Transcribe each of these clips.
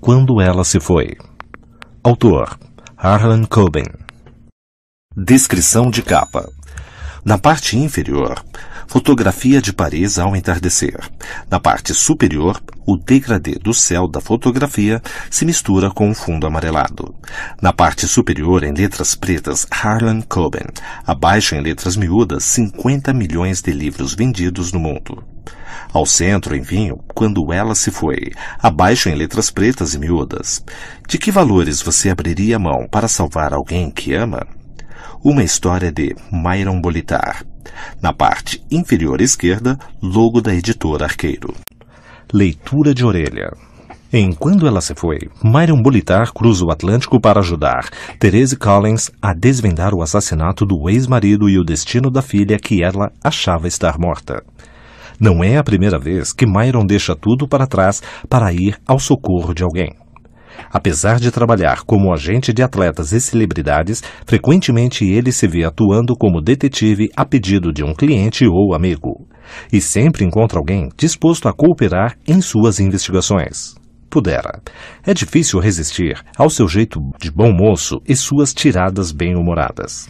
Quando Ela Se Foi. Autor Harlan Coben. Descrição de capa. Na parte inferior, fotografia de Paris ao entardecer. Na parte superior, o degradê do céu da fotografia se mistura com o um fundo amarelado. Na parte superior, em letras pretas, Harlan Coben. Abaixo, em letras miúdas, 50 milhões de livros vendidos no mundo. Ao centro, em vinho, quando ela se foi, abaixo em letras pretas e miúdas. De que valores você abriria a mão para salvar alguém que ama? Uma história de Myron Bolitar. Na parte inferior esquerda, logo da editora Arqueiro. Leitura de orelha. Em Quando Ela Se Foi, Myron Bolitar cruza o Atlântico para ajudar Therese Collins a desvendar o assassinato do ex-marido e o destino da filha que ela achava estar morta. Não é a primeira vez que Myron deixa tudo para trás para ir ao socorro de alguém. Apesar de trabalhar como agente de atletas e celebridades, frequentemente ele se vê atuando como detetive a pedido de um cliente ou amigo. E sempre encontra alguém disposto a cooperar em suas investigações. Pudera. É difícil resistir ao seu jeito de bom moço e suas tiradas bem-humoradas.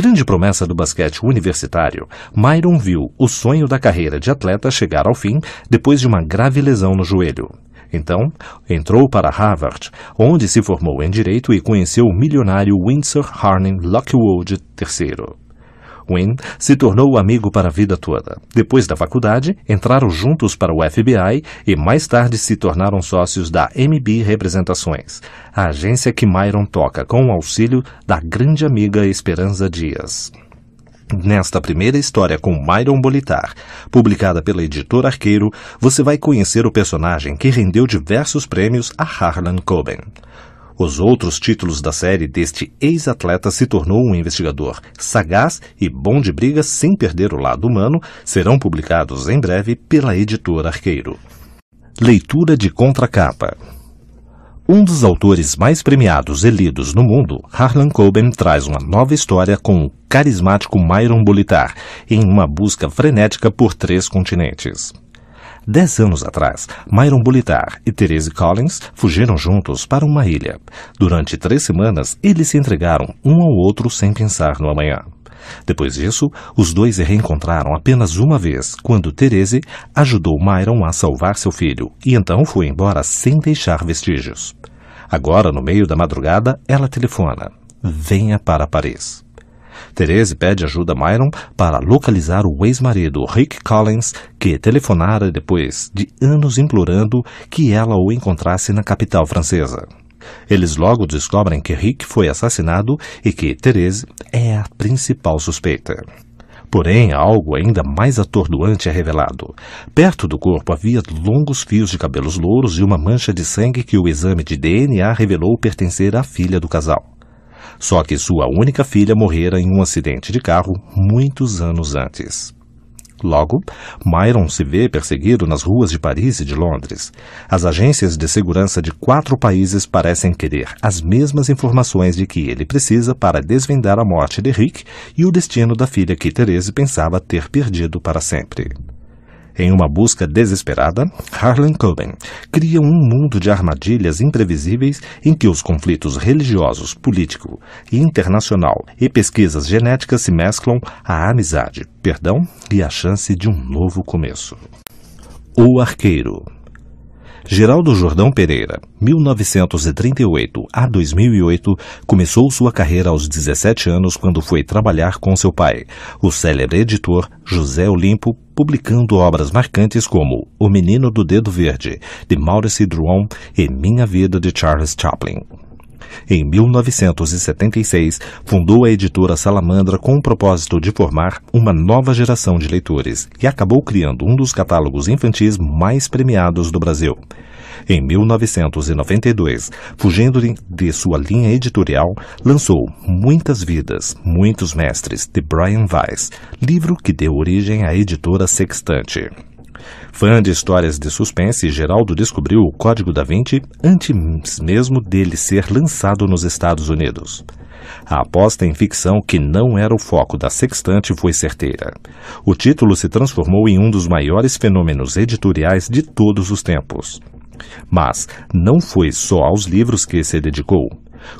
Grande promessa do basquete universitário, Myron viu o sonho da carreira de atleta chegar ao fim depois de uma grave lesão no joelho. Então, entrou para Harvard, onde se formou em Direito e conheceu o milionário Windsor Harney Lockwood III. Quinn se tornou o amigo para a vida toda. Depois da faculdade, entraram juntos para o FBI e mais tarde se tornaram sócios da MB Representações, a agência que Myron toca com o auxílio da grande amiga Esperança Dias. Nesta primeira história com Myron Bolitar, publicada pela editora Arqueiro, você vai conhecer o personagem que rendeu diversos prêmios a Harlan Coben. Os outros títulos da série deste ex-atleta se tornou um investigador sagaz e bom de briga sem perder o lado humano serão publicados em breve pela editora Arqueiro. Leitura de contracapa. Um dos autores mais premiados e lidos no mundo, Harlan Coben traz uma nova história com o carismático Myron Bolitar, em uma busca frenética por três continentes. Dez anos atrás, Myron Bolitar e Therese Collins fugiram juntos para uma ilha. Durante três semanas, eles se entregaram um ao outro sem pensar no amanhã. Depois disso, os dois se reencontraram apenas uma vez, quando Therese ajudou Myron a salvar seu filho e então foi embora sem deixar vestígios. Agora, no meio da madrugada, ela telefona: Venha para Paris. Therese pede ajuda a Myron para localizar o ex-marido, Rick Collins, que telefonara depois de anos implorando que ela o encontrasse na capital francesa. Eles logo descobrem que Rick foi assassinado e que Therese é a principal suspeita. Porém, algo ainda mais atordoante é revelado. Perto do corpo havia longos fios de cabelos louros e uma mancha de sangue que o exame de DNA revelou pertencer à filha do casal. Só que sua única filha morrera em um acidente de carro muitos anos antes. Logo, Myron se vê perseguido nas ruas de Paris e de Londres. As agências de segurança de quatro países parecem querer as mesmas informações de que ele precisa para desvendar a morte de Rick e o destino da filha que Therese pensava ter perdido para sempre. Em uma busca desesperada, Harlan Coben cria um mundo de armadilhas imprevisíveis em que os conflitos religiosos, político e internacional e pesquisas genéticas se mesclam à amizade, perdão e à chance de um novo começo. O Arqueiro Geraldo Jordão Pereira, 1938 a 2008, começou sua carreira aos 17 anos quando foi trabalhar com seu pai, o célebre editor José Olimpo, publicando obras marcantes como O Menino do Dedo Verde, de Maurice Drouin e Minha Vida de Charles Chaplin. Em 1976, fundou a editora Salamandra com o propósito de formar uma nova geração de leitores e acabou criando um dos catálogos infantis mais premiados do Brasil. Em 1992, fugindo de sua linha editorial, lançou Muitas Vidas, Muitos Mestres, de Brian Weiss, livro que deu origem à editora Sextante. Fã de histórias de suspense, Geraldo descobriu o Código da Vinci antes mesmo dele ser lançado nos Estados Unidos. A aposta em ficção que não era o foco da Sextante foi certeira. O título se transformou em um dos maiores fenômenos editoriais de todos os tempos. Mas não foi só aos livros que se dedicou.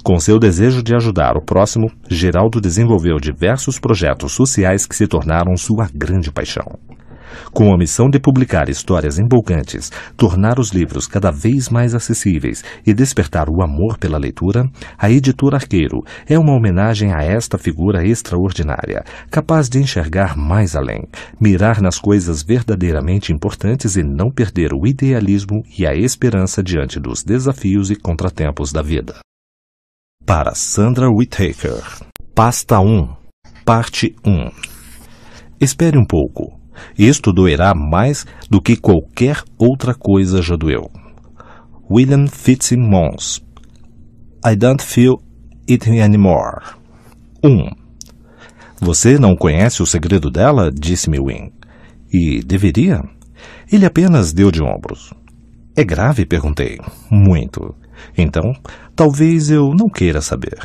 Com seu desejo de ajudar o próximo, Geraldo desenvolveu diversos projetos sociais que se tornaram sua grande paixão. Com a missão de publicar histórias empolgantes, tornar os livros cada vez mais acessíveis e despertar o amor pela leitura, a editora Arqueiro é uma homenagem a esta figura extraordinária, capaz de enxergar mais além, mirar nas coisas verdadeiramente importantes e não perder o idealismo e a esperança diante dos desafios e contratempos da vida. Para Sandra Whittaker, Pasta 1, Parte 1 Espere um pouco. Isto doerá mais do que qualquer outra coisa já doeu. William Fitzsimmons I Don't Feel It Anymore 1. Um, Você não conhece o segredo dela? disse-me Wing. E deveria? Ele apenas deu de ombros. É grave? perguntei. Muito. Então, talvez eu não queira saber.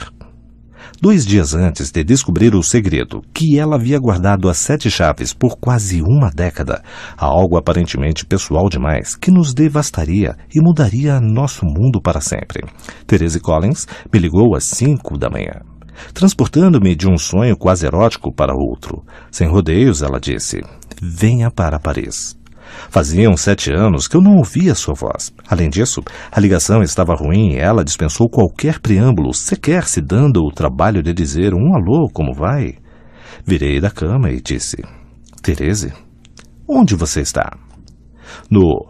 Dois dias antes de descobrir o segredo que ela havia guardado as sete chaves por quase uma década, algo aparentemente pessoal demais que nos devastaria e mudaria nosso mundo para sempre. Therese Collins me ligou às cinco da manhã transportando-me de um sonho quase erótico para outro. Sem rodeios, ela disse: Venha para Paris. Faziam sete anos que eu não ouvia sua voz. Além disso, a ligação estava ruim e ela dispensou qualquer preâmbulo, sequer se dando o trabalho de dizer um alô, como vai? Virei da cama e disse: Tereze, onde você está? No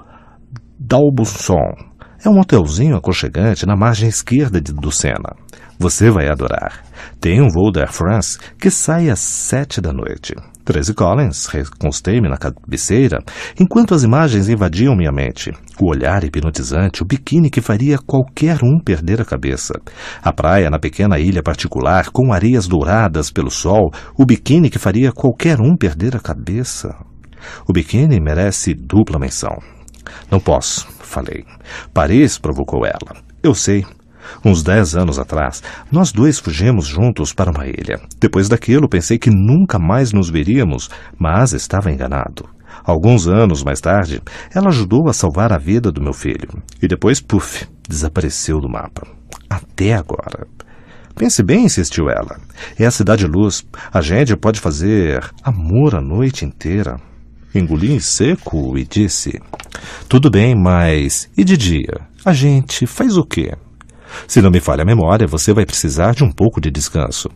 Dalbusson. É um hotelzinho aconchegante na margem esquerda de, do Sena. Você vai adorar. Tem um voo da Air France que sai às sete da noite. Tracy Collins reconstei me na cabeceira, enquanto as imagens invadiam minha mente. O olhar hipnotizante, o biquíni que faria qualquer um perder a cabeça. A praia na pequena ilha particular, com areias douradas pelo sol, o biquíni que faria qualquer um perder a cabeça. O biquíni merece dupla menção. Não posso, falei. Paris provocou ela. Eu sei, Uns dez anos atrás, nós dois fugimos juntos para uma ilha. Depois daquilo, pensei que nunca mais nos veríamos, mas estava enganado. Alguns anos mais tarde, ela ajudou a salvar a vida do meu filho. E depois, puf, desapareceu do mapa. Até agora. Pense bem, insistiu ela. É a cidade luz. A gente pode fazer amor a noite inteira. Engoli em seco e disse: Tudo bem, mas e de dia? A gente faz o quê? Se não me falha a memória, você vai precisar de um pouco de descanso.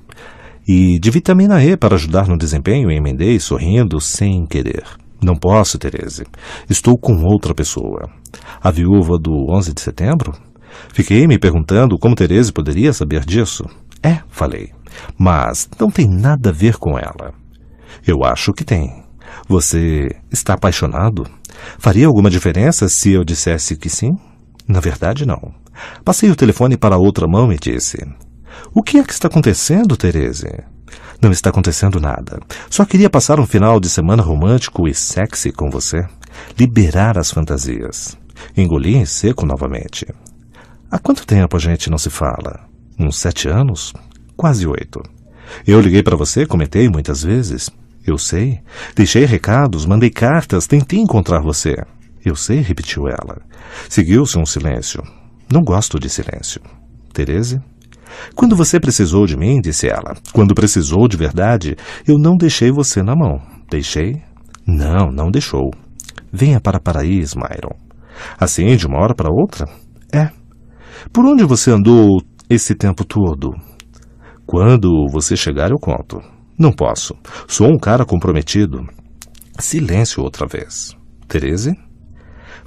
E de vitamina E para ajudar no desempenho, emendei, sorrindo, sem querer. Não posso, Tereze. Estou com outra pessoa. A viúva do 11 de setembro? Fiquei me perguntando como Tereze poderia saber disso. É, falei. Mas não tem nada a ver com ela. Eu acho que tem. Você está apaixonado? Faria alguma diferença se eu dissesse que sim? Na verdade, não. Passei o telefone para a outra mão e disse: O que é que está acontecendo, Tereze? Não está acontecendo nada. Só queria passar um final de semana romântico e sexy com você. Liberar as fantasias. Engoli em seco novamente. Há quanto tempo a gente não se fala? Uns sete anos? Quase oito. Eu liguei para você, comentei muitas vezes. Eu sei. Deixei recados, mandei cartas, tentei encontrar você. Eu sei, repetiu ela. Seguiu-se um silêncio. Não gosto de silêncio. Tereze? Quando você precisou de mim, disse ela, quando precisou de verdade, eu não deixei você na mão. Deixei? Não, não deixou. Venha para paraíso, Myron. Assim, de uma hora para outra? É. Por onde você andou esse tempo todo? Quando você chegar, eu conto. Não posso. Sou um cara comprometido. Silêncio outra vez. Tereze?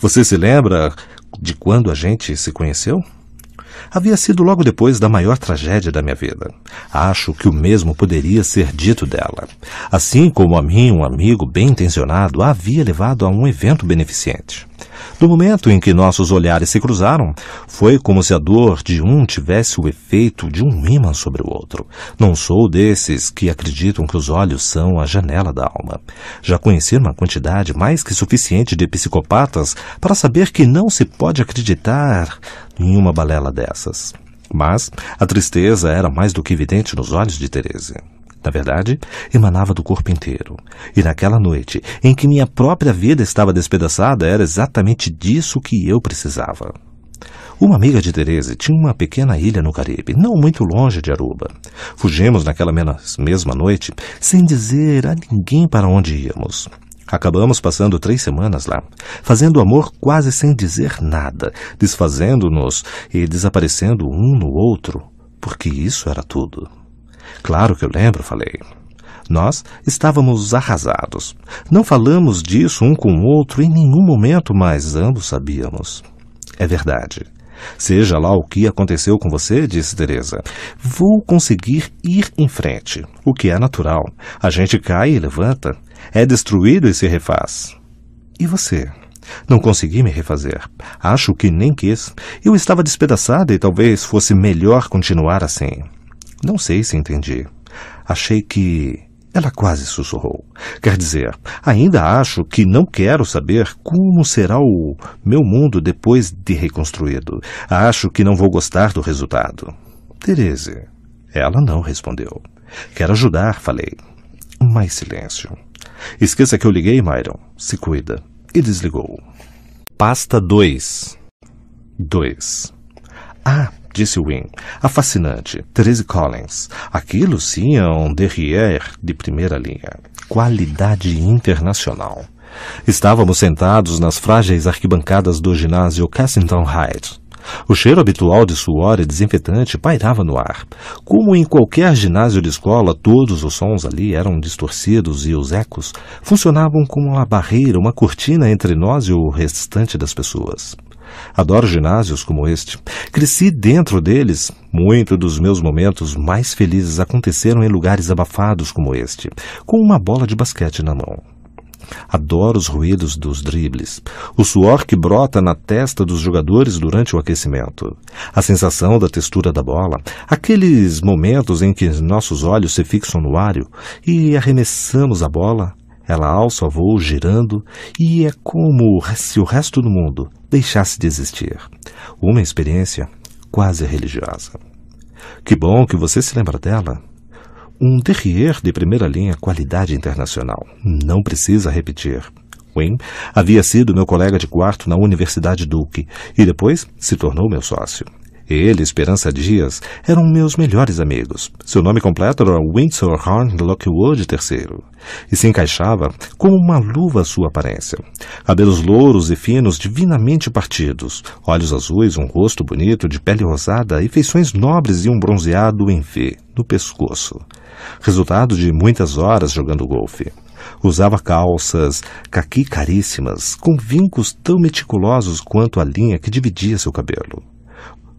Você se lembra de quando a gente se conheceu? havia sido logo depois da maior tragédia da minha vida. Acho que o mesmo poderia ser dito dela. Assim como a mim, um amigo bem intencionado a havia levado a um evento beneficente. Do momento em que nossos olhares se cruzaram, foi como se a dor de um tivesse o efeito de um ímã sobre o outro. Não sou desses que acreditam que os olhos são a janela da alma. Já conheci uma quantidade mais que suficiente de psicopatas para saber que não se pode acreditar nenhuma balela dessas. Mas a tristeza era mais do que evidente nos olhos de Teresa. Na verdade, emanava do corpo inteiro. E naquela noite, em que minha própria vida estava despedaçada, era exatamente disso que eu precisava. Uma amiga de Tereza tinha uma pequena ilha no Caribe, não muito longe de Aruba. Fugimos naquela mesma noite, sem dizer a ninguém para onde íamos. Acabamos passando três semanas lá, fazendo amor quase sem dizer nada, desfazendo-nos e desaparecendo um no outro, porque isso era tudo. Claro que eu lembro, falei. Nós estávamos arrasados. Não falamos disso um com o outro em nenhum momento, mas ambos sabíamos. É verdade. Seja lá o que aconteceu com você, disse Teresa, vou conseguir ir em frente, o que é natural. A gente cai e levanta. É destruído e se refaz. E você? Não consegui me refazer. Acho que nem quis. Eu estava despedaçada e talvez fosse melhor continuar assim. Não sei se entendi. Achei que. Ela quase sussurrou. Quer dizer, ainda acho que não quero saber como será o meu mundo depois de reconstruído. Acho que não vou gostar do resultado. Tereze. Ela não respondeu. Quero ajudar, falei. Mais silêncio. Esqueça que eu liguei, Myron. Se cuida. E desligou. Pasta 2. 2. Ah, disse Wynne. A fascinante, Therese Collins. Aquilo sim é um derrière de primeira linha. Qualidade internacional. Estávamos sentados nas frágeis arquibancadas do ginásio Cassington Heights. O cheiro habitual de suor e desinfetante pairava no ar. Como em qualquer ginásio de escola, todos os sons ali eram distorcidos e os ecos funcionavam como uma barreira, uma cortina entre nós e o restante das pessoas. Adoro ginásios como este. Cresci dentro deles. Muitos dos meus momentos mais felizes aconteceram em lugares abafados como este, com uma bola de basquete na mão. Adoro os ruídos dos dribles, o suor que brota na testa dos jogadores durante o aquecimento, a sensação da textura da bola, aqueles momentos em que nossos olhos se fixam no aro e arremessamos a bola ela alça voo girando e é como se o resto do mundo deixasse de existir. Uma experiência quase religiosa. Que bom que você se lembra dela. Um terrier de primeira linha, qualidade internacional. Não precisa repetir. Wayne havia sido meu colega de quarto na Universidade Duke e depois se tornou meu sócio. Ele e Esperança Dias eram meus melhores amigos. Seu nome completo era Windsor Horn Lockwood III e se encaixava como uma luva à sua aparência. Cabelos louros e finos divinamente partidos, olhos azuis, um rosto bonito de pele rosada e feições nobres e um bronzeado em V no pescoço resultado de muitas horas jogando golfe. Usava calças caqui caríssimas, com vincos tão meticulosos quanto a linha que dividia seu cabelo.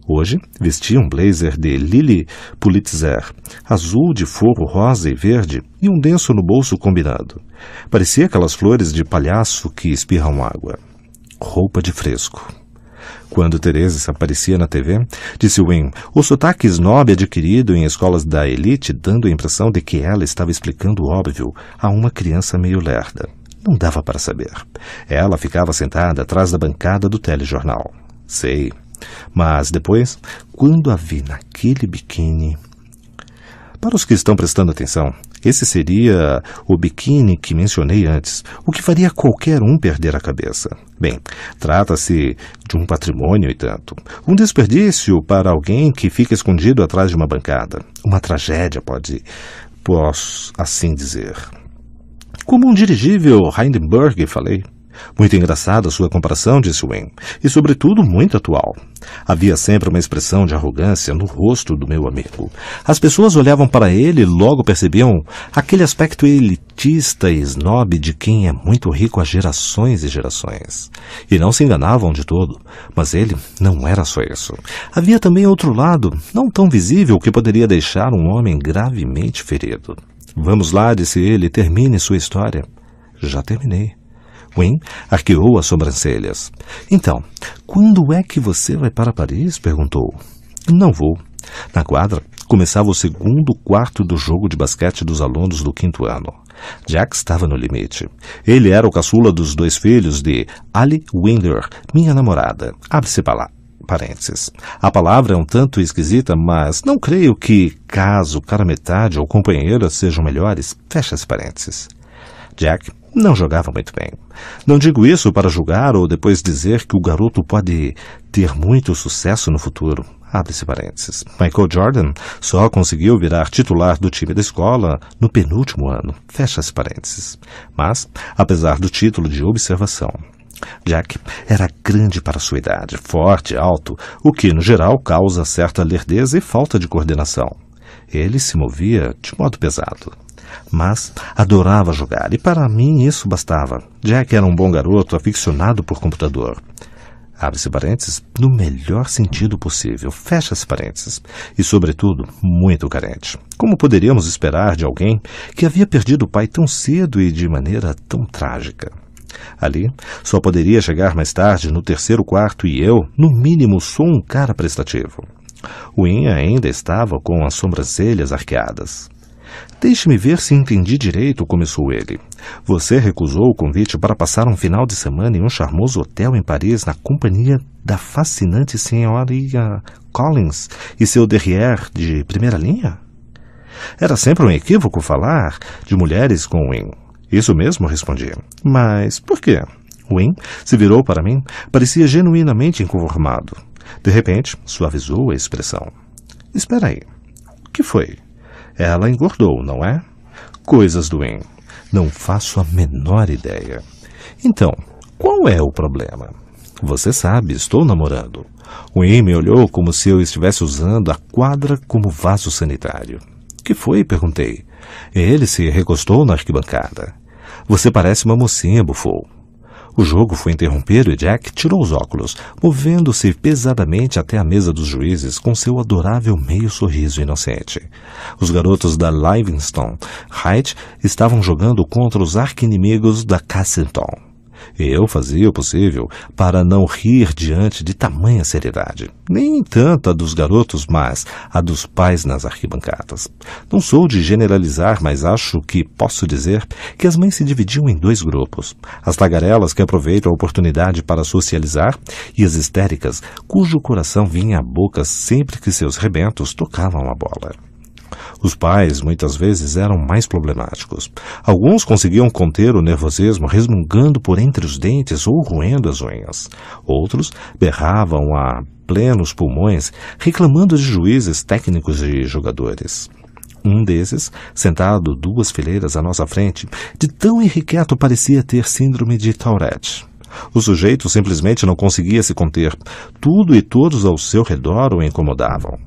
Hoje, vestia um blazer de Lily Pulitzer, azul de forro rosa e verde, e um denso no bolso combinado. Parecia aquelas flores de palhaço que espirram água. Roupa de fresco, quando Teresa aparecia na TV, disse Wynne, o sotaque snob adquirido em escolas da elite, dando a impressão de que ela estava explicando o óbvio a uma criança meio lerda. Não dava para saber. Ela ficava sentada atrás da bancada do telejornal. Sei. Mas depois, quando a vi naquele biquíni, para os que estão prestando atenção, esse seria o biquíni que mencionei antes, o que faria qualquer um perder a cabeça. Bem, trata-se de um patrimônio e tanto. Um desperdício para alguém que fica escondido atrás de uma bancada. Uma tragédia, pode, posso assim dizer. Como um dirigível Hindenburg, falei. Muito engraçada sua comparação, disse Wayne, e sobretudo muito atual. Havia sempre uma expressão de arrogância no rosto do meu amigo. As pessoas olhavam para ele e logo percebiam aquele aspecto elitista e snob de quem é muito rico há gerações e gerações. E não se enganavam de todo, mas ele não era só isso. Havia também outro lado, não tão visível, que poderia deixar um homem gravemente ferido. Vamos lá, disse ele, termine sua história. Já terminei. Quinn arqueou as sobrancelhas. Então, quando é que você vai para Paris? perguntou. Não vou. Na quadra, começava o segundo quarto do jogo de basquete dos alunos do quinto ano. Jack estava no limite. Ele era o caçula dos dois filhos de Ali Winder, minha namorada. Abre-se para parênteses. A palavra é um tanto esquisita, mas não creio que, caso cara metade ou companheira sejam melhores, fecha-se parênteses. Jack não jogava muito bem. Não digo isso para julgar ou depois dizer que o garoto pode ter muito sucesso no futuro. Abre-se parênteses. Michael Jordan só conseguiu virar titular do time da escola no penúltimo ano. Fecha-se parênteses. Mas, apesar do título de observação, Jack era grande para sua idade, forte, alto, o que, no geral, causa certa lerdeza e falta de coordenação. Ele se movia de modo pesado mas adorava jogar e para mim isso bastava, já que era um bom garoto aficionado por computador. Abre-se parênteses no melhor sentido possível, fecha-se parênteses, e sobretudo muito carente. Como poderíamos esperar de alguém que havia perdido o pai tão cedo e de maneira tão trágica? Ali, só poderia chegar mais tarde no terceiro quarto e eu, no mínimo, sou um cara prestativo. o in ainda estava com as sobrancelhas arqueadas. Deixe-me ver se entendi direito, começou ele. Você recusou o convite para passar um final de semana em um charmoso hotel em Paris na companhia da fascinante senhora Collins e seu derrière de primeira linha? Era sempre um equívoco falar de mulheres com Wynne. Isso mesmo, respondi. Mas por quê? Wynne se virou para mim, parecia genuinamente inconformado. De repente, suavizou a expressão. Espera aí. O que foi? Ela engordou, não é? Coisas do Em. Não faço a menor ideia. Então, qual é o problema? Você sabe, estou namorando. O Em me olhou como se eu estivesse usando a quadra como vaso sanitário. Que foi? perguntei. Ele se recostou na arquibancada. Você parece uma mocinha, bufou. O jogo foi interrompido e Jack tirou os óculos, movendo-se pesadamente até a mesa dos juízes com seu adorável meio sorriso inocente. Os garotos da Livingston Height estavam jogando contra os arquinimigos da Cassington. Eu fazia o possível para não rir diante de tamanha seriedade. Nem tanto a dos garotos, mas a dos pais nas arquibancadas. Não sou de generalizar, mas acho que posso dizer que as mães se dividiam em dois grupos. As tagarelas que aproveitam a oportunidade para socializar e as histéricas, cujo coração vinha à boca sempre que seus rebentos tocavam a bola. Os pais, muitas vezes, eram mais problemáticos. Alguns conseguiam conter o nervosismo resmungando por entre os dentes ou roendo as unhas. Outros berravam a plenos pulmões, reclamando de juízes, técnicos e jogadores. Um desses, sentado duas fileiras à nossa frente, de tão irrequieto parecia ter síndrome de Tourette. O sujeito simplesmente não conseguia se conter. Tudo e todos ao seu redor o incomodavam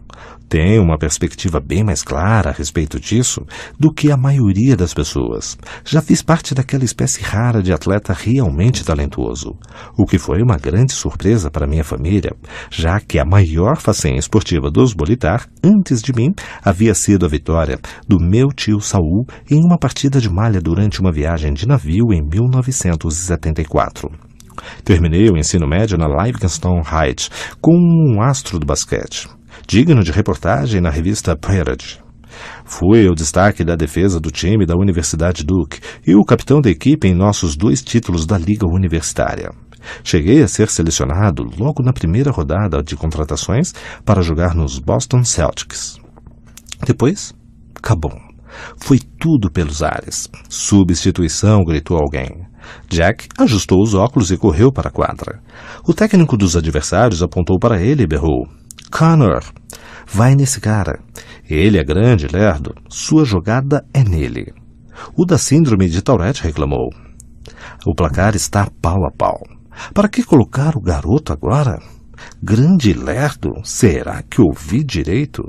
tem uma perspectiva bem mais clara a respeito disso do que a maioria das pessoas. Já fiz parte daquela espécie rara de atleta realmente talentoso, o que foi uma grande surpresa para minha família, já que a maior façanha esportiva dos Bolitar, antes de mim, havia sido a vitória do meu tio Saul em uma partida de malha durante uma viagem de navio em 1974. Terminei o ensino médio na Livingston Heights, com um astro do basquete digno de reportagem na revista Parade. Foi o destaque da defesa do time da Universidade Duke e o capitão da equipe em nossos dois títulos da Liga Universitária. Cheguei a ser selecionado logo na primeira rodada de contratações para jogar nos Boston Celtics. Depois, acabou. Foi tudo pelos ares. Substituição, gritou alguém. Jack ajustou os óculos e correu para a quadra. O técnico dos adversários apontou para ele e berrou: Connor. Vai nesse cara. Ele é grande, lerdo. Sua jogada é nele. O da síndrome de Tourette reclamou. O placar está pau a pau. Para que colocar o garoto agora? Grande e lerdo? Será que ouvi direito?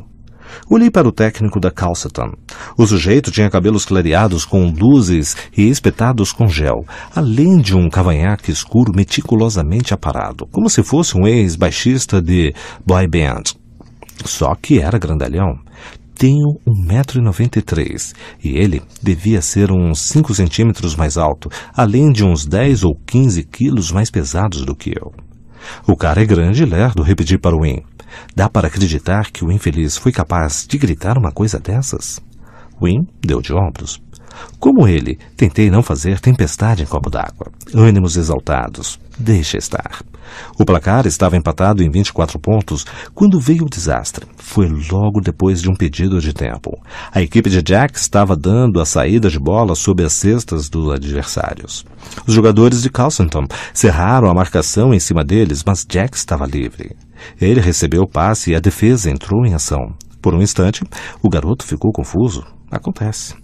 Olhei para o técnico da Calceton. O sujeito tinha cabelos clareados com luzes e espetados com gel, além de um cavanhaque escuro meticulosamente aparado, como se fosse um ex-baixista de boy band. Só que era grandalhão. Tenho 1,93m e ele devia ser uns 5 centímetros mais alto, além de uns 10 ou 15 quilos mais pesados do que eu. O cara é grande e lerdo, repeti para o Win. Dá para acreditar que o infeliz foi capaz de gritar uma coisa dessas? Wynne deu de ombros. Como ele, tentei não fazer tempestade em copo d'água. Ânimos exaltados. Deixa estar. O placar estava empatado em 24 pontos quando veio o desastre. Foi logo depois de um pedido de tempo. A equipe de Jack estava dando a saída de bola sob as cestas dos adversários. Os jogadores de Calcenton cerraram a marcação em cima deles, mas Jack estava livre. Ele recebeu o passe e a defesa entrou em ação. Por um instante, o garoto ficou confuso. Acontece.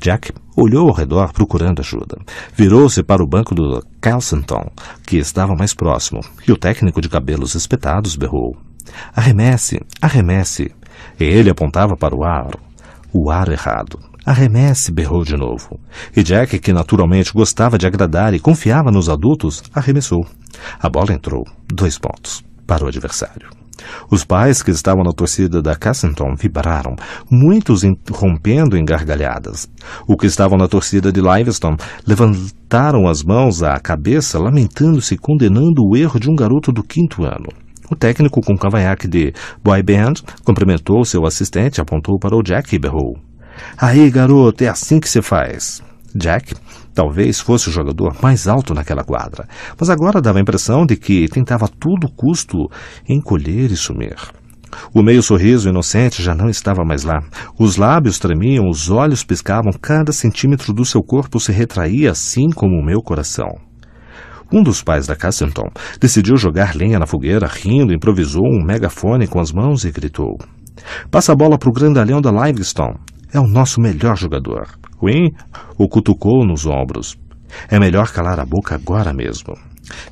Jack olhou ao redor procurando ajuda. Virou-se para o banco do Calcenton, que estava mais próximo, e o técnico de cabelos espetados berrou: Arremesse, arremesse! Ele apontava para o aro. O aro errado. Arremesse, berrou de novo. E Jack, que naturalmente gostava de agradar e confiava nos adultos, arremessou. A bola entrou. Dois pontos para o adversário. Os pais que estavam na torcida da Cassington vibraram, muitos rompendo em gargalhadas. O que estavam na torcida de Livingston levantaram as mãos à cabeça, lamentando-se e condenando o erro de um garoto do quinto ano. O técnico com cavanhaque de boy band cumprimentou seu assistente apontou para o Jack e berrou: Aí, garoto, é assim que se faz. Jack Talvez fosse o jogador mais alto naquela quadra, mas agora dava a impressão de que tentava a todo custo encolher e sumir. O meio sorriso inocente já não estava mais lá. Os lábios tremiam, os olhos piscavam, cada centímetro do seu corpo se retraía, assim como o meu coração. Um dos pais da Cassenton decidiu jogar lenha na fogueira, rindo, improvisou um megafone com as mãos e gritou: Passa a bola para o grandalhão da Livestone. É o nosso melhor jogador. McQueen o cutucou nos ombros. É melhor calar a boca agora mesmo.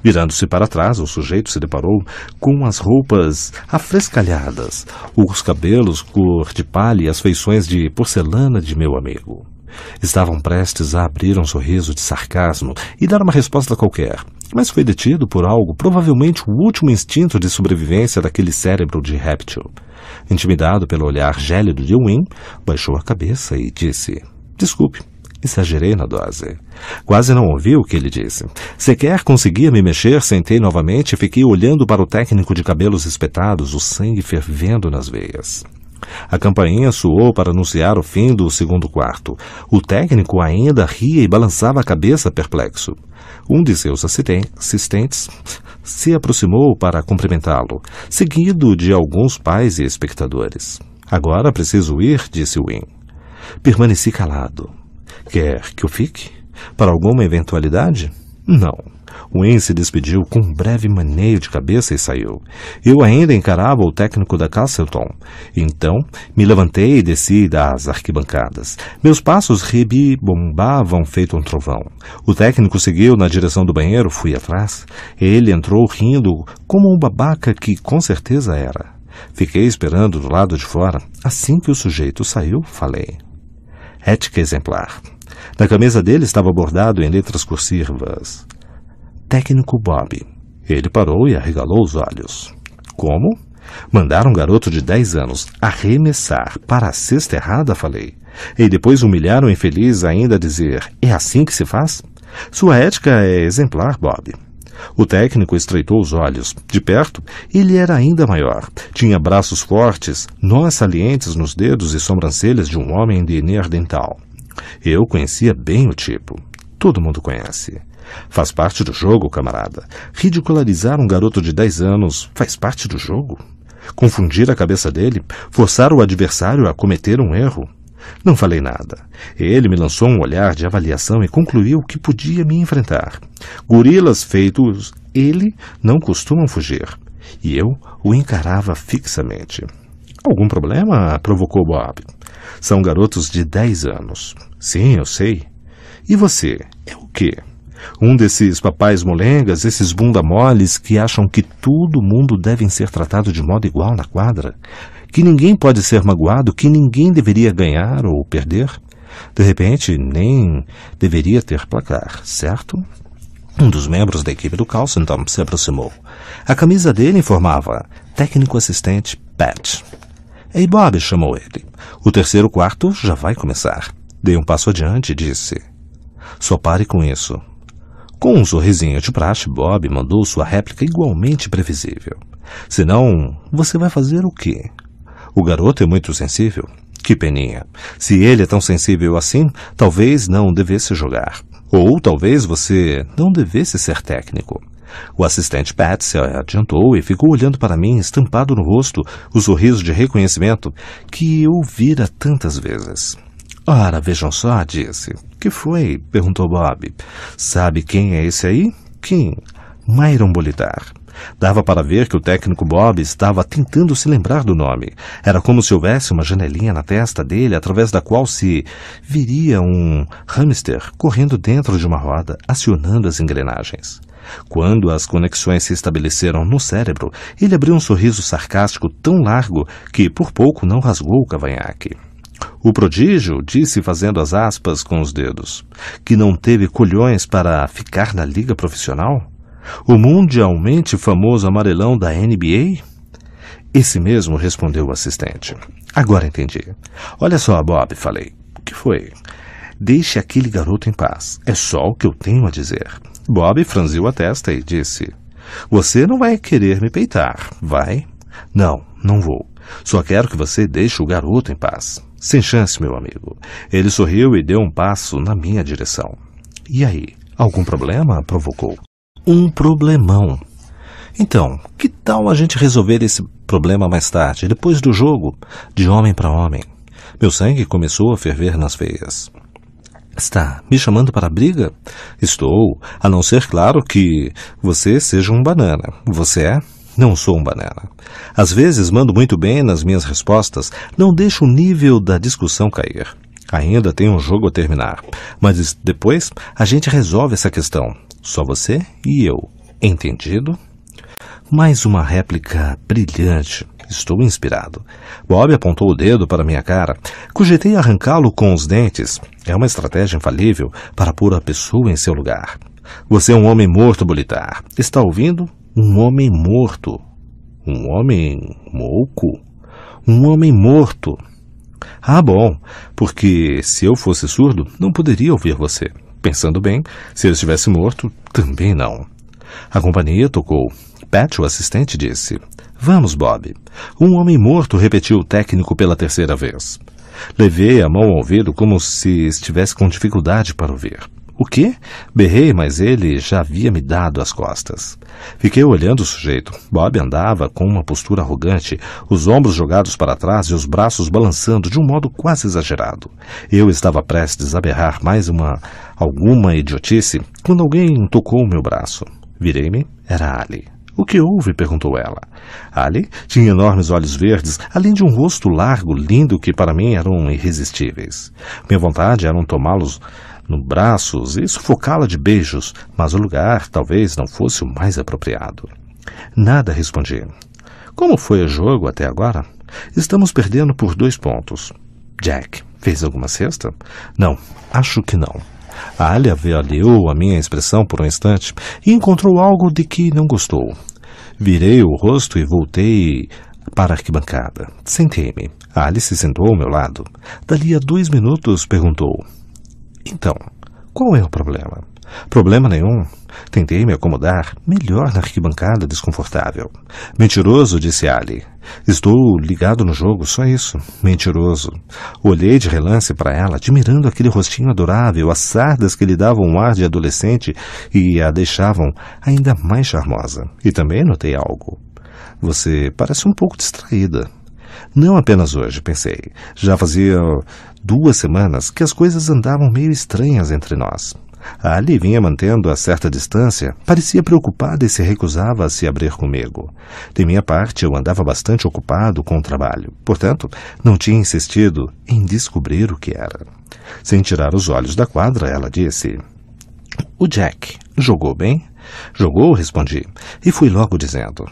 Virando-se para trás, o sujeito se deparou com as roupas afrescalhadas, os cabelos cor de palha e as feições de porcelana de meu amigo. Estavam prestes a abrir um sorriso de sarcasmo e dar uma resposta qualquer, mas foi detido por algo, provavelmente o último instinto de sobrevivência daquele cérebro de réptil. Intimidado pelo olhar gélido de Wynne, baixou a cabeça e disse: Desculpe, exagerei na dose. Quase não ouvi o que ele disse. Sequer conseguia me mexer, sentei novamente e fiquei olhando para o técnico de cabelos espetados, o sangue fervendo nas veias. A campainha soou para anunciar o fim do segundo quarto. O técnico ainda ria e balançava a cabeça perplexo. Um de seus assistentes se aproximou para cumprimentá-lo, seguido de alguns pais e espectadores. Agora preciso ir, disse Wynne. Permaneci calado. Quer que eu fique? Para alguma eventualidade? Não. Wayne se despediu com um breve maneio de cabeça e saiu. Eu ainda encarava o técnico da Castleton. Então, me levantei e desci das arquibancadas. Meus passos ribombavam feito um trovão. O técnico seguiu na direção do banheiro, fui atrás. Ele entrou rindo como um babaca que com certeza era. Fiquei esperando do lado de fora. Assim que o sujeito saiu, falei ética exemplar. Na camisa dele estava bordado em letras cursivas: Técnico Bob. Ele parou e arregalou os olhos. Como? Mandar um garoto de 10 anos arremessar para a cesta errada, falei. E depois humilhar o infeliz ainda a dizer: É assim que se faz? Sua ética é exemplar, Bob. O técnico estreitou os olhos. De perto, ele era ainda maior. Tinha braços fortes, nós salientes nos dedos e sobrancelhas de um homem de neandertal. Eu conhecia bem o tipo. Todo mundo conhece. Faz parte do jogo, camarada. Ridicularizar um garoto de 10 anos faz parte do jogo? Confundir a cabeça dele? Forçar o adversário a cometer um erro? Não falei nada. Ele me lançou um olhar de avaliação e concluiu que podia me enfrentar. Gorilas feitos ele não costumam fugir. E eu o encarava fixamente. Algum problema? provocou Bob. São garotos de 10 anos. Sim, eu sei. E você é o quê? Um desses papais molengas, esses bunda moles que acham que todo mundo deve ser tratado de modo igual na quadra? que ninguém pode ser magoado, que ninguém deveria ganhar ou perder. De repente, nem deveria ter placar, certo? Um dos membros da equipe do Carlsenton se aproximou. A camisa dele informava técnico assistente Pat. Ei, Bob, chamou ele. O terceiro quarto já vai começar. Dei um passo adiante e disse: Só pare com isso. Com um sorrisinho de praxe, Bob mandou sua réplica igualmente previsível. Senão, você vai fazer o quê? O garoto é muito sensível. Que peninha. Se ele é tão sensível assim, talvez não devesse jogar. Ou talvez você não devesse ser técnico. O assistente Pat se adiantou e ficou olhando para mim, estampado no rosto, o sorriso de reconhecimento que eu vira tantas vezes. Ora, vejam só, disse. Que foi? perguntou Bob. Sabe quem é esse aí? Quem? Myron Bolidar. Dava para ver que o técnico Bob estava tentando se lembrar do nome. Era como se houvesse uma janelinha na testa dele através da qual se viria um hamster correndo dentro de uma roda, acionando as engrenagens. Quando as conexões se estabeleceram no cérebro, ele abriu um sorriso sarcástico tão largo que por pouco não rasgou o cavanhaque. O prodígio disse, fazendo as aspas com os dedos, que não teve colhões para ficar na liga profissional? O mundialmente famoso amarelão da NBA? Esse mesmo, respondeu o assistente. Agora entendi. Olha só, Bob, falei. O que foi? Deixe aquele garoto em paz. É só o que eu tenho a dizer. Bob franziu a testa e disse: Você não vai querer me peitar, vai? Não, não vou. Só quero que você deixe o garoto em paz. Sem chance, meu amigo. Ele sorriu e deu um passo na minha direção. E aí? Algum problema? provocou um problemão. Então, que tal a gente resolver esse problema mais tarde, depois do jogo, de homem para homem? Meu sangue começou a ferver nas veias. Está me chamando para a briga? Estou, a não ser, claro, que você seja um banana. Você é? Não sou um banana. Às vezes mando muito bem nas minhas respostas, não deixo o nível da discussão cair. Ainda tem um jogo a terminar. Mas depois a gente resolve essa questão. Só você e eu. Entendido? Mais uma réplica brilhante. Estou inspirado. Bob apontou o dedo para minha cara. Cogitei arrancá-lo com os dentes. É uma estratégia infalível para pôr a pessoa em seu lugar. Você é um homem morto, Bolitar. Está ouvindo? Um homem morto. Um homem louco? Um homem morto. Ah, bom, porque se eu fosse surdo, não poderia ouvir você. Pensando bem, se ele estivesse morto, também não. A companhia tocou. Pat, o assistente, disse: Vamos, Bob. Um homem morto, repetiu o técnico pela terceira vez. Levei a mão ao ouvido como se estivesse com dificuldade para ouvir. O quê? Berrei, mas ele já havia me dado as costas. Fiquei olhando o sujeito. Bob andava com uma postura arrogante, os ombros jogados para trás e os braços balançando de um modo quase exagerado. Eu estava prestes a berrar mais uma alguma idiotice quando alguém tocou o meu braço. Virei-me, era Ali. O que houve? perguntou ela. Ali tinha enormes olhos verdes, além de um rosto largo, lindo, que para mim eram irresistíveis. Minha vontade era tomá-los nos braços e sufocá-la de beijos, mas o lugar talvez não fosse o mais apropriado. Nada respondi. Como foi o jogo até agora? Estamos perdendo por dois pontos. Jack, fez alguma cesta? Não, acho que não. A Alia avaliou a minha expressão por um instante e encontrou algo de que não gostou. Virei o rosto e voltei para a arquibancada. Sentei-me. Alice sentou ao meu lado. Dali a dois minutos perguntou: então, qual é o problema? Problema nenhum. Tentei me acomodar melhor na arquibancada desconfortável. Mentiroso, disse Ali. Estou ligado no jogo, só isso. Mentiroso. Olhei de relance para ela, admirando aquele rostinho adorável, as sardas que lhe davam um ar de adolescente e a deixavam ainda mais charmosa. E também notei algo. Você parece um pouco distraída. Não apenas hoje, pensei. Já fazia duas semanas que as coisas andavam meio estranhas entre nós. A Ali vinha mantendo a certa distância, parecia preocupada e se recusava a se abrir comigo. De minha parte, eu andava bastante ocupado com o trabalho, portanto, não tinha insistido em descobrir o que era. Sem tirar os olhos da quadra, ela disse: O Jack jogou bem? Jogou, respondi, e fui logo dizendo: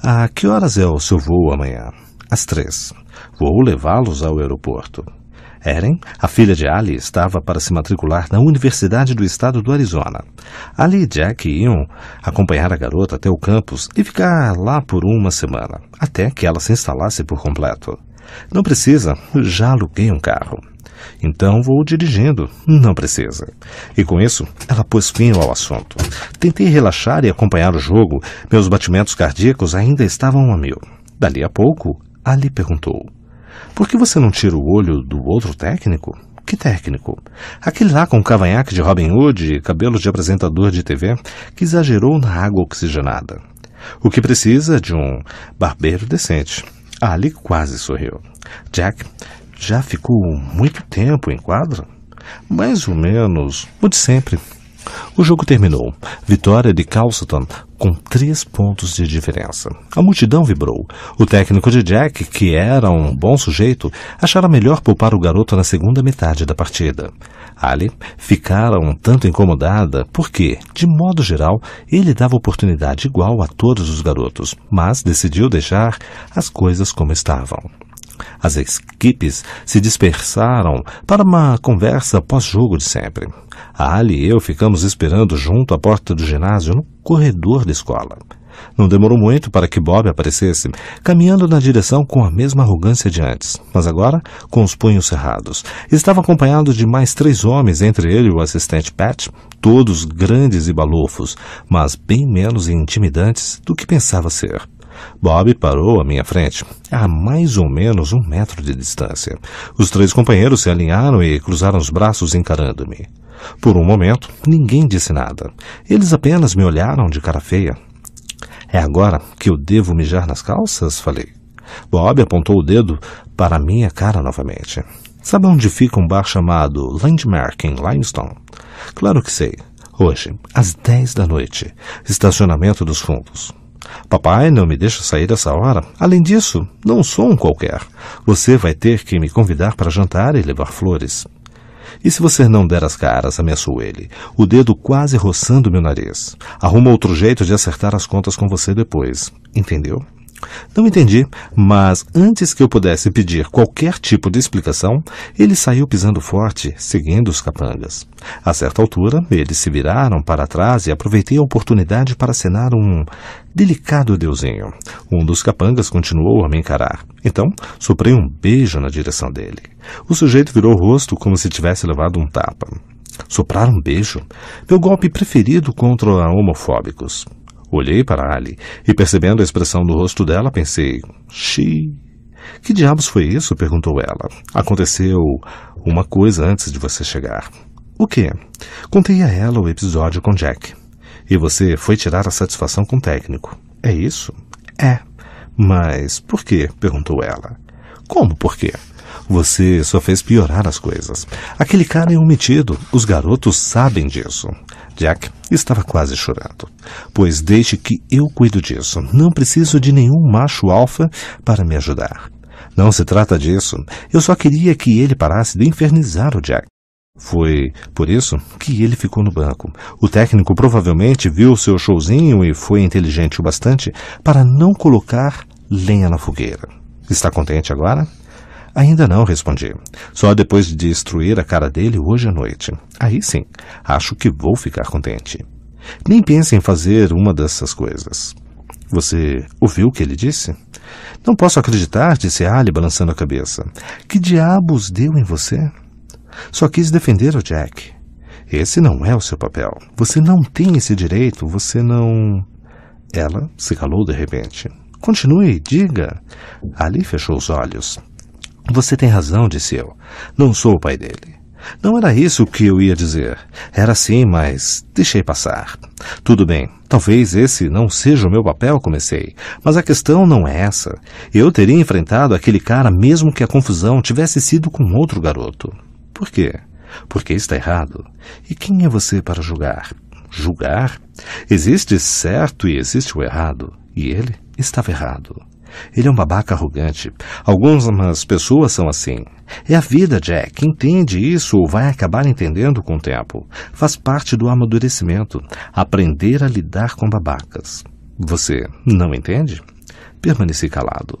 A que horas é o seu voo amanhã? Às três. Vou levá-los ao aeroporto. Eren, a filha de Ali, estava para se matricular na Universidade do Estado do Arizona. Ali e Jack iam acompanhar a garota até o campus e ficar lá por uma semana, até que ela se instalasse por completo. Não precisa, já aluguei um carro. Então vou dirigindo. Não precisa. E com isso, ela pôs fim ao assunto. Tentei relaxar e acompanhar o jogo. Meus batimentos cardíacos ainda estavam a mil. Dali a pouco, Ali perguntou: por que você não tira o olho do outro técnico? Que técnico? Aquele lá com cavanhaque de Robin Hood e cabelos de apresentador de TV que exagerou na água oxigenada. O que precisa de um barbeiro decente. Ah, ali quase sorriu. Jack já ficou muito tempo em quadro? Mais ou menos, o de sempre. O jogo terminou. Vitória de Castleton com três pontos de diferença. A multidão vibrou. O técnico de Jack, que era um bom sujeito, achara melhor poupar o garoto na segunda metade da partida. Ali ficara um tanto incomodada porque, de modo geral, ele dava oportunidade igual a todos os garotos, mas decidiu deixar as coisas como estavam. As equipes se dispersaram para uma conversa pós-jogo de sempre. A Ali e eu ficamos esperando junto à porta do ginásio no corredor da escola. Não demorou muito para que Bob aparecesse, caminhando na direção com a mesma arrogância de antes, mas agora com os punhos cerrados. Estava acompanhado de mais três homens, entre ele o assistente Pat, todos grandes e balofos, mas bem menos intimidantes do que pensava ser. Bob parou à minha frente, a mais ou menos um metro de distância. Os três companheiros se alinharam e cruzaram os braços encarando-me. Por um momento, ninguém disse nada. Eles apenas me olharam de cara feia. É agora que eu devo mijar nas calças? Falei. Bob apontou o dedo para minha cara novamente. Sabe onde fica um bar chamado Landmark em Limestone? Claro que sei. Hoje, às 10 da noite, estacionamento dos fundos. Papai não me deixa sair essa hora. Além disso, não sou um qualquer. Você vai ter que me convidar para jantar e levar flores. E se você não der as caras, ameaçou ele, o dedo quase roçando meu nariz. Arruma outro jeito de acertar as contas com você depois. Entendeu? Não entendi, mas antes que eu pudesse pedir qualquer tipo de explicação, ele saiu pisando forte, seguindo os capangas. A certa altura, eles se viraram para trás e aproveitei a oportunidade para acenar um delicado deusinho. Um dos capangas continuou a me encarar. Então, soprei um beijo na direção dele. O sujeito virou o rosto como se tivesse levado um tapa. Soprar um beijo? Meu golpe preferido contra homofóbicos. Olhei para Ali e, percebendo a expressão no rosto dela, pensei: Xi. Que diabos foi isso? perguntou ela. Aconteceu uma coisa antes de você chegar. O quê? Contei a ela o episódio com Jack. E você foi tirar a satisfação com o técnico. É isso? É. Mas por quê? perguntou ela. Como por quê? Você só fez piorar as coisas. Aquele cara é um metido. Os garotos sabem disso. Jack estava quase chorando. Pois deixe que eu cuido disso. Não preciso de nenhum macho alfa para me ajudar. Não se trata disso. Eu só queria que ele parasse de infernizar o Jack. Foi por isso que ele ficou no banco. O técnico provavelmente viu seu showzinho e foi inteligente o bastante para não colocar lenha na fogueira. Está contente agora? Ainda não, respondi. Só depois de destruir a cara dele hoje à noite. Aí sim, acho que vou ficar contente. Nem pense em fazer uma dessas coisas. Você ouviu o que ele disse? Não posso acreditar, disse Ali, balançando a cabeça. Que diabos deu em você? Só quis defender o Jack. Esse não é o seu papel. Você não tem esse direito, você não. Ela se calou de repente. Continue, diga. Ali fechou os olhos. Você tem razão, disse eu. Não sou o pai dele. Não era isso que eu ia dizer. Era sim, mas deixei passar. Tudo bem, talvez esse não seja o meu papel, comecei. Mas a questão não é essa. Eu teria enfrentado aquele cara mesmo que a confusão tivesse sido com outro garoto. Por quê? Porque está errado. E quem é você para julgar? Julgar? Existe certo e existe o errado. E ele estava errado. Ele é um babaca arrogante. Algumas pessoas são assim. É a vida, Jack. Entende isso ou vai acabar entendendo com o tempo. Faz parte do amadurecimento. Aprender a lidar com babacas. Você não entende? Permaneci calado.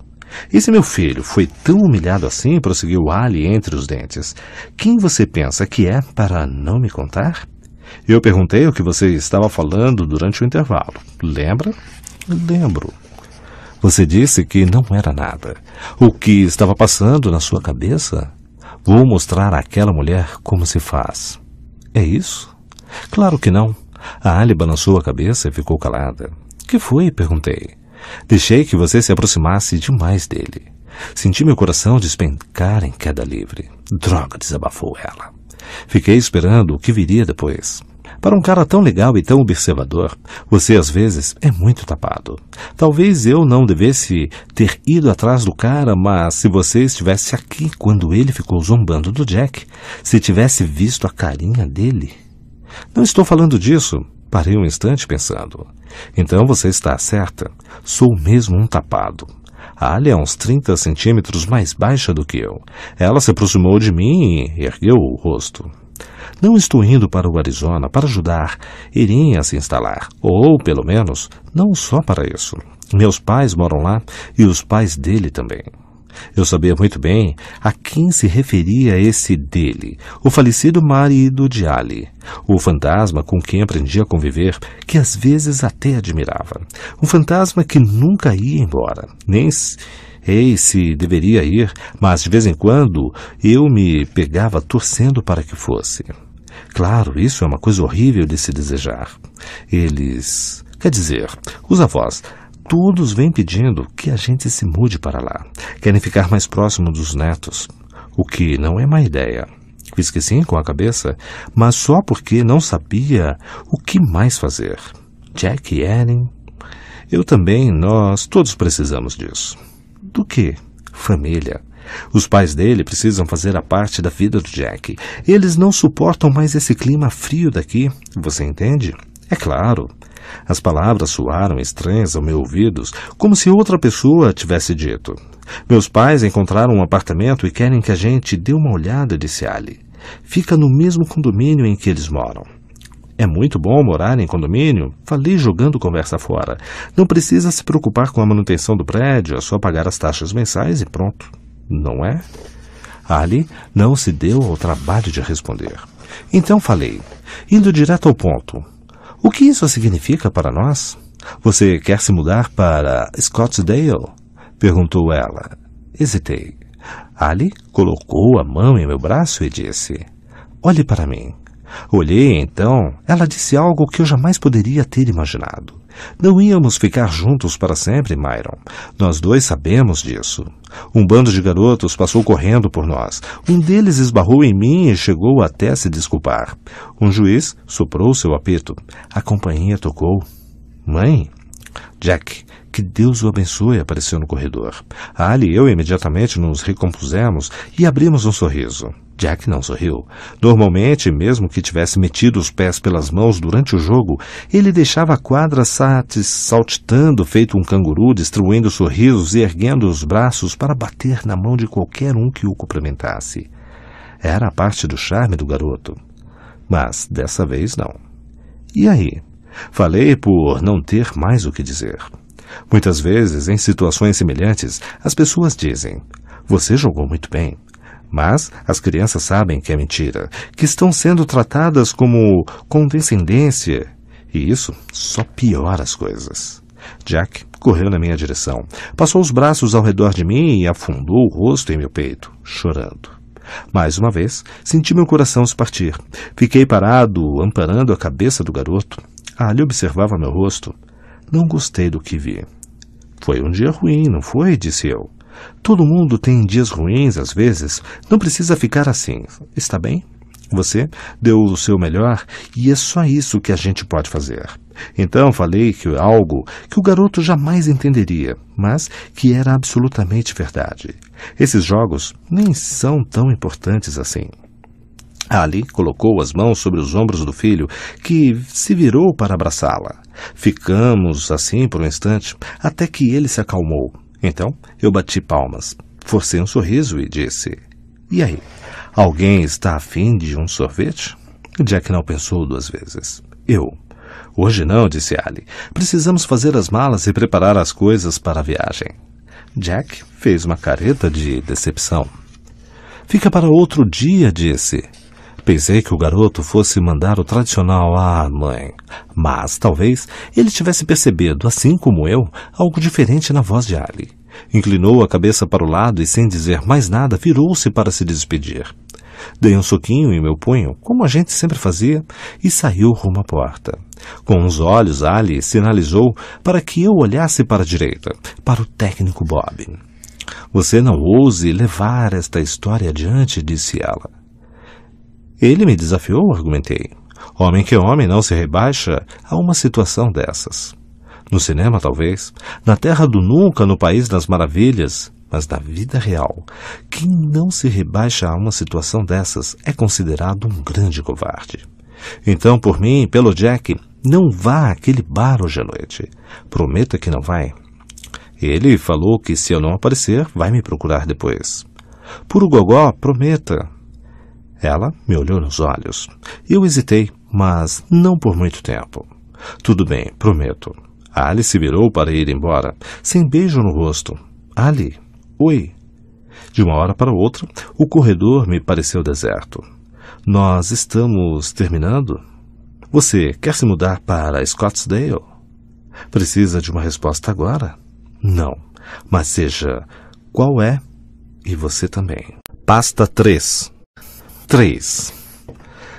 E se meu filho foi tão humilhado assim, prosseguiu Ali entre os dentes, quem você pensa que é para não me contar? Eu perguntei o que você estava falando durante o intervalo. Lembra? Lembro. Você disse que não era nada. O que estava passando na sua cabeça? Vou mostrar àquela mulher como se faz. É isso? Claro que não. A Ali balançou a cabeça e ficou calada. Que foi? perguntei. Deixei que você se aproximasse demais dele. Senti meu coração despencar em queda livre. Droga, desabafou ela. Fiquei esperando o que viria depois. Para um cara tão legal e tão observador, você às vezes é muito tapado. Talvez eu não devesse ter ido atrás do cara, mas se você estivesse aqui quando ele ficou zombando do Jack, se tivesse visto a carinha dele. Não estou falando disso. Parei um instante pensando. Então você está certa. Sou mesmo um tapado. A Ali é uns 30 centímetros mais baixa do que eu. Ela se aproximou de mim e ergueu o rosto. Não estou indo para o Arizona para ajudar Erin a se instalar, ou, pelo menos, não só para isso. Meus pais moram lá e os pais dele também. Eu sabia muito bem a quem se referia esse dele, o falecido marido de Ali, o fantasma com quem aprendi a conviver, que às vezes até admirava. Um fantasma que nunca ia embora, nem Ei se deveria ir, mas de vez em quando eu me pegava torcendo para que fosse. Claro, isso é uma coisa horrível de se desejar. Eles, quer dizer, os avós, todos vêm pedindo que a gente se mude para lá. Querem ficar mais próximo dos netos, o que não é má ideia. Fiz que sim com a cabeça, mas só porque não sabia o que mais fazer. Jack e Erin. Eu também, nós todos precisamos disso do que Família. Os pais dele precisam fazer a parte da vida do Jack. Eles não suportam mais esse clima frio daqui, você entende? É claro. As palavras soaram estranhas aos meus ouvidos, como se outra pessoa tivesse dito. Meus pais encontraram um apartamento e querem que a gente dê uma olhada, disse Ali. Fica no mesmo condomínio em que eles moram. É muito bom morar em condomínio? Falei jogando conversa fora. Não precisa se preocupar com a manutenção do prédio, é só pagar as taxas mensais e pronto. Não é? Ali não se deu ao trabalho de responder. Então falei, indo direto ao ponto. O que isso significa para nós? Você quer se mudar para Scottsdale? Perguntou ela. Hesitei. Ali colocou a mão em meu braço e disse: Olhe para mim. Olhei então, ela disse algo que eu jamais poderia ter imaginado. Não íamos ficar juntos para sempre, Myron. Nós dois sabemos disso. Um bando de garotos passou correndo por nós. Um deles esbarrou em mim e chegou até se desculpar. Um juiz soprou seu apito. A companhia tocou. Mãe? Jack, que Deus o abençoe, apareceu no corredor. Ali e eu imediatamente nos recompusemos e abrimos um sorriso. Jack não sorriu. Normalmente, mesmo que tivesse metido os pés pelas mãos durante o jogo, ele deixava a quadra saltitando, feito um canguru, destruindo sorrisos e erguendo os braços para bater na mão de qualquer um que o cumprimentasse. Era a parte do charme do garoto. Mas dessa vez não. E aí? Falei por não ter mais o que dizer. Muitas vezes, em situações semelhantes, as pessoas dizem: Você jogou muito bem. Mas as crianças sabem que é mentira, que estão sendo tratadas como condescendência, e isso só piora as coisas. Jack correu na minha direção, passou os braços ao redor de mim e afundou o rosto em meu peito, chorando. Mais uma vez, senti meu coração se partir. Fiquei parado, amparando a cabeça do garoto. Ali ah, observava meu rosto. Não gostei do que vi. Foi um dia ruim, não foi? disse eu. Todo mundo tem dias ruins às vezes. Não precisa ficar assim. Está bem? Você deu o seu melhor e é só isso que a gente pode fazer. Então falei que algo que o garoto jamais entenderia, mas que era absolutamente verdade. Esses jogos nem são tão importantes assim. Ali colocou as mãos sobre os ombros do filho, que se virou para abraçá-la. Ficamos assim por um instante, até que ele se acalmou. Então eu bati palmas, forcei um sorriso e disse: E aí, alguém está afim de um sorvete? Jack não pensou duas vezes. Eu. Hoje não, disse Ali. Precisamos fazer as malas e preparar as coisas para a viagem. Jack fez uma careta de decepção. Fica para outro dia, disse. Pensei que o garoto fosse mandar o tradicional Ah, mãe. Mas talvez ele tivesse percebido, assim como eu, algo diferente na voz de Ali. Inclinou a cabeça para o lado e, sem dizer mais nada, virou-se para se despedir. Dei um soquinho em meu punho, como a gente sempre fazia, e saiu rumo à porta. Com os olhos, Ali sinalizou para que eu olhasse para a direita, para o técnico Bob. Você não ouse levar esta história adiante, disse ela. Ele me desafiou, argumentei. Homem que homem não se rebaixa a uma situação dessas. No cinema, talvez. Na terra do nunca, no país das maravilhas. Mas na vida real, quem não se rebaixa a uma situação dessas é considerado um grande covarde. Então, por mim, pelo Jack, não vá àquele bar hoje à noite. Prometa que não vai. Ele falou que se eu não aparecer, vai me procurar depois. Por o gogó, prometa. Ela me olhou nos olhos. Eu hesitei, mas não por muito tempo. Tudo bem, prometo. Ali se virou para ir embora, sem beijo no rosto. Ali, oi. De uma hora para outra, o corredor me pareceu deserto. Nós estamos terminando? Você quer se mudar para Scottsdale? Precisa de uma resposta agora? Não. Mas seja, qual é? E você também. Pasta 3 3.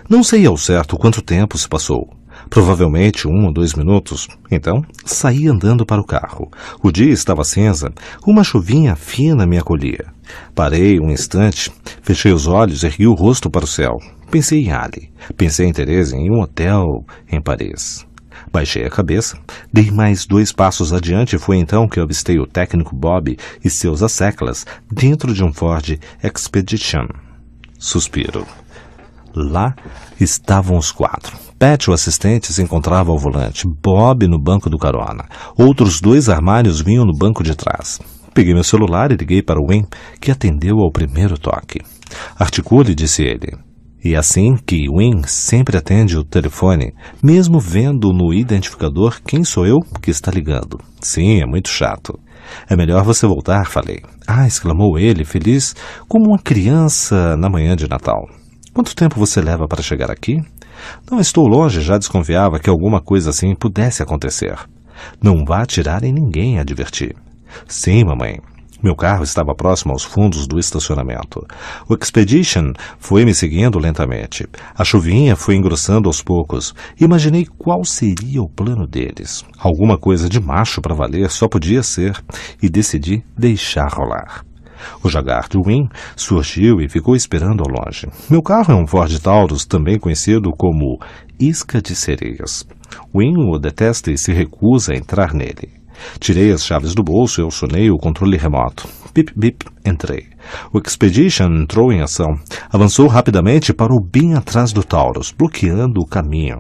Não sei ao certo quanto tempo se passou. Provavelmente um ou dois minutos. Então, saí andando para o carro. O dia estava cinza. Uma chuvinha fina me acolhia. Parei um instante, fechei os olhos, ergui o rosto para o céu. Pensei em Ali. Pensei em Teresa em um hotel em Paris. Baixei a cabeça, dei mais dois passos adiante e foi então que avistei o técnico Bob e seus asseclas dentro de um Ford Expedition. Suspiro. Lá estavam os quatro. Pat, o assistente, se encontrava ao volante. Bob no banco do carona. Outros dois armários vinham no banco de trás. Peguei meu celular e liguei para o Wim, que atendeu ao primeiro toque. Articule, disse ele. E assim que Win sempre atende o telefone, mesmo vendo no identificador quem sou eu que está ligando. Sim, é muito chato. É melhor você voltar, falei. Ah, exclamou ele, feliz como uma criança na manhã de Natal. Quanto tempo você leva para chegar aqui? Não estou longe, já desconfiava que alguma coisa assim pudesse acontecer. Não vá atirar em ninguém, adverti. Sim, mamãe. Meu carro estava próximo aos fundos do estacionamento. O Expedition foi me seguindo lentamente. A chuvinha foi engrossando aos poucos. Imaginei qual seria o plano deles. Alguma coisa de macho para valer só podia ser, e decidi deixar rolar. O Jaguar de Wynn surgiu e ficou esperando ao longe. Meu carro é um Ford Taurus, também conhecido como Isca de Sereias. Wynn o detesta e se recusa a entrar nele. Tirei as chaves do bolso e acionei o controle remoto. Bip, bip, entrei. O Expedition entrou em ação. Avançou rapidamente para o bem atrás do Taurus, bloqueando o caminho.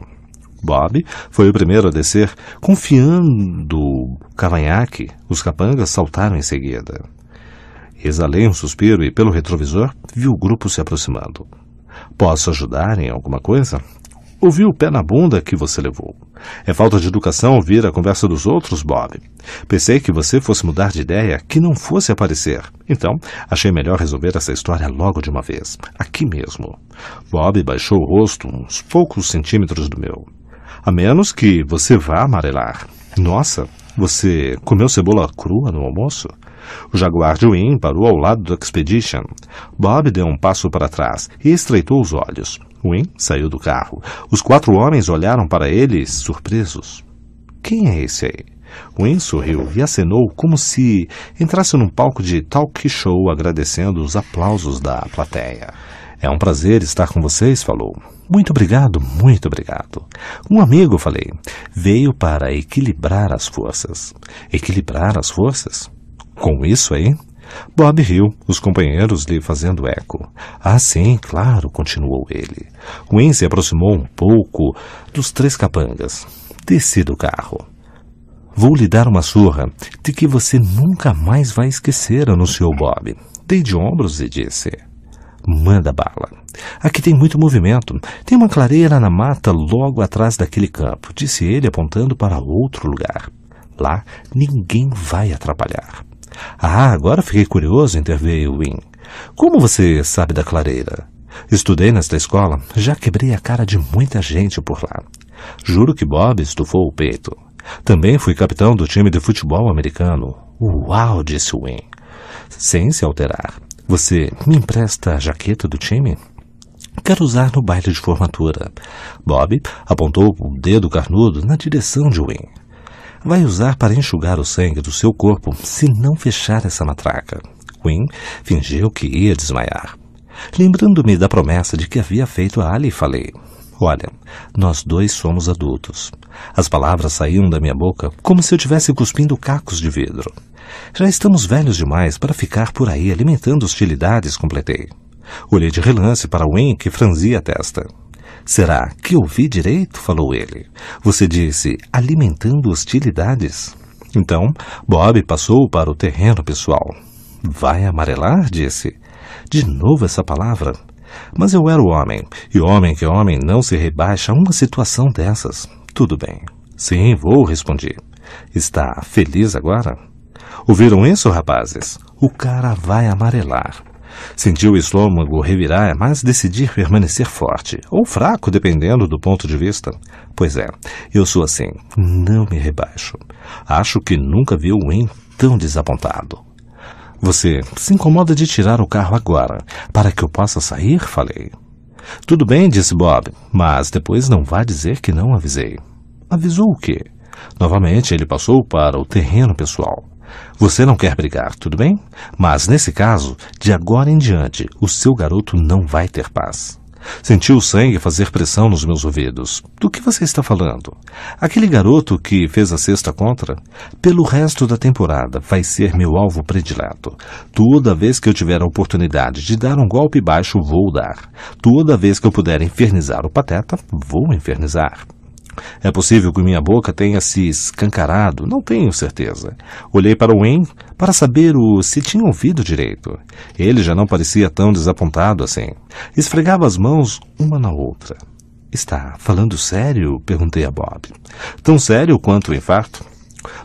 Bob foi o primeiro a descer, confiando o cavanhaque. Os capangas saltaram em seguida. Exalei um suspiro e, pelo retrovisor, vi o grupo se aproximando. Posso ajudar em alguma coisa? Ouvi o pé na bunda que você levou. É falta de educação ouvir a conversa dos outros, Bob. Pensei que você fosse mudar de ideia, que não fosse aparecer. Então, achei melhor resolver essa história logo de uma vez, aqui mesmo. Bob baixou o rosto uns poucos centímetros do meu. A menos que você vá amarelar. Nossa, você comeu cebola crua no almoço? O Jaguar de Wynn parou ao lado do Expedition. Bob deu um passo para trás e estreitou os olhos. Wynne saiu do carro. Os quatro homens olharam para ele, surpresos. Quem é esse aí? Wynne sorriu e acenou como se entrasse num palco de talk show agradecendo os aplausos da plateia. É um prazer estar com vocês, falou. Muito obrigado, muito obrigado. Um amigo, falei, veio para equilibrar as forças. Equilibrar as forças? Com isso aí, Bob riu, os companheiros lhe fazendo eco. Ah, sim, claro, continuou ele. Wayne se aproximou um pouco dos três capangas. Desci do carro. Vou lhe dar uma surra de que você nunca mais vai esquecer, anunciou Bob. Dei de ombros e disse. Manda bala. Aqui tem muito movimento. Tem uma clareira na mata logo atrás daquele campo, disse ele apontando para outro lugar. Lá ninguém vai atrapalhar. Ah, agora fiquei curioso, interveio Wing. Como você sabe da clareira? Estudei nesta escola, já quebrei a cara de muita gente por lá. Juro que Bob estufou o peito. Também fui capitão do time de futebol americano. Uau, disse Wing. Sem se alterar. Você me empresta a jaqueta do time? Quero usar no baile de formatura. Bob apontou o dedo carnudo na direção de Wing vai usar para enxugar o sangue do seu corpo se não fechar essa matraca. Quinn fingiu que ia desmaiar. Lembrando-me da promessa de que havia feito a Ali, falei: Olha, nós dois somos adultos. As palavras saíam da minha boca como se eu tivesse cuspindo cacos de vidro. Já estamos velhos demais para ficar por aí alimentando hostilidades, completei. Olhei de relance para Wayne, que franzia a testa. Será que ouvi direito? falou ele. Você disse alimentando hostilidades. Então, Bob passou para o terreno pessoal. Vai amarelar? disse. De novo essa palavra. Mas eu era o homem, e homem que homem não se rebaixa a uma situação dessas. Tudo bem. Sim, vou, respondi. Está feliz agora? Ouviram isso, rapazes? O cara vai amarelar. Senti o estômago revirar, mas decidi permanecer forte, ou fraco, dependendo do ponto de vista. Pois é, eu sou assim, não me rebaixo. Acho que nunca vi alguém tão desapontado. Você se incomoda de tirar o carro agora, para que eu possa sair? Falei. Tudo bem, disse Bob, mas depois não vá dizer que não avisei. Avisou o quê? Novamente ele passou para o terreno pessoal. Você não quer brigar, tudo bem? Mas nesse caso, de agora em diante, o seu garoto não vai ter paz. Senti o sangue fazer pressão nos meus ouvidos. Do que você está falando? Aquele garoto que fez a sexta contra? Pelo resto da temporada, vai ser meu alvo predileto. Toda vez que eu tiver a oportunidade de dar um golpe baixo, vou dar. Toda vez que eu puder infernizar o pateta, vou infernizar. É possível que minha boca tenha se escancarado, não tenho certeza. Olhei para Wayne para saber o se tinha ouvido direito. Ele já não parecia tão desapontado assim. Esfregava as mãos uma na outra. Está falando sério? perguntei a Bob. Tão sério quanto o infarto?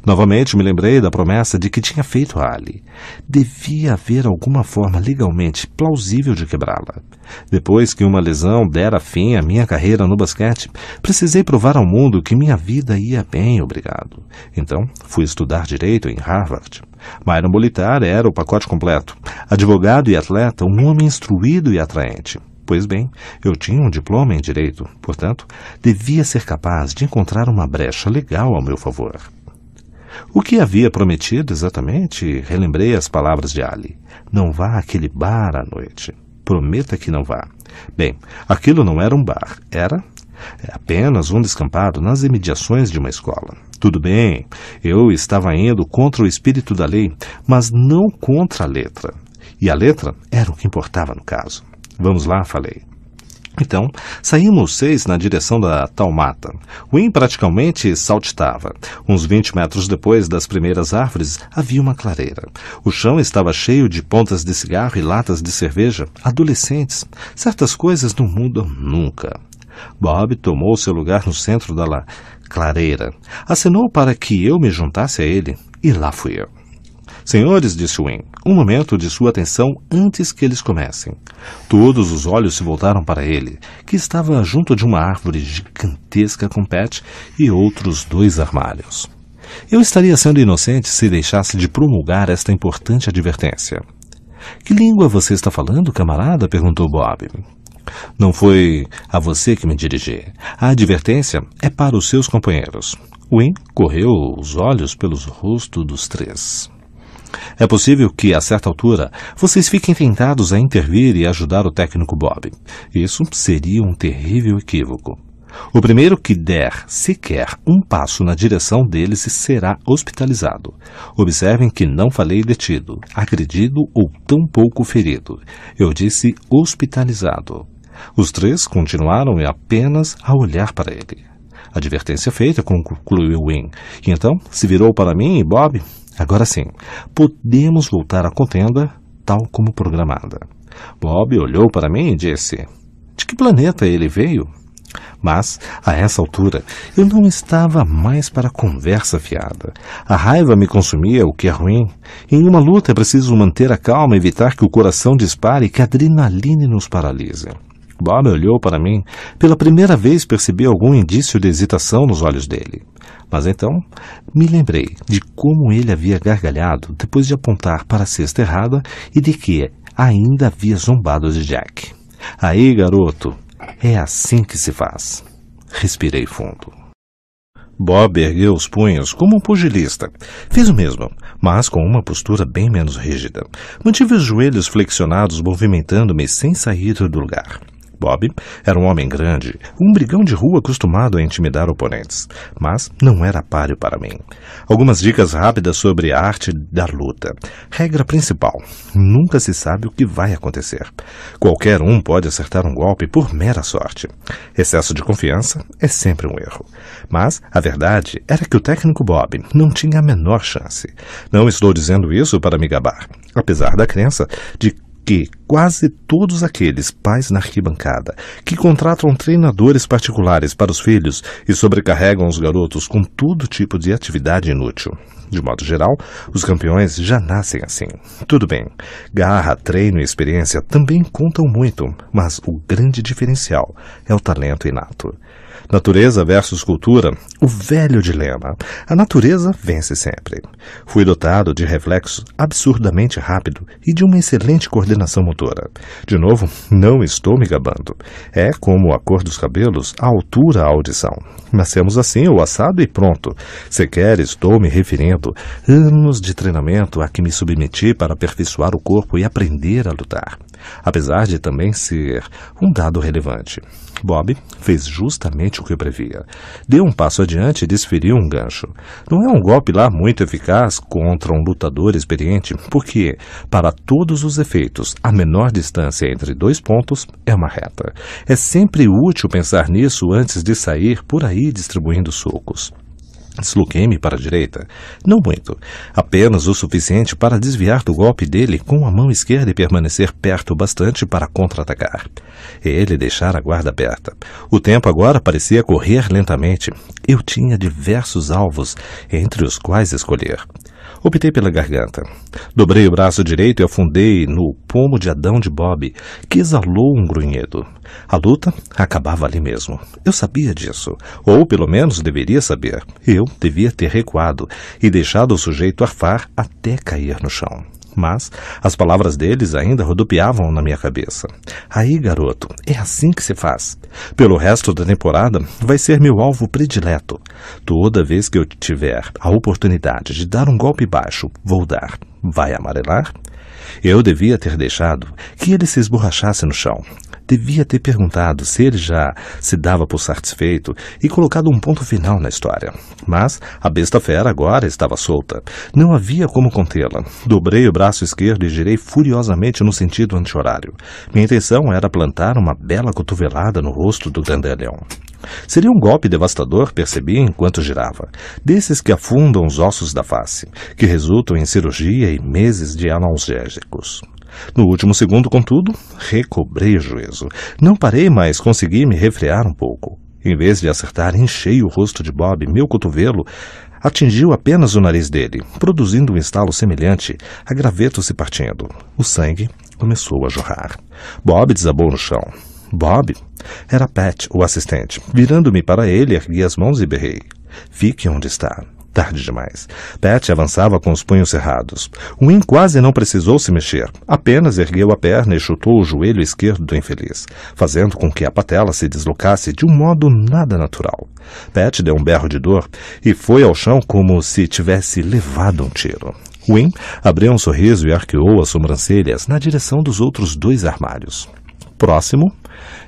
Novamente me lembrei da promessa de que tinha feito a Ali. Devia haver alguma forma legalmente plausível de quebrá-la. Depois que uma lesão dera fim à minha carreira no basquete, precisei provar ao mundo que minha vida ia bem, obrigado. Então, fui estudar direito em Harvard. Myron Bolitar era o pacote completo. Advogado e atleta, um homem instruído e atraente. Pois bem, eu tinha um diploma em direito, portanto, devia ser capaz de encontrar uma brecha legal ao meu favor. O que havia prometido exatamente? Relembrei as palavras de Ali. Não vá àquele bar à noite. Prometa que não vá. Bem, aquilo não era um bar, era apenas um descampado nas imediações de uma escola. Tudo bem, eu estava indo contra o espírito da lei, mas não contra a letra. E a letra era o que importava no caso. Vamos lá, falei. Então, saímos seis na direção da tal mata. Win praticamente saltitava. Uns vinte metros depois das primeiras árvores, havia uma clareira. O chão estava cheio de pontas de cigarro e latas de cerveja. Adolescentes. Certas coisas não mudam nunca. Bob tomou seu lugar no centro da clareira. Acenou para que eu me juntasse a ele, e lá fui eu. Senhores, disse Wynne, um momento de sua atenção antes que eles comecem. Todos os olhos se voltaram para ele, que estava junto de uma árvore gigantesca com Pet e outros dois armários. Eu estaria sendo inocente se deixasse de promulgar esta importante advertência. Que língua você está falando, camarada? perguntou Bob. Não foi a você que me dirigi. A advertência é para os seus companheiros. Wynne correu os olhos pelos rostos dos três. É possível que, a certa altura, vocês fiquem tentados a intervir e ajudar o técnico Bob. Isso seria um terrível equívoco. O primeiro que der sequer um passo na direção deles será hospitalizado. Observem que não falei detido, agredido ou tão pouco ferido. Eu disse hospitalizado. Os três continuaram apenas a olhar para ele. Advertência feita, concluiu Wynne. Então se virou para mim e Bob Agora sim, podemos voltar à contenda tal como programada. Bob olhou para mim e disse: De que planeta ele veio? Mas, a essa altura, eu não estava mais para conversa fiada. A raiva me consumia, o que é ruim. Em uma luta é preciso manter a calma, evitar que o coração dispare e que a adrenalina nos paralise. Bob olhou para mim. Pela primeira vez percebi algum indício de hesitação nos olhos dele. Mas então me lembrei de como ele havia gargalhado depois de apontar para a cesta errada e de que ainda havia zombado de Jack. Aí, garoto, é assim que se faz. Respirei fundo. Bob ergueu os punhos como um pugilista. Fez o mesmo, mas com uma postura bem menos rígida. Mantive os joelhos flexionados, movimentando-me sem sair do lugar. Bob era um homem grande, um brigão de rua acostumado a intimidar oponentes, mas não era páreo para mim. Algumas dicas rápidas sobre a arte da luta. Regra principal: nunca se sabe o que vai acontecer. Qualquer um pode acertar um golpe por mera sorte. Excesso de confiança é sempre um erro. Mas a verdade era que o técnico Bob não tinha a menor chance. Não estou dizendo isso para me gabar. Apesar da crença de que quase todos aqueles pais na arquibancada que contratam treinadores particulares para os filhos e sobrecarregam os garotos com todo tipo de atividade inútil. De modo geral, os campeões já nascem assim. Tudo bem, garra, treino e experiência também contam muito, mas o grande diferencial é o talento inato. Natureza versus cultura, o velho dilema. A natureza vence sempre. Fui dotado de reflexos absurdamente rápido e de uma excelente coordenação motora. De novo, não estou me gabando. É como a cor dos cabelos, a altura, a audição. Nascemos assim, o assado e pronto. Sequer estou me referindo anos de treinamento a que me submeti para aperfeiçoar o corpo e aprender a lutar apesar de também ser um dado relevante. Bob fez justamente o que eu previa. Deu um passo adiante e desferiu um gancho. Não é um golpe lá muito eficaz contra um lutador experiente, porque, para todos os efeitos, a menor distância entre dois pontos é uma reta. É sempre útil pensar nisso antes de sair por aí distribuindo socos. Desloquei-me para a direita. Não muito. Apenas o suficiente para desviar do golpe dele com a mão esquerda e permanecer perto o bastante para contra-atacar. Ele deixara a guarda aberta. O tempo agora parecia correr lentamente. Eu tinha diversos alvos, entre os quais escolher. Optei pela garganta. Dobrei o braço direito e afundei no pomo de Adão de Bob, que exalou um grunhido. A luta acabava ali mesmo. Eu sabia disso, ou pelo menos deveria saber. Eu devia ter recuado e deixado o sujeito arfar até cair no chão mas as palavras deles ainda rodopiavam na minha cabeça. Aí, garoto, é assim que se faz. Pelo resto da temporada, vai ser meu alvo predileto. Toda vez que eu tiver a oportunidade de dar um golpe baixo, vou dar. Vai amarelar? Eu devia ter deixado que ele se esborrachasse no chão, devia ter perguntado se ele já se dava por satisfeito e colocado um ponto final na história. Mas a besta fera agora estava solta. Não havia como contê-la. Dobrei o braço esquerdo e girei furiosamente no sentido anti-horário. Minha intenção era plantar uma bela cotovelada no rosto do grandalhão. Seria um golpe devastador, percebi enquanto girava. Desses que afundam os ossos da face, que resultam em cirurgia e meses de analgésicos. No último segundo, contudo, recobrei juízo. Não parei, mas consegui me refrear um pouco. Em vez de acertar em cheio o rosto de Bob, meu cotovelo atingiu apenas o nariz dele, produzindo um estalo semelhante a graveto se partindo. O sangue começou a jorrar. Bob desabou no chão. Bob? Era Pat, o assistente. Virando-me para ele, ergui as mãos e berrei. Fique onde está tarde demais. Pat avançava com os punhos cerrados. Win quase não precisou se mexer. Apenas ergueu a perna e chutou o joelho esquerdo do infeliz, fazendo com que a patela se deslocasse de um modo nada natural. Pat deu um berro de dor e foi ao chão como se tivesse levado um tiro. Win abriu um sorriso e arqueou as sobrancelhas na direção dos outros dois armários. Próximo,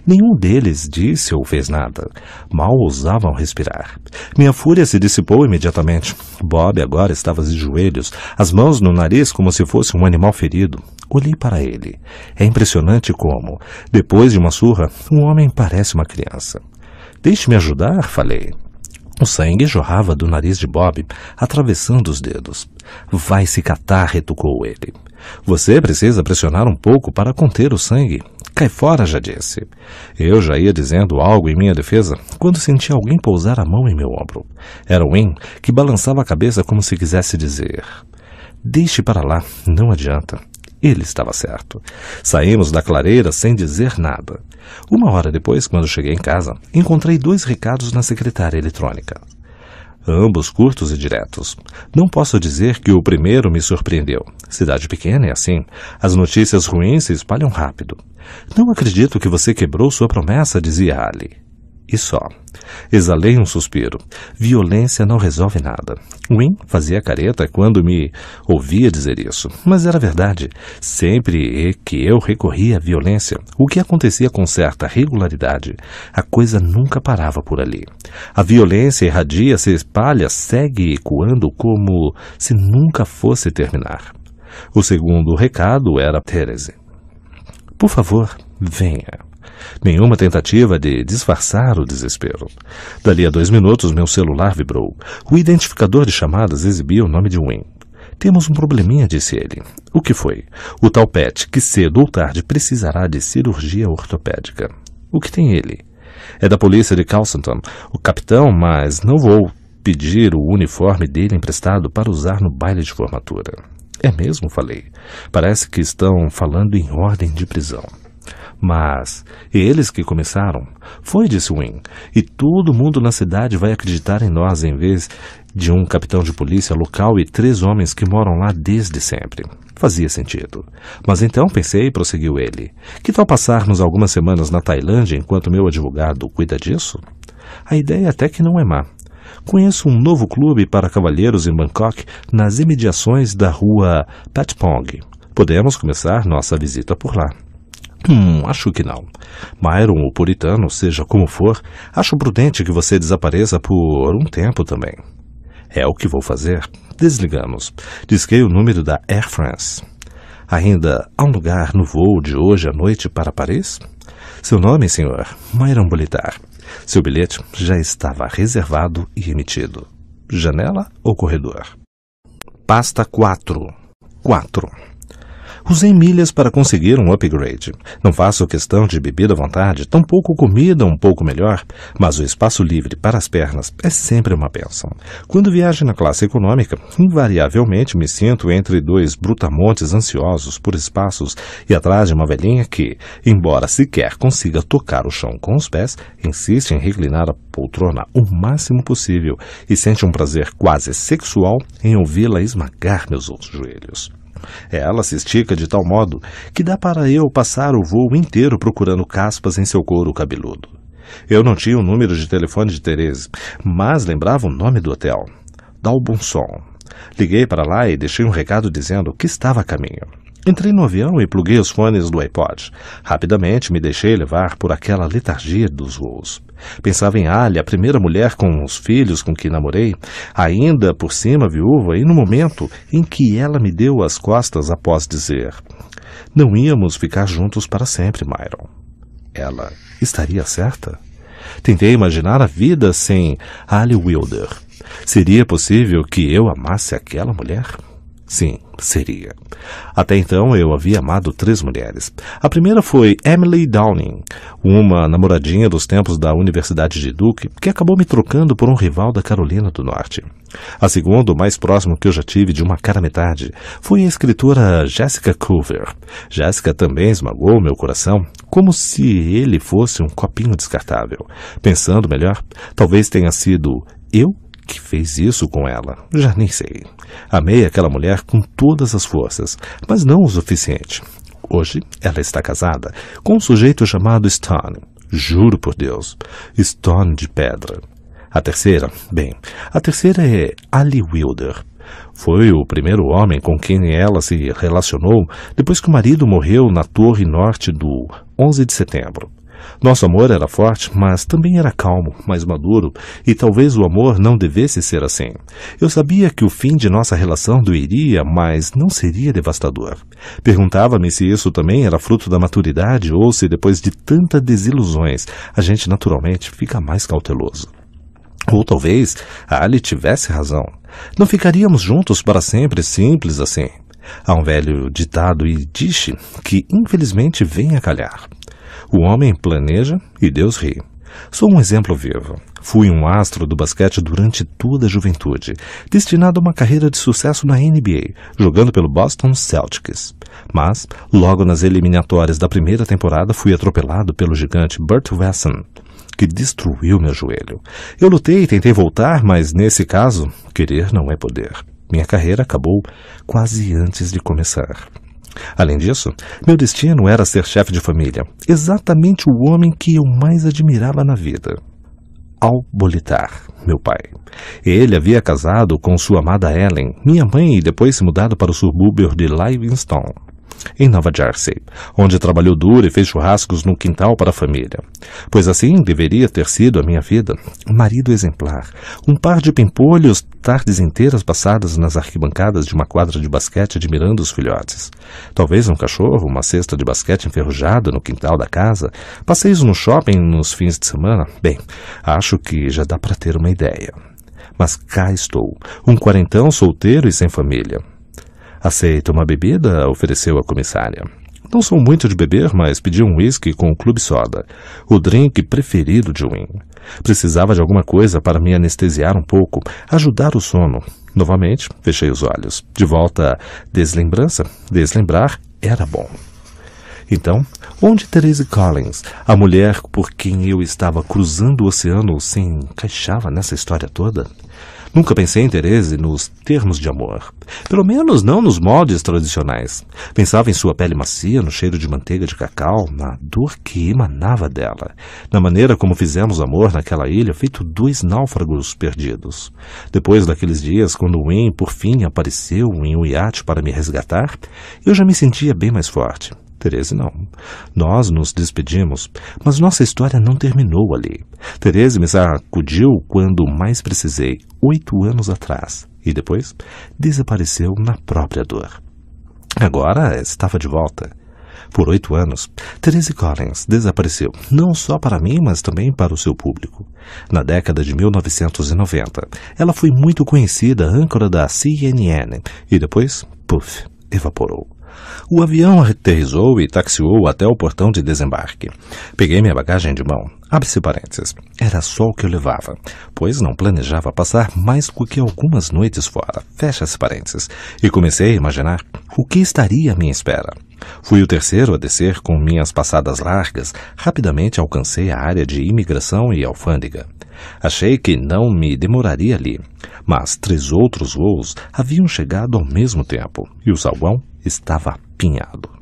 Nenhum deles disse ou fez nada. Mal ousavam respirar. Minha fúria se dissipou imediatamente. Bob agora estava de joelhos, as mãos no nariz como se fosse um animal ferido. Olhei para ele. É impressionante como, depois de uma surra, um homem parece uma criança. Deixe-me ajudar, falei. O sangue jorrava do nariz de Bob, atravessando os dedos. Vai se catar, retucou ele. Você precisa pressionar um pouco para conter o sangue. Cai fora, já disse. Eu já ia dizendo algo em minha defesa quando senti alguém pousar a mão em meu ombro. Era Win, que balançava a cabeça como se quisesse dizer: Deixe para lá, não adianta. Ele estava certo. Saímos da clareira sem dizer nada. Uma hora depois, quando cheguei em casa, encontrei dois recados na secretária eletrônica. Ambos curtos e diretos. Não posso dizer que o primeiro me surpreendeu. Cidade pequena é assim. As notícias ruins se espalham rápido. Não acredito que você quebrou sua promessa, dizia Ali e só. Exalei um suspiro. Violência não resolve nada. Win fazia careta quando me ouvia dizer isso, mas era verdade. Sempre que eu recorria à violência, o que acontecia com certa regularidade, a coisa nunca parava por ali. A violência irradia, se espalha, segue ecoando como se nunca fosse terminar. O segundo recado era Therese. Por favor, venha. Nenhuma tentativa de disfarçar o desespero. Dali a dois minutos, meu celular vibrou. O identificador de chamadas exibia o nome de Wynne. Temos um probleminha, disse ele. O que foi? O tal Pet, que cedo ou tarde precisará de cirurgia ortopédica. O que tem ele? É da polícia de Calcenton. O capitão, mas não vou pedir o uniforme dele emprestado para usar no baile de formatura. É mesmo? Falei. Parece que estão falando em ordem de prisão. Mas eles que começaram. Foi, disse Win. E todo mundo na cidade vai acreditar em nós em vez de um capitão de polícia local e três homens que moram lá desde sempre. Fazia sentido. Mas então pensei, prosseguiu ele, que tal passarmos algumas semanas na Tailândia enquanto meu advogado cuida disso? A ideia até que não é má. Conheço um novo clube para cavalheiros em Bangkok, nas imediações da rua Patpong. Podemos começar nossa visita por lá. Hum, acho que não. Myron ou Puritano, seja como for, acho prudente que você desapareça por um tempo também. É o que vou fazer. Desligamos. Disquei o número da Air France. Ainda há um lugar no voo de hoje à noite para Paris? Seu nome, senhor? Myron Bolitar. Seu bilhete já estava reservado e emitido. Janela ou corredor? Pasta 4. 4. Usei milhas para conseguir um upgrade. Não faço questão de bebida à vontade, tampouco comida um pouco melhor, mas o espaço livre para as pernas é sempre uma bênção. Quando viajo na classe econômica, invariavelmente me sinto entre dois brutamontes ansiosos por espaços e atrás de uma velhinha que, embora sequer consiga tocar o chão com os pés, insiste em reclinar a poltrona o máximo possível e sente um prazer quase sexual em ouvi-la esmagar meus outros joelhos. É, ela se estica de tal modo que dá para eu passar o voo inteiro procurando caspas em seu couro cabeludo. Eu não tinha o número de telefone de Tereza, mas lembrava o nome do hotel. Dalbonson. Liguei para lá e deixei um recado dizendo que estava a caminho. Entrei no avião e pluguei os fones do iPod. Rapidamente me deixei levar por aquela letargia dos voos. Pensava em Ali, a primeira mulher com os filhos com que namorei, ainda por cima viúva, e no momento em que ela me deu as costas após dizer: Não íamos ficar juntos para sempre, Myron. Ela estaria certa? Tentei imaginar a vida sem Ali Wilder. Seria possível que eu amasse aquela mulher? Sim, seria. Até então eu havia amado três mulheres. A primeira foi Emily Downing, uma namoradinha dos tempos da Universidade de Duke, que acabou me trocando por um rival da Carolina do Norte. A segunda, o mais próximo que eu já tive de uma cara metade, foi a escritora Jessica Culver. Jessica também esmagou meu coração, como se ele fosse um copinho descartável. Pensando melhor, talvez tenha sido eu que fez isso com ela? Já nem sei. Amei aquela mulher com todas as forças, mas não o suficiente. Hoje ela está casada com um sujeito chamado Stone. Juro por Deus. Stone de pedra. A terceira, bem, a terceira é Ali Wilder. Foi o primeiro homem com quem ela se relacionou depois que o marido morreu na Torre Norte do 11 de setembro. Nosso amor era forte, mas também era calmo, mais maduro, e talvez o amor não devesse ser assim. Eu sabia que o fim de nossa relação doeria, mas não seria devastador. Perguntava-me se isso também era fruto da maturidade ou se depois de tantas desilusões a gente naturalmente fica mais cauteloso. Ou talvez a Ali tivesse razão. Não ficaríamos juntos para sempre, simples assim. Há um velho ditado e diz que infelizmente vem a calhar. O homem planeja e Deus ri. Sou um exemplo vivo. Fui um astro do basquete durante toda a juventude, destinado a uma carreira de sucesso na NBA, jogando pelo Boston Celtics. Mas, logo nas eliminatórias da primeira temporada, fui atropelado pelo gigante Burt Wesson, que destruiu meu joelho. Eu lutei e tentei voltar, mas nesse caso, querer não é poder. Minha carreira acabou quase antes de começar. Além disso, meu destino era ser chefe de família, exatamente o homem que eu mais admirava na vida. Al Bolitar, meu pai. Ele havia casado com sua amada Ellen, minha mãe, e depois se mudado para o subúrbio de Livingston em Nova Jersey, onde trabalhou duro e fez churrascos no quintal para a família. Pois assim deveria ter sido a minha vida. Um marido exemplar, um par de pimpolhos, tardes inteiras passadas nas arquibancadas de uma quadra de basquete admirando os filhotes. Talvez um cachorro, uma cesta de basquete enferrujada no quintal da casa, passeios no shopping nos fins de semana. Bem, acho que já dá para ter uma ideia. Mas cá estou, um quarentão solteiro e sem família. Aceita uma bebida? ofereceu a comissária. Não sou muito de beber, mas pedi um uísque com o clube soda, o drink preferido de Wynn. Precisava de alguma coisa para me anestesiar um pouco, ajudar o sono. Novamente, fechei os olhos. De volta, deslembrança, deslembrar era bom. Então, onde Therese Collins, a mulher por quem eu estava cruzando o oceano, se encaixava nessa história toda? Nunca pensei em Terese nos termos de amor. Pelo menos não nos moldes tradicionais. Pensava em sua pele macia, no cheiro de manteiga de cacau, na dor que emanava dela, na maneira como fizemos amor naquela ilha, feito dois náufragos perdidos. Depois daqueles dias, quando Wayne por fim apareceu em um iate para me resgatar, eu já me sentia bem mais forte. Tereze não. Nós nos despedimos, mas nossa história não terminou ali. Tereze me sacudiu quando mais precisei, oito anos atrás, e depois desapareceu na própria dor. Agora estava de volta. Por oito anos, Therese Collins desapareceu, não só para mim, mas também para o seu público. Na década de 1990, ela foi muito conhecida âncora da CNN e depois, puff, evaporou. O avião aterrizou e taxiou até o portão de desembarque. Peguei minha bagagem de mão. Abre-se parênteses. Era só o que eu levava, pois não planejava passar mais do que algumas noites fora. Fecha-se parênteses. E comecei a imaginar o que estaria à minha espera. Fui o terceiro a descer com minhas passadas largas. Rapidamente alcancei a área de imigração e alfândega. Achei que não me demoraria ali, mas três outros voos haviam chegado ao mesmo tempo e o salgão estava apinhado.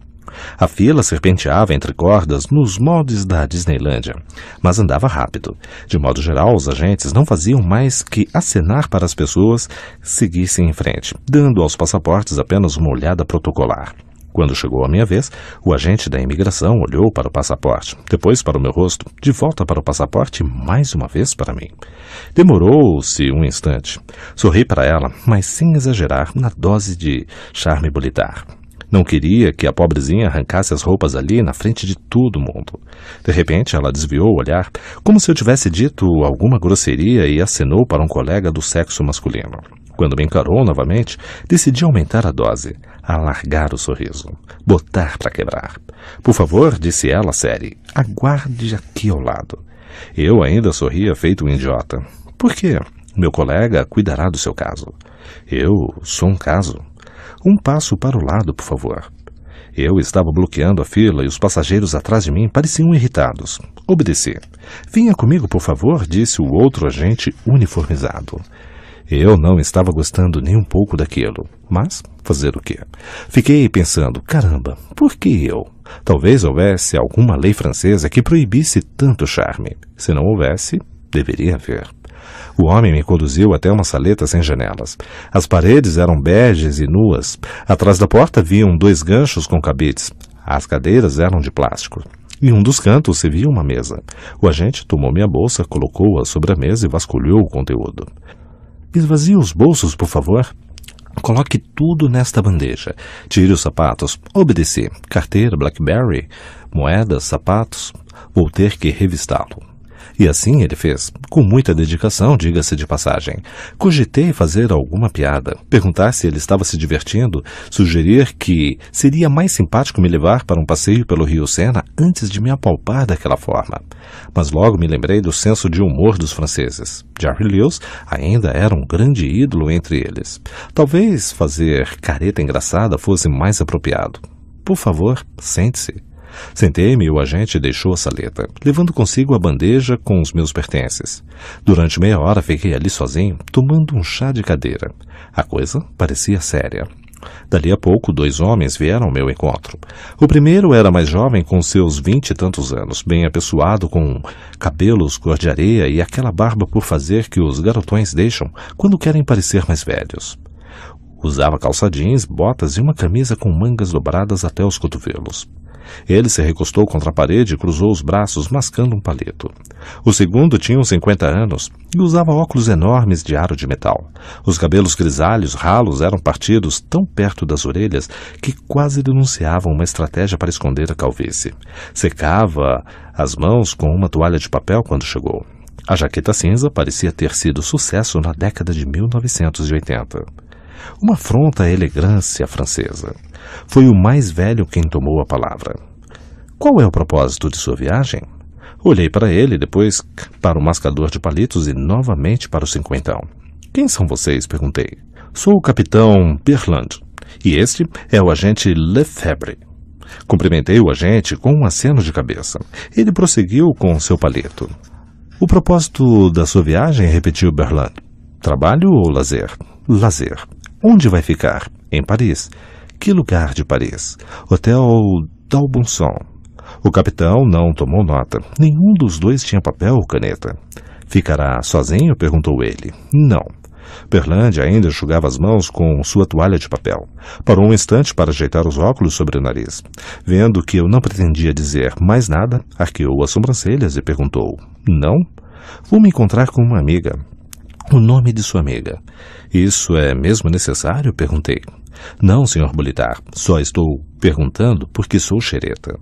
A fila serpenteava entre cordas nos moldes da Disneylândia, mas andava rápido. De modo geral, os agentes não faziam mais que acenar para as pessoas seguissem em frente, dando aos passaportes apenas uma olhada protocolar. Quando chegou a minha vez, o agente da imigração olhou para o passaporte, depois para o meu rosto, de volta para o passaporte e mais uma vez para mim. Demorou-se um instante. Sorri para ela, mas sem exagerar na dose de charme bolitar. Não queria que a pobrezinha arrancasse as roupas ali na frente de todo mundo. De repente, ela desviou o olhar, como se eu tivesse dito alguma grosseria e acenou para um colega do sexo masculino. Quando me encarou novamente, decidi aumentar a dose alargar o sorriso, botar para quebrar. Por favor, disse ela séria, aguarde aqui ao lado. Eu ainda sorria feito um idiota. Por quê? Meu colega cuidará do seu caso. Eu sou um caso. Um passo para o lado, por favor. Eu estava bloqueando a fila e os passageiros atrás de mim pareciam irritados. Obedeci. Venha comigo, por favor, disse o outro agente uniformizado. Eu não estava gostando nem um pouco daquilo. Mas fazer o quê? Fiquei pensando, caramba, por que eu? Talvez houvesse alguma lei francesa que proibisse tanto charme. Se não houvesse, deveria haver. O homem me conduziu até uma saleta sem janelas. As paredes eram beges e nuas. Atrás da porta haviam dois ganchos com cabides. As cadeiras eram de plástico. Em um dos cantos se via uma mesa. O agente tomou minha bolsa, colocou-a sobre a mesa e vasculhou o conteúdo. Esvazie os bolsos, por favor. Coloque tudo nesta bandeja. Tire os sapatos. Obedeci. Carteira, Blackberry, moedas, sapatos. Vou ter que revistá-lo. E assim ele fez, com muita dedicação, diga-se de passagem. Cogitei fazer alguma piada, perguntar se ele estava se divertindo, sugerir que seria mais simpático me levar para um passeio pelo Rio Sena antes de me apalpar daquela forma. Mas logo me lembrei do senso de humor dos franceses. Jerry Lewis ainda era um grande ídolo entre eles. Talvez fazer careta engraçada fosse mais apropriado. Por favor, sente-se. Sentei-me e o agente deixou a saleta, levando consigo a bandeja com os meus pertences. Durante meia hora fiquei ali sozinho, tomando um chá de cadeira. A coisa parecia séria. Dali a pouco, dois homens vieram ao meu encontro. O primeiro era mais jovem, com seus vinte e tantos anos, bem apessoado, com cabelos cor de areia e aquela barba por fazer que os garotões deixam quando querem parecer mais velhos. Usava calça jeans, botas e uma camisa com mangas dobradas até os cotovelos. Ele se recostou contra a parede e cruzou os braços mascando um palito. O segundo tinha uns 50 anos e usava óculos enormes de aro de metal. Os cabelos grisalhos ralos eram partidos tão perto das orelhas que quase denunciavam uma estratégia para esconder a calvície. Secava as mãos com uma toalha de papel quando chegou. A jaqueta cinza parecia ter sido sucesso na década de 1980 uma afronta à elegância francesa. Foi o mais velho quem tomou a palavra. Qual é o propósito de sua viagem? Olhei para ele, depois para o mascador de palitos e novamente para o cinquentão. Quem são vocês? perguntei. Sou o capitão Berland e este é o agente Lefebvre. Cumprimentei o agente com um aceno de cabeça. Ele prosseguiu com seu palito. O propósito da sua viagem, repetiu Berland. Trabalho ou lazer? Lazer. Onde vai ficar? Em Paris. Que lugar de Paris? Hotel d'Albonson. O capitão não tomou nota. Nenhum dos dois tinha papel ou caneta. Ficará sozinho? perguntou ele. Não. Perlande ainda enxugava as mãos com sua toalha de papel. Parou um instante para ajeitar os óculos sobre o nariz. Vendo que eu não pretendia dizer mais nada, arqueou as sobrancelhas e perguntou: Não? Vou me encontrar com uma amiga o nome de sua amiga. Isso é mesmo necessário? perguntei. Não, senhor Bolitar, só estou perguntando porque sou xereta.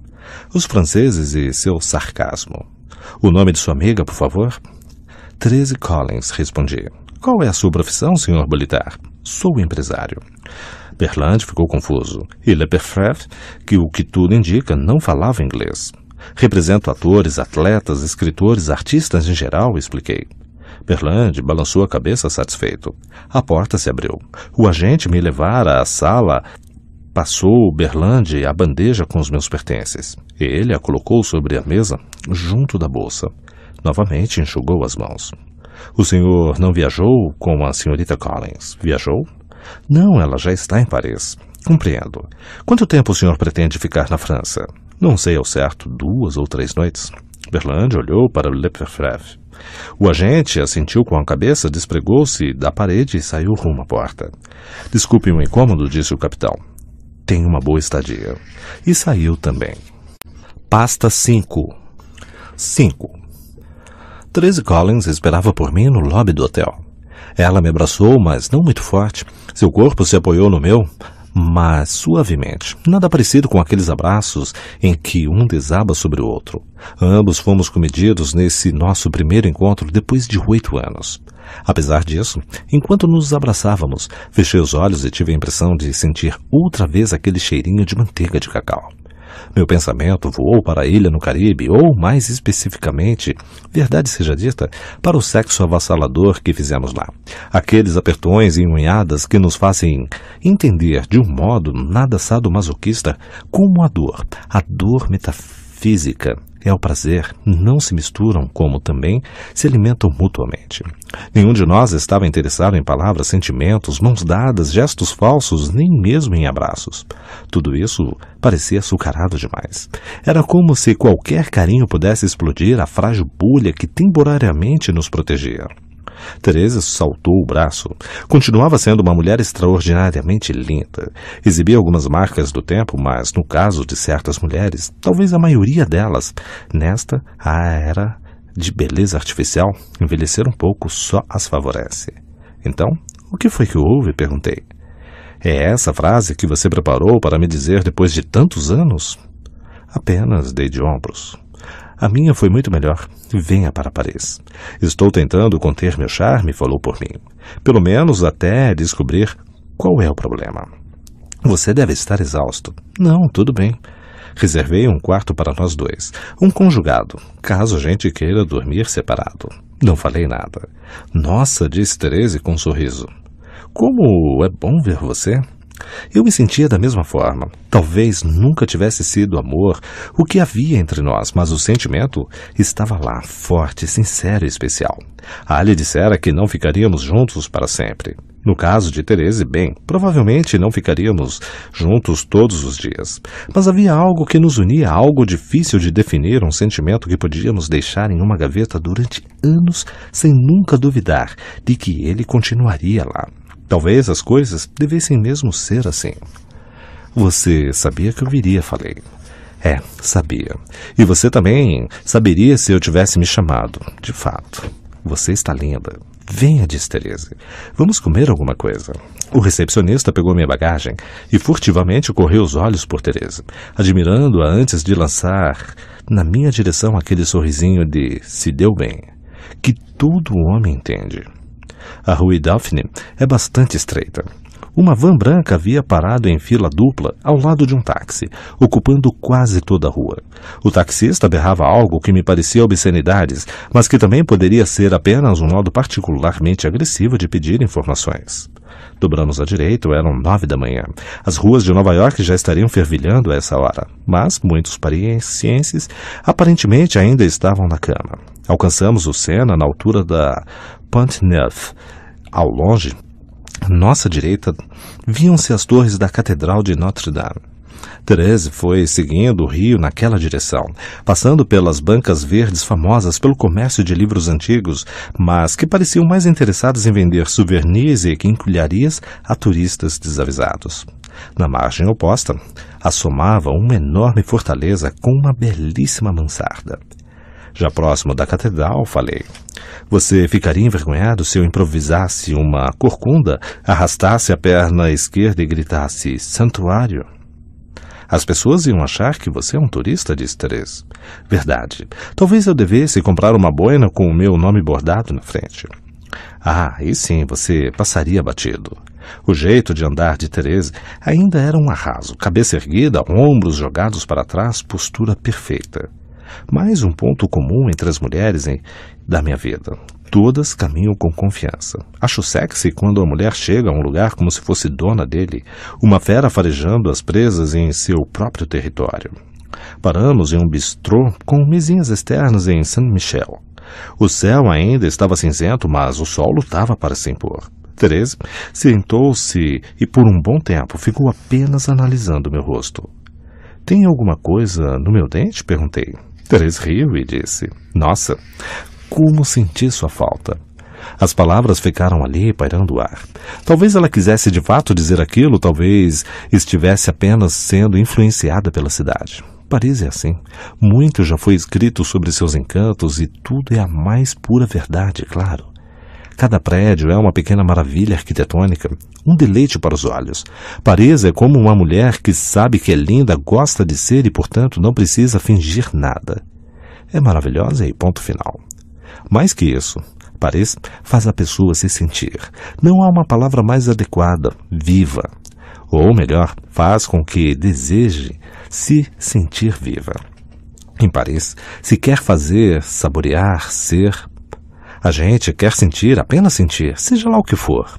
Os franceses e seu sarcasmo. O nome de sua amiga, por favor? Treze Collins, respondi. Qual é a sua profissão, senhor Bolitar? Sou empresário. Berland ficou confuso. E Leperfrev, que o que tudo indica, não falava inglês. Represento atores, atletas, escritores, artistas em geral, expliquei. Berland balançou a cabeça satisfeito. A porta se abriu. O agente me levara à sala passou Berland a bandeja com os meus pertences. Ele a colocou sobre a mesa, junto da bolsa. Novamente enxugou as mãos. O senhor não viajou com a senhorita Collins? Viajou? Não, ela já está em Paris. Compreendo. Quanto tempo o senhor pretende ficar na França? Não sei ao certo, duas ou três noites. Berlande olhou para Leprefrev. O agente assentiu com a cabeça, despregou-se da parede e saiu rumo à porta. Desculpe o incômodo, disse o capitão. Tenha uma boa estadia. E saiu também. Pasta 5 5. Tracy Collins esperava por mim no lobby do hotel. Ela me abraçou, mas não muito forte. Seu corpo se apoiou no meu mas suavemente, nada parecido com aqueles abraços em que um desaba sobre o outro. Ambos fomos comedidos nesse nosso primeiro encontro depois de oito anos. Apesar disso, enquanto nos abraçávamos, fechei os olhos e tive a impressão de sentir outra vez aquele cheirinho de manteiga de cacau. Meu pensamento voou para a ilha no Caribe, ou, mais especificamente, verdade seja dita, para o sexo avassalador que fizemos lá. Aqueles apertões e unhadas que nos fazem entender, de um modo nada sadomasoquista, como a dor, a dor metafísica é o prazer não se misturam, como também se alimentam mutuamente. Nenhum de nós estava interessado em palavras, sentimentos, mãos dadas, gestos falsos, nem mesmo em abraços. Tudo isso parecia açucarado demais. Era como se qualquer carinho pudesse explodir a frágil bolha que temporariamente nos protegia. Teresa saltou o braço. Continuava sendo uma mulher extraordinariamente linda. Exibia algumas marcas do tempo, mas no caso de certas mulheres, talvez a maioria delas, nesta a era de beleza artificial, envelhecer um pouco só as favorece. Então, o que foi que houve? perguntei. É essa frase que você preparou para me dizer depois de tantos anos? Apenas dei de ombros. A minha foi muito melhor. Venha para Paris. Estou tentando conter meu charme, falou por mim. Pelo menos até descobrir qual é o problema. Você deve estar exausto. Não, tudo bem. Reservei um quarto para nós dois, um conjugado, caso a gente queira dormir separado. Não falei nada. Nossa, disse Therese com um sorriso. Como é bom ver você. Eu me sentia da mesma forma. Talvez nunca tivesse sido amor o que havia entre nós, mas o sentimento estava lá, forte, sincero e especial. A Alia dissera que não ficaríamos juntos para sempre. No caso de Terese, bem, provavelmente não ficaríamos juntos todos os dias. Mas havia algo que nos unia, algo difícil de definir, um sentimento que podíamos deixar em uma gaveta durante anos sem nunca duvidar de que ele continuaria lá. Talvez as coisas devessem mesmo ser assim. Você sabia que eu viria, falei. É, sabia. E você também saberia se eu tivesse me chamado. De fato. Você está linda. Venha, disse Tereza. Vamos comer alguma coisa. O recepcionista pegou minha bagagem e furtivamente correu os olhos por Teresa, admirando-a antes de lançar na minha direção aquele sorrisinho de se deu bem, que todo homem entende. A rua Daphne é bastante estreita. Uma van branca havia parado em fila dupla ao lado de um táxi, ocupando quase toda a rua. O taxista berrava algo que me parecia obscenidades, mas que também poderia ser apenas um modo particularmente agressivo de pedir informações. Dobramos à direita, eram nove da manhã. As ruas de Nova York já estariam fervilhando a essa hora, mas muitos parisienses aparentemente ainda estavam na cama. Alcançamos o Sena na altura da Pont Neuf. Ao longe, à nossa direita, viam-se as torres da Catedral de Notre-Dame. Therese foi seguindo o rio naquela direção, passando pelas bancas verdes famosas pelo comércio de livros antigos, mas que pareciam mais interessados em vender souvenirs e quinquilharias a turistas desavisados. Na margem oposta, assomava uma enorme fortaleza com uma belíssima mansarda. Já próximo da catedral, falei. Você ficaria envergonhado se eu improvisasse uma corcunda, arrastasse a perna esquerda e gritasse santuário? As pessoas iam achar que você é um turista, disse Teresa. Verdade. Talvez eu devesse comprar uma boina com o meu nome bordado na frente. Ah, e sim, você passaria batido. O jeito de andar de Teresa ainda era um arraso, cabeça erguida, ombros jogados para trás, postura perfeita. Mais um ponto comum entre as mulheres em, da minha vida. Todas caminham com confiança. Acho sexy quando a mulher chega a um lugar como se fosse dona dele, uma fera farejando as presas em seu próprio território. Paramos em um bistrô com mesinhas externas em Saint-Michel. O céu ainda estava cinzento, mas o sol lutava para se impor. Therese sentou-se e por um bom tempo ficou apenas analisando meu rosto. Tem alguma coisa no meu dente? perguntei. Teres riu e disse: Nossa, como senti sua falta. As palavras ficaram ali pairando o ar. Talvez ela quisesse de fato dizer aquilo, talvez estivesse apenas sendo influenciada pela cidade. Paris é assim. Muito já foi escrito sobre seus encantos e tudo é a mais pura verdade, claro. Cada prédio é uma pequena maravilha arquitetônica, um deleite para os olhos. Paris é como uma mulher que sabe que é linda, gosta de ser e, portanto, não precisa fingir nada. É maravilhosa e ponto final. Mais que isso, Paris faz a pessoa se sentir. Não há uma palavra mais adequada, viva. Ou melhor, faz com que deseje se sentir viva. Em Paris, se quer fazer, saborear, ser, a gente quer sentir, apenas sentir, seja lá o que for.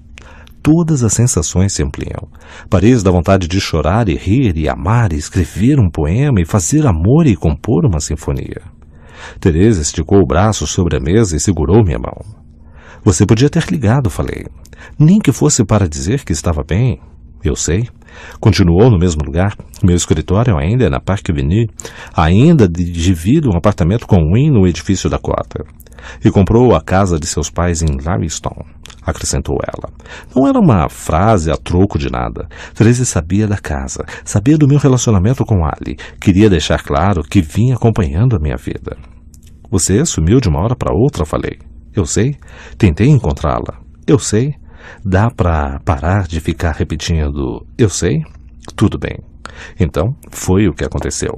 Todas as sensações se ampliam. Paris dá vontade de chorar e rir e amar e escrever um poema e fazer amor e compor uma sinfonia. Teresa esticou o braço sobre a mesa e segurou minha mão. Você podia ter ligado, falei. Nem que fosse para dizer que estava bem. Eu sei. Continuou no mesmo lugar. Meu escritório ainda é na Park Avenue. Ainda divido um apartamento com Wynne no edifício da Cota. E comprou a casa de seus pais em Livingston, acrescentou ela. Não era uma frase a troco de nada. Tracy sabia da casa, sabia do meu relacionamento com Ali. Queria deixar claro que vinha acompanhando a minha vida. Você sumiu de uma hora para outra, falei. Eu sei. Tentei encontrá-la. Eu sei. Dá para parar de ficar repetindo: Eu sei, tudo bem. Então, foi o que aconteceu.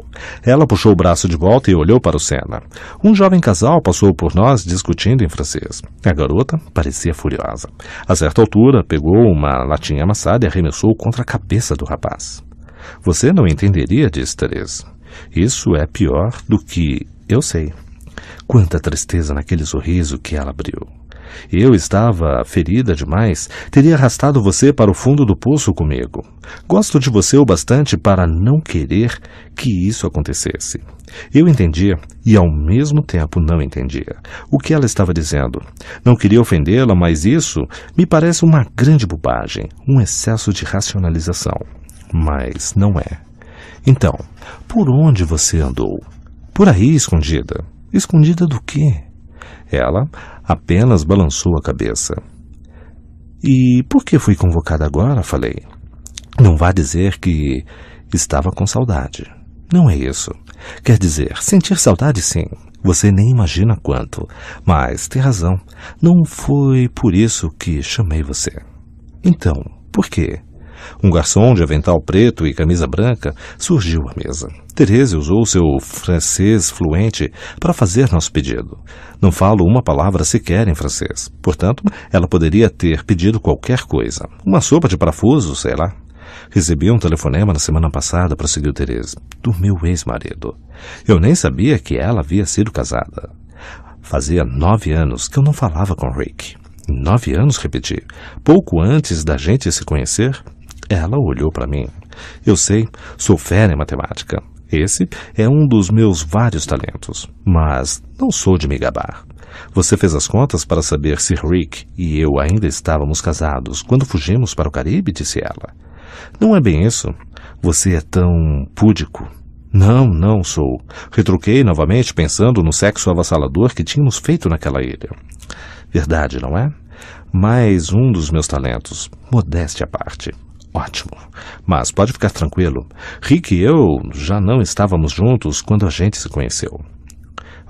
Ela puxou o braço de volta e olhou para o Senna. Um jovem casal passou por nós discutindo em francês. A garota parecia furiosa. A certa altura, pegou uma latinha amassada e arremessou contra a cabeça do rapaz. Você não entenderia, disse Teresa. Isso é pior do que eu sei. Quanta tristeza naquele sorriso que ela abriu. Eu estava ferida demais, teria arrastado você para o fundo do poço comigo. Gosto de você o bastante para não querer que isso acontecesse. Eu entendia e ao mesmo tempo não entendia o que ela estava dizendo. Não queria ofendê-la, mas isso me parece uma grande bobagem, um excesso de racionalização. Mas não é. Então, por onde você andou? Por aí, escondida. Escondida do quê? Ela Apenas balançou a cabeça. E por que fui convocada agora? Falei. Não vá dizer que estava com saudade. Não é isso. Quer dizer, sentir saudade sim. Você nem imagina quanto. Mas tem razão. Não foi por isso que chamei você. Então, por quê? Um garçom de avental preto e camisa branca surgiu à mesa. Terese usou seu francês fluente para fazer nosso pedido. Não falo uma palavra sequer em francês. Portanto, ela poderia ter pedido qualquer coisa. Uma sopa de parafuso, sei lá. Recebi um telefonema na semana passada, prosseguiu Teresa, do meu ex-marido. Eu nem sabia que ela havia sido casada. Fazia nove anos que eu não falava com Rick. Nove anos, repeti. Pouco antes da gente se conhecer, ela olhou para mim. Eu sei, sou fera em matemática. Esse é um dos meus vários talentos, mas não sou de me gabar. Você fez as contas para saber se Rick e eu ainda estávamos casados quando fugimos para o Caribe, disse ela. Não é bem isso. Você é tão púdico. Não, não sou. Retruquei novamente pensando no sexo avassalador que tínhamos feito naquela ilha. Verdade, não é? Mais um dos meus talentos, modéstia à parte. Ótimo. Mas pode ficar tranquilo. Rick e eu já não estávamos juntos quando a gente se conheceu.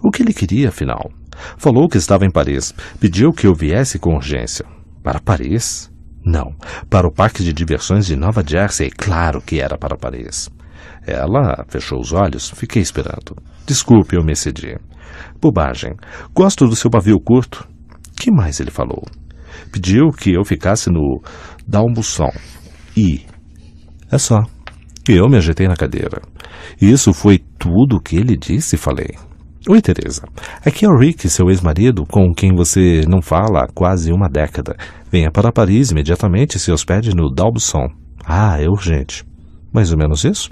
O que ele queria, afinal? Falou que estava em Paris. Pediu que eu viesse com urgência. Para Paris? Não. Para o parque de diversões de Nova Jersey, claro que era para Paris. Ela fechou os olhos. Fiquei esperando. Desculpe, eu me excedi. Bobagem. Gosto do seu pavio curto. Que mais ele falou? Pediu que eu ficasse no Dalmusson, e é só. Eu me ajeitei na cadeira. Isso foi tudo o que ele disse, falei. Oi, Teresa. Aqui é o Rick, seu ex-marido, com quem você não fala há quase uma década. Venha para Paris imediatamente e se hospede no Dalbson. Ah, é urgente. Mais ou menos isso?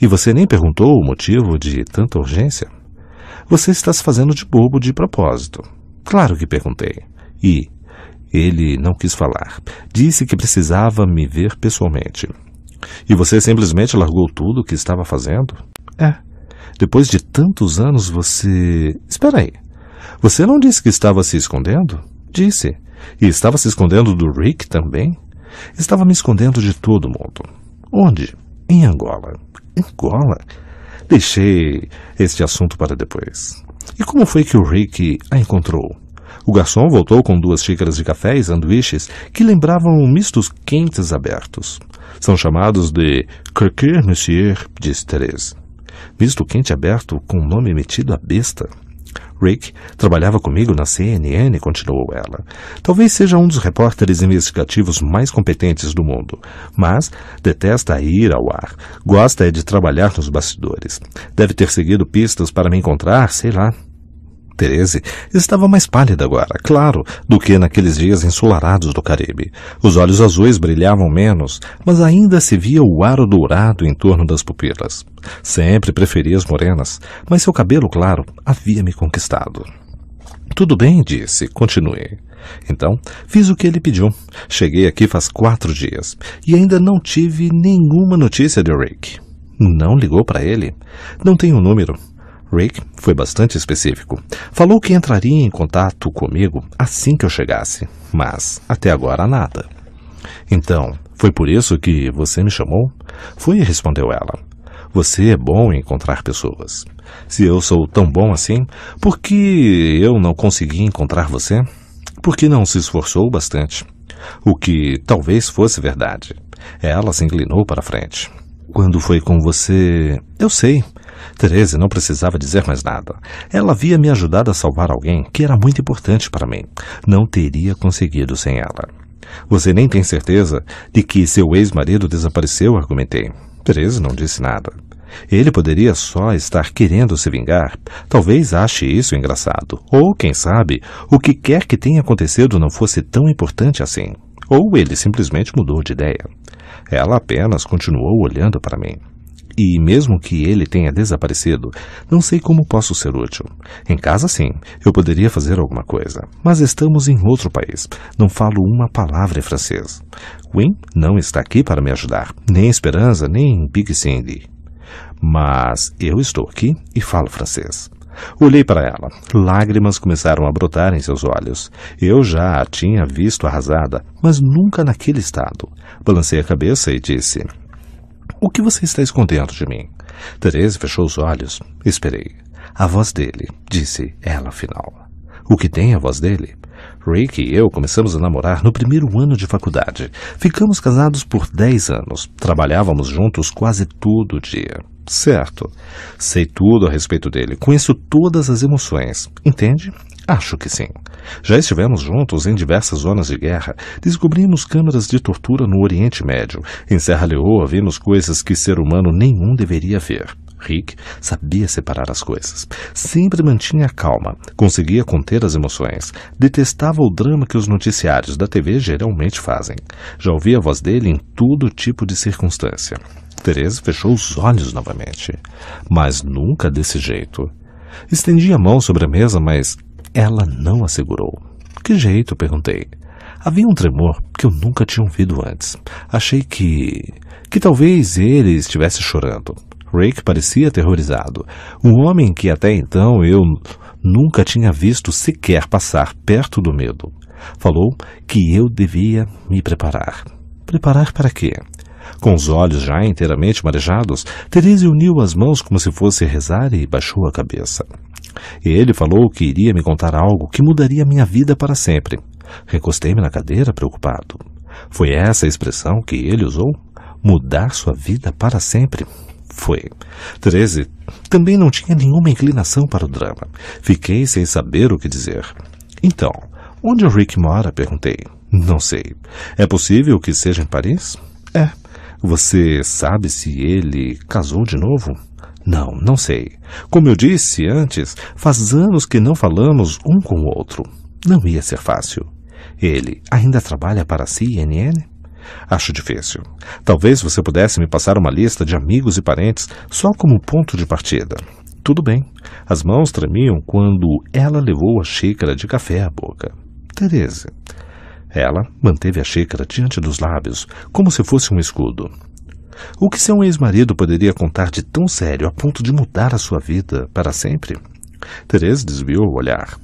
E você nem perguntou o motivo de tanta urgência? Você está se fazendo de bobo de propósito. Claro que perguntei. E ele não quis falar. Disse que precisava me ver pessoalmente. E você simplesmente largou tudo o que estava fazendo? É. Depois de tantos anos você. Espera aí. Você não disse que estava se escondendo? Disse. E estava se escondendo do Rick também? Estava me escondendo de todo mundo. Onde? Em Angola. Angola? Deixei este assunto para depois. E como foi que o Rick a encontrou? O garçom voltou com duas xícaras de café e sanduíches que lembravam mistos quentes abertos. São chamados de croquer, monsieur, disse Therese. Misto quente aberto com o nome metido à besta. Rick trabalhava comigo na CNN, continuou ela. Talvez seja um dos repórteres investigativos mais competentes do mundo, mas detesta ir ao ar. Gosta é de trabalhar nos bastidores. Deve ter seguido pistas para me encontrar, sei lá. Tereze estava mais pálida agora, claro, do que naqueles dias ensolarados do Caribe. Os olhos azuis brilhavam menos, mas ainda se via o aro dourado em torno das pupilas. Sempre preferi as morenas, mas seu cabelo claro havia me conquistado. Tudo bem, disse. Continue. Então, fiz o que ele pediu. Cheguei aqui faz quatro dias e ainda não tive nenhuma notícia de Rick. Não ligou para ele? Não tem o um número, Rick foi bastante específico. Falou que entraria em contato comigo assim que eu chegasse, mas até agora nada. Então, foi por isso que você me chamou? Foi, respondeu ela. Você é bom em encontrar pessoas. Se eu sou tão bom assim, por que eu não consegui encontrar você? Porque não se esforçou bastante. O que talvez fosse verdade. Ela se inclinou para frente. Quando foi com você? Eu sei. Teresa não precisava dizer mais nada. Ela havia me ajudado a salvar alguém que era muito importante para mim. Não teria conseguido sem ela. Você nem tem certeza de que seu ex-marido desapareceu, argumentei. Teresa não disse nada. Ele poderia só estar querendo se vingar. Talvez ache isso engraçado. Ou, quem sabe, o que quer que tenha acontecido não fosse tão importante assim. Ou ele simplesmente mudou de ideia. Ela apenas continuou olhando para mim. E mesmo que ele tenha desaparecido, não sei como posso ser útil. Em casa, sim, eu poderia fazer alguma coisa. Mas estamos em outro país. Não falo uma palavra em francês. Wim não está aqui para me ajudar, nem Esperança, nem Big Cindy. Mas eu estou aqui e falo francês. Olhei para ela. Lágrimas começaram a brotar em seus olhos. Eu já a tinha visto arrasada, mas nunca naquele estado. Balancei a cabeça e disse: o que você está escondendo de mim? Therese fechou os olhos. Esperei. A voz dele, disse ela afinal. O que tem a voz dele? Rick e eu começamos a namorar no primeiro ano de faculdade. Ficamos casados por dez anos. Trabalhávamos juntos quase todo dia. Certo. Sei tudo a respeito dele. Conheço todas as emoções. Entende? Acho que sim. Já estivemos juntos em diversas zonas de guerra. Descobrimos câmaras de tortura no Oriente Médio. Em Serra Leoa vimos coisas que ser humano nenhum deveria ver. Rick sabia separar as coisas. Sempre mantinha a calma, conseguia conter as emoções, detestava o drama que os noticiários da TV geralmente fazem. Já ouvia a voz dele em todo tipo de circunstância. Teresa fechou os olhos novamente. Mas nunca desse jeito. Estendia a mão sobre a mesa, mas ela não a segurou. Que jeito? perguntei. Havia um tremor que eu nunca tinha ouvido antes. Achei que. que talvez ele estivesse chorando. Rake parecia aterrorizado. Um homem que até então eu nunca tinha visto sequer passar perto do medo. Falou que eu devia me preparar. Preparar para quê? Com os olhos já inteiramente marejados, Therese uniu as mãos como se fosse rezar e baixou a cabeça. E ele falou que iria me contar algo que mudaria minha vida para sempre. Recostei-me na cadeira preocupado. Foi essa a expressão que ele usou? Mudar sua vida para sempre? Foi. 13. Também não tinha nenhuma inclinação para o drama. Fiquei sem saber o que dizer. Então, onde o Rick mora? perguntei. Não sei. É possível que seja em Paris? É. Você sabe se ele casou de novo? Não, não sei. Como eu disse antes, faz anos que não falamos um com o outro. Não ia ser fácil. Ele ainda trabalha para a CNN? Acho difícil. Talvez você pudesse me passar uma lista de amigos e parentes só como ponto de partida. Tudo bem. As mãos tremiam quando ela levou a xícara de café à boca. Tereza. Ela manteve a xícara diante dos lábios, como se fosse um escudo. O que seu ex-marido poderia contar de tão sério a ponto de mudar a sua vida para sempre? Teresa desviou o olhar.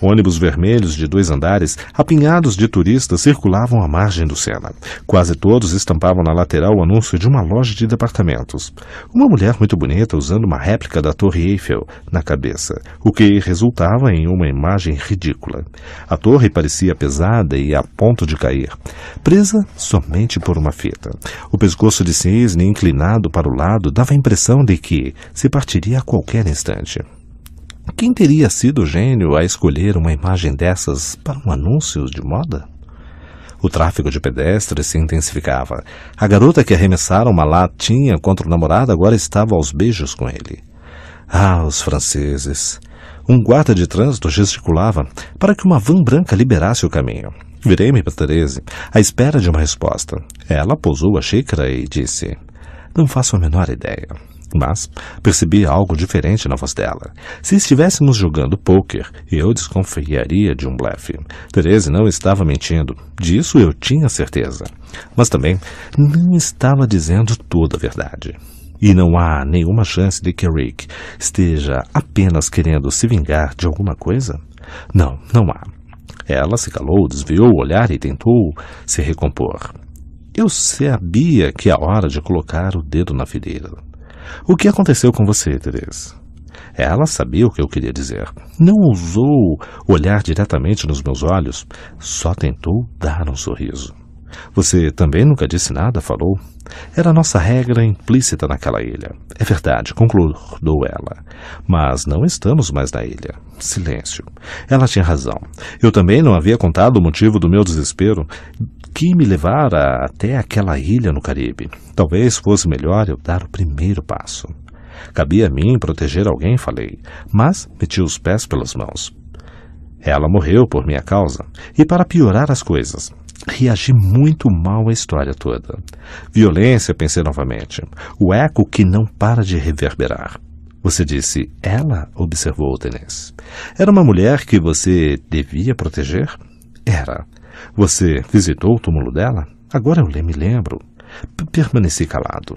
Ônibus vermelhos de dois andares, apinhados de turistas, circulavam à margem do Sena. Quase todos estampavam na lateral o anúncio de uma loja de departamentos. Uma mulher muito bonita usando uma réplica da Torre Eiffel na cabeça, o que resultava em uma imagem ridícula. A torre parecia pesada e a ponto de cair, presa somente por uma fita. O pescoço de cisne inclinado para o lado dava a impressão de que se partiria a qualquer instante. Quem teria sido o gênio a escolher uma imagem dessas para um anúncio de moda? O tráfego de pedestres se intensificava. A garota que arremessara uma latinha contra o namorado agora estava aos beijos com ele. Ah, os franceses! Um guarda de trânsito gesticulava para que uma van branca liberasse o caminho. Virei-me para Therese, à espera de uma resposta. Ela pousou a xícara e disse: Não faço a menor ideia mas percebi algo diferente na voz dela. Se estivéssemos jogando pôquer, eu desconfiaria de um blefe. Therese não estava mentindo, disso eu tinha certeza. Mas também não estava dizendo toda a verdade. E não há nenhuma chance de que Rick esteja apenas querendo se vingar de alguma coisa? Não, não há. Ela se calou, desviou o olhar e tentou se recompor. Eu sabia que é hora de colocar o dedo na fileira, o que aconteceu com você, Teresa? Ela sabia o que eu queria dizer. Não ousou olhar diretamente nos meus olhos, só tentou dar um sorriso. Você também nunca disse nada, falou. Era nossa regra implícita naquela ilha. É verdade, concordou ela. Mas não estamos mais na ilha. Silêncio. Ela tinha razão. Eu também não havia contado o motivo do meu desespero que me levara até aquela ilha no Caribe. Talvez fosse melhor eu dar o primeiro passo. Cabia a mim proteger alguém, falei, mas meti os pés pelas mãos. Ela morreu por minha causa. E para piorar as coisas, Reagi muito mal à história toda. Violência, pensei novamente. O eco que não para de reverberar. Você disse, ela, observou o Tenence. Era uma mulher que você devia proteger? Era. Você visitou o túmulo dela? Agora eu me lembro. P Permaneci calado.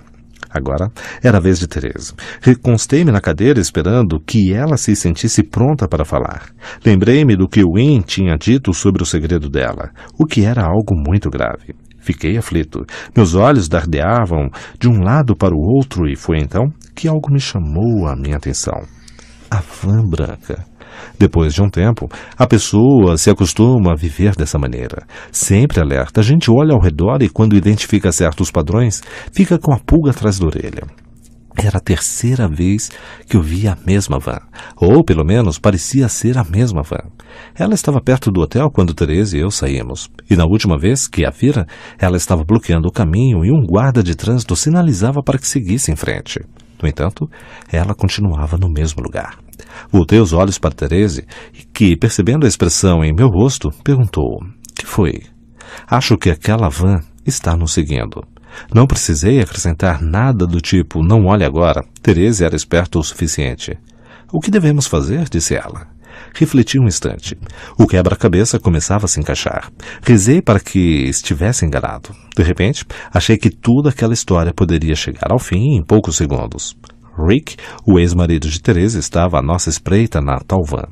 Agora era a vez de Teresa. Reconstei-me na cadeira esperando que ela se sentisse pronta para falar. Lembrei-me do que Wynne tinha dito sobre o segredo dela, o que era algo muito grave. Fiquei aflito. Meus olhos dardeavam de um lado para o outro e foi então que algo me chamou a minha atenção. A van branca. Depois de um tempo, a pessoa se acostuma a viver dessa maneira. Sempre alerta, a gente olha ao redor e, quando identifica certos padrões, fica com a pulga atrás da orelha. Era a terceira vez que eu via a mesma van, ou pelo menos parecia ser a mesma van. Ela estava perto do hotel quando Teresa e eu saímos, e na última vez que a vira, ela estava bloqueando o caminho e um guarda de trânsito sinalizava para que seguisse em frente. No entanto, ela continuava no mesmo lugar. Voltei os olhos para Terese, que, percebendo a expressão em meu rosto, perguntou: Que foi? Acho que aquela van está nos seguindo. Não precisei acrescentar nada do tipo não olhe agora. Terese era esperta o suficiente. O que devemos fazer? disse ela. Refleti um instante. O quebra-cabeça começava a se encaixar. Rezei para que estivesse enganado. De repente, achei que toda aquela história poderia chegar ao fim em poucos segundos. Rick, o ex-marido de Teresa, estava à nossa espreita na tal van.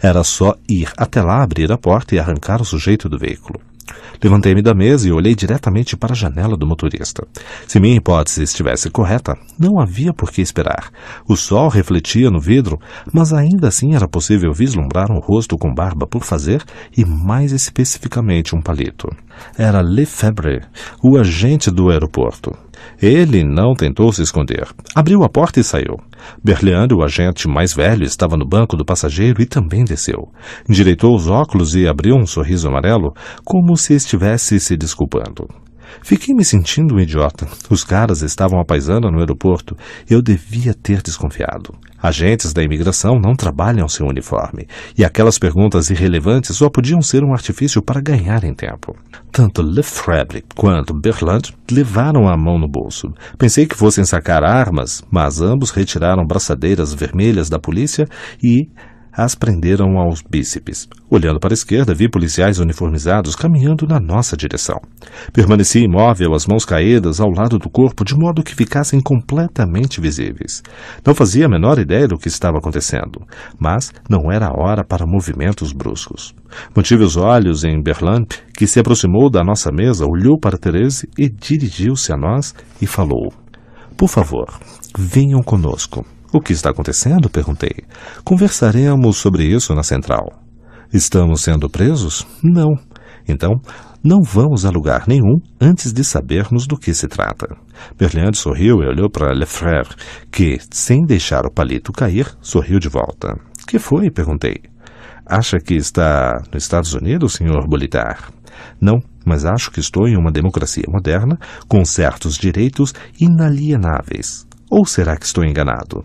Era só ir até lá abrir a porta e arrancar o sujeito do veículo. Levantei-me da mesa e olhei diretamente para a janela do motorista. Se minha hipótese estivesse correta, não havia por que esperar. O sol refletia no vidro, mas ainda assim era possível vislumbrar um rosto com barba por fazer e, mais especificamente, um palito. Era Lefebvre, o agente do aeroporto. Ele não tentou se esconder. Abriu a porta e saiu. Berleand, o agente mais velho, estava no banco do passageiro e também desceu. Endireitou os óculos e abriu um sorriso amarelo, como se estivesse se desculpando. Fiquei me sentindo um idiota. Os caras estavam apaisando no aeroporto. Eu devia ter desconfiado. Agentes da imigração não trabalham sem uniforme, e aquelas perguntas irrelevantes só podiam ser um artifício para ganhar em tempo. Tanto Lefebvre quanto Berland levaram a mão no bolso. Pensei que fossem sacar armas, mas ambos retiraram braçadeiras vermelhas da polícia e as prenderam aos bíceps. Olhando para a esquerda, vi policiais uniformizados caminhando na nossa direção. Permaneci imóvel, as mãos caídas ao lado do corpo, de modo que ficassem completamente visíveis. Não fazia a menor ideia do que estava acontecendo, mas não era hora para movimentos bruscos. Mantive os olhos em Berlamp, que se aproximou da nossa mesa, olhou para Therese e dirigiu-se a nós e falou: Por favor, venham conosco. O que está acontecendo? perguntei. Conversaremos sobre isso na central. Estamos sendo presos? Não. Então, não vamos a lugar nenhum antes de sabermos do que se trata. Berliand sorriu e olhou para Lefrère, que, sem deixar o palito cair, sorriu de volta. Que foi? perguntei. Acha que está nos Estados Unidos, senhor Bolitar? Não, mas acho que estou em uma democracia moderna, com certos direitos inalienáveis. Ou será que estou enganado?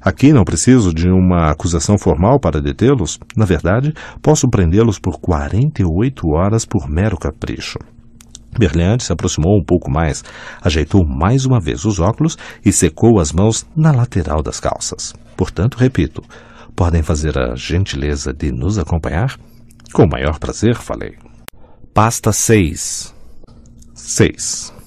Aqui não preciso de uma acusação formal para detê-los. Na verdade, posso prendê-los por 48 horas por mero capricho. Berliante se aproximou um pouco mais, ajeitou mais uma vez os óculos e secou as mãos na lateral das calças. Portanto, repito, podem fazer a gentileza de nos acompanhar? Com o maior prazer, falei. Pasta 6 6.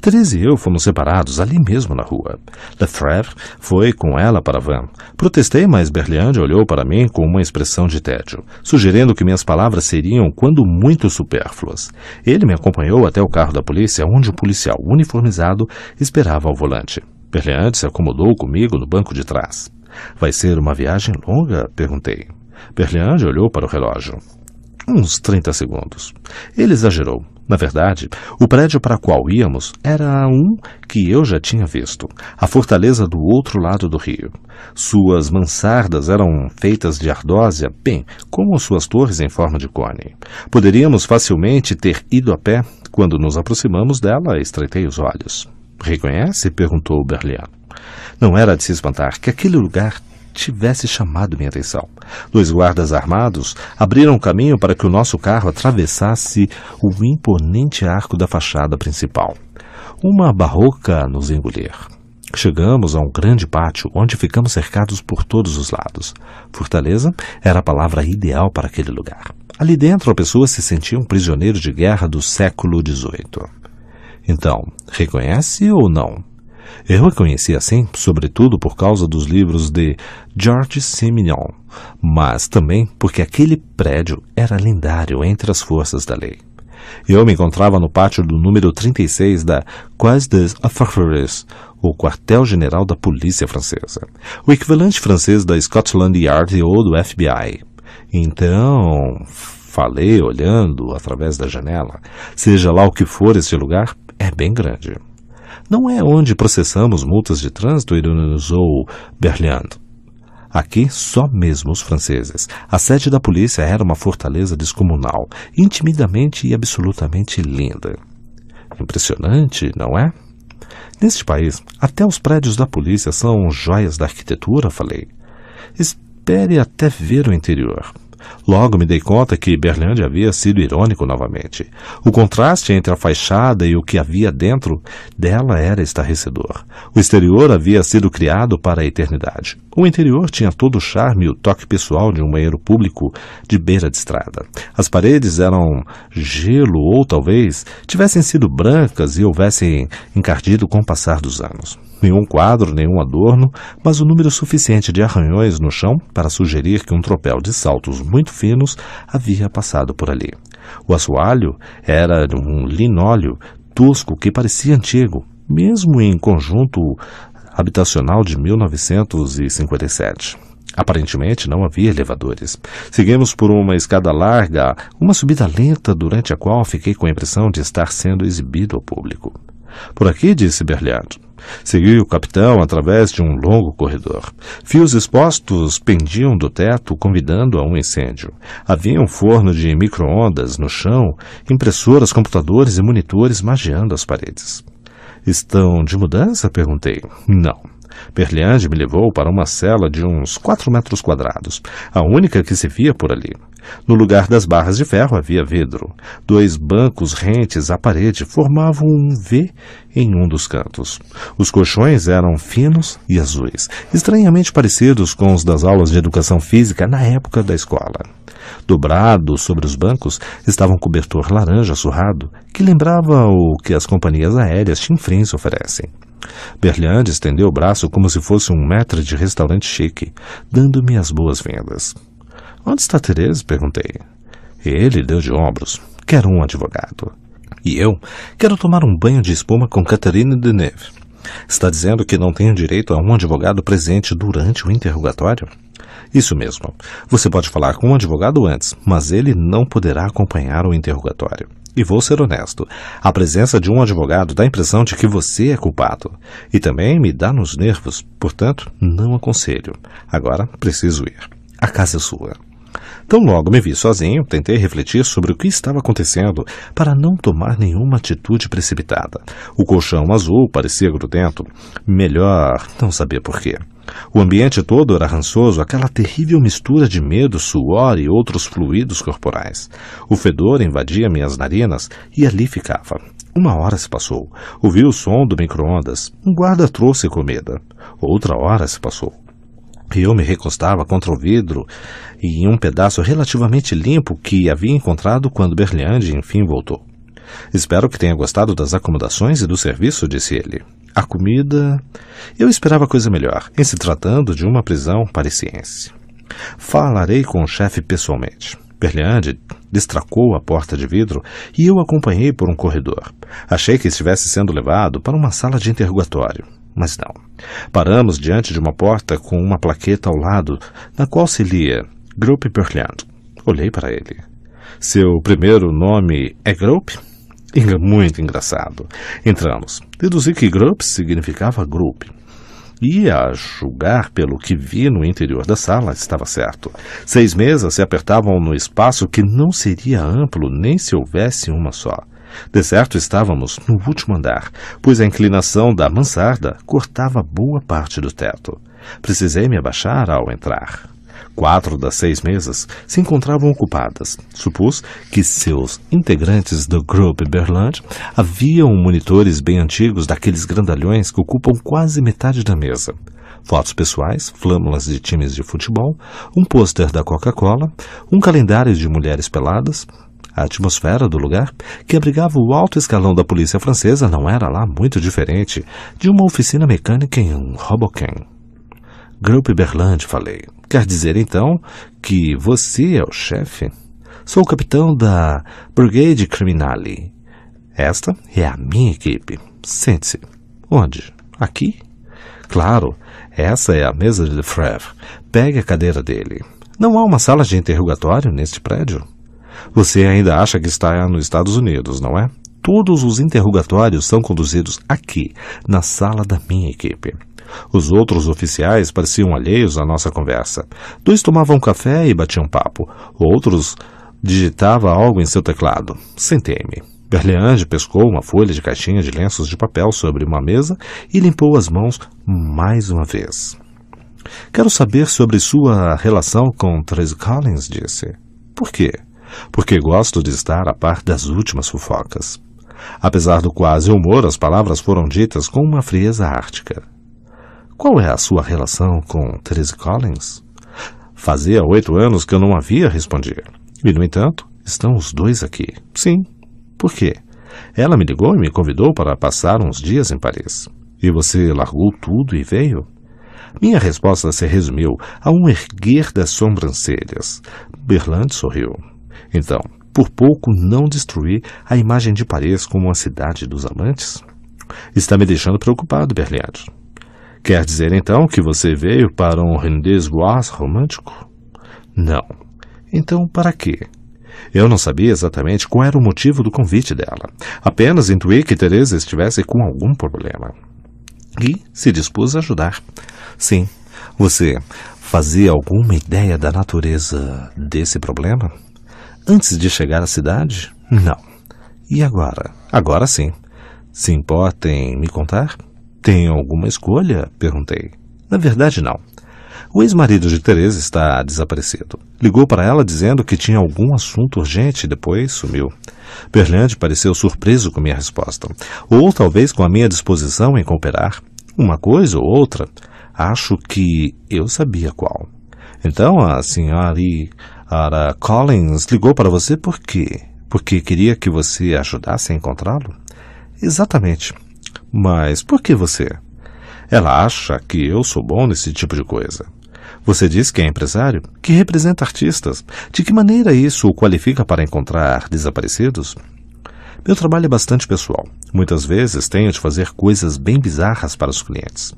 Therese e eu fomos separados ali mesmo na rua. Lefebvre foi com ela para a van. Protestei, mas Berliande olhou para mim com uma expressão de tédio, sugerindo que minhas palavras seriam, quando muito, supérfluas. Ele me acompanhou até o carro da polícia, onde um policial uniformizado esperava ao volante. Berliande se acomodou comigo no banco de trás. Vai ser uma viagem longa? perguntei. Berliande olhou para o relógio. Uns 30 segundos. Ele exagerou. Na verdade, o prédio para qual íamos era um que eu já tinha visto, a fortaleza do outro lado do rio. Suas mansardas eram feitas de ardósia, bem como suas torres em forma de cone. Poderíamos facilmente ter ido a pé. Quando nos aproximamos dela, estreitei os olhos. Reconhece? perguntou Berlian. Não era de se espantar que aquele lugar tivesse chamado minha atenção. Dois guardas armados abriram caminho para que o nosso carro atravessasse o imponente arco da fachada principal. Uma barroca nos engolir. Chegamos a um grande pátio onde ficamos cercados por todos os lados. Fortaleza era a palavra ideal para aquele lugar. Ali dentro, a pessoa se sentia um prisioneiro de guerra do século XVIII. Então, reconhece ou não? Eu a conheci assim, sobretudo por causa dos livros de Georges Simenon, mas também porque aquele prédio era lendário entre as forças da lei. Eu me encontrava no pátio do número 36 da Quais des Affaires, o quartel-general da polícia francesa, o equivalente francês da Scotland Yard ou do FBI. Então, falei olhando através da janela, seja lá o que for esse lugar, é bem grande não é onde processamos multas de trânsito, ironizou Berliand. Aqui, só mesmo os franceses. A sede da polícia era uma fortaleza descomunal, intimidamente e absolutamente linda. Impressionante, não é? Neste país, até os prédios da polícia são joias da arquitetura, falei. Espere até ver o interior. Logo me dei conta que Berlândia havia sido irônico novamente. O contraste entre a fachada e o que havia dentro dela era estarrecedor. O exterior havia sido criado para a eternidade. O interior tinha todo o charme e o toque pessoal de um banheiro público de beira de estrada. As paredes eram gelo ou talvez tivessem sido brancas e houvessem encardido com o passar dos anos nenhum quadro, nenhum adorno, mas o número suficiente de arranhões no chão para sugerir que um tropel de saltos muito finos havia passado por ali. O assoalho era um linóleo tosco que parecia antigo, mesmo em conjunto habitacional de 1957. Aparentemente não havia elevadores. Seguimos por uma escada larga, uma subida lenta durante a qual fiquei com a impressão de estar sendo exibido ao público. Por aqui, disse Berliard. Seguiu o capitão através de um longo corredor. Fios expostos pendiam do teto, convidando a um incêndio. Havia um forno de micro-ondas no chão, impressoras, computadores e monitores magiando as paredes. Estão de mudança? perguntei. Não. Berliand me levou para uma cela de uns quatro metros quadrados, a única que se via por ali. No lugar das barras de ferro havia vidro. Dois bancos rentes à parede formavam um V em um dos cantos. Os colchões eram finos e azuis, estranhamente parecidos com os das aulas de educação física na época da escola. Dobrado sobre os bancos estava um cobertor laranja surrado que lembrava o que as companhias aéreas chinfrins oferecem. Berliand estendeu o braço como se fosse um maître de restaurante chique, dando-me as boas-vindas. Onde está Teresa? perguntei. ele deu de ombros. Quero um advogado. E eu quero tomar um banho de espuma com Catherine Deneuve. Está dizendo que não tenho direito a um advogado presente durante o interrogatório? Isso mesmo. Você pode falar com um advogado antes, mas ele não poderá acompanhar o interrogatório. E vou ser honesto: a presença de um advogado dá a impressão de que você é culpado. E também me dá nos nervos, portanto, não aconselho. Agora preciso ir. A casa é sua. Tão logo me vi sozinho, tentei refletir sobre o que estava acontecendo para não tomar nenhuma atitude precipitada. O colchão azul parecia grudento. Melhor não saber porquê. O ambiente todo era rançoso, aquela terrível mistura de medo, suor e outros fluidos corporais. O fedor invadia minhas narinas e ali ficava. Uma hora se passou. Ouvi o som do micro-ondas. Um guarda trouxe comida. Outra hora se passou e eu me recostava contra o vidro e em um pedaço relativamente limpo que havia encontrado quando Berliande enfim voltou. Espero que tenha gostado das acomodações e do serviço, disse ele. A comida. Eu esperava coisa melhor, em se tratando de uma prisão parisiense. Falarei com o chefe pessoalmente. Berliande destracou a porta de vidro e eu acompanhei por um corredor. Achei que estivesse sendo levado para uma sala de interrogatório, mas não. Paramos diante de uma porta com uma plaqueta ao lado, na qual se lia group Berland. Olhei para ele. Seu primeiro nome é group Muito engraçado. Entramos. Deduzi que group significava grupo. E, a julgar pelo que vi no interior da sala, estava certo. Seis mesas se apertavam no espaço que não seria amplo nem se houvesse uma só. De certo, estávamos no último andar, pois a inclinação da mansarda cortava boa parte do teto. Precisei me abaixar ao entrar. Quatro das seis mesas se encontravam ocupadas. Supus que seus integrantes do Grupo Berland haviam monitores bem antigos daqueles grandalhões que ocupam quase metade da mesa. Fotos pessoais, flâmulas de times de futebol, um pôster da Coca-Cola, um calendário de mulheres peladas, a atmosfera do lugar, que abrigava o alto escalão da polícia francesa, não era lá muito diferente de uma oficina mecânica em um Hoboken. Grupo Berland, falei. Quer dizer, então, que você é o chefe? Sou o capitão da Brigade Criminale. Esta é a minha equipe. Sente-se. Onde? Aqui? Claro, essa é a mesa de Lefebvre. Pegue a cadeira dele. Não há uma sala de interrogatório neste prédio? Você ainda acha que está nos Estados Unidos, não é? Todos os interrogatórios são conduzidos aqui, na sala da minha equipe. Os outros oficiais pareciam alheios à nossa conversa. Dois tomavam café e batiam papo. Outros digitava algo em seu teclado. Sentei-me. Berleange pescou uma folha de caixinha de lenços de papel sobre uma mesa e limpou as mãos mais uma vez. Quero saber sobre sua relação com Tracy Collins, disse. Por quê? porque gosto de estar a par das últimas fofocas. Apesar do quase humor, as palavras foram ditas com uma frieza ártica. Qual é a sua relação com Therese Collins? Fazia oito anos que eu não havia respondido. E, no entanto, estão os dois aqui. Sim. Por quê? Ela me ligou e me convidou para passar uns dias em Paris. E você largou tudo e veio? Minha resposta se resumiu a um erguer das sobrancelhas. Berlante sorriu. Então, por pouco não destruí a imagem de Paris como uma cidade dos amantes? Está me deixando preocupado, Berliade. Quer dizer então que você veio para um rendez-vous romântico? Não. Então, para quê? Eu não sabia exatamente qual era o motivo do convite dela. Apenas intuí que Teresa estivesse com algum problema. E se dispôs a ajudar. Sim, você fazia alguma ideia da natureza desse problema? antes de chegar à cidade? Não. E agora? Agora sim. Se importa em me contar? Tem alguma escolha? Perguntei. Na verdade, não. O ex-marido de Teresa está desaparecido. Ligou para ela dizendo que tinha algum assunto urgente e depois sumiu. Berlande pareceu surpreso com minha resposta, ou talvez com a minha disposição em cooperar. Uma coisa ou outra. Acho que eu sabia qual. Então a senhora e Ara Collins ligou para você por quê? Porque queria que você ajudasse a encontrá-lo? Exatamente. Mas por que você? Ela acha que eu sou bom nesse tipo de coisa. Você diz que é empresário, que representa artistas. De que maneira isso o qualifica para encontrar desaparecidos? Meu trabalho é bastante pessoal. Muitas vezes tenho de fazer coisas bem bizarras para os clientes.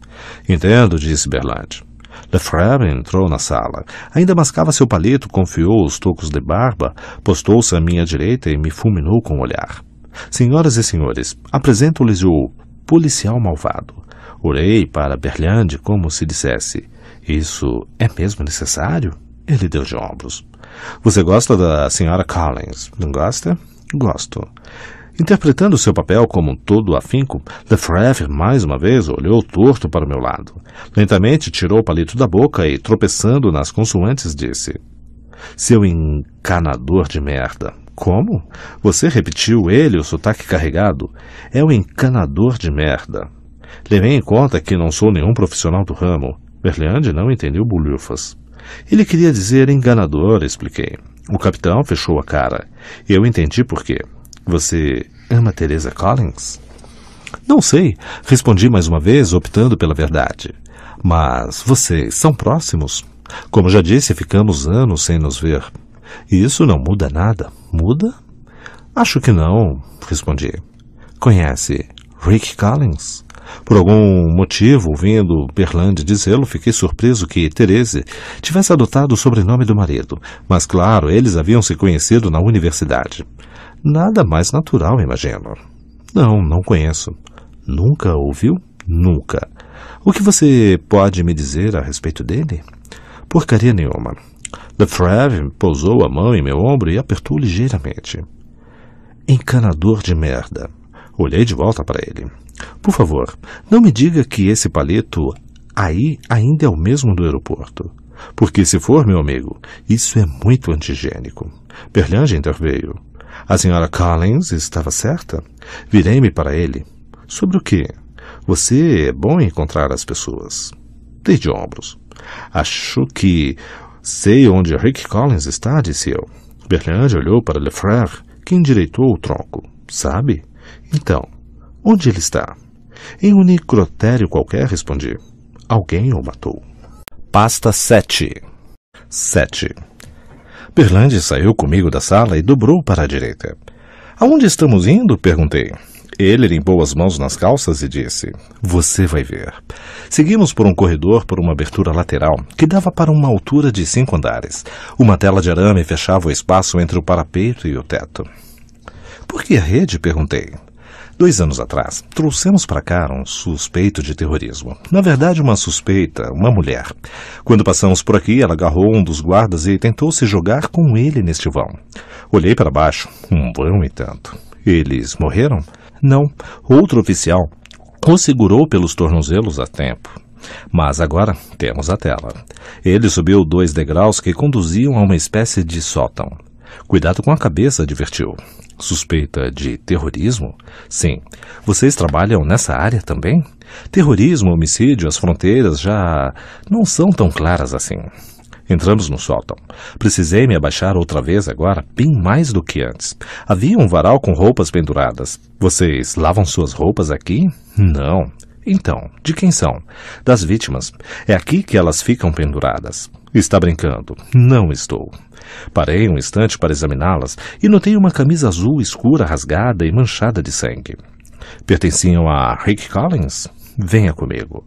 Entendo, disse Berland. Lefebvre entrou na sala. Ainda mascava seu palito, confiou os tocos de barba, postou-se à minha direita e me fulminou com o olhar. Senhoras e senhores, apresento-lhes o policial malvado. Orei para Berlande como se dissesse: Isso é mesmo necessário? Ele deu de ombros. Você gosta da senhora Collins, não gosta? Gosto. Interpretando seu papel como um todo afinco, Lefrevre mais uma vez olhou torto para o meu lado. Lentamente tirou o palito da boca e, tropeçando nas consoantes, disse: Seu encanador de merda. Como? Você repetiu ele o sotaque carregado? É o encanador de merda. Levei em conta que não sou nenhum profissional do ramo. Berliande não entendeu bulhufas. Ele queria dizer enganador, expliquei. O capitão fechou a cara. Eu entendi por quê. Você ama Teresa Collins? Não sei, respondi mais uma vez, optando pela verdade. Mas vocês são próximos? Como já disse, ficamos anos sem nos ver. E isso não muda nada. Muda? Acho que não, respondi. Conhece Rick Collins? Por algum motivo, ouvindo Berland dizê-lo, fiquei surpreso que Therese tivesse adotado o sobrenome do marido. Mas, claro, eles haviam se conhecido na universidade. Nada mais natural, imagino. Não, não conheço. Nunca ouviu? Nunca. O que você pode me dizer a respeito dele? Porcaria nenhuma. Lefreve pousou a mão em meu ombro e apertou ligeiramente. Encanador de merda. Olhei de volta para ele. Por favor, não me diga que esse palito aí ainda é o mesmo do aeroporto. Porque se for, meu amigo, isso é muito antigênico. Berlange interveio. A senhora Collins estava certa. Virei-me para ele. Sobre o quê? Você é bom em encontrar as pessoas. Desde ombros. Acho que sei onde Rick Collins está, disse eu. Berland olhou para Lefrère, que endireitou o tronco. Sabe? Então, onde ele está? Em um necrotério qualquer, respondi. Alguém o matou. Pasta 7 7. Berlande saiu comigo da sala e dobrou para a direita. Aonde estamos indo? perguntei. Ele limpou as mãos nas calças e disse: Você vai ver. Seguimos por um corredor por uma abertura lateral que dava para uma altura de cinco andares. Uma tela de arame fechava o espaço entre o parapeito e o teto. Por que a rede? perguntei. Dois anos atrás, trouxemos para cá um suspeito de terrorismo. Na verdade, uma suspeita, uma mulher. Quando passamos por aqui, ela agarrou um dos guardas e tentou se jogar com ele neste vão. Olhei para baixo, um vão e tanto. Eles morreram? Não. Outro oficial o segurou pelos tornozelos a tempo. Mas agora temos a tela. Ele subiu dois degraus que conduziam a uma espécie de sótão. Cuidado com a cabeça, advertiu. Suspeita de terrorismo? Sim. Vocês trabalham nessa área também? Terrorismo, homicídio, as fronteiras já não são tão claras assim. Entramos no sótão. Precisei me abaixar outra vez agora, bem mais do que antes. Havia um varal com roupas penduradas. Vocês lavam suas roupas aqui? Não. Então, de quem são? Das vítimas. É aqui que elas ficam penduradas. Está brincando? Não estou. Parei um instante para examiná-las e notei uma camisa azul escura rasgada e manchada de sangue. Pertenciam a Rick Collins? Venha comigo.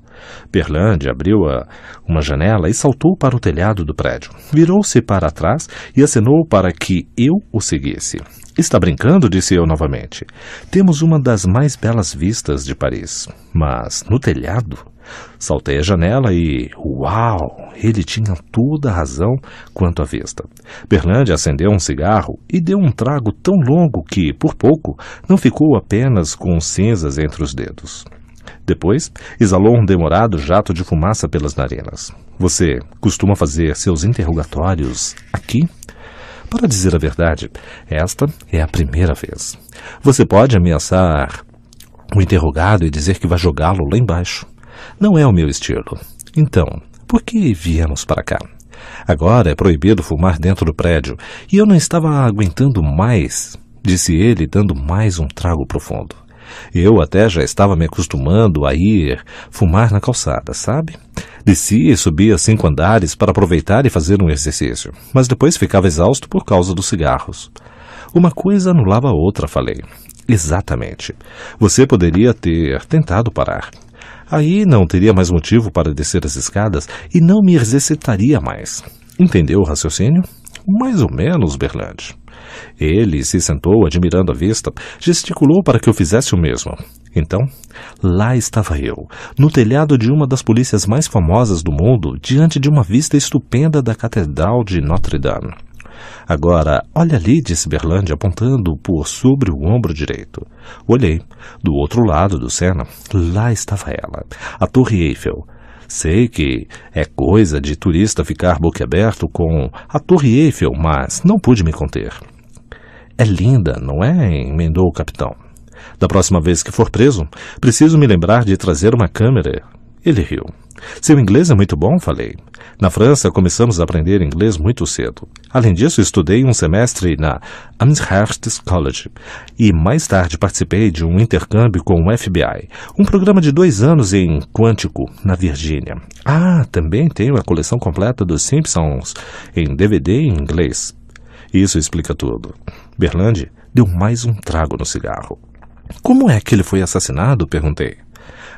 Berlande abriu a uma janela e saltou para o telhado do prédio. Virou-se para trás e acenou para que eu o seguisse. Está brincando? disse eu novamente. Temos uma das mais belas vistas de Paris. Mas no telhado? Saltei a janela e, uau, ele tinha toda a razão quanto à vista. Berlândia acendeu um cigarro e deu um trago tão longo que, por pouco, não ficou apenas com cinzas entre os dedos. Depois, exalou um demorado jato de fumaça pelas narinas. Você costuma fazer seus interrogatórios aqui? Para dizer a verdade, esta é a primeira vez. Você pode ameaçar o interrogado e dizer que vai jogá-lo lá embaixo. Não é o meu estilo. Então, por que viemos para cá? Agora é proibido fumar dentro do prédio e eu não estava aguentando mais, disse ele, dando mais um trago profundo. Eu até já estava me acostumando a ir fumar na calçada, sabe? Descia e subia cinco andares para aproveitar e fazer um exercício, mas depois ficava exausto por causa dos cigarros. Uma coisa anulava a outra, falei. Exatamente. Você poderia ter tentado parar. Aí não teria mais motivo para descer as escadas e não me exercitaria mais. Entendeu o raciocínio? Mais ou menos, Berlante. Ele se sentou admirando a vista, gesticulou para que eu fizesse o mesmo. Então, lá estava eu, no telhado de uma das polícias mais famosas do mundo, diante de uma vista estupenda da Catedral de Notre Dame. Agora, olha ali, disse Berlândia, apontando por sobre o ombro direito. Olhei. Do outro lado do Sena, lá estava ela, a Torre Eiffel. Sei que é coisa de turista ficar boquiaberto com a Torre Eiffel, mas não pude me conter. É linda, não é? emendou o capitão. Da próxima vez que for preso, preciso me lembrar de trazer uma câmera. Ele riu. Seu inglês é muito bom, falei. Na França, começamos a aprender inglês muito cedo. Além disso, estudei um semestre na Amherst College e mais tarde participei de um intercâmbio com o FBI, um programa de dois anos em Quântico, na Virgínia. Ah, também tenho a coleção completa dos Simpsons em DVD em inglês. Isso explica tudo. Berlande deu mais um trago no cigarro. Como é que ele foi assassinado? perguntei.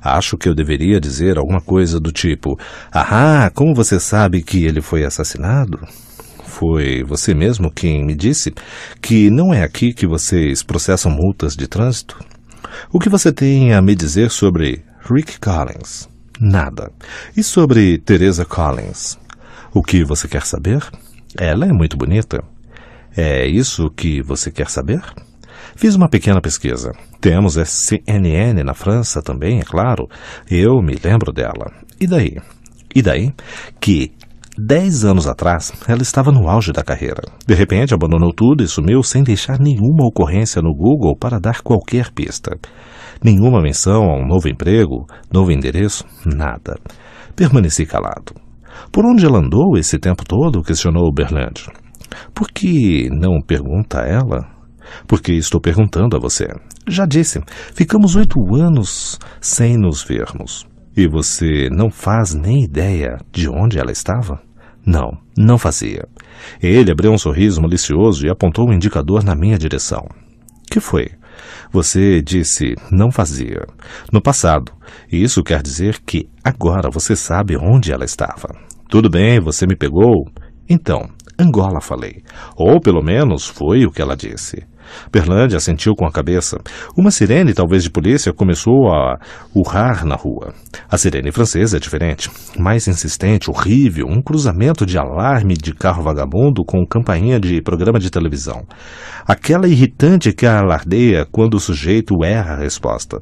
Acho que eu deveria dizer alguma coisa do tipo: Ah, como você sabe que ele foi assassinado? Foi você mesmo quem me disse que não é aqui que vocês processam multas de trânsito? O que você tem a me dizer sobre Rick Collins? Nada. E sobre Teresa Collins? O que você quer saber? Ela é muito bonita. É isso que você quer saber? Fiz uma pequena pesquisa. Temos a é CNN na França também, é claro. Eu me lembro dela. E daí? E daí que Dez anos atrás, ela estava no auge da carreira. De repente, abandonou tudo e sumiu sem deixar nenhuma ocorrência no Google para dar qualquer pista. Nenhuma menção a um novo emprego, novo endereço, nada. Permaneci calado. Por onde ela andou esse tempo todo? questionou Berland. Por que não pergunta a ela? Porque estou perguntando a você. Já disse, ficamos oito anos sem nos vermos. E você não faz nem ideia de onde ela estava? Não, não fazia. Ele abriu um sorriso malicioso e apontou o um indicador na minha direção. Que foi? Você disse não fazia. No passado. Isso quer dizer que agora você sabe onde ela estava. Tudo bem, você me pegou? Então, Angola, falei. Ou pelo menos foi o que ela disse. Berlândia assentiu com a cabeça. Uma sirene, talvez de polícia, começou a urrar na rua. A sirene francesa é diferente. Mais insistente, horrível, um cruzamento de alarme de carro vagabundo com campainha de programa de televisão. Aquela irritante que alardeia quando o sujeito erra a resposta.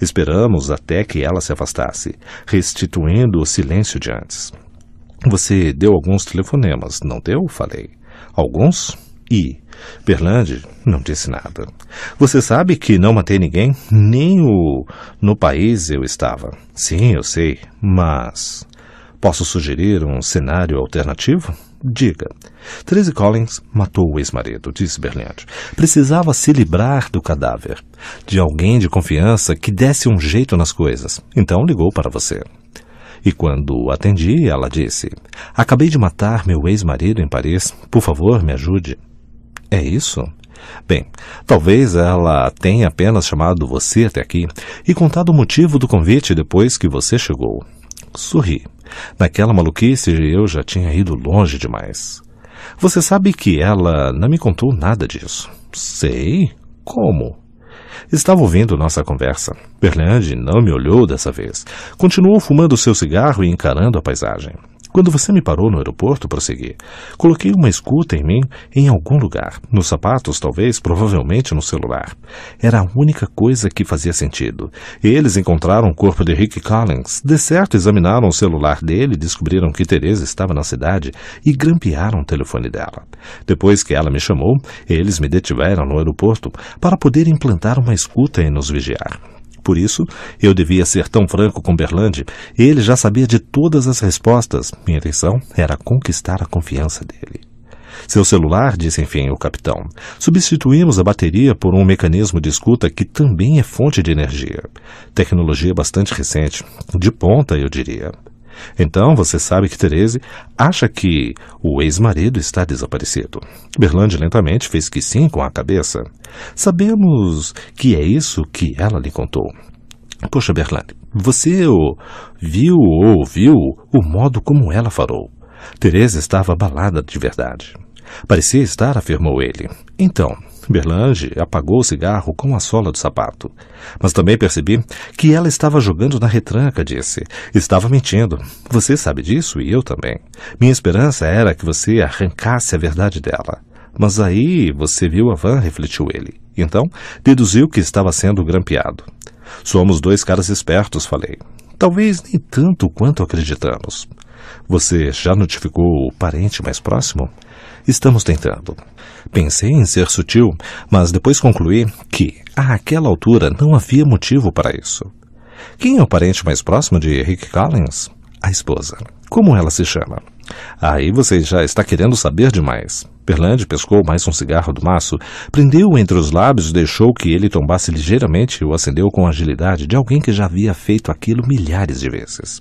Esperamos até que ela se afastasse, restituindo o silêncio de antes. Você deu alguns telefonemas, não deu? Falei. Alguns? E Berlande não disse nada. Você sabe que não matei ninguém? Nem o no país eu estava. Sim, eu sei, mas posso sugerir um cenário alternativo? Diga. Tracy Collins matou o ex-marido, disse Berlande. Precisava se livrar do cadáver, de alguém de confiança que desse um jeito nas coisas. Então ligou para você. E quando atendi, ela disse: Acabei de matar meu ex-marido em Paris. Por favor, me ajude. É isso? Bem, talvez ela tenha apenas chamado você até aqui e contado o motivo do convite depois que você chegou. Sorri. Naquela maluquice eu já tinha ido longe demais. Você sabe que ela não me contou nada disso. Sei. Como? Estava ouvindo nossa conversa. Berlande não me olhou dessa vez. Continuou fumando seu cigarro e encarando a paisagem. Quando você me parou no aeroporto, prossegui. Coloquei uma escuta em mim em algum lugar. Nos sapatos, talvez, provavelmente no celular. Era a única coisa que fazia sentido. Eles encontraram o corpo de Rick Collins. De certo, examinaram o celular dele, descobriram que Teresa estava na cidade e grampearam o telefone dela. Depois que ela me chamou, eles me detiveram no aeroporto para poder implantar uma escuta e nos vigiar. Por isso, eu devia ser tão franco com Berlande. Ele já sabia de todas as respostas. Minha intenção era conquistar a confiança dele. Seu celular, disse enfim o capitão. Substituímos a bateria por um mecanismo de escuta que também é fonte de energia. Tecnologia bastante recente, de ponta, eu diria. Então, você sabe que Therese acha que o ex-marido está desaparecido. Berlande lentamente fez que sim com a cabeça. Sabemos que é isso que ela lhe contou. Poxa, Berlande, você viu ou ouviu o modo como ela falou. Teresa estava abalada de verdade. Parecia estar, afirmou ele. Então, Berlange apagou o cigarro com a sola do sapato. Mas também percebi que ela estava jogando na retranca, disse. Estava mentindo. Você sabe disso e eu também. Minha esperança era que você arrancasse a verdade dela. Mas aí você viu a van, refletiu ele. Então, deduziu que estava sendo grampeado. Somos dois caras espertos, falei. Talvez nem tanto quanto acreditamos. Você já notificou o parente mais próximo? Estamos tentando. Pensei em ser sutil, mas depois concluí que, àquela altura, não havia motivo para isso. Quem é o parente mais próximo de Rick Collins? A esposa. Como ela se chama? Aí você já está querendo saber demais. Berlande pescou mais um cigarro do maço, prendeu-o entre os lábios e deixou que ele tombasse ligeiramente e o acendeu com a agilidade de alguém que já havia feito aquilo milhares de vezes.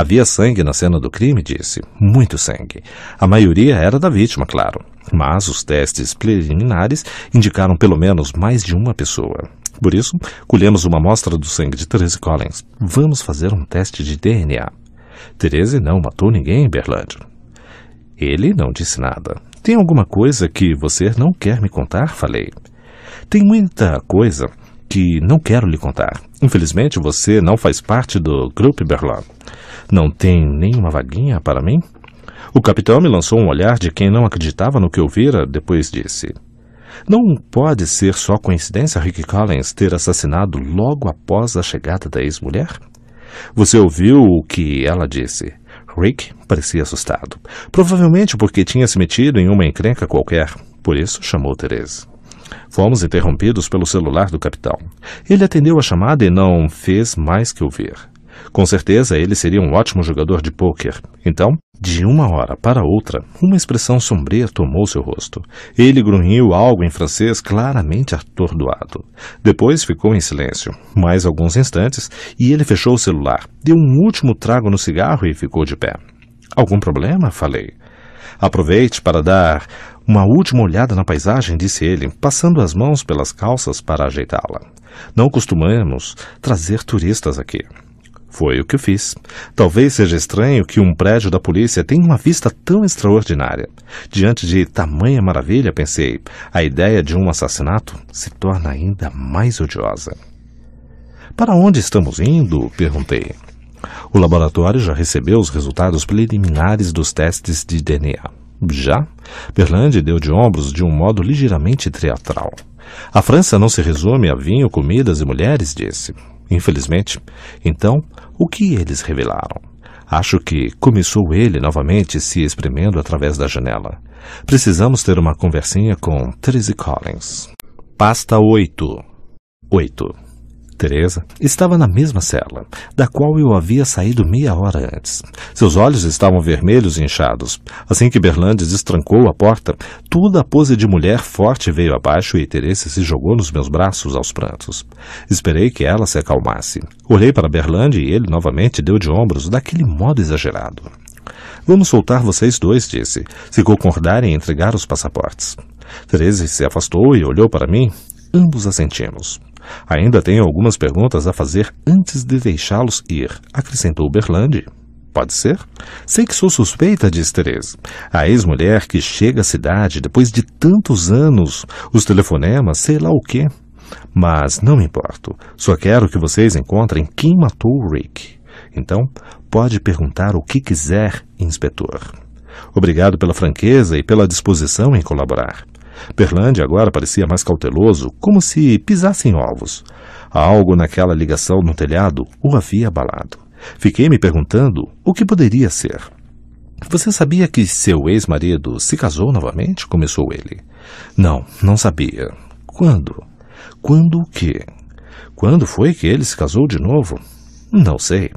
Havia sangue na cena do crime, disse. Muito sangue. A maioria era da vítima, claro. Mas os testes preliminares indicaram pelo menos mais de uma pessoa. Por isso, colhemos uma amostra do sangue de Therese Collins. Vamos fazer um teste de DNA. Therese não matou ninguém em Berlândia. Ele não disse nada. Tem alguma coisa que você não quer me contar? Falei. Tem muita coisa que não quero lhe contar. Infelizmente, você não faz parte do Grupo Berlândia. Não tem nenhuma vaguinha para mim? O capitão me lançou um olhar de quem não acreditava no que ouvira, depois disse: Não pode ser só coincidência Rick Collins ter assassinado logo após a chegada da ex-mulher? Você ouviu o que ela disse? Rick parecia assustado, provavelmente porque tinha se metido em uma encrenca qualquer. Por isso chamou Teresa. Fomos interrompidos pelo celular do capitão. Ele atendeu a chamada e não fez mais que ouvir. Com certeza, ele seria um ótimo jogador de pôquer. Então, de uma hora para outra, uma expressão sombria tomou seu rosto. Ele grunhiu algo em francês claramente atordoado. Depois ficou em silêncio, mais alguns instantes, e ele fechou o celular, deu um último trago no cigarro e ficou de pé. Algum problema? Falei. Aproveite para dar uma última olhada na paisagem, disse ele, passando as mãos pelas calças para ajeitá-la. Não costumamos trazer turistas aqui. Foi o que eu fiz. Talvez seja estranho que um prédio da polícia tenha uma vista tão extraordinária. Diante de tamanha maravilha, pensei, a ideia de um assassinato se torna ainda mais odiosa. Para onde estamos indo? perguntei. O laboratório já recebeu os resultados preliminares dos testes de DNA. Já? Berlande deu de ombros de um modo ligeiramente teatral. A França não se resume a vinho, comidas e mulheres, disse infelizmente. Então, o que eles revelaram? Acho que começou ele novamente se espremendo através da janela. Precisamos ter uma conversinha com Tracy Collins. Pasta 8. 8. Teresa estava na mesma cela, da qual eu havia saído meia hora antes. Seus olhos estavam vermelhos e inchados. Assim que Berlandes estrancou a porta, toda a pose de mulher forte veio abaixo e Teresa se jogou nos meus braços aos prantos. Esperei que ela se acalmasse. Olhei para Berlande e ele novamente deu de ombros daquele modo exagerado. Vamos soltar vocês dois, disse, se concordarem em entregar os passaportes. Teresa se afastou e olhou para mim. Ambos assentimos. Ainda tenho algumas perguntas a fazer antes de deixá-los ir, acrescentou Berlande. Pode ser? Sei que sou suspeita, disse Teresa. A ex-mulher que chega à cidade depois de tantos anos, os telefonemas, sei lá o quê. Mas não me importo. Só quero que vocês encontrem quem matou o Rick. Então, pode perguntar o que quiser, inspetor. Obrigado pela franqueza e pela disposição em colaborar. Berlândia agora parecia mais cauteloso, como se pisassem ovos. Algo naquela ligação no telhado o havia abalado. Fiquei me perguntando o que poderia ser. Você sabia que seu ex-marido se casou novamente? Começou ele. Não, não sabia. Quando? Quando o quê? Quando foi que ele se casou de novo? Não sei.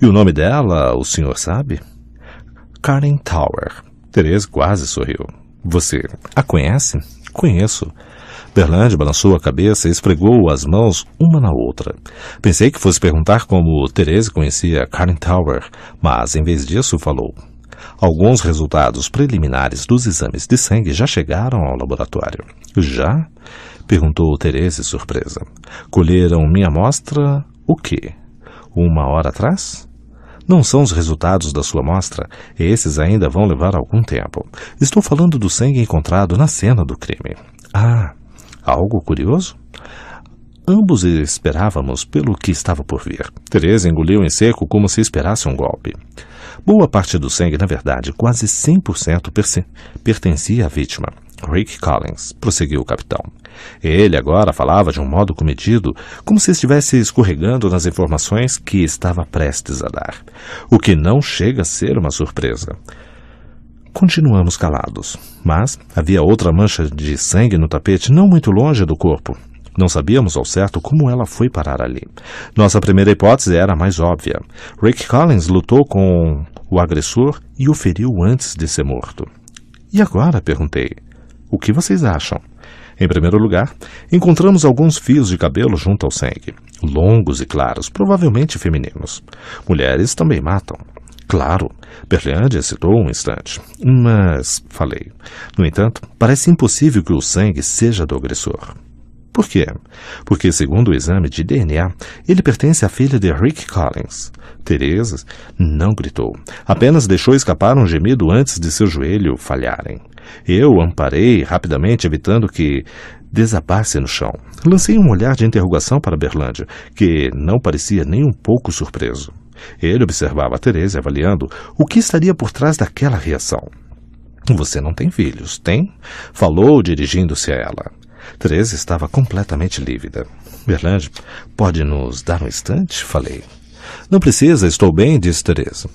E o nome dela, o senhor sabe? Karen Tower. Teresa quase sorriu. Você a conhece? Conheço. Berland balançou a cabeça e esfregou as mãos uma na outra. Pensei que fosse perguntar como Therese conhecia Karen Tower, mas em vez disso falou. Alguns resultados preliminares dos exames de sangue já chegaram ao laboratório. Já? perguntou Therese surpresa. Colheram minha amostra o quê? Uma hora atrás? Não são os resultados da sua amostra, esses ainda vão levar algum tempo. Estou falando do sangue encontrado na cena do crime. Ah, algo curioso? Ambos esperávamos pelo que estava por vir. Teresa engoliu em seco como se esperasse um golpe. Boa parte do sangue, na verdade, quase 100% pertencia à vítima. Rick Collins, prosseguiu o capitão. Ele agora falava de um modo comedido, como se estivesse escorregando nas informações que estava prestes a dar, o que não chega a ser uma surpresa. Continuamos calados, mas havia outra mancha de sangue no tapete não muito longe do corpo. Não sabíamos ao certo como ela foi parar ali. Nossa primeira hipótese era a mais óbvia. Rick Collins lutou com o agressor e o feriu antes de ser morto. E agora? perguntei. O que vocês acham? Em primeiro lugar, encontramos alguns fios de cabelo junto ao sangue, longos e claros, provavelmente femininos. Mulheres também matam. Claro, Berlande hesitou um instante. Mas, falei. No entanto, parece impossível que o sangue seja do agressor. Por quê? Porque, segundo o exame de DNA, ele pertence à filha de Rick Collins. Teresa não gritou, apenas deixou escapar um gemido antes de seu joelho falharem. Eu amparei rapidamente, evitando que desabasse no chão. Lancei um olhar de interrogação para Berlândia, que não parecia nem um pouco surpreso. Ele observava Teresa avaliando o que estaria por trás daquela reação. Você não tem filhos, tem? Falou, dirigindo-se a ela. Teresa estava completamente lívida. Berlândia, pode nos dar um instante? Falei. Não precisa, estou bem, disse Teresa.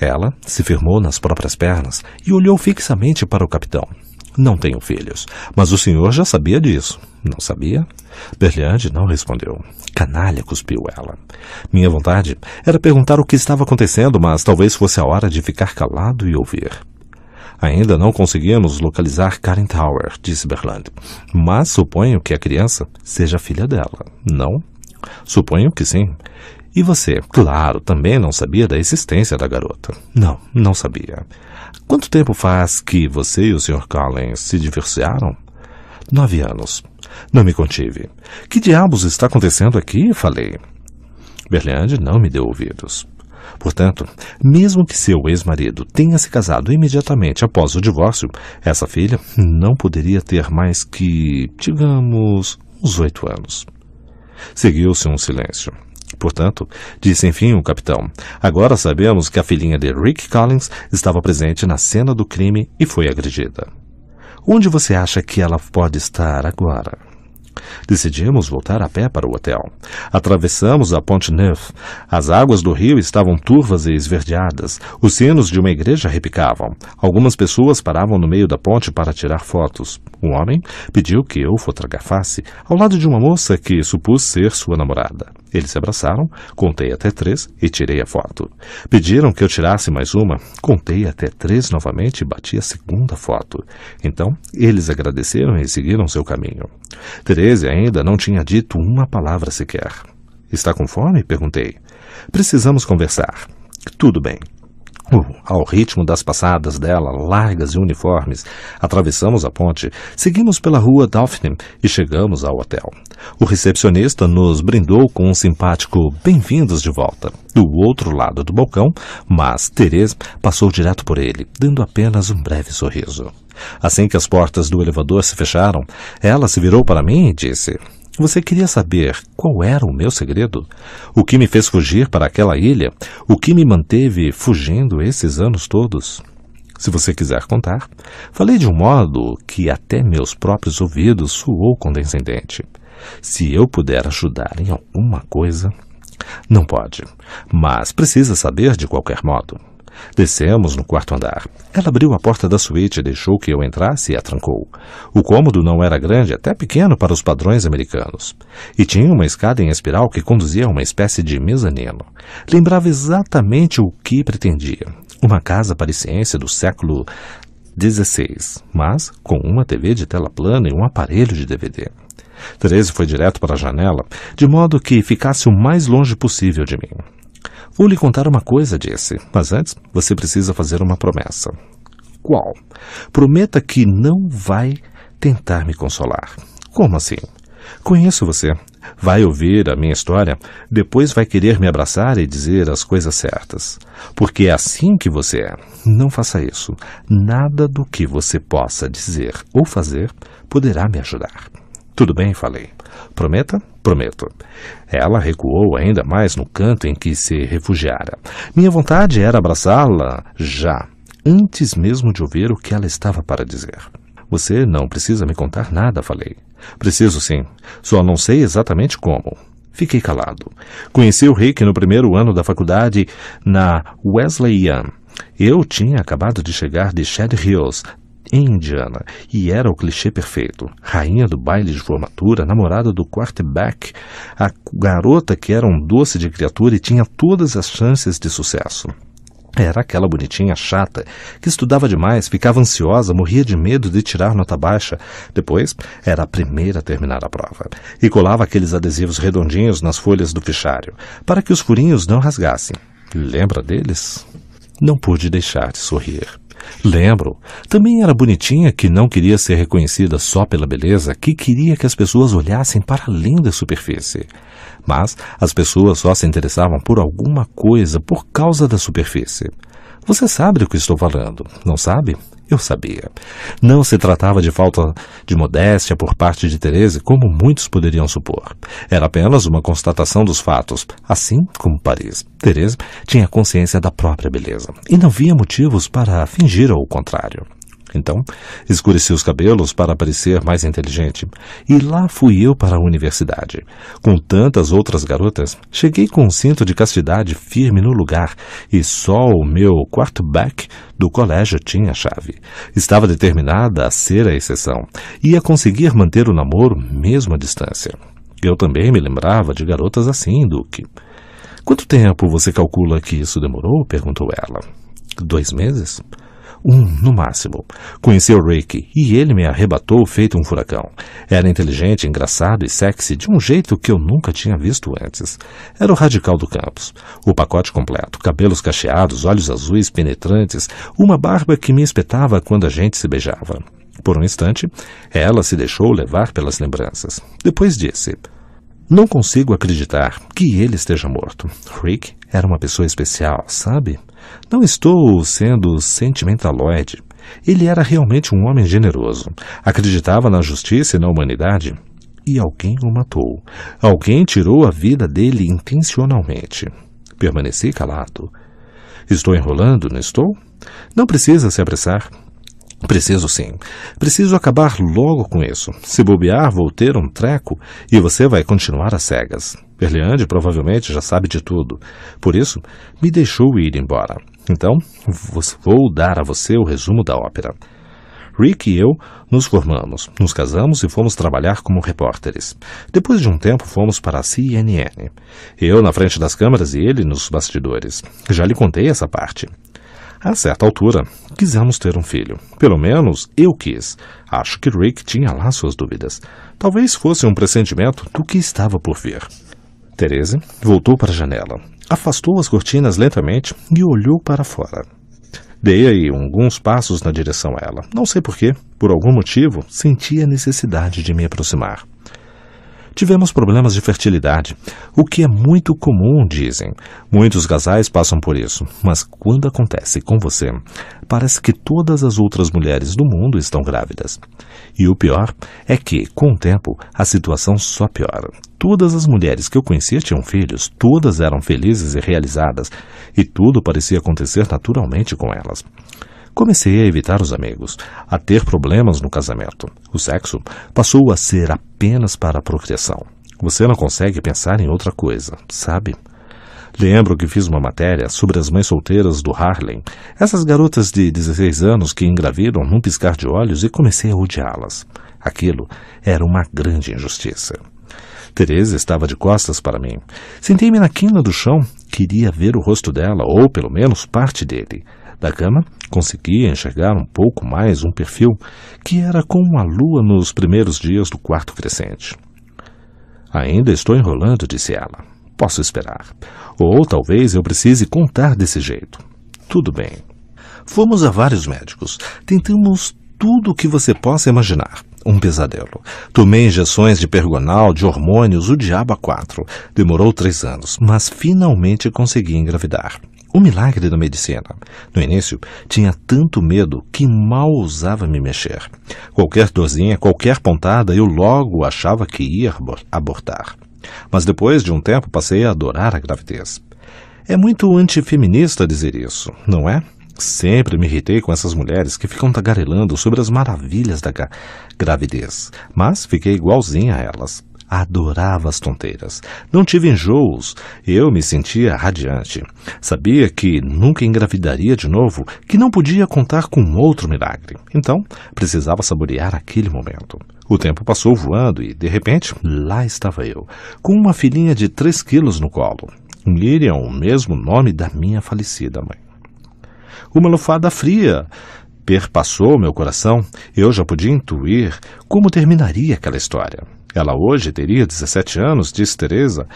Ela se firmou nas próprias pernas e olhou fixamente para o capitão. Não tenho filhos, mas o senhor já sabia disso. Não sabia? Berliande não respondeu. Canalha, cuspiu ela. Minha vontade era perguntar o que estava acontecendo, mas talvez fosse a hora de ficar calado e ouvir. Ainda não conseguimos localizar Karen Tower, disse Berland. Mas suponho que a criança seja filha dela, não? Suponho que sim. E você, claro, também não sabia da existência da garota. Não, não sabia. Quanto tempo faz que você e o Sr. Collins se divorciaram? Nove anos. Não me contive. Que diabos está acontecendo aqui? Falei. Berliande não me deu ouvidos. Portanto, mesmo que seu ex-marido tenha se casado imediatamente após o divórcio, essa filha não poderia ter mais que, digamos, uns oito anos. Seguiu-se um silêncio portanto, disse enfim o capitão. Agora sabemos que a filhinha de Rick Collins estava presente na cena do crime e foi agredida. Onde você acha que ela pode estar agora? Decidimos voltar a pé para o hotel. Atravessamos a Ponte Neuf. As águas do rio estavam turvas e esverdeadas. Os sinos de uma igreja repicavam. Algumas pessoas paravam no meio da ponte para tirar fotos. Um homem pediu que eu fotografasse ao lado de uma moça que supus ser sua namorada. Eles se abraçaram, contei até três e tirei a foto. Pediram que eu tirasse mais uma, contei até três novamente e bati a segunda foto. Então, eles agradeceram e seguiram seu caminho. Tereza ainda não tinha dito uma palavra sequer. Está com fome? perguntei. Precisamos conversar. Tudo bem, ao ritmo das passadas dela, largas e uniformes, atravessamos a ponte, seguimos pela rua Dauphin e chegamos ao hotel. O recepcionista nos brindou com um simpático bem-vindos de volta. Do outro lado do balcão, mas Therese passou direto por ele, dando apenas um breve sorriso. Assim que as portas do elevador se fecharam, ela se virou para mim e disse: você queria saber qual era o meu segredo? O que me fez fugir para aquela ilha? O que me manteve fugindo esses anos todos? Se você quiser contar, falei de um modo que até meus próprios ouvidos soou condescendente. Se eu puder ajudar em alguma coisa. Não pode, mas precisa saber de qualquer modo. Descemos no quarto andar. Ela abriu a porta da suíte, deixou que eu entrasse e a trancou. O cômodo não era grande, até pequeno para os padrões americanos. E tinha uma escada em espiral que conduzia a uma espécie de mezanino. Lembrava exatamente o que pretendia. Uma casa parisiense do século XVI, mas com uma TV de tela plana e um aparelho de DVD. Therese foi direto para a janela, de modo que ficasse o mais longe possível de mim. Vou lhe contar uma coisa, disse, mas antes você precisa fazer uma promessa. Qual? Prometa que não vai tentar me consolar. Como assim? Conheço você. Vai ouvir a minha história, depois vai querer me abraçar e dizer as coisas certas. Porque é assim que você é. Não faça isso. Nada do que você possa dizer ou fazer poderá me ajudar. Tudo bem, falei. Prometa? prometo. Ela recuou ainda mais no canto em que se refugiara. Minha vontade era abraçá-la já, antes mesmo de ouvir o que ela estava para dizer. Você não precisa me contar nada, falei. Preciso sim, só não sei exatamente como. Fiquei calado. Conheci o Rick no primeiro ano da faculdade na Wesleyan. Eu tinha acabado de chegar de Shed Hills, em Indiana, e era o clichê perfeito. Rainha do baile de formatura, namorada do quarterback, a garota que era um doce de criatura e tinha todas as chances de sucesso. Era aquela bonitinha chata, que estudava demais, ficava ansiosa, morria de medo de tirar nota baixa. Depois, era a primeira a terminar a prova. E colava aqueles adesivos redondinhos nas folhas do fichário, para que os furinhos não rasgassem. Lembra deles? Não pude deixar de sorrir. Lembro. Também era bonitinha que não queria ser reconhecida só pela beleza, que queria que as pessoas olhassem para além da superfície. Mas as pessoas só se interessavam por alguma coisa por causa da superfície. Você sabe do que estou falando, não sabe? Eu sabia. Não se tratava de falta de modéstia por parte de Teresa, como muitos poderiam supor. Era apenas uma constatação dos fatos, assim como Paris. Teresa tinha consciência da própria beleza e não via motivos para fingir ao contrário. Então, escureci os cabelos para parecer mais inteligente. E lá fui eu para a universidade. Com tantas outras garotas, cheguei com um cinto de castidade firme no lugar e só o meu quarterback do colégio tinha a chave. Estava determinada a ser a exceção. e a conseguir manter o namoro mesmo à distância. Eu também me lembrava de garotas assim, Duque. Quanto tempo você calcula que isso demorou? perguntou ela. Dois meses? Um no máximo. Conheci o Rick e ele me arrebatou feito um furacão. Era inteligente, engraçado e sexy de um jeito que eu nunca tinha visto antes. Era o radical do campus. O pacote completo, cabelos cacheados, olhos azuis penetrantes, uma barba que me espetava quando a gente se beijava. Por um instante, ela se deixou levar pelas lembranças. Depois disse: Não consigo acreditar que ele esteja morto. Rick era uma pessoa especial, sabe? Não estou sendo sentimentaloide. Ele era realmente um homem generoso. Acreditava na justiça e na humanidade. E alguém o matou. Alguém tirou a vida dele intencionalmente. Permaneci calado. Estou enrolando, não estou? Não precisa se apressar. Preciso sim. Preciso acabar logo com isso. Se bobear, vou ter um treco e você vai continuar às cegas. Berliande provavelmente já sabe de tudo. Por isso, me deixou ir embora. Então, vou dar a você o resumo da ópera. Rick e eu nos formamos, nos casamos e fomos trabalhar como repórteres. Depois de um tempo, fomos para a CNN. Eu na frente das câmeras e ele nos bastidores. Já lhe contei essa parte. A certa altura, quisemos ter um filho. Pelo menos eu quis. Acho que Rick tinha lá suas dúvidas. Talvez fosse um pressentimento do que estava por vir. Teresa voltou para a janela, afastou as cortinas lentamente e olhou para fora. Dei aí alguns passos na direção a ela. Não sei porquê, por algum motivo, senti a necessidade de me aproximar. Tivemos problemas de fertilidade, o que é muito comum, dizem. Muitos casais passam por isso, mas quando acontece com você, parece que todas as outras mulheres do mundo estão grávidas. E o pior é que, com o tempo, a situação só piora. Todas as mulheres que eu conhecia tinham filhos, todas eram felizes e realizadas, e tudo parecia acontecer naturalmente com elas. Comecei a evitar os amigos, a ter problemas no casamento. O sexo passou a ser apenas para a procriação. Você não consegue pensar em outra coisa, sabe? Lembro que fiz uma matéria sobre as mães solteiras do Harlem, essas garotas de 16 anos que engravidam num piscar de olhos e comecei a odiá-las. Aquilo era uma grande injustiça. Teresa estava de costas para mim. Sentei-me na quina do chão, queria ver o rosto dela, ou pelo menos parte dele. Da cama, conseguia enxergar um pouco mais um perfil que era como a lua nos primeiros dias do quarto crescente. Ainda estou enrolando, disse ela. Posso esperar. Ou talvez eu precise contar desse jeito. Tudo bem. Fomos a vários médicos. Tentamos tudo o que você possa imaginar. Um pesadelo. Tomei injeções de pergonal, de hormônios, o diabo a quatro. Demorou três anos, mas finalmente consegui engravidar. O milagre da medicina. No início, tinha tanto medo que mal ousava me mexer. Qualquer dorzinha, qualquer pontada, eu logo achava que ia abortar. Mas depois de um tempo passei a adorar a gravidez. É muito antifeminista dizer isso, não é? Sempre me irritei com essas mulheres que ficam tagarelando sobre as maravilhas da gravidez, mas fiquei igualzinha a elas adorava as tonteiras. Não tive enjoos, eu me sentia radiante. Sabia que nunca engravidaria de novo, que não podia contar com outro milagre. Então, precisava saborear aquele momento. O tempo passou voando e, de repente, lá estava eu, com uma filhinha de 3 quilos no colo. Miriam, o mesmo nome da minha falecida mãe. Uma lufada fria perpassou meu coração. Eu já podia intuir como terminaria aquela história. Ela hoje teria 17 anos, disse Teresa,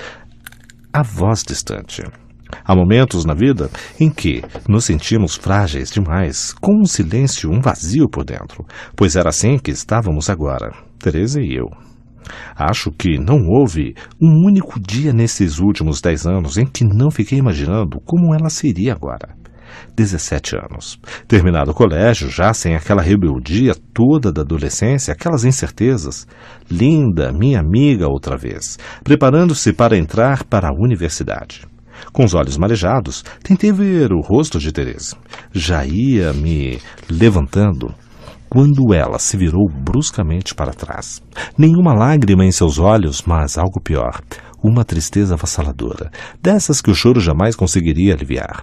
a voz distante. Há momentos na vida em que nos sentimos frágeis demais, com um silêncio, um vazio por dentro, pois era assim que estávamos agora, Teresa e eu. Acho que não houve um único dia nesses últimos dez anos em que não fiquei imaginando como ela seria agora. 17 anos. Terminado o colégio, já sem aquela rebeldia toda da adolescência, aquelas incertezas, linda, minha amiga outra vez, preparando-se para entrar para a universidade. Com os olhos marejados, tentei ver o rosto de Teresa. Já ia me levantando quando ela se virou bruscamente para trás. Nenhuma lágrima em seus olhos, mas algo pior. Uma tristeza avassaladora, dessas que o choro jamais conseguiria aliviar.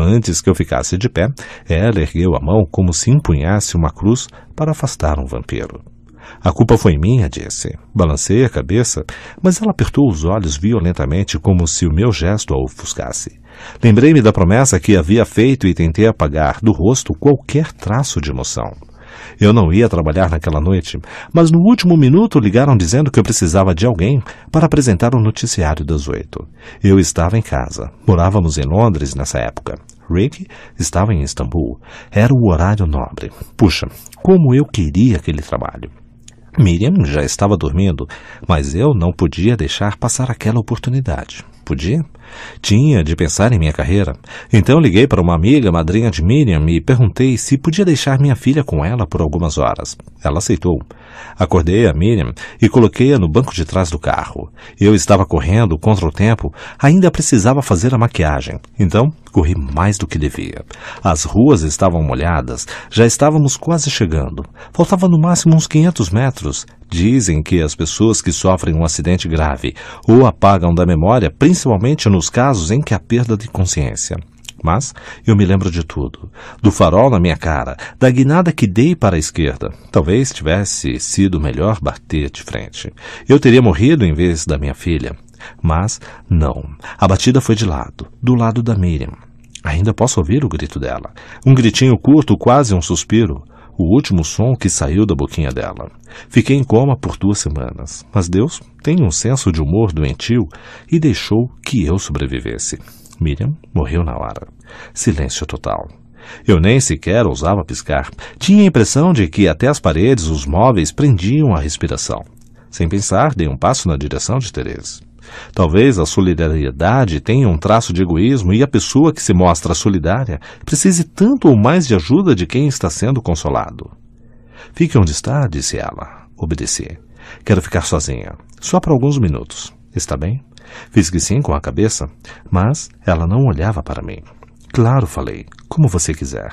Antes que eu ficasse de pé, ela ergueu a mão como se empunhasse uma cruz para afastar um vampiro. A culpa foi minha, disse. Balancei a cabeça, mas ela apertou os olhos violentamente, como se o meu gesto a ofuscasse. Lembrei-me da promessa que havia feito e tentei apagar do rosto qualquer traço de emoção. Eu não ia trabalhar naquela noite, mas no último minuto ligaram dizendo que eu precisava de alguém para apresentar o um noticiário das oito. Eu estava em casa. Morávamos em Londres nessa época. Rick estava em Istambul. Era o horário nobre. Puxa, como eu queria aquele trabalho. Miriam já estava dormindo, mas eu não podia deixar passar aquela oportunidade. Podia? Tinha de pensar em minha carreira. Então liguei para uma amiga, madrinha de Miriam, e perguntei se podia deixar minha filha com ela por algumas horas. Ela aceitou. Acordei a Miriam e coloquei-a no banco de trás do carro. Eu estava correndo contra o tempo, ainda precisava fazer a maquiagem. Então, corri mais do que devia. As ruas estavam molhadas, já estávamos quase chegando. Faltava no máximo uns 500 metros. Dizem que as pessoas que sofrem um acidente grave ou apagam da memória, principalmente nos casos em que há perda de consciência. Mas eu me lembro de tudo. Do farol na minha cara, da guinada que dei para a esquerda. Talvez tivesse sido melhor bater de frente. Eu teria morrido em vez da minha filha. Mas não. A batida foi de lado, do lado da Miriam. Ainda posso ouvir o grito dela. Um gritinho curto, quase um suspiro o último som que saiu da boquinha dela. Fiquei em coma por duas semanas, mas Deus tem um senso de humor doentio e deixou que eu sobrevivesse. Miriam morreu na hora. Silêncio total. Eu nem sequer ousava piscar. Tinha a impressão de que até as paredes, os móveis prendiam a respiração. Sem pensar, dei um passo na direção de Teresa. Talvez a solidariedade tenha um traço de egoísmo e a pessoa que se mostra solidária precise tanto ou mais de ajuda de quem está sendo consolado. Fique onde está, disse ela. Obedeci. Quero ficar sozinha. Só por alguns minutos. Está bem? Fiz que sim com a cabeça, mas ela não olhava para mim. Claro, falei. Como você quiser.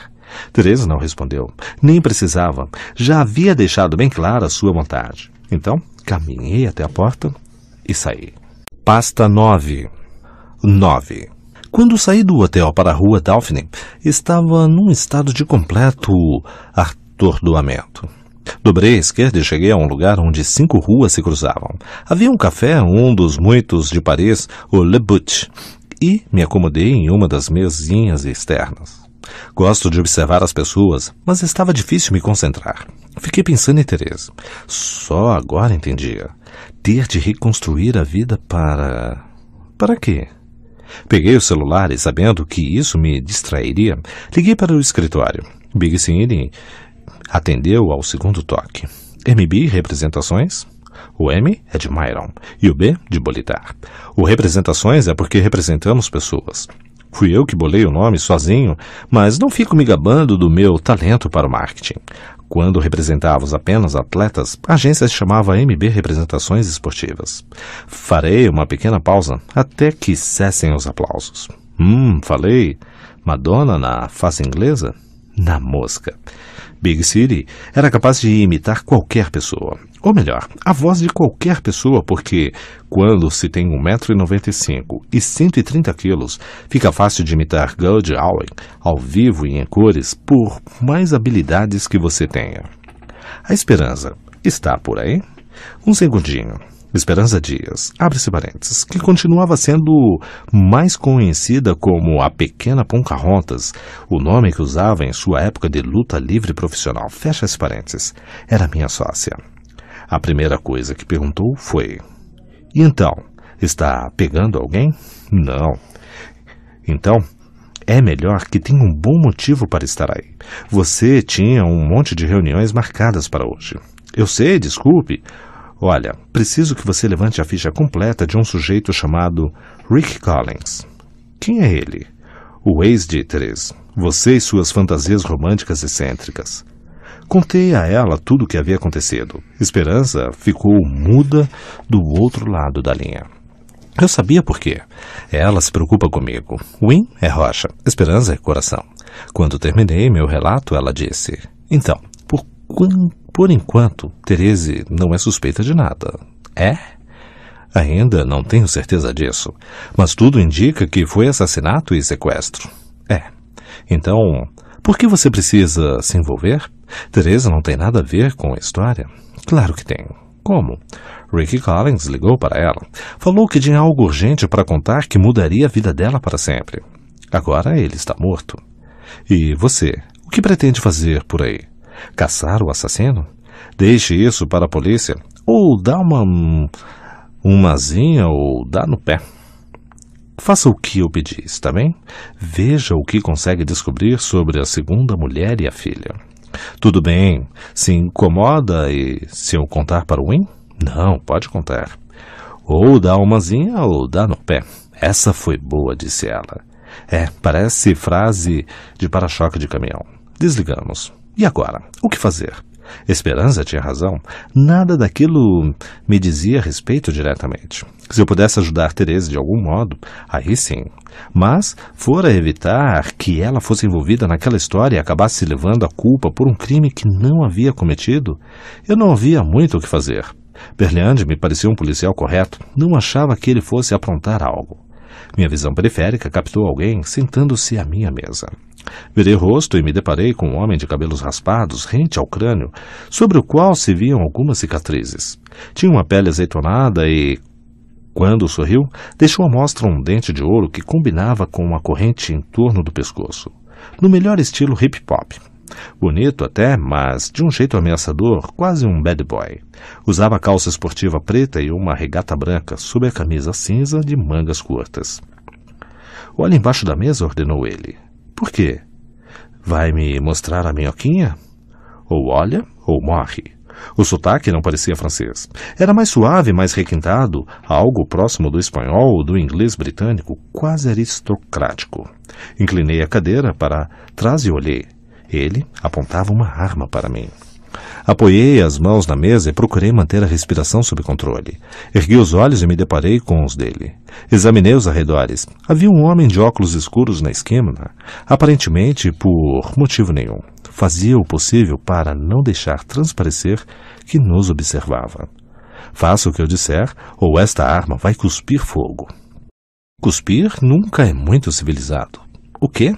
Teresa não respondeu. Nem precisava. Já havia deixado bem clara a sua vontade. Então, caminhei até a porta e saí. Pasta 9. 9. Quando saí do hotel para a rua Daphne, estava num estado de completo atordoamento. Dobrei à esquerda e cheguei a um lugar onde cinco ruas se cruzavam. Havia um café, um dos muitos de Paris, o Le But, e me acomodei em uma das mesinhas externas. Gosto de observar as pessoas, mas estava difícil me concentrar. Fiquei pensando em Teresa. Só agora entendia. Ter de reconstruir a vida para. Para quê? Peguei o celular e, sabendo que isso me distrairia, liguei para o escritório. Big Cine atendeu ao segundo toque. MB Representações? O M é de Myron e o B de Bolitar. O Representações é porque representamos pessoas. Fui eu que bolei o nome sozinho, mas não fico me gabando do meu talento para o marketing. Quando representávamos apenas atletas, a agência se chamava MB Representações Esportivas. Farei uma pequena pausa até que cessem os aplausos. Hum, falei. Madonna na face inglesa? Na mosca. Big City era capaz de imitar qualquer pessoa. Ou melhor, a voz de qualquer pessoa, porque quando se tem 1,95m e 130kg, fica fácil de imitar Gold Allen ao vivo e em cores, por mais habilidades que você tenha. A esperança está por aí? Um segundinho. Esperança Dias, abre-se parênteses, que continuava sendo mais conhecida como a Pequena Poncarrotas, o nome que usava em sua época de luta livre profissional, fecha-se parênteses, era minha sócia. A primeira coisa que perguntou foi: E então, está pegando alguém? Não. Então, é melhor que tenha um bom motivo para estar aí. Você tinha um monte de reuniões marcadas para hoje. Eu sei, desculpe. Olha, preciso que você levante a ficha completa de um sujeito chamado Rick Collins. Quem é ele? O ex de Três. Você e suas fantasias românticas excêntricas. Contei a ela tudo o que havia acontecido. Esperança ficou muda do outro lado da linha. Eu sabia por quê. Ela se preocupa comigo. Win é rocha, Esperança é coração. Quando terminei meu relato, ela disse: Então, por quanto por enquanto, Therese não é suspeita de nada. É? Ainda não tenho certeza disso, mas tudo indica que foi assassinato e sequestro. É. Então, por que você precisa se envolver? Teresa não tem nada a ver com a história? Claro que tem. Como? Ricky Collins ligou para ela. Falou que tinha algo urgente para contar que mudaria a vida dela para sempre. Agora ele está morto. E você, o que pretende fazer por aí? Caçar o assassino? Deixe isso para a polícia. Ou dá uma. uma asinha ou dá no pé. Faça o que eu pedi, está bem? Veja o que consegue descobrir sobre a segunda mulher e a filha. Tudo bem, se incomoda e se eu contar para o Win? Não, pode contar. Ou dá umazinha ou dá no pé. Essa foi boa, disse ela. É, parece frase de para-choque de caminhão. Desligamos. E agora? O que fazer? Esperança tinha razão. Nada daquilo me dizia a respeito diretamente. Se eu pudesse ajudar Teresa de algum modo, aí sim. Mas fora evitar que ela fosse envolvida naquela história e acabasse levando a culpa por um crime que não havia cometido, eu não havia muito o que fazer. Berliande me parecia um policial correto. Não achava que ele fosse aprontar algo. Minha visão periférica captou alguém sentando-se à minha mesa. Virei o rosto e me deparei com um homem de cabelos raspados, rente ao crânio, sobre o qual se viam algumas cicatrizes. Tinha uma pele azeitonada e, quando sorriu, deixou à mostra um dente de ouro que combinava com uma corrente em torno do pescoço, no melhor estilo hip-hop. Bonito até, mas de um jeito ameaçador, quase um bad boy. Usava calça esportiva preta e uma regata branca sob a camisa cinza de mangas curtas. Olhe embaixo da mesa, ordenou ele. Por quê? Vai me mostrar a minhoquinha? Ou olha, ou morre. O sotaque não parecia francês. Era mais suave, mais requintado, algo próximo do espanhol ou do inglês britânico, quase aristocrático. Inclinei a cadeira para trás e olhei. Ele apontava uma arma para mim. Apoiei as mãos na mesa e procurei manter a respiração sob controle. Ergui os olhos e me deparei com os dele. Examinei os arredores. Havia um homem de óculos escuros na esquina, aparentemente por motivo nenhum. Fazia o possível para não deixar transparecer que nos observava. Faça o que eu disser, ou esta arma vai cuspir fogo. Cuspir nunca é muito civilizado. O quê?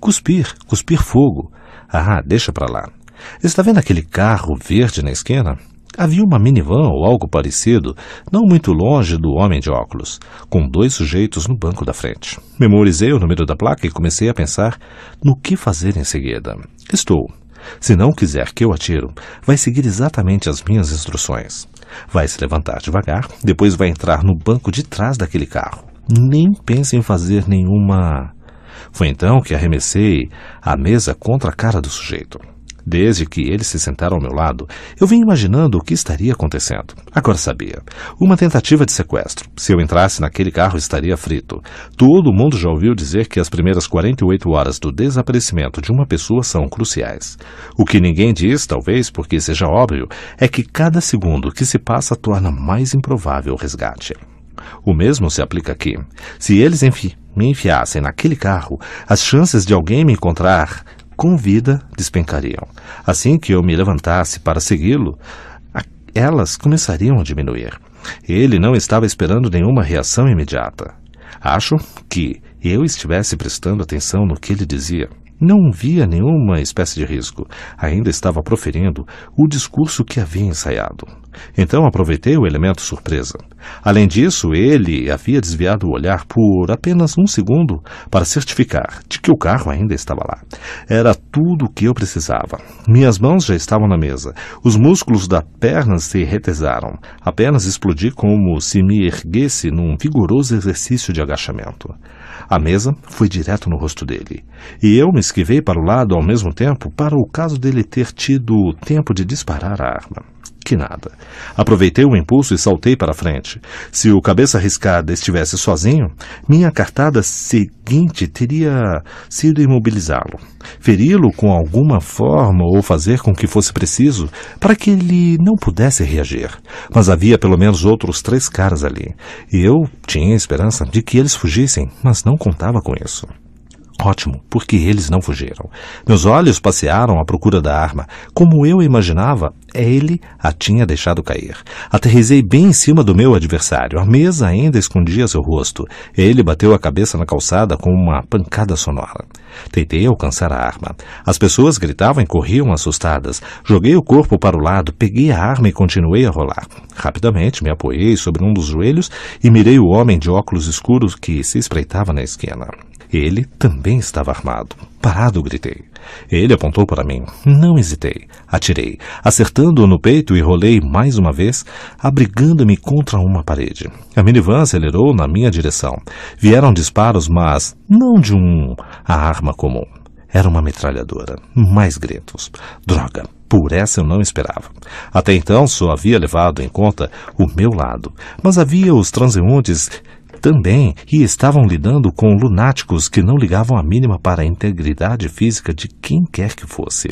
Cuspir, cuspir fogo. Ah, deixa para lá. Está vendo aquele carro verde na esquina? Havia uma minivan ou algo parecido, não muito longe do homem de óculos, com dois sujeitos no banco da frente. Memorizei o número da placa e comecei a pensar no que fazer em seguida. Estou. Se não quiser que eu atiro, vai seguir exatamente as minhas instruções. Vai se levantar devagar, depois vai entrar no banco de trás daquele carro. Nem pense em fazer nenhuma. Foi então que arremessei a mesa contra a cara do sujeito. Desde que eles se sentaram ao meu lado, eu vim imaginando o que estaria acontecendo. Agora sabia. Uma tentativa de sequestro. Se eu entrasse naquele carro, estaria frito. Todo mundo já ouviu dizer que as primeiras 48 horas do desaparecimento de uma pessoa são cruciais. O que ninguém diz, talvez porque seja óbvio, é que cada segundo que se passa torna mais improvável o resgate. O mesmo se aplica aqui. Se eles enfi me enfiassem naquele carro, as chances de alguém me encontrar com vida despencariam. Assim que eu me levantasse para segui-lo, elas começariam a diminuir. Ele não estava esperando nenhuma reação imediata. Acho que eu estivesse prestando atenção no que ele dizia. Não via nenhuma espécie de risco. Ainda estava proferindo o discurso que havia ensaiado. Então aproveitei o elemento surpresa. Além disso, ele havia desviado o olhar por apenas um segundo para certificar de que o carro ainda estava lá. Era tudo o que eu precisava. Minhas mãos já estavam na mesa. Os músculos da perna se retesaram. Apenas explodi como se me erguesse num vigoroso exercício de agachamento. A mesa foi direto no rosto dele. E eu me esquivei para o lado ao mesmo tempo para o caso dele ter tido tempo de disparar a arma nada Aproveitei o impulso e saltei para a frente. Se o cabeça riscada estivesse sozinho, minha cartada seguinte teria sido imobilizá-lo, feri-lo com alguma forma ou fazer com que fosse preciso para que ele não pudesse reagir. Mas havia pelo menos outros três caras ali, e eu tinha esperança de que eles fugissem, mas não contava com isso. Ótimo, porque eles não fugiram. Meus olhos passearam à procura da arma. Como eu imaginava, é ele a tinha deixado cair. Aterrisei bem em cima do meu adversário. A mesa ainda escondia seu rosto. Ele bateu a cabeça na calçada com uma pancada sonora. Tentei alcançar a arma. As pessoas gritavam e corriam assustadas. Joguei o corpo para o lado, peguei a arma e continuei a rolar. Rapidamente me apoiei sobre um dos joelhos e mirei o homem de óculos escuros que se espreitava na esquina. Ele também estava armado. Parado, gritei. Ele apontou para mim. Não hesitei. Atirei, acertando-o no peito e rolei mais uma vez, abrigando-me contra uma parede. A minivan acelerou na minha direção. Vieram disparos, mas não de um a arma comum. Era uma metralhadora. Mais gritos. Droga, por essa eu não esperava. Até então só havia levado em conta o meu lado, mas havia os transeuntes também e estavam lidando com lunáticos que não ligavam a mínima para a integridade física de quem quer que fosse.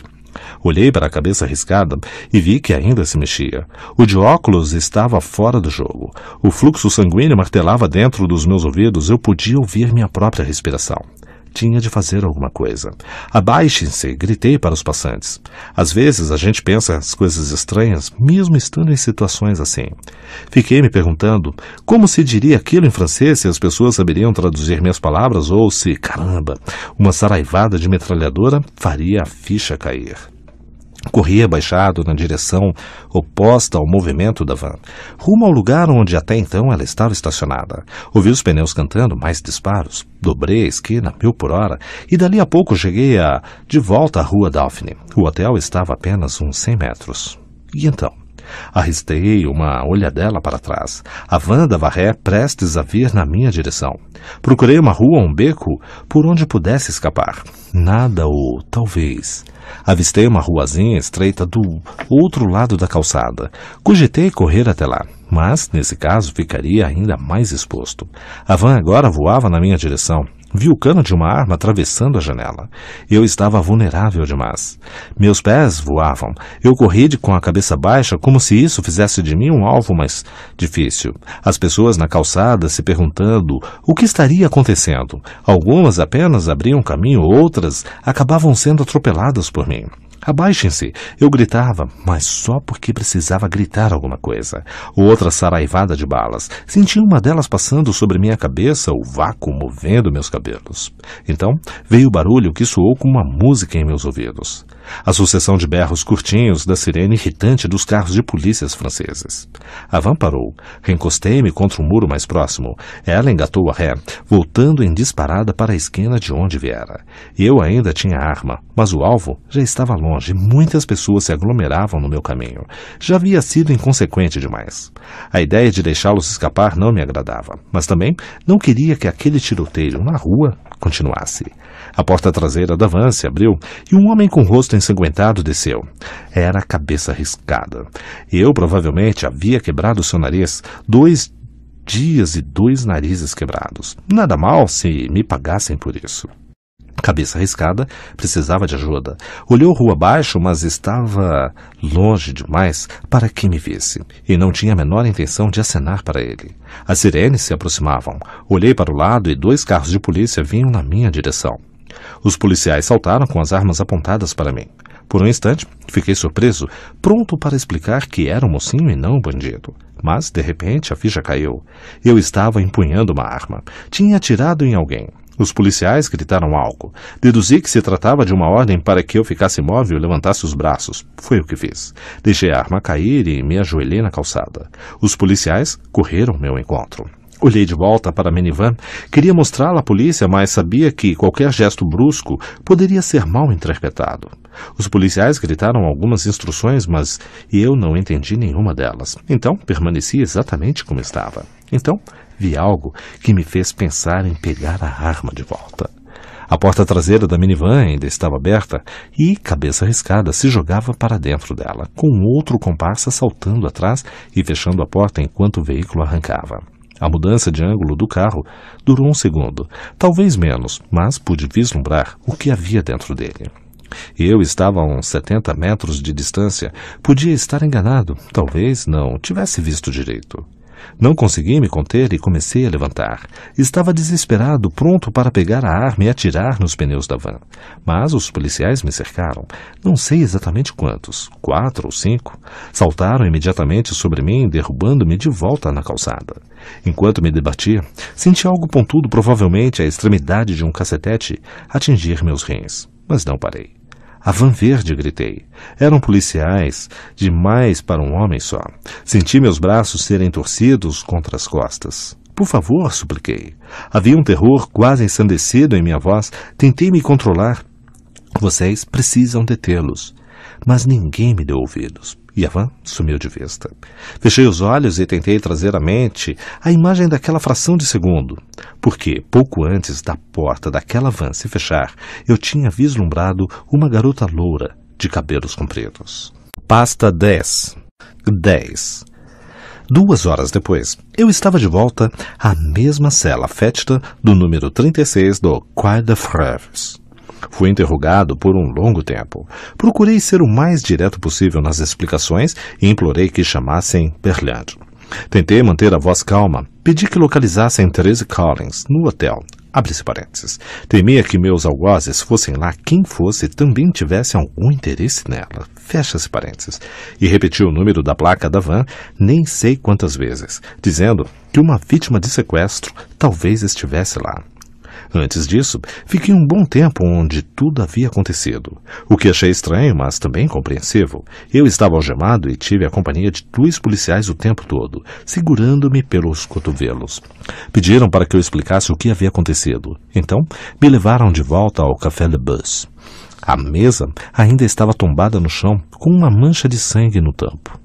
Olhei para a cabeça arriscada e vi que ainda se mexia. O de óculos estava fora do jogo. O fluxo sanguíneo martelava dentro dos meus ouvidos. Eu podia ouvir minha própria respiração tinha de fazer alguma coisa. Abaixem-se, gritei para os passantes. Às vezes a gente pensa as coisas estranhas, mesmo estando em situações assim. Fiquei me perguntando como se diria aquilo em francês se as pessoas saberiam traduzir minhas palavras ou se, caramba, uma saraivada de metralhadora faria a ficha cair. Corria baixado na direção oposta ao movimento da van, rumo ao lugar onde até então ela estava estacionada. Ouvi os pneus cantando mais disparos, dobrei a esquina mil por hora e dali a pouco cheguei a... de volta à rua Daphne. O hotel estava a apenas uns 100 metros. E então? Arristei uma olhadela para trás. A van dava ré prestes a vir na minha direção. Procurei uma rua, um beco, por onde pudesse escapar. Nada ou talvez Avistei uma ruazinha estreita do outro lado da calçada. Cogitei correr até lá, mas, nesse caso, ficaria ainda mais exposto. A van agora voava na minha direção. Vi o cano de uma arma atravessando a janela. Eu estava vulnerável demais. Meus pés voavam. Eu corri de com a cabeça baixa, como se isso fizesse de mim um alvo mais difícil. As pessoas na calçada se perguntando o que estaria acontecendo. Algumas apenas abriam caminho, outras acabavam sendo atropeladas por mim. Abaixem-se! Eu gritava, mas só porque precisava gritar alguma coisa. Outra saraivada de balas. Senti uma delas passando sobre minha cabeça, o vácuo movendo meus cabelos. Então veio o barulho que soou como uma música em meus ouvidos. A sucessão de berros curtinhos da sirene irritante dos carros de polícias franceses. A van parou. Reencostei-me contra o um muro mais próximo. Ela engatou a ré, voltando em disparada para a esquina de onde viera. Eu ainda tinha arma, mas o alvo já estava longe e muitas pessoas se aglomeravam no meu caminho. Já havia sido inconsequente demais. A ideia de deixá-los escapar não me agradava, mas também não queria que aquele tiroteio na rua continuasse. A porta traseira da van se abriu e um homem com rosto ensanguentado desceu. Era a cabeça riscada. Eu provavelmente havia quebrado seu nariz dois dias e dois narizes quebrados. Nada mal se me pagassem por isso. Cabeça arriscada, precisava de ajuda. Olhou rua abaixo, mas estava longe demais para que me visse, e não tinha a menor intenção de acenar para ele. As sirenes se aproximavam. Olhei para o lado e dois carros de polícia vinham na minha direção. Os policiais saltaram com as armas apontadas para mim. Por um instante, fiquei surpreso, pronto para explicar que era um mocinho e não um bandido. Mas, de repente, a ficha caiu. Eu estava empunhando uma arma. Tinha atirado em alguém. Os policiais gritaram algo. Deduzi que se tratava de uma ordem para que eu ficasse imóvel e levantasse os braços. Foi o que fiz. Deixei a arma cair e me ajoelhei na calçada. Os policiais correram ao meu encontro. Olhei de volta para a minivan. Queria mostrá-la à polícia, mas sabia que qualquer gesto brusco poderia ser mal interpretado. Os policiais gritaram algumas instruções, mas eu não entendi nenhuma delas. Então, permaneci exatamente como estava. Então, vi algo que me fez pensar em pegar a arma de volta. A porta traseira da minivan ainda estava aberta e, cabeça arriscada, se jogava para dentro dela, com outro comparsa saltando atrás e fechando a porta enquanto o veículo arrancava. A mudança de ângulo do carro durou um segundo, talvez menos, mas pude vislumbrar o que havia dentro dele. Eu estava a uns 70 metros de distância. Podia estar enganado, talvez não tivesse visto direito. Não consegui me conter e comecei a levantar. Estava desesperado, pronto para pegar a arma e atirar nos pneus da van. Mas os policiais me cercaram. Não sei exatamente quantos, quatro ou cinco. Saltaram imediatamente sobre mim, derrubando-me de volta na calçada. Enquanto me debatia, senti algo pontudo, provavelmente a extremidade de um cacetete, atingir meus rins. Mas não parei. A van verde, gritei. Eram policiais, demais para um homem só. Senti meus braços serem torcidos contra as costas. Por favor, supliquei. Havia um terror quase ensandecido em minha voz. Tentei me controlar. Vocês precisam detê-los. Mas ninguém me deu ouvidos. E a van sumiu de vista. Fechei os olhos e tentei trazer à mente a imagem daquela fração de segundo, porque pouco antes da porta daquela van se fechar, eu tinha vislumbrado uma garota loura de cabelos compridos. Pasta 10. 10. Duas horas depois, eu estava de volta à mesma cela fétida do número 36 do Quai de Freves. Fui interrogado por um longo tempo. Procurei ser o mais direto possível nas explicações e implorei que chamassem Berlian. Tentei manter a voz calma. Pedi que localizassem Therese Collins no hotel. Abre-se parênteses. Temia que meus algozes fossem lá quem fosse também tivesse algum interesse nela. Fecha-se parênteses. E repeti o número da placa da van nem sei quantas vezes, dizendo que uma vítima de sequestro talvez estivesse lá. Antes disso, fiquei um bom tempo onde tudo havia acontecido. O que achei estranho, mas também compreensível. Eu estava algemado e tive a companhia de dois policiais o tempo todo, segurando-me pelos cotovelos. Pediram para que eu explicasse o que havia acontecido. Então, me levaram de volta ao Café Le Bus. A mesa ainda estava tombada no chão, com uma mancha de sangue no tampo.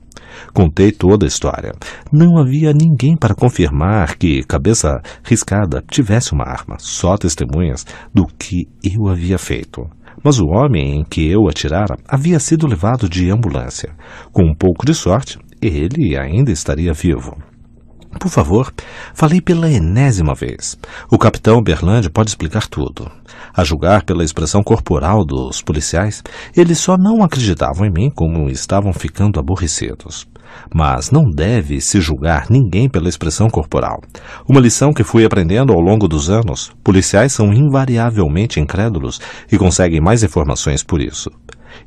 Contei toda a história. Não havia ninguém para confirmar que Cabeça Riscada tivesse uma arma, só testemunhas do que eu havia feito mas o homem em que eu atirara havia sido levado de ambulância. Com um pouco de sorte, ele ainda estaria vivo. Por favor, falei pela enésima vez. O capitão Berlande pode explicar tudo. A julgar pela expressão corporal dos policiais, eles só não acreditavam em mim como estavam ficando aborrecidos mas não deve se julgar ninguém pela expressão corporal. Uma lição que fui aprendendo ao longo dos anos: policiais são invariavelmente incrédulos e conseguem mais informações por isso.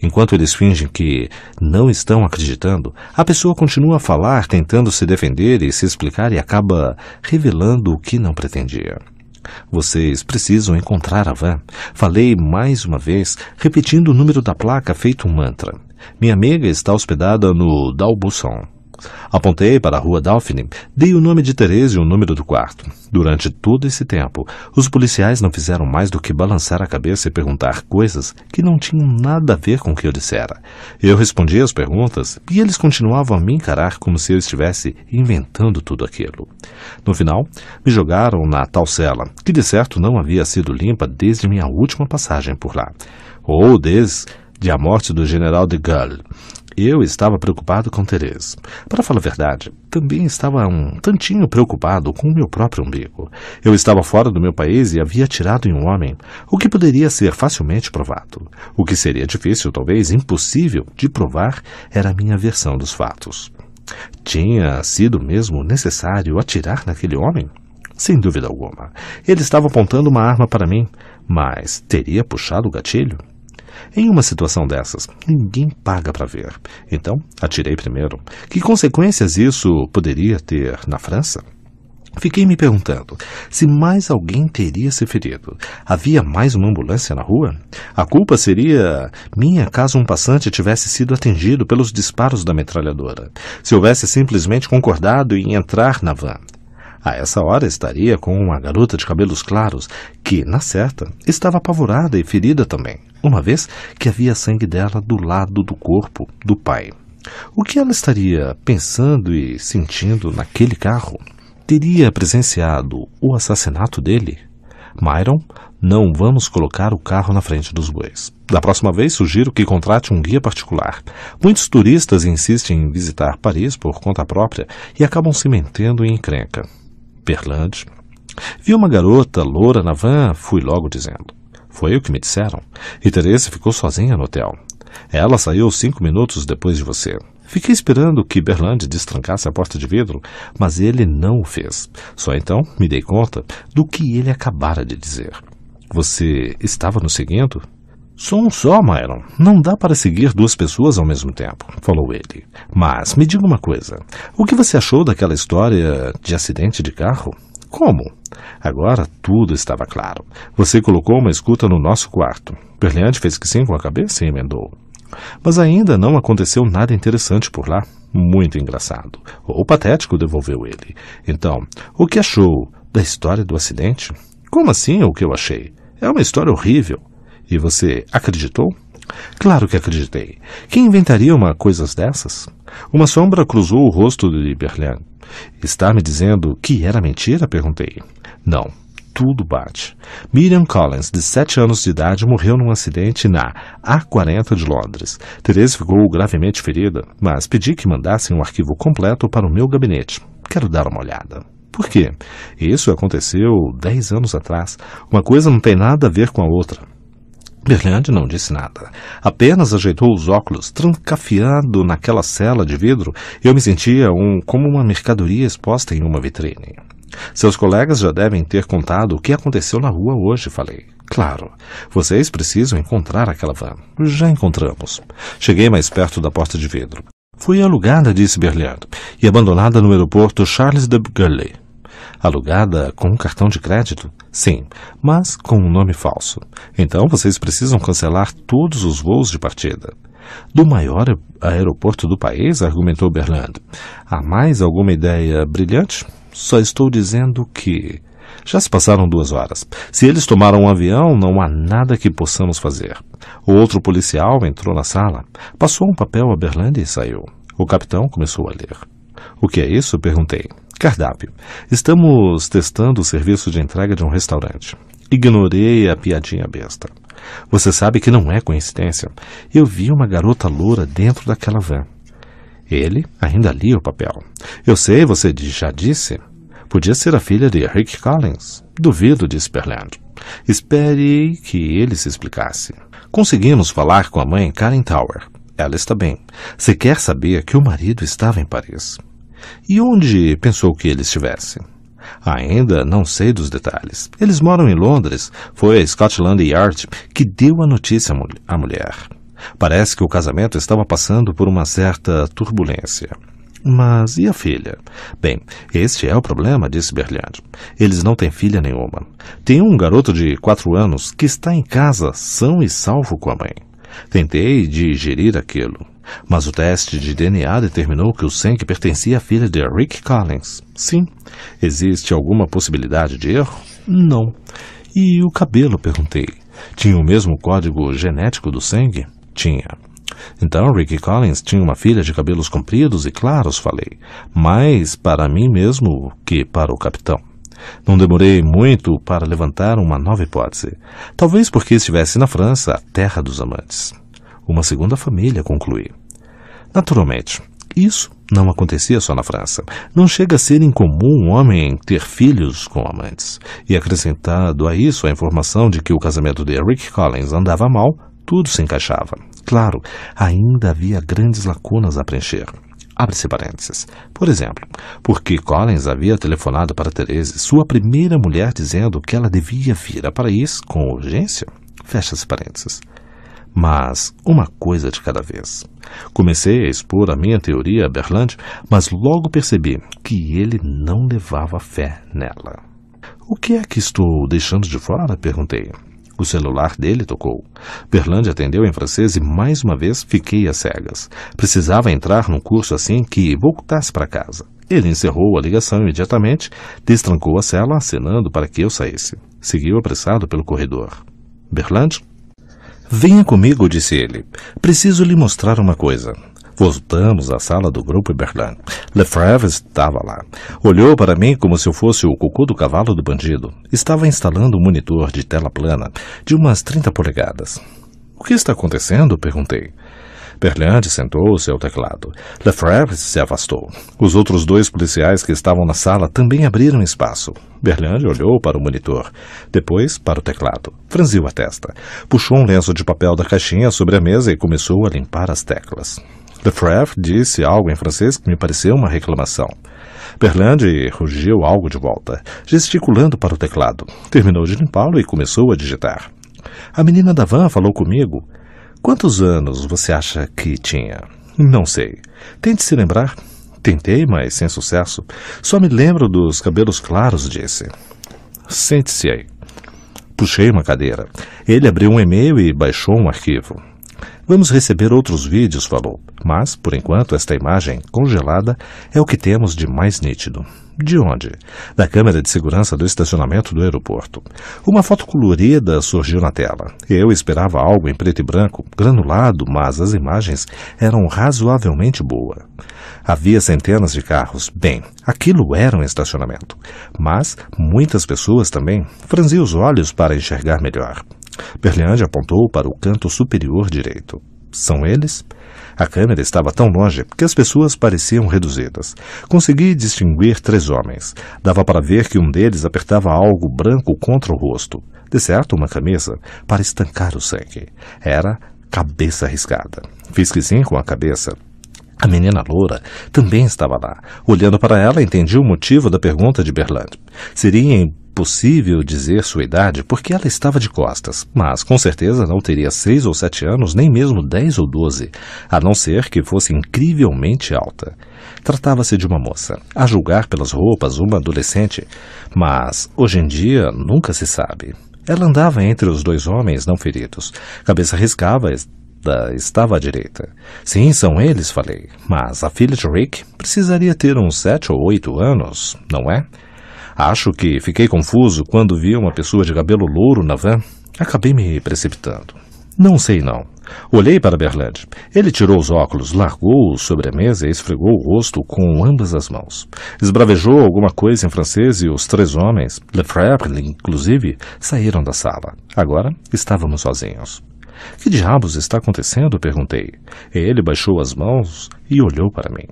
Enquanto eles fingem que não estão acreditando, a pessoa continua a falar, tentando se defender e se explicar e acaba revelando o que não pretendia. Vocês precisam encontrar a van. Falei mais uma vez, repetindo o número da placa feito um mantra. Minha amiga está hospedada no Dalbusson. Apontei para a rua Daphne, dei o nome de Teresa e o número do quarto. Durante todo esse tempo, os policiais não fizeram mais do que balançar a cabeça e perguntar coisas que não tinham nada a ver com o que eu dissera. Eu respondia as perguntas e eles continuavam a me encarar como se eu estivesse inventando tudo aquilo. No final, me jogaram na tal cela, que de certo não havia sido limpa desde minha última passagem por lá. Ou desde de A Morte do General de Gaulle. Eu estava preocupado com Teresa. Para falar a verdade, também estava um tantinho preocupado com o meu próprio umbigo. Eu estava fora do meu país e havia atirado em um homem, o que poderia ser facilmente provado. O que seria difícil, talvez impossível, de provar era a minha versão dos fatos. Tinha sido mesmo necessário atirar naquele homem? Sem dúvida alguma. Ele estava apontando uma arma para mim, mas teria puxado o gatilho? Em uma situação dessas, ninguém paga para ver. Então, atirei primeiro. Que consequências isso poderia ter na França? Fiquei me perguntando se mais alguém teria se ferido. Havia mais uma ambulância na rua? A culpa seria minha caso um passante tivesse sido atingido pelos disparos da metralhadora. Se houvesse simplesmente concordado em entrar na van. A essa hora estaria com uma garota de cabelos claros, que, na certa, estava apavorada e ferida também, uma vez que havia sangue dela do lado do corpo do pai. O que ela estaria pensando e sentindo naquele carro? Teria presenciado o assassinato dele? Myron, não vamos colocar o carro na frente dos bois. Da próxima vez, sugiro que contrate um guia particular. Muitos turistas insistem em visitar Paris por conta própria e acabam se metendo em encrenca. Berlande Vi uma garota loura na van, fui logo dizendo. Foi o que me disseram. E Teresa ficou sozinha no hotel. Ela saiu cinco minutos depois de você. Fiquei esperando que Berlande destrancasse a porta de vidro, mas ele não o fez. Só então me dei conta do que ele acabara de dizer. Você estava nos seguindo? Sou um só, Myron. Não dá para seguir duas pessoas ao mesmo tempo, falou ele. Mas me diga uma coisa: o que você achou daquela história de acidente de carro? Como? Agora tudo estava claro. Você colocou uma escuta no nosso quarto. Berliante fez que sim com a cabeça e emendou. Mas ainda não aconteceu nada interessante por lá. Muito engraçado. Ou patético, devolveu ele. Então, o que achou da história do acidente? Como assim o que eu achei? É uma história horrível. E você acreditou? Claro que acreditei. Quem inventaria uma coisa dessas? Uma sombra cruzou o rosto de Berlin. Está me dizendo que era mentira? Perguntei. Não. Tudo bate. Miriam Collins, de 7 anos de idade, morreu num acidente na A40 de Londres. Therese ficou gravemente ferida, mas pedi que mandassem um arquivo completo para o meu gabinete. Quero dar uma olhada. Por quê? Isso aconteceu 10 anos atrás. Uma coisa não tem nada a ver com a outra. Berlande não disse nada. Apenas ajeitou os óculos, trancafiado naquela cela de vidro. Eu me sentia um, como uma mercadoria exposta em uma vitrine. Seus colegas já devem ter contado o que aconteceu na rua hoje, falei. Claro, vocês precisam encontrar aquela van. Já encontramos. Cheguei mais perto da porta de vidro. Foi alugada, disse Berliand, e abandonada no aeroporto Charles de Gaulle. Alugada com um cartão de crédito? Sim, mas com um nome falso. Então vocês precisam cancelar todos os voos de partida. Do maior aeroporto do país, argumentou Berland. Há mais alguma ideia brilhante? Só estou dizendo que. Já se passaram duas horas. Se eles tomaram um avião, não há nada que possamos fazer. O outro policial entrou na sala, passou um papel a Berland e saiu. O capitão começou a ler. O que é isso? perguntei. Cardápio. Estamos testando o serviço de entrega de um restaurante. Ignorei a piadinha besta. Você sabe que não é coincidência. Eu vi uma garota loura dentro daquela van. Ele ainda lia o papel. Eu sei, você já disse. Podia ser a filha de Rick Collins. Duvido, disse Perland. Espere que ele se explicasse. Conseguimos falar com a mãe Karen Tower. Ela está bem. Se quer saber que o marido estava em Paris. E onde pensou que ele estivesse? Ainda não sei dos detalhes. Eles moram em Londres. Foi a Scotland Yard que deu a notícia à mulher. Parece que o casamento estava passando por uma certa turbulência. Mas e a filha? Bem, este é o problema, disse Berliand. Eles não têm filha nenhuma. Tem um garoto de quatro anos que está em casa, são e salvo com a mãe. Tentei digerir aquilo. Mas o teste de DNA determinou que o sangue pertencia à filha de Rick Collins. Sim. Existe alguma possibilidade de erro? Não. E o cabelo? perguntei. Tinha o mesmo código genético do sangue? Tinha. Então, Rick Collins tinha uma filha de cabelos compridos e claros, falei, mais para mim mesmo que para o capitão. Não demorei muito para levantar uma nova hipótese, talvez porque estivesse na França, a terra dos amantes uma segunda família, conclui. Naturalmente, isso não acontecia só na França. Não chega a ser incomum um homem ter filhos com amantes. E acrescentado a isso a informação de que o casamento de Rick Collins andava mal, tudo se encaixava. Claro, ainda havia grandes lacunas a preencher. Abre-se parênteses. Por exemplo, porque Collins havia telefonado para Therese, sua primeira mulher, dizendo que ela devia vir a Paris com urgência? Fecha-se parênteses mas uma coisa de cada vez. Comecei a expor a minha teoria a Berland, mas logo percebi que ele não levava fé nela. O que é que estou deixando de fora? perguntei. O celular dele tocou. Berland atendeu em francês e mais uma vez fiquei às cegas. Precisava entrar num curso assim que voltasse para casa. Ele encerrou a ligação imediatamente, destrancou a cela, acenando para que eu saísse. Seguiu apressado pelo corredor. Berland Venha comigo, disse ele. Preciso lhe mostrar uma coisa. Voltamos à sala do grupo Berlin. Lefebvre estava lá. Olhou para mim como se eu fosse o cocô do cavalo do bandido. Estava instalando um monitor de tela plana de umas 30 polegadas. O que está acontecendo? perguntei. Berlande sentou-se ao teclado. Lefebvre se afastou. Os outros dois policiais que estavam na sala também abriram espaço. Berlande olhou para o monitor, depois para o teclado. Franziu a testa. Puxou um lenço de papel da caixinha sobre a mesa e começou a limpar as teclas. Lefebvre disse algo em francês que me pareceu uma reclamação. Berlande rugiu algo de volta, gesticulando para o teclado. Terminou de limpá-lo e começou a digitar. A menina da van falou comigo. Quantos anos você acha que tinha? Não sei. Tente se lembrar. Tentei, mas sem sucesso. Só me lembro dos cabelos claros, disse. Sente-se aí. Puxei uma cadeira. Ele abriu um e-mail e baixou um arquivo. Vamos receber outros vídeos, falou, mas, por enquanto, esta imagem congelada é o que temos de mais nítido. De onde? Da câmera de segurança do estacionamento do aeroporto. Uma foto colorida surgiu na tela. Eu esperava algo em preto e branco, granulado, mas as imagens eram razoavelmente boas. Havia centenas de carros. Bem, aquilo era um estacionamento. Mas muitas pessoas também franziam os olhos para enxergar melhor. Berliande apontou para o canto superior direito. São eles? A câmera estava tão longe que as pessoas pareciam reduzidas. Consegui distinguir três homens. Dava para ver que um deles apertava algo branco contra o rosto. De certo, uma camisa, para estancar o sangue. Era cabeça arriscada. Fiz que sim com a cabeça. A menina loura também estava lá. Olhando para ela, entendi o motivo da pergunta de Berland. Seria em Impossível dizer sua idade porque ela estava de costas, mas com certeza não teria seis ou sete anos, nem mesmo dez ou doze, a não ser que fosse incrivelmente alta. Tratava-se de uma moça, a julgar pelas roupas, uma adolescente, mas hoje em dia nunca se sabe. Ela andava entre os dois homens não feridos, cabeça riscava, estava à direita. Sim, são eles, falei. Mas a filha de Rick precisaria ter uns sete ou oito anos, não é? Acho que fiquei confuso quando vi uma pessoa de cabelo louro na van. Acabei me precipitando. Não sei não. Olhei para Berland. Ele tirou os óculos, largou-os sobre a mesa e esfregou o rosto com ambas as mãos. Esbravejou alguma coisa em francês e os três homens, Lefebvre inclusive, saíram da sala. Agora estávamos sozinhos. Que diabos está acontecendo? perguntei. Ele baixou as mãos e olhou para mim.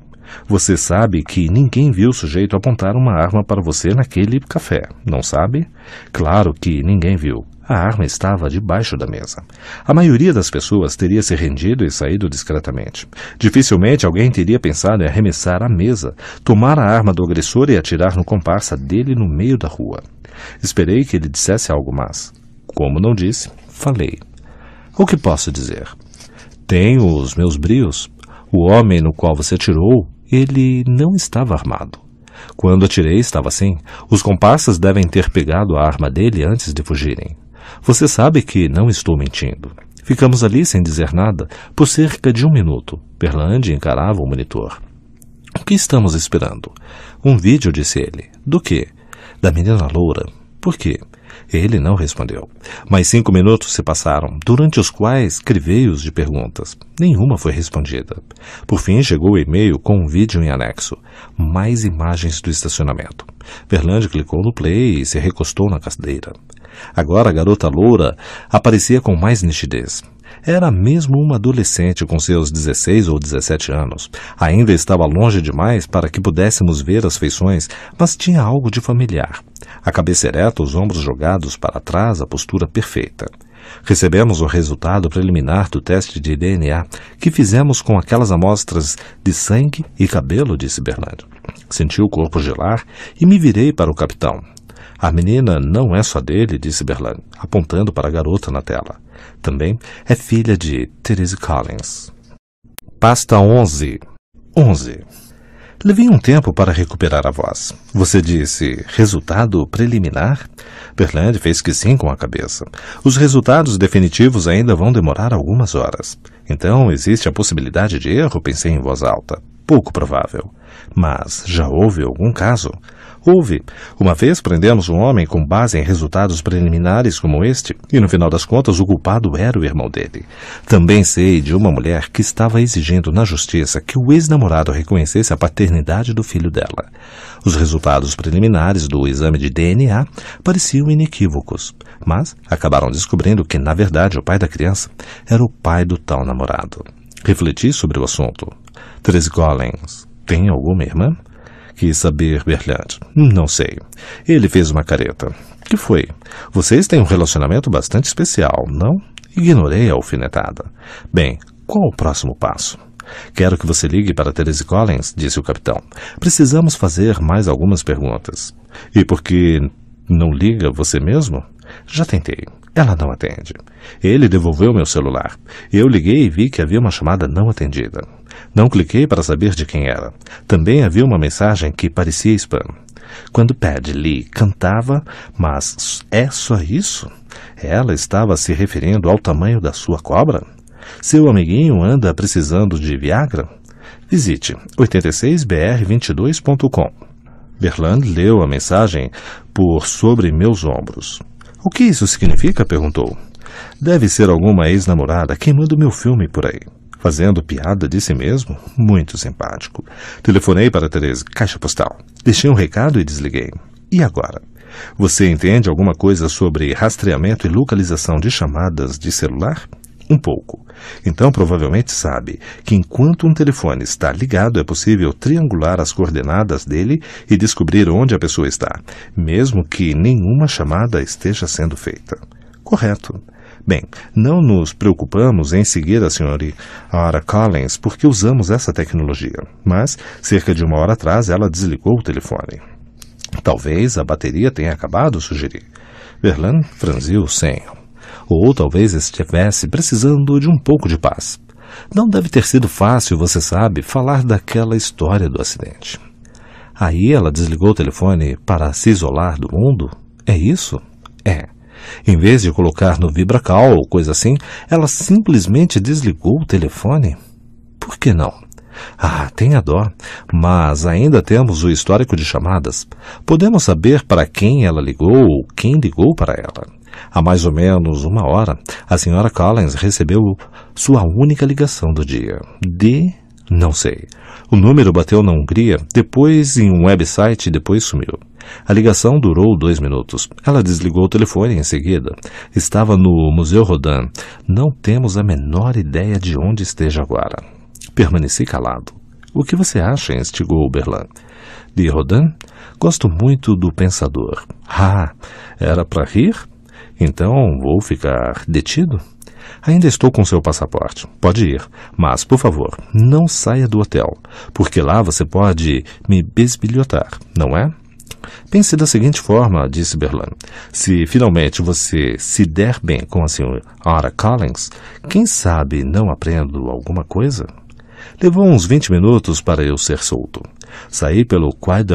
Você sabe que ninguém viu o sujeito apontar uma arma para você naquele café, não sabe? Claro que ninguém viu. A arma estava debaixo da mesa. A maioria das pessoas teria se rendido e saído discretamente. Dificilmente alguém teria pensado em arremessar a mesa, tomar a arma do agressor e atirar no comparsa dele no meio da rua. Esperei que ele dissesse algo mais. Como não disse, falei. O que posso dizer? Tenho os meus brios. O homem no qual você atirou ele não estava armado. Quando atirei, estava assim. Os comparsas devem ter pegado a arma dele antes de fugirem. Você sabe que não estou mentindo. Ficamos ali sem dizer nada por cerca de um minuto. Berlande encarava o monitor. O que estamos esperando? Um vídeo, disse ele. Do que? Da menina loura. Por quê? Ele não respondeu. Mais cinco minutos se passaram, durante os quais crivei-os de perguntas. Nenhuma foi respondida. Por fim, chegou o e-mail com um vídeo em anexo. Mais imagens do estacionamento. Verlande clicou no play e se recostou na cadeira. Agora a garota loura aparecia com mais nitidez. Era mesmo uma adolescente com seus 16 ou 17 anos. Ainda estava longe demais para que pudéssemos ver as feições, mas tinha algo de familiar. A cabeça ereta, os ombros jogados para trás, a postura perfeita. Recebemos o resultado preliminar do teste de DNA que fizemos com aquelas amostras de sangue e cabelo, disse Bernardo. Senti o corpo gelar e me virei para o capitão. A menina não é só dele, disse Berlan, apontando para a garota na tela. Também é filha de Therese Collins. Pasta 11. 11. Levei um tempo para recuperar a voz. Você disse resultado preliminar? Berland fez que sim com a cabeça. Os resultados definitivos ainda vão demorar algumas horas. Então existe a possibilidade de erro, pensei em voz alta. Pouco provável. Mas já houve algum caso? Houve. Uma vez prendemos um homem com base em resultados preliminares como este, e no final das contas o culpado era o irmão dele. Também sei de uma mulher que estava exigindo na justiça que o ex-namorado reconhecesse a paternidade do filho dela. Os resultados preliminares do exame de DNA pareciam inequívocos, mas acabaram descobrindo que, na verdade, o pai da criança era o pai do tal namorado. Refleti sobre o assunto. Três Golems. tem alguma irmã? quis saber berlhar. Não sei. Ele fez uma careta. Que foi? Vocês têm um relacionamento bastante especial, não? Ignorei a alfinetada. Bem, qual o próximo passo? Quero que você ligue para Therese Collins, disse o capitão. Precisamos fazer mais algumas perguntas. E por que não liga você mesmo? Já tentei. Ela não atende. Ele devolveu meu celular. Eu liguei e vi que havia uma chamada não atendida. Não cliquei para saber de quem era. Também havia uma mensagem que parecia spam. Quando Pad cantava, mas é só isso? Ela estava se referindo ao tamanho da sua cobra? Seu amiguinho anda precisando de Viagra? Visite 86br22.com. Berland leu a mensagem por sobre meus ombros. O que isso significa? perguntou. Deve ser alguma ex-namorada queimando meu filme por aí fazendo piada de si mesmo, muito simpático. Telefonei para Teresa, caixa postal. Deixei um recado e desliguei. E agora? Você entende alguma coisa sobre rastreamento e localização de chamadas de celular? Um pouco. Então, provavelmente sabe que enquanto um telefone está ligado, é possível triangular as coordenadas dele e descobrir onde a pessoa está, mesmo que nenhuma chamada esteja sendo feita. Correto. Bem, não nos preocupamos em seguir a senhora Ara Collins porque usamos essa tecnologia, mas cerca de uma hora atrás ela desligou o telefone. Talvez a bateria tenha acabado, sugeri. Verlan franziu o senho. Ou talvez estivesse precisando de um pouco de paz. Não deve ter sido fácil, você sabe, falar daquela história do acidente. Aí ela desligou o telefone para se isolar do mundo? É isso? É. Em vez de colocar no vibracal ou coisa assim, ela simplesmente desligou o telefone. Por que não? Ah, tenha dó, mas ainda temos o histórico de chamadas. Podemos saber para quem ela ligou ou quem ligou para ela. Há mais ou menos uma hora, a senhora Collins recebeu sua única ligação do dia. De. não sei. O número bateu na Hungria, depois em um website e depois sumiu. A ligação durou dois minutos. Ela desligou o telefone em seguida. Estava no Museu Rodin. Não temos a menor ideia de onde esteja agora. Permaneci calado. O que você acha? instigou Berlan? De Rodin? Gosto muito do pensador. Ah, era para rir? Então vou ficar detido? Ainda estou com seu passaporte. Pode ir. Mas, por favor, não saia do hotel, porque lá você pode me besbilhotar, não é? Pense da seguinte forma, disse Berlan. Se finalmente você se der bem com a senhora Collins, quem sabe não aprendo alguma coisa? Levou uns 20 minutos para eu ser solto. Saí pelo Quai de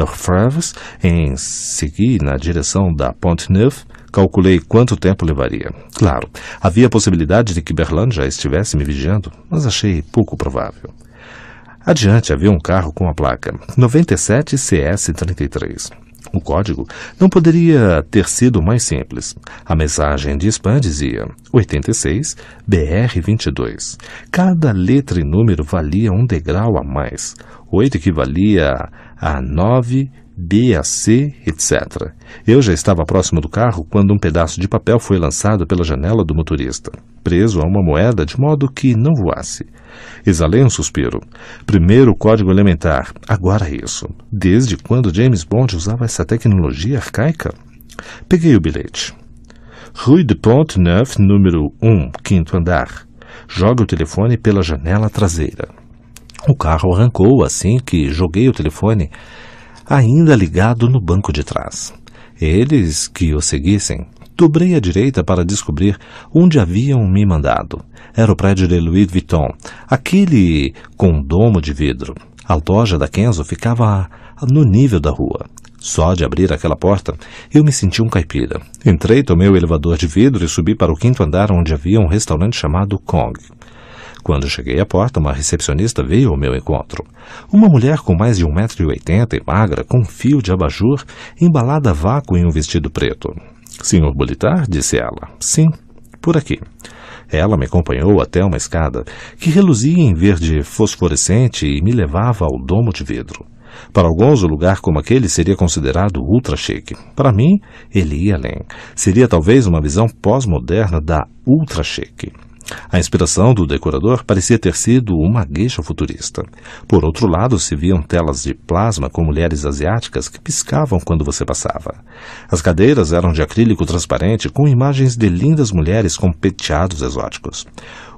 em segui na direção da Pont Neuf, Calculei quanto tempo levaria. Claro, havia a possibilidade de que Berlan já estivesse me vigiando, mas achei pouco provável. Adiante havia um carro com a placa 97 CS33. O código não poderia ter sido mais simples. A mensagem de spam dizia 86 BR22. Cada letra e número valia um degrau a mais. 8 equivalia a 9 B a C, etc. Eu já estava próximo do carro quando um pedaço de papel foi lançado pela janela do motorista, preso a uma moeda de modo que não voasse. Exalei um suspiro. Primeiro o código elementar, agora isso. Desde quando James Bond usava essa tecnologia arcaica? Peguei o bilhete. Rue de Pont Neuf, número 1, quinto andar. Jogue o telefone pela janela traseira. O carro arrancou assim que joguei o telefone ainda ligado no banco de trás. Eles que o seguissem Dobrei à direita para descobrir onde haviam me mandado. Era o prédio de Louis Vuitton, aquele com domo de vidro. A loja da Kenzo ficava no nível da rua. Só de abrir aquela porta, eu me senti um caipira. Entrei, tomei o elevador de vidro e subi para o quinto andar onde havia um restaurante chamado Kong. Quando cheguei à porta, uma recepcionista veio ao meu encontro. Uma mulher com mais de 1,80m e magra, com um fio de abajur, embalada a vácuo em um vestido preto. Senhor Bolitar? disse ela. Sim, por aqui. Ela me acompanhou até uma escada que reluzia em verde fosforescente e me levava ao domo de vidro. Para alguns, o lugar como aquele seria considerado ultra chique. Para mim, ele ia além. Seria talvez uma visão pós-moderna da ultra chique. A inspiração do decorador parecia ter sido uma gueixa futurista. Por outro lado, se viam telas de plasma com mulheres asiáticas que piscavam quando você passava. As cadeiras eram de acrílico transparente com imagens de lindas mulheres com penteados exóticos.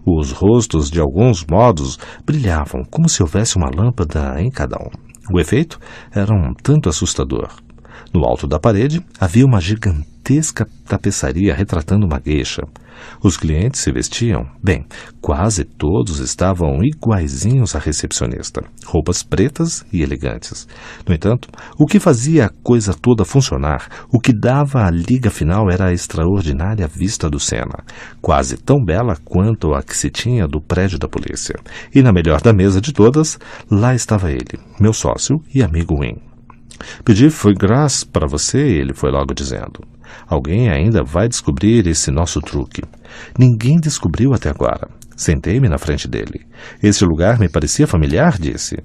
Os rostos, de alguns modos, brilhavam como se houvesse uma lâmpada em cada um. O efeito era um tanto assustador. No alto da parede havia uma gigantesca tapeçaria retratando uma gueixa. Os clientes se vestiam? Bem, quase todos estavam iguaizinhos à recepcionista, roupas pretas e elegantes. No entanto, o que fazia a coisa toda funcionar, o que dava a liga final era a extraordinária vista do Senna, quase tão bela quanto a que se tinha do prédio da polícia. E na melhor da mesa de todas, lá estava ele, meu sócio e amigo Wynne. Pedi foi graça para você, ele foi logo dizendo. Alguém ainda vai descobrir esse nosso truque. Ninguém descobriu até agora. Sentei-me na frente dele. Este lugar me parecia familiar, disse.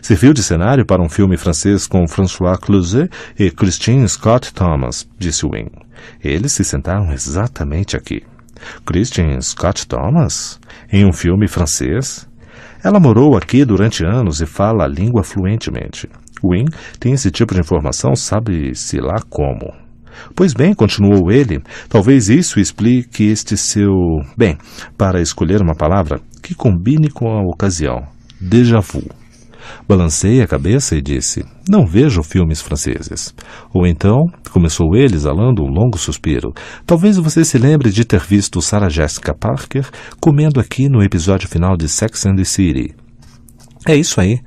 Serviu de cenário para um filme francês com François Cluzet e Christine Scott Thomas, disse Wynne. Eles se sentaram exatamente aqui. Christine Scott Thomas? Em um filme francês? Ela morou aqui durante anos e fala a língua fluentemente. Wynne tem esse tipo de informação, sabe-se lá como. Pois bem, continuou ele, talvez isso explique este seu. Bem, para escolher uma palavra que combine com a ocasião: déjà vu. Balancei a cabeça e disse: Não vejo filmes franceses. Ou então, começou ele, exalando um longo suspiro, talvez você se lembre de ter visto Sarah Jessica Parker comendo aqui no episódio final de Sex and the City. É isso aí.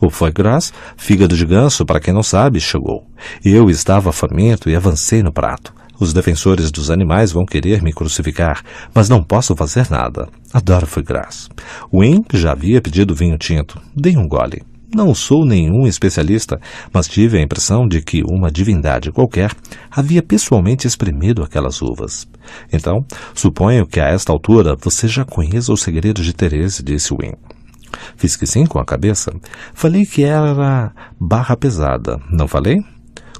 O foie gras, fígado de ganso, para quem não sabe, chegou. Eu estava faminto e avancei no prato. Os defensores dos animais vão querer me crucificar, mas não posso fazer nada. Adoro foie gras. O já havia pedido vinho tinto. Dei um gole. Não sou nenhum especialista, mas tive a impressão de que uma divindade qualquer havia pessoalmente espremido aquelas uvas. Então, suponho que a esta altura você já conheça os segredos de Teresa, disse Wynne. Fiz que sim com a cabeça. Falei que era barra pesada, não falei?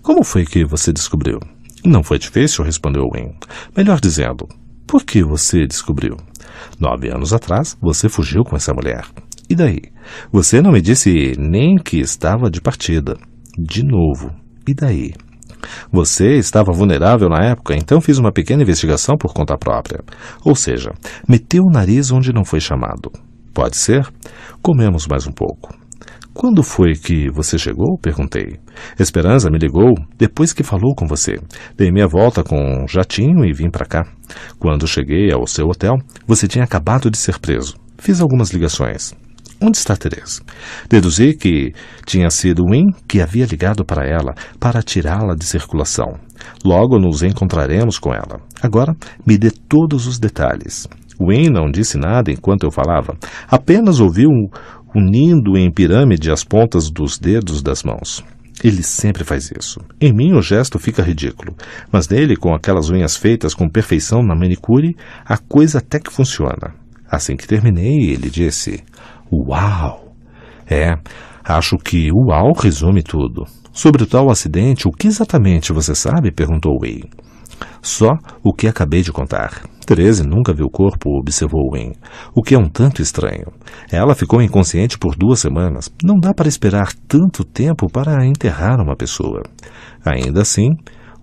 Como foi que você descobriu? Não foi difícil, respondeu Wayne. Melhor dizendo, por que você descobriu? Nove anos atrás, você fugiu com essa mulher. E daí? Você não me disse nem que estava de partida. De novo. E daí? Você estava vulnerável na época, então fiz uma pequena investigação por conta própria. Ou seja, meteu o nariz onde não foi chamado. Pode ser? Comemos mais um pouco. Quando foi que você chegou? perguntei. Esperança me ligou depois que falou com você. Dei meia volta com um jatinho e vim para cá. Quando cheguei ao seu hotel, você tinha acabado de ser preso. Fiz algumas ligações. Onde está Teresa? Deduzi que tinha sido Win que havia ligado para ela para tirá-la de circulação. Logo nos encontraremos com ela. Agora me dê todos os detalhes. Wayne não disse nada enquanto eu falava. Apenas ouviu unindo em pirâmide as pontas dos dedos das mãos. Ele sempre faz isso. Em mim o gesto fica ridículo, mas nele, com aquelas unhas feitas com perfeição na manicure, a coisa até que funciona. Assim que terminei, ele disse: Uau! É, acho que uau resume tudo. Sobre o tal acidente, o que exatamente você sabe? perguntou Wayne. Só o que acabei de contar. Therese nunca viu o corpo, observou Wynne, o que é um tanto estranho. Ela ficou inconsciente por duas semanas. Não dá para esperar tanto tempo para enterrar uma pessoa. Ainda assim,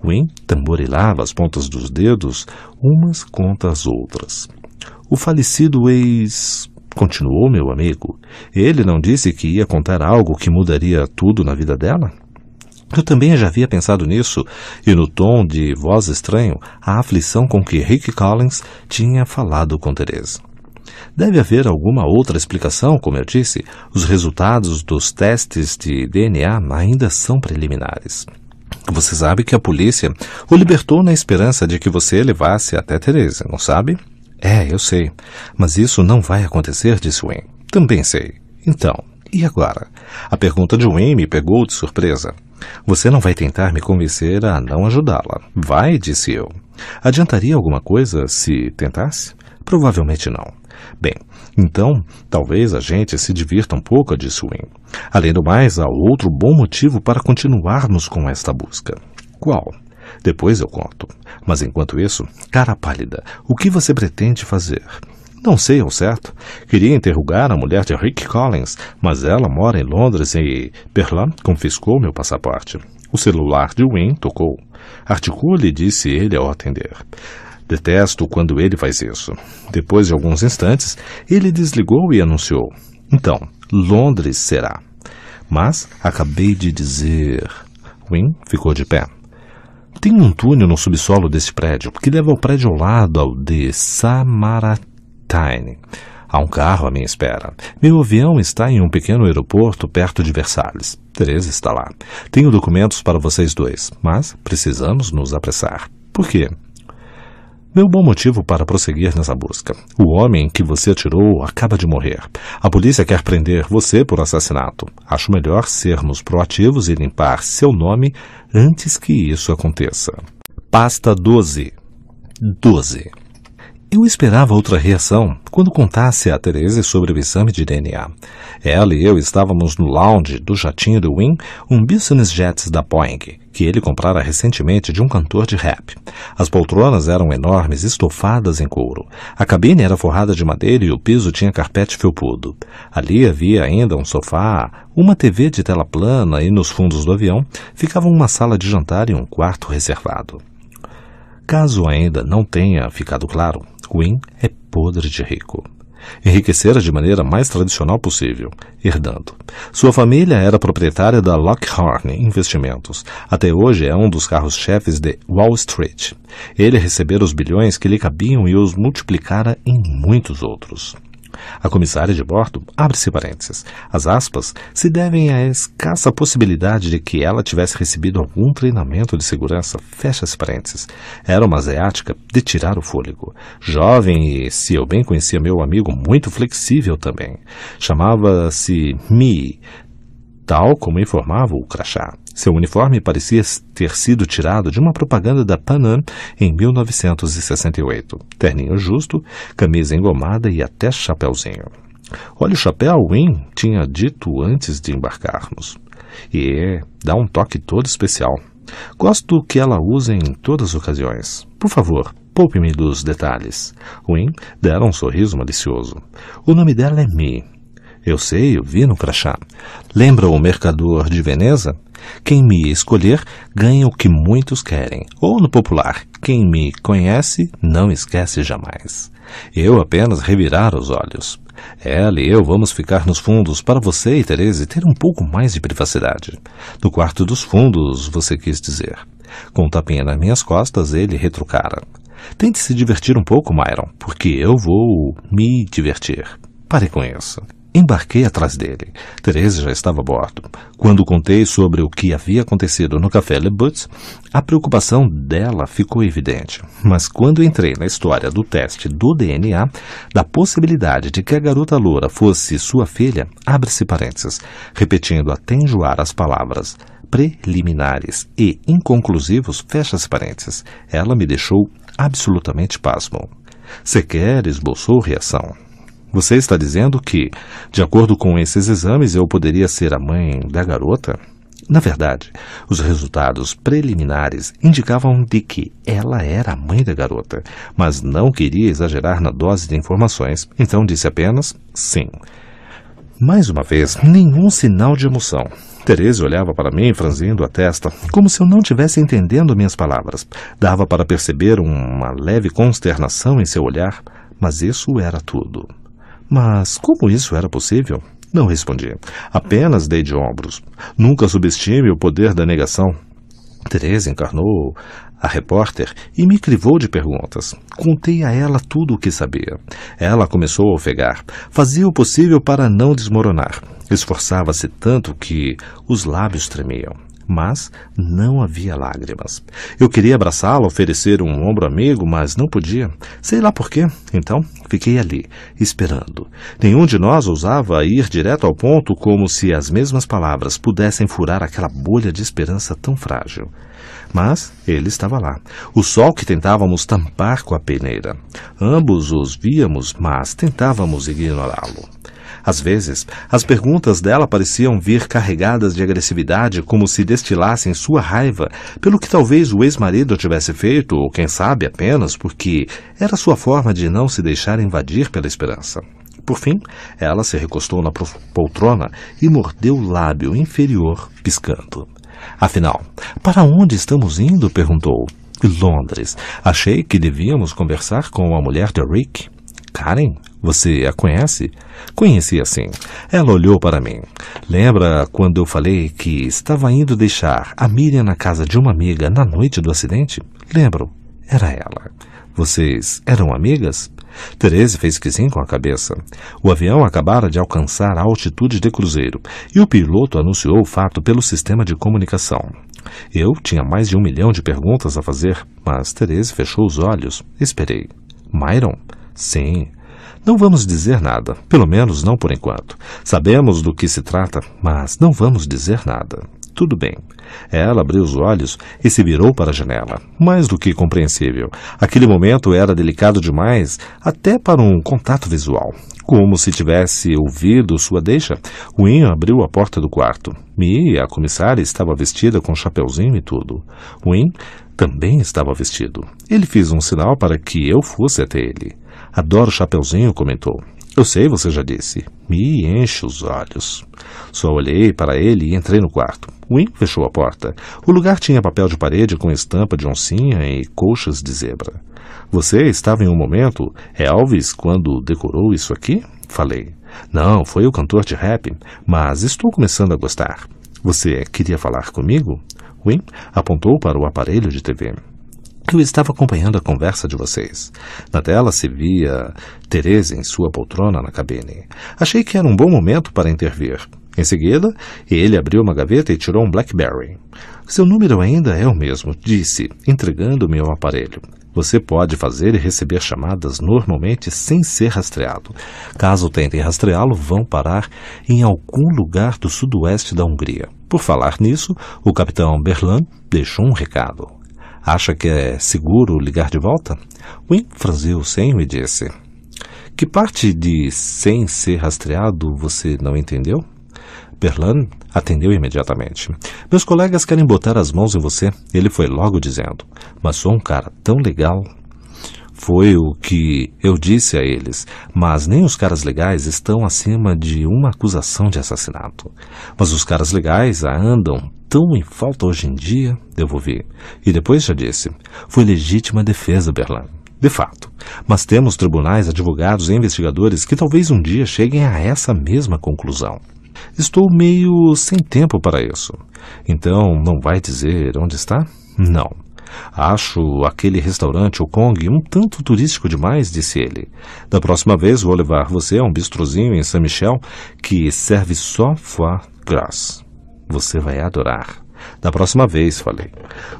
Wynne tamborilava as pontas dos dedos umas contra as outras. O falecido ex continuou meu amigo. Ele não disse que ia contar algo que mudaria tudo na vida dela? Eu também já havia pensado nisso, e no tom de voz estranho, a aflição com que Rick Collins tinha falado com Teresa. Deve haver alguma outra explicação, como eu disse, os resultados dos testes de DNA ainda são preliminares. Você sabe que a polícia o libertou na esperança de que você levasse até Teresa, não sabe? É, eu sei. Mas isso não vai acontecer, disse Wayne. Também sei. Então, e agora? A pergunta de Wayne me pegou de surpresa. Você não vai tentar me convencer a não ajudá-la. Vai, disse eu. Adiantaria alguma coisa se tentasse? Provavelmente não. Bem, então, talvez a gente se divirta um pouco, disse Win. Além do mais, há outro bom motivo para continuarmos com esta busca. Qual? Depois eu conto. Mas enquanto isso, cara pálida, o que você pretende fazer? Não sei ao certo. Queria interrogar a mulher de Rick Collins, mas ela mora em Londres e Perlan confiscou meu passaporte. O celular de Wynne tocou. articulou disse ele ao atender. Detesto quando ele faz isso. Depois de alguns instantes, ele desligou e anunciou: Então, Londres será. Mas acabei de dizer. Wynne ficou de pé. Tem um túnel no subsolo desse prédio que leva ao prédio ao lado, ao de Samaraty. Tiny. Há um carro à minha espera. Meu avião está em um pequeno aeroporto perto de Versalhes. Teresa está lá. Tenho documentos para vocês dois, mas precisamos nos apressar. Por quê? Meu bom motivo para prosseguir nessa busca. O homem que você atirou acaba de morrer. A polícia quer prender você por assassinato. Acho melhor sermos proativos e limpar seu nome antes que isso aconteça. Pasta 12. 12. Eu esperava outra reação quando contasse a Teresa sobre o exame de DNA. Ela e eu estávamos no lounge do jatinho do Wynn, um business jet da Boeing, que ele comprara recentemente de um cantor de rap. As poltronas eram enormes, estofadas em couro. A cabine era forrada de madeira e o piso tinha carpete felpudo. Ali havia ainda um sofá, uma TV de tela plana e nos fundos do avião ficavam uma sala de jantar e um quarto reservado. Caso ainda não tenha ficado claro, Win é podre de rico. Enriquecera de maneira mais tradicional possível, herdando. Sua família era proprietária da Lockhorn Investimentos. Até hoje é um dos carros-chefes de Wall Street. Ele recebera os bilhões que lhe cabiam e os multiplicara em muitos outros. A comissária de bordo abre-se parênteses. As aspas se devem à escassa possibilidade de que ela tivesse recebido algum treinamento de segurança. Fecha-se parênteses. Era uma asiática de tirar o fôlego. Jovem e, se eu bem conhecia meu amigo, muito flexível também. Chamava-se Mi, tal como informava o crachá. Seu uniforme parecia ter sido tirado de uma propaganda da Panam em 1968. Terninho justo, camisa engomada e até chapéuzinho. Olha o chapéu, Win tinha dito antes de embarcarmos. E é, dá um toque todo especial. Gosto que ela use em todas as ocasiões. Por favor, poupe-me dos detalhes. Win dera um sorriso malicioso. O nome dela é Mi. Eu sei, eu vi no crachá. Lembra o mercador de Veneza? Quem me escolher ganha o que muitos querem. Ou no popular, quem me conhece não esquece jamais. Eu apenas revirar os olhos. Ela e eu vamos ficar nos fundos para você e Terese ter um pouco mais de privacidade. No quarto dos fundos, você quis dizer. Com o um tapinha nas minhas costas, ele retrucara. Tente se divertir um pouco, Myron, porque eu vou me divertir. Pare com isso. Embarquei atrás dele. Therese já estava a bordo. Quando contei sobre o que havia acontecido no Café Le a preocupação dela ficou evidente. Mas quando entrei na história do teste do DNA, da possibilidade de que a garota loura fosse sua filha, abre-se parênteses, repetindo até enjoar as palavras preliminares e inconclusivos, fecha-se parênteses. Ela me deixou absolutamente pasmo. Sequer esboçou reação. Você está dizendo que, de acordo com esses exames, eu poderia ser a mãe da garota? Na verdade, os resultados preliminares indicavam de que ela era a mãe da garota, mas não queria exagerar na dose de informações, então disse apenas sim. Mais uma vez, nenhum sinal de emoção. Teresa olhava para mim, franzindo a testa, como se eu não tivesse entendendo minhas palavras. Dava para perceber uma leve consternação em seu olhar, mas isso era tudo. Mas como isso era possível? Não respondi. Apenas dei de ombros. Nunca subestime o poder da negação. Teresa encarnou a repórter e me crivou de perguntas. Contei a ela tudo o que sabia. Ela começou a ofegar. Fazia o possível para não desmoronar. Esforçava-se tanto que os lábios tremiam mas não havia lágrimas. Eu queria abraçá-la, oferecer um ombro amigo, mas não podia. Sei lá por quê. Então, fiquei ali, esperando. Nenhum de nós ousava ir direto ao ponto como se as mesmas palavras pudessem furar aquela bolha de esperança tão frágil. Mas ele estava lá. O sol que tentávamos tampar com a peneira. Ambos os víamos, mas tentávamos ignorá-lo. Às vezes, as perguntas dela pareciam vir carregadas de agressividade, como se destilassem sua raiva pelo que talvez o ex-marido tivesse feito, ou quem sabe apenas porque era sua forma de não se deixar invadir pela esperança. Por fim, ela se recostou na poltrona e mordeu o lábio inferior, piscando. Afinal, para onde estamos indo? perguntou. Londres. Achei que devíamos conversar com a mulher de Rick. Karen? Você a conhece? Conheci assim. Ela olhou para mim. Lembra quando eu falei que estava indo deixar a Miriam na casa de uma amiga na noite do acidente? Lembro. Era ela. Vocês eram amigas? Therese fez que sim com a cabeça. O avião acabara de alcançar a altitude de cruzeiro e o piloto anunciou o fato pelo sistema de comunicação. Eu tinha mais de um milhão de perguntas a fazer, mas Therese fechou os olhos. Esperei. Myron? Sim. Não vamos dizer nada, pelo menos não por enquanto. Sabemos do que se trata, mas não vamos dizer nada. Tudo bem. Ela abriu os olhos e se virou para a janela. Mais do que compreensível. Aquele momento era delicado demais, até para um contato visual. Como se tivesse ouvido sua deixa, Wynn abriu a porta do quarto. Mia, a comissária, estava vestida com chapeuzinho e tudo. Wynn também estava vestido. Ele fez um sinal para que eu fosse até ele. Adoro o Chapeuzinho, comentou. Eu sei, você já disse. Me enche os olhos. Só olhei para ele e entrei no quarto. Wim fechou a porta. O lugar tinha papel de parede com estampa de oncinha e colchas de zebra. Você estava em um momento, é Alves quando decorou isso aqui? Falei. Não, foi o cantor de rap, mas estou começando a gostar. Você queria falar comigo? Wim apontou para o aparelho de TV. Eu estava acompanhando a conversa de vocês. Na tela se via Teresa em sua poltrona na cabine. Achei que era um bom momento para intervir. Em seguida, ele abriu uma gaveta e tirou um BlackBerry. Seu número ainda é o mesmo, disse, entregando-me o aparelho. Você pode fazer e receber chamadas normalmente sem ser rastreado. Caso tentem rastreá-lo, vão parar em algum lugar do sudoeste da Hungria. Por falar nisso, o capitão Berlan deixou um recado. Acha que é seguro ligar de volta? Win franziu o senho e disse: Que parte de sem ser rastreado você não entendeu? Berlan atendeu imediatamente. Meus colegas querem botar as mãos em você. Ele foi logo dizendo. Mas sou um cara tão legal. Foi o que eu disse a eles, mas nem os caras legais estão acima de uma acusação de assassinato. Mas os caras legais andam tão em falta hoje em dia, devolvi. E depois já disse: foi legítima defesa, Berlan. De fato. Mas temos tribunais, advogados e investigadores que talvez um dia cheguem a essa mesma conclusão. Estou meio sem tempo para isso. Então, não vai dizer onde está? Não. Acho aquele restaurante, o Kong, um tanto turístico demais, disse ele. Da próxima vez vou levar você a um bistrozinho em Saint-Michel que serve só foie gras. Você vai adorar. Da próxima vez, falei.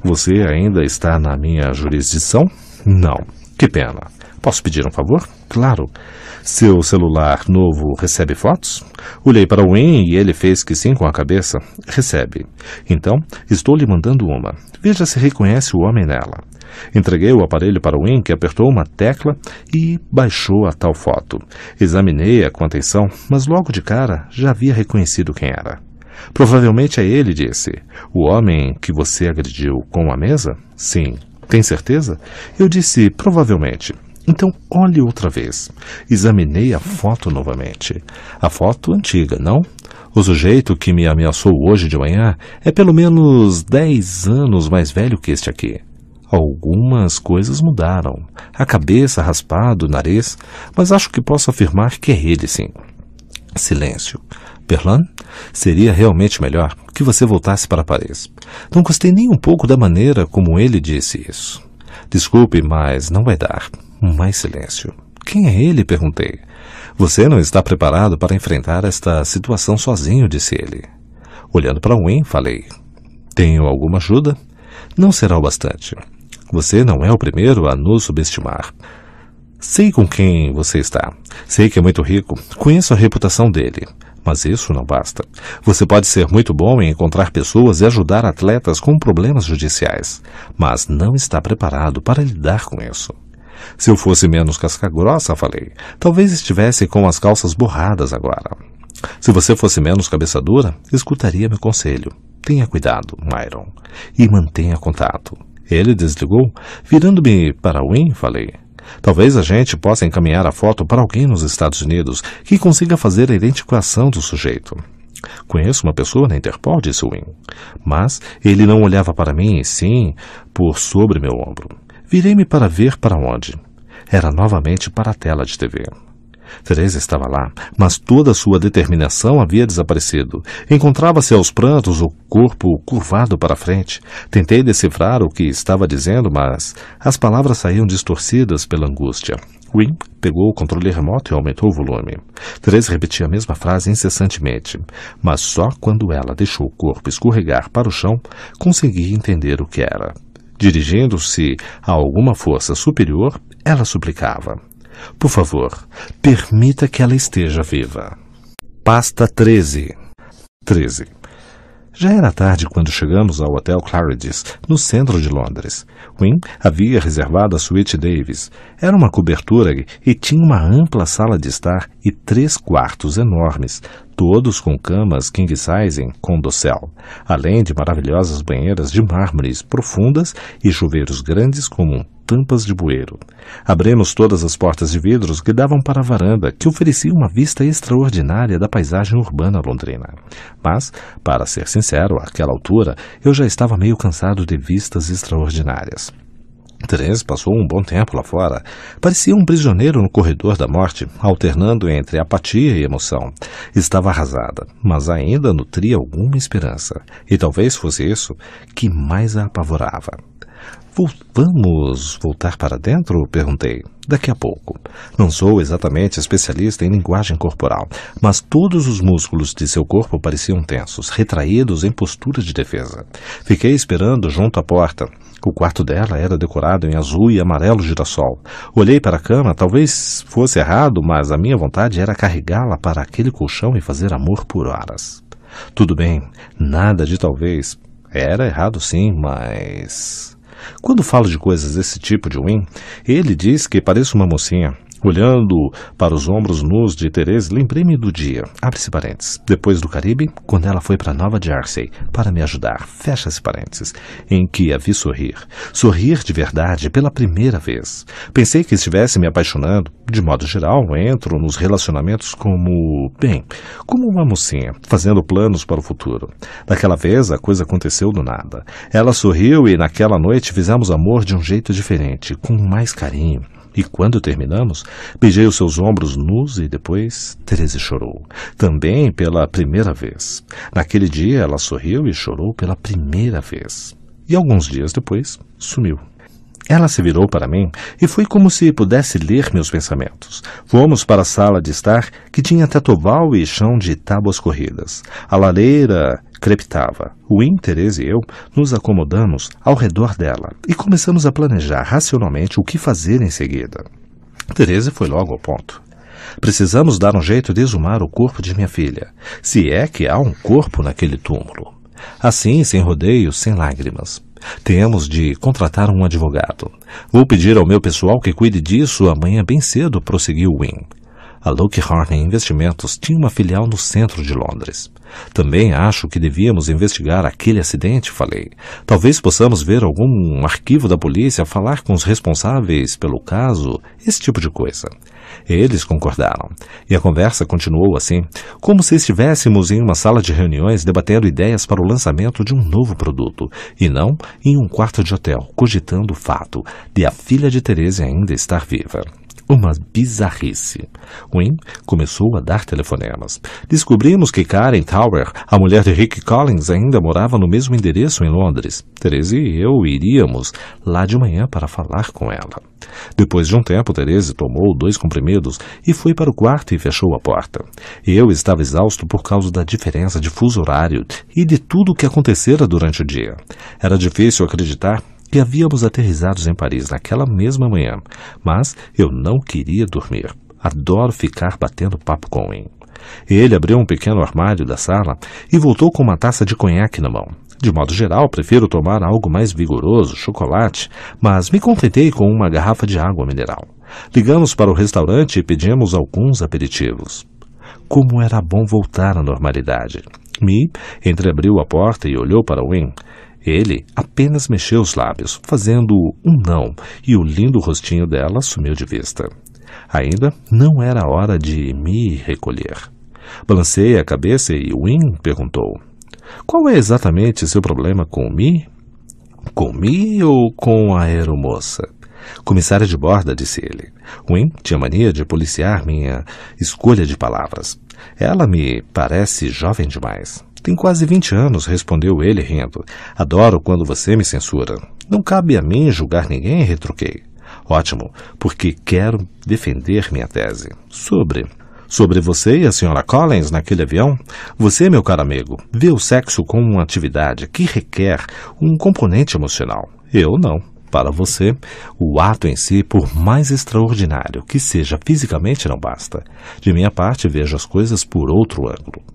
Você ainda está na minha jurisdição? Não. Que pena. Posso pedir um favor? Claro. Seu celular novo recebe fotos? Olhei para o Win e ele fez que sim com a cabeça. Recebe. Então, estou lhe mandando uma. Veja se reconhece o homem nela. Entreguei o aparelho para o Win, que apertou uma tecla e baixou a tal foto. Examinei-a com atenção, mas logo de cara já havia reconhecido quem era. Provavelmente é ele, disse. O homem que você agrediu com a mesa? Sim. Tem certeza? Eu disse, provavelmente. Então olhe outra vez. Examinei a foto novamente. A foto antiga, não? O sujeito que me ameaçou hoje de manhã é pelo menos 10 anos mais velho que este aqui. Algumas coisas mudaram. A cabeça, raspado, o nariz, mas acho que posso afirmar que é ele sim. Silêncio. Perlan, seria realmente melhor que você voltasse para Paris. Não gostei nem um pouco da maneira como ele disse isso. Desculpe, mas não vai dar. Mais silêncio. Quem é ele? perguntei. Você não está preparado para enfrentar esta situação sozinho, disse ele. Olhando para Wayne, falei. Tenho alguma ajuda? Não será o bastante. Você não é o primeiro a nos subestimar. Sei com quem você está. Sei que é muito rico. Conheço a reputação dele. Mas isso não basta. Você pode ser muito bom em encontrar pessoas e ajudar atletas com problemas judiciais, mas não está preparado para lidar com isso. Se eu fosse menos casca-grossa, falei, talvez estivesse com as calças borradas agora. Se você fosse menos cabeça dura, escutaria meu conselho. Tenha cuidado, Myron, e mantenha contato. Ele desligou. Virando-me para Win, falei, Talvez a gente possa encaminhar a foto para alguém nos Estados Unidos que consiga fazer a identificação do sujeito. Conheço uma pessoa na Interpol, disse Wynne. Mas ele não olhava para mim, e sim por sobre meu ombro. Virei-me para ver para onde. Era novamente para a tela de TV. Teresa estava lá, mas toda sua determinação havia desaparecido. Encontrava-se aos prantos, o corpo curvado para frente. Tentei decifrar o que estava dizendo, mas as palavras saíam distorcidas pela angústia. Wim pegou o controle remoto e aumentou o volume. Teresa repetia a mesma frase incessantemente, mas só quando ela deixou o corpo escorregar para o chão consegui entender o que era. Dirigindo-se a alguma força superior, ela suplicava: por favor, permita que ela esteja viva. Pasta 13. 13. Já era tarde quando chegamos ao Hotel Claridge's, no centro de Londres. Wynne havia reservado a suíte Davis. Era uma cobertura e tinha uma ampla sala de estar e três quartos enormes, todos com camas king size em condocel, além de maravilhosas banheiras de mármores profundas e chuveiros grandes como tampas de bueiro. Abrimos todas as portas de vidros que davam para a varanda, que oferecia uma vista extraordinária da paisagem urbana londrina. Mas, para ser sincero, àquela altura eu já estava meio cansado de vistas extraordinárias. Therese passou um bom tempo lá fora. Parecia um prisioneiro no corredor da morte, alternando entre apatia e emoção. Estava arrasada, mas ainda nutria alguma esperança. E talvez fosse isso que mais a apavorava. Vamos voltar para dentro? perguntei. Daqui a pouco. Não sou exatamente especialista em linguagem corporal, mas todos os músculos de seu corpo pareciam tensos, retraídos em postura de defesa. Fiquei esperando junto à porta, o quarto dela era decorado em azul e amarelo girassol. Olhei para a cama, talvez fosse errado, mas a minha vontade era carregá-la para aquele colchão e fazer amor por horas. Tudo bem, nada de talvez. Era errado sim, mas. Quando falo de coisas desse tipo de Win, ele diz que pareço uma mocinha. Olhando para os ombros nus de Teresa, lembrei-me do dia. Abre-se parênteses. Depois do Caribe, quando ela foi para Nova Jersey para me ajudar. Fecha-se parênteses. Em que a vi sorrir. Sorrir de verdade pela primeira vez. Pensei que estivesse me apaixonando. De modo geral, entro nos relacionamentos como, bem, como uma mocinha, fazendo planos para o futuro. Daquela vez, a coisa aconteceu do nada. Ela sorriu e naquela noite fizemos amor de um jeito diferente, com mais carinho. E quando terminamos, beijei os seus ombros nus e depois Teresa chorou. Também pela primeira vez. Naquele dia ela sorriu e chorou pela primeira vez. E alguns dias depois, sumiu. Ela se virou para mim e foi como se pudesse ler meus pensamentos. Fomos para a sala de estar, que tinha teto oval e chão de tábuas corridas. A lareira crepitava. O Interes e eu nos acomodamos ao redor dela e começamos a planejar racionalmente o que fazer em seguida. Teresa foi logo ao ponto. Precisamos dar um jeito de exumar o corpo de minha filha, se é que há um corpo naquele túmulo. Assim, sem rodeios, sem lágrimas. Temos de contratar um advogado. Vou pedir ao meu pessoal que cuide disso amanhã bem cedo, prosseguiu Wynne. A Luke Horne Investimentos tinha uma filial no centro de Londres. Também acho que devíamos investigar aquele acidente, falei. Talvez possamos ver algum arquivo da polícia, falar com os responsáveis pelo caso, esse tipo de coisa. Eles concordaram. E a conversa continuou assim, como se estivéssemos em uma sala de reuniões debatendo ideias para o lançamento de um novo produto, e não em um quarto de hotel, cogitando o fato de a filha de Teresa ainda estar viva. Uma bizarrice. Wynne começou a dar telefonemas. Descobrimos que Karen Tower, a mulher de Rick Collins, ainda morava no mesmo endereço em Londres. Therese e eu iríamos lá de manhã para falar com ela. Depois de um tempo, Therese tomou dois comprimidos e foi para o quarto e fechou a porta. Eu estava exausto por causa da diferença de fuso horário e de tudo o que acontecera durante o dia. Era difícil acreditar e havíamos aterrizados em Paris naquela mesma manhã, mas eu não queria dormir. Adoro ficar batendo papo com ele. Ele abriu um pequeno armário da sala e voltou com uma taça de conhaque na mão. De modo geral, prefiro tomar algo mais vigoroso, chocolate, mas me contentei com uma garrafa de água mineral. Ligamos para o restaurante e pedimos alguns aperitivos. Como era bom voltar à normalidade. Me entreabriu a porta e olhou para Wynne. Ele apenas mexeu os lábios, fazendo um não, e o lindo rostinho dela sumiu de vista. Ainda não era hora de me recolher. Balancei a cabeça e Win perguntou: Qual é exatamente seu problema com me? Com me ou com a aeromoça? Comissária de borda, disse ele. Win tinha mania de policiar minha escolha de palavras. Ela me parece jovem demais. Tem quase 20 anos, respondeu ele rindo. Adoro quando você me censura. Não cabe a mim julgar ninguém, retruquei. Ótimo, porque quero defender minha tese. Sobre. Sobre você e a senhora Collins naquele avião? Você, meu caro amigo, vê o sexo como uma atividade que requer um componente emocional. Eu não. Para você, o ato em si, por mais extraordinário que seja fisicamente, não basta. De minha parte, vejo as coisas por outro ângulo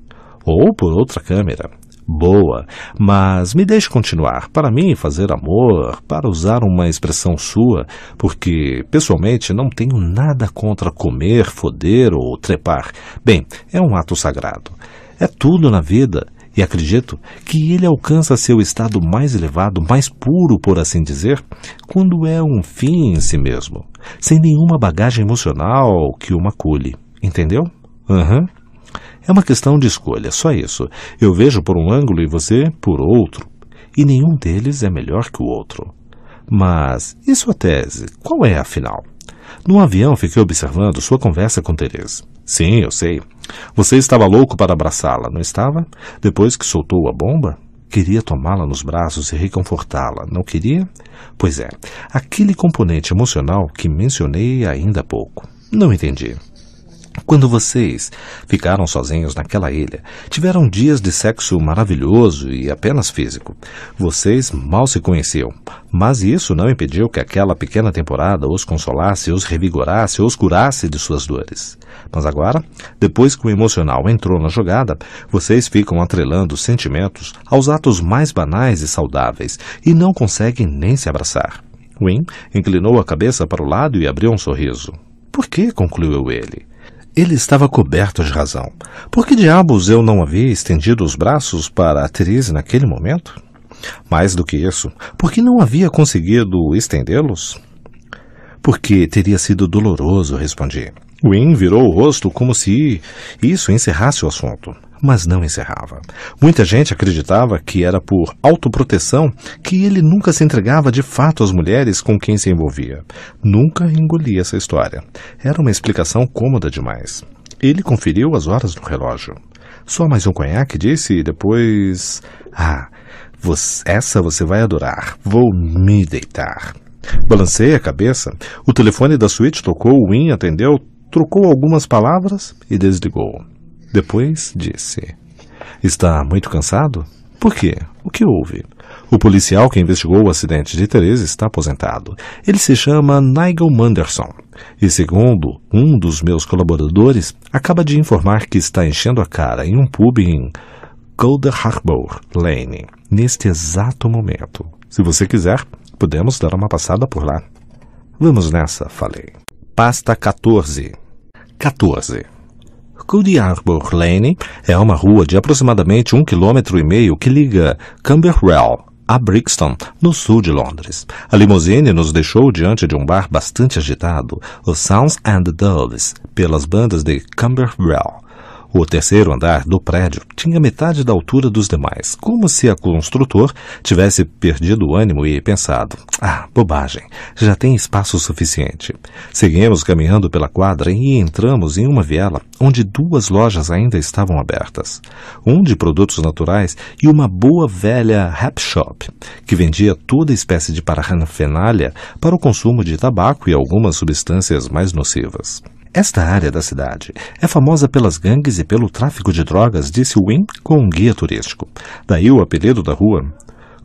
ou por outra câmera. Boa, mas me deixe continuar. Para mim, fazer amor, para usar uma expressão sua, porque pessoalmente não tenho nada contra comer, foder ou trepar. Bem, é um ato sagrado. É tudo na vida e acredito que ele alcança seu estado mais elevado, mais puro, por assim dizer, quando é um fim em si mesmo, sem nenhuma bagagem emocional que o macule. Entendeu? Aham. Uhum. É uma questão de escolha, só isso. Eu vejo por um ângulo e você por outro. E nenhum deles é melhor que o outro. Mas, e sua tese? Qual é, afinal? No avião fiquei observando sua conversa com Teresa. Sim, eu sei. Você estava louco para abraçá-la, não estava? Depois que soltou a bomba? Queria tomá-la nos braços e reconfortá-la, não queria? Pois é, aquele componente emocional que mencionei ainda há pouco. Não entendi. Quando vocês ficaram sozinhos naquela ilha, tiveram dias de sexo maravilhoso e apenas físico. Vocês mal se conheciam, mas isso não impediu que aquela pequena temporada os consolasse, os revigorasse, os curasse de suas dores. Mas agora, depois que o emocional entrou na jogada, vocês ficam atrelando sentimentos aos atos mais banais e saudáveis e não conseguem nem se abraçar. Wynne inclinou a cabeça para o lado e abriu um sorriso. Por que? concluiu ele. Ele estava coberto de razão. Por que diabos eu não havia estendido os braços para a Therese naquele momento? Mais do que isso, por que não havia conseguido estendê-los? Porque teria sido doloroso, respondi. Wynne virou o rosto como se isso encerrasse o assunto mas não encerrava. Muita gente acreditava que era por autoproteção que ele nunca se entregava de fato às mulheres com quem se envolvia. Nunca engolia essa história. Era uma explicação cômoda demais. Ele conferiu as horas no relógio. Só mais um conhaque, disse, e depois. Ah, você... essa você vai adorar. Vou me deitar. Balancei a cabeça. O telefone da suíte tocou, o Win atendeu, trocou algumas palavras e desligou. Depois disse: Está muito cansado? Por quê? O que houve? O policial que investigou o acidente de Teresa está aposentado. Ele se chama Nigel Manderson. E segundo um dos meus colaboradores, acaba de informar que está enchendo a cara em um pub em Golda Harbor Lane, neste exato momento. Se você quiser, podemos dar uma passada por lá. Vamos nessa, falei. Pasta 14. 14. Arbor Lane é uma rua de aproximadamente um quilômetro e meio que liga Camberwell a Brixton, no sul de Londres. A limusine nos deixou diante de um bar bastante agitado, o Sounds and Doves, pelas bandas de Camberwell. O terceiro andar do prédio tinha metade da altura dos demais, como se a construtor tivesse perdido o ânimo e pensado: ah, bobagem, já tem espaço suficiente. Seguimos caminhando pela quadra e entramos em uma viela onde duas lojas ainda estavam abertas: um de produtos naturais e uma boa velha rap shop, que vendia toda espécie de parafernália para o consumo de tabaco e algumas substâncias mais nocivas. Esta área da cidade é famosa pelas gangues e pelo tráfico de drogas, disse Wynne com um guia turístico. Daí o apelido da rua.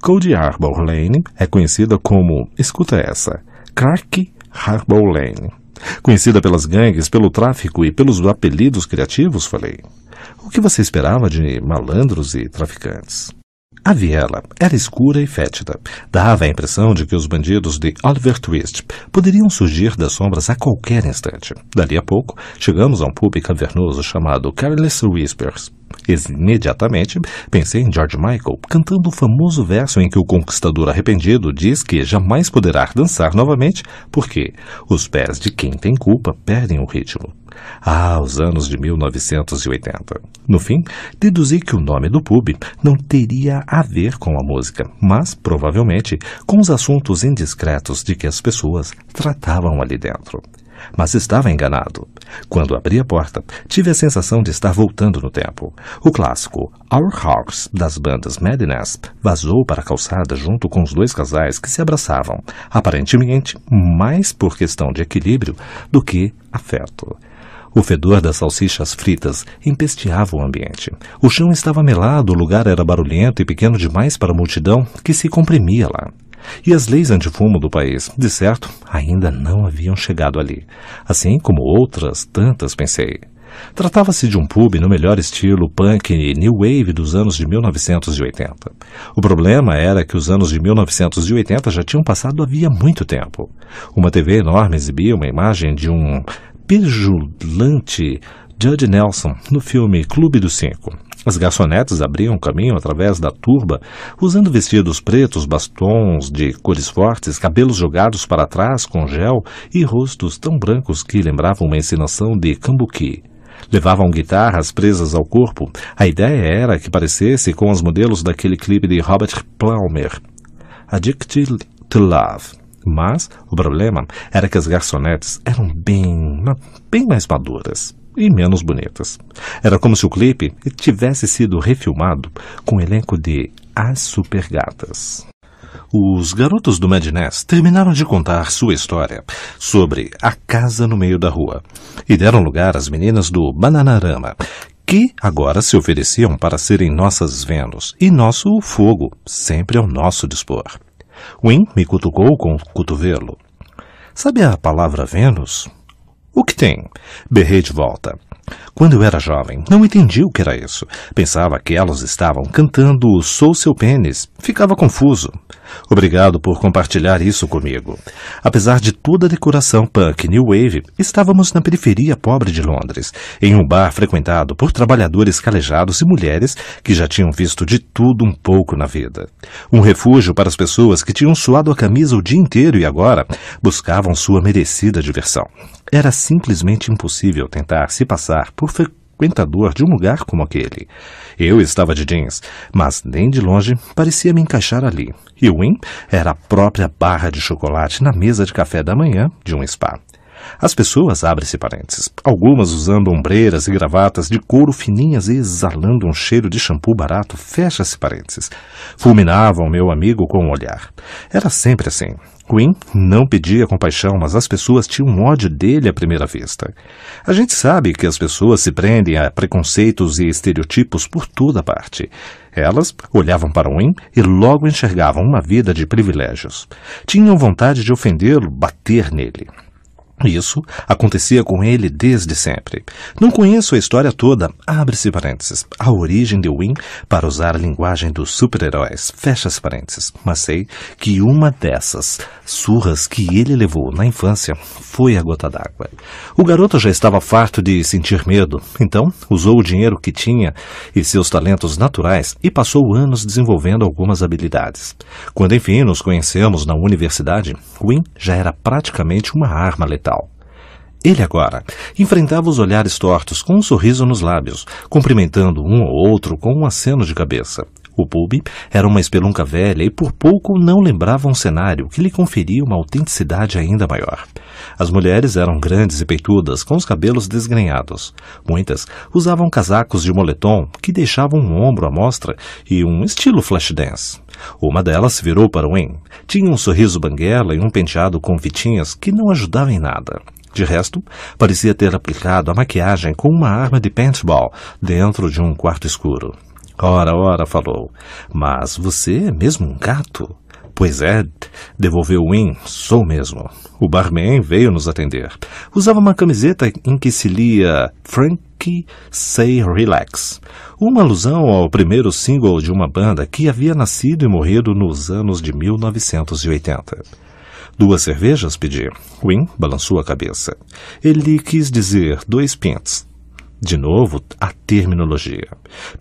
Cody Harbor Lane é conhecida como, escuta essa, Crack Harbor Lane. Conhecida pelas gangues, pelo tráfico e pelos apelidos criativos, falei. O que você esperava de malandros e traficantes? A viela era escura e fétida. Dava a impressão de que os bandidos de Oliver Twist poderiam surgir das sombras a qualquer instante. Dali a pouco, chegamos a um pub cavernoso chamado Careless Whispers. Imediatamente pensei em George Michael cantando o famoso verso em que o conquistador arrependido diz que jamais poderá dançar novamente porque os pés de quem tem culpa perdem o ritmo. Ah, os anos de 1980. No fim, deduzi que o nome do pub não teria a ver com a música, mas provavelmente com os assuntos indiscretos de que as pessoas tratavam ali dentro. Mas estava enganado. Quando abri a porta, tive a sensação de estar voltando no tempo. O clássico Our House das bandas Madness vazou para a calçada junto com os dois casais que se abraçavam, aparentemente mais por questão de equilíbrio do que afeto. O fedor das salsichas fritas empesteava o ambiente. O chão estava melado, o lugar era barulhento e pequeno demais para a multidão que se comprimia lá e as leis antifumo do país, de certo, ainda não haviam chegado ali, assim como outras tantas pensei. Tratava-se de um pub no melhor estilo punk e new wave dos anos de 1980. O problema era que os anos de 1980 já tinham passado havia muito tempo. Uma TV enorme exibia uma imagem de um pejulante Judge Nelson no filme Clube dos Cinco. As garçonetes abriam caminho através da turba, usando vestidos pretos, bastons de cores fortes, cabelos jogados para trás com gel e rostos tão brancos que lembravam uma ensinação de cambuqui. Levavam guitarras presas ao corpo. A ideia era que parecesse com os modelos daquele clipe de Robert Palmer, Addicted to Love. Mas o problema era que as garçonetes eram bem, bem mais maduras e menos bonitas. Era como se o clipe tivesse sido refilmado com o elenco de As Supergatas. Os garotos do Madness terminaram de contar sua história sobre a casa no meio da rua e deram lugar às meninas do Bananarama, que agora se ofereciam para serem nossas Vênus e nosso fogo, sempre ao nosso dispor. Win me cutucou com o cotovelo. Sabe a palavra Vênus? O que tem? Berrei de volta. Quando eu era jovem, não entendi o que era isso. Pensava que elas estavam cantando Sou Seu Pênis. Ficava confuso. Obrigado por compartilhar isso comigo. Apesar de toda a decoração punk New Wave, estávamos na periferia pobre de Londres, em um bar frequentado por trabalhadores calejados e mulheres que já tinham visto de tudo um pouco na vida. Um refúgio para as pessoas que tinham suado a camisa o dia inteiro e agora buscavam sua merecida diversão. Era simplesmente impossível tentar se passar por frequentador de um lugar como aquele. Eu estava de jeans, mas nem de longe parecia me encaixar ali. E o win era a própria barra de chocolate na mesa de café da manhã de um spa. As pessoas, abrem-se parênteses, algumas usando ombreiras e gravatas de couro fininhas e exalando um cheiro de shampoo barato, fecha-se parênteses, fulminavam meu amigo com o um olhar. Era sempre assim. Queen não pedia compaixão, mas as pessoas tinham ódio dele à primeira vista. A gente sabe que as pessoas se prendem a preconceitos e estereotipos por toda parte. Elas olhavam para Wynne e logo enxergavam uma vida de privilégios. Tinham vontade de ofendê-lo, bater nele. Isso acontecia com ele desde sempre. Não conheço a história toda, abre-se parênteses. A origem de Win, para usar a linguagem dos super-heróis, fecha-se parênteses. Mas sei que uma dessas surras que ele levou na infância foi a gota d'água. O garoto já estava farto de sentir medo, então usou o dinheiro que tinha e seus talentos naturais e passou anos desenvolvendo algumas habilidades. Quando enfim nos conhecemos na universidade, Win já era praticamente uma arma letal. Ele agora enfrentava os olhares tortos com um sorriso nos lábios, cumprimentando um ou outro com um aceno de cabeça. O pub era uma espelunca velha e por pouco não lembrava um cenário que lhe conferia uma autenticidade ainda maior. As mulheres eram grandes e peitudas, com os cabelos desgrenhados. Muitas usavam casacos de moletom que deixavam um ombro à mostra e um estilo flashdance. Uma delas se virou para Wayne. Tinha um sorriso banguela e um penteado com fitinhas que não ajudava em nada. De resto, parecia ter aplicado a maquiagem com uma arma de paintball dentro de um quarto escuro. Ora, ora, falou. Mas você é mesmo um gato? Pois é, devolveu Win, sou mesmo. O barman veio nos atender. Usava uma camiseta em que se lia Frankie Say Relax, uma alusão ao primeiro single de uma banda que havia nascido e morrido nos anos de 1980. Duas cervejas pedi. Win balançou a cabeça. Ele quis dizer dois pints. De novo, a terminologia.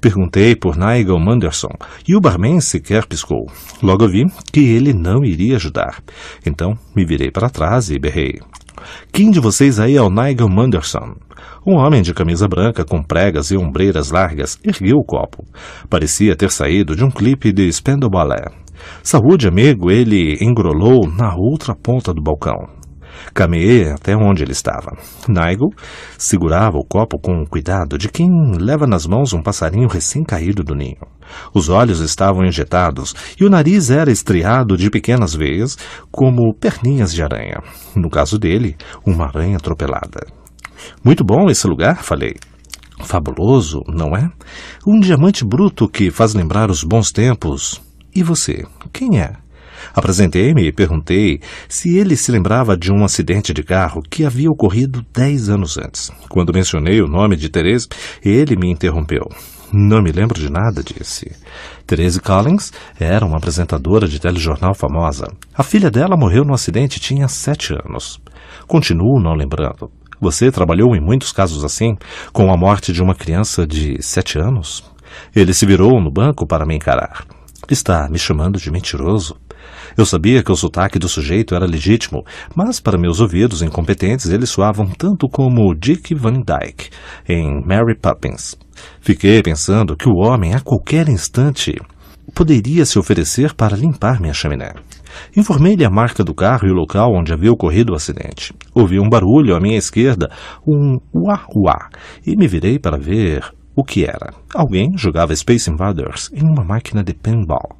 Perguntei por Nigel Manderson e o barman sequer piscou. Logo vi que ele não iria ajudar. Então me virei para trás e berrei. Quem de vocês aí é o Nigel Manderson? Um homem de camisa branca com pregas e ombreiras largas ergueu o copo. Parecia ter saído de um clipe de Spandau Ballet. Saúde, amigo, ele engrolou na outra ponta do balcão. Cameei até onde ele estava. Nigel segurava o copo com o cuidado de quem leva nas mãos um passarinho recém-caído do ninho. Os olhos estavam injetados e o nariz era estriado de pequenas veias, como perninhas de aranha. No caso dele, uma aranha atropelada. Muito bom esse lugar, falei. Fabuloso, não é? Um diamante bruto que faz lembrar os bons tempos. E você? quem é? Apresentei-me e perguntei se ele se lembrava de um acidente de carro que havia ocorrido dez anos antes. Quando mencionei o nome de Therese, ele me interrompeu. Não me lembro de nada, disse. Therese Collins era uma apresentadora de telejornal famosa. A filha dela morreu no acidente e tinha sete anos. Continuo não lembrando. Você trabalhou em muitos casos assim, com a morte de uma criança de sete anos? Ele se virou no banco para me encarar. Está me chamando de mentiroso? Eu sabia que o sotaque do sujeito era legítimo, mas para meus ouvidos incompetentes eles soavam tanto como Dick Van Dyke em Mary Poppins. Fiquei pensando que o homem a qualquer instante poderia se oferecer para limpar minha chaminé. Informei-lhe a marca do carro e o local onde havia ocorrido o acidente. Ouvi um barulho à minha esquerda, um uá-uá, e me virei para ver o que era? Alguém jogava Space Invaders em uma máquina de pinball.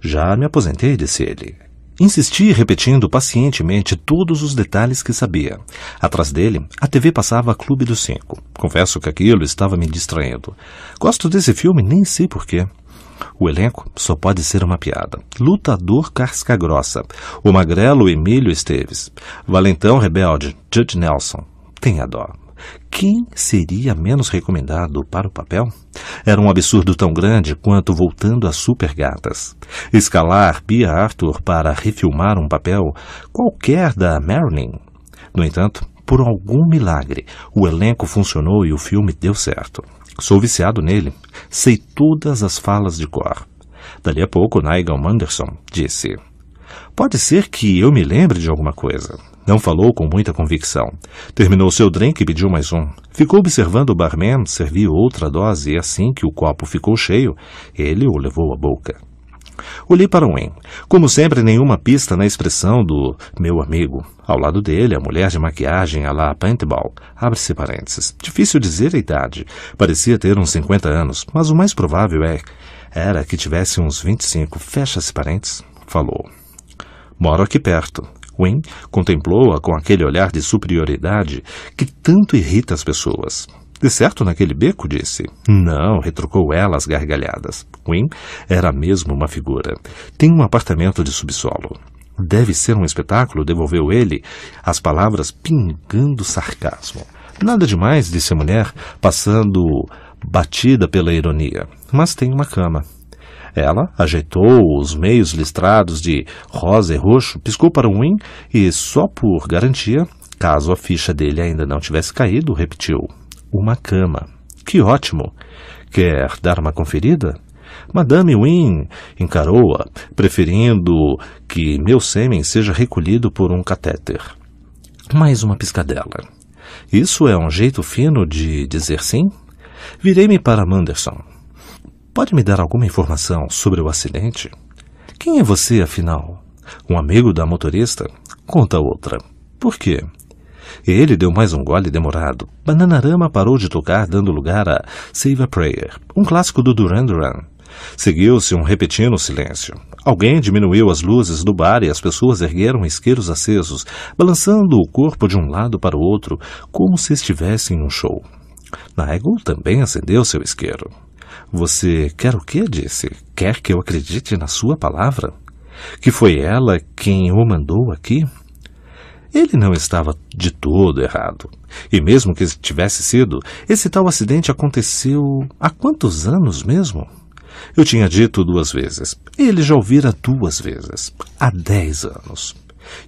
Já me aposentei, disse ele. Insisti repetindo pacientemente todos os detalhes que sabia. Atrás dele, a TV passava a Clube dos Cinco. Confesso que aquilo estava me distraindo. Gosto desse filme, nem sei porquê. O elenco só pode ser uma piada. Lutador Casca Grossa, o magrelo Emílio Esteves, Valentão Rebelde, Judge Nelson. Tenha dó, quem seria menos recomendado para o papel? Era um absurdo tão grande quanto voltando a Supergatas. Escalar Bia Arthur para refilmar um papel qualquer da Marilyn. No entanto, por algum milagre, o elenco funcionou e o filme deu certo. Sou viciado nele, sei todas as falas de cor. Dali a pouco, Nigel Manderson disse: Pode ser que eu me lembre de alguma coisa. Não falou com muita convicção. Terminou seu drink e pediu mais um. Ficou observando o barman servir outra dose e assim que o copo ficou cheio, ele o levou à boca. Olhei para Wen. Como sempre, nenhuma pista na expressão do meu amigo. Ao lado dele, a mulher de maquiagem à la paintball. Abre-se parênteses. Difícil dizer a idade. Parecia ter uns 50 anos, mas o mais provável é... Era que tivesse uns 25. Fecha-se parênteses. Falou. Moro aqui perto. Wayne contemplou-a com aquele olhar de superioridade que tanto irrita as pessoas. De certo naquele beco, disse. Não, retrucou ela às gargalhadas. Wayne era mesmo uma figura. Tem um apartamento de subsolo. Deve ser um espetáculo, devolveu ele, as palavras pingando sarcasmo. Nada demais, disse a mulher, passando batida pela ironia. Mas tem uma cama. Ela ajeitou os meios listrados de rosa e roxo, piscou para o Win e, só por garantia, caso a ficha dele ainda não tivesse caído, repetiu: Uma cama. Que ótimo! Quer dar uma conferida? Madame Wynne encarou-a, preferindo que meu sêmen seja recolhido por um catéter. Mais uma piscadela. Isso é um jeito fino de dizer sim? Virei-me para Manderson. Pode me dar alguma informação sobre o acidente? Quem é você, afinal? Um amigo da motorista? Conta outra. Por quê? Ele deu mais um gole demorado. Bananarama parou de tocar, dando lugar a Save a Prayer, um clássico do Duran Duran. Seguiu-se um repetindo silêncio. Alguém diminuiu as luzes do bar e as pessoas ergueram isqueiros acesos, balançando o corpo de um lado para o outro, como se estivessem em um show. Nigel também acendeu seu isqueiro. Você quer o que? Disse. Quer que eu acredite na sua palavra? Que foi ela quem o mandou aqui? Ele não estava de todo errado. E mesmo que tivesse sido, esse tal acidente aconteceu há quantos anos mesmo? Eu tinha dito duas vezes. Ele já ouvira duas vezes. Há dez anos.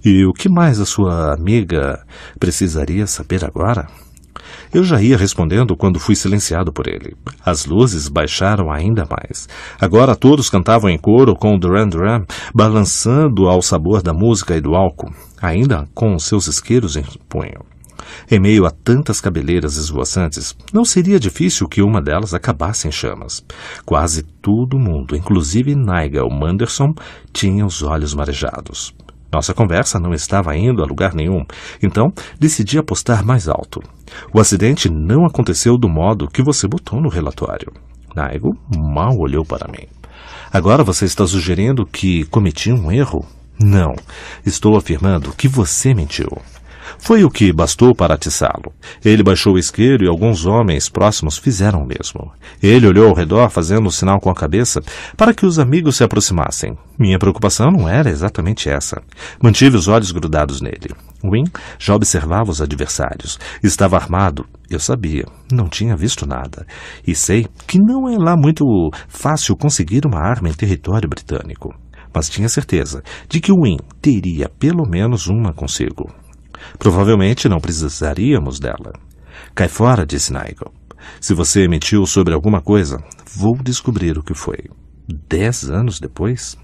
E o que mais a sua amiga precisaria saber agora? Eu já ia respondendo quando fui silenciado por ele. As luzes baixaram ainda mais. Agora todos cantavam em coro com Duran Duran, balançando ao sabor da música e do álcool, ainda com seus isqueiros em punho. Em meio a tantas cabeleiras esvoaçantes, não seria difícil que uma delas acabasse em chamas. Quase todo mundo, inclusive Nigel Manderson, tinha os olhos marejados. Nossa conversa não estava indo a lugar nenhum, então decidi apostar mais alto. O acidente não aconteceu do modo que você botou no relatório. Naigo mal olhou para mim. Agora você está sugerindo que cometi um erro? Não. Estou afirmando que você mentiu. Foi o que bastou para atiçá-lo. Ele baixou o isqueiro e alguns homens próximos fizeram o mesmo. Ele olhou ao redor, fazendo um sinal com a cabeça para que os amigos se aproximassem. Minha preocupação não era exatamente essa. Mantive os olhos grudados nele. Win já observava os adversários. Estava armado, eu sabia, não tinha visto nada. E sei que não é lá muito fácil conseguir uma arma em território britânico. Mas tinha certeza de que Win teria pelo menos uma consigo. Provavelmente não precisaríamos dela. Cai fora, disse Nigel. Se você mentiu sobre alguma coisa, vou descobrir o que foi. Dez anos depois?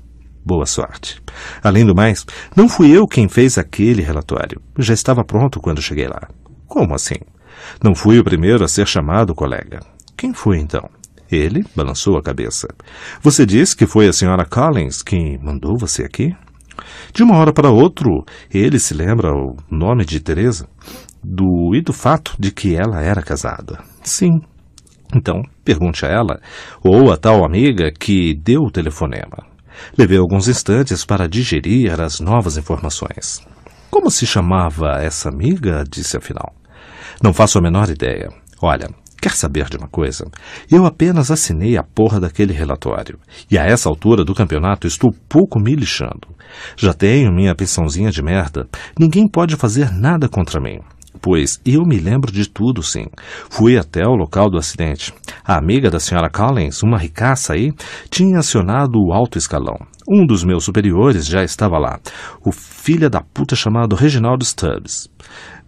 Boa sorte. Além do mais, não fui eu quem fez aquele relatório. Já estava pronto quando cheguei lá. Como assim? Não fui o primeiro a ser chamado, colega. Quem foi então? Ele balançou a cabeça. Você disse que foi a senhora Collins quem mandou você aqui? De uma hora para outra, ele se lembra o nome de Teresa do e do fato de que ela era casada. Sim. Então, pergunte a ela ou a tal amiga que deu o telefonema. Levei alguns instantes para digerir as novas informações. Como se chamava essa amiga? disse afinal. Não faço a menor ideia. Olha, Quer saber de uma coisa? Eu apenas assinei a porra daquele relatório. E a essa altura do campeonato estou pouco me lixando. Já tenho minha pensãozinha de merda. Ninguém pode fazer nada contra mim. Pois eu me lembro de tudo, sim. Fui até o local do acidente. A amiga da senhora Collins, uma ricaça aí, tinha acionado o alto escalão. Um dos meus superiores já estava lá. O filho da puta chamado Reginaldo Stubbs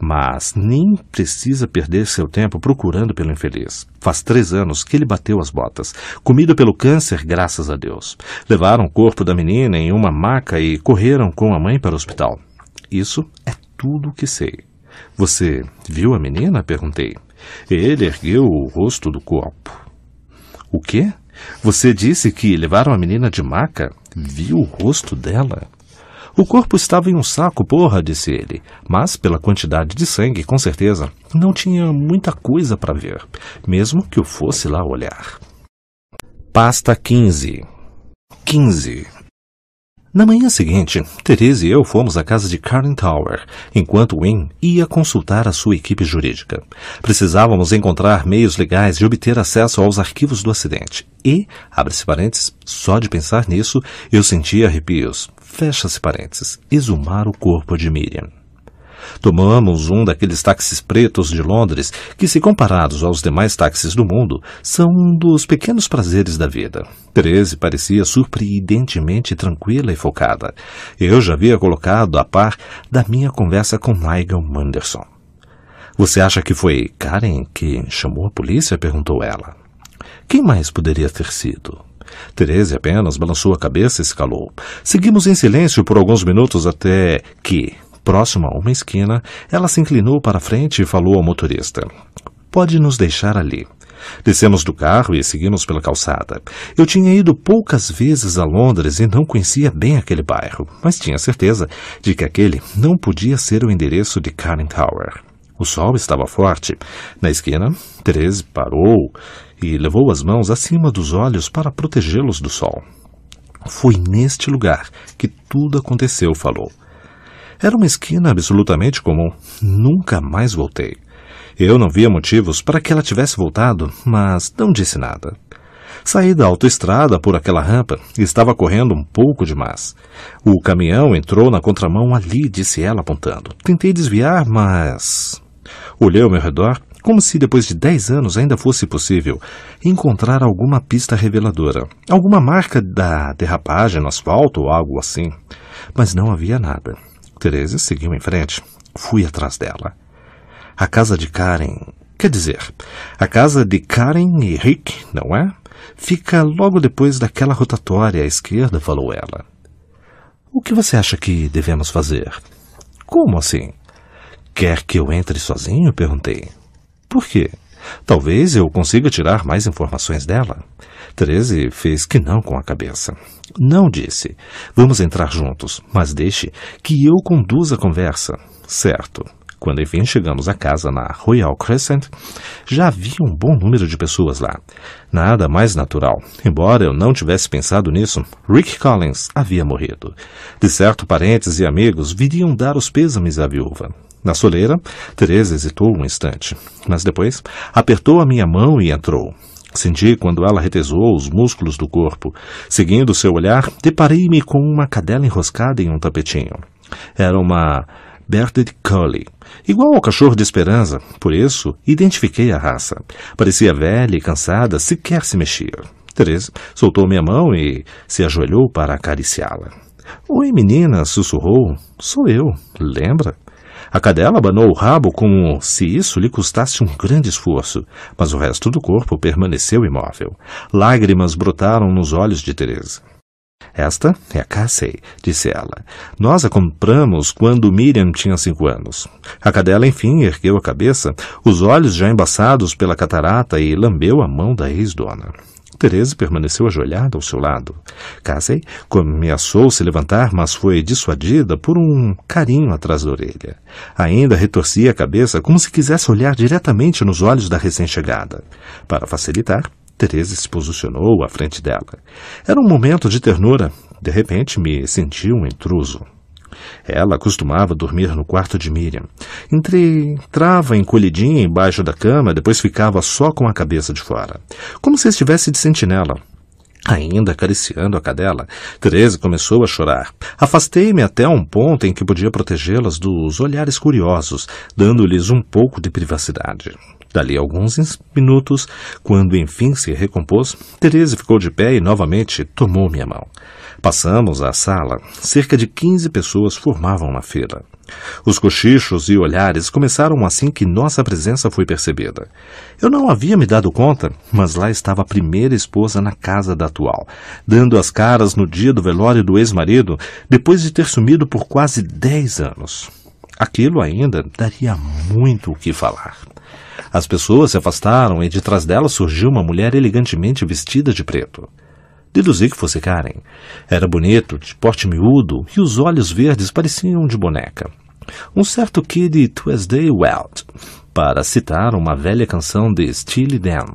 mas nem precisa perder seu tempo procurando pelo infeliz. Faz três anos que ele bateu as botas, comido pelo câncer, graças a Deus. Levaram o corpo da menina em uma maca e correram com a mãe para o hospital. Isso é tudo o que sei. Você viu a menina? perguntei. Ele ergueu o rosto do corpo. O quê? Você disse que levaram a menina de maca? Viu o rosto dela? O corpo estava em um saco, porra, disse ele, mas pela quantidade de sangue, com certeza, não tinha muita coisa para ver, mesmo que eu fosse lá olhar. Pasta 15. 15. Na manhã seguinte, Teresa e eu fomos à casa de Karen Tower, enquanto Wynne ia consultar a sua equipe jurídica. Precisávamos encontrar meios legais de obter acesso aos arquivos do acidente. E, abre-se parênteses, só de pensar nisso, eu sentia arrepios fecha-se parênteses, exumar o corpo de Miriam. Tomamos um daqueles táxis pretos de Londres que, se comparados aos demais táxis do mundo, são um dos pequenos prazeres da vida. Therese parecia surpreendentemente tranquila e focada. Eu já havia colocado a par da minha conversa com Nigel Manderson. Você acha que foi Karen que chamou a polícia? perguntou ela. Quem mais poderia ter sido? Teresa apenas balançou a cabeça e se calou. Seguimos em silêncio por alguns minutos até que, próxima a uma esquina, ela se inclinou para a frente e falou ao motorista: Pode nos deixar ali. Descemos do carro e seguimos pela calçada. Eu tinha ido poucas vezes a Londres e não conhecia bem aquele bairro, mas tinha certeza de que aquele não podia ser o endereço de Carling Tower. O sol estava forte. Na esquina, Therese parou e levou as mãos acima dos olhos para protegê-los do sol. Foi neste lugar que tudo aconteceu, falou. Era uma esquina absolutamente comum. Nunca mais voltei. Eu não via motivos para que ela tivesse voltado, mas não disse nada. Saí da autoestrada por aquela rampa e estava correndo um pouco demais. O caminhão entrou na contramão ali, disse ela apontando. Tentei desviar, mas. Olhei ao meu redor como se depois de 10 anos ainda fosse possível encontrar alguma pista reveladora, alguma marca da derrapagem no asfalto ou algo assim. Mas não havia nada. Teresa seguiu em frente. Fui atrás dela. A casa de Karen, quer dizer, a casa de Karen e Rick, não é? Fica logo depois daquela rotatória à esquerda, falou ela. O que você acha que devemos fazer? Como assim? Quer que eu entre sozinho? perguntei. Por quê? Talvez eu consiga tirar mais informações dela. Treze fez que não com a cabeça. Não disse. Vamos entrar juntos, mas deixe que eu conduza a conversa. Certo. Quando enfim chegamos à casa na Royal Crescent, já havia um bom número de pessoas lá. Nada mais natural. Embora eu não tivesse pensado nisso, Rick Collins havia morrido. De certo, parentes e amigos viriam dar os pêsames à viúva. Na soleira, Teresa hesitou um instante, mas depois apertou a minha mão e entrou. Senti quando ela retesou os músculos do corpo. Seguindo seu olhar, deparei-me com uma cadela enroscada em um tapetinho. Era uma Bearded Collie, igual ao cachorro de Esperança, por isso identifiquei a raça. Parecia velha e cansada, sequer se mexia. Teresa soltou minha mão e se ajoelhou para acariciá-la. Oi, menina, sussurrou. Sou eu, lembra? A cadela abanou o rabo como se isso lhe custasse um grande esforço, mas o resto do corpo permaneceu imóvel. Lágrimas brotaram nos olhos de Teresa. Esta é a Cassie, disse ela. Nós a compramos quando Miriam tinha cinco anos. A cadela, enfim, ergueu a cabeça, os olhos já embaçados pela catarata, e lambeu a mão da ex-dona. Teresa permaneceu ajoelhada ao seu lado. Casey a se levantar, mas foi dissuadida por um carinho atrás da orelha. Ainda retorcia a cabeça como se quisesse olhar diretamente nos olhos da recém-chegada. Para facilitar, Teresa se posicionou à frente dela. Era um momento de ternura. De repente, me senti um intruso. Ela costumava dormir no quarto de Miriam. Entrava encolhidinha embaixo da cama, depois ficava só com a cabeça de fora, como se estivesse de sentinela. Ainda acariciando a cadela, Teresa começou a chorar. Afastei-me até um ponto em que podia protegê-las dos olhares curiosos, dando-lhes um pouco de privacidade. Dali alguns minutos, quando enfim se recompôs, Teresa ficou de pé e novamente tomou minha mão. Passamos à sala. Cerca de 15 pessoas formavam na fila. Os cochichos e olhares começaram assim que nossa presença foi percebida. Eu não havia me dado conta, mas lá estava a primeira esposa na casa da atual, dando as caras no dia do velório do ex-marido, depois de ter sumido por quase 10 anos. Aquilo ainda daria muito o que falar. As pessoas se afastaram e de trás dela surgiu uma mulher elegantemente vestida de preto. Deduzi que fosse Karen. Era bonito, de porte miúdo, e os olhos verdes pareciam de boneca. Um certo Kid Tuesday Weld, para citar uma velha canção de Steely Dan.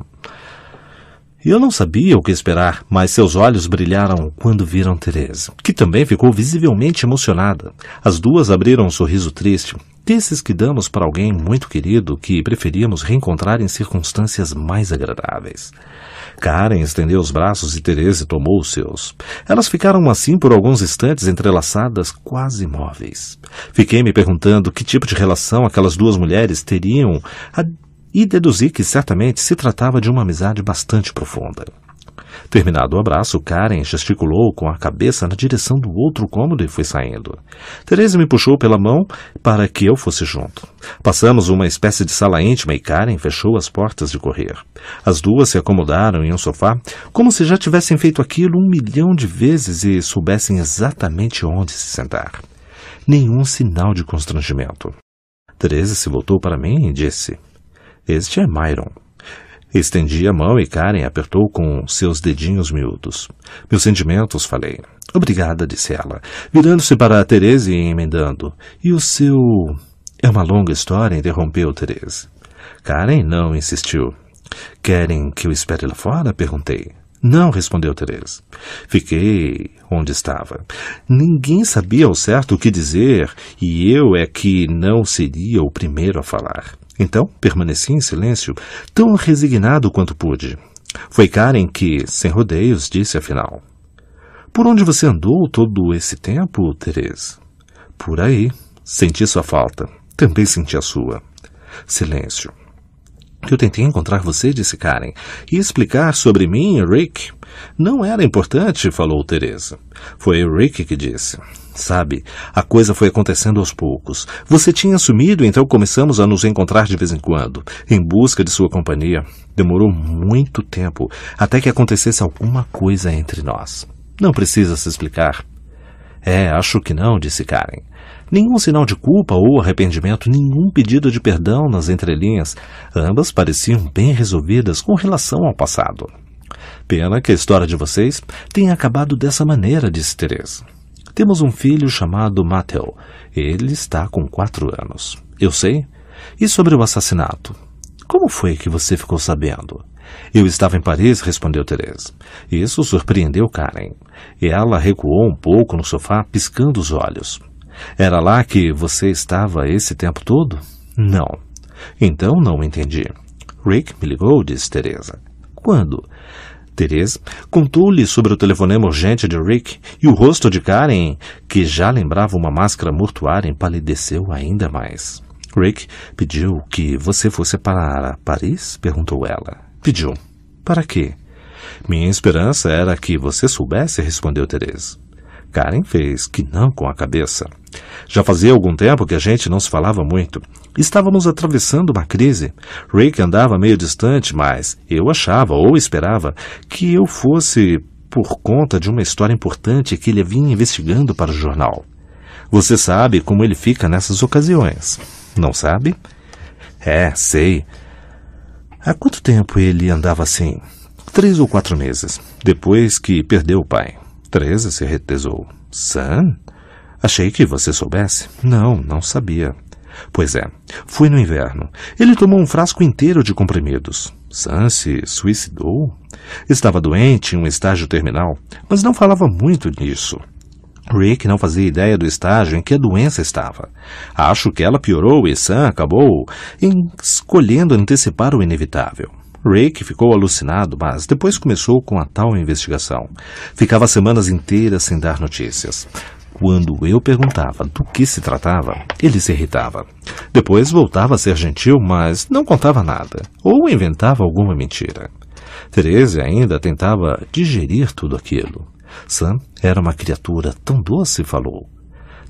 Eu não sabia o que esperar, mas seus olhos brilharam quando viram Teresa, que também ficou visivelmente emocionada. As duas abriram um sorriso triste, desses que damos para alguém muito querido que preferíamos reencontrar em circunstâncias mais agradáveis. Karen estendeu os braços e Teresa tomou os seus. Elas ficaram assim por alguns instantes entrelaçadas, quase imóveis. Fiquei me perguntando que tipo de relação aquelas duas mulheres teriam a... e deduzi que certamente se tratava de uma amizade bastante profunda. Terminado o abraço, Karen gesticulou com a cabeça na direção do outro cômodo e foi saindo. Teresa me puxou pela mão para que eu fosse junto. Passamos uma espécie de sala íntima e Karen fechou as portas de correr. As duas se acomodaram em um sofá, como se já tivessem feito aquilo um milhão de vezes e soubessem exatamente onde se sentar. Nenhum sinal de constrangimento. Teresa se voltou para mim e disse: Este é Myron. Estendi a mão e Karen apertou com seus dedinhos miúdos. Meus sentimentos, falei. Obrigada, disse ela, virando-se para a Teresa e emendando. E o seu. É uma longa história, interrompeu Teresa. Karen não insistiu. Querem que eu espere lá fora? perguntei. Não, respondeu Teresa. Fiquei onde estava. Ninguém sabia ao certo o que dizer, e eu é que não seria o primeiro a falar. Então, permaneci em silêncio, tão resignado quanto pude. Foi Karen que, sem rodeios, disse afinal: Por onde você andou todo esse tempo, Teresa? Por aí. Senti sua falta. Também senti a sua. Silêncio. Eu tentei encontrar você, disse Karen, e explicar sobre mim e Rick. Não era importante, falou Teresa. Foi Rick que disse. Sabe, a coisa foi acontecendo aos poucos. Você tinha sumido, então começamos a nos encontrar de vez em quando, em busca de sua companhia. Demorou muito tempo até que acontecesse alguma coisa entre nós. Não precisa se explicar. É, acho que não, disse Karen. Nenhum sinal de culpa ou arrependimento, nenhum pedido de perdão nas entrelinhas. Ambas pareciam bem resolvidas com relação ao passado. Pena que a história de vocês tenha acabado dessa maneira, disse Teresa. Temos um filho chamado Mattel. Ele está com quatro anos. Eu sei. E sobre o assassinato? Como foi que você ficou sabendo? Eu estava em Paris, respondeu Teresa. Isso surpreendeu Karen. E ela recuou um pouco no sofá, piscando os olhos. Era lá que você estava esse tempo todo? Não. Então não entendi. Rick me ligou, disse Teresa. Quando? Therese contou-lhe sobre o telefonema urgente de Rick e o rosto de Karen, que já lembrava uma máscara mortuária, empalideceu ainda mais. Rick pediu que você fosse para Paris? perguntou ela. Pediu. Para quê? Minha esperança era que você soubesse, respondeu Teresa. Karen fez que não com a cabeça. Já fazia algum tempo que a gente não se falava muito. Estávamos atravessando uma crise. Rick andava meio distante, mas eu achava ou esperava que eu fosse por conta de uma história importante que ele vinha investigando para o jornal. Você sabe como ele fica nessas ocasiões, não sabe? É, sei. Há quanto tempo ele andava assim? Três ou quatro meses, depois que perdeu o pai. Teresa se retesou. Sam? Achei que você soubesse. Não, não sabia. Pois é, foi no inverno. Ele tomou um frasco inteiro de comprimidos. Sam se suicidou? Estava doente em um estágio terminal, mas não falava muito nisso. Rick não fazia ideia do estágio em que a doença estava. Acho que ela piorou e Sam acabou escolhendo antecipar o inevitável. Rick ficou alucinado, mas depois começou com a tal investigação. Ficava semanas inteiras sem dar notícias. Quando eu perguntava do que se tratava, ele se irritava. Depois voltava a ser gentil, mas não contava nada, ou inventava alguma mentira. Therese ainda tentava digerir tudo aquilo. Sam era uma criatura tão doce, falou.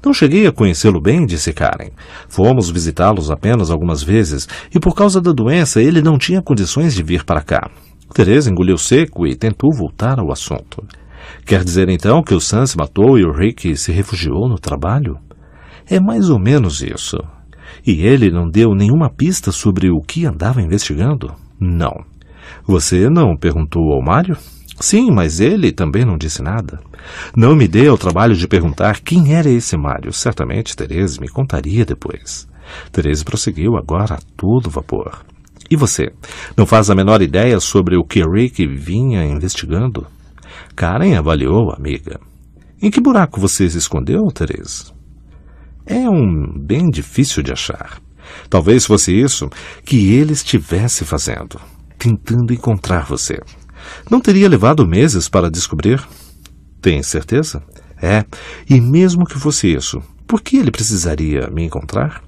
Não cheguei a conhecê-lo bem, disse Karen. Fomos visitá-los apenas algumas vezes e por causa da doença ele não tinha condições de vir para cá. Teresa engoliu seco e tentou voltar ao assunto. Quer dizer então que o Sam se matou e o Rick se refugiou no trabalho? É mais ou menos isso. E ele não deu nenhuma pista sobre o que andava investigando? Não. Você não perguntou ao Mário? Sim, mas ele também não disse nada. Não me dê ao trabalho de perguntar quem era esse Mário. Certamente tereza me contaria depois. tereza prosseguiu agora a todo vapor. E você? Não faz a menor ideia sobre o que Rick vinha investigando? Karen avaliou a amiga. Em que buraco você se escondeu, tereza É um bem difícil de achar. Talvez fosse isso que ele estivesse fazendo, tentando encontrar você. Não teria levado meses para descobrir? Tem certeza? É, e mesmo que fosse isso, por que ele precisaria me encontrar?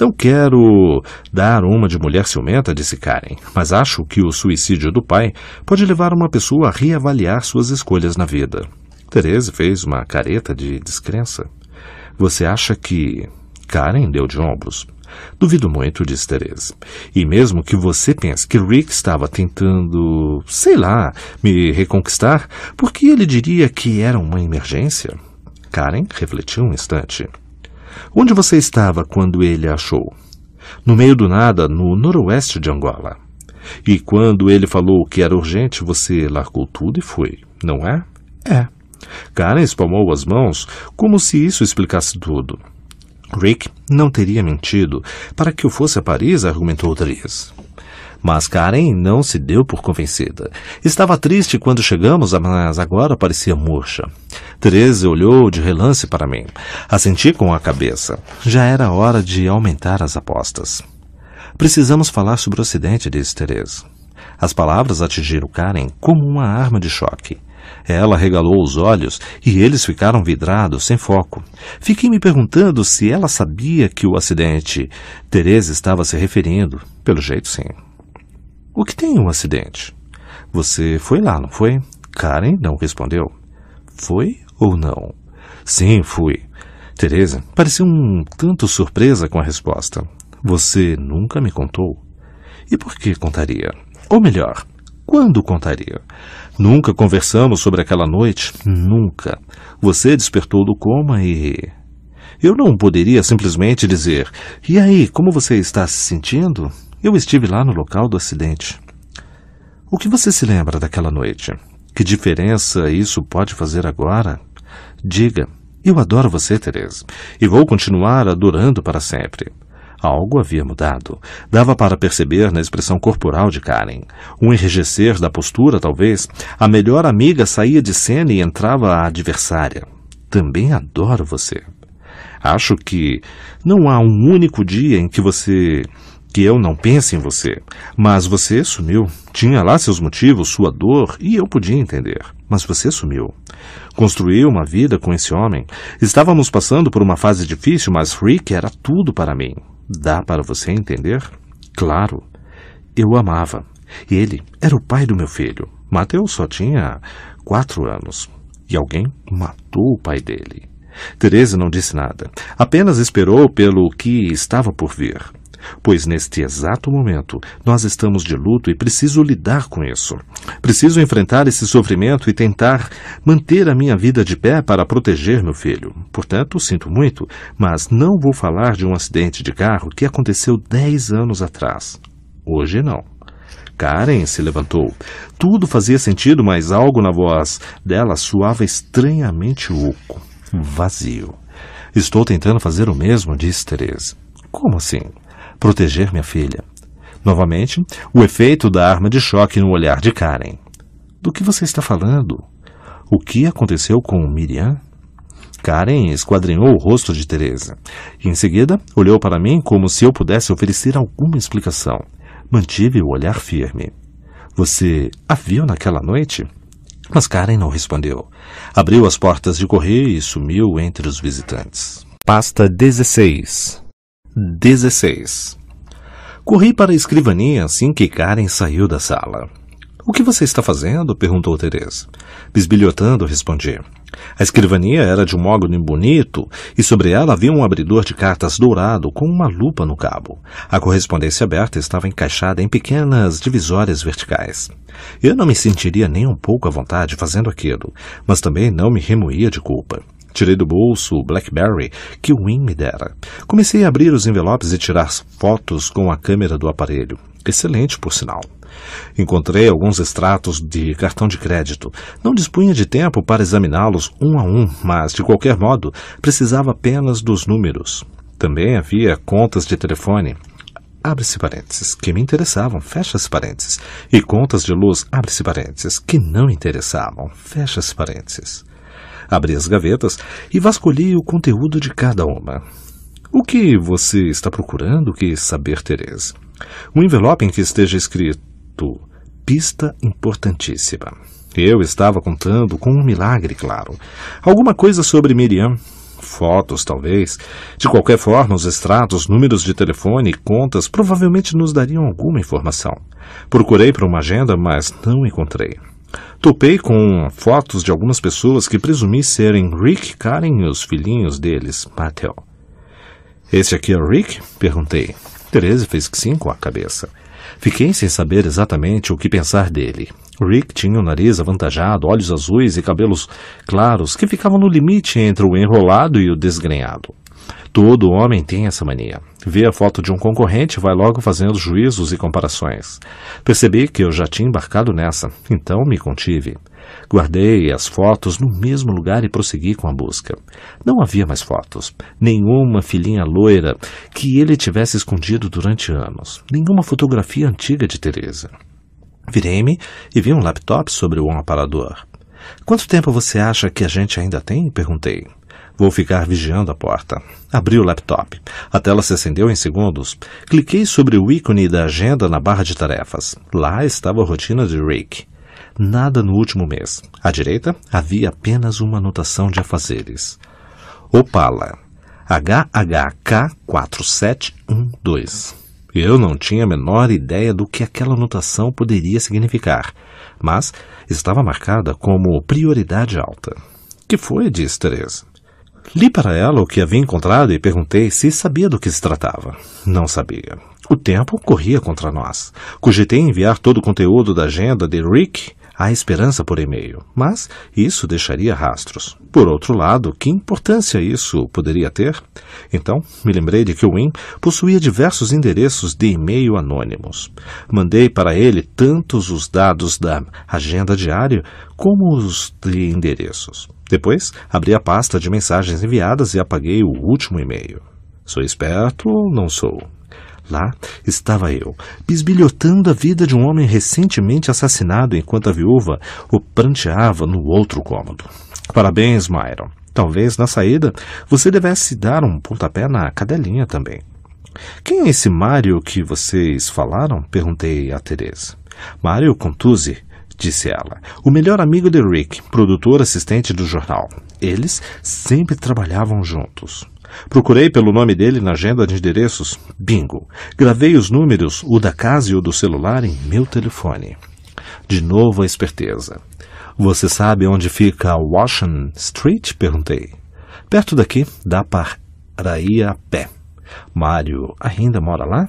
Não quero dar uma de mulher ciumenta, disse Karen, mas acho que o suicídio do pai pode levar uma pessoa a reavaliar suas escolhas na vida. Therese fez uma careta de descrença. Você acha que. Karen deu de ombros. Duvido muito, disse Teresa. E mesmo que você pense que Rick estava tentando, sei lá, me reconquistar, por que ele diria que era uma emergência? Karen refletiu um instante. Onde você estava quando ele a achou? No meio do nada, no noroeste de Angola. E quando ele falou que era urgente, você largou tudo e foi, não é? É. Karen espalmou as mãos como se isso explicasse tudo. Rick não teria mentido. Para que eu fosse a Paris, argumentou Therese. Mas Karen não se deu por convencida. Estava triste quando chegamos, mas agora parecia murcha. Teresa olhou de relance para mim. Assenti com a cabeça. Já era hora de aumentar as apostas. Precisamos falar sobre o acidente, disse Teresa. As palavras atingiram Karen como uma arma de choque. Ela regalou os olhos e eles ficaram vidrados, sem foco. Fiquei me perguntando se ela sabia que o acidente Tereza estava se referindo. Pelo jeito, sim. O que tem um acidente? Você foi lá, não foi? Karen não respondeu. Foi ou não? Sim, fui. Tereza pareceu um tanto surpresa com a resposta. Você nunca me contou. E por que contaria? Ou melhor, quando contaria? Nunca conversamos sobre aquela noite. Nunca. Você despertou do coma e. Eu não poderia simplesmente dizer: E aí, como você está se sentindo? Eu estive lá no local do acidente. O que você se lembra daquela noite? Que diferença isso pode fazer agora? Diga: Eu adoro você, Teresa, e vou continuar adorando para sempre. Algo havia mudado. Dava para perceber na expressão corporal de Karen. Um enrijecer da postura, talvez. A melhor amiga saía de cena e entrava a adversária. Também adoro você. Acho que não há um único dia em que você que eu não pense em você. Mas você sumiu. Tinha lá seus motivos, sua dor, e eu podia entender. Mas você sumiu. Construiu uma vida com esse homem. Estávamos passando por uma fase difícil, mas Rick era tudo para mim. Dá para você entender? Claro. Eu amava. E ele era o pai do meu filho. Mateus só tinha quatro anos. E alguém matou o pai dele. Tereza não disse nada. Apenas esperou pelo que estava por vir pois neste exato momento nós estamos de luto e preciso lidar com isso. Preciso enfrentar esse sofrimento e tentar manter a minha vida de pé para proteger meu filho. Portanto, sinto muito, mas não vou falar de um acidente de carro que aconteceu 10 anos atrás. Hoje não. Karen se levantou. Tudo fazia sentido, mas algo na voz dela soava estranhamente oco, vazio. Estou tentando fazer o mesmo, disse Teresa. Como assim? Proteger minha filha. Novamente, o efeito da arma de choque no olhar de Karen. Do que você está falando? O que aconteceu com Miriam? Karen esquadrinhou o rosto de Teresa e, em seguida, olhou para mim como se eu pudesse oferecer alguma explicação. Mantive o olhar firme. Você a viu naquela noite? Mas Karen não respondeu. Abriu as portas de correr e sumiu entre os visitantes. Pasta 16 16. Corri para a escrivaninha assim que Karen saiu da sala. O que você está fazendo? perguntou Teresa. Bisbilhotando, respondi. A escrivaninha era de um mogno bonito e sobre ela havia um abridor de cartas dourado com uma lupa no cabo. A correspondência aberta estava encaixada em pequenas divisórias verticais. Eu não me sentiria nem um pouco à vontade fazendo aquilo, mas também não me remoía de culpa. Tirei do bolso o Blackberry que o Win me dera. Comecei a abrir os envelopes e tirar fotos com a câmera do aparelho. Excelente, por sinal. Encontrei alguns extratos de cartão de crédito. Não dispunha de tempo para examiná-los um a um, mas, de qualquer modo, precisava apenas dos números. Também havia contas de telefone, abre-se parênteses, que me interessavam, fecha-se parênteses, e contas de luz, abre-se parênteses, que não interessavam, fecha-se parênteses. Abri as gavetas e vasculhei o conteúdo de cada uma. O que você está procurando quis saber, Teresa? Um envelope em que esteja escrito Pista Importantíssima. Eu estava contando com um milagre, claro. Alguma coisa sobre Miriam. Fotos, talvez. De qualquer forma, os extratos, números de telefone e contas provavelmente nos dariam alguma informação. Procurei por uma agenda, mas não encontrei. Topei com fotos de algumas pessoas que presumi serem Rick, Karen e os filhinhos deles, Patel. Esse aqui é o Rick? Perguntei. Teresa fez que sim com a cabeça. Fiquei sem saber exatamente o que pensar dele. Rick tinha um nariz avantajado, olhos azuis e cabelos claros que ficavam no limite entre o enrolado e o desgrenhado. Todo homem tem essa mania. Vê a foto de um concorrente e vai logo fazendo juízos e comparações. Percebi que eu já tinha embarcado nessa, então me contive. Guardei as fotos no mesmo lugar e prossegui com a busca. Não havia mais fotos. Nenhuma filhinha loira que ele tivesse escondido durante anos. Nenhuma fotografia antiga de Teresa. Virei-me e vi um laptop sobre um aparador. Quanto tempo você acha que a gente ainda tem? perguntei. Vou ficar vigiando a porta. Abri o laptop. A tela se acendeu em segundos. Cliquei sobre o ícone da agenda na barra de tarefas. Lá estava a rotina de Rick. Nada no último mês. À direita, havia apenas uma anotação de afazeres. Opala. HHK4712. Eu não tinha a menor ideia do que aquela anotação poderia significar, mas estava marcada como prioridade alta. Que foi, diz Teresa. Li para ela o que havia encontrado e perguntei se sabia do que se tratava. Não sabia. O tempo corria contra nós. Cogitei enviar todo o conteúdo da agenda de Rick à esperança por e-mail, mas isso deixaria rastros. Por outro lado, que importância isso poderia ter? Então, me lembrei de que o Win possuía diversos endereços de e-mail anônimos. Mandei para ele tantos os dados da agenda diária como os de endereços. Depois, abri a pasta de mensagens enviadas e apaguei o último e-mail. Sou esperto ou não sou? Lá estava eu, bisbilhotando a vida de um homem recentemente assassinado enquanto a viúva o pranteava no outro cômodo. Parabéns, Myron. Talvez na saída você devesse dar um pontapé na cadelinha também. Quem é esse Mário que vocês falaram? perguntei a Teresa. Mário Contusi, disse ela. O melhor amigo de Rick, produtor assistente do jornal. Eles sempre trabalhavam juntos. Procurei pelo nome dele na agenda de endereços. Bingo. Gravei os números, o da casa e o do celular, em meu telefone. De novo a esperteza. Você sabe onde fica Washington Street? Perguntei. Perto daqui, dá para ir a pé. Mário ainda mora lá?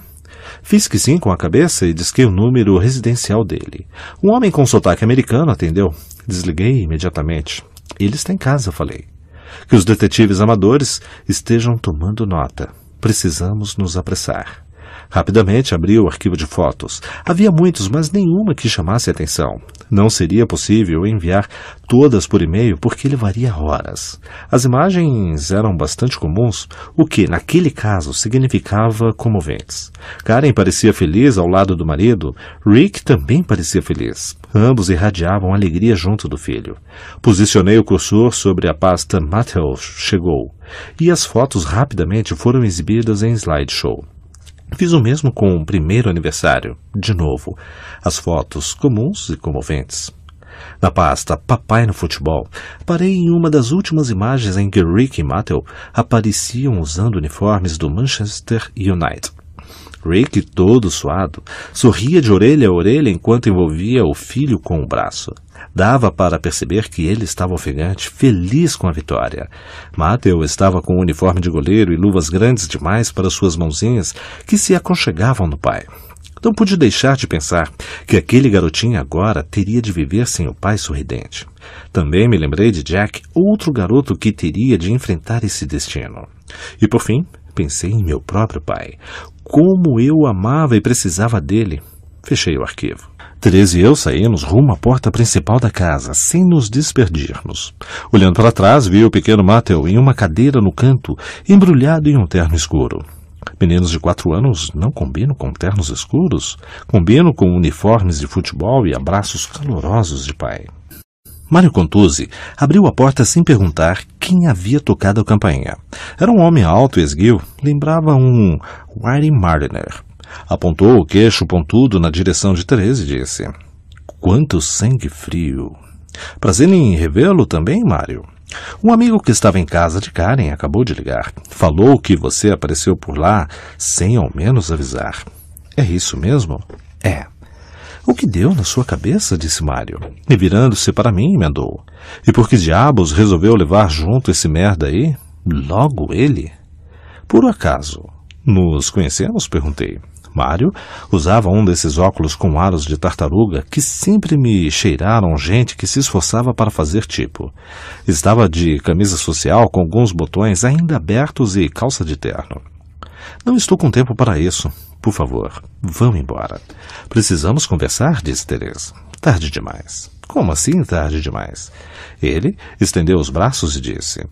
Fiz que sim com a cabeça e disquei o número residencial dele. Um homem com sotaque americano atendeu. Desliguei imediatamente. Ele está em casa, falei. Que os detetives amadores estejam tomando nota. Precisamos nos apressar. Rapidamente abri o arquivo de fotos. Havia muitos, mas nenhuma que chamasse atenção. Não seria possível enviar todas por e-mail porque levaria horas. As imagens eram bastante comuns, o que, naquele caso, significava comoventes. Karen parecia feliz ao lado do marido. Rick também parecia feliz. Ambos irradiavam alegria junto do filho. Posicionei o cursor sobre a pasta Mattel chegou, e as fotos rapidamente foram exibidas em slideshow. Fiz o mesmo com o primeiro aniversário. De novo, as fotos comuns e comoventes. Na pasta Papai no Futebol, parei em uma das últimas imagens em que Rick e Mattel apareciam usando uniformes do Manchester United. Rick, todo suado, sorria de orelha a orelha enquanto envolvia o filho com o braço. Dava para perceber que ele estava ofegante, feliz com a vitória. Matthew estava com o um uniforme de goleiro e luvas grandes demais para suas mãozinhas, que se aconchegavam no pai. Não pude deixar de pensar que aquele garotinho agora teria de viver sem o pai sorridente. Também me lembrei de Jack, outro garoto que teria de enfrentar esse destino. E por fim, pensei em meu próprio pai. Como eu amava e precisava dele. Fechei o arquivo. Tereza e eu saímos rumo à porta principal da casa, sem nos despedirmos. Olhando para trás, vi o pequeno Matthew em uma cadeira no canto, embrulhado em um terno escuro. Meninos de quatro anos não combinam com ternos escuros, combinam com uniformes de futebol e abraços calorosos de pai. Mário Contuzzi abriu a porta sem perguntar quem havia tocado a campainha. Era um homem alto e esguio, lembrava um Whitey Marliner. Apontou o queixo pontudo na direção de Teresa e disse: Quanto sangue frio! Prazer em revê-lo também, Mário. Um amigo que estava em casa de Karen acabou de ligar. Falou que você apareceu por lá sem ao menos avisar. É isso mesmo? É. O que deu na sua cabeça? disse Mário. E virando-se para mim, emendou. E por que diabos resolveu levar junto esse merda aí? Logo ele? Por acaso. Nos conhecemos? perguntei. Mário usava um desses óculos com aros de tartaruga que sempre me cheiraram gente que se esforçava para fazer tipo. Estava de camisa social com alguns botões ainda abertos e calça de terno. Não estou com tempo para isso. Por favor, vão embora. Precisamos conversar, disse Teresa. Tarde demais. Como assim tarde demais? Ele estendeu os braços e disse: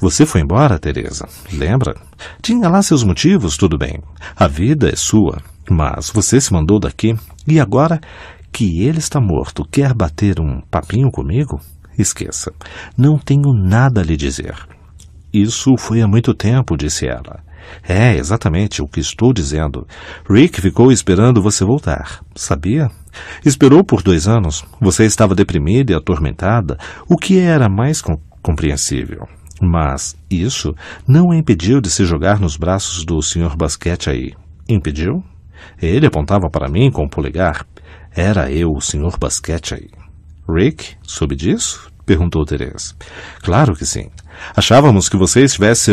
Você foi embora, Teresa. Lembra? Tinha lá seus motivos, tudo bem. A vida é sua, mas você se mandou daqui e agora que ele está morto, quer bater um papinho comigo? Esqueça. Não tenho nada a lhe dizer. Isso foi há muito tempo, disse ela. É, exatamente o que estou dizendo. Rick ficou esperando você voltar, sabia? Esperou por dois anos. Você estava deprimida e atormentada, o que era mais com compreensível. Mas isso não a impediu de se jogar nos braços do Sr. Basquete aí. Impediu? Ele apontava para mim com o um polegar. Era eu, o Sr. Basquete aí. Rick soube disso? perguntou Teresa. Claro que sim. Achávamos que você estivesse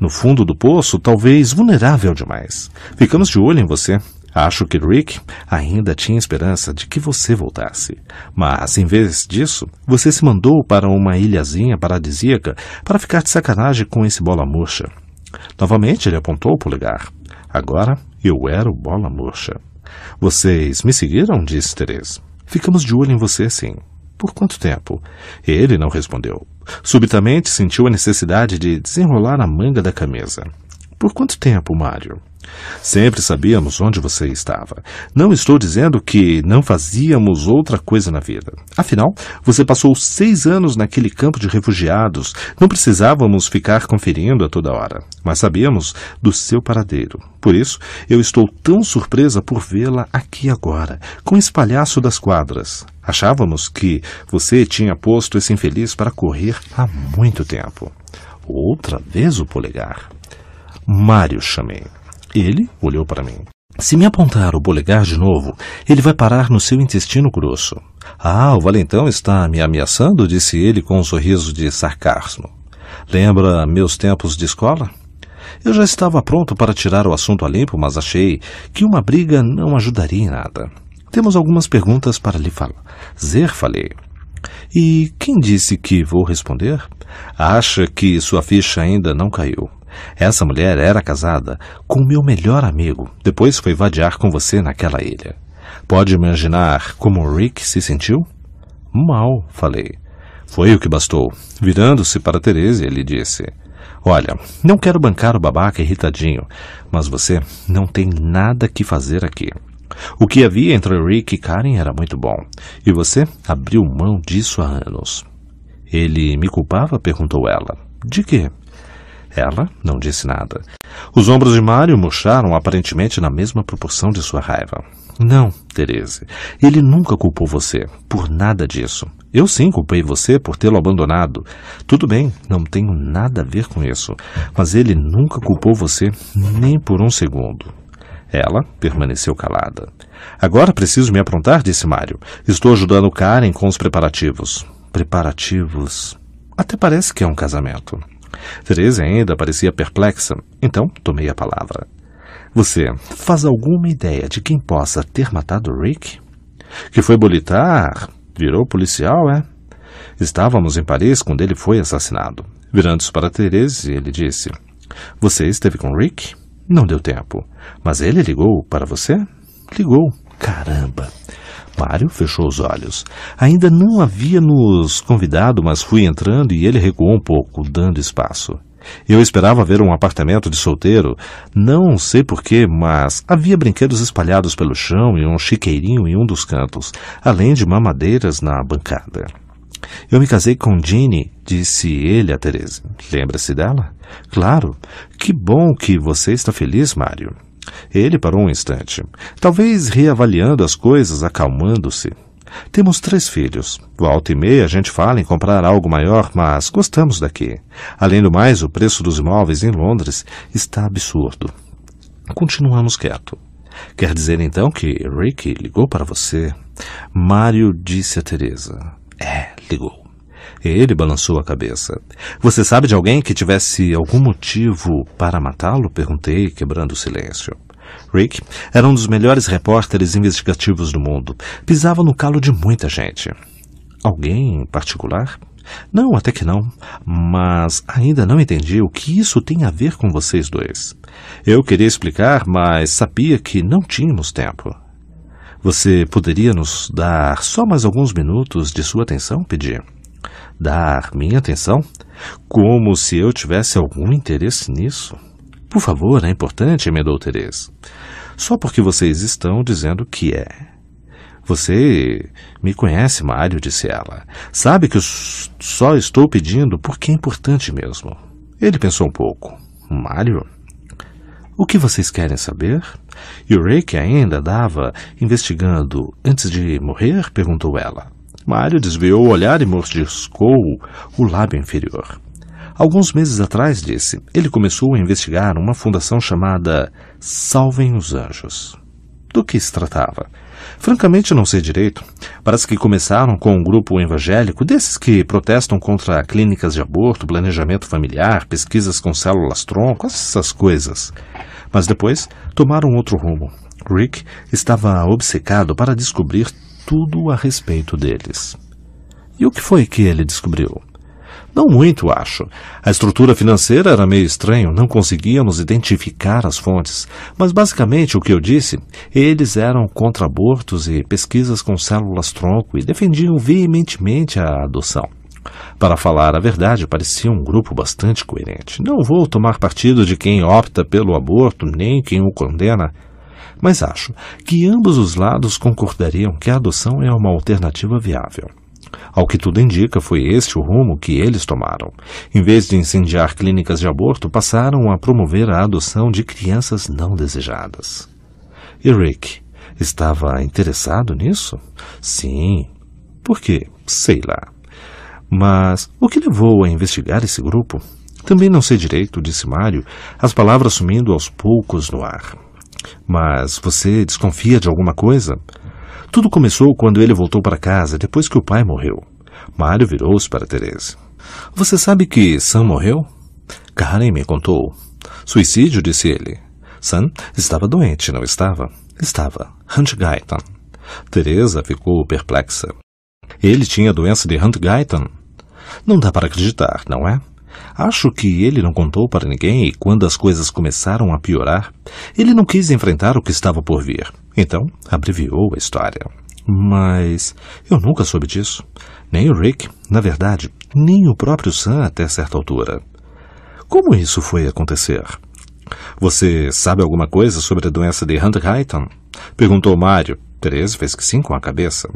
no fundo do poço, talvez vulnerável demais. Ficamos de olho em você. Acho que Rick ainda tinha esperança de que você voltasse. Mas, em vez disso, você se mandou para uma ilhazinha paradisíaca para ficar de sacanagem com esse bola murcha. Novamente ele apontou o polegar. Agora eu era o bola murcha. Vocês me seguiram? disse Teresa. Ficamos de olho em você, sim. Por quanto tempo? Ele não respondeu. Subitamente sentiu a necessidade de desenrolar a manga da camisa. Por quanto tempo, Mário? Sempre sabíamos onde você estava. Não estou dizendo que não fazíamos outra coisa na vida. Afinal, você passou seis anos naquele campo de refugiados. Não precisávamos ficar conferindo a toda hora, mas sabíamos do seu paradeiro. Por isso, eu estou tão surpresa por vê-la aqui agora, com esse palhaço das quadras. Achávamos que você tinha posto esse infeliz para correr há muito tempo. Outra vez o polegar. Mário, chamei. Ele olhou para mim. Se me apontar o polegar de novo, ele vai parar no seu intestino grosso. Ah, o valentão está me ameaçando, disse ele com um sorriso de sarcasmo. Lembra meus tempos de escola? Eu já estava pronto para tirar o assunto a limpo, mas achei que uma briga não ajudaria em nada. Temos algumas perguntas para lhe fazer, falei. E quem disse que vou responder? Acha que sua ficha ainda não caiu. Essa mulher era casada com meu melhor amigo. Depois foi vadiar com você naquela ilha. Pode imaginar como Rick se sentiu? Mal, falei. Foi o que bastou. Virando-se para Teresa, ele disse: Olha, não quero bancar o babaca irritadinho, mas você não tem nada que fazer aqui. O que havia entre Rick e Karen era muito bom, e você abriu mão disso há anos. Ele me culpava? perguntou ela. De quê? Ela não disse nada. Os ombros de Mário murcharam aparentemente na mesma proporção de sua raiva. Não, Therese. Ele nunca culpou você por nada disso. Eu sim culpei você por tê-lo abandonado. Tudo bem, não tenho nada a ver com isso. Mas ele nunca culpou você nem por um segundo. Ela permaneceu calada. Agora preciso me aprontar, disse Mário. Estou ajudando Karen com os preparativos. Preparativos. Até parece que é um casamento. Teresa ainda parecia perplexa, então tomei a palavra. Você faz alguma ideia de quem possa ter matado Rick? Que foi bolitar, virou policial, é? Estávamos em Paris quando ele foi assassinado. Virando-se para Teresa, ele disse: Você esteve com Rick? Não deu tempo. Mas ele ligou para você? Ligou. Caramba! Mário fechou os olhos. Ainda não havia nos convidado, mas fui entrando e ele recuou um pouco, dando espaço. Eu esperava ver um apartamento de solteiro. Não sei porquê, mas havia brinquedos espalhados pelo chão e um chiqueirinho em um dos cantos, além de mamadeiras na bancada. Eu me casei com Jeanne, disse ele a Teresa. Lembra-se dela? Claro. Que bom que você está feliz, Mário. Ele parou um instante, talvez reavaliando as coisas, acalmando-se. Temos três filhos. Volta e meia a gente fala em comprar algo maior, mas gostamos daqui. Além do mais, o preço dos imóveis em Londres está absurdo. Continuamos quieto. Quer dizer então que Rick ligou para você? Mário disse a Teresa. É, ligou. Ele balançou a cabeça. Você sabe de alguém que tivesse algum motivo para matá-lo? Perguntei, quebrando o silêncio. Rick era um dos melhores repórteres investigativos do mundo. Pisava no calo de muita gente. Alguém em particular? Não, até que não. Mas ainda não entendi o que isso tem a ver com vocês dois. Eu queria explicar, mas sabia que não tínhamos tempo. Você poderia nos dar só mais alguns minutos de sua atenção? Pedi. Dar minha atenção? Como se eu tivesse algum interesse nisso? Por favor, é importante, emendou Teresa. Só porque vocês estão dizendo que é. Você me conhece, Mário, disse ela. Sabe que eu só estou pedindo porque é importante mesmo. Ele pensou um pouco. Mário? O que vocês querem saber? E o Rick ainda dava investigando. Antes de morrer? perguntou ela. Mario desviou o olhar e mordiscou o lábio inferior. Alguns meses atrás, disse, ele começou a investigar uma fundação chamada Salvem os Anjos. Do que se tratava? Francamente, não sei direito. Parece que começaram com um grupo evangélico, desses que protestam contra clínicas de aborto, planejamento familiar, pesquisas com células-tronco, essas coisas. Mas depois tomaram outro rumo. Rick estava obcecado para descobrir tudo a respeito deles. E o que foi que ele descobriu? Não muito, acho. A estrutura financeira era meio estranho, não conseguíamos identificar as fontes. Mas basicamente o que eu disse, eles eram contra abortos e pesquisas com células-tronco e defendiam veementemente a adoção. Para falar a verdade, parecia um grupo bastante coerente. Não vou tomar partido de quem opta pelo aborto, nem quem o condena, mas acho que ambos os lados concordariam que a adoção é uma alternativa viável. Ao que tudo indica, foi este o rumo que eles tomaram. Em vez de incendiar clínicas de aborto, passaram a promover a adoção de crianças não desejadas. E Rick estava interessado nisso? Sim. Por quê? Sei lá. Mas o que levou a investigar esse grupo? Também não sei direito, disse Mário, as palavras sumindo aos poucos no ar. Mas você desconfia de alguma coisa? Tudo começou quando ele voltou para casa depois que o pai morreu. Mário virou-se para Teresa. Você sabe que Sam morreu? Karen me contou. Suicídio, disse ele. Sam estava doente, não estava? Estava. Hunt Guyton. Teresa ficou perplexa. Ele tinha doença de Hunt Guyton? Não dá para acreditar, não é? Acho que ele não contou para ninguém e quando as coisas começaram a piorar, ele não quis enfrentar o que estava por vir. Então, abreviou a história. Mas eu nunca soube disso. Nem o Rick, na verdade, nem o próprio Sam até certa altura. Como isso foi acontecer? Você sabe alguma coisa sobre a doença de Hunter Hayton? Perguntou Mário. Teresa fez que sim com a cabeça.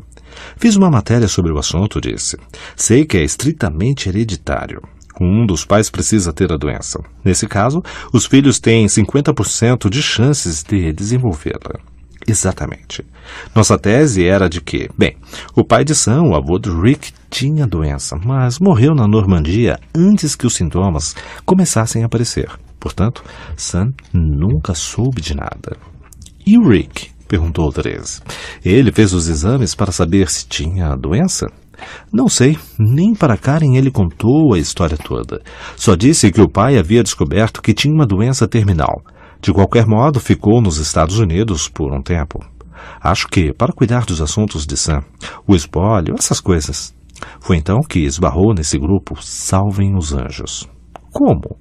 Fiz uma matéria sobre o assunto, disse. Sei que é estritamente hereditário. Um dos pais precisa ter a doença. Nesse caso, os filhos têm 50% de chances de desenvolvê-la. Exatamente. Nossa tese era de que, bem, o pai de Sam, o avô de Rick, tinha doença, mas morreu na Normandia antes que os sintomas começassem a aparecer. Portanto, Sam nunca soube de nada. E o Rick? Perguntou Therese. Ele fez os exames para saber se tinha a doença? Não sei, nem para Karen ele contou a história toda. Só disse que o pai havia descoberto que tinha uma doença terminal. De qualquer modo, ficou nos Estados Unidos por um tempo. Acho que para cuidar dos assuntos de Sam, o espólio, essas coisas. Foi então que esbarrou nesse grupo Salvem os Anjos. Como?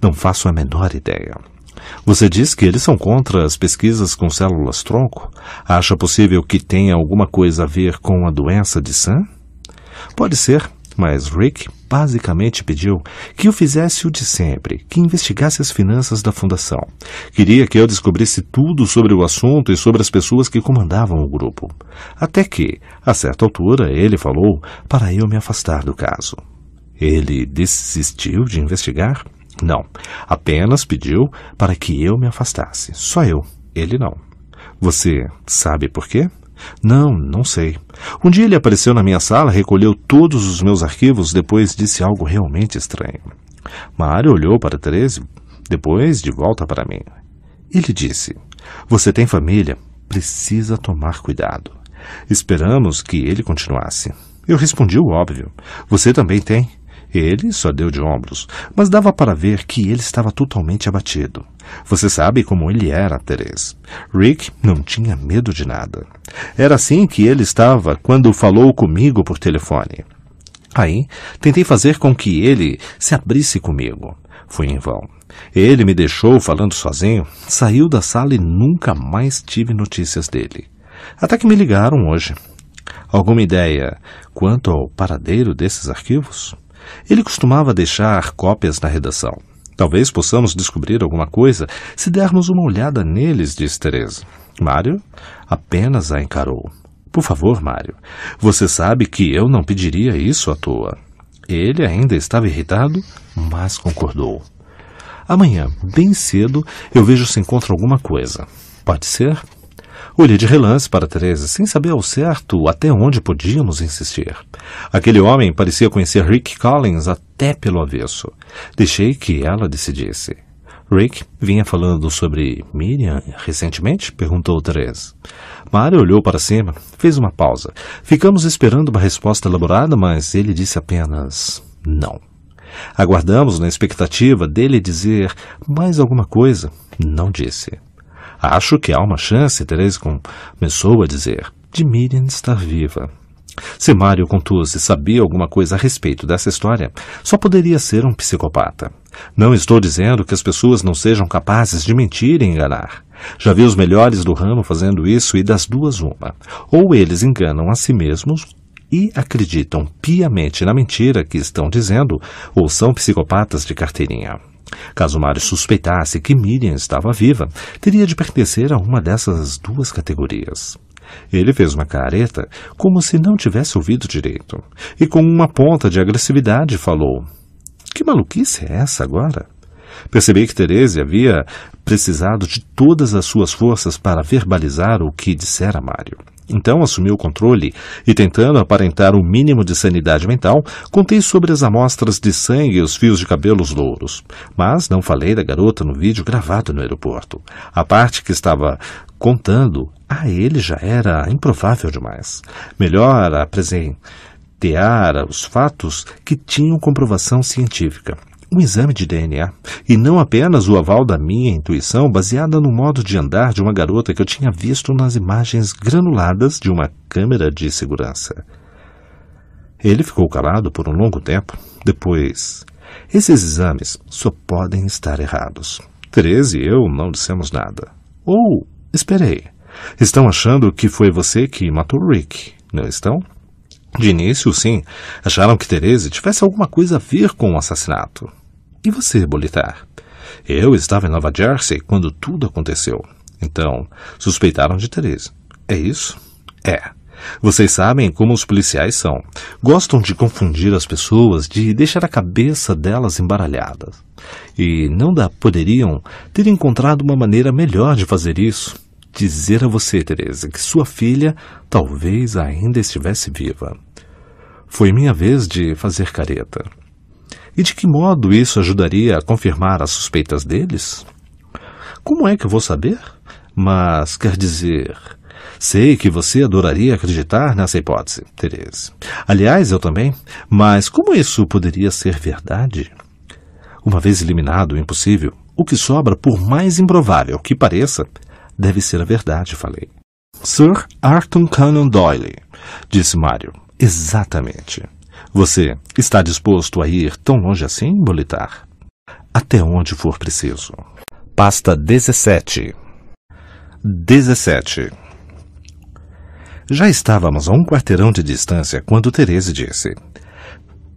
Não faço a menor ideia. Você diz que eles são contra as pesquisas com células-tronco? Acha possível que tenha alguma coisa a ver com a doença de Sam? Pode ser, mas Rick basicamente pediu que eu fizesse o de sempre, que investigasse as finanças da fundação. Queria que eu descobrisse tudo sobre o assunto e sobre as pessoas que comandavam o grupo. Até que, a certa altura, ele falou para eu me afastar do caso. Ele desistiu de investigar? Não, apenas pediu para que eu me afastasse. Só eu, ele não. Você sabe por quê? Não, não sei. Um dia ele apareceu na minha sala, recolheu todos os meus arquivos, depois disse algo realmente estranho. Mário olhou para Therese, depois de volta para mim. Ele disse: Você tem família, precisa tomar cuidado. Esperamos que ele continuasse. Eu respondi o óbvio. Você também tem. Ele só deu de ombros, mas dava para ver que ele estava totalmente abatido. Você sabe como ele era, Therese. Rick não tinha medo de nada. Era assim que ele estava quando falou comigo por telefone. Aí, tentei fazer com que ele se abrisse comigo. Fui em vão. Ele me deixou falando sozinho, saiu da sala e nunca mais tive notícias dele. Até que me ligaram hoje. Alguma ideia quanto ao paradeiro desses arquivos? Ele costumava deixar cópias na redação. Talvez possamos descobrir alguma coisa se dermos uma olhada neles, disse Teresa. Mário apenas a encarou. Por favor, Mário, você sabe que eu não pediria isso à toa. Ele ainda estava irritado, mas concordou. Amanhã, bem cedo, eu vejo se encontro alguma coisa. Pode ser? Olhei de relance para Teresa, sem saber ao certo até onde podíamos insistir. Aquele homem parecia conhecer Rick Collins até pelo avesso. Deixei que ela decidisse. Rick vinha falando sobre Miriam recentemente? perguntou Teresa. Mario olhou para cima, fez uma pausa. Ficamos esperando uma resposta elaborada, mas ele disse apenas não. Aguardamos na expectativa dele dizer mais alguma coisa. Não disse. Acho que há uma chance, Teresa começou a dizer, de Miriam estar viva. Se Mário Contuzzi sabia alguma coisa a respeito dessa história, só poderia ser um psicopata. Não estou dizendo que as pessoas não sejam capazes de mentir e enganar. Já vi os melhores do ramo fazendo isso e das duas uma. Ou eles enganam a si mesmos e acreditam piamente na mentira que estão dizendo, ou são psicopatas de carteirinha. Caso Mário suspeitasse que Miriam estava viva, teria de pertencer a uma dessas duas categorias. Ele fez uma careta, como se não tivesse ouvido direito, e com uma ponta de agressividade falou: Que maluquice é essa agora? Percebi que Teresa havia precisado de todas as suas forças para verbalizar o que dissera Mário. Então assumi o controle e, tentando aparentar o mínimo de sanidade mental, contei sobre as amostras de sangue e os fios de cabelos louros. Mas não falei da garota no vídeo gravado no aeroporto. A parte que estava contando a ele já era improvável demais. Melhor apresentar os fatos que tinham comprovação científica um exame de DNA, e não apenas o aval da minha intuição baseada no modo de andar de uma garota que eu tinha visto nas imagens granuladas de uma câmera de segurança. Ele ficou calado por um longo tempo. Depois, esses exames só podem estar errados. Tereza e eu não dissemos nada. Ou, esperei, estão achando que foi você que matou Rick, não estão? De início, sim, acharam que Tereza tivesse alguma coisa a ver com o assassinato. E você, Bolitar? Eu estava em Nova Jersey quando tudo aconteceu. Então, suspeitaram de Tereza. É isso? É. Vocês sabem como os policiais são. Gostam de confundir as pessoas, de deixar a cabeça delas embaralhada. E não da poderiam ter encontrado uma maneira melhor de fazer isso. Dizer a você, Teresa, que sua filha talvez ainda estivesse viva. Foi minha vez de fazer careta. E de que modo isso ajudaria a confirmar as suspeitas deles? Como é que eu vou saber? Mas, quer dizer, Sei que você adoraria acreditar nessa hipótese, Tereza. Aliás, eu também. Mas como isso poderia ser verdade? Uma vez eliminado o impossível, o que sobra, por mais improvável que pareça, deve ser a verdade, falei. Sir Arthur Conan Doyle, disse Mário. Exatamente. Você está disposto a ir tão longe assim, Bolitar? Até onde for preciso. Pasta 17. 17. Já estávamos a um quarteirão de distância quando Terese disse: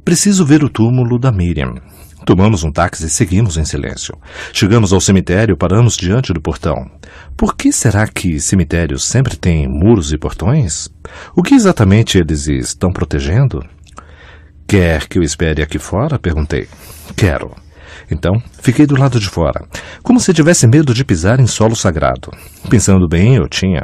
Preciso ver o túmulo da Miriam. Tomamos um táxi e seguimos em silêncio. Chegamos ao cemitério, paramos diante do portão. Por que será que cemitérios sempre têm muros e portões? O que exatamente eles estão protegendo? Quer que eu espere aqui fora? perguntei. Quero. Então, fiquei do lado de fora, como se tivesse medo de pisar em solo sagrado. Pensando bem, eu tinha.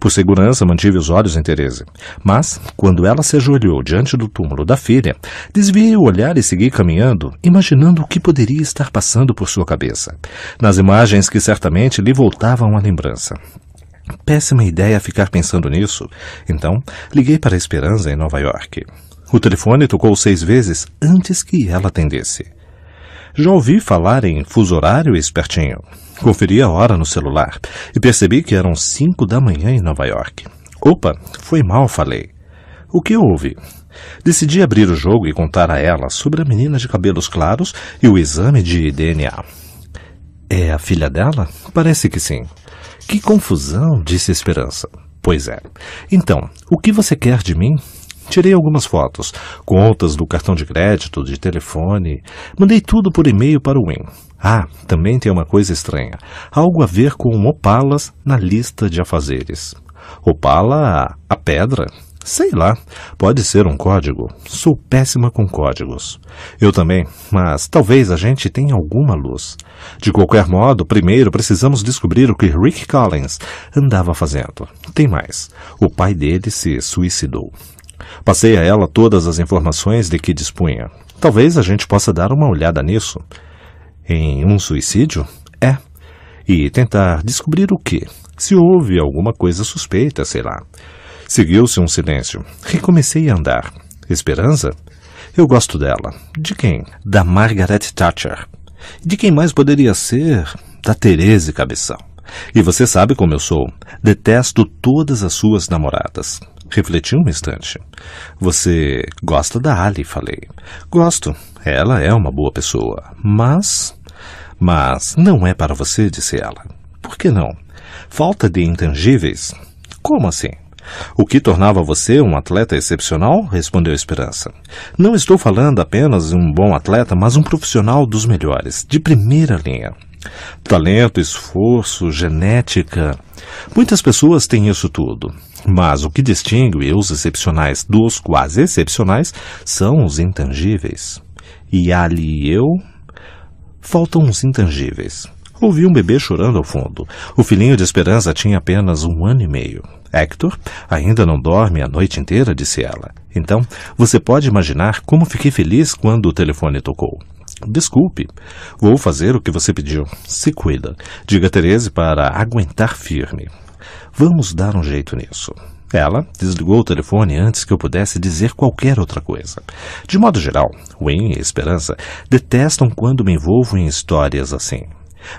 Por segurança, mantive os olhos em Teresa. Mas, quando ela se ajoelhou diante do túmulo da filha, desviei o olhar e segui caminhando, imaginando o que poderia estar passando por sua cabeça. Nas imagens que certamente lhe voltavam à lembrança. Péssima ideia ficar pensando nisso. Então, liguei para a Esperança em Nova York. O telefone tocou seis vezes antes que ela atendesse. Já ouvi falar em fuso horário, espertinho. Conferi a hora no celular e percebi que eram cinco da manhã em Nova York. Opa, foi mal, falei. O que houve? Decidi abrir o jogo e contar a ela sobre a menina de cabelos claros e o exame de DNA. É a filha dela? Parece que sim. Que confusão, disse Esperança. Pois é. Então, o que você quer de mim? Tirei algumas fotos, contas do cartão de crédito, de telefone, mandei tudo por e-mail para o Win. Ah, também tem uma coisa estranha: algo a ver com opalas na lista de afazeres. Opala, a pedra? Sei lá, pode ser um código. Sou péssima com códigos. Eu também, mas talvez a gente tenha alguma luz. De qualquer modo, primeiro precisamos descobrir o que Rick Collins andava fazendo. Tem mais: o pai dele se suicidou. Passei a ela todas as informações de que dispunha. Talvez a gente possa dar uma olhada nisso em um suicídio? É. E tentar descobrir o que? Se houve alguma coisa suspeita, sei lá. Seguiu-se um silêncio. Recomecei a andar. Esperança? Eu gosto dela. De quem? Da Margaret Thatcher. De quem mais poderia ser? Da Therese Cabeção. E você sabe como eu sou. Detesto todas as suas namoradas. Refleti um instante. Você gosta da Ali, falei. Gosto. Ela é uma boa pessoa. Mas mas não é para você, disse ela. Por que não? Falta de intangíveis? Como assim? O que tornava você um atleta excepcional? respondeu Esperança. Não estou falando apenas de um bom atleta, mas um profissional dos melhores, de primeira linha. Talento, esforço, genética. Muitas pessoas têm isso tudo. Mas o que distingue os excepcionais dos quase excepcionais são os intangíveis. E ali eu faltam uns intangíveis. Ouvi um bebê chorando ao fundo. O filhinho de Esperança tinha apenas um ano e meio. Hector ainda não dorme a noite inteira, disse ela. Então, você pode imaginar como fiquei feliz quando o telefone tocou. Desculpe, vou fazer o que você pediu. Se cuida. Diga a para aguentar firme. Vamos dar um jeito nisso. Ela desligou o telefone antes que eu pudesse dizer qualquer outra coisa. De modo geral, Wayne e Esperança detestam quando me envolvo em histórias assim.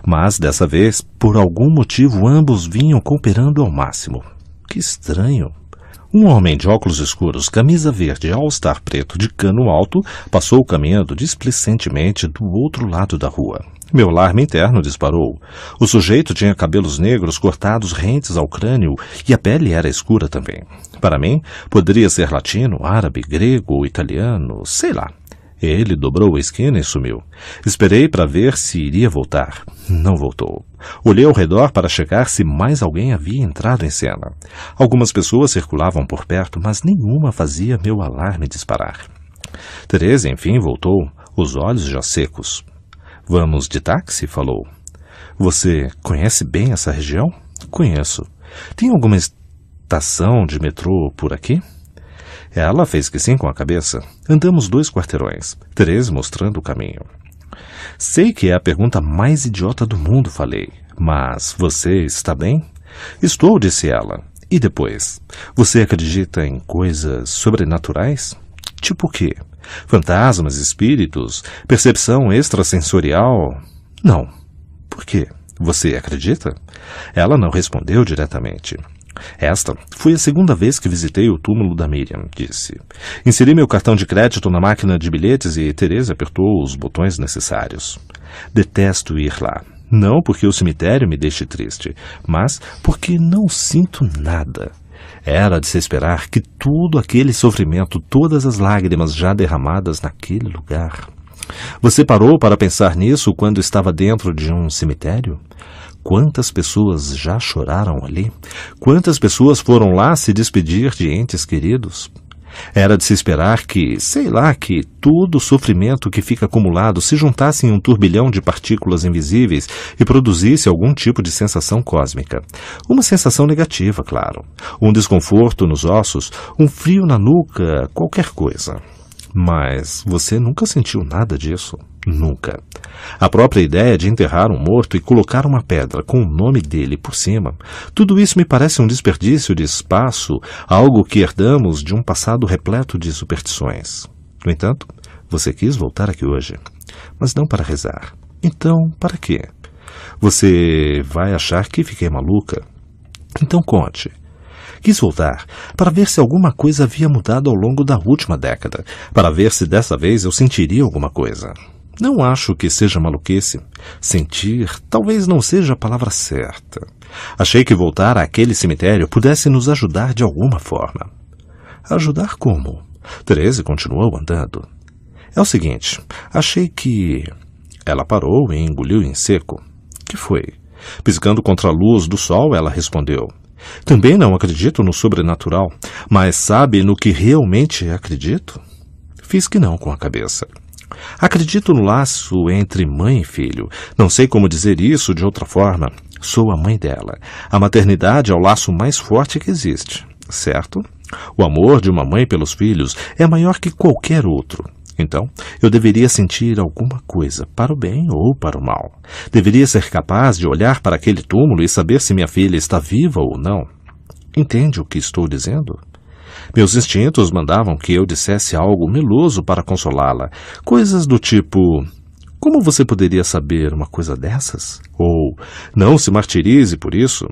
Mas dessa vez, por algum motivo, ambos vinham cooperando ao máximo. Que estranho. Um homem de óculos escuros, camisa verde e all-star preto de cano alto passou caminhando displicentemente do outro lado da rua. Meu alarme interno disparou. O sujeito tinha cabelos negros cortados rentes ao crânio e a pele era escura também. Para mim, poderia ser latino, árabe, grego ou italiano, sei lá. Ele dobrou a esquina e sumiu. Esperei para ver se iria voltar. Não voltou. Olhei ao redor para checar se mais alguém havia entrado em cena. Algumas pessoas circulavam por perto, mas nenhuma fazia meu alarme disparar. Teresa, enfim, voltou, os olhos já secos. Vamos de táxi? falou. Você conhece bem essa região? Conheço. Tem alguma estação de metrô por aqui? Ela fez que sim com a cabeça. Andamos dois quarteirões, três mostrando o caminho. Sei que é a pergunta mais idiota do mundo, falei. Mas você está bem? Estou, disse ela. E depois? Você acredita em coisas sobrenaturais? Tipo o quê? Fantasmas, espíritos, percepção extrasensorial? Não. Por quê? Você acredita? Ela não respondeu diretamente. Esta foi a segunda vez que visitei o túmulo da Miriam, disse. Inseri meu cartão de crédito na máquina de bilhetes e Teresa apertou os botões necessários. Detesto ir lá. Não porque o cemitério me deixe triste, mas porque não sinto nada. Era de se esperar que tudo aquele sofrimento, todas as lágrimas já derramadas naquele lugar. Você parou para pensar nisso quando estava dentro de um cemitério? Quantas pessoas já choraram ali? Quantas pessoas foram lá se despedir de entes queridos? Era de se esperar que, sei lá, que todo o sofrimento que fica acumulado se juntasse em um turbilhão de partículas invisíveis e produzisse algum tipo de sensação cósmica. Uma sensação negativa, claro. Um desconforto nos ossos, um frio na nuca, qualquer coisa. Mas você nunca sentiu nada disso? Nunca. A própria ideia de enterrar um morto e colocar uma pedra com o nome dele por cima, tudo isso me parece um desperdício de espaço, algo que herdamos de um passado repleto de superstições. No entanto, você quis voltar aqui hoje, mas não para rezar. Então, para quê? Você vai achar que fiquei maluca? Então conte. Quis voltar para ver se alguma coisa havia mudado ao longo da última década, para ver se dessa vez eu sentiria alguma coisa. Não acho que seja maluquice. Sentir talvez não seja a palavra certa. Achei que voltar àquele cemitério pudesse nos ajudar de alguma forma. Ajudar como? Therese continuou andando. É o seguinte, achei que. Ela parou e engoliu em seco. Que foi? Piscando contra a luz do sol, ela respondeu: também não acredito no sobrenatural, mas sabe no que realmente acredito? Fiz que não com a cabeça. Acredito no laço entre mãe e filho. Não sei como dizer isso de outra forma. Sou a mãe dela. A maternidade é o laço mais forte que existe, certo? O amor de uma mãe pelos filhos é maior que qualquer outro. Então, eu deveria sentir alguma coisa, para o bem ou para o mal. Deveria ser capaz de olhar para aquele túmulo e saber se minha filha está viva ou não. Entende o que estou dizendo? Meus instintos mandavam que eu dissesse algo meloso para consolá-la, coisas do tipo: Como você poderia saber uma coisa dessas? Ou Não se martirize por isso.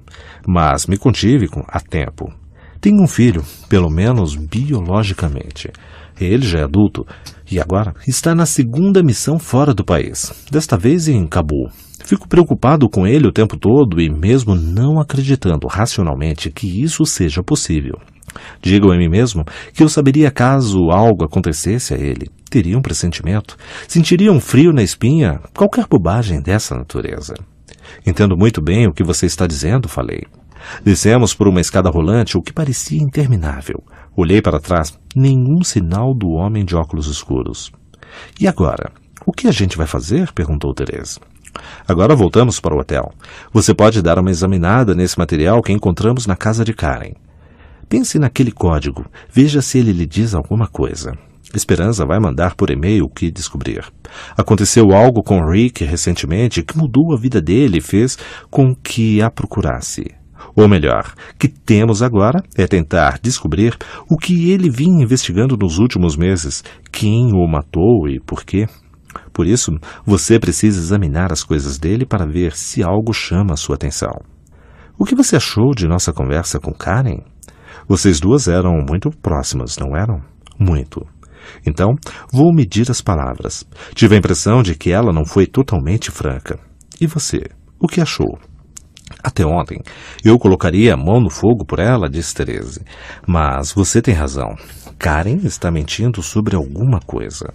Mas me contive a tempo. Tenho um filho, pelo menos biologicamente. Ele já é adulto e agora está na segunda missão fora do país, desta vez em Cabo. Fico preocupado com ele o tempo todo e mesmo não acreditando racionalmente que isso seja possível. Digo a mim mesmo que eu saberia caso algo acontecesse a ele. Teria um pressentimento, sentiria um frio na espinha, qualquer bobagem dessa natureza. Entendo muito bem o que você está dizendo, falei. Descemos por uma escada rolante, o que parecia interminável. Olhei para trás, nenhum sinal do homem de óculos escuros. E agora? O que a gente vai fazer? perguntou Teresa. Agora voltamos para o hotel. Você pode dar uma examinada nesse material que encontramos na casa de Karen. Pense naquele código, veja se ele lhe diz alguma coisa. Esperança vai mandar por e-mail o que descobrir. Aconteceu algo com Rick recentemente que mudou a vida dele e fez com que a procurasse. Ou melhor, que temos agora é tentar descobrir o que ele vinha investigando nos últimos meses, quem o matou e por quê. Por isso, você precisa examinar as coisas dele para ver se algo chama a sua atenção. O que você achou de nossa conversa com Karen? Vocês duas eram muito próximas, não eram? Muito. Então, vou medir as palavras. Tive a impressão de que ela não foi totalmente franca. E você? O que achou? Até ontem, eu colocaria a mão no fogo por ela, disse Therese. Mas você tem razão. Karen está mentindo sobre alguma coisa.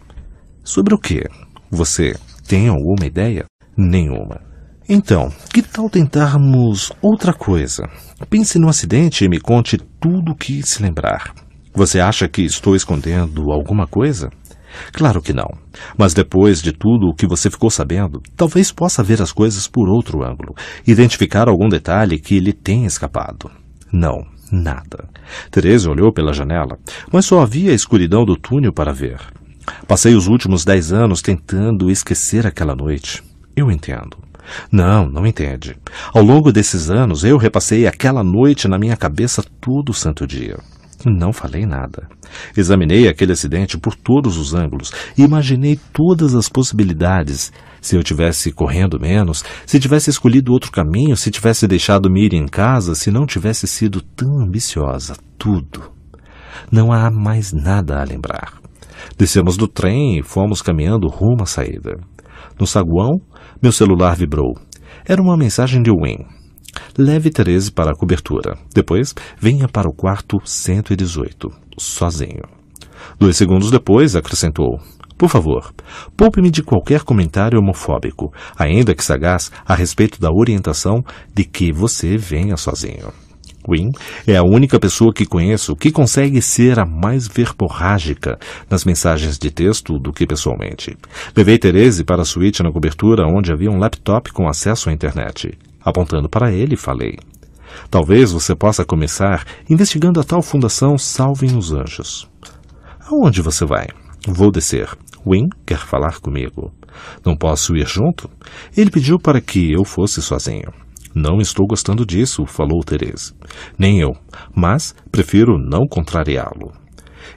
Sobre o que? Você tem alguma ideia? Nenhuma. Então, que tal tentarmos outra coisa? Pense no acidente e me conte tudo o que se lembrar. Você acha que estou escondendo alguma coisa? Claro que não. Mas depois de tudo o que você ficou sabendo, talvez possa ver as coisas por outro ângulo, identificar algum detalhe que lhe tenha escapado. Não, nada. Teresa olhou pela janela, mas só havia a escuridão do túnel para ver. Passei os últimos dez anos tentando esquecer aquela noite. Eu entendo. Não, não entende. Ao longo desses anos, eu repassei aquela noite na minha cabeça todo santo dia. Não falei nada. Examinei aquele acidente por todos os ângulos e imaginei todas as possibilidades. Se eu tivesse correndo menos, se tivesse escolhido outro caminho, se tivesse deixado Miriam em casa, se não tivesse sido tão ambiciosa, tudo. Não há mais nada a lembrar. Descemos do trem e fomos caminhando rumo à saída. No saguão, meu celular vibrou. Era uma mensagem de Wayne Leve Therese para a cobertura. Depois, venha para o quarto 118, sozinho. Dois segundos depois, acrescentou: Por favor, poupe-me de qualquer comentário homofóbico, ainda que sagaz, a respeito da orientação de que você venha sozinho. Wynne é a única pessoa que conheço que consegue ser a mais verborrágica nas mensagens de texto do que pessoalmente. Levei Therese para a suíte na cobertura onde havia um laptop com acesso à internet. Apontando para ele, falei: Talvez você possa começar investigando a tal fundação Salvem os Anjos. Aonde você vai? Vou descer. Win quer falar comigo. Não posso ir junto? Ele pediu para que eu fosse sozinho. Não estou gostando disso, falou Teresa. Nem eu, mas prefiro não contrariá-lo.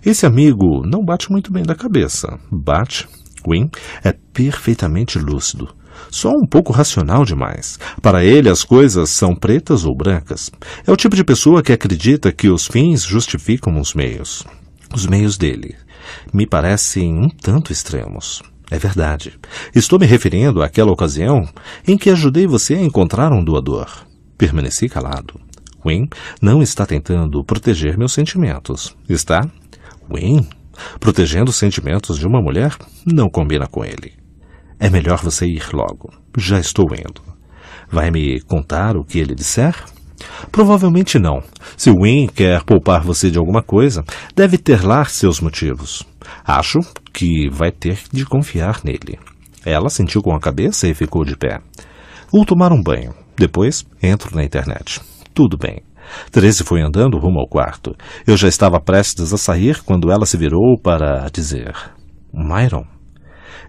Esse amigo não bate muito bem da cabeça. Bate. Win é perfeitamente lúcido. Só um pouco racional demais. Para ele, as coisas são pretas ou brancas. É o tipo de pessoa que acredita que os fins justificam os meios. Os meios dele me parecem um tanto extremos. É verdade. Estou me referindo àquela ocasião em que ajudei você a encontrar um doador. Permaneci calado. Wayne não está tentando proteger meus sentimentos, está? Wayne? Protegendo os sentimentos de uma mulher não combina com ele. É melhor você ir logo. Já estou indo. Vai me contar o que ele disser? Provavelmente não. Se o quer poupar você de alguma coisa, deve ter lá seus motivos. Acho que vai ter de confiar nele. Ela sentiu com a cabeça e ficou de pé. Vou tomar um banho. Depois entro na internet. Tudo bem. Therese foi andando rumo ao quarto. Eu já estava prestes a sair quando ela se virou para dizer: Myron,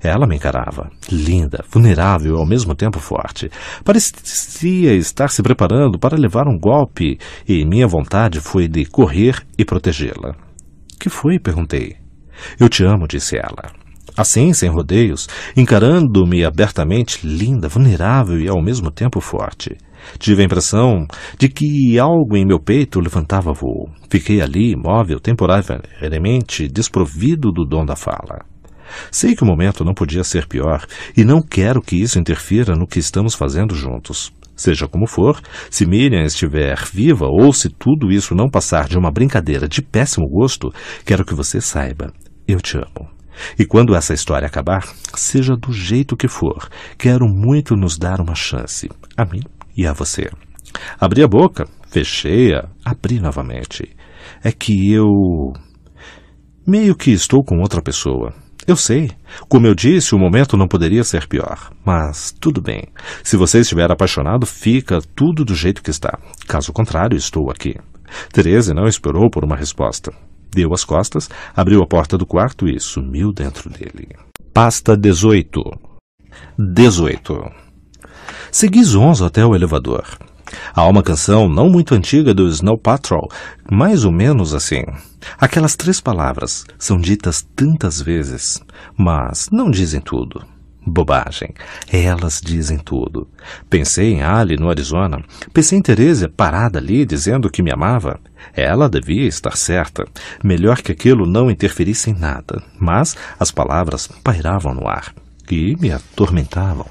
ela me encarava, linda, vulnerável e ao mesmo tempo forte. Parecia estar se preparando para levar um golpe, e minha vontade foi de correr e protegê-la. Que foi? perguntei. Eu te amo, disse ela. Assim, sem rodeios, encarando-me abertamente, linda, vulnerável e ao mesmo tempo forte. Tive a impressão de que algo em meu peito levantava voo. Fiquei ali, imóvel, temporariamente, desprovido do dom da fala. Sei que o momento não podia ser pior e não quero que isso interfira no que estamos fazendo juntos. Seja como for, se Miriam estiver viva ou se tudo isso não passar de uma brincadeira de péssimo gosto, quero que você saiba. Eu te amo. E quando essa história acabar, seja do jeito que for, quero muito nos dar uma chance, a mim e a você. Abri a boca, fechei-a, abri novamente. É que eu. meio que estou com outra pessoa. Eu sei. Como eu disse, o momento não poderia ser pior. Mas tudo bem. Se você estiver apaixonado, fica tudo do jeito que está. Caso contrário, estou aqui. Tereza não esperou por uma resposta. Deu as costas, abriu a porta do quarto e sumiu dentro dele. Pasta 18. 18. Segui Zonzo até o elevador. Há uma canção não muito antiga do Snow Patrol, mais ou menos assim. Aquelas três palavras são ditas tantas vezes, mas não dizem tudo. Bobagem. Elas dizem tudo. Pensei em Ali, no Arizona. Pensei em Teresa parada ali, dizendo que me amava. Ela devia estar certa. Melhor que aquilo não interferisse em nada. Mas as palavras pairavam no ar e me atormentavam.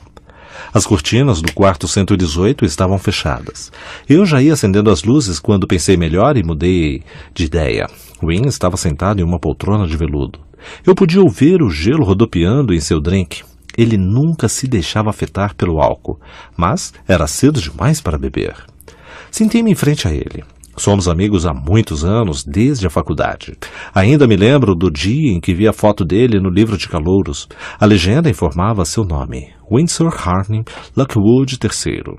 As cortinas do quarto 118 estavam fechadas. Eu já ia acendendo as luzes quando pensei melhor e mudei de ideia. Wynne estava sentado em uma poltrona de veludo. Eu podia ouvir o gelo rodopiando em seu drink. Ele nunca se deixava afetar pelo álcool, mas era cedo demais para beber. Sentei-me em frente a ele. Somos amigos há muitos anos, desde a faculdade. Ainda me lembro do dia em que vi a foto dele no livro de calouros. A legenda informava seu nome, Windsor Harney Lockwood III,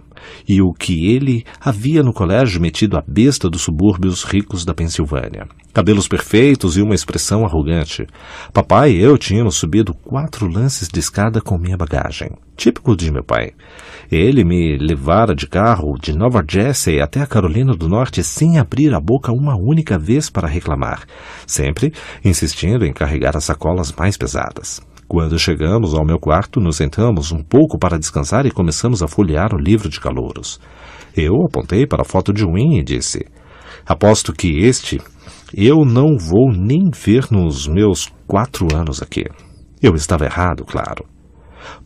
e o que ele havia no colégio metido à besta dos subúrbios ricos da Pensilvânia. Cabelos perfeitos e uma expressão arrogante. Papai e eu tínhamos subido quatro lances de escada com minha bagagem, típico de meu pai. Ele me levara de carro de Nova Jersey até a Carolina do Norte sem abrir a boca uma única vez para reclamar, sempre insistindo em carregar as sacolas mais pesadas. Quando chegamos ao meu quarto, nos sentamos um pouco para descansar e começamos a folhear o livro de calouros. Eu apontei para a foto de Win e disse: Aposto que este eu não vou nem ver nos meus quatro anos aqui. Eu estava errado, claro.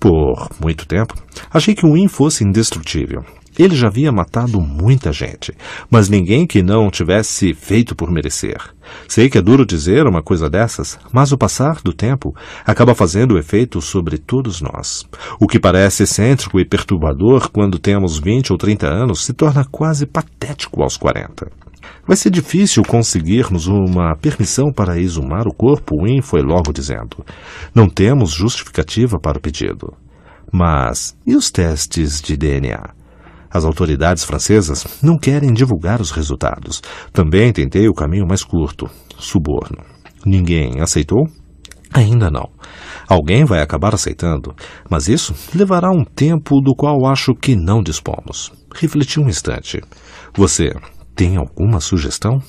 Por muito tempo, achei que o Win fosse indestrutível. Ele já havia matado muita gente, mas ninguém que não tivesse feito por merecer. Sei que é duro dizer uma coisa dessas, mas o passar do tempo acaba fazendo efeito sobre todos nós. O que parece excêntrico e perturbador quando temos 20 ou 30 anos se torna quase patético aos 40. Vai ser difícil conseguirmos uma permissão para exumar o corpo, Wynne foi logo dizendo. Não temos justificativa para o pedido. Mas e os testes de DNA? As autoridades francesas não querem divulgar os resultados. Também tentei o caminho mais curto suborno. Ninguém aceitou? Ainda não. Alguém vai acabar aceitando, mas isso levará um tempo do qual acho que não dispomos. Refleti um instante. Você tem alguma sugestão?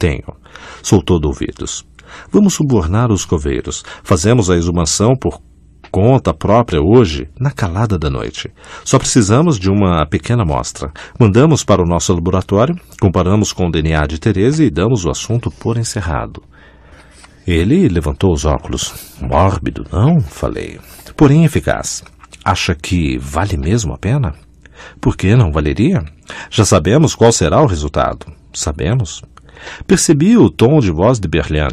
Tenho. Sou todo ouvidos. Vamos subornar os coveiros. Fazemos a exumação por conta própria hoje, na calada da noite. Só precisamos de uma pequena amostra. Mandamos para o nosso laboratório, comparamos com o DNA de Teresa e damos o assunto por encerrado. Ele levantou os óculos. Mórbido, não? Falei. Porém eficaz. Acha que vale mesmo a pena? Por que não valeria? Já sabemos qual será o resultado. Sabemos. Percebi o tom de voz de Berlian.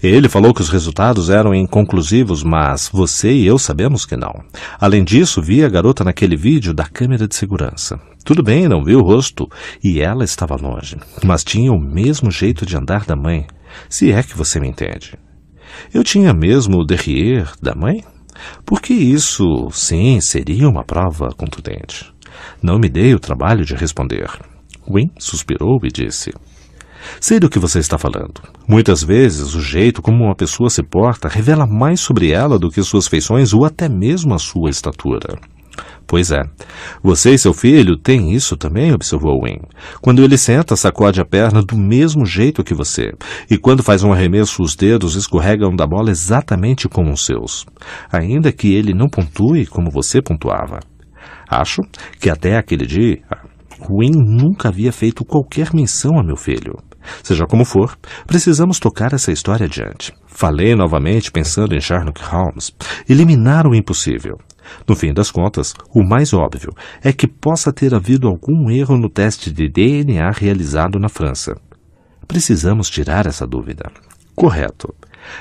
Ele falou que os resultados eram inconclusivos, mas você e eu sabemos que não. Além disso, vi a garota naquele vídeo da câmera de segurança. Tudo bem, não vi o rosto e ela estava longe, mas tinha o mesmo jeito de andar da mãe, se é que você me entende. Eu tinha mesmo o derrier da mãe? Porque isso, sim, seria uma prova contundente. Não me dei o trabalho de responder. Wynne suspirou e disse: Sei do que você está falando. Muitas vezes, o jeito como uma pessoa se porta revela mais sobre ela do que suas feições ou até mesmo a sua estatura. Pois é. Você e seu filho têm isso também, observou Wynne. Quando ele senta, sacode a perna do mesmo jeito que você. E quando faz um arremesso, os dedos escorregam da bola exatamente como os seus. Ainda que ele não pontue como você pontuava. Acho que até aquele dia, Ruim nunca havia feito qualquer menção a meu filho. Seja como for, precisamos tocar essa história adiante. Falei novamente pensando em Sherlock Holmes. Eliminar o impossível. No fim das contas, o mais óbvio é que possa ter havido algum erro no teste de DNA realizado na França. Precisamos tirar essa dúvida. Correto.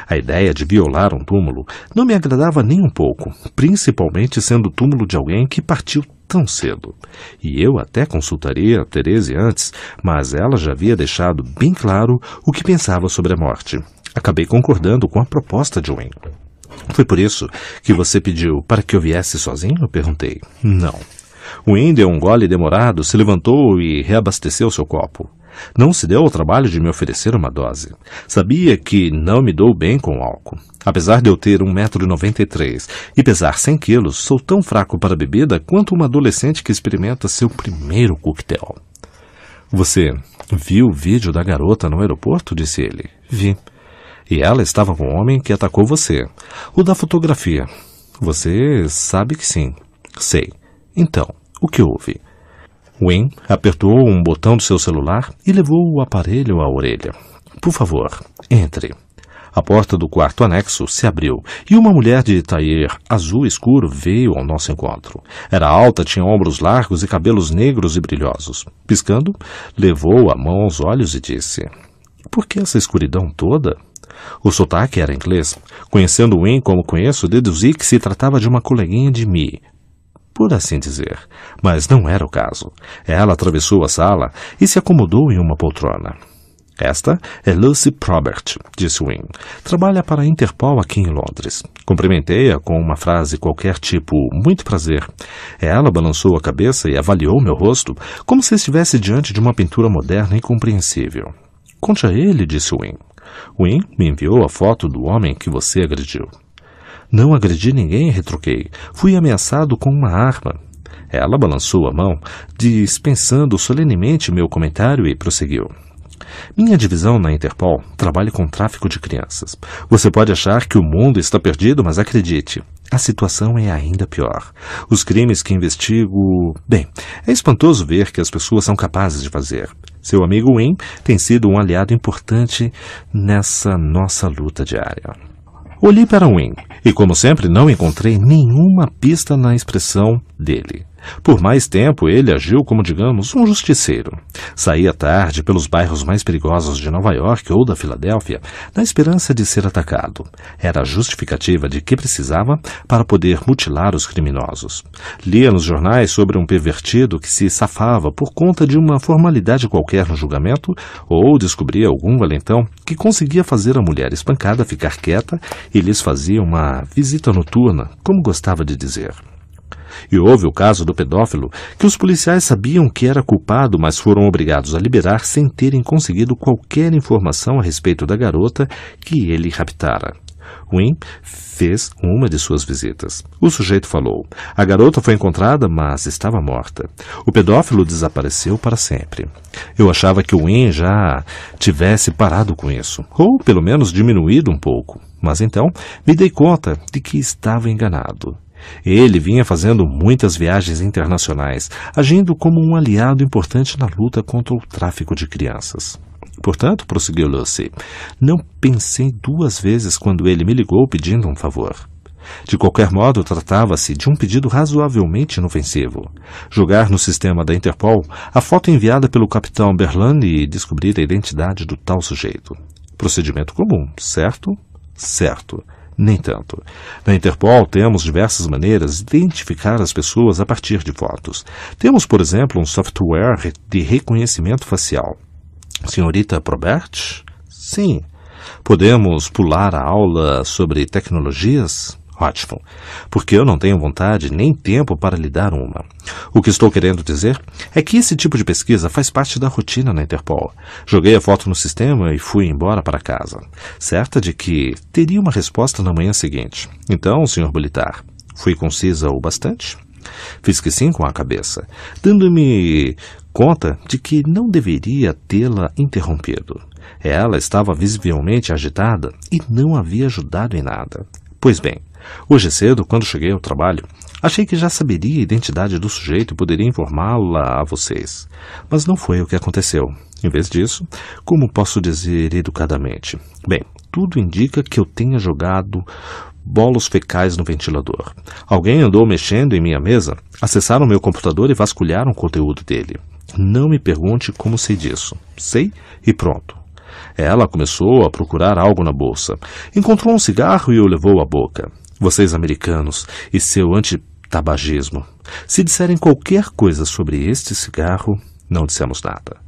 A ideia de violar um túmulo não me agradava nem um pouco, principalmente sendo o túmulo de alguém que partiu tão cedo. E eu até consultaria a antes, mas ela já havia deixado bem claro o que pensava sobre a morte. Acabei concordando com a proposta de Wayne. Foi por isso que você pediu para que eu viesse sozinho? Perguntei. Não. O Wendel, é um gole demorado, se levantou e reabasteceu seu copo. Não se deu ao trabalho de me oferecer uma dose. Sabia que não me dou bem com álcool. Apesar de eu ter 1,93m e pesar 100 quilos, sou tão fraco para bebida quanto uma adolescente que experimenta seu primeiro coquetel. Você viu o vídeo da garota no aeroporto? disse ele. Vi. E ela estava com o um homem que atacou você. O da fotografia. Você sabe que sim. Sei. Então, o que houve. Wynne apertou um botão do seu celular e levou o aparelho à orelha. Por favor, entre. A porta do quarto anexo se abriu e uma mulher de tailleur azul escuro veio ao nosso encontro. Era alta, tinha ombros largos e cabelos negros e brilhosos. Piscando, levou a mão aos olhos e disse: Por que essa escuridão toda? O sotaque era inglês. Conhecendo Wynne como conheço, deduzi que se tratava de uma coleguinha de Mi, por assim dizer. Mas não era o caso. Ela atravessou a sala e se acomodou em uma poltrona. Esta é Lucy Probert, disse Wynne. Trabalha para a Interpol aqui em Londres. Cumprimentei-a com uma frase qualquer tipo, muito prazer. Ela balançou a cabeça e avaliou meu rosto como se estivesse diante de uma pintura moderna e compreensível. Conte a ele, disse Wynne. Wynne me enviou a foto do homem que você agrediu. Não agredi ninguém, retruquei. Fui ameaçado com uma arma. Ela balançou a mão, dispensando solenemente meu comentário e prosseguiu. Minha divisão na Interpol trabalha com tráfico de crianças. Você pode achar que o mundo está perdido, mas acredite, a situação é ainda pior. Os crimes que investigo. Bem, é espantoso ver que as pessoas são capazes de fazer. Seu amigo Wim tem sido um aliado importante nessa nossa luta diária. Olhei para Wing e, como sempre, não encontrei nenhuma pista na expressão dele. Por mais tempo, ele agiu como, digamos, um justiceiro. Saía tarde pelos bairros mais perigosos de Nova York ou da Filadélfia, na esperança de ser atacado. Era a justificativa de que precisava para poder mutilar os criminosos. Lia nos jornais sobre um pervertido que se safava por conta de uma formalidade qualquer no julgamento ou descobria algum valentão que conseguia fazer a mulher espancada ficar quieta e lhes fazia uma visita noturna, como gostava de dizer. E houve o caso do pedófilo, que os policiais sabiam que era culpado, mas foram obrigados a liberar sem terem conseguido qualquer informação a respeito da garota que ele raptara. Wynne fez uma de suas visitas. O sujeito falou. A garota foi encontrada, mas estava morta. O pedófilo desapareceu para sempre. Eu achava que o Wynne já tivesse parado com isso, ou pelo menos diminuído um pouco. Mas então me dei conta de que estava enganado. Ele vinha fazendo muitas viagens internacionais, agindo como um aliado importante na luta contra o tráfico de crianças. Portanto, prosseguiu Lucy, não pensei duas vezes quando ele me ligou pedindo um favor. De qualquer modo, tratava-se de um pedido razoavelmente inofensivo. Jogar no sistema da Interpol a foto enviada pelo capitão Berlane e descobrir a identidade do tal sujeito. Procedimento comum, certo? Certo. Nem tanto. Na Interpol, temos diversas maneiras de identificar as pessoas a partir de fotos. Temos, por exemplo, um software de reconhecimento facial. Senhorita Probert? Sim. Podemos pular a aula sobre tecnologias? Hodgson, porque eu não tenho vontade nem tempo para lhe dar uma. O que estou querendo dizer é que esse tipo de pesquisa faz parte da rotina na Interpol. Joguei a foto no sistema e fui embora para casa, certa de que teria uma resposta na manhã seguinte. Então, Sr. Bolitar, fui concisa o bastante? Fiz que sim com a cabeça, dando-me conta de que não deveria tê-la interrompido. Ela estava visivelmente agitada e não havia ajudado em nada. Pois bem, Hoje é cedo, quando cheguei ao trabalho, achei que já saberia a identidade do sujeito e poderia informá-la a vocês. Mas não foi o que aconteceu. Em vez disso, como posso dizer educadamente? Bem, tudo indica que eu tenha jogado bolos fecais no ventilador. Alguém andou mexendo em minha mesa, acessaram meu computador e vasculharam o conteúdo dele. Não me pergunte como sei disso. Sei e pronto. Ela começou a procurar algo na bolsa. Encontrou um cigarro e o levou à boca. Vocês americanos e seu antitabagismo. Se disserem qualquer coisa sobre este cigarro, não dissemos nada.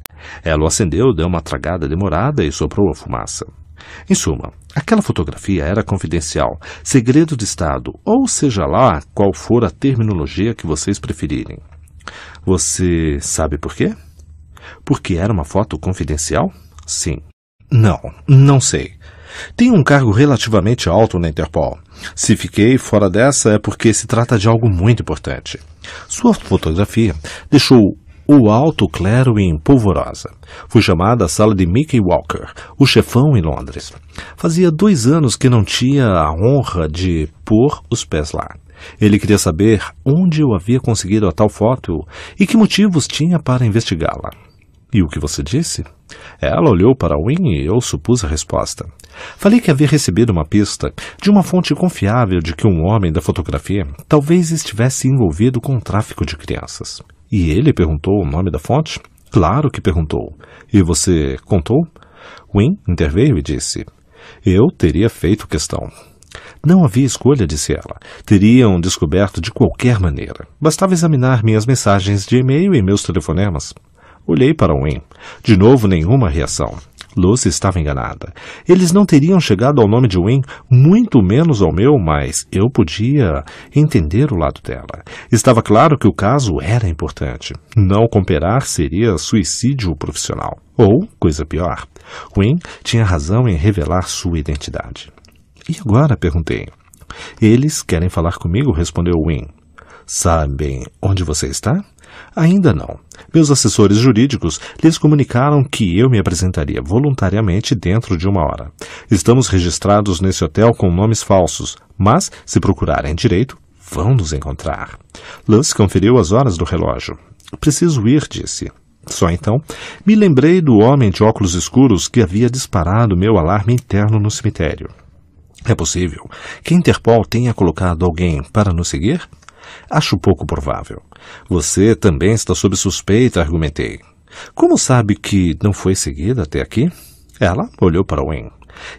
Ela o acendeu, deu uma tragada demorada e soprou a fumaça. Em suma, aquela fotografia era confidencial, segredo de Estado, ou seja lá qual for a terminologia que vocês preferirem. Você sabe por quê? Porque era uma foto confidencial? Sim. Não, não sei. Tenho um cargo relativamente alto na Interpol. Se fiquei fora dessa é porque se trata de algo muito importante. Sua fotografia deixou o alto clero em polvorosa. Fui chamada à sala de Mickey Walker, o chefão em Londres. Fazia dois anos que não tinha a honra de pôr os pés lá. Ele queria saber onde eu havia conseguido a tal foto e que motivos tinha para investigá-la. E o que você disse? Ela olhou para Win e eu supus a resposta. Falei que havia recebido uma pista de uma fonte confiável de que um homem da fotografia talvez estivesse envolvido com o tráfico de crianças. E ele perguntou o nome da fonte? Claro que perguntou. E você contou? Win interveio e disse: Eu teria feito questão. Não havia escolha, disse ela. Teriam descoberto de qualquer maneira. Bastava examinar minhas mensagens de e-mail e meus telefonemas. Olhei para Wayne. De novo, nenhuma reação. Lucy estava enganada. Eles não teriam chegado ao nome de Wayne, muito menos ao meu, mas eu podia entender o lado dela. Estava claro que o caso era importante. Não cooperar seria suicídio profissional. Ou, coisa pior, Wayne tinha razão em revelar sua identidade. E agora? perguntei. Eles querem falar comigo, respondeu Wayne. Sabem onde você está? Ainda não. Meus assessores jurídicos lhes comunicaram que eu me apresentaria voluntariamente dentro de uma hora. Estamos registrados nesse hotel com nomes falsos, mas, se procurarem direito, vão nos encontrar. Lance conferiu as horas do relógio. Preciso ir, disse. Só então me lembrei do homem de óculos escuros que havia disparado meu alarme interno no cemitério. É possível que Interpol tenha colocado alguém para nos seguir? Acho pouco provável. Você também está sob suspeita, argumentei. Como sabe que não foi seguida até aqui? Ela olhou para Wayne.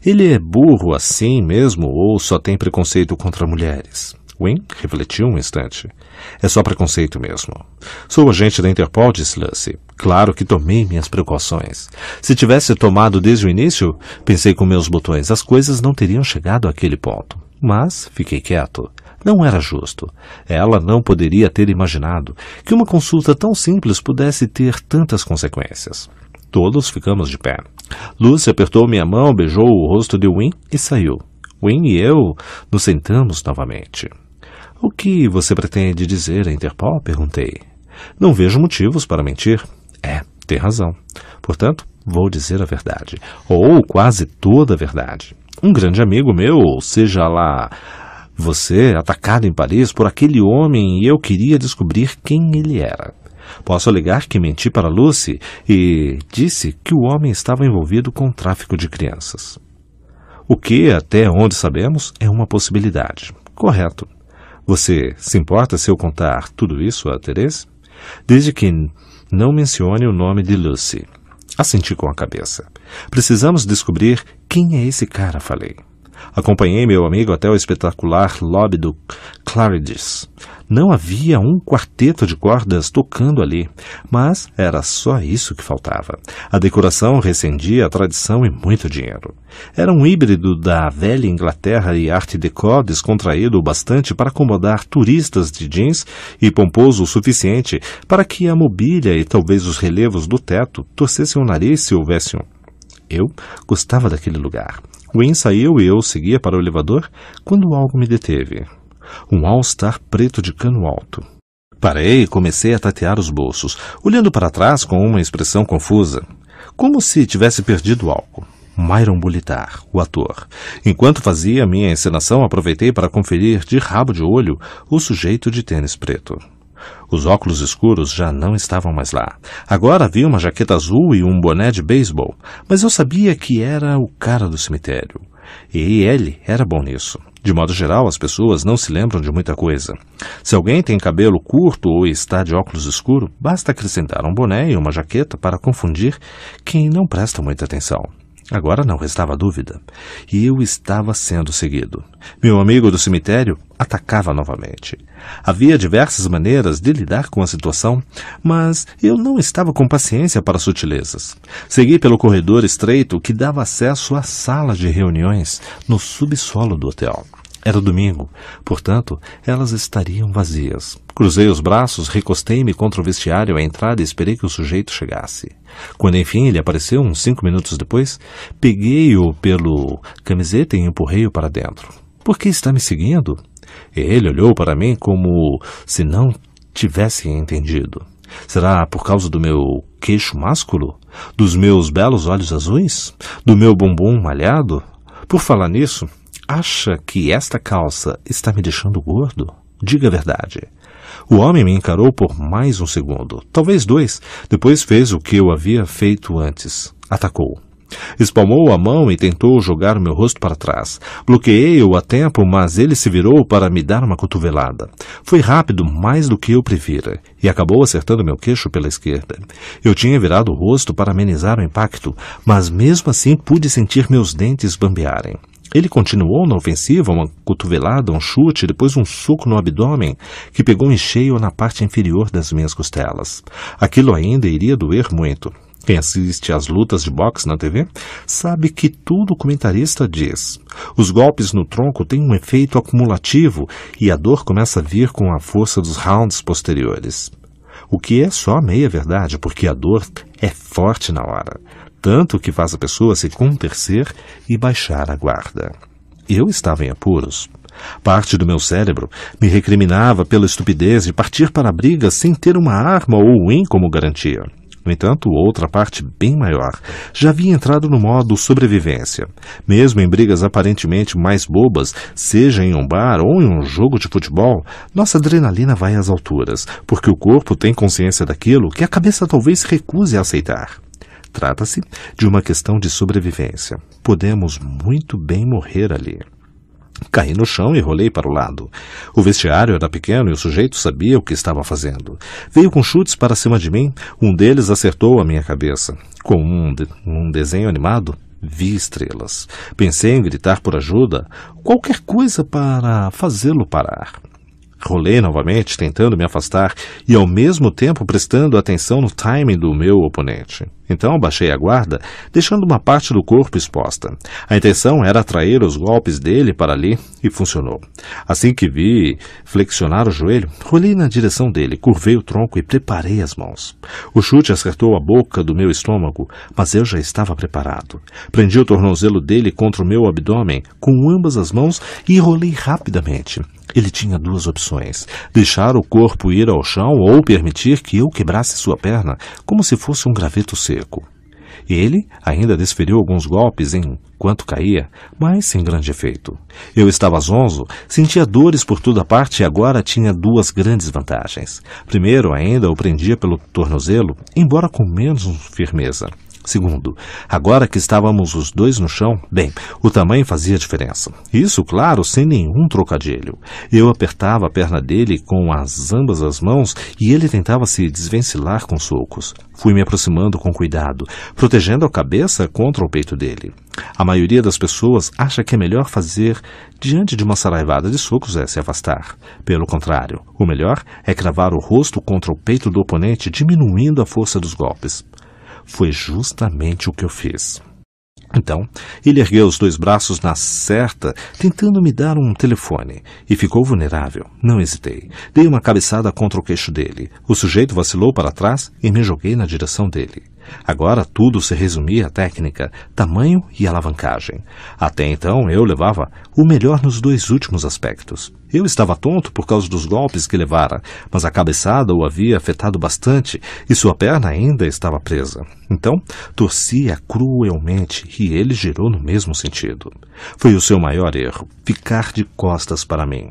Ele é burro assim mesmo ou só tem preconceito contra mulheres? Wayne refletiu um instante. É só preconceito mesmo. Sou agente da Interpol, disse Lucy. Claro que tomei minhas precauções. Se tivesse tomado desde o início, pensei com meus botões, as coisas não teriam chegado àquele ponto. Mas fiquei quieto. Não era justo. Ela não poderia ter imaginado que uma consulta tão simples pudesse ter tantas consequências. Todos ficamos de pé. Lucy apertou minha mão, beijou o rosto de Win e saiu. Win e eu nos sentamos novamente. O que você pretende dizer, Interpol? perguntei. Não vejo motivos para mentir. É, tem razão. Portanto, vou dizer a verdade, ou quase toda a verdade. Um grande amigo meu, seja lá você, atacado em Paris por aquele homem, e eu queria descobrir quem ele era. Posso alegar que menti para Lucy e disse que o homem estava envolvido com o tráfico de crianças. O que, até onde sabemos, é uma possibilidade. Correto. Você se importa se eu contar tudo isso a Teresa? Desde que não mencione o nome de Lucy. Assenti com a cabeça. Precisamos descobrir quem é esse cara, falei. Acompanhei meu amigo até o espetacular lobby do Claridges. Não havia um quarteto de cordas tocando ali, mas era só isso que faltava. A decoração recendia a tradição e muito dinheiro. Era um híbrido da velha Inglaterra e arte déco descontraído o bastante para acomodar turistas de jeans e pomposo o suficiente para que a mobília e talvez os relevos do teto torcessem o nariz se houvesse um. Eu gostava daquele lugar. Wynn saiu e eu seguia para o elevador quando algo me deteve. Um All-Star preto de cano alto. Parei e comecei a tatear os bolsos, olhando para trás com uma expressão confusa, como se tivesse perdido algo. Myron Bolitar, o ator. Enquanto fazia minha encenação, aproveitei para conferir de rabo de olho o sujeito de tênis preto. Os óculos escuros já não estavam mais lá. Agora havia uma jaqueta azul e um boné de beisebol, mas eu sabia que era o cara do cemitério. E ele era bom nisso. De modo geral, as pessoas não se lembram de muita coisa. Se alguém tem cabelo curto ou está de óculos escuro, basta acrescentar um boné e uma jaqueta para confundir quem não presta muita atenção. Agora não restava dúvida. E eu estava sendo seguido. Meu amigo do cemitério atacava novamente. Havia diversas maneiras de lidar com a situação, mas eu não estava com paciência para sutilezas. Segui pelo corredor estreito que dava acesso à sala de reuniões no subsolo do hotel. Era domingo, portanto, elas estariam vazias. Cruzei os braços, recostei-me contra o vestiário à entrada e esperei que o sujeito chegasse. Quando enfim ele apareceu, uns cinco minutos depois, peguei-o pelo camiseta e empurrei-o para dentro. Por que está me seguindo? Ele olhou para mim como se não tivesse entendido. Será por causa do meu queixo másculo? Dos meus belos olhos azuis? Do meu bumbum malhado? Por falar nisso, Acha que esta calça está me deixando gordo? Diga a verdade. O homem me encarou por mais um segundo, talvez dois. Depois fez o que eu havia feito antes. Atacou. Espalmou a mão e tentou jogar o meu rosto para trás. Bloqueei-o a tempo, mas ele se virou para me dar uma cotovelada. Foi rápido, mais do que eu previra, e acabou acertando meu queixo pela esquerda. Eu tinha virado o rosto para amenizar o impacto, mas mesmo assim pude sentir meus dentes bambearem. Ele continuou na ofensiva, uma cotovelada, um chute, depois um soco no abdômen, que pegou em cheio na parte inferior das minhas costelas. Aquilo ainda iria doer muito. Quem assiste às lutas de boxe na TV sabe que tudo o comentarista diz. Os golpes no tronco têm um efeito acumulativo e a dor começa a vir com a força dos rounds posteriores. O que é só meia verdade, porque a dor é forte na hora tanto que faz a pessoa se contercer e baixar a guarda. Eu estava em apuros. Parte do meu cérebro me recriminava pela estupidez de partir para a briga sem ter uma arma ou um em como garantia. No entanto, outra parte bem maior já havia entrado no modo sobrevivência. Mesmo em brigas aparentemente mais bobas, seja em um bar ou em um jogo de futebol, nossa adrenalina vai às alturas, porque o corpo tem consciência daquilo que a cabeça talvez recuse a aceitar. Trata-se de uma questão de sobrevivência. Podemos muito bem morrer ali. Caí no chão e rolei para o lado. O vestiário era pequeno e o sujeito sabia o que estava fazendo. Veio com chutes para cima de mim, um deles acertou a minha cabeça. Com um, de, um desenho animado, vi estrelas. Pensei em gritar por ajuda, qualquer coisa para fazê-lo parar. Rolei novamente, tentando me afastar e ao mesmo tempo prestando atenção no timing do meu oponente. Então abaixei a guarda, deixando uma parte do corpo exposta. A intenção era atrair os golpes dele para ali e funcionou. Assim que vi flexionar o joelho, rolei na direção dele, curvei o tronco e preparei as mãos. O chute acertou a boca do meu estômago, mas eu já estava preparado. Prendi o tornozelo dele contra o meu abdômen com ambas as mãos e rolei rapidamente. Ele tinha duas opções: deixar o corpo ir ao chão ou permitir que eu quebrasse sua perna, como se fosse um graveto seco seco. Ele ainda desferiu alguns golpes enquanto caía, mas sem grande efeito. Eu estava zonzo, sentia dores por toda parte e agora tinha duas grandes vantagens. Primeiro, ainda o prendia pelo tornozelo, embora com menos firmeza. Segundo, agora que estávamos os dois no chão, bem, o tamanho fazia diferença. Isso, claro, sem nenhum trocadilho. Eu apertava a perna dele com as ambas as mãos e ele tentava se desvencilar com socos. Fui me aproximando com cuidado, protegendo a cabeça contra o peito dele. A maioria das pessoas acha que é melhor fazer diante de uma saraivada de socos é se afastar. Pelo contrário, o melhor é cravar o rosto contra o peito do oponente, diminuindo a força dos golpes. Foi justamente o que eu fiz. Então, ele ergueu os dois braços na certa, tentando me dar um telefone, e ficou vulnerável. Não hesitei. Dei uma cabeçada contra o queixo dele. O sujeito vacilou para trás e me joguei na direção dele. Agora tudo se resumia à técnica, tamanho e alavancagem. Até então eu levava o melhor nos dois últimos aspectos. Eu estava tonto por causa dos golpes que levara, mas a cabeçada o havia afetado bastante e sua perna ainda estava presa. Então, torcia cruelmente e ele girou no mesmo sentido. Foi o seu maior erro, ficar de costas para mim.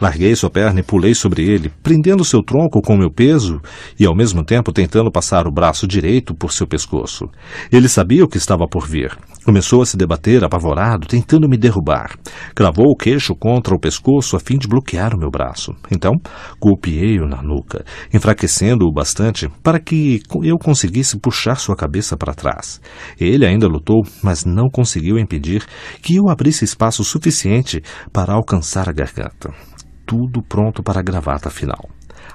Larguei sua perna e pulei sobre ele, prendendo seu tronco com meu peso e ao mesmo tempo tentando passar o braço direito por por seu pescoço. Ele sabia o que estava por vir. Começou a se debater, apavorado, tentando me derrubar. Cravou o queixo contra o pescoço a fim de bloquear o meu braço. Então, golpeei-o na nuca, enfraquecendo-o bastante para que eu conseguisse puxar sua cabeça para trás. Ele ainda lutou, mas não conseguiu impedir que eu abrisse espaço suficiente para alcançar a garganta. Tudo pronto para a gravata final.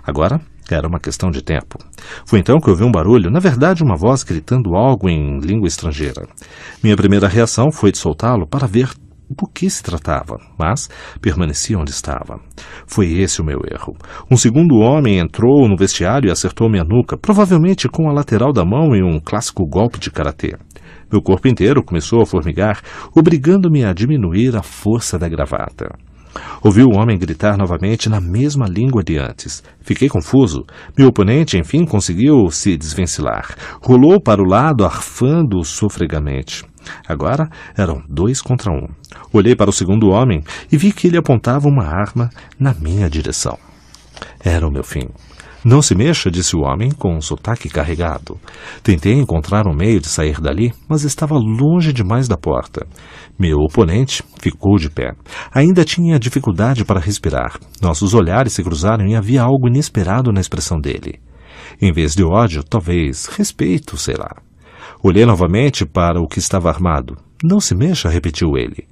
Agora era uma questão de tempo. Foi então que ouvi um barulho, na verdade, uma voz gritando algo em língua estrangeira. Minha primeira reação foi de soltá-lo para ver do que se tratava, mas permaneci onde estava. Foi esse o meu erro. Um segundo homem entrou no vestiário e acertou minha nuca, provavelmente com a lateral da mão em um clássico golpe de karatê. Meu corpo inteiro começou a formigar, obrigando-me a diminuir a força da gravata. Ouvi o homem gritar novamente na mesma língua de antes. Fiquei confuso. Meu oponente, enfim, conseguiu se desvencilar. Rolou para o lado, arfando sofregamente. Agora eram dois contra um. Olhei para o segundo homem e vi que ele apontava uma arma na minha direção. Era o meu fim. Não se mexa, disse o homem com um sotaque carregado. Tentei encontrar um meio de sair dali, mas estava longe demais da porta. Meu oponente ficou de pé. Ainda tinha dificuldade para respirar. Nossos olhares se cruzaram e havia algo inesperado na expressão dele. Em vez de ódio, talvez respeito, sei lá. Olhei novamente para o que estava armado. Não se mexa, repetiu ele.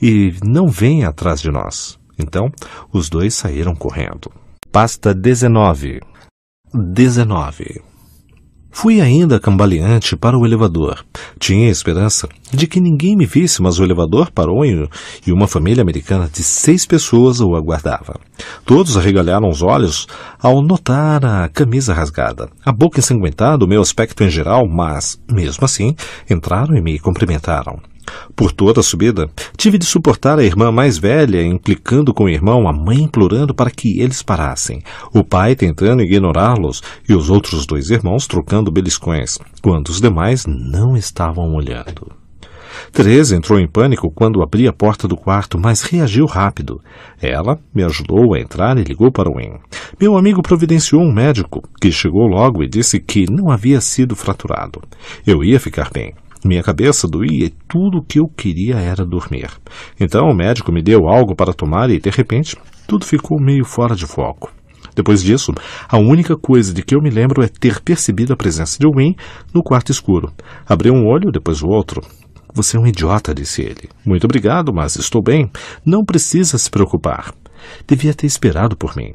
E não venha atrás de nós. Então, os dois saíram correndo. Pasta 19 19. Fui ainda cambaleante para o elevador. Tinha esperança de que ninguém me visse, mas o elevador parou e uma família americana de seis pessoas o aguardava. Todos arregalharam os olhos ao notar a camisa rasgada, a boca ensanguentada, o meu aspecto em geral, mas, mesmo assim, entraram e me cumprimentaram. Por toda a subida, tive de suportar a irmã mais velha implicando com o irmão, a mãe implorando para que eles parassem, o pai tentando ignorá-los e os outros dois irmãos trocando beliscões, quando os demais não estavam olhando. Teresa entrou em pânico quando abri a porta do quarto, mas reagiu rápido. Ela me ajudou a entrar e ligou para o Win. Meu amigo providenciou um médico, que chegou logo e disse que não havia sido fraturado. Eu ia ficar bem. Minha cabeça doía e tudo o que eu queria era dormir. Então o médico me deu algo para tomar e, de repente, tudo ficou meio fora de foco. Depois disso, a única coisa de que eu me lembro é ter percebido a presença de Win no quarto escuro. Abri um olho, depois o outro. Você é um idiota, disse ele. Muito obrigado, mas estou bem. Não precisa se preocupar. Devia ter esperado por mim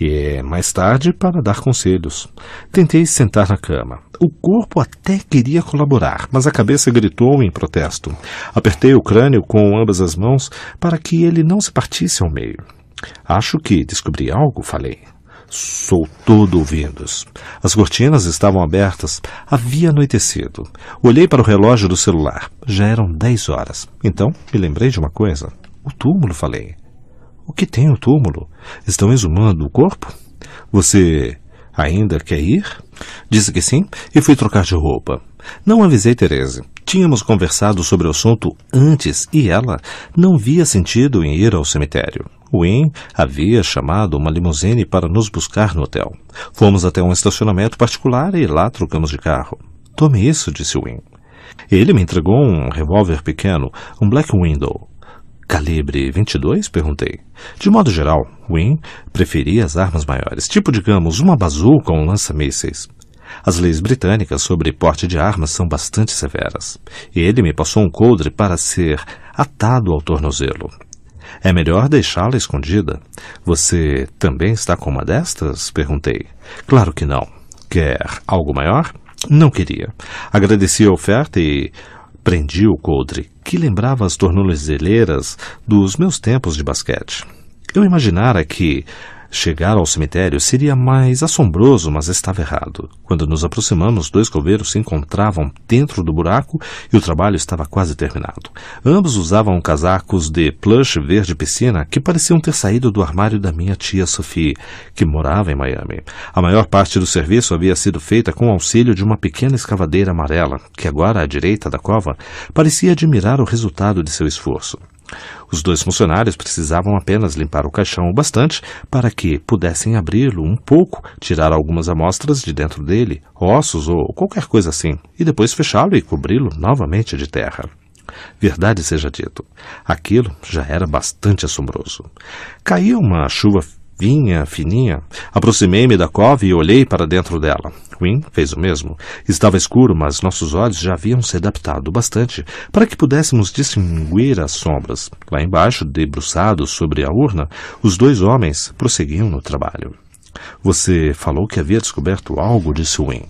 e é mais tarde para dar conselhos. Tentei sentar na cama. O corpo até queria colaborar, mas a cabeça gritou em protesto. Apertei o crânio com ambas as mãos para que ele não se partisse ao meio. Acho que descobri algo, falei. Sou todo ouvidos. As cortinas estavam abertas. Havia anoitecido. Olhei para o relógio do celular. Já eram dez horas. Então me lembrei de uma coisa. O túmulo, falei. O que tem o túmulo? Estão exumando o corpo? Você ainda quer ir? Disse que sim e fui trocar de roupa. Não avisei Tereza. Tínhamos conversado sobre o assunto antes e ela não via sentido em ir ao cemitério. Wynne havia chamado uma limusine para nos buscar no hotel. Fomos até um estacionamento particular e lá trocamos de carro. Tome isso, disse Wynne. Ele me entregou um revólver pequeno, um Black Window. Calibre 22? Perguntei. De modo geral, Wynne preferia as armas maiores, tipo, digamos, uma bazuca ou um lança-mísseis. As leis britânicas sobre porte de armas são bastante severas. Ele me passou um coldre para ser atado ao tornozelo. É melhor deixá-la escondida. Você também está com uma destas? Perguntei. Claro que não. Quer algo maior? Não queria. Agradeci a oferta e prendi o coldre que lembrava as tornozeleiras dos meus tempos de basquete. Eu imaginara que, Chegar ao cemitério seria mais assombroso, mas estava errado. Quando nos aproximamos, dois coveiros se encontravam dentro do buraco e o trabalho estava quase terminado. Ambos usavam casacos de plush verde piscina que pareciam ter saído do armário da minha tia Sophie, que morava em Miami. A maior parte do serviço havia sido feita com o auxílio de uma pequena escavadeira amarela, que agora à direita da cova parecia admirar o resultado de seu esforço. Os dois funcionários precisavam apenas limpar o caixão o bastante para que pudessem abri-lo um pouco, tirar algumas amostras de dentro dele, ossos ou qualquer coisa assim, e depois fechá-lo e cobri-lo novamente de terra. Verdade seja dito, aquilo já era bastante assombroso. Caía uma chuva vinha, fininha. Aproximei-me da cova e olhei para dentro dela. Quinn fez o mesmo. Estava escuro, mas nossos olhos já haviam se adaptado bastante para que pudéssemos distinguir as sombras. Lá embaixo, debruçados sobre a urna, os dois homens prosseguiam no trabalho. Você falou que havia descoberto algo, disse Wynn.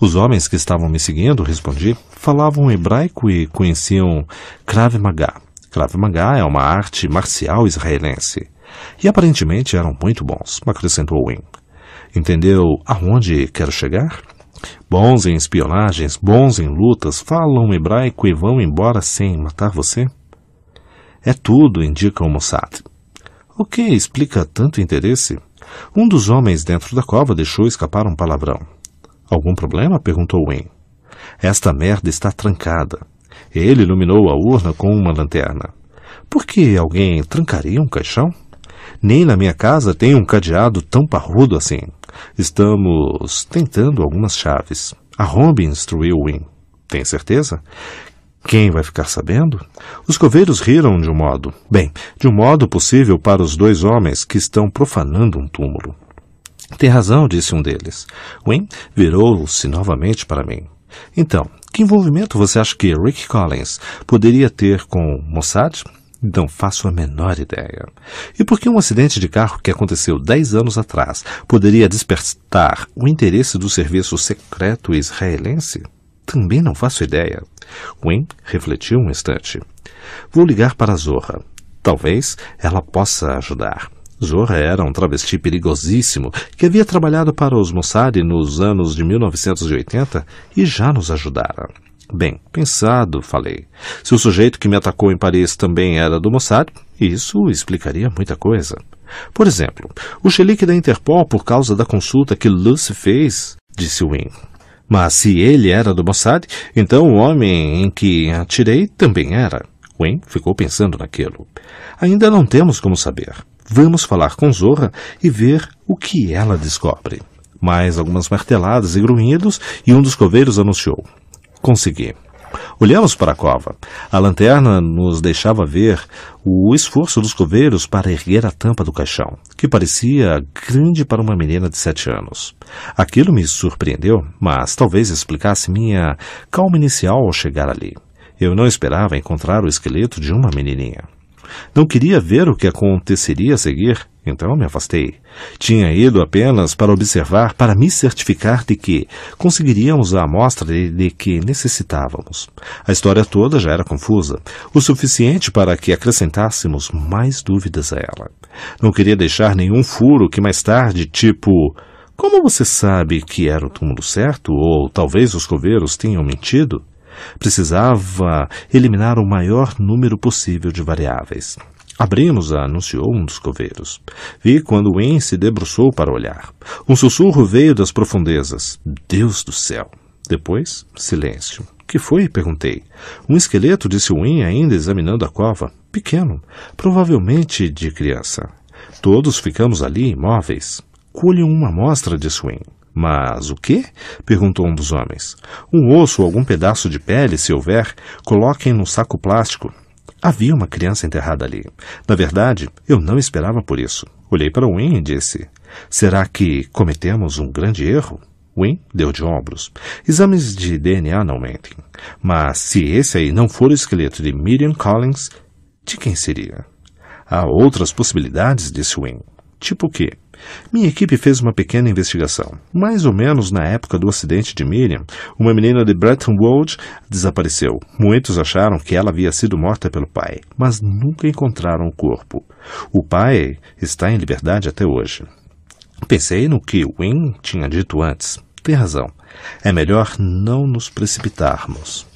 Os homens que estavam me seguindo, respondi, falavam hebraico e conheciam Krav Maga. Krav Maga é uma arte marcial israelense. E aparentemente eram muito bons, acrescentou Wynne. Entendeu aonde quero chegar? Bons em espionagens, bons em lutas, falam hebraico e vão embora sem matar você? É tudo, indica o Mossad. O que explica tanto interesse? Um dos homens dentro da cova deixou escapar um palavrão. Algum problema? perguntou Wayne. Esta merda está trancada. Ele iluminou a urna com uma lanterna. Por que alguém trancaria um caixão? Nem na minha casa tem um cadeado tão parrudo assim. Estamos tentando algumas chaves. A Arrombe, instruiu Win. Tem certeza? Quem vai ficar sabendo? Os coveiros riram de um modo, bem, de um modo possível para os dois homens que estão profanando um túmulo. Tem razão, disse um deles. Wayne virou-se novamente para mim. Então, que envolvimento você acha que Rick Collins poderia ter com Mossad? Não faço a menor ideia. E por que um acidente de carro que aconteceu 10 anos atrás poderia despertar o interesse do serviço secreto israelense? Também não faço ideia. Wayne refletiu um instante. Vou ligar para Zorra. Talvez ela possa ajudar. Zorra era um travesti perigosíssimo que havia trabalhado para os Mossad nos anos de 1980 e já nos ajudara. Bem, pensado, falei. Se o sujeito que me atacou em Paris também era do Mossad, isso explicaria muita coisa. Por exemplo, o xelique da Interpol por causa da consulta que Lucy fez, disse Wynne. Mas se ele era do Mossad, então o homem em que atirei também era. Wayne ficou pensando naquilo. Ainda não temos como saber. Vamos falar com Zorra e ver o que ela descobre. Mais algumas marteladas e grunhidos e um dos coveiros anunciou. Consegui. Olhamos para a cova. A lanterna nos deixava ver o esforço dos coveiros para erguer a tampa do caixão, que parecia grande para uma menina de sete anos. Aquilo me surpreendeu, mas talvez explicasse minha calma inicial ao chegar ali. Eu não esperava encontrar o esqueleto de uma menininha. Não queria ver o que aconteceria a seguir, então me afastei. Tinha ido apenas para observar, para me certificar de que conseguiríamos a amostra de que necessitávamos. A história toda já era confusa, o suficiente para que acrescentássemos mais dúvidas a ela. Não queria deixar nenhum furo que mais tarde, tipo. Como você sabe que era o túmulo certo? Ou talvez os coveiros tenham mentido? Precisava eliminar o maior número possível de variáveis. Abrimos, anunciou um dos coveiros. Vi quando Wayne se debruçou para olhar. Um sussurro veio das profundezas. Deus do céu! Depois, silêncio. Que foi? perguntei. Um esqueleto, disse Wayne, ainda examinando a cova. Pequeno, provavelmente de criança. Todos ficamos ali imóveis. Colhe uma amostra, disse Wayne. Mas o quê? perguntou um dos homens. Um osso ou algum pedaço de pele, se houver, coloquem no saco plástico. Havia uma criança enterrada ali. Na verdade, eu não esperava por isso. Olhei para o Win e disse: Será que cometemos um grande erro? Win deu de ombros. Exames de DNA não mentem. Mas se esse aí não for o esqueleto de Miriam Collins, de quem seria? Há outras possibilidades, disse Win. Tipo o quê? Minha equipe fez uma pequena investigação. Mais ou menos na época do acidente de Miriam, uma menina de Bretton Woods desapareceu. Muitos acharam que ela havia sido morta pelo pai, mas nunca encontraram o corpo. O pai está em liberdade até hoje. Pensei no que Wynne tinha dito antes. Tem razão. É melhor não nos precipitarmos.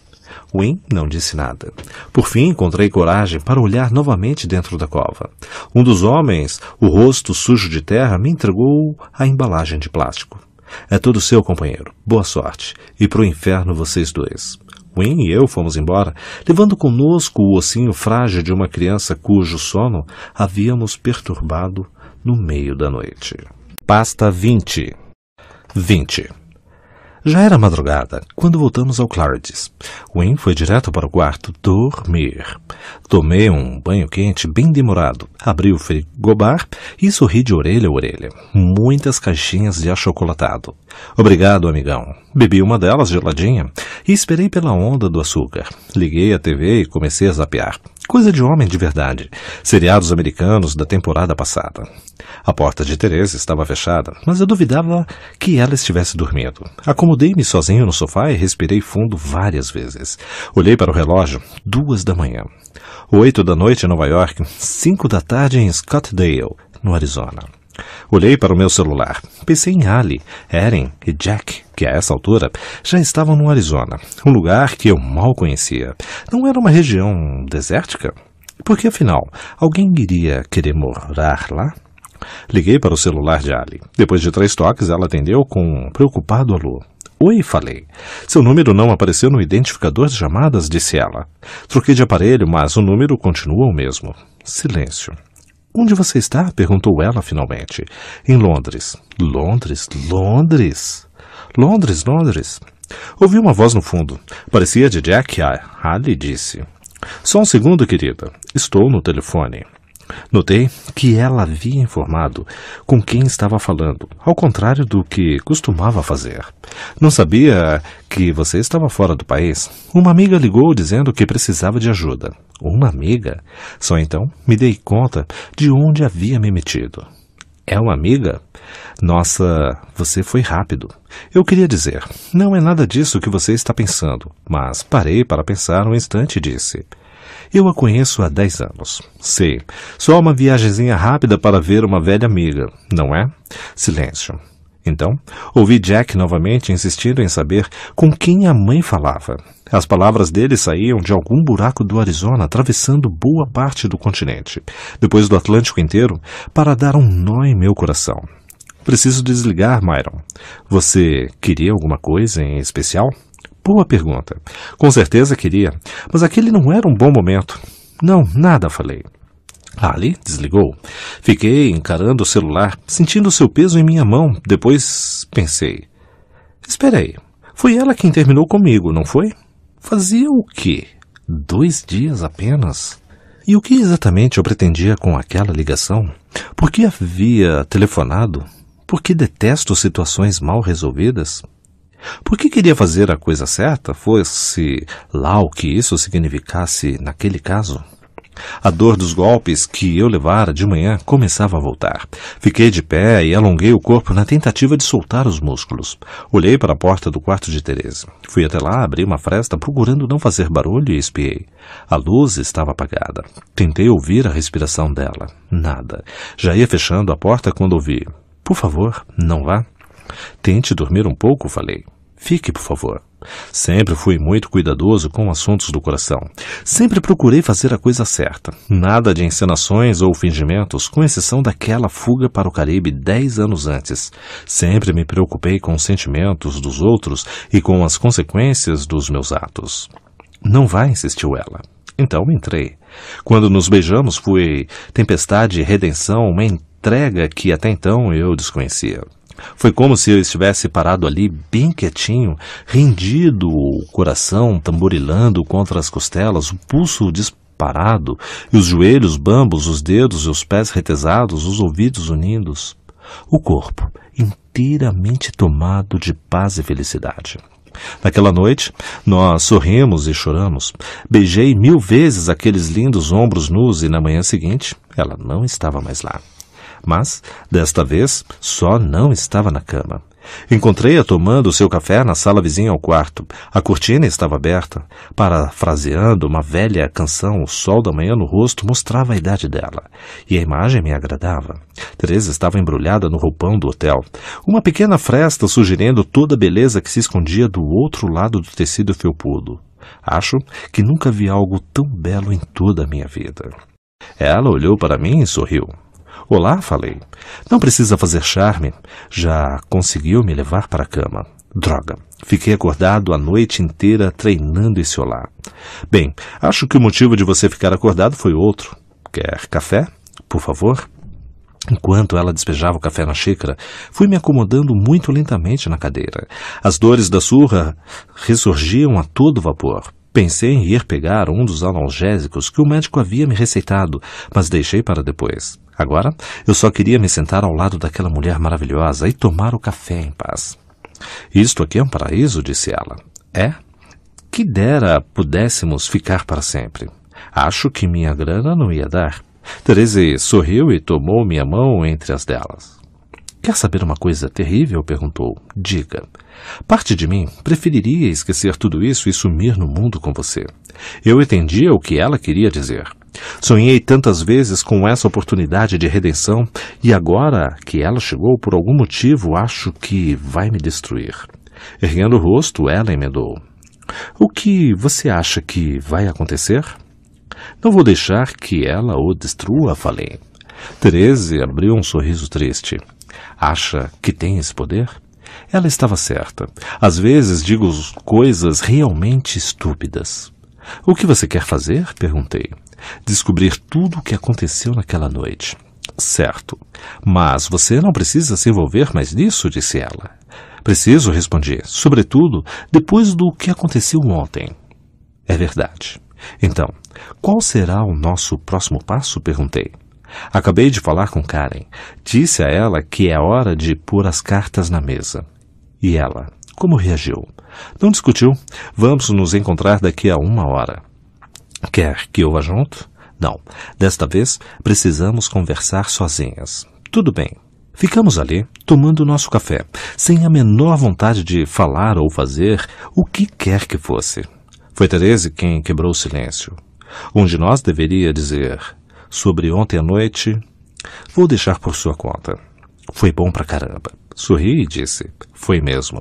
Win não disse nada. Por fim, encontrei coragem para olhar novamente dentro da cova. Um dos homens, o rosto sujo de terra, me entregou a embalagem de plástico. É todo seu, companheiro. Boa sorte. E pro inferno vocês dois. Win e eu fomos embora, levando conosco o ossinho frágil de uma criança cujo sono havíamos perturbado no meio da noite. Pasta 20 20 já era madrugada quando voltamos ao Claridge's. Wynn foi direto para o quarto dormir. Tomei um banho quente bem demorado, abri o frigobar e sorri de orelha a orelha. Muitas caixinhas de achocolatado. Obrigado, amigão. Bebi uma delas geladinha e esperei pela onda do açúcar. Liguei a TV e comecei a zapear. Coisa de homem de verdade. Seriados americanos da temporada passada. A porta de Teresa estava fechada, mas eu duvidava que ela estivesse dormindo. Acomodei-me sozinho no sofá e respirei fundo várias vezes. Olhei para o relógio, duas da manhã. Oito da noite em Nova York, cinco da tarde em Scottsdale, no Arizona. Olhei para o meu celular. Pensei em Ali, Eren e Jack, que a essa altura já estavam no Arizona, um lugar que eu mal conhecia. Não era uma região desértica? Porque afinal, alguém iria querer morar lá? Liguei para o celular de Ali. Depois de três toques, ela atendeu com um preocupado alô. Oi, falei. Seu número não apareceu no identificador de chamadas, disse ela. Troquei de aparelho, mas o número continua o mesmo. Silêncio. Onde você está? perguntou ela finalmente. Em Londres. Londres? Londres? Londres, Londres. Ouvi uma voz no fundo. Parecia de Jack Ali disse. Só um segundo, querida. Estou no telefone. Notei que ela havia informado com quem estava falando, ao contrário do que costumava fazer. Não sabia que você estava fora do país. Uma amiga ligou dizendo que precisava de ajuda. Uma amiga? Só então me dei conta de onde havia me metido. É uma amiga? Nossa, você foi rápido. Eu queria dizer, não é nada disso que você está pensando, mas parei para pensar um instante e disse. Eu a conheço há 10 anos. Sei, só uma viagemzinha rápida para ver uma velha amiga, não é? Silêncio. Então, ouvi Jack novamente insistindo em saber com quem a mãe falava. As palavras dele saíam de algum buraco do Arizona, atravessando boa parte do continente, depois do Atlântico inteiro, para dar um nó em meu coração. Preciso desligar, Myron. Você queria alguma coisa em especial? Boa pergunta. Com certeza queria, mas aquele não era um bom momento. Não, nada, falei. Ali desligou. Fiquei encarando o celular, sentindo seu peso em minha mão. Depois pensei: Esperei, foi ela quem terminou comigo, não foi? Fazia o quê? Dois dias apenas? E o que exatamente eu pretendia com aquela ligação? Por que havia telefonado? Por que detesto situações mal resolvidas? Por que queria fazer a coisa certa, fosse lá o que isso significasse naquele caso? A dor dos golpes que eu levara de manhã começava a voltar. Fiquei de pé e alonguei o corpo na tentativa de soltar os músculos. Olhei para a porta do quarto de Teresa. Fui até lá, abri uma fresta, procurando não fazer barulho e espiei. A luz estava apagada. Tentei ouvir a respiração dela. Nada. Já ia fechando a porta quando ouvi. Por favor, não vá. Tente dormir um pouco, falei. Fique, por favor. Sempre fui muito cuidadoso com assuntos do coração. Sempre procurei fazer a coisa certa. Nada de encenações ou fingimentos, com exceção daquela fuga para o Caribe dez anos antes. Sempre me preocupei com os sentimentos dos outros e com as consequências dos meus atos. Não vai, insistiu ela. Então entrei. Quando nos beijamos, foi tempestade, redenção, uma entrega que até então eu desconhecia. Foi como se eu estivesse parado ali, bem quietinho, rendido, o coração tamborilando contra as costelas, o pulso disparado, e os joelhos bambos, os dedos e os pés retesados, os ouvidos unidos. O corpo inteiramente tomado de paz e felicidade. Naquela noite, nós sorrimos e choramos. Beijei mil vezes aqueles lindos ombros nus e na manhã seguinte, ela não estava mais lá. Mas, desta vez, só não estava na cama. Encontrei-a tomando seu café na sala vizinha ao quarto. A cortina estava aberta. Parafraseando uma velha canção, o sol da manhã no rosto mostrava a idade dela. E a imagem me agradava. Teresa estava embrulhada no roupão do hotel. Uma pequena fresta sugerindo toda a beleza que se escondia do outro lado do tecido felpudo. Acho que nunca vi algo tão belo em toda a minha vida. Ela olhou para mim e sorriu. Olá, falei. Não precisa fazer charme. Já conseguiu me levar para a cama. Droga, fiquei acordado a noite inteira treinando esse olá. Bem, acho que o motivo de você ficar acordado foi outro. Quer café? Por favor? Enquanto ela despejava o café na xícara, fui me acomodando muito lentamente na cadeira. As dores da surra ressurgiam a todo vapor. Pensei em ir pegar um dos analgésicos que o médico havia me receitado, mas deixei para depois. Agora, eu só queria me sentar ao lado daquela mulher maravilhosa e tomar o café em paz. Isto aqui é um paraíso, disse ela. É? Que dera pudéssemos ficar para sempre. Acho que minha grana não ia dar. Therese sorriu e tomou minha mão entre as delas. Quer saber uma coisa terrível? perguntou. Diga. Parte de mim preferiria esquecer tudo isso e sumir no mundo com você. Eu entendia o que ela queria dizer. Sonhei tantas vezes com essa oportunidade de redenção e agora que ela chegou, por algum motivo, acho que vai me destruir. Erguendo o rosto, ela emendou. O que você acha que vai acontecer? Não vou deixar que ela o destrua, falei. Treze abriu um sorriso triste. Acha que tem esse poder? Ela estava certa. Às vezes digo coisas realmente estúpidas. O que você quer fazer? perguntei. Descobrir tudo o que aconteceu naquela noite. Certo. Mas você não precisa se envolver mais nisso, disse ela. Preciso, respondi, sobretudo depois do que aconteceu ontem. É verdade. Então, qual será o nosso próximo passo? perguntei. Acabei de falar com Karen. Disse a ela que é hora de pôr as cartas na mesa. E ela, como reagiu? Não discutiu. Vamos nos encontrar daqui a uma hora. Quer que eu vá junto? Não. Desta vez, precisamos conversar sozinhas. Tudo bem. Ficamos ali, tomando nosso café, sem a menor vontade de falar ou fazer o que quer que fosse. Foi Therese quem quebrou o silêncio. Um de nós deveria dizer sobre ontem à noite, vou deixar por sua conta. Foi bom pra caramba. Sorri e disse: Foi mesmo.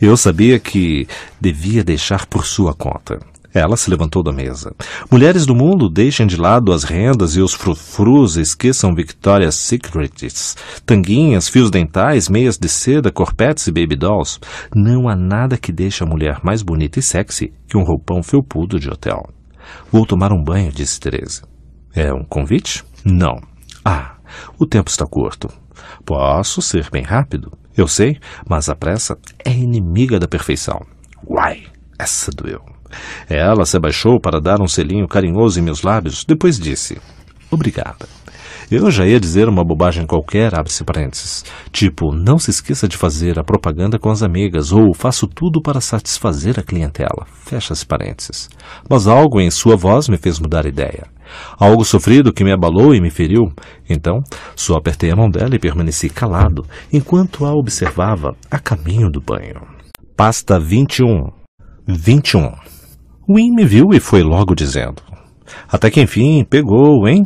Eu sabia que devia deixar por sua conta. Ela se levantou da mesa. Mulheres do mundo, deixem de lado as rendas e os frufrus, esqueçam Victoria's Secrets, tanguinhas, fios dentais, meias de seda, corpetes e baby dolls. Não há nada que deixe a mulher mais bonita e sexy que um roupão felpudo de hotel. Vou tomar um banho, disse Teresa. É um convite? Não. Ah, o tempo está curto. Posso ser bem rápido? Eu sei, mas a pressa é inimiga da perfeição. Uai, essa doeu. Ela se abaixou para dar um selinho carinhoso em meus lábios, depois disse: Obrigada. Eu já ia dizer uma bobagem qualquer, abre-se parênteses. Tipo, não se esqueça de fazer a propaganda com as amigas ou faço tudo para satisfazer a clientela. Fecha-se parênteses. Mas algo em sua voz me fez mudar ideia. Algo sofrido que me abalou e me feriu. Então, só apertei a mão dela e permaneci calado, enquanto a observava a caminho do banho. Pasta 21. 21. Win me viu e foi logo dizendo. Até que enfim, pegou, hein?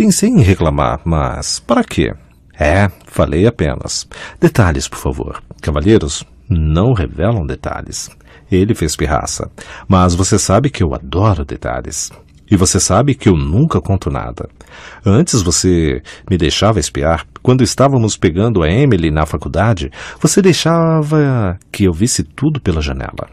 Pensei em reclamar, mas para quê? É, falei apenas. Detalhes, por favor. Cavalheiros não revelam detalhes. Ele fez pirraça. Mas você sabe que eu adoro detalhes. E você sabe que eu nunca conto nada. Antes você me deixava espiar. Quando estávamos pegando a Emily na faculdade, você deixava que eu visse tudo pela janela.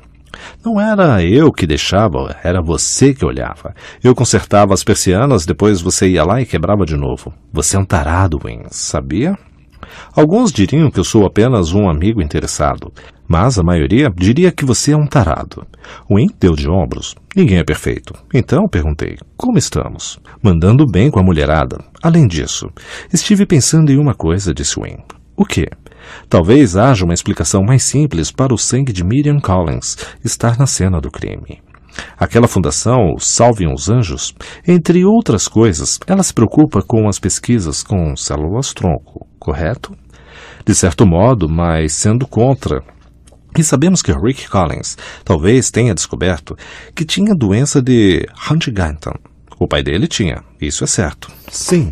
Não era eu que deixava, era você que olhava. Eu consertava as persianas, depois você ia lá e quebrava de novo. Você é um tarado, Wins, sabia? Alguns diriam que eu sou apenas um amigo interessado, mas a maioria diria que você é um tarado. Win deu de ombros. Ninguém é perfeito. Então perguntei: como estamos? Mandando bem com a mulherada. Além disso, estive pensando em uma coisa, disse Win. O que? Talvez haja uma explicação mais simples para o sangue de Miriam Collins estar na cena do crime. Aquela fundação, Salvem os Anjos, entre outras coisas, ela se preocupa com as pesquisas com células-tronco, correto? De certo modo, mas sendo contra. E sabemos que Rick Collins talvez tenha descoberto que tinha doença de Huntington. O pai dele tinha, isso é certo. Sim,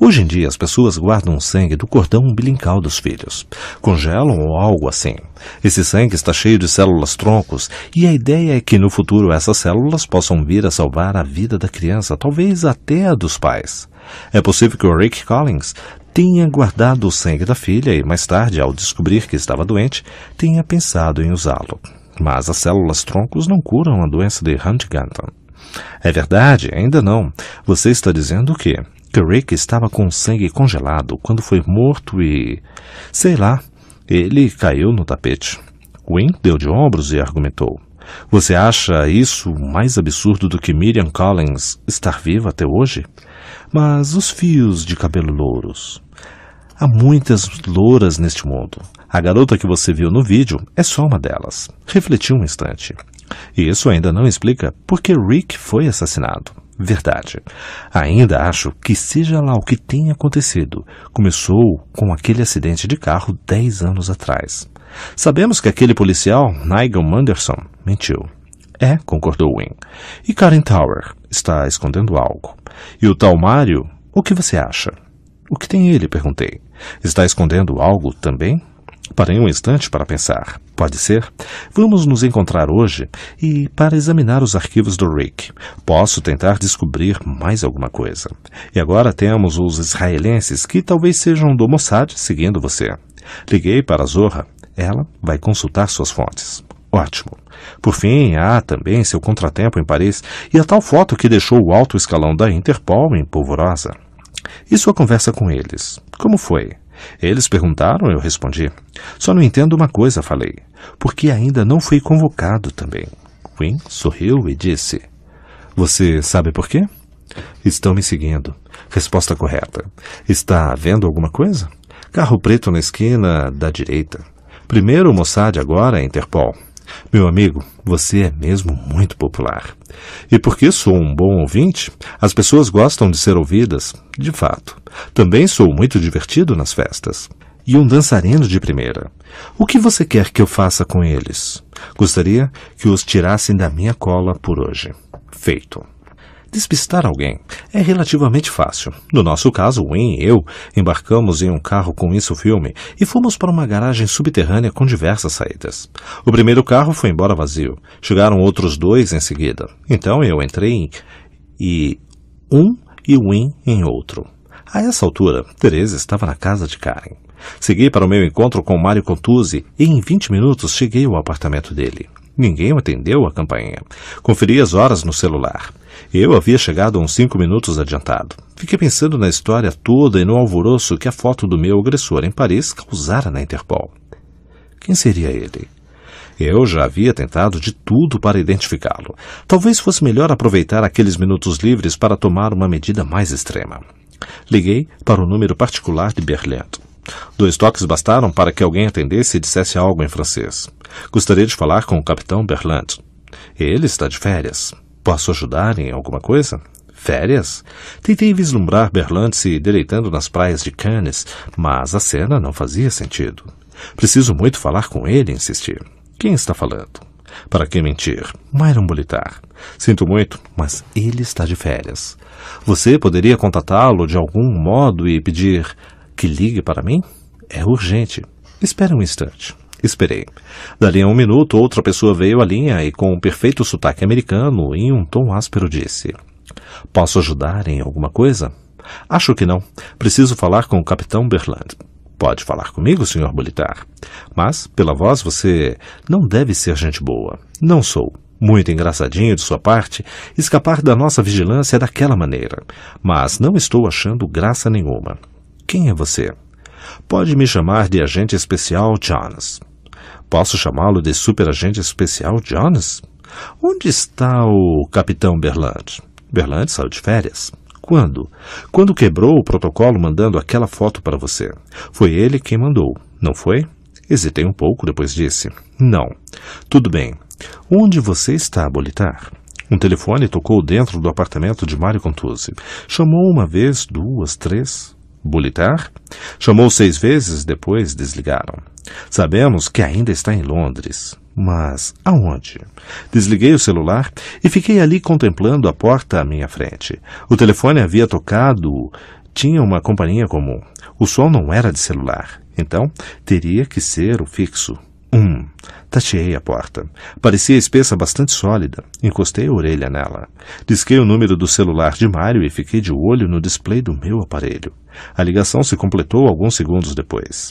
Hoje em dia, as pessoas guardam o sangue do cordão umbilical dos filhos, congelam ou algo assim. Esse sangue está cheio de células-troncos e a ideia é que no futuro essas células possam vir a salvar a vida da criança, talvez até a dos pais. É possível que o Rick Collins tenha guardado o sangue da filha e mais tarde, ao descobrir que estava doente, tenha pensado em usá-lo. Mas as células-troncos não curam a doença de Huntington. É verdade? Ainda não. Você está dizendo que Rick estava com sangue congelado quando foi morto e. sei lá, ele caiu no tapete. Wynne deu de ombros e argumentou. Você acha isso mais absurdo do que Miriam Collins estar viva até hoje? Mas os fios de cabelo louros. Há muitas louras neste mundo. A garota que você viu no vídeo é só uma delas. Refleti um instante. E isso ainda não explica por que Rick foi assassinado verdade. Ainda acho que, seja lá o que tenha acontecido, começou com aquele acidente de carro 10 anos atrás. Sabemos que aquele policial, Nigel Manderson, mentiu. É, concordou Wynne. E Karen Tower está escondendo algo. E o tal Mário, o que você acha? O que tem ele? perguntei. Está escondendo algo também? Parei um instante para pensar. Pode ser? Vamos nos encontrar hoje e para examinar os arquivos do Rick. Posso tentar descobrir mais alguma coisa. E agora temos os israelenses que talvez sejam do Mossad seguindo você. Liguei para a Zorra. Ela vai consultar suas fontes. Ótimo. Por fim, há também seu contratempo em Paris e a tal foto que deixou o alto escalão da Interpol em polvorosa. E sua conversa com eles? Como foi? Eles perguntaram, eu respondi. Só não entendo uma coisa, falei. Porque ainda não fui convocado também. Quinn sorriu e disse: Você sabe por quê? Estão me seguindo. Resposta correta. Está vendo alguma coisa? Carro preto na esquina da direita. Primeiro o Mossad, agora a Interpol. Meu amigo, você é mesmo muito popular. E porque sou um bom ouvinte, as pessoas gostam de ser ouvidas, de fato. Também sou muito divertido nas festas. E um dançarino de primeira. O que você quer que eu faça com eles? Gostaria que os tirassem da minha cola por hoje. Feito despistar alguém. É relativamente fácil. No nosso caso, Win e eu embarcamos em um carro com isso filme e fomos para uma garagem subterrânea com diversas saídas. O primeiro carro foi embora vazio. Chegaram outros dois em seguida. Então eu entrei em e um e Win em outro. A essa altura, Teresa estava na casa de Karen. Segui para o meu encontro com Mário Contusi e em 20 minutos cheguei ao apartamento dele. Ninguém atendeu a campainha. Conferi as horas no celular. Eu havia chegado uns cinco minutos adiantado. Fiquei pensando na história toda e no alvoroço que a foto do meu agressor em Paris causara na Interpol. Quem seria ele? Eu já havia tentado de tudo para identificá-lo. Talvez fosse melhor aproveitar aqueles minutos livres para tomar uma medida mais extrema. Liguei para o número particular de Berlento. Dois toques bastaram para que alguém atendesse e dissesse algo em francês. Gostaria de falar com o capitão Berlant. Ele está de férias. Posso ajudar em alguma coisa? Férias? Tentei vislumbrar Berlante se deleitando nas praias de Cannes, mas a cena não fazia sentido. Preciso muito falar com ele, insisti. Quem está falando? Para que mentir? Myron Bolitar. Sinto muito, mas ele está de férias. Você poderia contatá-lo de algum modo e pedir que ligue para mim? É urgente. Espere um instante. Esperei. Dali a um minuto, outra pessoa veio à linha e, com um perfeito sotaque americano, em um tom áspero, disse: Posso ajudar em alguma coisa? Acho que não. Preciso falar com o capitão Berland. Pode falar comigo, senhor Bolitar. Mas, pela voz, você não deve ser gente boa. Não sou. Muito engraçadinho de sua parte escapar da nossa vigilância daquela maneira. Mas não estou achando graça nenhuma. Quem é você? Pode me chamar de agente especial Jonas. Posso chamá-lo de superagente especial Jonas? Onde está o capitão Berland? Berland saiu de férias. Quando? Quando quebrou o protocolo mandando aquela foto para você. Foi ele quem mandou, não foi? Hesitei um pouco, depois disse: Não. Tudo bem. Onde você está, Bolitar? Um telefone tocou dentro do apartamento de Mário Contusi. Chamou uma vez, duas, três. Bolitar? Chamou seis vezes, depois desligaram. Sabemos que ainda está em Londres. Mas aonde? Desliguei o celular e fiquei ali contemplando a porta à minha frente. O telefone havia tocado. Tinha uma companhia comum. O som não era de celular. Então, teria que ser o fixo. Hum. Tateei a porta. Parecia espessa bastante sólida. Encostei a orelha nela. Disquei o número do celular de Mário e fiquei de olho no display do meu aparelho. A ligação se completou alguns segundos depois.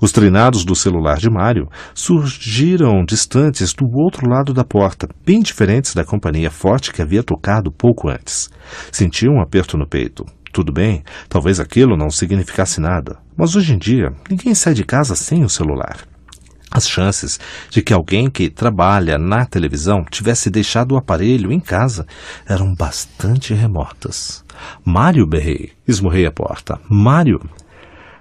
Os trinados do celular de Mário surgiram distantes do outro lado da porta, bem diferentes da companhia forte que havia tocado pouco antes. Sentiu um aperto no peito. Tudo bem, talvez aquilo não significasse nada, mas hoje em dia ninguém sai de casa sem o celular. As chances de que alguém que trabalha na televisão tivesse deixado o aparelho em casa eram bastante remotas. Mário berrei, esmurrei a porta. Mário,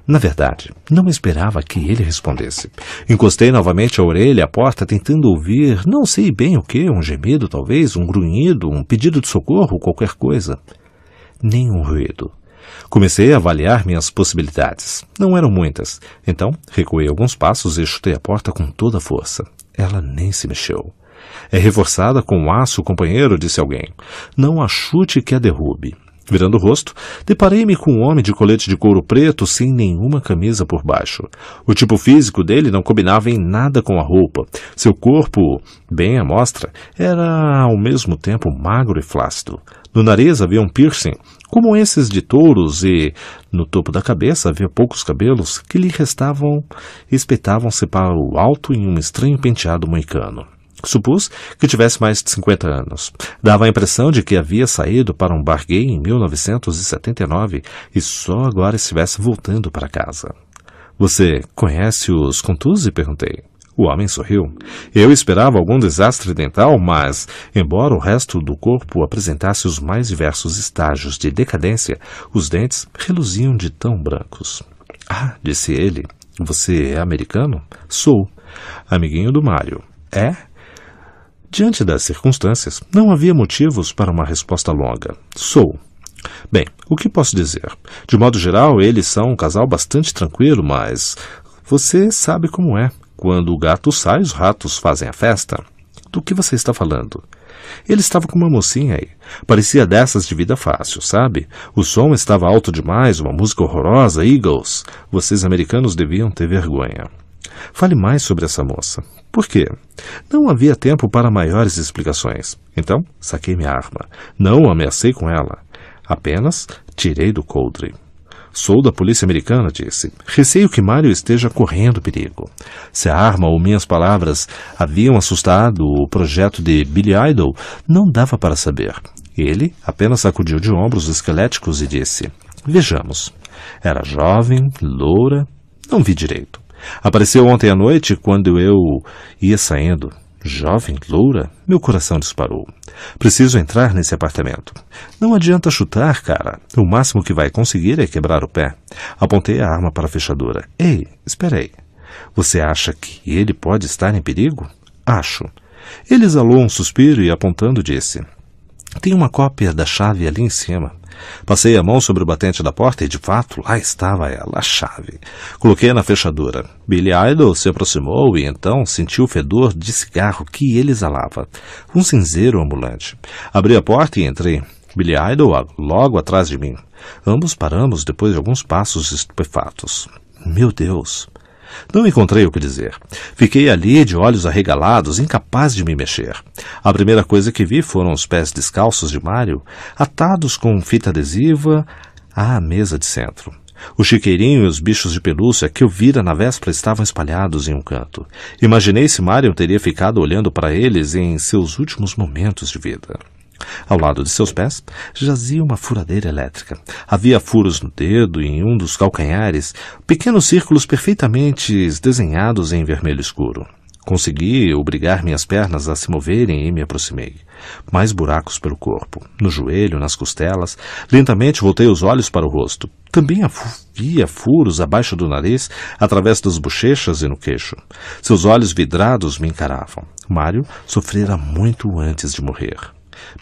na verdade, não esperava que ele respondesse. Encostei novamente a orelha à porta tentando ouvir, não sei bem o que, um gemido talvez, um grunhido, um pedido de socorro, qualquer coisa. Nenhum ruído. Comecei a avaliar minhas possibilidades. Não eram muitas. Então, recuei alguns passos e chutei a porta com toda a força. Ela nem se mexeu. É reforçada com aço, companheiro, disse alguém. Não a chute que a derrube. Virando o rosto, deparei-me com um homem de colete de couro preto sem nenhuma camisa por baixo. O tipo físico dele não combinava em nada com a roupa. Seu corpo, bem à mostra, era ao mesmo tempo magro e flácido. No nariz havia um piercing, como esses de touros, e no topo da cabeça havia poucos cabelos que lhe restavam, espetavam-se para o alto em um estranho penteado moicano. Supus que tivesse mais de 50 anos. Dava a impressão de que havia saído para um bar gay em 1979 e só agora estivesse voltando para casa. Você conhece os Contusi? perguntei. O homem sorriu. Eu esperava algum desastre dental, mas, embora o resto do corpo apresentasse os mais diversos estágios de decadência, os dentes reluziam de tão brancos. Ah, disse ele, você é americano? Sou. Amiguinho do Mário. É? Diante das circunstâncias, não havia motivos para uma resposta longa. Sou. Bem, o que posso dizer? De modo geral, eles são um casal bastante tranquilo, mas você sabe como é. Quando o gato sai, os ratos fazem a festa. Do que você está falando? Ele estava com uma mocinha aí. Parecia dessas de vida fácil, sabe? O som estava alto demais, uma música horrorosa, Eagles. Vocês americanos deviam ter vergonha. Fale mais sobre essa moça. Por quê? Não havia tempo para maiores explicações. Então, saquei minha arma. Não ameacei com ela. Apenas tirei do coldre. Sou da polícia americana, disse. Receio que Mário esteja correndo perigo. Se a arma ou minhas palavras haviam assustado o projeto de Billy Idol, não dava para saber. Ele apenas sacudiu de ombros esqueléticos e disse: Vejamos. Era jovem, loura, não vi direito. Apareceu ontem à noite quando eu ia saindo. Jovem, loura, meu coração disparou. Preciso entrar nesse apartamento. Não adianta chutar, cara. O máximo que vai conseguir é quebrar o pé. Apontei a arma para a fechadura. Ei, aí. Você acha que ele pode estar em perigo? Acho. Ele exalou um suspiro e, apontando, disse: Tem uma cópia da chave ali em cima. Passei a mão sobre o batente da porta e, de fato, lá estava ela, a chave. Coloquei na fechadura. Billy Idol se aproximou e então senti o fedor de cigarro que ele exalava. Um cinzeiro ambulante. Abri a porta e entrei. Billy Idol logo atrás de mim. Ambos paramos depois de alguns passos estupefatos. Meu Deus! Não encontrei o que dizer. Fiquei ali de olhos arregalados, incapaz de me mexer. A primeira coisa que vi foram os pés descalços de Mário, atados com fita adesiva à mesa de centro. O chiqueirinho e os bichos de pelúcia que eu vira na véspera estavam espalhados em um canto. Imaginei se Mário teria ficado olhando para eles em seus últimos momentos de vida. Ao lado de seus pés jazia uma furadeira elétrica. Havia furos no dedo e em um dos calcanhares, pequenos círculos perfeitamente desenhados em vermelho escuro. Consegui obrigar minhas pernas a se moverem e me aproximei. Mais buracos pelo corpo, no joelho, nas costelas. Lentamente voltei os olhos para o rosto. Também havia furos abaixo do nariz, através das bochechas e no queixo. Seus olhos vidrados me encaravam. Mário sofrera muito antes de morrer.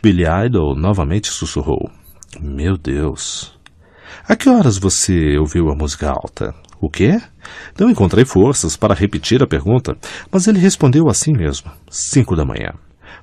Billy Idol novamente sussurrou. Meu Deus. A que horas você ouviu a música alta? O quê? Não encontrei forças para repetir a pergunta, mas ele respondeu assim mesmo: cinco da manhã.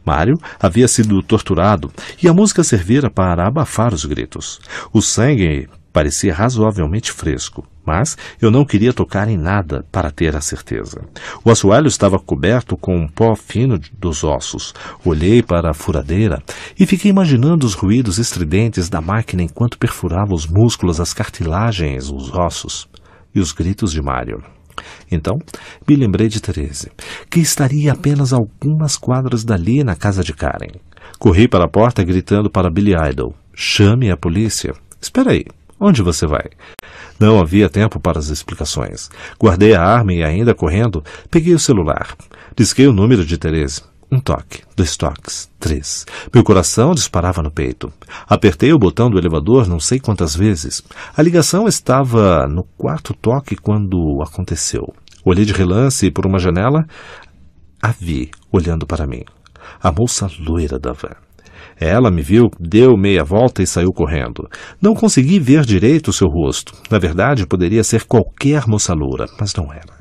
Mário havia sido torturado e a música servira para abafar os gritos. O sangue Parecia razoavelmente fresco, mas eu não queria tocar em nada para ter a certeza. O assoalho estava coberto com um pó fino dos ossos. Olhei para a furadeira e fiquei imaginando os ruídos estridentes da máquina enquanto perfurava os músculos, as cartilagens, os ossos e os gritos de Mário. Então, me lembrei de Therese, que estaria apenas algumas quadras dali na casa de Karen. Corri para a porta gritando para Billy Idol: Chame a polícia. Espera aí, Onde você vai? Não havia tempo para as explicações. Guardei a arma e, ainda correndo, peguei o celular. Disquei o número de Tereza. Um toque, dois toques, três. Meu coração disparava no peito. Apertei o botão do elevador não sei quantas vezes. A ligação estava no quarto toque quando aconteceu. Olhei de relance por uma janela. A vi olhando para mim. A moça loira da van. Ela me viu, deu meia volta e saiu correndo. Não consegui ver direito o seu rosto. Na verdade, poderia ser qualquer moça loura, mas não era.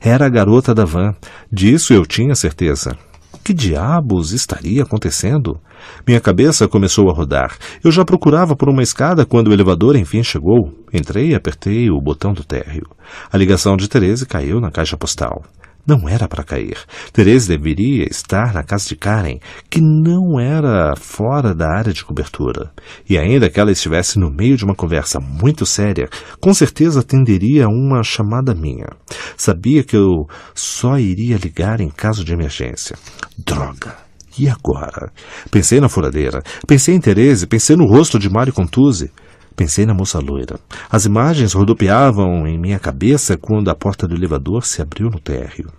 Era a garota da van. Disso eu tinha certeza. Que diabos estaria acontecendo? Minha cabeça começou a rodar. Eu já procurava por uma escada quando o elevador enfim chegou. Entrei e apertei o botão do térreo. A ligação de Terese caiu na caixa postal. Não era para cair. Therese deveria estar na casa de Karen, que não era fora da área de cobertura. E ainda que ela estivesse no meio de uma conversa muito séria, com certeza atenderia a uma chamada minha. Sabia que eu só iria ligar em caso de emergência. Droga! E agora? Pensei na furadeira, pensei em Terese, pensei no rosto de Mário Contuze. Pensei na moça loira. As imagens rodopiavam em minha cabeça quando a porta do elevador se abriu no térreo.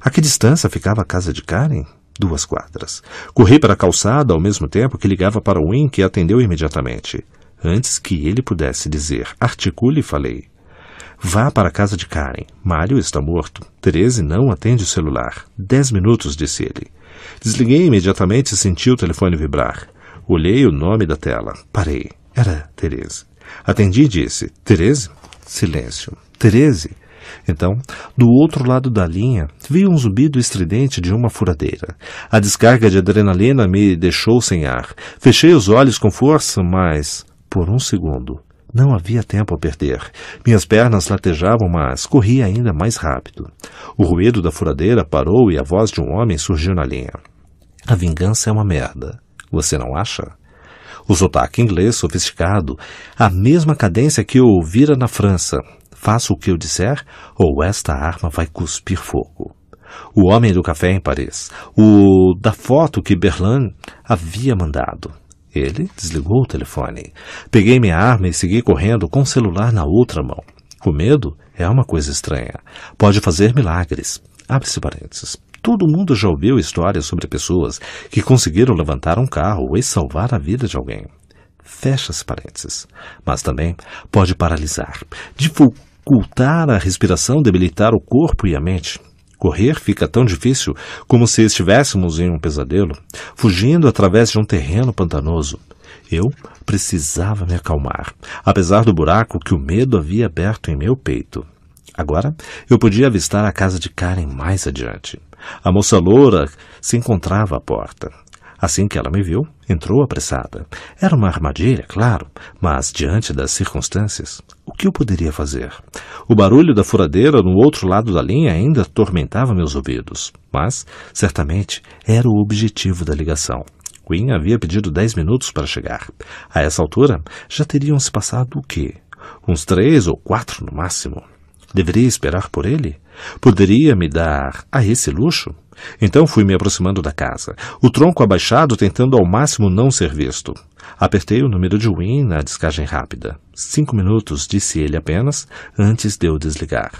A que distância ficava a casa de Karen? Duas quadras. Corri para a calçada ao mesmo tempo que ligava para o Wynn, que atendeu imediatamente. Antes que ele pudesse dizer articule, falei. Vá para a casa de Karen. Mário está morto. Treze não atende o celular. Dez minutos, disse ele. Desliguei imediatamente e senti o telefone vibrar. Olhei o nome da tela. Parei. Era Teresa. Atendi e disse: Teresa? Silêncio. Teresa? Então, do outro lado da linha, vi um zumbido estridente de uma furadeira. A descarga de adrenalina me deixou sem ar. Fechei os olhos com força, mas por um segundo. Não havia tempo a perder. Minhas pernas latejavam, mas corria ainda mais rápido. O ruído da furadeira parou e a voz de um homem surgiu na linha. A vingança é uma merda. Você não acha? o sotaque inglês sofisticado, a mesma cadência que eu ouvira na França. Faça o que eu disser, ou esta arma vai cuspir fogo. O homem do café em Paris, o da foto que Berlan havia mandado. Ele desligou o telefone. Peguei minha arma e segui correndo com o celular na outra mão. O medo é uma coisa estranha. Pode fazer milagres. Abre-se parênteses. Todo mundo já ouviu histórias sobre pessoas que conseguiram levantar um carro e salvar a vida de alguém. Fecha-se parênteses. Mas também pode paralisar, dificultar a respiração, debilitar o corpo e a mente. Correr fica tão difícil como se estivéssemos em um pesadelo, fugindo através de um terreno pantanoso. Eu precisava me acalmar, apesar do buraco que o medo havia aberto em meu peito. Agora eu podia avistar a casa de Karen mais adiante. A moça loura se encontrava à porta. Assim que ela me viu, entrou apressada. Era uma armadilha, claro, mas diante das circunstâncias, o que eu poderia fazer? O barulho da furadeira no outro lado da linha ainda atormentava meus ouvidos, mas certamente era o objetivo da ligação. Queen havia pedido dez minutos para chegar. A essa altura, já teriam se passado o quê? Uns três ou quatro no máximo. Deveria esperar por ele? Poderia me dar a esse luxo? Então fui me aproximando da casa, o tronco abaixado tentando ao máximo não ser visto. Apertei o número de Win na descagem rápida. Cinco minutos, disse ele apenas, antes de eu desligar.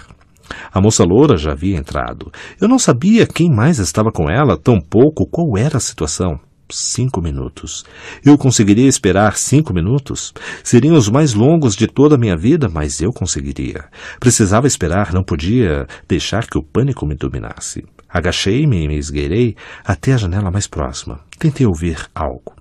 A moça loura já havia entrado. Eu não sabia quem mais estava com ela, tampouco qual era a situação cinco minutos. Eu conseguiria esperar cinco minutos? Seriam os mais longos de toda a minha vida, mas eu conseguiria. Precisava esperar, não podia deixar que o pânico me dominasse. Agachei-me e me esgueirei até a janela mais próxima. Tentei ouvir algo.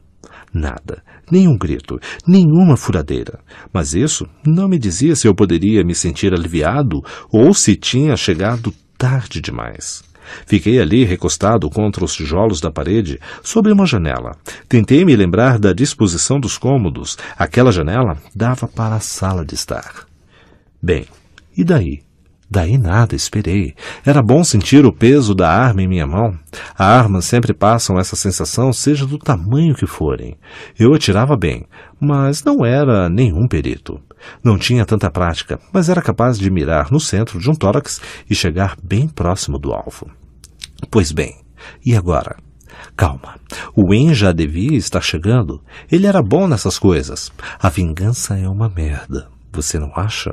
Nada, nenhum grito, nenhuma furadeira. Mas isso não me dizia se eu poderia me sentir aliviado ou se tinha chegado tarde demais. Fiquei ali recostado contra os tijolos da parede, sobre uma janela. Tentei me lembrar da disposição dos cômodos. Aquela janela dava para a sala de estar. Bem, e daí? Daí nada, esperei. Era bom sentir o peso da arma em minha mão. As armas sempre passam essa sensação, seja do tamanho que forem. Eu atirava bem, mas não era nenhum perito. Não tinha tanta prática, mas era capaz de mirar no centro de um tórax e chegar bem próximo do alvo. Pois bem, e agora? Calma, o Enja devia estar chegando. Ele era bom nessas coisas. A vingança é uma merda, você não acha?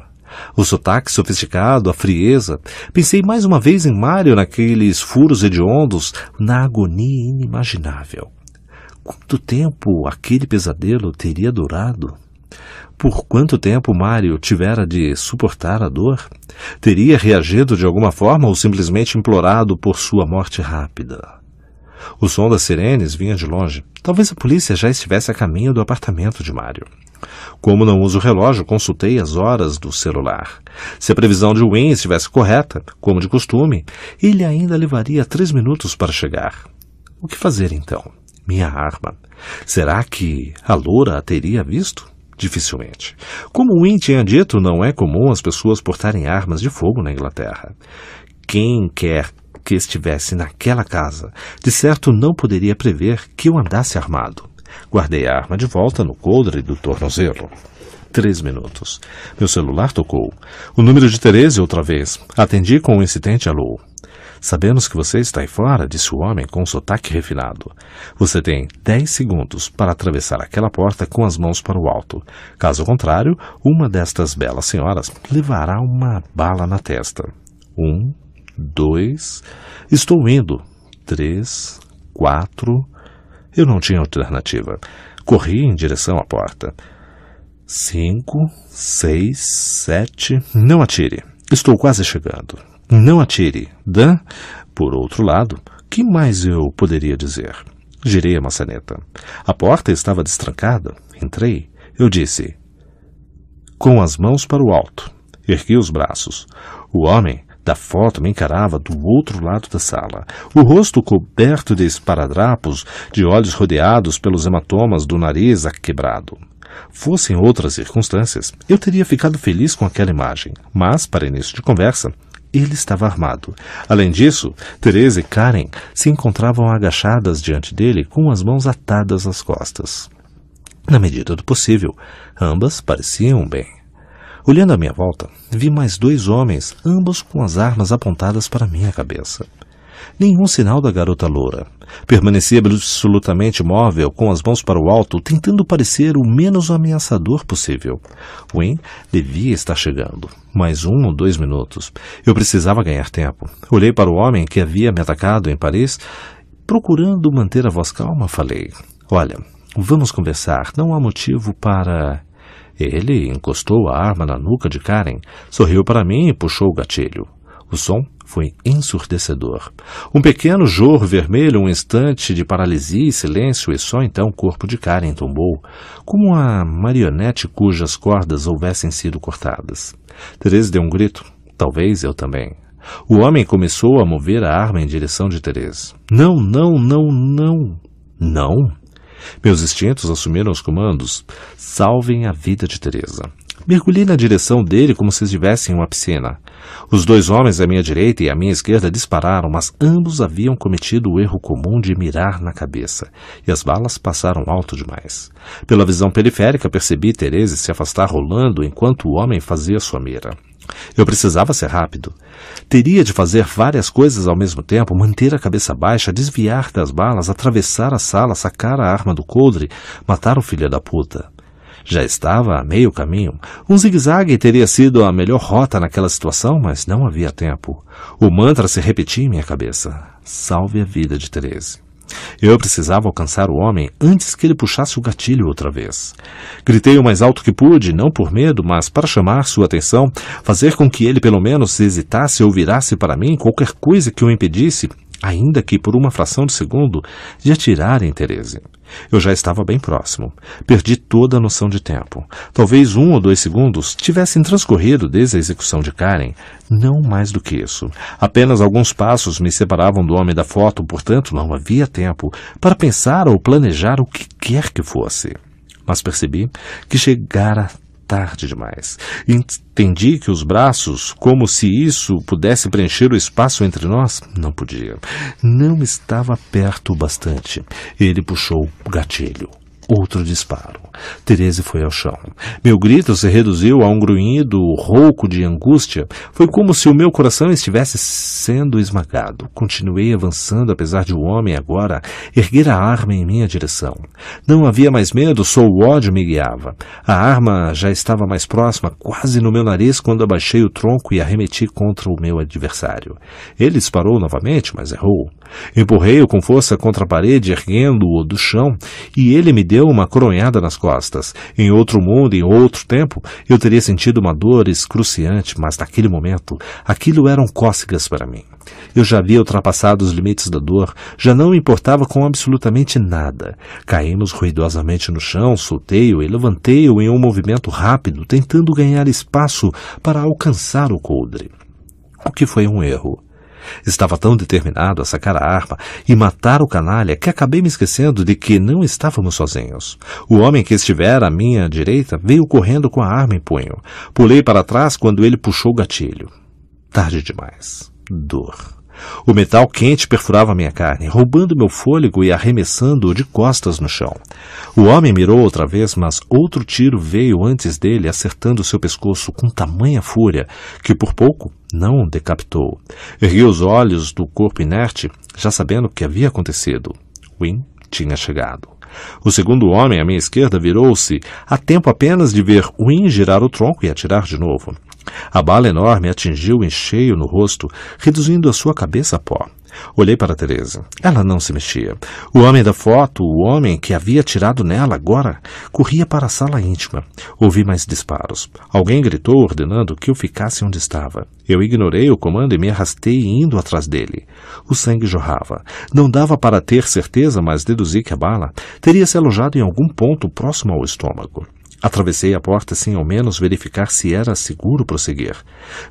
O sotaque sofisticado, a frieza. Pensei mais uma vez em Mário naqueles furos hediondos, na agonia inimaginável. Quanto tempo aquele pesadelo teria durado? Por quanto tempo Mário tivera de suportar a dor? Teria reagido de alguma forma ou simplesmente implorado por sua morte rápida? O som das sirenes vinha de longe. Talvez a polícia já estivesse a caminho do apartamento de Mário. Como não uso o relógio, consultei as horas do celular. Se a previsão de Wayne estivesse correta, como de costume, ele ainda levaria três minutos para chegar. O que fazer então? Minha arma. Será que a loura a teria visto? Dificilmente. Como o Wynne tinha dito, não é comum as pessoas portarem armas de fogo na Inglaterra. Quem quer que estivesse naquela casa, de certo não poderia prever que eu andasse armado. Guardei a arma de volta no coldre do tornozelo. Três minutos. Meu celular tocou. O número de Tereza outra vez. Atendi com o um incidente alô. Sabemos que você está aí fora, disse o homem com um sotaque refinado. Você tem dez segundos para atravessar aquela porta com as mãos para o alto. Caso contrário, uma destas belas senhoras levará uma bala na testa. Um, dois. Estou indo. Três, quatro. Eu não tinha alternativa. Corri em direção à porta. Cinco, seis, sete. Não atire. Estou quase chegando. Não atire. Dan, por outro lado, que mais eu poderia dizer? Girei a maçaneta. A porta estava destrancada. Entrei. Eu disse: Com as mãos para o alto. Ergui os braços. O homem da foto me encarava do outro lado da sala, o rosto coberto de esparadrapos, de olhos rodeados pelos hematomas do nariz quebrado. Fossem outras circunstâncias, eu teria ficado feliz com aquela imagem, mas, para início de conversa, ele estava armado. Além disso, Teresa e Karen se encontravam agachadas diante dele com as mãos atadas às costas. Na medida do possível, ambas pareciam bem. Olhando à minha volta, vi mais dois homens, ambos com as armas apontadas para minha cabeça. Nenhum sinal da garota loura. Permanecia absolutamente móvel, com as mãos para o alto, tentando parecer o menos ameaçador possível. Wayne devia estar chegando. Mais um ou dois minutos. Eu precisava ganhar tempo. Olhei para o homem que havia me atacado em Paris. Procurando manter a voz calma, falei: Olha, vamos conversar. Não há motivo para. Ele encostou a arma na nuca de Karen, sorriu para mim e puxou o gatilho. O som foi ensurdecedor. Um pequeno jorro vermelho, um instante de paralisia e silêncio, e só então o corpo de Karen tombou, como uma marionete cujas cordas houvessem sido cortadas. Teresa deu um grito. Talvez eu também. O homem começou a mover a arma em direção de Teresa. Não, não, não, não. Não? Meus instintos assumiram os comandos. Salvem a vida de Teresa. Mergulhei na direção dele como se estivesse em uma piscina. Os dois homens à minha direita e à minha esquerda dispararam, mas ambos haviam cometido o erro comum de mirar na cabeça, e as balas passaram alto demais. Pela visão periférica, percebi Teresa se afastar rolando enquanto o homem fazia sua mira. Eu precisava ser rápido. Teria de fazer várias coisas ao mesmo tempo, manter a cabeça baixa, desviar das balas, atravessar a sala, sacar a arma do coldre, matar o filho da puta. Já estava a meio caminho. Um zigue-zague teria sido a melhor rota naquela situação, mas não havia tempo. O mantra se repetia em minha cabeça: Salve a vida de Therese. Eu precisava alcançar o homem antes que ele puxasse o gatilho outra vez. Gritei o mais alto que pude, não por medo, mas para chamar sua atenção, fazer com que ele pelo menos hesitasse ou virasse para mim qualquer coisa que o impedisse ainda que por uma fração de segundo, de atirar em Tereza, Eu já estava bem próximo. Perdi toda a noção de tempo. Talvez um ou dois segundos tivessem transcorrido desde a execução de Karen. Não mais do que isso. Apenas alguns passos me separavam do homem da foto, portanto não havia tempo para pensar ou planejar o que quer que fosse. Mas percebi que chegara tarde demais. Entendi que os braços, como se isso pudesse preencher o espaço entre nós, não podia. Não estava perto o bastante. Ele puxou o gatilho. Outro disparo. Teresa foi ao chão. Meu grito se reduziu a um grunhido rouco de angústia. Foi como se o meu coração estivesse sendo esmagado. Continuei avançando, apesar de o homem agora erguer a arma em minha direção. Não havia mais medo, só o ódio me guiava. A arma já estava mais próxima, quase no meu nariz, quando abaixei o tronco e arremeti contra o meu adversário. Ele disparou novamente, mas errou. Empurrei-o com força contra a parede, erguendo-o do chão, e ele me deu uma coronhada nas costas costas. Em outro mundo, em outro tempo, eu teria sentido uma dor excruciante, mas naquele momento, aquilo eram cócegas para mim. Eu já havia ultrapassado os limites da dor, já não me importava com absolutamente nada. Caímos ruidosamente no chão, soltei-o e levantei-o em um movimento rápido, tentando ganhar espaço para alcançar o coldre. O que foi um erro. Estava tão determinado a sacar a arma e matar o canalha que acabei me esquecendo de que não estávamos sozinhos. O homem que estivera à minha direita veio correndo com a arma em punho. Pulei para trás quando ele puxou o gatilho. Tarde demais. Dor. O metal quente perfurava minha carne, roubando meu fôlego e arremessando-o de costas no chão. O homem mirou outra vez, mas outro tiro veio antes dele, acertando seu pescoço com tamanha fúria que por pouco não o decapitou. Ergui os olhos do corpo inerte, já sabendo o que havia acontecido. Wynne tinha chegado. O segundo homem à minha esquerda virou-se, a tempo apenas de ver Wynne girar o tronco e atirar de novo. A bala enorme atingiu em cheio no rosto, reduzindo a sua cabeça a pó. Olhei para Teresa. Ela não se mexia. O homem da foto, o homem que havia atirado nela agora, corria para a sala íntima. Ouvi mais disparos. Alguém gritou ordenando que eu ficasse onde estava. Eu ignorei o comando e me arrastei indo atrás dele. O sangue jorrava. Não dava para ter certeza, mas deduzi que a bala teria se alojado em algum ponto próximo ao estômago. Atravessei a porta sem ao menos verificar se era seguro prosseguir.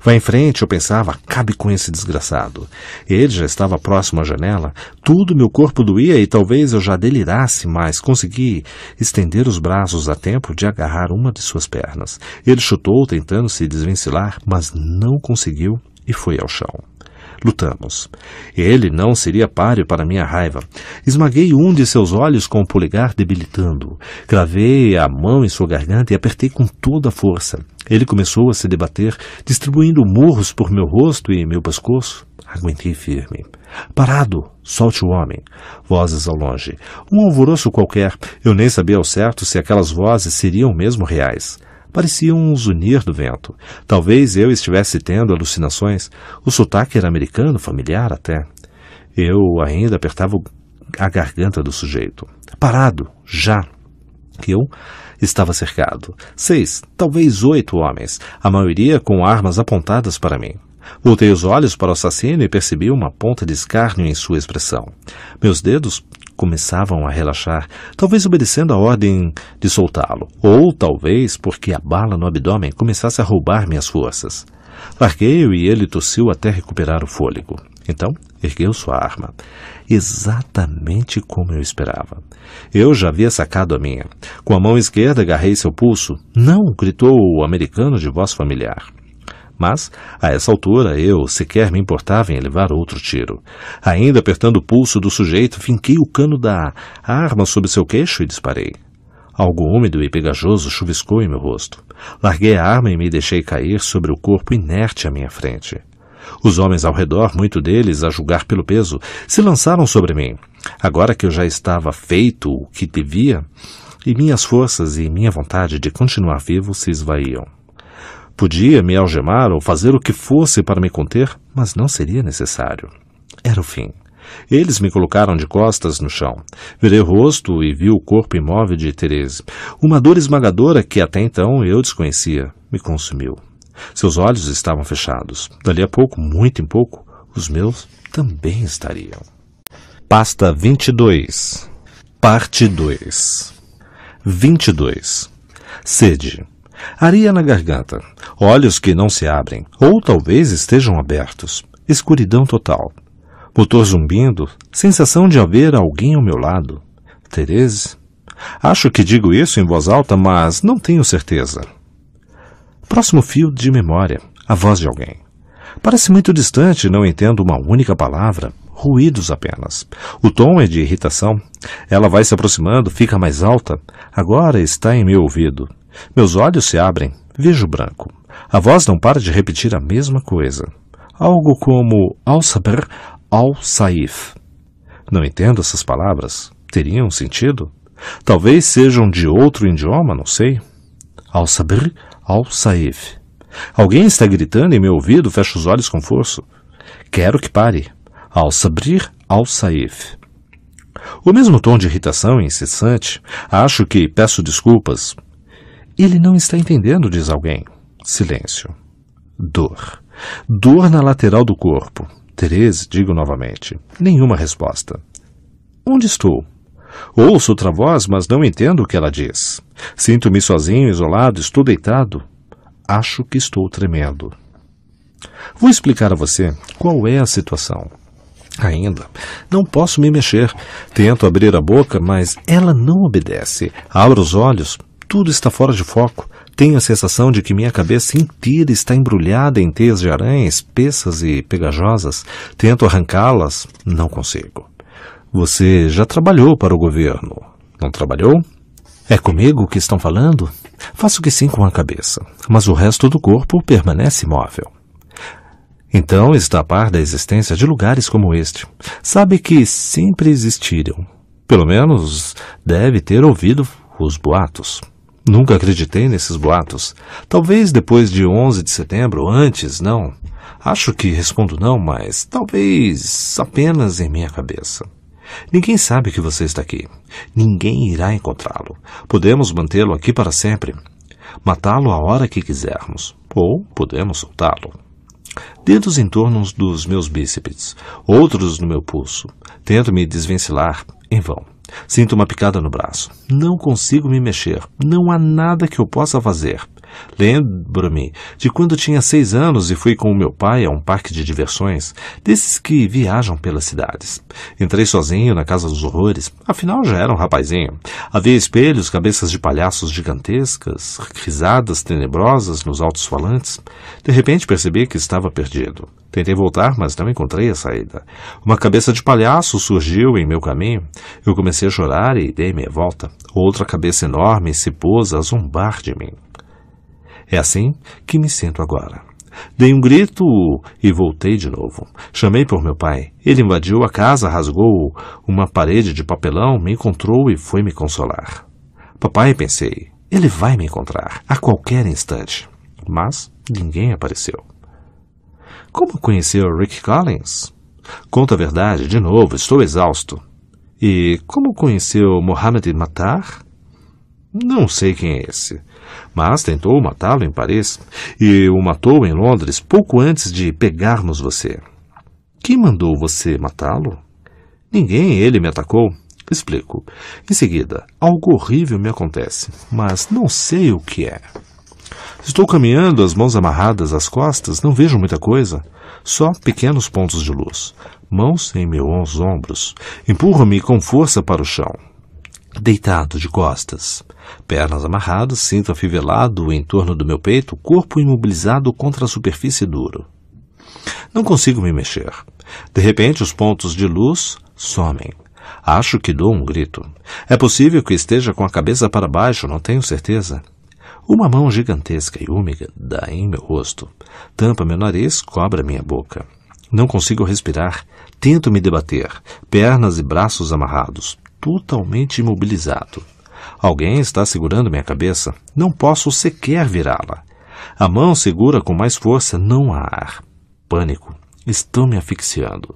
Vá em frente, eu pensava, cabe com esse desgraçado. Ele já estava próximo à janela, tudo meu corpo doía e talvez eu já delirasse, mas consegui estender os braços a tempo de agarrar uma de suas pernas. Ele chutou, tentando se desvencilar, mas não conseguiu e foi ao chão. Lutamos. Ele não seria páreo para minha raiva. Esmaguei um de seus olhos com o polegar debilitando. Cravei a mão em sua garganta e apertei com toda a força. Ele começou a se debater, distribuindo murros por meu rosto e meu pescoço. Aguentei firme. Parado! Solte o homem. Vozes ao longe. Um alvoroço qualquer. Eu nem sabia ao certo se aquelas vozes seriam mesmo reais pareciam um zunir do vento. Talvez eu estivesse tendo alucinações. O sotaque era americano, familiar até. Eu ainda apertava a garganta do sujeito. Parado, já. Eu estava cercado. Seis, talvez oito homens, a maioria com armas apontadas para mim. Voltei os olhos para o assassino e percebi uma ponta de escárnio em sua expressão. Meus dedos começavam a relaxar, talvez obedecendo a ordem de soltá-lo, ou talvez porque a bala no abdômen começasse a roubar minhas forças. Larguei-o e ele tossiu até recuperar o fôlego. Então, ergueu sua arma. Exatamente como eu esperava. Eu já havia sacado a minha. Com a mão esquerda, agarrei seu pulso. Não! gritou o americano de voz familiar. Mas, a essa altura, eu sequer me importava em levar outro tiro. Ainda apertando o pulso do sujeito, finquei o cano da arma sob seu queixo e disparei. Algo úmido e pegajoso chuviscou em meu rosto. Larguei a arma e me deixei cair sobre o corpo inerte à minha frente. Os homens ao redor, muito deles, a julgar pelo peso, se lançaram sobre mim. Agora que eu já estava feito o que devia, e minhas forças e minha vontade de continuar vivo se esvaíam. Podia me algemar ou fazer o que fosse para me conter, mas não seria necessário. Era o fim. Eles me colocaram de costas no chão. Virei o rosto e vi o corpo imóvel de Terese. Uma dor esmagadora que até então eu desconhecia me consumiu. Seus olhos estavam fechados. Dali a pouco, muito em pouco, os meus também estariam. Pasta 22. Parte 2. 22. Sede. Aria na garganta, olhos que não se abrem, ou talvez estejam abertos, escuridão total. Motor zumbindo, sensação de haver alguém ao meu lado. Tereze? Acho que digo isso em voz alta, mas não tenho certeza. Próximo fio de memória, a voz de alguém. Parece muito distante, não entendo uma única palavra, ruídos apenas. O tom é de irritação. Ela vai se aproximando, fica mais alta. Agora está em meu ouvido. Meus olhos se abrem, vejo branco. A voz não para de repetir a mesma coisa. Algo como ao saber, ao saif. Não entendo essas palavras. Teriam sentido? Talvez sejam de outro idioma, não sei. Ao saber, ao saif. Alguém está gritando em meu ouvido, fecho os olhos com força. Quero que pare. Ao sabrir, ao saif. O mesmo tom de irritação incessante. Acho que peço desculpas. Ele não está entendendo, diz alguém. Silêncio. Dor. Dor na lateral do corpo. Therese, digo novamente. Nenhuma resposta. Onde estou? Ouço outra voz, mas não entendo o que ela diz. Sinto-me sozinho, isolado, estou deitado. Acho que estou tremendo. Vou explicar a você qual é a situação. Ainda. Não posso me mexer. Tento abrir a boca, mas ela não obedece. Abro os olhos, tudo está fora de foco. Tenho a sensação de que minha cabeça inteira está embrulhada em teias de aranha espessas e pegajosas. Tento arrancá-las, não consigo. Você já trabalhou para o governo, não trabalhou? É comigo que estão falando? Faço que sim com a cabeça, mas o resto do corpo permanece imóvel. Então está a par da existência de lugares como este. Sabe que sempre existiram. Pelo menos deve ter ouvido os boatos. Nunca acreditei nesses boatos. Talvez depois de 11 de setembro, antes, não. Acho que respondo não, mas talvez apenas em minha cabeça. Ninguém sabe que você está aqui. Ninguém irá encontrá-lo. Podemos mantê-lo aqui para sempre. Matá-lo a hora que quisermos. Ou podemos soltá-lo. Dedos em torno dos meus bíceps, outros no meu pulso. Tento me desvencilhar, em vão. Sinto uma picada no braço. Não consigo me mexer. Não há nada que eu possa fazer. Lembro-me de quando tinha seis anos e fui com meu pai a um parque de diversões, desses que viajam pelas cidades. Entrei sozinho na Casa dos Horrores, afinal já era um rapazinho. Havia espelhos, cabeças de palhaços gigantescas, risadas tenebrosas nos altos falantes. De repente percebi que estava perdido. Tentei voltar, mas não encontrei a saída. Uma cabeça de palhaço surgiu em meu caminho. Eu comecei a chorar e dei meia volta. Outra cabeça enorme se pôs a zombar de mim. É assim que me sinto agora. Dei um grito e voltei de novo. Chamei por meu pai. Ele invadiu a casa, rasgou uma parede de papelão, me encontrou e foi me consolar. Papai, pensei, ele vai me encontrar a qualquer instante. Mas ninguém apareceu. Como conheceu Rick Collins? Conta a verdade, de novo, estou exausto. E como conheceu Mohamed Matar? Não sei quem é esse mas tentou matá-lo em Paris e o matou em Londres pouco antes de pegarmos você. Quem mandou você matá-lo? Ninguém, ele me atacou. Explico. Em seguida, algo horrível me acontece, mas não sei o que é. Estou caminhando, as mãos amarradas às costas, não vejo muita coisa, só pequenos pontos de luz. Mãos em meus ombros. Empurra-me com força para o chão deitado de costas. Pernas amarradas, cinto afivelado em torno do meu peito, corpo imobilizado contra a superfície duro. Não consigo me mexer. De repente, os pontos de luz somem. Acho que dou um grito. É possível que esteja com a cabeça para baixo, não tenho certeza. Uma mão gigantesca e úmida dá em meu rosto. Tampa meu nariz, cobra minha boca. Não consigo respirar. Tento me debater, pernas e braços amarrados totalmente imobilizado. Alguém está segurando minha cabeça. Não posso sequer virá-la. A mão segura com mais força, não há ar. Pânico. Estão me asfixiando.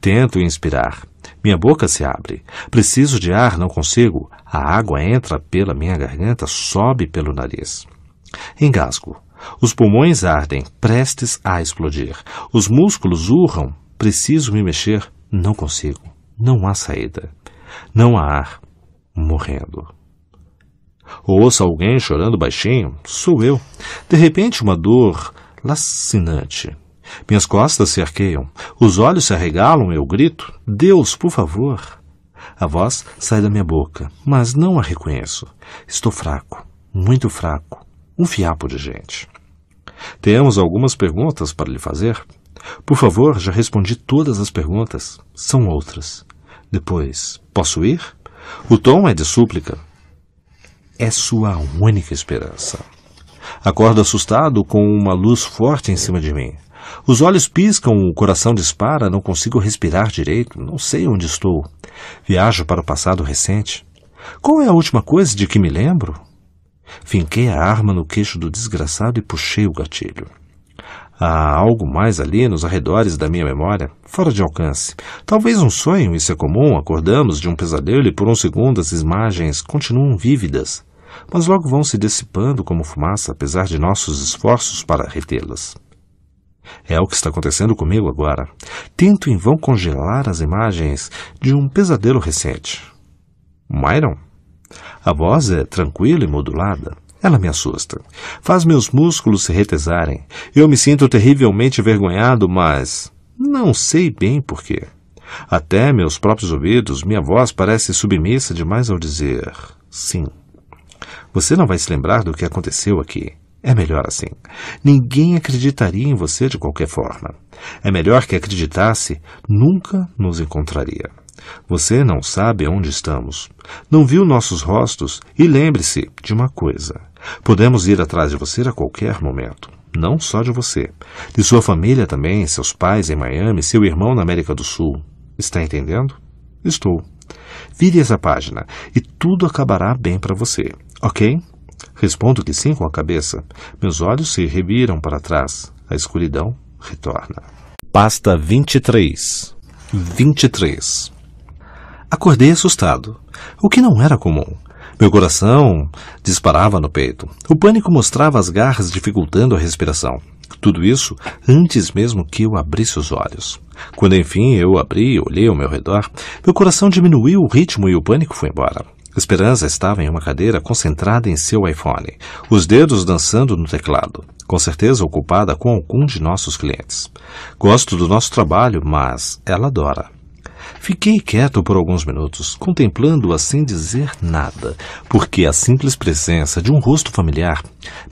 Tento inspirar. Minha boca se abre. Preciso de ar, não consigo. A água entra pela minha garganta, sobe pelo nariz. Engasgo. Os pulmões ardem, prestes a explodir. Os músculos urram. Preciso me mexer. Não consigo. Não há saída. Não há ar morrendo. Ouça alguém chorando baixinho? Sou eu. De repente, uma dor lacinante. Minhas costas se arqueiam, os olhos se arregalam, eu grito: Deus, por favor! A voz sai da minha boca, mas não a reconheço. Estou fraco, muito fraco, um fiapo de gente. Temos algumas perguntas para lhe fazer? Por favor, já respondi todas as perguntas, são outras. Depois, posso ir? O tom é de súplica. É sua única esperança. Acordo assustado com uma luz forte em cima de mim. Os olhos piscam, o coração dispara, não consigo respirar direito, não sei onde estou. Viajo para o passado recente. Qual é a última coisa de que me lembro? Finquei a arma no queixo do desgraçado e puxei o gatilho. Há algo mais ali nos arredores da minha memória, fora de alcance. Talvez um sonho, isso é comum, acordamos de um pesadelo e por um segundo as imagens continuam vívidas, mas logo vão se dissipando como fumaça, apesar de nossos esforços para retê-las. É o que está acontecendo comigo agora. Tento em vão congelar as imagens de um pesadelo recente. Myron? A voz é tranquila e modulada. Ela me assusta. Faz meus músculos se retesarem. Eu me sinto terrivelmente envergonhado, mas não sei bem porquê. Até meus próprios ouvidos, minha voz parece submissa demais ao dizer sim. Você não vai se lembrar do que aconteceu aqui. É melhor assim. Ninguém acreditaria em você de qualquer forma. É melhor que acreditasse, nunca nos encontraria. Você não sabe onde estamos. Não viu nossos rostos e lembre-se de uma coisa Podemos ir atrás de você a qualquer momento. Não só de você. De sua família também, seus pais em Miami, seu irmão na América do Sul. Está entendendo? Estou. Vire essa página e tudo acabará bem para você, ok? Respondo que sim com a cabeça. Meus olhos se reviram para trás. A escuridão retorna. Pasta 23. 23. Acordei assustado, o que não era comum. Meu coração disparava no peito. O pânico mostrava as garras dificultando a respiração. Tudo isso antes mesmo que eu abrisse os olhos. Quando enfim eu abri e olhei ao meu redor, meu coração diminuiu o ritmo e o pânico foi embora. Esperança estava em uma cadeira concentrada em seu iPhone, os dedos dançando no teclado, com certeza ocupada com algum de nossos clientes. Gosto do nosso trabalho, mas ela adora. Fiquei quieto por alguns minutos, contemplando-a sem dizer nada, porque a simples presença de um rosto familiar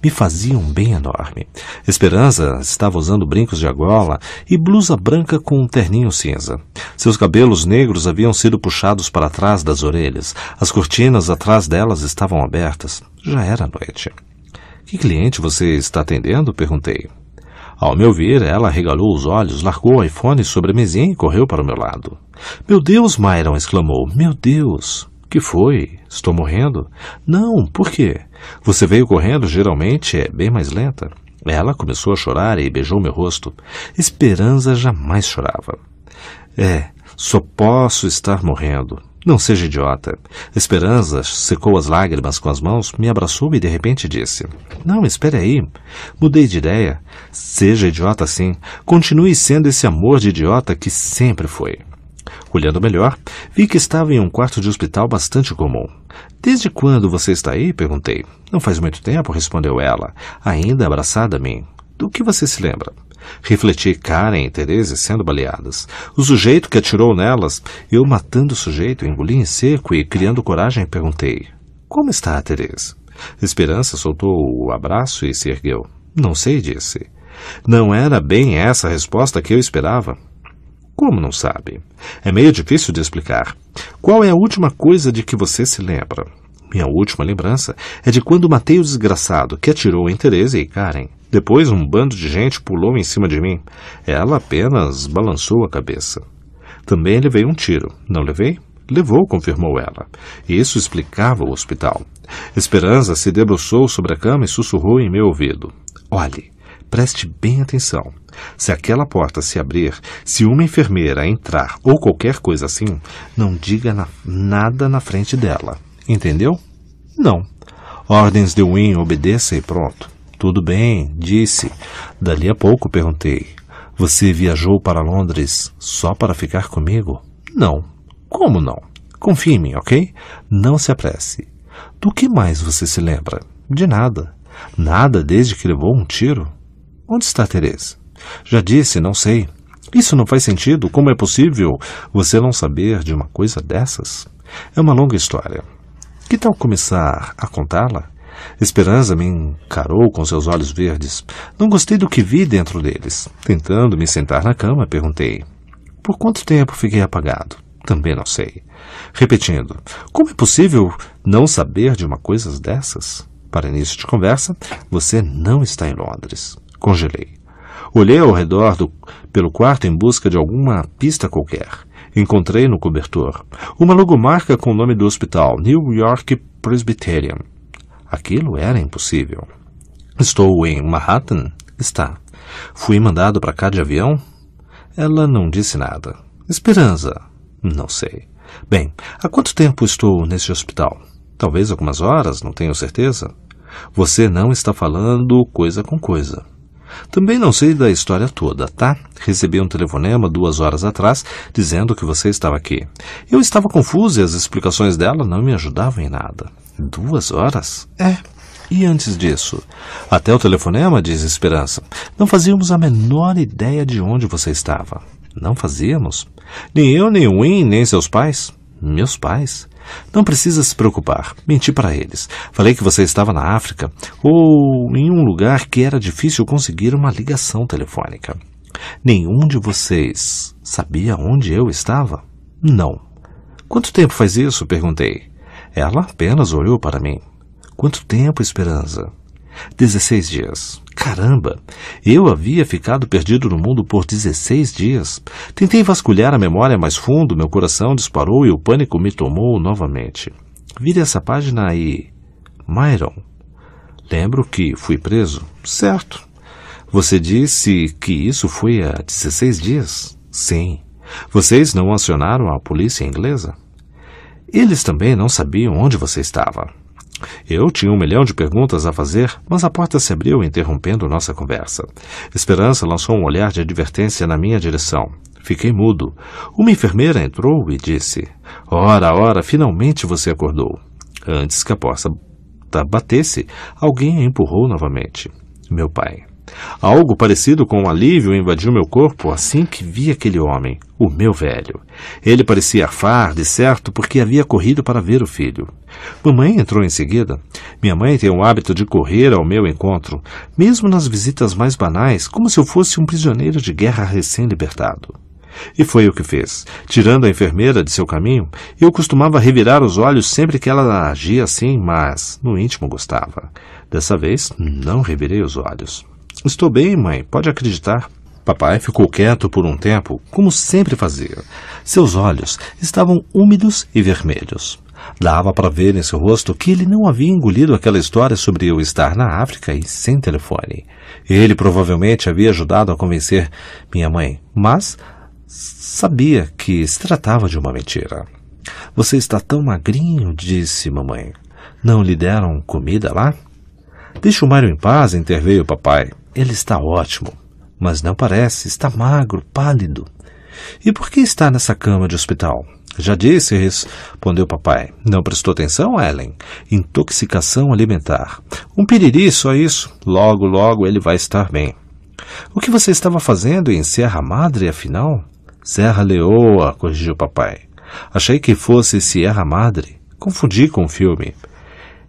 me fazia um bem enorme. Esperança estava usando brincos de argola e blusa branca com um terninho cinza. Seus cabelos negros haviam sido puxados para trás das orelhas. As cortinas atrás delas estavam abertas. Já era noite. Que cliente você está atendendo? perguntei. Ao me ouvir, ela regalou os olhos, largou o iPhone sobre a mesinha e correu para o meu lado. Meu Deus, Myron! exclamou. Meu Deus! Que foi? Estou morrendo? Não, por quê? Você veio correndo, geralmente é bem mais lenta. Ela começou a chorar e beijou meu rosto. Esperança jamais chorava. É, só posso estar morrendo. Não seja idiota. Esperança secou as lágrimas com as mãos, me abraçou e de repente disse: Não, espere aí. Mudei de ideia. Seja idiota sim. Continue sendo esse amor de idiota que sempre foi. Olhando melhor, vi que estava em um quarto de hospital bastante comum. Desde quando você está aí? perguntei. Não faz muito tempo, respondeu ela, ainda abraçada a mim. Do que você se lembra? Refleti Karen e Teresa sendo baleadas, o sujeito que atirou nelas, eu matando o sujeito, engoli em seco e, criando coragem, perguntei: Como está a Teresa? Esperança soltou o abraço e se ergueu. Não sei, disse. Não era bem essa a resposta que eu esperava. Como não sabe? É meio difícil de explicar. Qual é a última coisa de que você se lembra? Minha última lembrança é de quando matei o desgraçado que atirou em Teresa e Karen. Depois um bando de gente pulou em cima de mim. Ela apenas balançou a cabeça. Também levei um tiro. Não levei? Levou, confirmou ela. Isso explicava o hospital. Esperança se debruçou sobre a cama e sussurrou em meu ouvido. Olhe, preste bem atenção. Se aquela porta se abrir, se uma enfermeira entrar ou qualquer coisa assim, não diga na, nada na frente dela. Entendeu? Não. Ordens de Win obedeça e pronto. Tudo bem, disse. Dali a pouco perguntei: Você viajou para Londres só para ficar comigo? Não. Como não? Confie em mim, ok? Não se apresse. Do que mais você se lembra? De nada. Nada desde que levou um tiro? Onde está Teresa? Já disse, não sei. Isso não faz sentido. Como é possível você não saber de uma coisa dessas? É uma longa história. Que tal começar a contá-la? Esperança me encarou com seus olhos verdes. Não gostei do que vi dentro deles. Tentando me sentar na cama, perguntei: Por quanto tempo fiquei apagado? Também não sei. Repetindo: Como é possível não saber de uma coisa dessas? Para início de conversa, você não está em Londres. Congelei. Olhei ao redor do, pelo quarto em busca de alguma pista qualquer. Encontrei no cobertor uma logomarca com o nome do hospital, New York Presbyterian. Aquilo era impossível. Estou em Manhattan? Está. Fui mandado para cá de avião? Ela não disse nada. Esperança? Não sei. Bem, há quanto tempo estou neste hospital? Talvez algumas horas, não tenho certeza. Você não está falando coisa com coisa. Também não sei da história toda, tá? Recebi um telefonema duas horas atrás dizendo que você estava aqui. Eu estava confuso e as explicações dela não me ajudavam em nada. Duas horas? É. E antes disso? Até o telefonema, diz Esperança. Não fazíamos a menor ideia de onde você estava. Não fazíamos? Nem eu, nem o Win, nem seus pais. Meus pais? Não precisa se preocupar. Menti para eles. Falei que você estava na África ou em um lugar que era difícil conseguir uma ligação telefônica. Nenhum de vocês sabia onde eu estava? Não. Quanto tempo faz isso? perguntei. Ela apenas olhou para mim. Quanto tempo, Esperança? Dezesseis dias. Caramba! Eu havia ficado perdido no mundo por 16 dias. Tentei vasculhar a memória mais fundo, meu coração disparou e o pânico me tomou novamente. Vire essa página aí. Myron. Lembro que fui preso. Certo. Você disse que isso foi há 16 dias? Sim. Vocês não acionaram a polícia inglesa? Eles também não sabiam onde você estava. Eu tinha um milhão de perguntas a fazer, mas a porta se abriu, interrompendo nossa conversa. Esperança lançou um olhar de advertência na minha direção. Fiquei mudo. Uma enfermeira entrou e disse: Ora, ora, finalmente você acordou. Antes que a porta batesse, alguém a empurrou novamente. Meu pai. Algo parecido com um alívio invadiu meu corpo assim que vi aquele homem, o meu velho. Ele parecia afar, de certo, porque havia corrido para ver o filho. Mamãe entrou em seguida. Minha mãe tem o hábito de correr ao meu encontro, mesmo nas visitas mais banais, como se eu fosse um prisioneiro de guerra recém-libertado. E foi o que fez. Tirando a enfermeira de seu caminho, eu costumava revirar os olhos sempre que ela agia assim, mas no íntimo gostava. Dessa vez, não revirei os olhos. Estou bem, mãe, pode acreditar. Papai ficou quieto por um tempo, como sempre fazia. Seus olhos estavam úmidos e vermelhos. Dava para ver em seu rosto que ele não havia engolido aquela história sobre eu estar na África e sem telefone. Ele provavelmente havia ajudado a convencer minha mãe, mas sabia que se tratava de uma mentira. Você está tão magrinho, disse mamãe. Não lhe deram comida lá? Deixe o Mário em paz, interveio papai. Ele está ótimo, mas não parece, está magro, pálido. E por que está nessa cama de hospital? Já disse, respondeu papai. Não prestou atenção, Ellen? Intoxicação alimentar. Um piriri, só isso. Logo, logo ele vai estar bem. O que você estava fazendo em Serra Madre, afinal? Serra Leoa, corrigiu papai. Achei que fosse Sierra Madre. Confundi com o filme.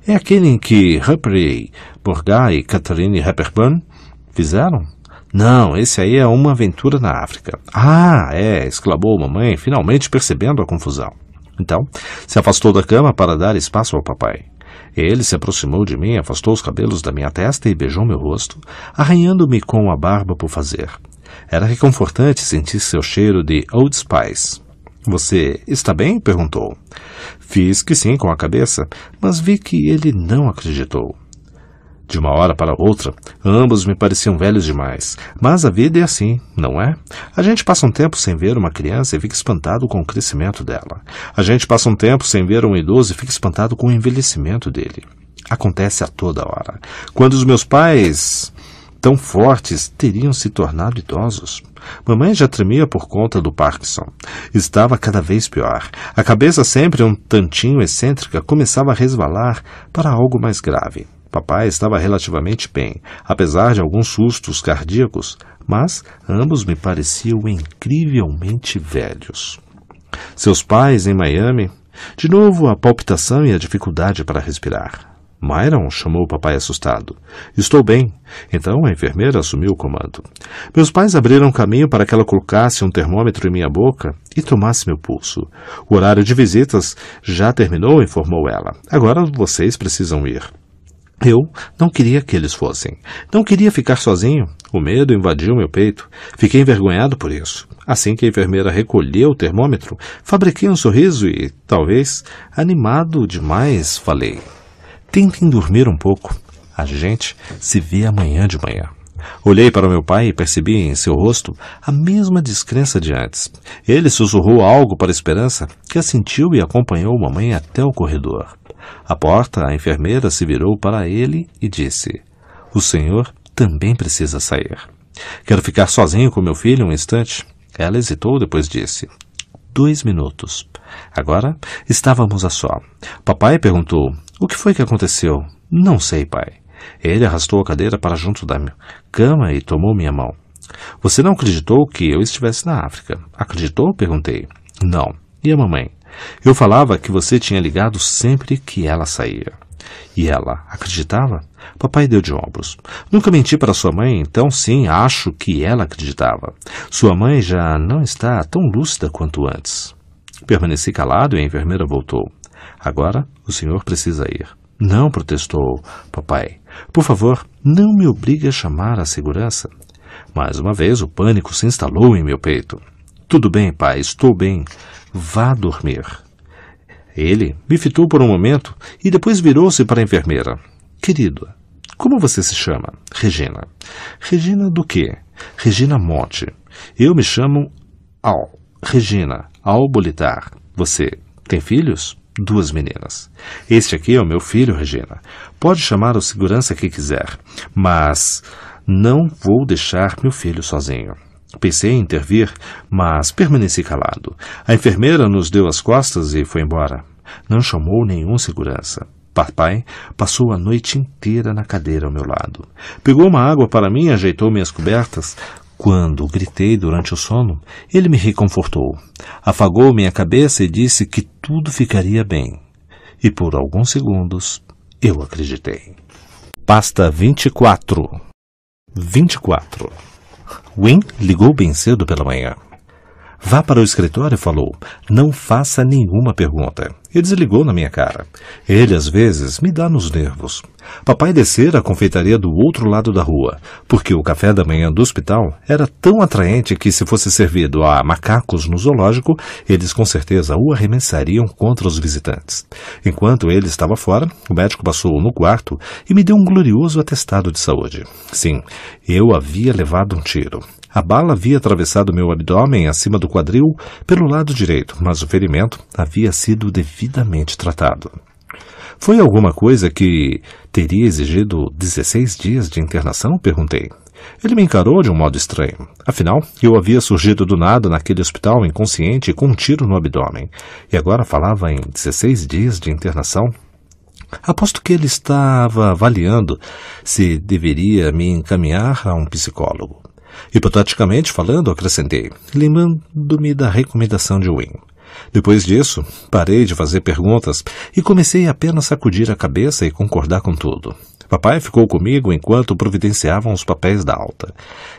É aquele em que Humphrey Morgan e Catherine Hepburn Fizeram? Não, esse aí é uma aventura na África. Ah, é, exclamou a mamãe, finalmente percebendo a confusão. Então, se afastou da cama para dar espaço ao papai. Ele se aproximou de mim, afastou os cabelos da minha testa e beijou meu rosto, arranhando-me com a barba por fazer. Era reconfortante sentir seu cheiro de Old Spice. Você está bem? perguntou. Fiz que sim com a cabeça, mas vi que ele não acreditou. De uma hora para outra, ambos me pareciam velhos demais. Mas a vida é assim, não é? A gente passa um tempo sem ver uma criança e fica espantado com o crescimento dela. A gente passa um tempo sem ver um idoso e fica espantado com o envelhecimento dele. Acontece a toda hora. Quando os meus pais, tão fortes, teriam se tornado idosos. Mamãe já tremia por conta do Parkinson. Estava cada vez pior. A cabeça, sempre um tantinho excêntrica, começava a resvalar para algo mais grave. Papai estava relativamente bem, apesar de alguns sustos cardíacos, mas ambos me pareciam incrivelmente velhos. Seus pais em Miami, de novo a palpitação e a dificuldade para respirar. Myron chamou o papai assustado. Estou bem. Então a enfermeira assumiu o comando. Meus pais abriram caminho para que ela colocasse um termômetro em minha boca e tomasse meu pulso. O horário de visitas já terminou, informou ela. Agora vocês precisam ir. Eu não queria que eles fossem. Não queria ficar sozinho. O medo invadiu meu peito. Fiquei envergonhado por isso. Assim que a enfermeira recolheu o termômetro, fabriquei um sorriso e, talvez, animado demais, falei: Tentem dormir um pouco. A gente se vê amanhã de manhã. Olhei para meu pai e percebi em seu rosto a mesma descrença de antes. Ele sussurrou algo para a esperança, que assentiu e acompanhou mamãe até o corredor. A porta, a enfermeira se virou para ele e disse: O senhor também precisa sair. Quero ficar sozinho com meu filho um instante. Ela hesitou, depois disse: Dois minutos. Agora estávamos a só. Papai perguntou: O que foi que aconteceu? Não sei, pai. Ele arrastou a cadeira para junto da cama e tomou minha mão. Você não acreditou que eu estivesse na África? Acreditou? perguntei. Não. E a mamãe? Eu falava que você tinha ligado sempre que ela saía. E ela acreditava? Papai deu de ombros. Nunca menti para sua mãe, então sim, acho que ela acreditava. Sua mãe já não está tão lúcida quanto antes. Permaneci calado e a enfermeira voltou. Agora o senhor precisa ir. Não, protestou papai. Por favor, não me obrigue a chamar a segurança. Mais uma vez o pânico se instalou em meu peito. Tudo bem, pai, estou bem. Vá dormir. Ele me fitou por um momento e depois virou-se para a enfermeira. Querido, como você se chama? Regina. Regina do quê? Regina Monte. Eu me chamo Al. Regina, Al Bolitar. Você tem filhos? Duas meninas. Este aqui é o meu filho, Regina. Pode chamar o segurança que quiser, mas não vou deixar meu filho sozinho. Pensei em intervir, mas permaneci calado. A enfermeira nos deu as costas e foi embora. Não chamou nenhum segurança. Papai passou a noite inteira na cadeira ao meu lado. Pegou uma água para mim, e ajeitou minhas cobertas. Quando gritei durante o sono, ele me reconfortou. Afagou minha cabeça e disse que tudo ficaria bem. E por alguns segundos eu acreditei. Pasta 24 24 Win ligou bem cedo pela manhã. Vá para o escritório, falou. Não faça nenhuma pergunta. E desligou na minha cara. Ele, às vezes, me dá nos nervos. Papai descera à confeitaria do outro lado da rua, porque o café da manhã do hospital era tão atraente que, se fosse servido a macacos no zoológico, eles com certeza o arremessariam contra os visitantes. Enquanto ele estava fora, o médico passou no quarto e me deu um glorioso atestado de saúde. Sim, eu havia levado um tiro. A bala havia atravessado meu abdômen acima do quadril pelo lado direito, mas o ferimento havia sido devidamente tratado. Foi alguma coisa que teria exigido 16 dias de internação? perguntei. Ele me encarou de um modo estranho. Afinal, eu havia surgido do nada naquele hospital inconsciente com um tiro no abdômen, e agora falava em 16 dias de internação? Aposto que ele estava avaliando se deveria me encaminhar a um psicólogo. Hipoteticamente falando, acrescentei, lembrando-me da recomendação de Wynne. Depois disso, parei de fazer perguntas e comecei apenas a sacudir a cabeça e concordar com tudo. Papai ficou comigo enquanto providenciavam os papéis da alta.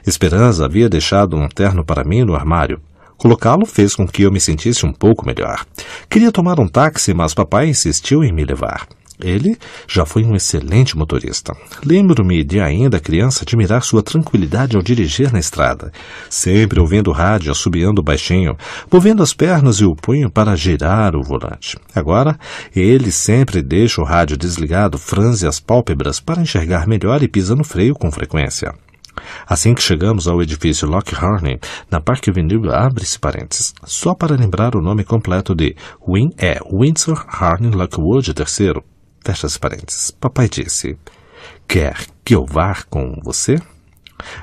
Esperança havia deixado um terno para mim no armário. Colocá-lo fez com que eu me sentisse um pouco melhor. Queria tomar um táxi, mas papai insistiu em me levar. Ele já foi um excelente motorista. Lembro-me de ainda criança admirar sua tranquilidade ao dirigir na estrada, sempre ouvindo o rádio assobiando baixinho, movendo as pernas e o punho para girar o volante. Agora, ele sempre deixa o rádio desligado, franze as pálpebras para enxergar melhor e pisa no freio com frequência. Assim que chegamos ao edifício Harney, na Parque Avenue, abre-se parênteses, só para lembrar o nome completo de Win é Windsor Harney Lockwood III, Fecha parênteses. Papai disse: Quer que eu vá com você?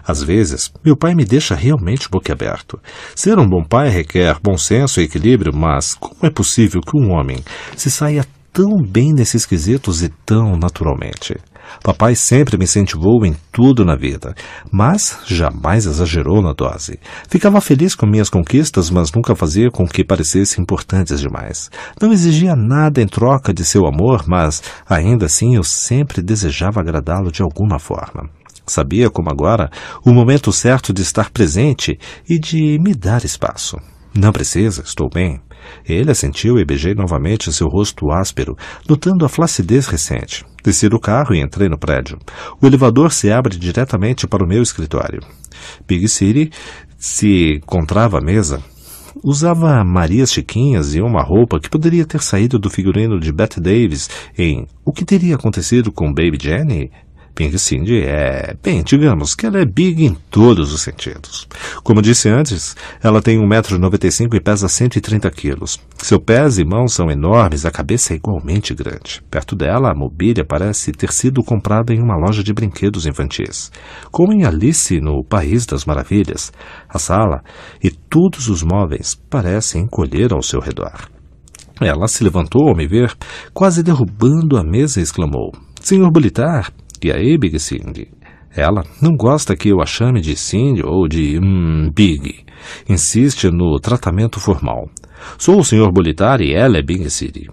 Às vezes, meu pai me deixa realmente boquiaberto. Ser um bom pai requer bom senso e equilíbrio, mas como é possível que um homem se saia tão bem nesses quesitos e tão naturalmente? Papai sempre me incentivou em tudo na vida, mas jamais exagerou na dose. Ficava feliz com minhas conquistas, mas nunca fazia com que parecessem importantes demais. Não exigia nada em troca de seu amor, mas ainda assim eu sempre desejava agradá-lo de alguma forma. Sabia, como agora, o momento certo de estar presente e de me dar espaço. Não precisa, estou bem. Ele assentiu e beijei novamente seu rosto áspero, notando a flacidez recente. Desci do carro e entrei no prédio. O elevador se abre diretamente para o meu escritório. Big City se encontrava à mesa. Usava Marias Chiquinhas e uma roupa que poderia ter saído do figurino de Bette Davis em O que teria acontecido com Baby Jenny? Pink Cindy é, bem, digamos que ela é big em todos os sentidos. Como disse antes, ela tem 1,95m e pesa 130kg. Seu pés e mãos são enormes, a cabeça é igualmente grande. Perto dela, a mobília parece ter sido comprada em uma loja de brinquedos infantis. Como em Alice no País das Maravilhas, a sala e todos os móveis parecem encolher ao seu redor. Ela se levantou ao me ver, quase derrubando a mesa, e exclamou: Senhor Bolitar, e aí, Big Cindy? Ela não gosta que eu a chame de Cindy ou de hum, Big. Insiste no tratamento formal. Sou o Sr. Bolitari e ela é Big Cindy.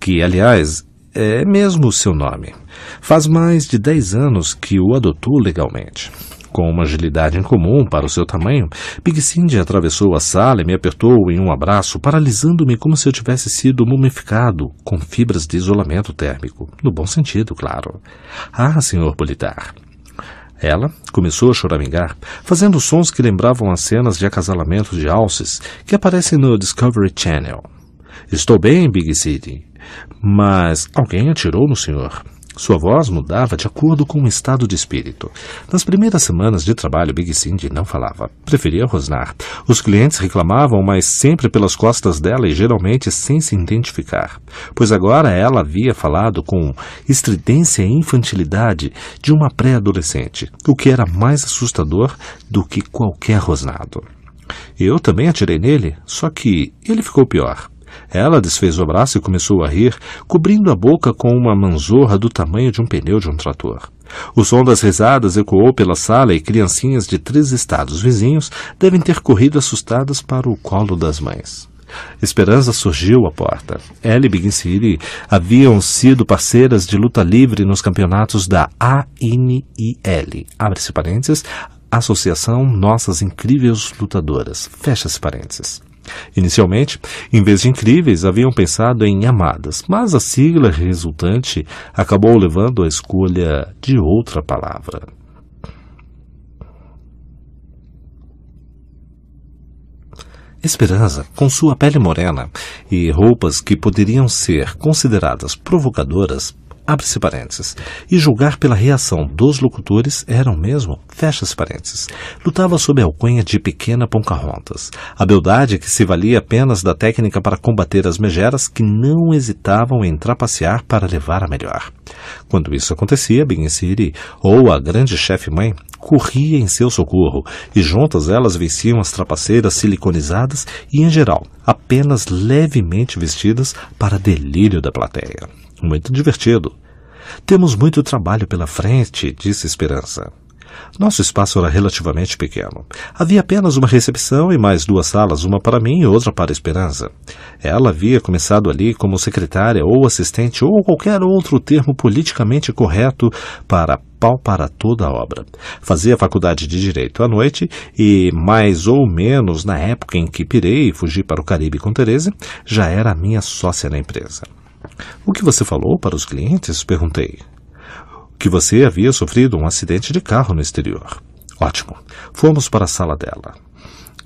Que, aliás, é mesmo o seu nome. Faz mais de 10 anos que o adotou legalmente. Com uma agilidade incomum para o seu tamanho, Big Cindy atravessou a sala e me apertou em um abraço, paralisando-me como se eu tivesse sido mumificado com fibras de isolamento térmico. No bom sentido, claro. Ah, senhor Politar, ela começou a choramingar, fazendo sons que lembravam as cenas de acasalamento de alces que aparecem no Discovery Channel. Estou bem, Big City, mas alguém atirou no senhor. Sua voz mudava de acordo com o estado de espírito. Nas primeiras semanas de trabalho, Big Cindy não falava. Preferia rosnar. Os clientes reclamavam, mas sempre pelas costas dela e geralmente sem se identificar. Pois agora ela havia falado com estridência e infantilidade de uma pré-adolescente, o que era mais assustador do que qualquer rosnado. Eu também atirei nele, só que ele ficou pior. Ela desfez o braço e começou a rir, cobrindo a boca com uma manzorra do tamanho de um pneu de um trator. O som das risadas ecoou pela sala e criancinhas de três estados vizinhos devem ter corrido assustadas para o colo das mães. Esperança surgiu à porta. Ela e Big City haviam sido parceiras de luta livre nos campeonatos da ANIL, abre-se parênteses, Associação Nossas Incríveis Lutadoras, fecha-se parênteses. Inicialmente, em vez de incríveis, haviam pensado em amadas, mas a sigla resultante acabou levando à escolha de outra palavra. Esperança, com sua pele morena e roupas que poderiam ser consideradas provocadoras, abre-se parênteses, e julgar pela reação dos locutores eram mesmo, fecha parênteses, lutava sob a alcunha de pequena Poncarrontas, a beldade que se valia apenas da técnica para combater as megeras que não hesitavam em trapacear para levar a melhor. Quando isso acontecia, Siri, ou a grande chefe-mãe, corria em seu socorro, e juntas elas venciam as trapaceiras siliconizadas e, em geral, apenas levemente vestidas para delírio da plateia. Muito divertido. Temos muito trabalho pela frente, disse Esperança. Nosso espaço era relativamente pequeno. Havia apenas uma recepção e mais duas salas, uma para mim e outra para Esperança. Ela havia começado ali como secretária ou assistente ou qualquer outro termo politicamente correto para pau para toda a obra. Fazia faculdade de Direito à noite e, mais ou menos na época em que pirei e fugi para o Caribe com Tereza, já era minha sócia na empresa. O que você falou para os clientes? Perguntei. Que você havia sofrido um acidente de carro no exterior. Ótimo. Fomos para a sala dela.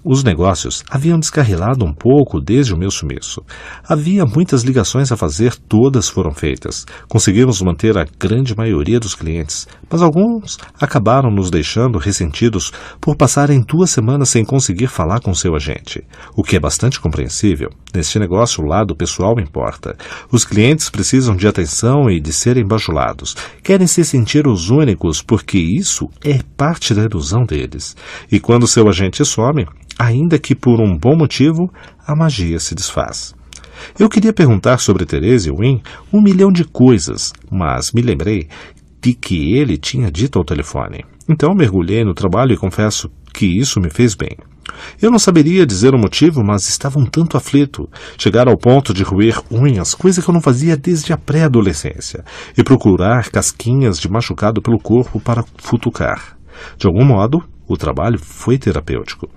Os negócios haviam descarrilado um pouco desde o meu sumiço. Havia muitas ligações a fazer, todas foram feitas. Conseguimos manter a grande maioria dos clientes, mas alguns acabaram nos deixando ressentidos por passarem duas semanas sem conseguir falar com seu agente, o que é bastante compreensível. Neste negócio, o lado pessoal importa. Os clientes precisam de atenção e de serem bajulados. Querem se sentir os únicos porque isso é parte da ilusão deles. E quando seu agente some, ainda que por um bom motivo, a magia se desfaz. Eu queria perguntar sobre Teresa Wynne um milhão de coisas, mas me lembrei de que ele tinha dito ao telefone. Então mergulhei no trabalho e confesso que isso me fez bem. Eu não saberia dizer o motivo, mas estava um tanto aflito. Chegar ao ponto de roer unhas, coisa que eu não fazia desde a pré-adolescência, e procurar casquinhas de machucado pelo corpo para futucar. De algum modo, o trabalho foi terapêutico.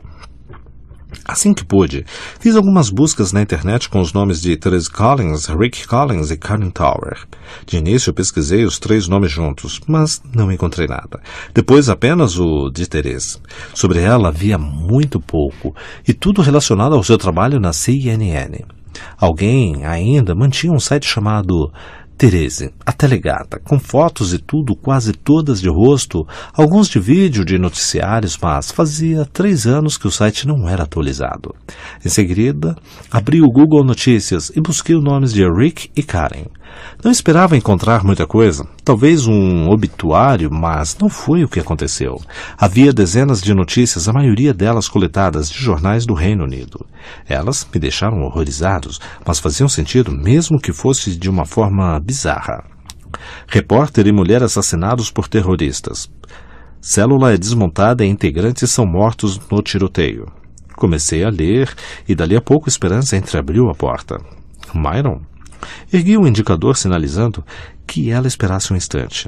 Assim que pude, fiz algumas buscas na internet com os nomes de Therese Collins, Rick Collins e Karen Tower. De início pesquisei os três nomes juntos, mas não encontrei nada. Depois apenas o de Therese. Sobre ela havia muito pouco, e tudo relacionado ao seu trabalho na CNN. Alguém ainda mantinha um site chamado Tereze, a telegata, com fotos e tudo, quase todas de rosto, alguns de vídeo, de noticiários, mas fazia três anos que o site não era atualizado. Em seguida, abri o Google Notícias e busquei os nomes de Rick e Karen. Não esperava encontrar muita coisa, talvez um obituário, mas não foi o que aconteceu. Havia dezenas de notícias, a maioria delas coletadas de jornais do Reino Unido. Elas me deixaram horrorizados, mas faziam sentido mesmo que fosse de uma forma bizarra. Repórter e mulher assassinados por terroristas. Célula é desmontada e integrantes são mortos no tiroteio. Comecei a ler e dali a pouco Esperança entreabriu a porta. Myron Ergui o um indicador sinalizando que ela esperasse um instante.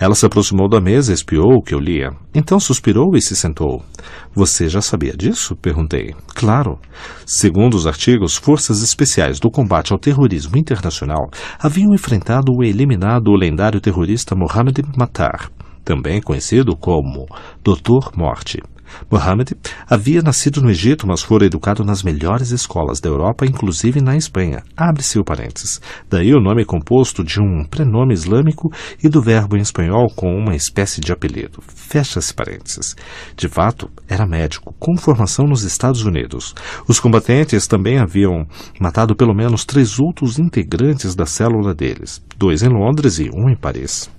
Ela se aproximou da mesa, espiou o que eu lia. Então suspirou e se sentou. Você já sabia disso? perguntei. Claro. Segundo os artigos, forças especiais do combate ao terrorismo internacional haviam enfrentado e eliminado o lendário terrorista Mohamed Matar, também conhecido como Doutor Morte. Mohammed havia nascido no Egito, mas fora educado nas melhores escolas da Europa, inclusive na Espanha. Abre-se o parênteses. Daí o nome é composto de um prenome islâmico e do verbo em espanhol com uma espécie de apelido. Fecha-se parênteses. De fato, era médico, com formação nos Estados Unidos. Os combatentes também haviam matado pelo menos três outros integrantes da célula deles, dois em Londres e um em Paris.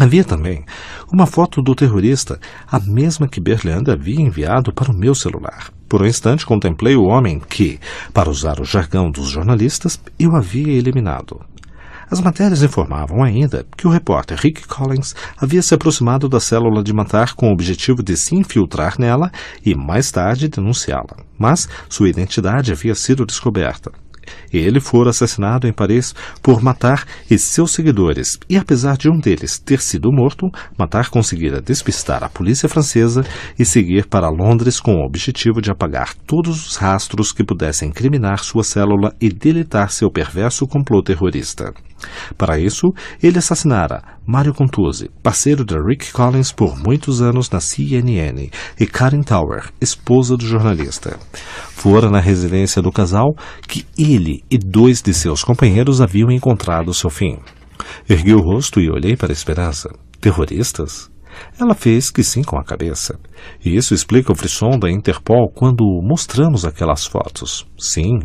Havia também uma foto do terrorista, a mesma que Berland havia enviado para o meu celular. Por um instante contemplei o homem que, para usar o jargão dos jornalistas, eu havia eliminado. As matérias informavam ainda que o repórter Rick Collins havia se aproximado da célula de matar com o objetivo de se infiltrar nela e mais tarde denunciá-la, mas sua identidade havia sido descoberta. Ele foi assassinado em Paris por Matar e seus seguidores, e apesar de um deles ter sido morto, Matar conseguira despistar a polícia francesa e seguir para Londres com o objetivo de apagar todos os rastros que pudessem incriminar sua célula e deletar seu perverso complô terrorista. Para isso, ele assassinara Mario Contusi, parceiro de Rick Collins por muitos anos na CNN, e Karen Tower, esposa do jornalista. Fora na residência do casal que ele e dois de seus companheiros haviam encontrado seu fim. Ergui o rosto e olhei para a esperança. Terroristas? Ela fez que sim com a cabeça. E isso explica o frisson da Interpol quando mostramos aquelas fotos. Sim.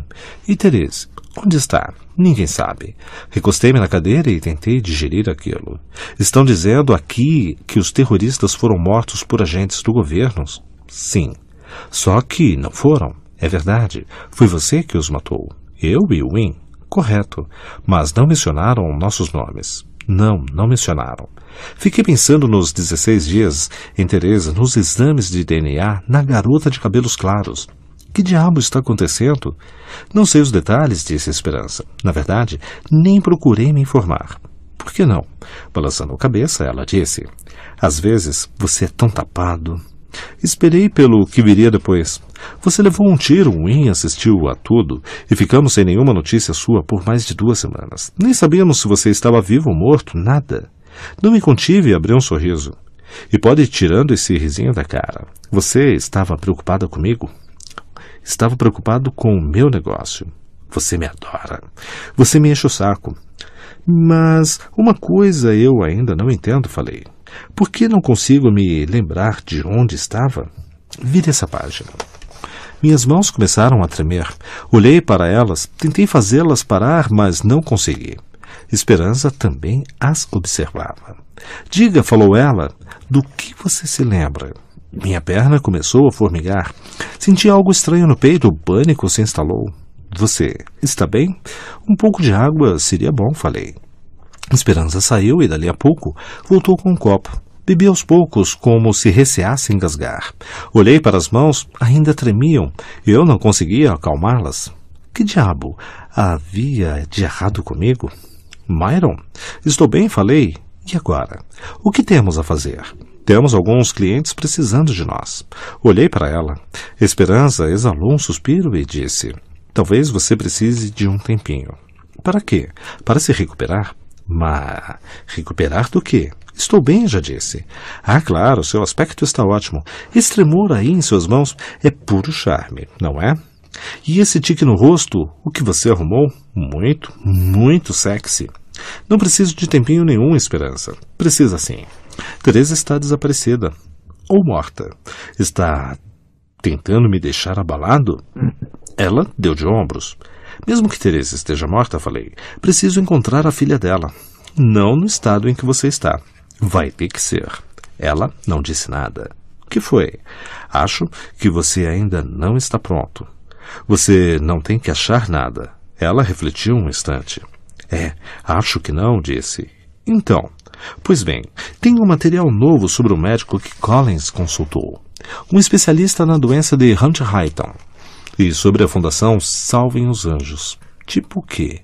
E Therese, onde está? Ninguém sabe. Recostei-me na cadeira e tentei digerir aquilo. Estão dizendo aqui que os terroristas foram mortos por agentes do governo? Sim. Só que não foram. É verdade. Foi você que os matou. Eu e Win, correto, mas não mencionaram nossos nomes. Não, não mencionaram. Fiquei pensando nos 16 dias em Teresa, nos exames de DNA, na garota de cabelos claros. Que diabo está acontecendo? Não sei os detalhes, disse Esperança. Na verdade, nem procurei me informar. Por que não? Balançando a cabeça, ela disse: Às vezes você é tão tapado, Esperei pelo que viria depois. Você levou um tiro, o Win assistiu a tudo, e ficamos sem nenhuma notícia sua por mais de duas semanas. Nem sabíamos se você estava vivo ou morto, nada. Não me contive e abri um sorriso. E pode ir tirando esse risinho da cara. Você estava preocupada comigo? Estava preocupado com o meu negócio. Você me adora. Você me enche o saco. Mas uma coisa eu ainda não entendo, falei. Por que não consigo me lembrar de onde estava? Vire essa página. Minhas mãos começaram a tremer. Olhei para elas, tentei fazê-las parar, mas não consegui. Esperança também as observava. Diga, falou ela, do que você se lembra? Minha perna começou a formigar. Senti algo estranho no peito, o pânico se instalou. Você está bem? Um pouco de água seria bom, falei. Esperança saiu e, dali a pouco, voltou com um copo. Bebi aos poucos, como se receasse engasgar. Olhei para as mãos, ainda tremiam, e eu não conseguia acalmá-las. Que diabo havia de errado comigo? Myron, estou bem, falei. E agora? O que temos a fazer? Temos alguns clientes precisando de nós. Olhei para ela. Esperança exalou um suspiro e disse: Talvez você precise de um tempinho. Para quê? Para se recuperar? Mas recuperar do quê? Estou bem, já disse. Ah, claro, seu aspecto está ótimo. Esse tremor aí em suas mãos é puro charme, não é? E esse tique no rosto, o que você arrumou? Muito, muito sexy. Não preciso de tempinho nenhum, Esperança. Precisa sim. Teresa está desaparecida. Ou morta. Está tentando me deixar abalado? Ela deu de ombros. Mesmo que Teresa esteja morta, falei, preciso encontrar a filha dela. Não no estado em que você está. Vai ter que ser. Ela não disse nada. O que foi? Acho que você ainda não está pronto. Você não tem que achar nada. Ela refletiu um instante. É, acho que não, disse. Então, pois bem, tenho um material novo sobre o médico que Collins consultou. Um especialista na doença de Hunter-Hyton. E sobre a fundação Salvem os Anjos. Tipo o quê?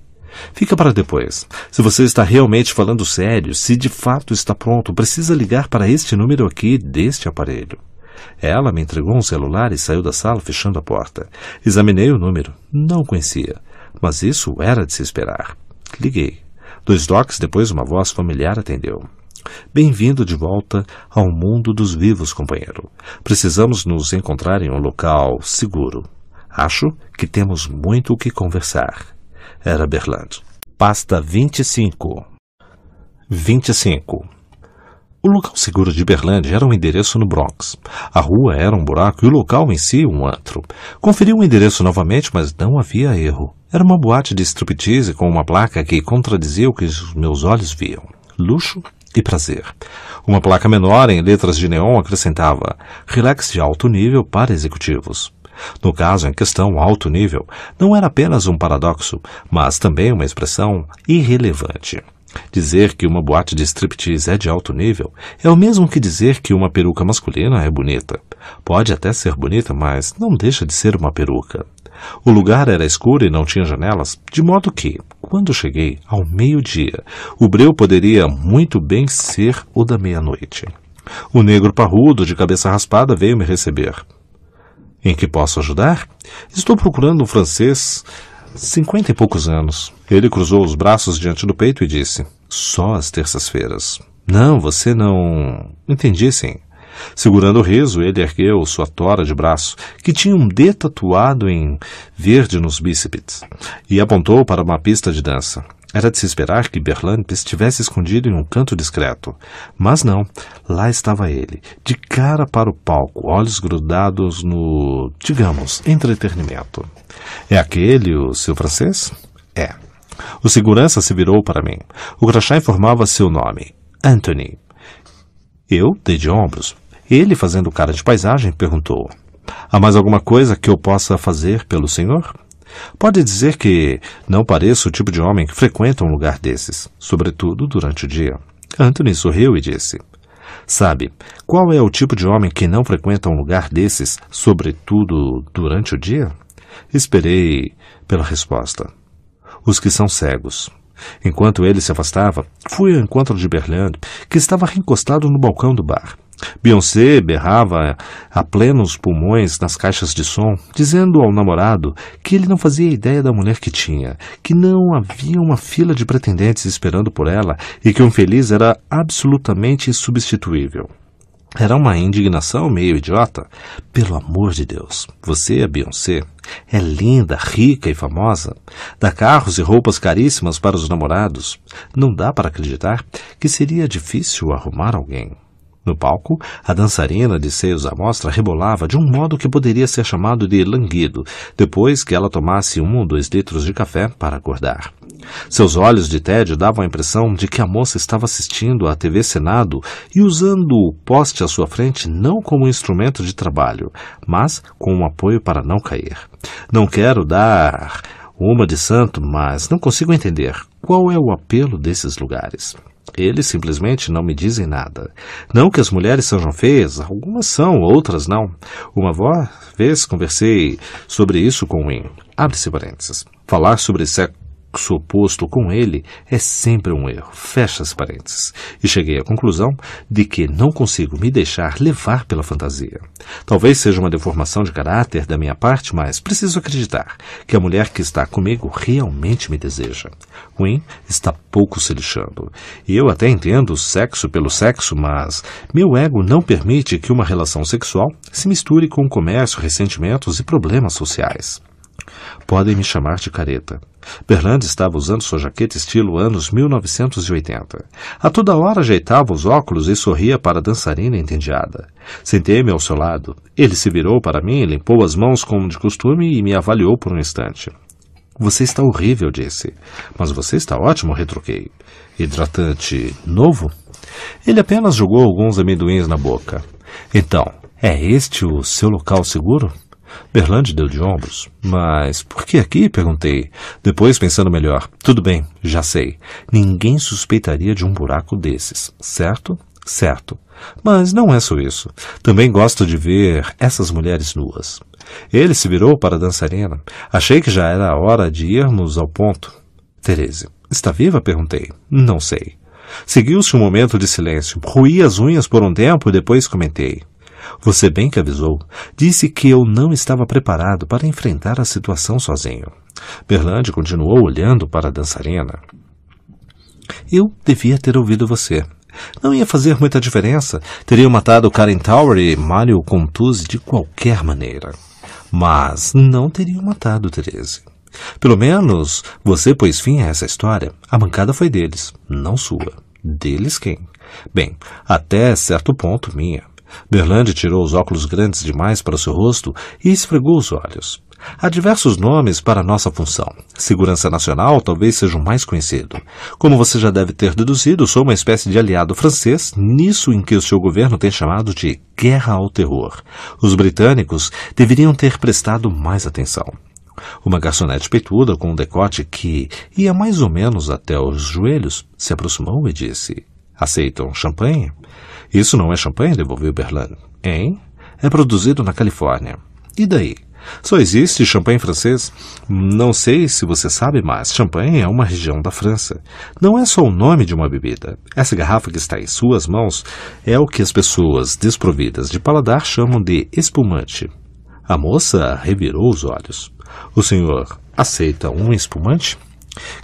Fica para depois. Se você está realmente falando sério, se de fato está pronto, precisa ligar para este número aqui deste aparelho. Ela me entregou um celular e saiu da sala fechando a porta. Examinei o número. Não conhecia. Mas isso era de se esperar. Liguei. Dois toques depois, uma voz familiar atendeu. Bem-vindo de volta ao mundo dos vivos, companheiro. Precisamos nos encontrar em um local seguro. Acho que temos muito o que conversar. Era Berland. Pasta 25. 25. O local seguro de Berland era um endereço no Bronx. A rua era um buraco e o local em si um antro. Conferi o endereço novamente, mas não havia erro. Era uma boate de striptease com uma placa que contradizia o que os meus olhos viam. Luxo e prazer. Uma placa menor em letras de neon acrescentava: relax de alto nível para executivos. No caso em questão, alto nível não era apenas um paradoxo, mas também uma expressão irrelevante. Dizer que uma boate de striptease é de alto nível é o mesmo que dizer que uma peruca masculina é bonita. Pode até ser bonita, mas não deixa de ser uma peruca. O lugar era escuro e não tinha janelas, de modo que, quando cheguei ao meio-dia, o breu poderia muito bem ser o da meia-noite. O negro parrudo de cabeça raspada veio me receber. Em que posso ajudar? Estou procurando um francês, cinquenta e poucos anos. Ele cruzou os braços diante do peito e disse: Só às terças-feiras. Não, você não. Entendi, sim. Segurando o riso, ele ergueu sua tora de braço, que tinha um D tatuado em verde nos bíceps, e apontou para uma pista de dança. Era de se esperar que Berlant estivesse escondido em um canto discreto. Mas não, lá estava ele, de cara para o palco, olhos grudados no, digamos, entretenimento. É aquele o seu francês? É. O segurança se virou para mim. O crachá informava seu nome: Anthony. Eu dei de ombros. Ele, fazendo cara de paisagem, perguntou: Há mais alguma coisa que eu possa fazer pelo senhor? Pode dizer que não pareço o tipo de homem que frequenta um lugar desses, sobretudo durante o dia. Anthony sorriu e disse: Sabe, qual é o tipo de homem que não frequenta um lugar desses, sobretudo durante o dia? Esperei pela resposta. Os que são cegos. Enquanto ele se afastava, fui ao encontro de Berland, que estava reencostado no balcão do bar. Beyoncé berrava a plenos pulmões nas caixas de som, dizendo ao namorado que ele não fazia ideia da mulher que tinha, que não havia uma fila de pretendentes esperando por ela e que o infeliz era absolutamente substituível. Era uma indignação meio idiota. Pelo amor de Deus, você, a é Beyoncé, é linda, rica e famosa. Dá carros e roupas caríssimas para os namorados. Não dá para acreditar que seria difícil arrumar alguém. No palco, a dançarina de seios à mostra rebolava de um modo que poderia ser chamado de languido, depois que ela tomasse um ou dois litros de café para acordar. Seus olhos de tédio davam a impressão de que a moça estava assistindo à TV Senado e usando o poste à sua frente não como instrumento de trabalho, mas como um apoio para não cair. Não quero dar uma de santo, mas não consigo entender qual é o apelo desses lugares. Eles simplesmente não me dizem nada. Não que as mulheres sejam feias, algumas são, outras não. Uma vez conversei sobre isso com um. Abre-se parênteses. Falar sobre sexo sexo oposto com ele é sempre um erro. fecha as parênteses. E cheguei à conclusão de que não consigo me deixar levar pela fantasia. Talvez seja uma deformação de caráter da minha parte, mas preciso acreditar que a mulher que está comigo realmente me deseja. Wynne está pouco se lixando. E eu até entendo o sexo pelo sexo, mas meu ego não permite que uma relação sexual se misture com comércio, ressentimentos e problemas sociais. Podem me chamar de careta. Berlande estava usando sua jaqueta estilo anos 1980. A toda hora ajeitava os óculos e sorria para a dançarina entediada. Sentei-me ao seu lado. Ele se virou para mim, limpou as mãos como de costume e me avaliou por um instante. Você está horrível, disse. Mas você está ótimo, retruquei. Hidratante novo? Ele apenas jogou alguns amendoins na boca. Então, é este o seu local seguro? Berlande deu de ombros. Mas por que aqui? perguntei. Depois, pensando melhor. Tudo bem, já sei. Ninguém suspeitaria de um buraco desses, certo? Certo. Mas não é só isso. Também gosto de ver essas mulheres nuas. Ele se virou para a dançarina. Achei que já era a hora de irmos ao ponto. Tereze, está viva? perguntei. Não sei. Seguiu-se um momento de silêncio. Ruí as unhas por um tempo e depois comentei. Você bem que avisou. Disse que eu não estava preparado para enfrentar a situação sozinho. Berlande continuou olhando para a dançarina. Eu devia ter ouvido você. Não ia fazer muita diferença. Teria matado Karen Tower e Mario Contuse de qualquer maneira. Mas não teria matado Therese. Pelo menos você pôs fim a essa história. A bancada foi deles, não sua. Deles quem? Bem, até certo ponto minha. Berlande tirou os óculos grandes demais para seu rosto e esfregou os olhos. Há diversos nomes para nossa função. Segurança Nacional talvez seja o mais conhecido. Como você já deve ter deduzido, sou uma espécie de aliado francês nisso em que o seu governo tem chamado de guerra ao terror. Os britânicos deveriam ter prestado mais atenção. Uma garçonete peituda com um decote que ia mais ou menos até os joelhos se aproximou e disse: Aceitam champanhe? Isso não é champanhe, devolveu Berlan. Hein? É produzido na Califórnia. E daí? Só existe champanhe francês? Não sei se você sabe, mas champanhe é uma região da França. Não é só o nome de uma bebida. Essa garrafa que está em suas mãos é o que as pessoas desprovidas de paladar chamam de espumante. A moça revirou os olhos. O senhor aceita um espumante?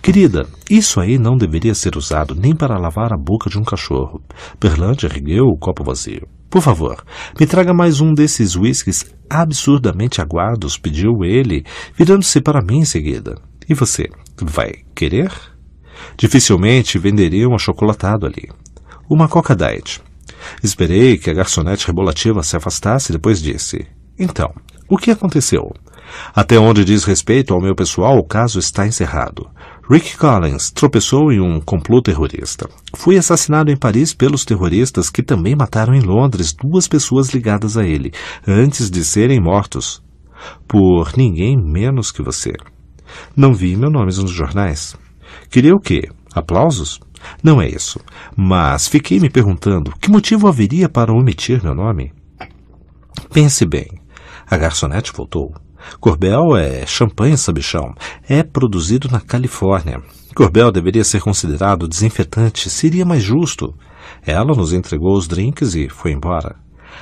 Querida, isso aí não deveria ser usado nem para lavar a boca de um cachorro. Berlante ergueu o copo vazio. Por favor, me traga mais um desses uísques absurdamente aguados, pediu ele, virando-se para mim em seguida. E você, vai querer? Dificilmente venderia um achocolatado ali. Uma coca diet. Esperei que a garçonete rebolativa se afastasse e depois disse: Então, o que aconteceu? Até onde diz respeito ao meu pessoal, o caso está encerrado. Rick Collins tropeçou em um complô terrorista. Fui assassinado em Paris pelos terroristas que também mataram em Londres duas pessoas ligadas a ele, antes de serem mortos. Por ninguém menos que você. Não vi meu nome nos jornais. Queria o quê? Aplausos? Não é isso. Mas fiquei me perguntando que motivo haveria para omitir meu nome? Pense bem. A garçonete voltou. Corbel é champanhe sabichão. É produzido na Califórnia. Corbel deveria ser considerado desinfetante, seria mais justo. Ela nos entregou os drinks e foi embora.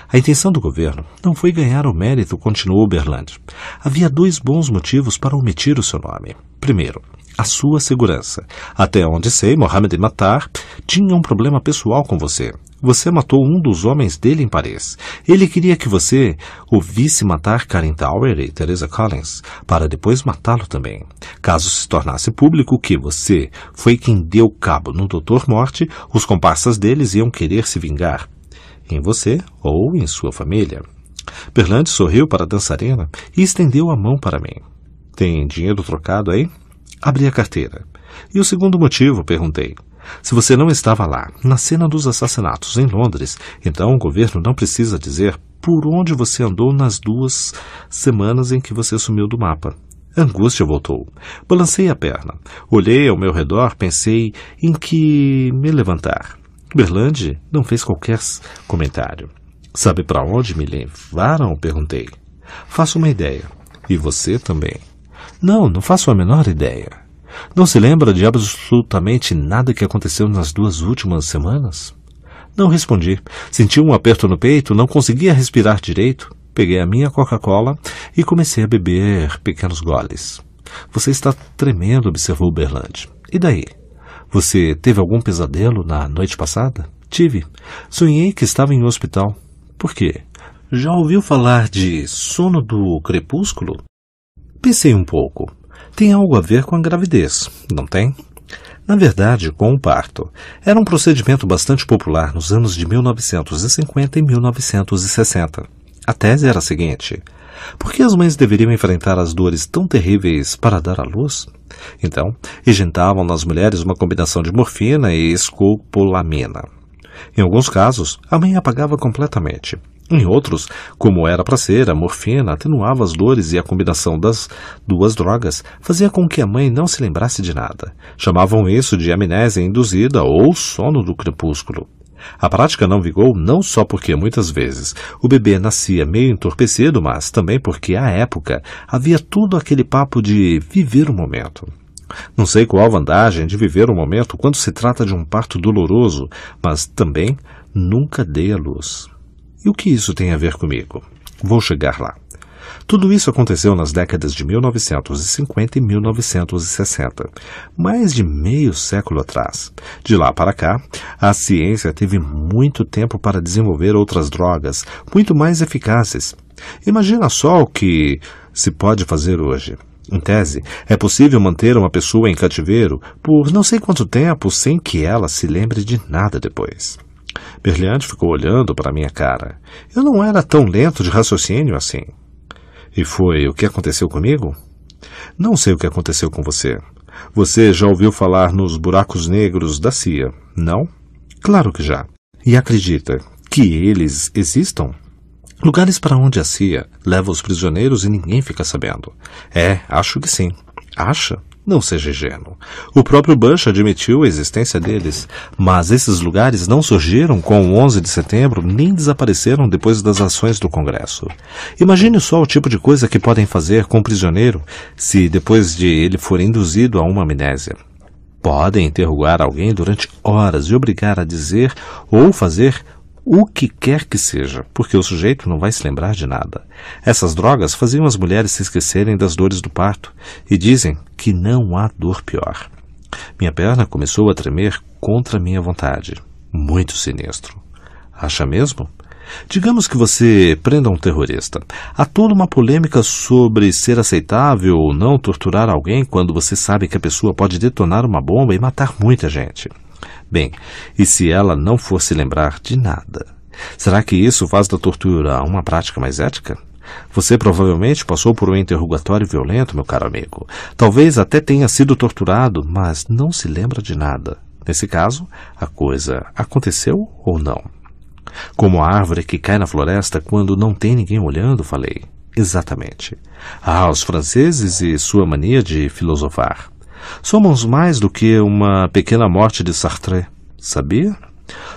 A intenção do governo não foi ganhar o mérito, continuou Berland. Havia dois bons motivos para omitir o seu nome. Primeiro, a sua segurança. Até onde sei, Mohamed Matar tinha um problema pessoal com você. Você matou um dos homens dele em Paris. Ele queria que você ouvisse matar Karen Tower e Teresa Collins, para depois matá-lo também. Caso se tornasse público que você foi quem deu cabo no Doutor Morte, os comparsas deles iam querer se vingar. Em você ou em sua família. Berlante sorriu para a dançarina e estendeu a mão para mim. Tem dinheiro trocado aí? Abri a carteira. E o segundo motivo? perguntei. Se você não estava lá, na cena dos assassinatos em Londres, então o governo não precisa dizer por onde você andou nas duas semanas em que você sumiu do mapa. Angústia voltou. Balancei a perna. Olhei ao meu redor, pensei em que me levantar. Berlande não fez qualquer comentário. Sabe para onde me levaram? perguntei. Faço uma ideia. E você também. Não, não faço a menor ideia. Não se lembra de absolutamente nada que aconteceu nas duas últimas semanas? Não respondi. Senti um aperto no peito, não conseguia respirar direito. Peguei a minha Coca-Cola e comecei a beber pequenos goles. Você está tremendo, observou Berland. E daí? Você teve algum pesadelo na noite passada? Tive. Sonhei que estava em um hospital. Por quê? Já ouviu falar de sono do crepúsculo? Pensei um pouco. Tem algo a ver com a gravidez, não tem? Na verdade, com o parto. Era um procedimento bastante popular nos anos de 1950 e 1960. A tese era a seguinte: por que as mães deveriam enfrentar as dores tão terríveis para dar à luz? Então, injetavam nas mulheres uma combinação de morfina e escopolamina. Em alguns casos, a mãe apagava completamente. Em outros, como era para ser, a morfina atenuava as dores e a combinação das duas drogas fazia com que a mãe não se lembrasse de nada. Chamavam isso de amnésia induzida ou sono do crepúsculo. A prática não vigou não só porque muitas vezes o bebê nascia meio entorpecido, mas também porque à época havia tudo aquele papo de viver o momento. Não sei qual a vantagem de viver o momento quando se trata de um parto doloroso, mas também nunca dê a luz. E o que isso tem a ver comigo? Vou chegar lá. Tudo isso aconteceu nas décadas de 1950 e 1960, mais de meio século atrás. De lá para cá, a ciência teve muito tempo para desenvolver outras drogas muito mais eficazes. Imagina só o que se pode fazer hoje. Em tese, é possível manter uma pessoa em cativeiro por não sei quanto tempo sem que ela se lembre de nada depois. Berliante ficou olhando para minha cara. Eu não era tão lento de raciocínio assim. E foi o que aconteceu comigo? Não sei o que aconteceu com você. Você já ouviu falar nos buracos negros da CIA, não? Claro que já. E acredita que eles existam? Lugares para onde a CIA leva os prisioneiros e ninguém fica sabendo. É, acho que sim. Acha? Não seja ingênuo. O próprio Bush admitiu a existência deles, mas esses lugares não surgiram com o 11 de setembro nem desapareceram depois das ações do Congresso. Imagine só o tipo de coisa que podem fazer com um prisioneiro se depois de ele for induzido a uma amnésia. Podem interrogar alguém durante horas e obrigar a dizer ou fazer o que quer que seja, porque o sujeito não vai se lembrar de nada. Essas drogas faziam as mulheres se esquecerem das dores do parto e dizem que não há dor pior. Minha perna começou a tremer contra minha vontade. Muito sinistro. Acha mesmo? Digamos que você prenda um terrorista. Há toda uma polêmica sobre ser aceitável ou não torturar alguém quando você sabe que a pessoa pode detonar uma bomba e matar muita gente. Bem, e se ela não fosse lembrar de nada? Será que isso faz da tortura uma prática mais ética? Você provavelmente passou por um interrogatório violento, meu caro amigo. Talvez até tenha sido torturado, mas não se lembra de nada. Nesse caso, a coisa aconteceu ou não? Como a árvore que cai na floresta quando não tem ninguém olhando, falei. Exatamente. Ah, os franceses e sua mania de filosofar. Somos mais do que uma pequena morte de Sartre, sabia?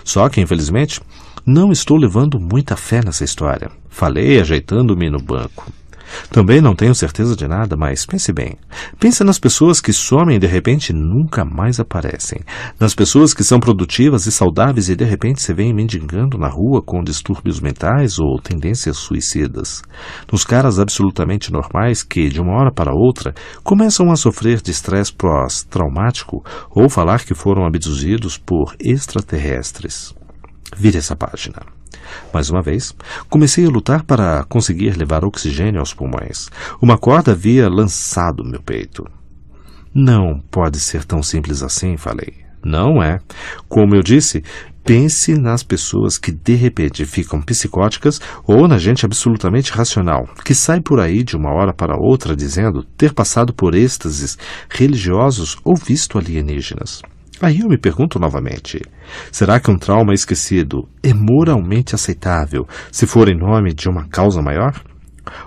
Só que, infelizmente, não estou levando muita fé nessa história. Falei ajeitando-me no banco. Também não tenho certeza de nada, mas pense bem. Pense nas pessoas que somem e de repente nunca mais aparecem. Nas pessoas que são produtivas e saudáveis e de repente se veem mendigando na rua com distúrbios mentais ou tendências suicidas. Nos caras absolutamente normais que, de uma hora para outra, começam a sofrer de estresse pós-traumático ou falar que foram abduzidos por extraterrestres. Vire essa página. Mais uma vez, comecei a lutar para conseguir levar oxigênio aos pulmões. Uma corda havia lançado meu peito. Não pode ser tão simples assim, falei. Não é. Como eu disse, pense nas pessoas que de repente ficam psicóticas ou na gente absolutamente racional, que sai por aí de uma hora para outra dizendo ter passado por êxtases religiosos ou visto alienígenas. Aí eu me pergunto novamente: será que um trauma esquecido é moralmente aceitável se for em nome de uma causa maior?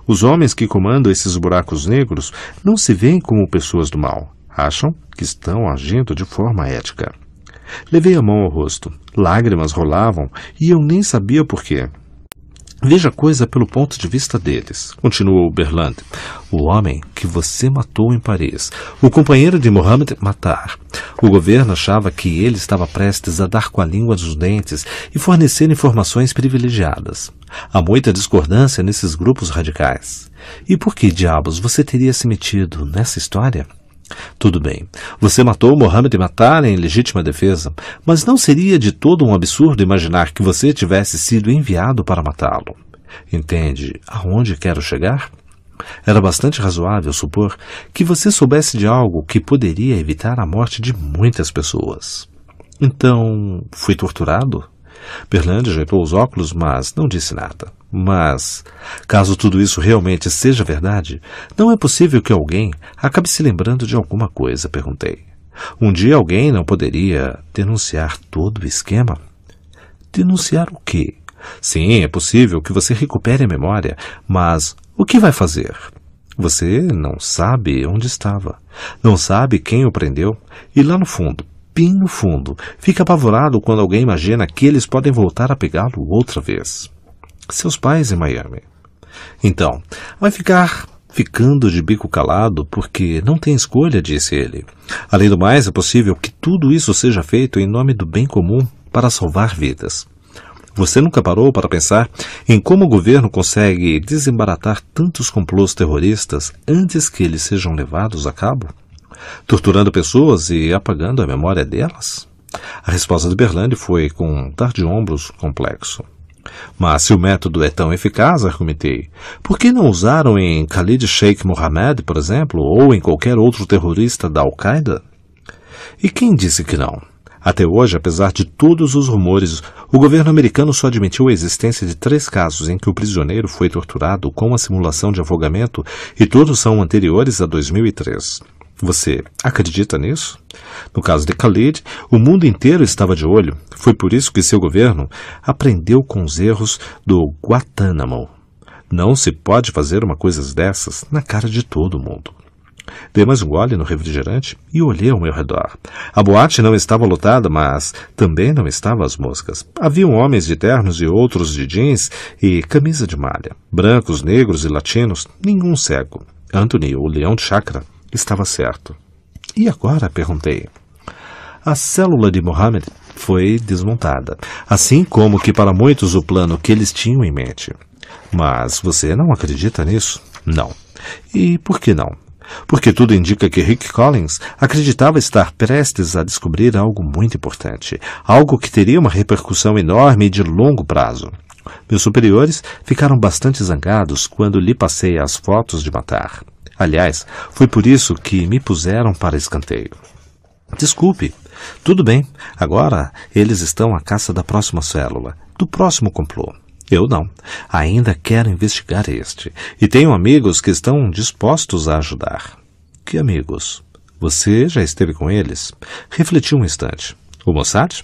Os homens que comandam esses buracos negros não se veem como pessoas do mal, acham que estão agindo de forma ética. Levei a mão ao rosto, lágrimas rolavam e eu nem sabia por quê. Veja a coisa pelo ponto de vista deles, continuou Berland, o homem que você matou em Paris, o companheiro de Mohamed Matar. O governo achava que ele estava prestes a dar com a língua dos dentes e fornecer informações privilegiadas. Há muita discordância nesses grupos radicais. E por que diabos você teria se metido nessa história? Tudo bem, você matou Mohammed Matar em legítima defesa, mas não seria de todo um absurdo imaginar que você tivesse sido enviado para matá-lo. Entende aonde quero chegar? Era bastante razoável supor que você soubesse de algo que poderia evitar a morte de muitas pessoas. Então, fui torturado? Bernard ajeitou os óculos, mas não disse nada. Mas, caso tudo isso realmente seja verdade, não é possível que alguém acabe se lembrando de alguma coisa, perguntei. Um dia alguém não poderia denunciar todo o esquema? Denunciar o quê? Sim, é possível que você recupere a memória, mas o que vai fazer? Você não sabe onde estava, não sabe quem o prendeu, e lá no fundo, bem no fundo, fica apavorado quando alguém imagina que eles podem voltar a pegá-lo outra vez seus pais em Miami. Então, vai ficar ficando de bico calado porque não tem escolha, disse ele. Além do mais, é possível que tudo isso seja feito em nome do bem comum para salvar vidas. Você nunca parou para pensar em como o governo consegue desembaratar tantos complôs terroristas antes que eles sejam levados a cabo? Torturando pessoas e apagando a memória delas? A resposta de Berlande foi com um dar de ombros complexo. Mas se o método é tão eficaz, argumentei, por que não usaram em Khalid Sheikh Mohammed, por exemplo, ou em qualquer outro terrorista da Al-Qaeda? E quem disse que não? Até hoje, apesar de todos os rumores, o governo americano só admitiu a existência de três casos em que o prisioneiro foi torturado com a simulação de afogamento e todos são anteriores a 2003. Você acredita nisso? No caso de Khalid, o mundo inteiro estava de olho. Foi por isso que seu governo aprendeu com os erros do Guantánamo. Não se pode fazer uma coisa dessas na cara de todo mundo. Dei mais um gole no refrigerante e olhei ao meu redor. A boate não estava lotada, mas também não estavam as moscas. Haviam homens de ternos e outros de jeans e camisa de malha. Brancos, negros e latinos, nenhum cego. Anthony, o leão de Chakra estava certo. E agora? perguntei. A célula de Mohammed foi desmontada, assim como que para muitos o plano que eles tinham em mente. Mas você não acredita nisso? Não. E por que não? Porque tudo indica que Rick Collins acreditava estar prestes a descobrir algo muito importante, algo que teria uma repercussão enorme e de longo prazo. Meus superiores ficaram bastante zangados quando lhe passei as fotos de matar. Aliás, foi por isso que me puseram para escanteio. Desculpe. Tudo bem, agora eles estão à caça da próxima célula, do próximo complô. Eu não. Ainda quero investigar este. E tenho amigos que estão dispostos a ajudar. Que amigos? Você já esteve com eles? Refleti um instante. O Mossad?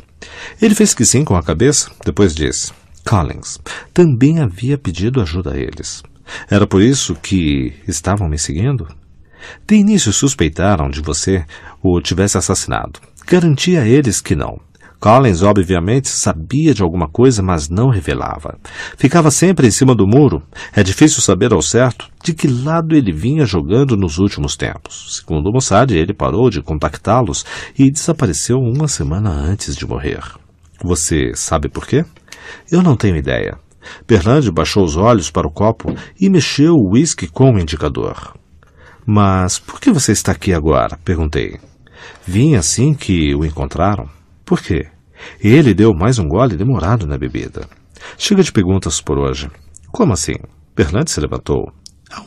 Ele fez que sim com a cabeça, depois disse. Collins também havia pedido ajuda a eles. Era por isso que estavam me seguindo? De início suspeitaram de você o tivesse assassinado. Garantia a eles que não. Collins, obviamente, sabia de alguma coisa, mas não revelava. Ficava sempre em cima do muro. É difícil saber ao certo de que lado ele vinha jogando nos últimos tempos. Segundo Mossad, ele parou de contactá-los e desapareceu uma semana antes de morrer. Você sabe por quê? Eu não tenho ideia. Berlândio baixou os olhos para o copo e mexeu o uísque com o indicador. Mas por que você está aqui agora? perguntei. Vim assim que o encontraram. Por quê? Ele deu mais um gole demorado na bebida. Chega de perguntas por hoje. Como assim? Berlante se levantou.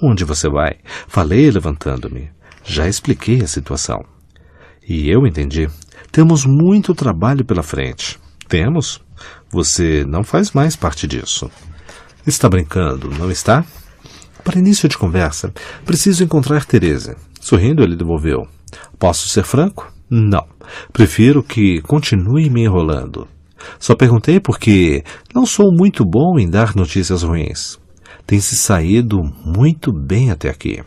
Aonde você vai? Falei levantando-me. Já expliquei a situação. E eu entendi. Temos muito trabalho pela frente. Temos? Você não faz mais parte disso. Está brincando, não está? Para início de conversa, preciso encontrar Teresa. Sorrindo, ele devolveu. Posso ser franco? Não. Prefiro que continue me enrolando. Só perguntei porque não sou muito bom em dar notícias ruins. Tem se saído muito bem até aqui.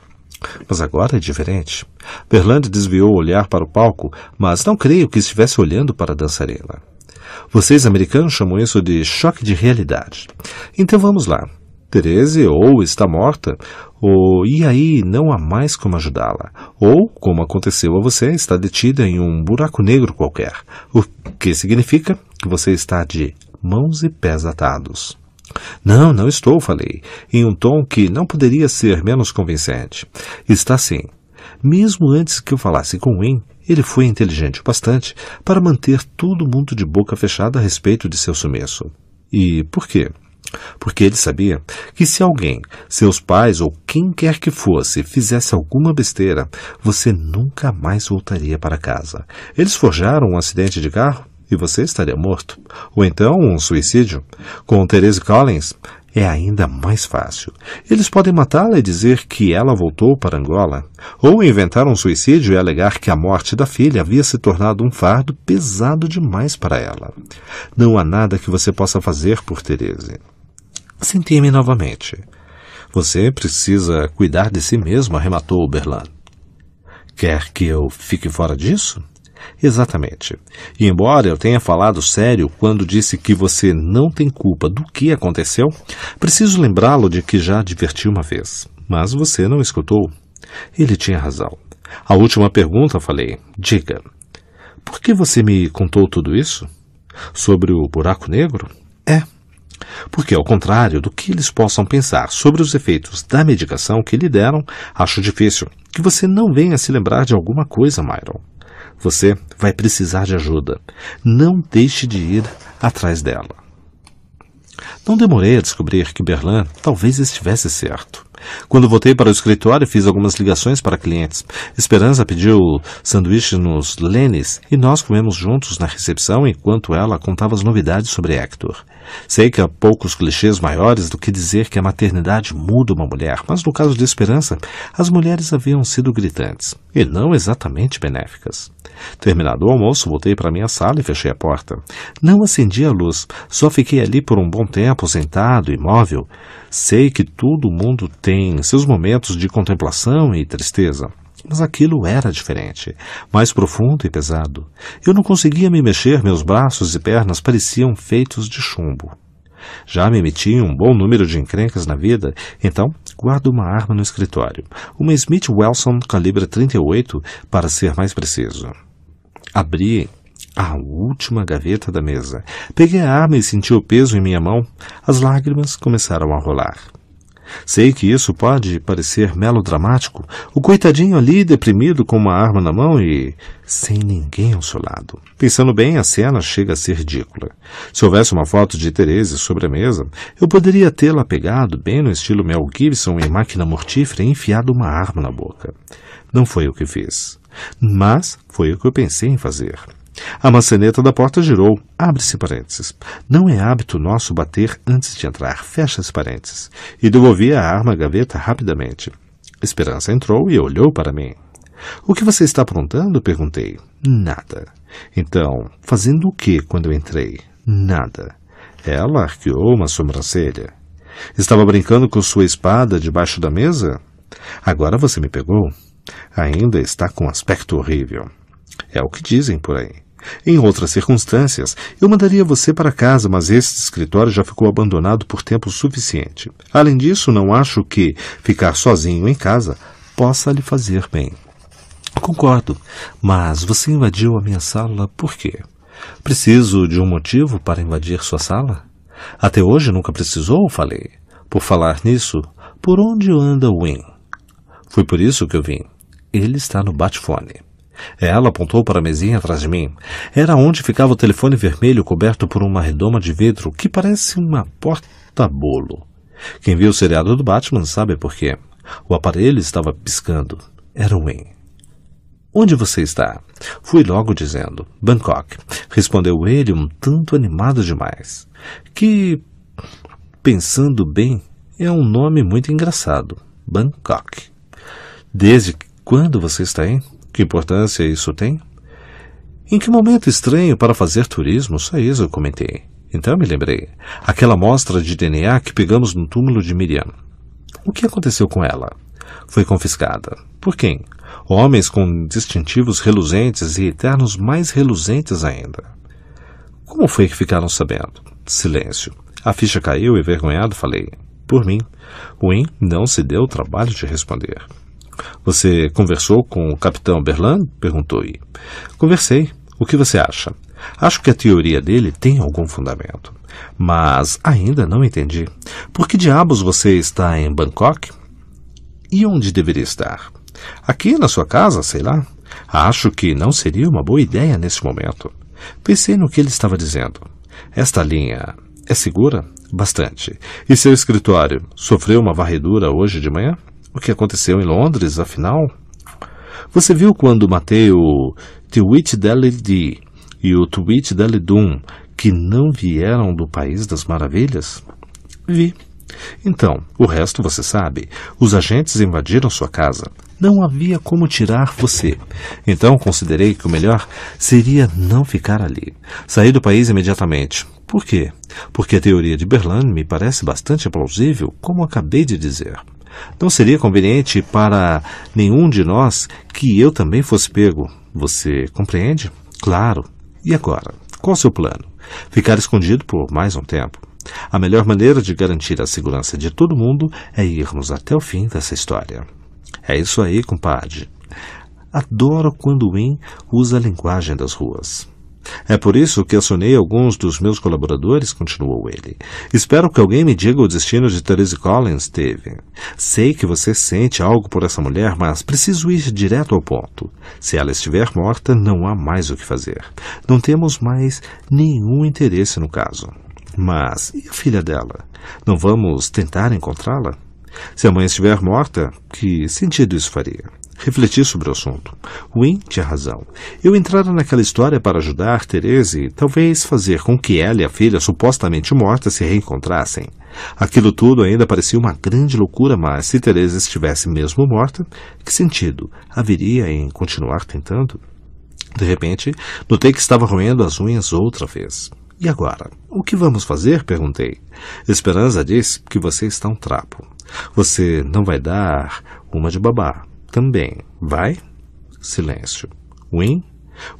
Mas agora é diferente. Verlander desviou o olhar para o palco, mas não creio que estivesse olhando para a dançarina. Vocês americanos chamam isso de choque de realidade. Então vamos lá. Tereza ou está morta, ou e aí não há mais como ajudá-la, ou, como aconteceu a você, está detida em um buraco negro qualquer, o que significa que você está de mãos e pés atados. Não, não estou, falei, em um tom que não poderia ser menos convincente. Está sim. Mesmo antes que eu falasse com Win, ele foi inteligente o bastante para manter todo mundo de boca fechada a respeito de seu sumiço. E por quê? Porque ele sabia que se alguém, seus pais ou quem quer que fosse, fizesse alguma besteira, você nunca mais voltaria para casa. Eles forjaram um acidente de carro e você estaria morto. Ou então um suicídio. Com Therese Collins, é ainda mais fácil. Eles podem matá-la e dizer que ela voltou para Angola, ou inventar um suicídio e alegar que a morte da filha havia se tornado um fardo pesado demais para ela. Não há nada que você possa fazer por Terese. Senti-me novamente. Você precisa cuidar de si mesmo, arrematou Oberlan. Quer que eu fique fora disso? Exatamente. E embora eu tenha falado sério quando disse que você não tem culpa do que aconteceu, preciso lembrá-lo de que já adverti uma vez. Mas você não escutou. Ele tinha razão. A última pergunta falei: Diga, por que você me contou tudo isso? Sobre o buraco negro? É. Porque, ao contrário do que eles possam pensar sobre os efeitos da medicação que lhe deram, acho difícil que você não venha se lembrar de alguma coisa, Myron. Você vai precisar de ajuda. Não deixe de ir atrás dela. Não demorei a descobrir que Berlan talvez estivesse certo. Quando voltei para o escritório, fiz algumas ligações para clientes. Esperança pediu sanduíche nos Lenis e nós comemos juntos na recepção enquanto ela contava as novidades sobre Hector. Sei que há poucos clichês maiores do que dizer que a maternidade muda uma mulher, mas no caso de Esperança, as mulheres haviam sido gritantes e não exatamente benéficas. Terminado o almoço, voltei para minha sala e fechei a porta. Não acendi a luz, só fiquei ali por um bom tempo, sentado, imóvel. Sei que todo mundo tem seus momentos de contemplação e tristeza. Mas aquilo era diferente, mais profundo e pesado. Eu não conseguia me mexer, meus braços e pernas pareciam feitos de chumbo. Já me meti em um bom número de encrencas na vida, então guardo uma arma no escritório, uma Smith Wesson calibre 38, para ser mais preciso. Abri a última gaveta da mesa. Peguei a arma e senti o peso em minha mão. As lágrimas começaram a rolar. Sei que isso pode parecer melodramático, o coitadinho ali deprimido com uma arma na mão e sem ninguém ao seu lado. Pensando bem, a cena chega a ser ridícula. Se houvesse uma foto de Teresa sobre a mesa, eu poderia tê-la pegado bem no estilo Mel Gibson em Máquina Mortífera e enfiado uma arma na boca. Não foi o que fiz, mas foi o que eu pensei em fazer. A maçaneta da porta girou. Abre-se parênteses. Não é hábito nosso bater antes de entrar. Fecha-se parênteses. E devolvi a arma à gaveta rapidamente. Esperança entrou e olhou para mim. O que você está aprontando? perguntei. Nada. Então, fazendo o que quando eu entrei? Nada. Ela arqueou uma sobrancelha. Estava brincando com sua espada debaixo da mesa? Agora você me pegou? Ainda está com aspecto horrível. É o que dizem por aí. Em outras circunstâncias, eu mandaria você para casa, mas este escritório já ficou abandonado por tempo suficiente. Além disso, não acho que ficar sozinho em casa possa lhe fazer bem. Concordo, mas você invadiu a minha sala por quê? Preciso de um motivo para invadir sua sala? Até hoje nunca precisou, falei. Por falar nisso, por onde anda Win? Foi por isso que eu vim. Ele está no batfone. Ela apontou para a mesinha atrás de mim. Era onde ficava o telefone vermelho coberto por uma redoma de vidro que parece uma porta-bolo. Quem viu o seriado do Batman sabe por quê. O aparelho estava piscando. Era o Wayne. Onde você está? Fui logo dizendo. Bangkok. Respondeu ele um tanto animado demais. Que, pensando bem, é um nome muito engraçado. Bangkok. Desde quando você está em que importância isso tem? Em que momento estranho para fazer turismo? Só isso eu comentei. Então me lembrei. Aquela amostra de DNA que pegamos no túmulo de Miriam. O que aconteceu com ela? Foi confiscada. Por quem? Homens com distintivos reluzentes e eternos mais reluzentes ainda. Como foi que ficaram sabendo? Silêncio. A ficha caiu, e envergonhado, falei. Por mim. Win não se deu o trabalho de responder. Você conversou com o capitão Berlan? perguntou-lhe. Conversei. O que você acha? Acho que a teoria dele tem algum fundamento. Mas ainda não entendi. Por que diabos você está em Bangkok? E onde deveria estar? Aqui na sua casa, sei lá. Acho que não seria uma boa ideia nesse momento. Pensei no que ele estava dizendo. Esta linha é segura? Bastante. E seu escritório sofreu uma varredura hoje de manhã? o que aconteceu em Londres, afinal? Você viu quando matei o Tweet Dele D e o Tweet Dele Doom que não vieram do País das Maravilhas? Vi. Então, o resto você sabe. Os agentes invadiram sua casa. Não havia como tirar você. Então considerei que o melhor seria não ficar ali. Sair do país imediatamente. Por quê? Porque a teoria de Berlan me parece bastante plausível, como acabei de dizer. Não seria conveniente para nenhum de nós que eu também fosse pego. Você compreende? Claro. E agora? Qual o seu plano? Ficar escondido por mais um tempo. A melhor maneira de garantir a segurança de todo mundo é irmos até o fim dessa história. É isso aí, compadre. Adoro quando o Win usa a linguagem das ruas. É por isso que acionei alguns dos meus colaboradores, continuou ele. Espero que alguém me diga o destino de Therese Collins teve. Sei que você sente algo por essa mulher, mas preciso ir direto ao ponto. Se ela estiver morta, não há mais o que fazer. Não temos mais nenhum interesse no caso. Mas e a filha dela? Não vamos tentar encontrá-la? Se a mãe estiver morta, que sentido isso faria? Refleti sobre o assunto. Win tinha razão. Eu entrara naquela história para ajudar Therese e talvez fazer com que ela e a filha supostamente morta se reencontrassem. Aquilo tudo ainda parecia uma grande loucura, mas se Therese estivesse mesmo morta, que sentido haveria em continuar tentando? De repente, notei que estava roendo as unhas outra vez. E agora? O que vamos fazer? perguntei. Esperança disse que você está um trapo. Você não vai dar uma de babá também. Vai? Silêncio. Win?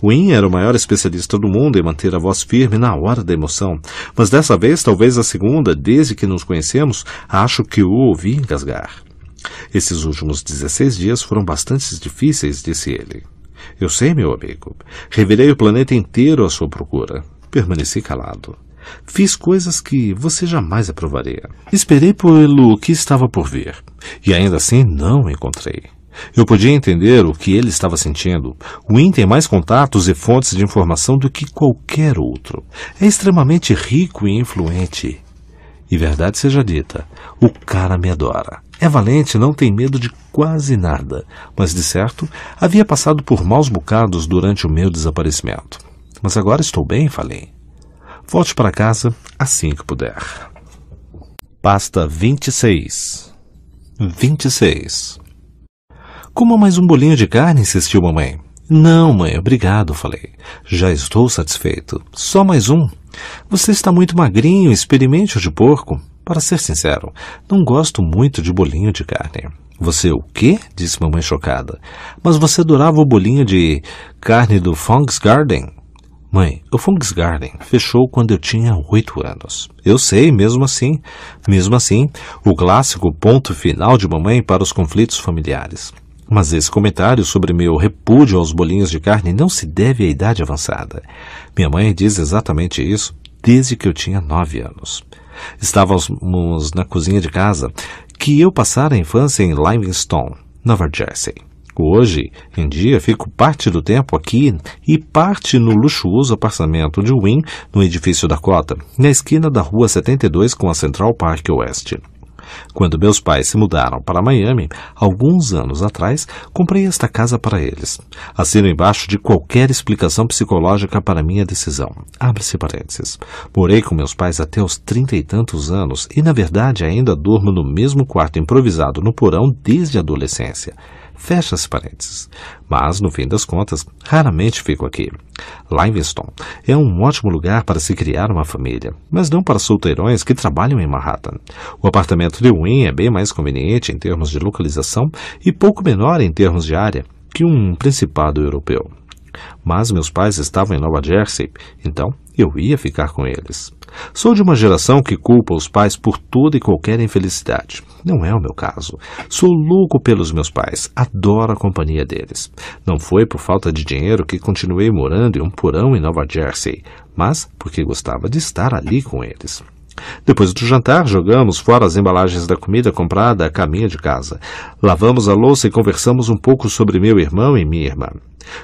Win era o maior especialista do mundo em manter a voz firme na hora da emoção, mas dessa vez, talvez a segunda, desde que nos conhecemos, acho que o ouvi engasgar. Esses últimos 16 dias foram bastante difíceis, disse ele. Eu sei, meu amigo. Revirei o planeta inteiro à sua procura. Permaneci calado. Fiz coisas que você jamais aprovaria. Esperei pelo que estava por vir. E ainda assim não encontrei. Eu podia entender o que ele estava sentindo. O IN tem mais contatos e fontes de informação do que qualquer outro. É extremamente rico e influente. E verdade seja dita, o cara me adora. É valente, não tem medo de quase nada, mas de certo havia passado por maus bocados durante o meu desaparecimento. Mas agora estou bem, falei. Volte para casa assim que puder. Pasta 26 26 Coma mais um bolinho de carne, insistiu mamãe. Não, mãe, obrigado, falei. Já estou satisfeito. Só mais um. Você está muito magrinho, experimente o de porco. Para ser sincero, não gosto muito de bolinho de carne. Você o quê? disse mamãe chocada. Mas você adorava o bolinho de carne do Fong's Garden. Mãe, o Fung's Garden fechou quando eu tinha oito anos. Eu sei, mesmo assim. Mesmo assim, o clássico ponto final de mamãe para os conflitos familiares. Mas esse comentário sobre meu repúdio aos bolinhos de carne não se deve à idade avançada. Minha mãe diz exatamente isso desde que eu tinha nove anos. Estávamos na cozinha de casa que eu passara a infância em Livingston, Nova Jersey. Hoje em dia fico parte do tempo aqui e parte no luxuoso apartamento de Wynn, no edifício da Cota, na esquina da Rua 72 com a Central Park Oeste. Quando meus pais se mudaram para Miami, alguns anos atrás, comprei esta casa para eles. Assino embaixo de qualquer explicação psicológica para minha decisão. Abre-se parênteses. Morei com meus pais até os trinta e tantos anos e, na verdade, ainda durmo no mesmo quarto improvisado no porão desde a adolescência. Fecha as parênteses. Mas, no fim das contas, raramente fico aqui. Livingston é um ótimo lugar para se criar uma família, mas não para solteirões que trabalham em Manhattan. O apartamento de Wynne é bem mais conveniente em termos de localização e pouco menor em termos de área que um principado europeu. Mas meus pais estavam em Nova Jersey, então eu ia ficar com eles. Sou de uma geração que culpa os pais por toda e qualquer infelicidade. Não é o meu caso. Sou louco pelos meus pais, adoro a companhia deles. Não foi por falta de dinheiro que continuei morando em um porão em Nova Jersey, mas porque gostava de estar ali com eles. Depois do jantar, jogamos fora as embalagens da comida comprada a caminho de casa. Lavamos a louça e conversamos um pouco sobre meu irmão e minha irmã.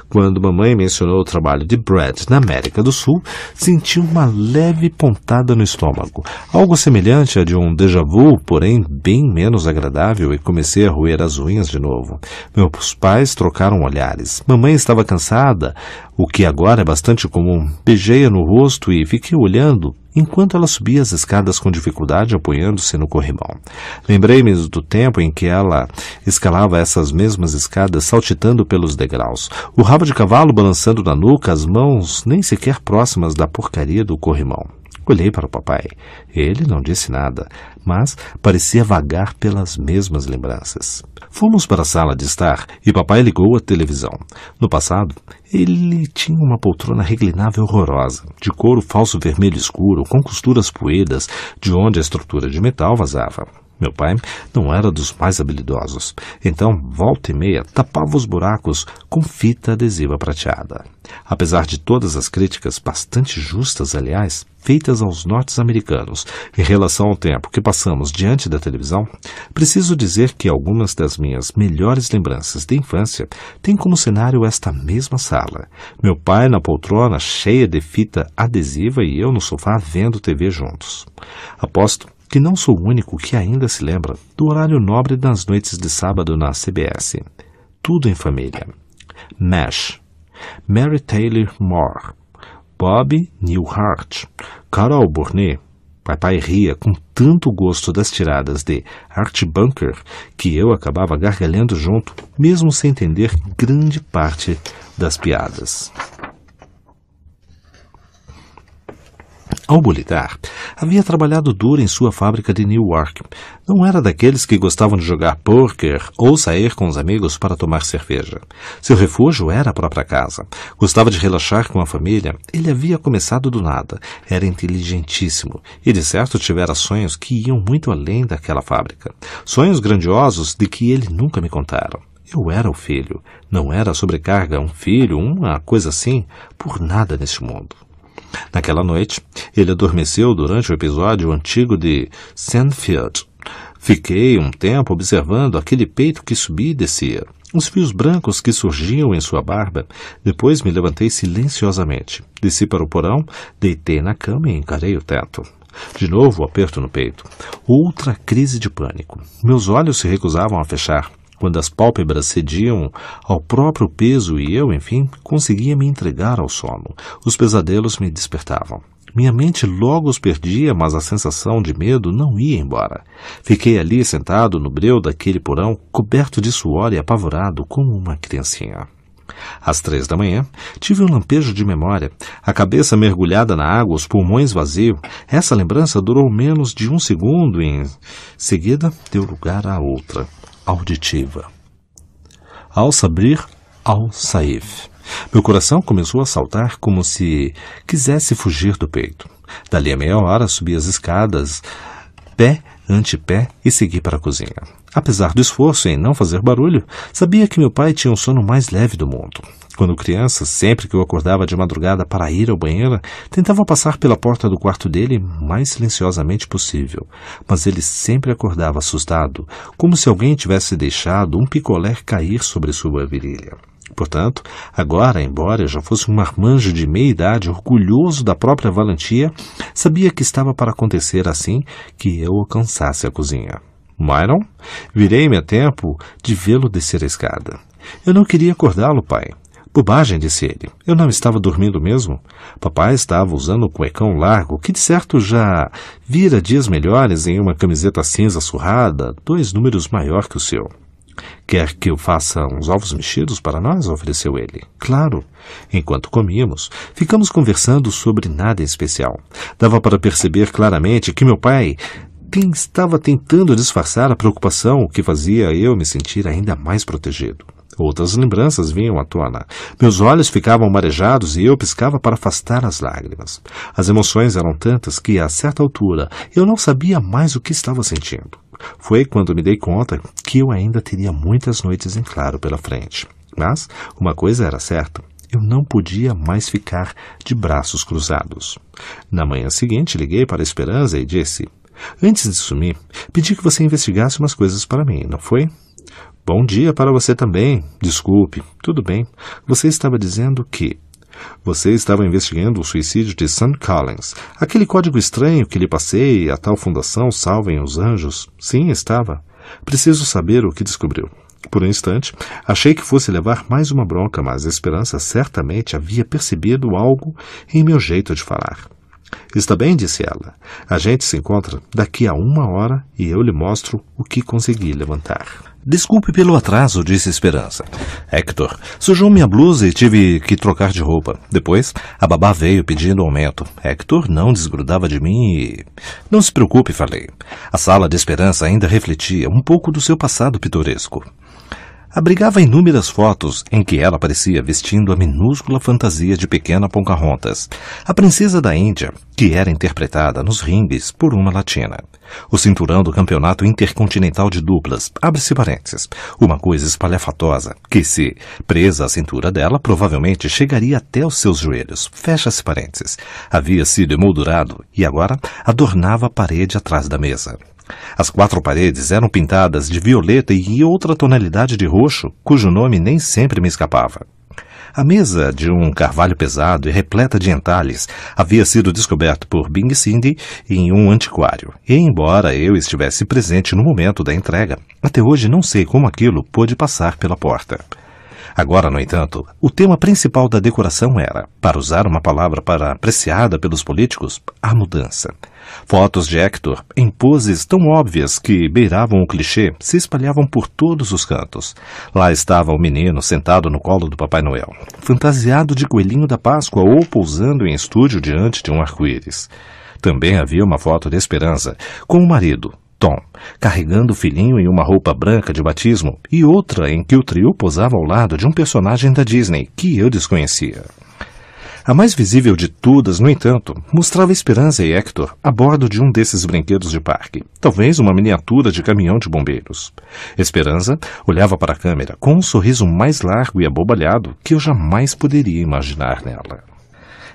Quando mamãe mencionou o trabalho de Brad na América do Sul, senti uma leve pontada no estômago, algo semelhante a de um déjà vu, porém bem menos agradável, e comecei a roer as unhas de novo. Meus pais trocaram olhares. Mamãe estava cansada, o que agora é bastante comum. Beijei-a no rosto e fiquei olhando enquanto ela subia as escadas com dificuldade, apoiando-se no corrimão. Lembrei-me do tempo em que ela escalava essas mesmas escadas saltitando pelos degraus o rabo de cavalo balançando na nuca, as mãos nem sequer próximas da porcaria do corrimão. Olhei para o papai. Ele não disse nada, mas parecia vagar pelas mesmas lembranças. Fomos para a sala de estar e papai ligou a televisão. No passado, ele tinha uma poltrona reclinável horrorosa, de couro falso vermelho escuro, com costuras poedas, de onde a estrutura de metal vazava. Meu pai não era dos mais habilidosos, então volta e meia tapava os buracos com fita adesiva prateada. Apesar de todas as críticas, bastante justas, aliás, feitas aos norte-americanos em relação ao tempo que passamos diante da televisão, preciso dizer que algumas das minhas melhores lembranças de infância têm como cenário esta mesma sala. Meu pai na poltrona cheia de fita adesiva e eu no sofá vendo TV juntos. Aposto que não sou o único que ainda se lembra do horário nobre das noites de sábado na CBS. Tudo em família. Mash, Mary Taylor Moore, Bob Newhart, Carol Burney. Papai ria com tanto gosto das tiradas de Art Bunker que eu acabava gargalhando junto, mesmo sem entender grande parte das piadas. Ao militar, havia trabalhado duro em sua fábrica de Newark. Não era daqueles que gostavam de jogar pôquer ou sair com os amigos para tomar cerveja. Seu refúgio era a própria casa. Gostava de relaxar com a família. Ele havia começado do nada. Era inteligentíssimo e, de certo, tivera sonhos que iam muito além daquela fábrica. Sonhos grandiosos de que ele nunca me contara. Eu era o filho. Não era sobrecarga, um filho, uma coisa assim, por nada neste mundo. Naquela noite, ele adormeceu durante o episódio antigo de Sandfield. Fiquei um tempo observando aquele peito que subia e descia, os fios brancos que surgiam em sua barba. Depois me levantei silenciosamente, desci para o porão, deitei na cama e encarei o teto. De novo, o aperto no peito. Outra crise de pânico. Meus olhos se recusavam a fechar quando as pálpebras cediam ao próprio peso e eu, enfim, conseguia me entregar ao sono. Os pesadelos me despertavam. Minha mente logo os perdia, mas a sensação de medo não ia embora. Fiquei ali sentado no breu daquele porão, coberto de suor e apavorado como uma criancinha. Às três da manhã, tive um lampejo de memória, a cabeça mergulhada na água, os pulmões vazios. Essa lembrança durou menos de um segundo e, em seguida, deu lugar a outra auditiva. Ao sabrir, ao sair. Meu coração começou a saltar como se quisesse fugir do peito. Dali a meia hora subi as escadas, pé antepé e segui para a cozinha. Apesar do esforço em não fazer barulho, sabia que meu pai tinha o um sono mais leve do mundo. Quando criança, sempre que eu acordava de madrugada para ir ao banheiro, tentava passar pela porta do quarto dele o mais silenciosamente possível, mas ele sempre acordava assustado, como se alguém tivesse deixado um picolé cair sobre sua virilha. Portanto, agora, embora já fosse um marmanjo de meia idade, orgulhoso da própria valentia, sabia que estava para acontecer assim que eu alcançasse a cozinha. Myron, virei-me a tempo de vê-lo descer a escada. Eu não queria acordá-lo, pai. Bobagem, disse ele. Eu não estava dormindo mesmo. Papai estava usando um cuecão largo, que de certo já vira dias melhores em uma camiseta cinza surrada, dois números maior que o seu. Quer que eu faça uns ovos mexidos para nós? ofereceu ele. Claro. Enquanto comíamos, ficamos conversando sobre nada especial. Dava para perceber claramente que meu pai estava tentando disfarçar a preocupação, o que fazia eu me sentir ainda mais protegido. Outras lembranças vinham à tona. Meus olhos ficavam marejados e eu piscava para afastar as lágrimas. As emoções eram tantas que, a certa altura, eu não sabia mais o que estava sentindo. Foi quando me dei conta que eu ainda teria muitas noites em claro pela frente. Mas uma coisa era certa: eu não podia mais ficar de braços cruzados. Na manhã seguinte, liguei para a Esperança e disse: Antes de sumir, pedi que você investigasse umas coisas para mim, não foi? Bom dia para você também. Desculpe, tudo bem. Você estava dizendo que você estava investigando o suicídio de Sam Collins. Aquele código estranho que lhe passei, a tal fundação Salvem os Anjos? Sim, estava. Preciso saber o que descobriu. Por um instante, achei que fosse levar mais uma bronca, mas a esperança certamente havia percebido algo em meu jeito de falar. Está bem, disse ela. A gente se encontra daqui a uma hora e eu lhe mostro o que consegui levantar. Desculpe pelo atraso, disse Esperança. Hector, sujou minha blusa e tive que trocar de roupa. Depois, a babá veio pedindo aumento. Hector não desgrudava de mim e. Não se preocupe, falei. A sala de Esperança ainda refletia um pouco do seu passado pitoresco abrigava inúmeras fotos em que ela aparecia vestindo a minúscula fantasia de pequena Pocahontas, a princesa da Índia, que era interpretada nos ringues por uma latina. O cinturão do campeonato intercontinental de duplas, abre-se parênteses, uma coisa espalhafatosa, que se presa à cintura dela, provavelmente chegaria até os seus joelhos, fecha-se parênteses. Havia sido emoldurado e agora adornava a parede atrás da mesa. As quatro paredes eram pintadas de violeta e outra tonalidade de roxo, cujo nome nem sempre me escapava. A mesa, de um carvalho pesado e repleta de entalhes, havia sido descoberta por Bing Cindy em um antiquário. E, embora eu estivesse presente no momento da entrega, até hoje não sei como aquilo pôde passar pela porta. Agora, no entanto, o tema principal da decoração era, para usar uma palavra para apreciada pelos políticos, a mudança. Fotos de Hector, em poses tão óbvias que beiravam o clichê, se espalhavam por todos os cantos. Lá estava o menino sentado no colo do Papai Noel, fantasiado de coelhinho da Páscoa ou pousando em estúdio diante de um arco-íris. Também havia uma foto de Esperança, com o marido, Tom, carregando o filhinho em uma roupa branca de batismo e outra em que o trio posava ao lado de um personagem da Disney que eu desconhecia. A mais visível de todas, no entanto, mostrava Esperança e Hector a bordo de um desses brinquedos de parque, talvez uma miniatura de caminhão de bombeiros. Esperança olhava para a câmera com um sorriso mais largo e abobalhado que eu jamais poderia imaginar nela.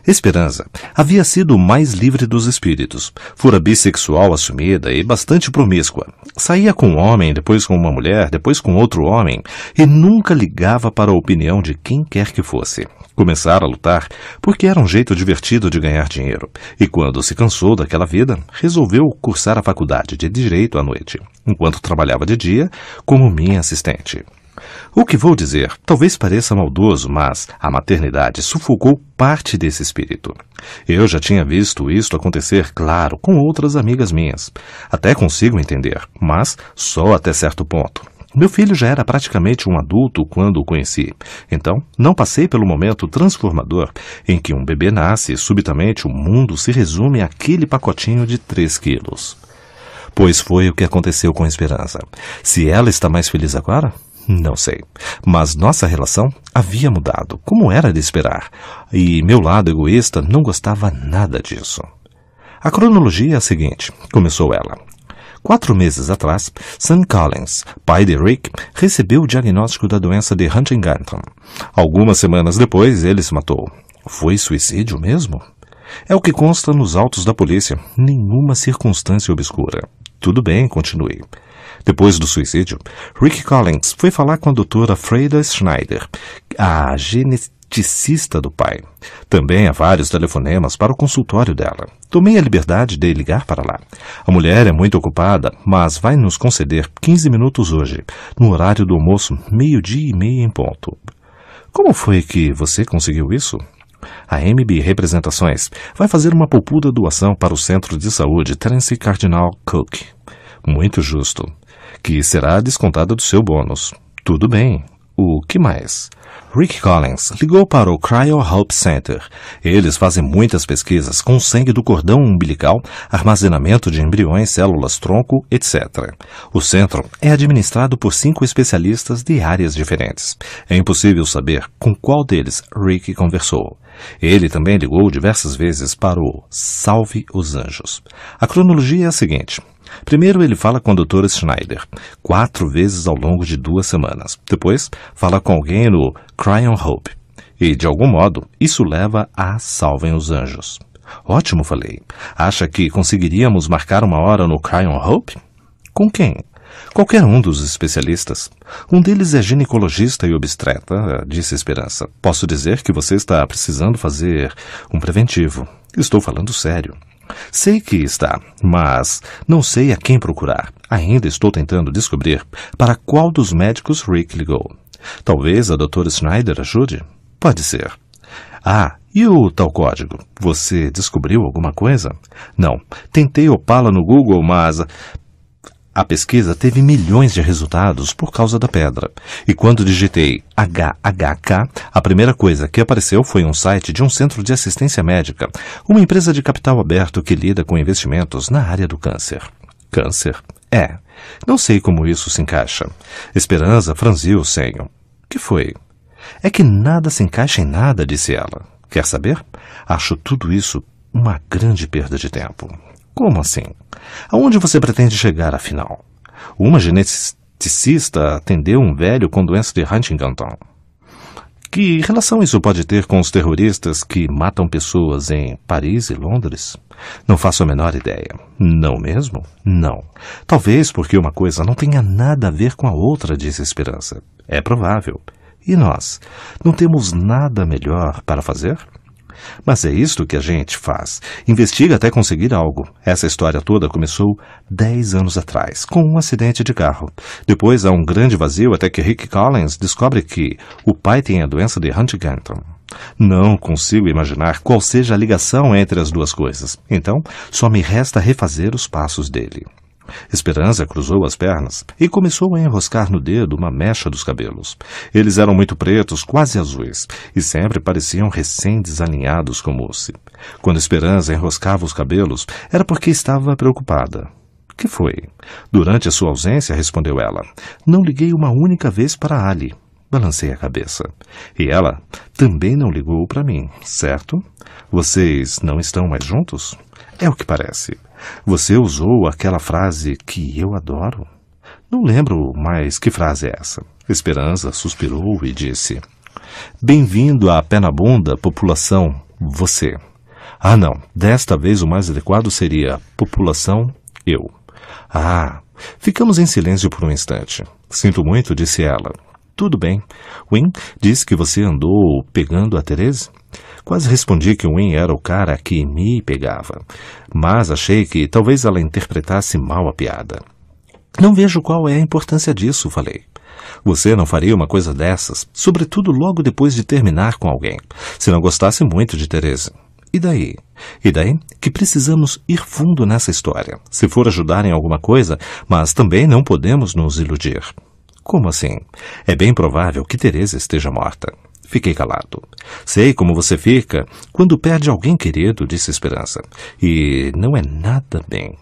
Esperança havia sido o mais livre dos espíritos. Fora bissexual assumida e bastante promíscua. Saía com um homem, depois com uma mulher, depois com outro homem, e nunca ligava para a opinião de quem quer que fosse. Começara a lutar porque era um jeito divertido de ganhar dinheiro. E quando se cansou daquela vida, resolveu cursar a faculdade de Direito à noite, enquanto trabalhava de dia como minha assistente. O que vou dizer talvez pareça maldoso, mas a maternidade sufocou parte desse espírito. Eu já tinha visto isto acontecer, claro, com outras amigas minhas. Até consigo entender, mas só até certo ponto. Meu filho já era praticamente um adulto quando o conheci, então não passei pelo momento transformador em que um bebê nasce e subitamente o mundo se resume àquele pacotinho de 3 quilos. Pois foi o que aconteceu com Esperança. Se ela está mais feliz agora, não sei. Mas nossa relação havia mudado, como era de esperar, e meu lado egoísta não gostava nada disso. A cronologia é a seguinte, começou ela. Quatro meses atrás, Sam Collins, pai de Rick, recebeu o diagnóstico da doença de Huntington. Algumas semanas depois, ele se matou. Foi suicídio mesmo? É o que consta nos autos da polícia. Nenhuma circunstância obscura. Tudo bem, continuei. Depois do suicídio, Rick Collins foi falar com a doutora Freda Schneider, a geneticista do pai. Também há vários telefonemas para o consultório dela. Tomei a liberdade de ligar para lá. A mulher é muito ocupada, mas vai nos conceder 15 minutos hoje, no horário do almoço, meio-dia e meia em ponto. Como foi que você conseguiu isso? A MB Representações vai fazer uma poupuda doação para o Centro de Saúde Terence Cardinal Cook. Muito justo que será descontada do seu bônus. Tudo bem. O que mais? Rick Collins ligou para o Cryo Help Center. Eles fazem muitas pesquisas com sangue do cordão umbilical, armazenamento de embriões, células tronco, etc. O centro é administrado por cinco especialistas de áreas diferentes. É impossível saber com qual deles Rick conversou. Ele também ligou diversas vezes para o Salve os Anjos. A cronologia é a seguinte. Primeiro, ele fala com a doutora Schneider, quatro vezes ao longo de duas semanas. Depois, fala com alguém no Cry on Hope. E, de algum modo, isso leva a Salvem os Anjos. Ótimo, falei. Acha que conseguiríamos marcar uma hora no Cry on Hope? Com quem? Qualquer um dos especialistas. Um deles é ginecologista e obstetra, disse Esperança. Posso dizer que você está precisando fazer um preventivo. Estou falando sério. Sei que está, mas não sei a quem procurar. Ainda estou tentando descobrir para qual dos médicos Rick ligou. Talvez a doutora Schneider ajude? Pode ser. Ah, e o tal código? Você descobriu alguma coisa? Não. Tentei opá-la no Google, mas a pesquisa teve milhões de resultados por causa da pedra. E quando digitei HHK, a primeira coisa que apareceu foi um site de um centro de assistência médica, uma empresa de capital aberto que lida com investimentos na área do câncer. Câncer? É. Não sei como isso se encaixa. Esperança franziu o senho. Que foi? É que nada se encaixa em nada, disse ela. Quer saber? Acho tudo isso uma grande perda de tempo. Como assim? Aonde você pretende chegar, afinal? Uma geneticista atendeu um velho com doença de Huntington. Que relação isso pode ter com os terroristas que matam pessoas em Paris e Londres? Não faço a menor ideia. Não mesmo? Não. Talvez porque uma coisa não tenha nada a ver com a outra, diz Esperança. É provável. E nós? Não temos nada melhor para fazer? Mas é isto que a gente faz. Investiga até conseguir algo. Essa história toda começou 10 anos atrás, com um acidente de carro. Depois há um grande vazio até que Rick Collins descobre que o pai tem a doença de Huntington. Não consigo imaginar qual seja a ligação entre as duas coisas. Então, só me resta refazer os passos dele. Esperança cruzou as pernas e começou a enroscar no dedo uma mecha dos cabelos. Eles eram muito pretos, quase azuis, e sempre pareciam recém-desalinhados com mousse. Quando Esperança enroscava os cabelos, era porque estava preocupada. Que foi? Durante a sua ausência, respondeu ela. Não liguei uma única vez para Ali. Balancei a cabeça. E ela também não ligou para mim, certo? Vocês não estão mais juntos? É o que parece. Você usou aquela frase que eu adoro. Não lembro mais que frase é essa. Esperança suspirou e disse: Bem-vindo à pé na bunda, população, você. Ah, não, desta vez o mais adequado seria população, eu. Ah, ficamos em silêncio por um instante. Sinto muito, disse ela. Tudo bem. Win disse que você andou pegando a Teresa? Quase respondi que Win era o cara que me pegava, mas achei que talvez ela interpretasse mal a piada. Não vejo qual é a importância disso, falei. Você não faria uma coisa dessas, sobretudo logo depois de terminar com alguém, se não gostasse muito de Teresa. E daí? E daí que precisamos ir fundo nessa história, se for ajudar em alguma coisa, mas também não podemos nos iludir. Como assim? É bem provável que Teresa esteja morta. Fiquei calado. Sei como você fica quando perde alguém querido, disse Esperança. E não é nada bem.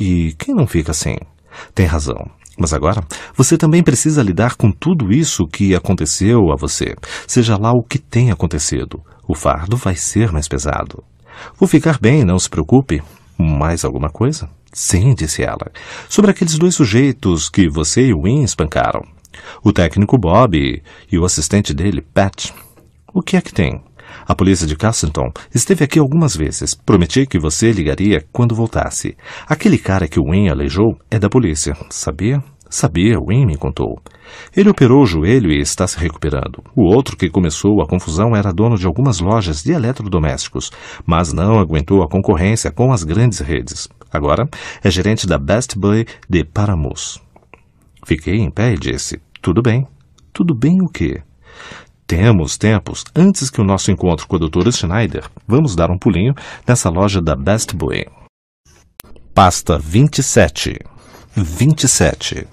E quem não fica assim? Tem razão. Mas agora, você também precisa lidar com tudo isso que aconteceu a você, seja lá o que tenha acontecido. O fardo vai ser mais pesado. Vou ficar bem, não se preocupe. Mais alguma coisa? Sim, disse ela. Sobre aqueles dois sujeitos que você e o Win espancaram. O técnico Bob e o assistente dele, Pat. O que é que tem? A polícia de Castleton esteve aqui algumas vezes. Prometi que você ligaria quando voltasse. Aquele cara que o Wayne aleijou é da polícia, sabia? Sabia, Wayne me contou. Ele operou o joelho e está se recuperando. O outro que começou a confusão era dono de algumas lojas de eletrodomésticos, mas não aguentou a concorrência com as grandes redes. Agora é gerente da Best Buy de Paramus. Fiquei em pé e disse: tudo bem. Tudo bem o quê? Temos tempos. Antes que o nosso encontro com a doutora Schneider, vamos dar um pulinho nessa loja da Best Boy. Pasta 27. 27.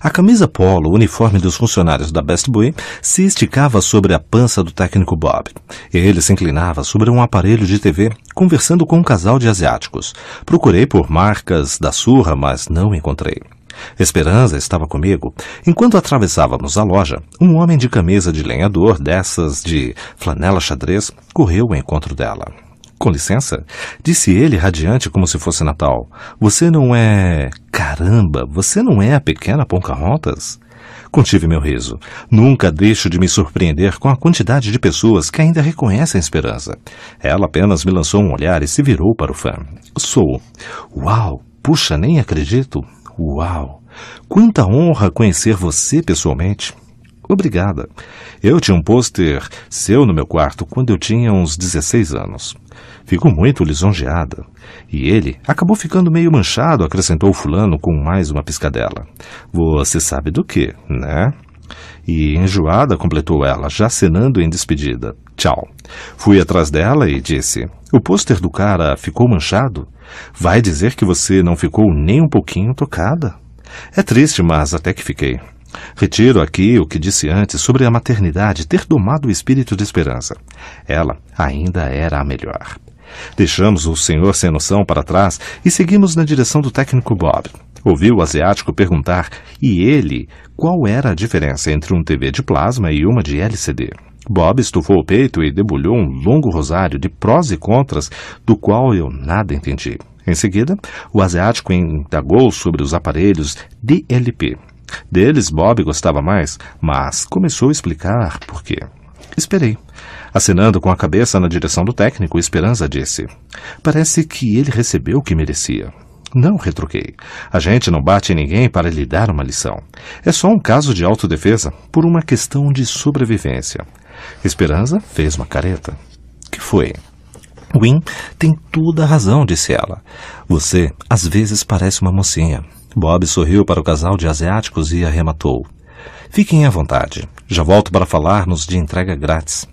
A camisa polo, uniforme dos funcionários da Best Buy, se esticava sobre a pança do técnico Bob. Ele se inclinava sobre um aparelho de TV, conversando com um casal de asiáticos. Procurei por marcas da surra, mas não encontrei. Esperança estava comigo. Enquanto atravessávamos a loja, um homem de camisa de lenhador, dessas de flanela xadrez, correu ao encontro dela. Com licença, disse ele, radiante como se fosse Natal. Você não é. Caramba, você não é a pequena Pocahontas? Contive meu riso. Nunca deixo de me surpreender com a quantidade de pessoas que ainda reconhecem a esperança. Ela apenas me lançou um olhar e se virou para o fã. Sou. Uau! Puxa, nem acredito! Uau! Quanta honra conhecer você pessoalmente. Obrigada. Eu tinha um pôster seu no meu quarto quando eu tinha uns 16 anos. Fico muito lisonjeada. E ele acabou ficando meio manchado, acrescentou Fulano com mais uma piscadela. Você sabe do que, né? E enjoada, completou ela, já cenando em despedida. Tchau. Fui atrás dela e disse: O pôster do cara ficou manchado? Vai dizer que você não ficou nem um pouquinho tocada? É triste, mas até que fiquei. Retiro aqui o que disse antes sobre a maternidade ter domado o espírito de esperança. Ela ainda era a melhor. Deixamos o senhor sem noção para trás e seguimos na direção do técnico Bob. Ouvi o asiático perguntar, e ele, qual era a diferença entre um TV de plasma e uma de LCD. Bob estufou o peito e debulhou um longo rosário de prós e contras, do qual eu nada entendi. Em seguida, o asiático indagou sobre os aparelhos DLP. Deles, Bob gostava mais, mas começou a explicar por quê. Esperei. Acenando com a cabeça na direção do técnico, Esperança disse: Parece que ele recebeu o que merecia. Não, retruquei. A gente não bate em ninguém para lhe dar uma lição. É só um caso de autodefesa por uma questão de sobrevivência. Esperança fez uma careta. Que foi? Win tem toda a razão, disse ela. Você, às vezes, parece uma mocinha. Bob sorriu para o casal de asiáticos e arrematou. Fiquem à vontade. Já volto para falarmos de entrega grátis.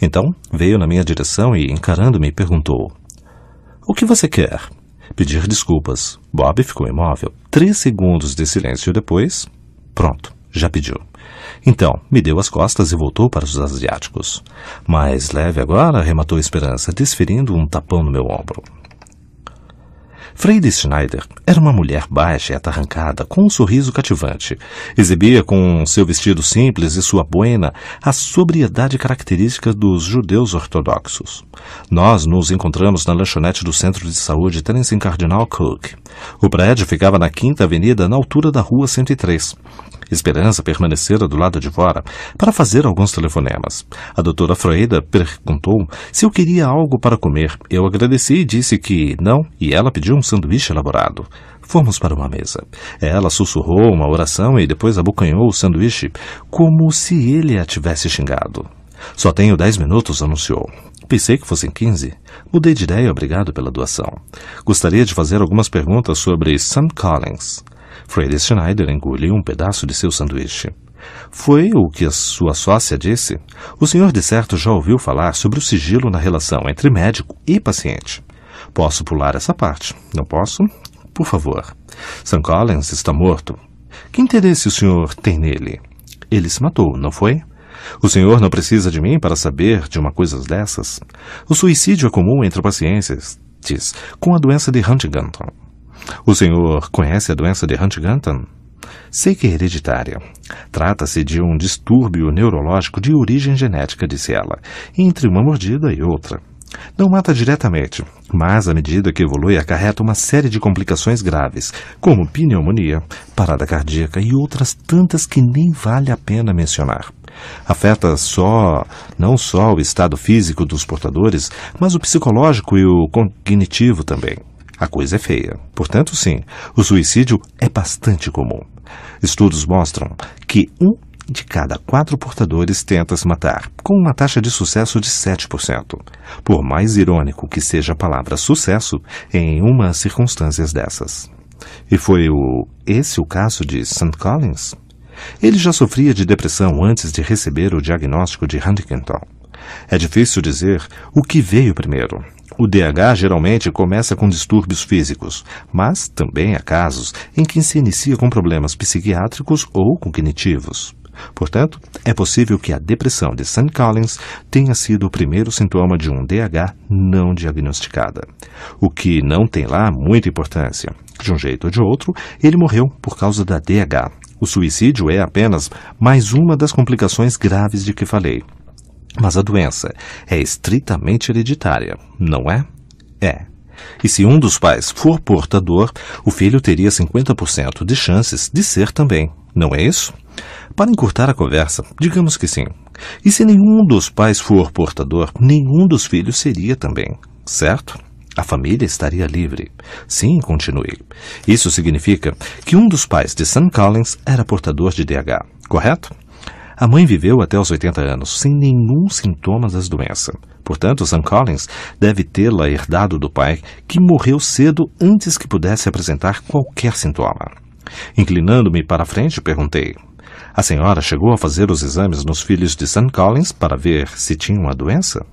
Então, veio na minha direção e, encarando-me, perguntou: O que você quer? Pedir desculpas. Bob ficou imóvel. Três segundos de silêncio depois. Pronto, já pediu. Então, me deu as costas e voltou para os asiáticos. Mais leve agora, rematou Esperança, desferindo um tapão no meu ombro. Freide Schneider era uma mulher baixa e atarrancada, com um sorriso cativante. Exibia com seu vestido simples e sua boina a sobriedade característica dos judeus ortodoxos. Nós nos encontramos na lanchonete do Centro de Saúde Terence Cardinal Cook. O prédio ficava na Quinta Avenida, na altura da Rua 103. Esperança permanecera do lado de fora para fazer alguns telefonemas. A doutora Freida perguntou se eu queria algo para comer. Eu agradeci e disse que não, e ela pediu um sanduíche elaborado. Fomos para uma mesa. Ela sussurrou uma oração e depois abocanhou o sanduíche como se ele a tivesse xingado. Só tenho dez minutos, anunciou. Pensei que fossem 15. Mudei de ideia, obrigado pela doação. Gostaria de fazer algumas perguntas sobre Sam Collins. Freddy Schneider engoliu um pedaço de seu sanduíche. Foi o que a sua sócia disse? O senhor de certo já ouviu falar sobre o sigilo na relação entre médico e paciente. Posso pular essa parte? Não posso? Por favor. Sam Collins está morto. Que interesse o senhor tem nele? Ele se matou, não foi? O senhor não precisa de mim para saber de uma coisa dessas. O suicídio é comum entre pacientes, diz, com a doença de Huntington. O senhor conhece a doença de Huntington? Sei que é hereditária. Trata-se de um distúrbio neurológico de origem genética, disse ela, entre uma mordida e outra. Não mata diretamente, mas à medida que evolui acarreta uma série de complicações graves, como pneumonia, parada cardíaca e outras tantas que nem vale a pena mencionar. Afeta só não só o estado físico dos portadores, mas o psicológico e o cognitivo também. A coisa é feia. Portanto, sim, o suicídio é bastante comum. Estudos mostram que um de cada quatro portadores tenta se matar, com uma taxa de sucesso de 7%. Por mais irônico que seja a palavra sucesso, em uma circunstâncias dessas. E foi o esse o caso de St. Collins? Ele já sofria de depressão antes de receber o diagnóstico de Huntington. É difícil dizer o que veio primeiro. O DH geralmente começa com distúrbios físicos, mas também há casos em que se inicia com problemas psiquiátricos ou cognitivos. Portanto, é possível que a depressão de St. Collins tenha sido o primeiro sintoma de um DH não diagnosticada. O que não tem lá muita importância. De um jeito ou de outro, ele morreu por causa da DH. O suicídio é apenas mais uma das complicações graves de que falei. Mas a doença é estritamente hereditária, não é? É. E se um dos pais for portador, o filho teria 50% de chances de ser também, não é isso? Para encurtar a conversa, digamos que sim. E se nenhum dos pais for portador, nenhum dos filhos seria também, certo? A família estaria livre. Sim, continuei. Isso significa que um dos pais de Sam Collins era portador de DH, correto? A mãe viveu até os 80 anos, sem nenhum sintoma da doença. Portanto, Sam Collins deve tê-la herdado do pai, que morreu cedo antes que pudesse apresentar qualquer sintoma. Inclinando-me para a frente, perguntei: a senhora chegou a fazer os exames nos filhos de St. Collins para ver se tinham a doença?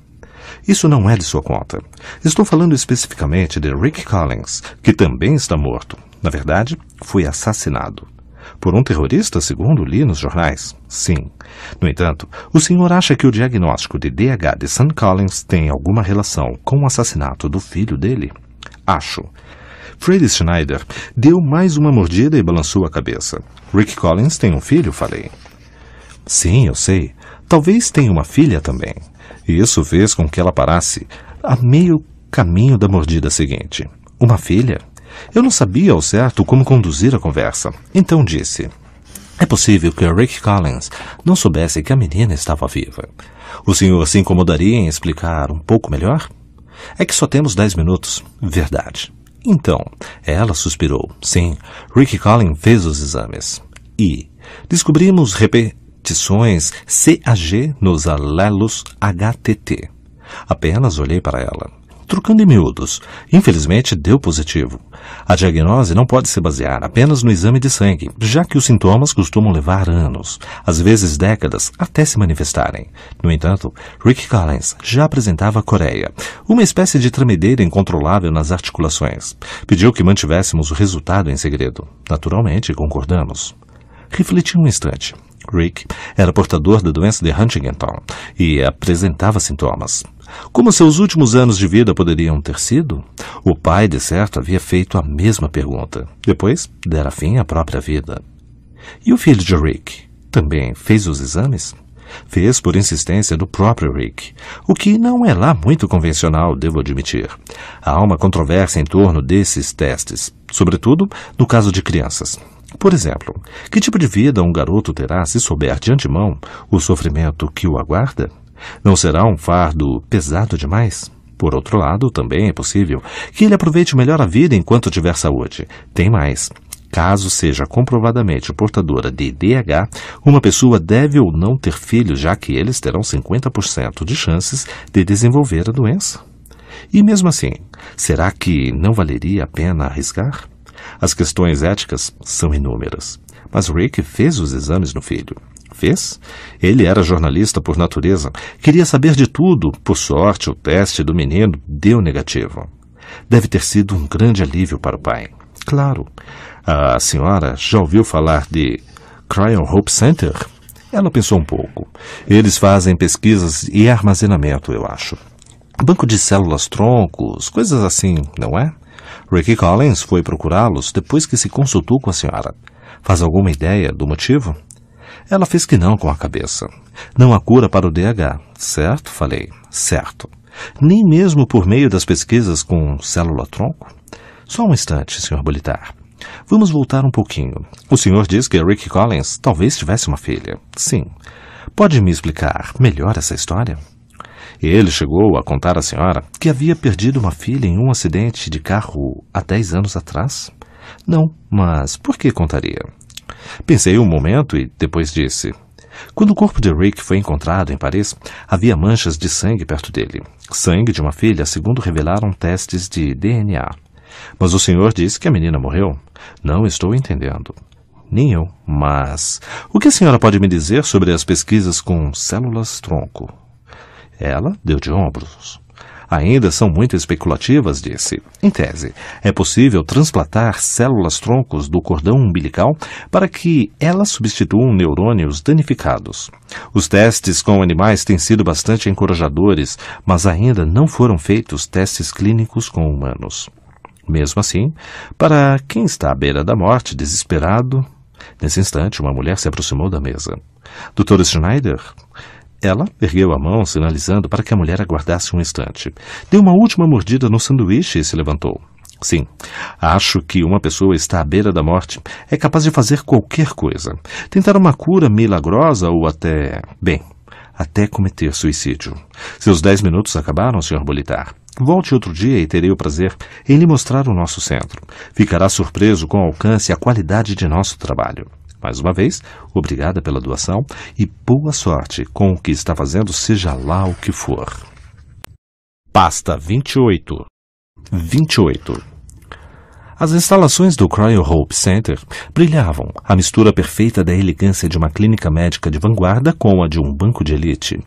Isso não é de sua conta. Estou falando especificamente de Rick Collins, que também está morto. Na verdade, foi assassinado. Por um terrorista, segundo li nos jornais. Sim. No entanto, o senhor acha que o diagnóstico de DH de St. Collins tem alguma relação com o assassinato do filho dele? Acho. Freddy Schneider deu mais uma mordida e balançou a cabeça. Rick Collins tem um filho, falei. Sim, eu sei. Talvez tenha uma filha também. isso fez com que ela parasse a meio caminho da mordida seguinte. Uma filha? Eu não sabia ao certo como conduzir a conversa. Então disse: É possível que Rick Collins não soubesse que a menina estava viva. O senhor se incomodaria em explicar um pouco melhor? É que só temos dez minutos. Verdade. Então, ela suspirou. Sim, Rick Collin fez os exames. E descobrimos repetições CAG nos alelos HTT. Apenas olhei para ela trocando em miúdos. Infelizmente, deu positivo. A diagnose não pode se basear apenas no exame de sangue, já que os sintomas costumam levar anos, às vezes décadas, até se manifestarem. No entanto, Rick Collins já apresentava coreia, uma espécie de tremedeira incontrolável nas articulações. Pediu que mantivéssemos o resultado em segredo. Naturalmente, concordamos. Refleti um instante. Rick era portador da doença de Huntington e apresentava sintomas. Como seus últimos anos de vida poderiam ter sido? O pai, de certo, havia feito a mesma pergunta. Depois, dera fim à própria vida. E o filho de Rick? Também fez os exames? Fez por insistência do próprio Rick, o que não é lá muito convencional, devo admitir. Há uma controvérsia em torno desses testes, sobretudo no caso de crianças. Por exemplo, que tipo de vida um garoto terá se souber de antemão o sofrimento que o aguarda? Não será um fardo pesado demais? Por outro lado, também é possível que ele aproveite melhor a vida enquanto tiver saúde. Tem mais. Caso seja comprovadamente portadora de DH, uma pessoa deve ou não ter filhos, já que eles terão 50% de chances de desenvolver a doença. E mesmo assim, será que não valeria a pena arriscar? As questões éticas são inúmeras, mas Rick fez os exames no filho fez? Ele era jornalista por natureza, queria saber de tudo. Por sorte, o teste do menino deu negativo. Deve ter sido um grande alívio para o pai. Claro. A senhora já ouviu falar de Cryon Hope Center? Ela pensou um pouco. Eles fazem pesquisas e armazenamento, eu acho. Banco de células troncos, coisas assim, não é? Ricky Collins foi procurá-los depois que se consultou com a senhora. Faz alguma ideia do motivo? Ela fez que não com a cabeça. Não há cura para o DH, certo? Falei, certo. Nem mesmo por meio das pesquisas com célula-tronco? Só um instante, Sr. Bolitar. Vamos voltar um pouquinho. O senhor diz que Rick Collins talvez tivesse uma filha. Sim. Pode me explicar melhor essa história? Ele chegou a contar à senhora que havia perdido uma filha em um acidente de carro há 10 anos atrás? Não, mas por que contaria? Pensei um momento e depois disse: Quando o corpo de Rick foi encontrado em Paris, havia manchas de sangue perto dele. Sangue de uma filha, segundo revelaram testes de DNA. Mas o senhor disse que a menina morreu? Não estou entendendo. Nem eu, mas. O que a senhora pode me dizer sobre as pesquisas com células tronco? Ela deu de ombros ainda são muito especulativas, disse. Em tese, é possível transplantar células-troncos do cordão umbilical para que elas substituam neurônios danificados. Os testes com animais têm sido bastante encorajadores, mas ainda não foram feitos testes clínicos com humanos. Mesmo assim, para quem está à beira da morte, desesperado, Nesse instante, uma mulher se aproximou da mesa. doutor Schneider, ela ergueu a mão, sinalizando para que a mulher aguardasse um instante. Deu uma última mordida no sanduíche e se levantou. Sim, acho que uma pessoa está à beira da morte é capaz de fazer qualquer coisa. Tentar uma cura milagrosa ou até. bem, até cometer suicídio. Seus dez minutos acabaram, Sr. Bolitar. Volte outro dia e terei o prazer em lhe mostrar o nosso centro. Ficará surpreso com o alcance e a qualidade de nosso trabalho. Mais uma vez, obrigada pela doação e boa sorte com o que está fazendo, seja lá o que for. Pasta 28 28 as instalações do Cryo Hope Center brilhavam, a mistura perfeita da elegância de uma clínica médica de vanguarda com a de um banco de elite.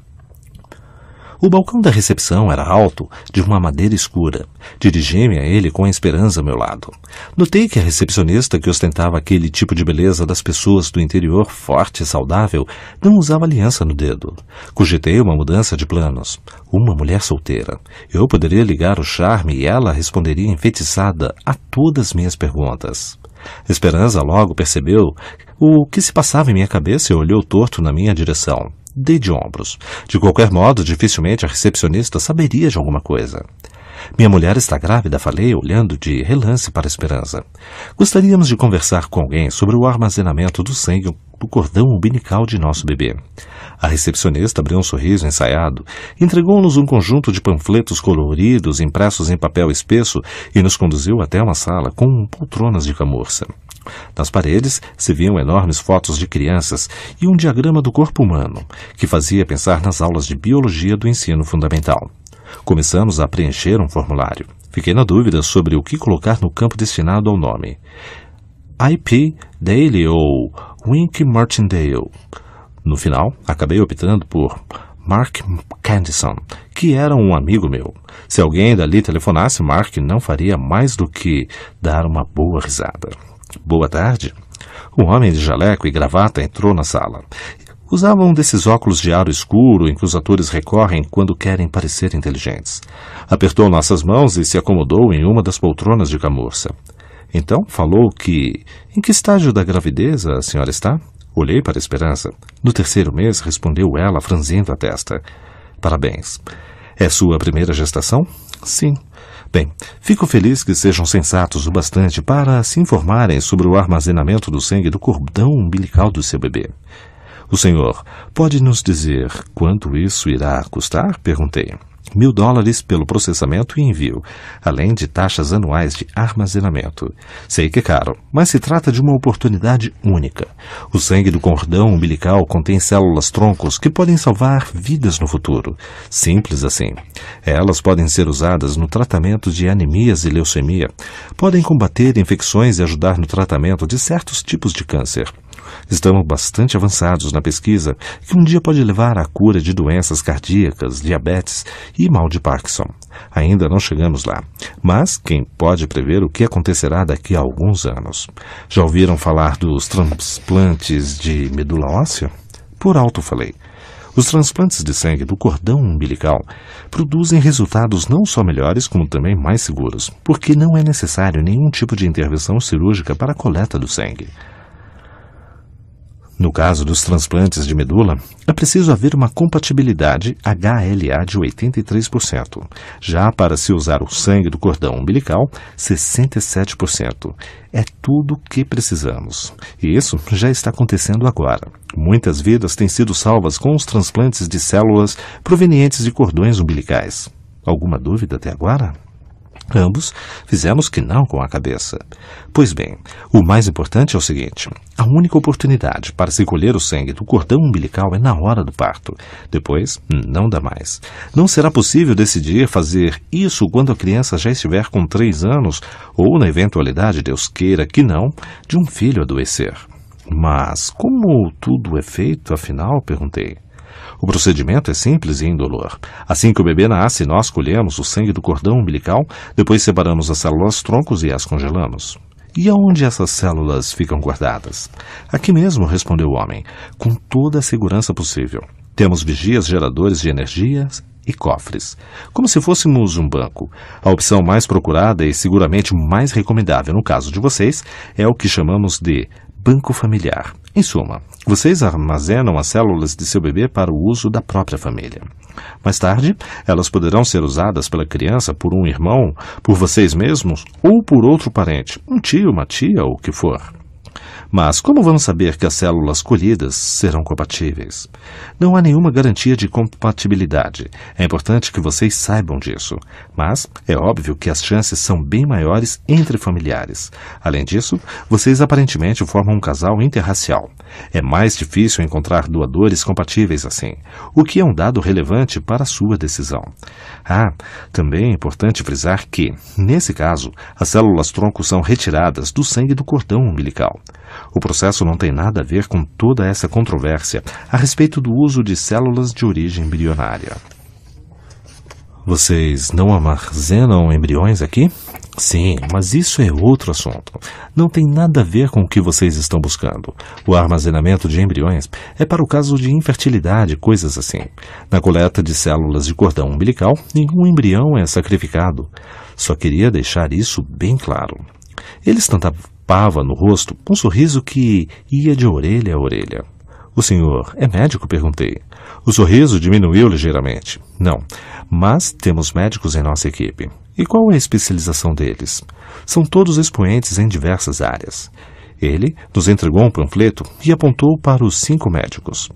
O balcão da recepção era alto, de uma madeira escura. Dirigi-me a ele com a esperança ao meu lado. Notei que a recepcionista, que ostentava aquele tipo de beleza das pessoas do interior forte e saudável, não usava aliança no dedo. Cogitei uma mudança de planos. Uma mulher solteira. Eu poderia ligar o charme e ela responderia enfeitiçada a todas minhas perguntas. Esperança logo percebeu o que se passava em minha cabeça e olhou torto na minha direção de de ombros. De qualquer modo, dificilmente a recepcionista saberia de alguma coisa. Minha mulher está grávida, falei, olhando de relance para a Esperança. Gostaríamos de conversar com alguém sobre o armazenamento do sangue do cordão umbilical de nosso bebê. A recepcionista abriu um sorriso ensaiado, entregou-nos um conjunto de panfletos coloridos impressos em papel espesso e nos conduziu até uma sala com poltronas de camurça. Nas paredes se viam enormes fotos de crianças e um diagrama do corpo humano, que fazia pensar nas aulas de biologia do ensino fundamental. Começamos a preencher um formulário. Fiquei na dúvida sobre o que colocar no campo destinado ao nome. IP Daily ou Wink Martindale. No final, acabei optando por Mark Candison, que era um amigo meu. Se alguém dali telefonasse, Mark não faria mais do que dar uma boa risada. Boa tarde. Um homem de jaleco e gravata entrou na sala. Usava um desses óculos de aro escuro em que os atores recorrem quando querem parecer inteligentes. Apertou nossas mãos e se acomodou em uma das poltronas de camurça. Então falou que. Em que estágio da gravidez a senhora está? Olhei para a Esperança. No terceiro mês, respondeu ela, franzindo a testa. Parabéns. É sua primeira gestação? Sim. Bem, fico feliz que sejam sensatos o bastante para se informarem sobre o armazenamento do sangue do cordão umbilical do seu bebê. O senhor pode nos dizer quanto isso irá custar? perguntei mil dólares pelo processamento e envio, além de taxas anuais de armazenamento. Sei que é caro, mas se trata de uma oportunidade única. O sangue do cordão umbilical contém células troncos que podem salvar vidas no futuro. Simples assim. Elas podem ser usadas no tratamento de anemias e leucemia, podem combater infecções e ajudar no tratamento de certos tipos de câncer estamos bastante avançados na pesquisa que um dia pode levar à cura de doenças cardíacas, diabetes e mal de Parkinson. Ainda não chegamos lá, mas quem pode prever o que acontecerá daqui a alguns anos? Já ouviram falar dos transplantes de medula óssea? Por alto falei. Os transplantes de sangue do cordão umbilical produzem resultados não só melhores, como também mais seguros, porque não é necessário nenhum tipo de intervenção cirúrgica para a coleta do sangue. No caso dos transplantes de medula, é preciso haver uma compatibilidade HLA de 83%. Já para se usar o sangue do cordão umbilical, 67%. É tudo o que precisamos. E isso já está acontecendo agora. Muitas vidas têm sido salvas com os transplantes de células provenientes de cordões umbilicais. Alguma dúvida até agora? Ambos fizemos que não com a cabeça. Pois bem, o mais importante é o seguinte: a única oportunidade para se colher o sangue do cordão umbilical é na hora do parto. Depois, não dá mais. Não será possível decidir fazer isso quando a criança já estiver com três anos ou, na eventualidade, Deus queira que não, de um filho adoecer. Mas como tudo é feito, afinal? perguntei. O procedimento é simples e indolor. Assim que o bebê nasce, nós colhemos o sangue do cordão umbilical, depois separamos as células troncos e as congelamos. E aonde essas células ficam guardadas? Aqui mesmo, respondeu o homem, com toda a segurança possível. Temos vigias geradores de energias e cofres, como se fôssemos um banco. A opção mais procurada e seguramente mais recomendável no caso de vocês é o que chamamos de banco familiar. Em suma, vocês armazenam as células de seu bebê para o uso da própria família. Mais tarde, elas poderão ser usadas pela criança por um irmão, por vocês mesmos ou por outro parente, um tio, uma tia ou o que for. Mas como vamos saber que as células colhidas serão compatíveis? Não há nenhuma garantia de compatibilidade. É importante que vocês saibam disso. Mas é óbvio que as chances são bem maiores entre familiares. Além disso, vocês aparentemente formam um casal interracial. É mais difícil encontrar doadores compatíveis assim, o que é um dado relevante para sua decisão. Ah, também é importante frisar que, nesse caso, as células-tronco são retiradas do sangue do cordão umbilical. O processo não tem nada a ver com toda essa controvérsia a respeito do uso de células de origem embrionária. Vocês não armazenam embriões aqui? Sim, mas isso é outro assunto. Não tem nada a ver com o que vocês estão buscando. O armazenamento de embriões é para o caso de infertilidade, coisas assim. Na coleta de células de cordão umbilical, nenhum embrião é sacrificado. Só queria deixar isso bem claro. Ele estampava no rosto um sorriso que ia de orelha a orelha. O senhor é médico? perguntei. O sorriso diminuiu ligeiramente. Não, mas temos médicos em nossa equipe. E qual é a especialização deles? São todos expoentes em diversas áreas. Ele nos entregou um panfleto e apontou para os cinco médicos: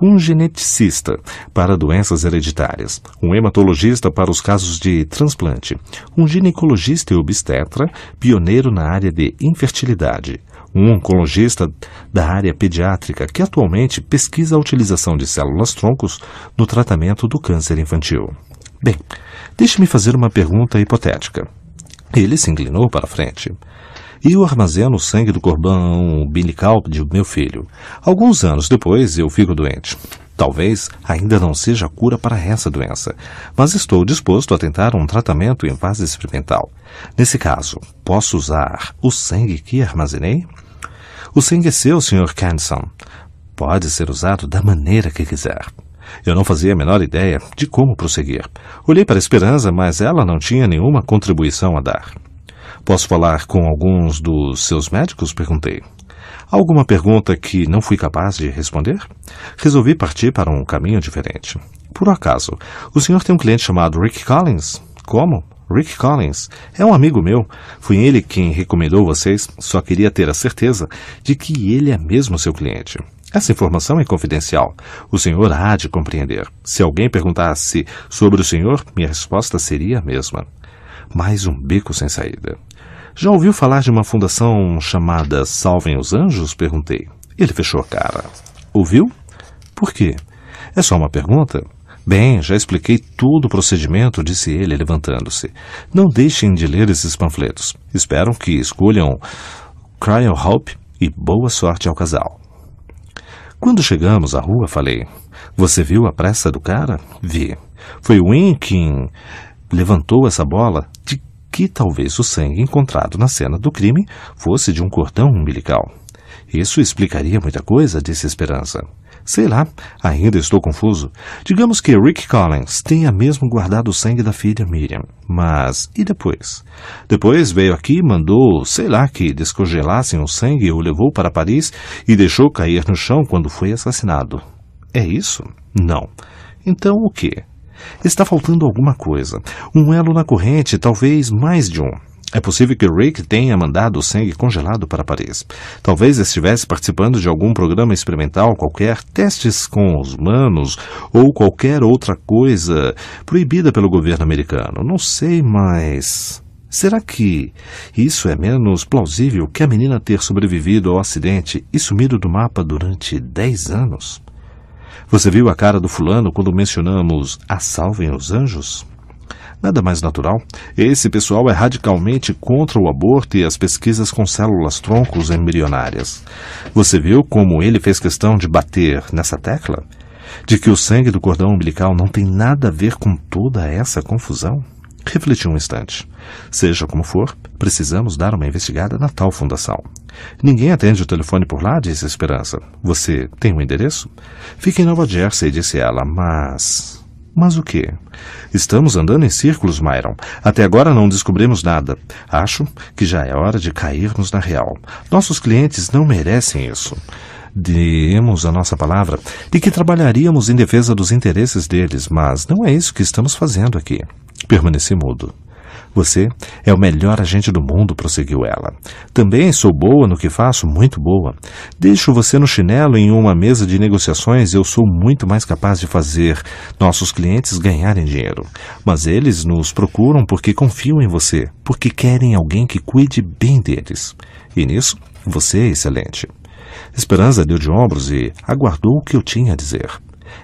um geneticista para doenças hereditárias, um hematologista para os casos de transplante, um ginecologista e obstetra, pioneiro na área de infertilidade, um oncologista da área pediátrica que atualmente pesquisa a utilização de células-troncos no tratamento do câncer infantil. Bem, deixe-me fazer uma pergunta hipotética. Ele se inclinou para frente. Eu armazeno o sangue do corbão umbilical de meu filho. Alguns anos depois, eu fico doente. Talvez ainda não seja cura para essa doença, mas estou disposto a tentar um tratamento em fase experimental. Nesse caso, posso usar o sangue que armazenei? O sangue é seu, Sr. Canson. Pode ser usado da maneira que quiser. Eu não fazia a menor ideia de como prosseguir. Olhei para Esperança, mas ela não tinha nenhuma contribuição a dar. Posso falar com alguns dos seus médicos? perguntei. Alguma pergunta que não fui capaz de responder? Resolvi partir para um caminho diferente. Por acaso, o senhor tem um cliente chamado Rick Collins? Como? Rick Collins é um amigo meu. Fui ele quem recomendou vocês. Só queria ter a certeza de que ele é mesmo seu cliente. Essa informação é confidencial. O senhor há de compreender. Se alguém perguntasse sobre o senhor, minha resposta seria a mesma. Mais um bico sem saída. Já ouviu falar de uma fundação chamada Salvem os Anjos? Perguntei. Ele fechou a cara. Ouviu? Por quê? É só uma pergunta? Bem, já expliquei todo o procedimento, disse ele, levantando-se. Não deixem de ler esses panfletos. Espero que escolham Cryo Hope e boa sorte ao casal. Quando chegamos à rua, falei: Você viu a pressa do cara? Vi. Foi o Win quem levantou essa bola de que talvez o sangue encontrado na cena do crime fosse de um cordão umbilical. Isso explicaria muita coisa, disse Esperança. Sei lá, ainda estou confuso. Digamos que Rick Collins tenha mesmo guardado o sangue da filha Miriam. Mas e depois? Depois veio aqui, mandou, sei lá, que descongelassem o sangue, o levou para Paris e deixou cair no chão quando foi assassinado. É isso? Não. Então o que? Está faltando alguma coisa. Um elo na corrente, talvez mais de um. É possível que Rick tenha mandado o sangue congelado para Paris. Talvez estivesse participando de algum programa experimental qualquer, testes com os humanos ou qualquer outra coisa proibida pelo governo americano. Não sei, mas. Será que isso é menos plausível que a menina ter sobrevivido ao acidente e sumido do mapa durante 10 anos? Você viu a cara do fulano quando mencionamos A Salvem os Anjos? Nada mais natural. Esse pessoal é radicalmente contra o aborto e as pesquisas com células troncos embrionárias. Você viu como ele fez questão de bater nessa tecla? De que o sangue do cordão umbilical não tem nada a ver com toda essa confusão? Refleti um instante. Seja como for, precisamos dar uma investigada na tal fundação. Ninguém atende o telefone por lá, disse Esperança. Você tem o um endereço? Fique em Nova Jersey, disse ela, mas mas o que? Estamos andando em círculos, Myron. Até agora não descobrimos nada. Acho que já é hora de cairmos na real. Nossos clientes não merecem isso. Demos a nossa palavra de que trabalharíamos em defesa dos interesses deles, mas não é isso que estamos fazendo aqui. Permaneci mudo. Você é o melhor agente do mundo, prosseguiu ela. Também sou boa no que faço, muito boa. Deixo você no chinelo em uma mesa de negociações, eu sou muito mais capaz de fazer nossos clientes ganharem dinheiro. Mas eles nos procuram porque confiam em você, porque querem alguém que cuide bem deles. E nisso, você é excelente. Esperança deu de ombros e aguardou o que eu tinha a dizer.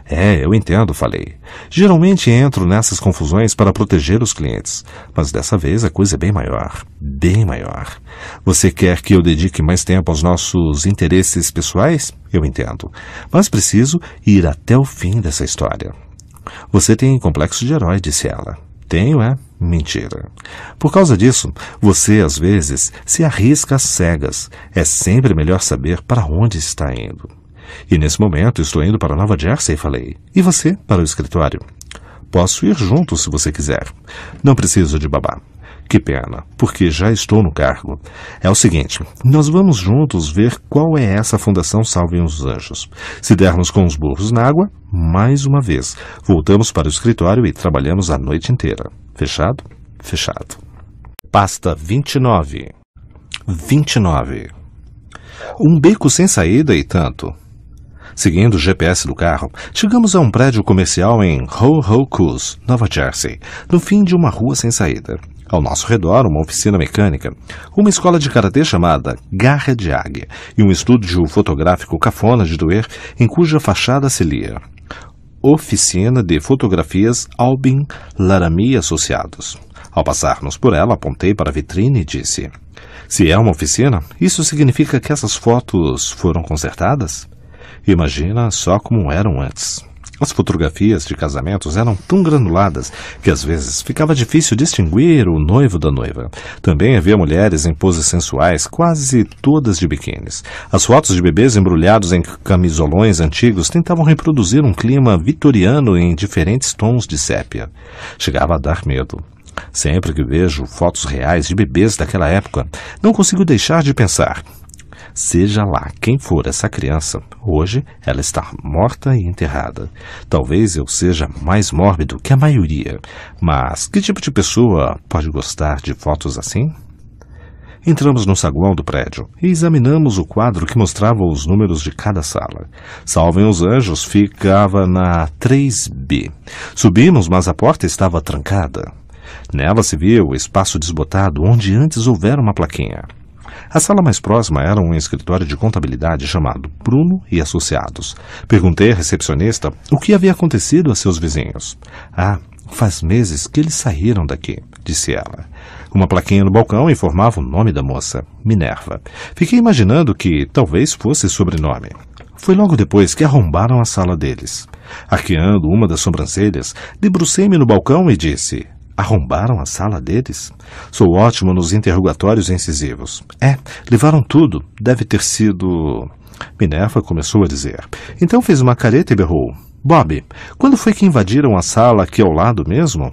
É, eu entendo, falei. Geralmente entro nessas confusões para proteger os clientes, mas dessa vez a coisa é bem maior, bem maior. Você quer que eu dedique mais tempo aos nossos interesses pessoais? Eu entendo, mas preciso ir até o fim dessa história. Você tem complexo de herói, disse ela. Tenho, é? Mentira. Por causa disso, você às vezes se arrisca às cegas. É sempre melhor saber para onde está indo. E nesse momento estou indo para Nova Jersey, falei. E você, para o escritório? Posso ir junto se você quiser. Não preciso de babá. Que pena, porque já estou no cargo. É o seguinte, nós vamos juntos ver qual é essa Fundação Salvem os Anjos. Se dermos com os burros na água, mais uma vez, voltamos para o escritório e trabalhamos a noite inteira. Fechado? Fechado. Pasta 29. 29. Um beco sem saída e tanto. Seguindo o GPS do carro, chegamos a um prédio comercial em ho ho Nova Jersey, no fim de uma rua sem saída. Ao nosso redor, uma oficina mecânica, uma escola de karatê chamada Garra de Águia e um estúdio fotográfico cafona de doer em cuja fachada se lia Oficina de Fotografias Albin Laramie Associados. Ao passarmos por ela, apontei para a vitrine e disse: Se é uma oficina, isso significa que essas fotos foram consertadas? Imagina só como eram antes. As fotografias de casamentos eram tão granuladas que às vezes ficava difícil distinguir o noivo da noiva. Também havia mulheres em poses sensuais, quase todas de biquínis. As fotos de bebês embrulhados em camisolões antigos tentavam reproduzir um clima vitoriano em diferentes tons de sépia. Chegava a dar medo. Sempre que vejo fotos reais de bebês daquela época, não consigo deixar de pensar. Seja lá quem for essa criança, hoje ela está morta e enterrada. Talvez eu seja mais mórbido que a maioria, mas que tipo de pessoa pode gostar de fotos assim? Entramos no saguão do prédio e examinamos o quadro que mostrava os números de cada sala. Salvem os Anjos ficava na 3B. Subimos, mas a porta estava trancada. Nela se viu o espaço desbotado onde antes houvera uma plaquinha. A sala mais próxima era um escritório de contabilidade chamado Bruno e Associados. Perguntei à recepcionista o que havia acontecido a seus vizinhos. Ah, faz meses que eles saíram daqui, disse ela. Uma plaquinha no balcão informava o nome da moça, Minerva. Fiquei imaginando que talvez fosse sobrenome. Foi logo depois que arrombaram a sala deles. Arqueando uma das sobrancelhas, debrucei-me no balcão e disse: Arrombaram a sala deles? Sou ótimo nos interrogatórios incisivos. É, levaram tudo. Deve ter sido. Minerva começou a dizer. Então fez uma careta e berrou. Bob, quando foi que invadiram a sala aqui ao lado mesmo?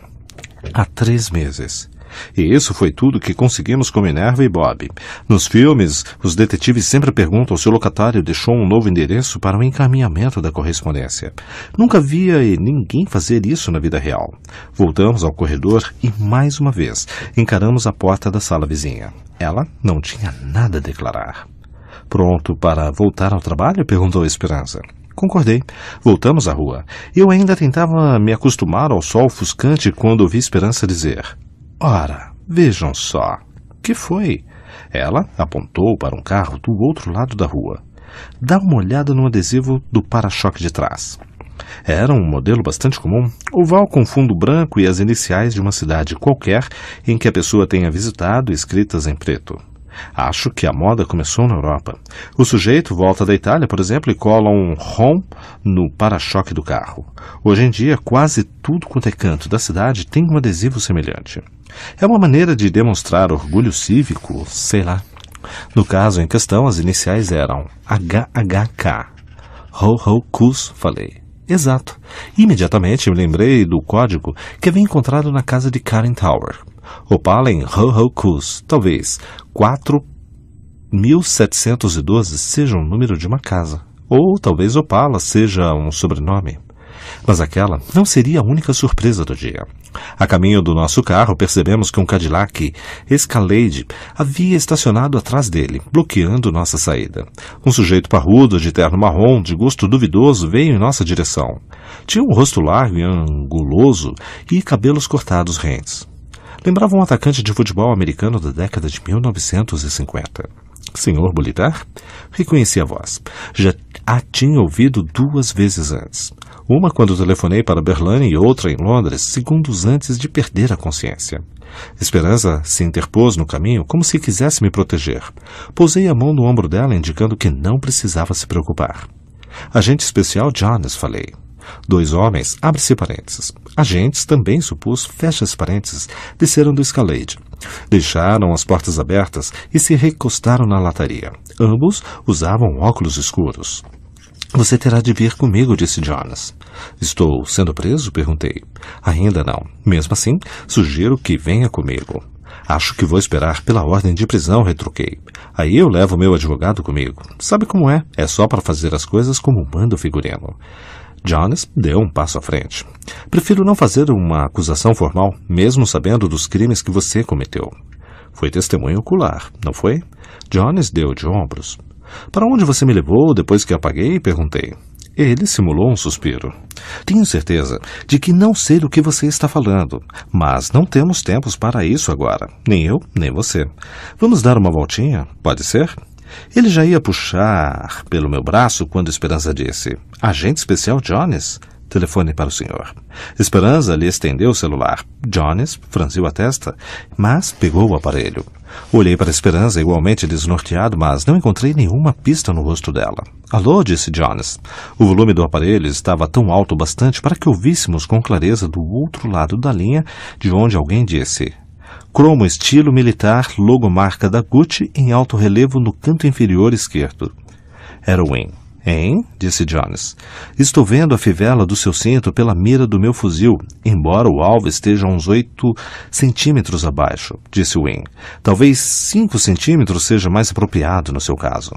Há três meses. E isso foi tudo que conseguimos com Minerva e Bob. Nos filmes, os detetives sempre perguntam se o locatário deixou um novo endereço para o encaminhamento da correspondência. Nunca via ninguém fazer isso na vida real. Voltamos ao corredor e, mais uma vez, encaramos a porta da sala vizinha. Ela não tinha nada a declarar. Pronto para voltar ao trabalho? perguntou Esperança. Concordei. Voltamos à rua. Eu ainda tentava me acostumar ao sol ofuscante quando ouvi Esperança dizer: Ora, vejam só. Que foi? Ela apontou para um carro do outro lado da rua. Dá uma olhada no adesivo do para-choque de trás. Era um modelo bastante comum, oval com fundo branco e as iniciais de uma cidade qualquer em que a pessoa tenha visitado escritas em preto. Acho que a moda começou na Europa. O sujeito volta da Itália, por exemplo, e cola um ROM no para-choque do carro. Hoje em dia, quase tudo quanto é canto da cidade tem um adesivo semelhante. É uma maneira de demonstrar orgulho cívico, sei lá. No caso em questão, as iniciais eram HHK. Ho Ho Kus, falei. Exato. Imediatamente me lembrei do código que havia encontrado na casa de Karen Tower. Opala em Ho-Ho-Kus, talvez 4712 seja o número de uma casa. Ou talvez Opala seja um sobrenome. Mas aquela não seria a única surpresa do dia. A caminho do nosso carro, percebemos que um Cadillac Escalade havia estacionado atrás dele, bloqueando nossa saída. Um sujeito parrudo, de terno marrom, de gosto duvidoso, veio em nossa direção. Tinha um rosto largo e anguloso e cabelos cortados rentes. Lembrava um atacante de futebol americano da década de 1950. Senhor Bolitar? Reconheci a voz. Já a tinha ouvido duas vezes antes. Uma quando telefonei para Berlane e outra em Londres, segundos antes de perder a consciência. Esperança se interpôs no caminho como se quisesse me proteger. Posei a mão no ombro dela, indicando que não precisava se preocupar. Agente especial Jones, falei. Dois homens, abre-se parênteses. Agentes, também supus, fecha-se parênteses, desceram do escalade. Deixaram as portas abertas e se recostaram na lataria. Ambos usavam óculos escuros. Você terá de vir comigo, disse Jonas. Estou sendo preso? perguntei. Ainda não. Mesmo assim, sugiro que venha comigo. Acho que vou esperar pela ordem de prisão, retruquei. Aí eu levo meu advogado comigo. Sabe como é? É só para fazer as coisas como manda o figurino. Jones deu um passo à frente. Prefiro não fazer uma acusação formal, mesmo sabendo dos crimes que você cometeu. Foi testemunho ocular, não foi? Jones deu de ombros. Para onde você me levou depois que apaguei? perguntei. Ele simulou um suspiro. Tenho certeza de que não sei do que você está falando, mas não temos tempos para isso agora. Nem eu, nem você. Vamos dar uma voltinha? Pode ser? Ele já ia puxar pelo meu braço quando Esperança disse: Agente Especial Jones? Telefone para o senhor. Esperança lhe estendeu o celular. Jones franziu a testa, mas pegou o aparelho. Olhei para Esperança, igualmente desnorteado, mas não encontrei nenhuma pista no rosto dela. Alô, disse Jones. O volume do aparelho estava tão alto bastante para que ouvíssemos com clareza do outro lado da linha, de onde alguém disse: cromo estilo militar, logomarca da Gucci em alto relevo no canto inferior esquerdo. Era o Win. Hein? disse Jones. Estou vendo a fivela do seu cinto pela mira do meu fuzil, embora o alvo esteja uns oito centímetros abaixo, disse Wing. Talvez cinco centímetros seja mais apropriado no seu caso.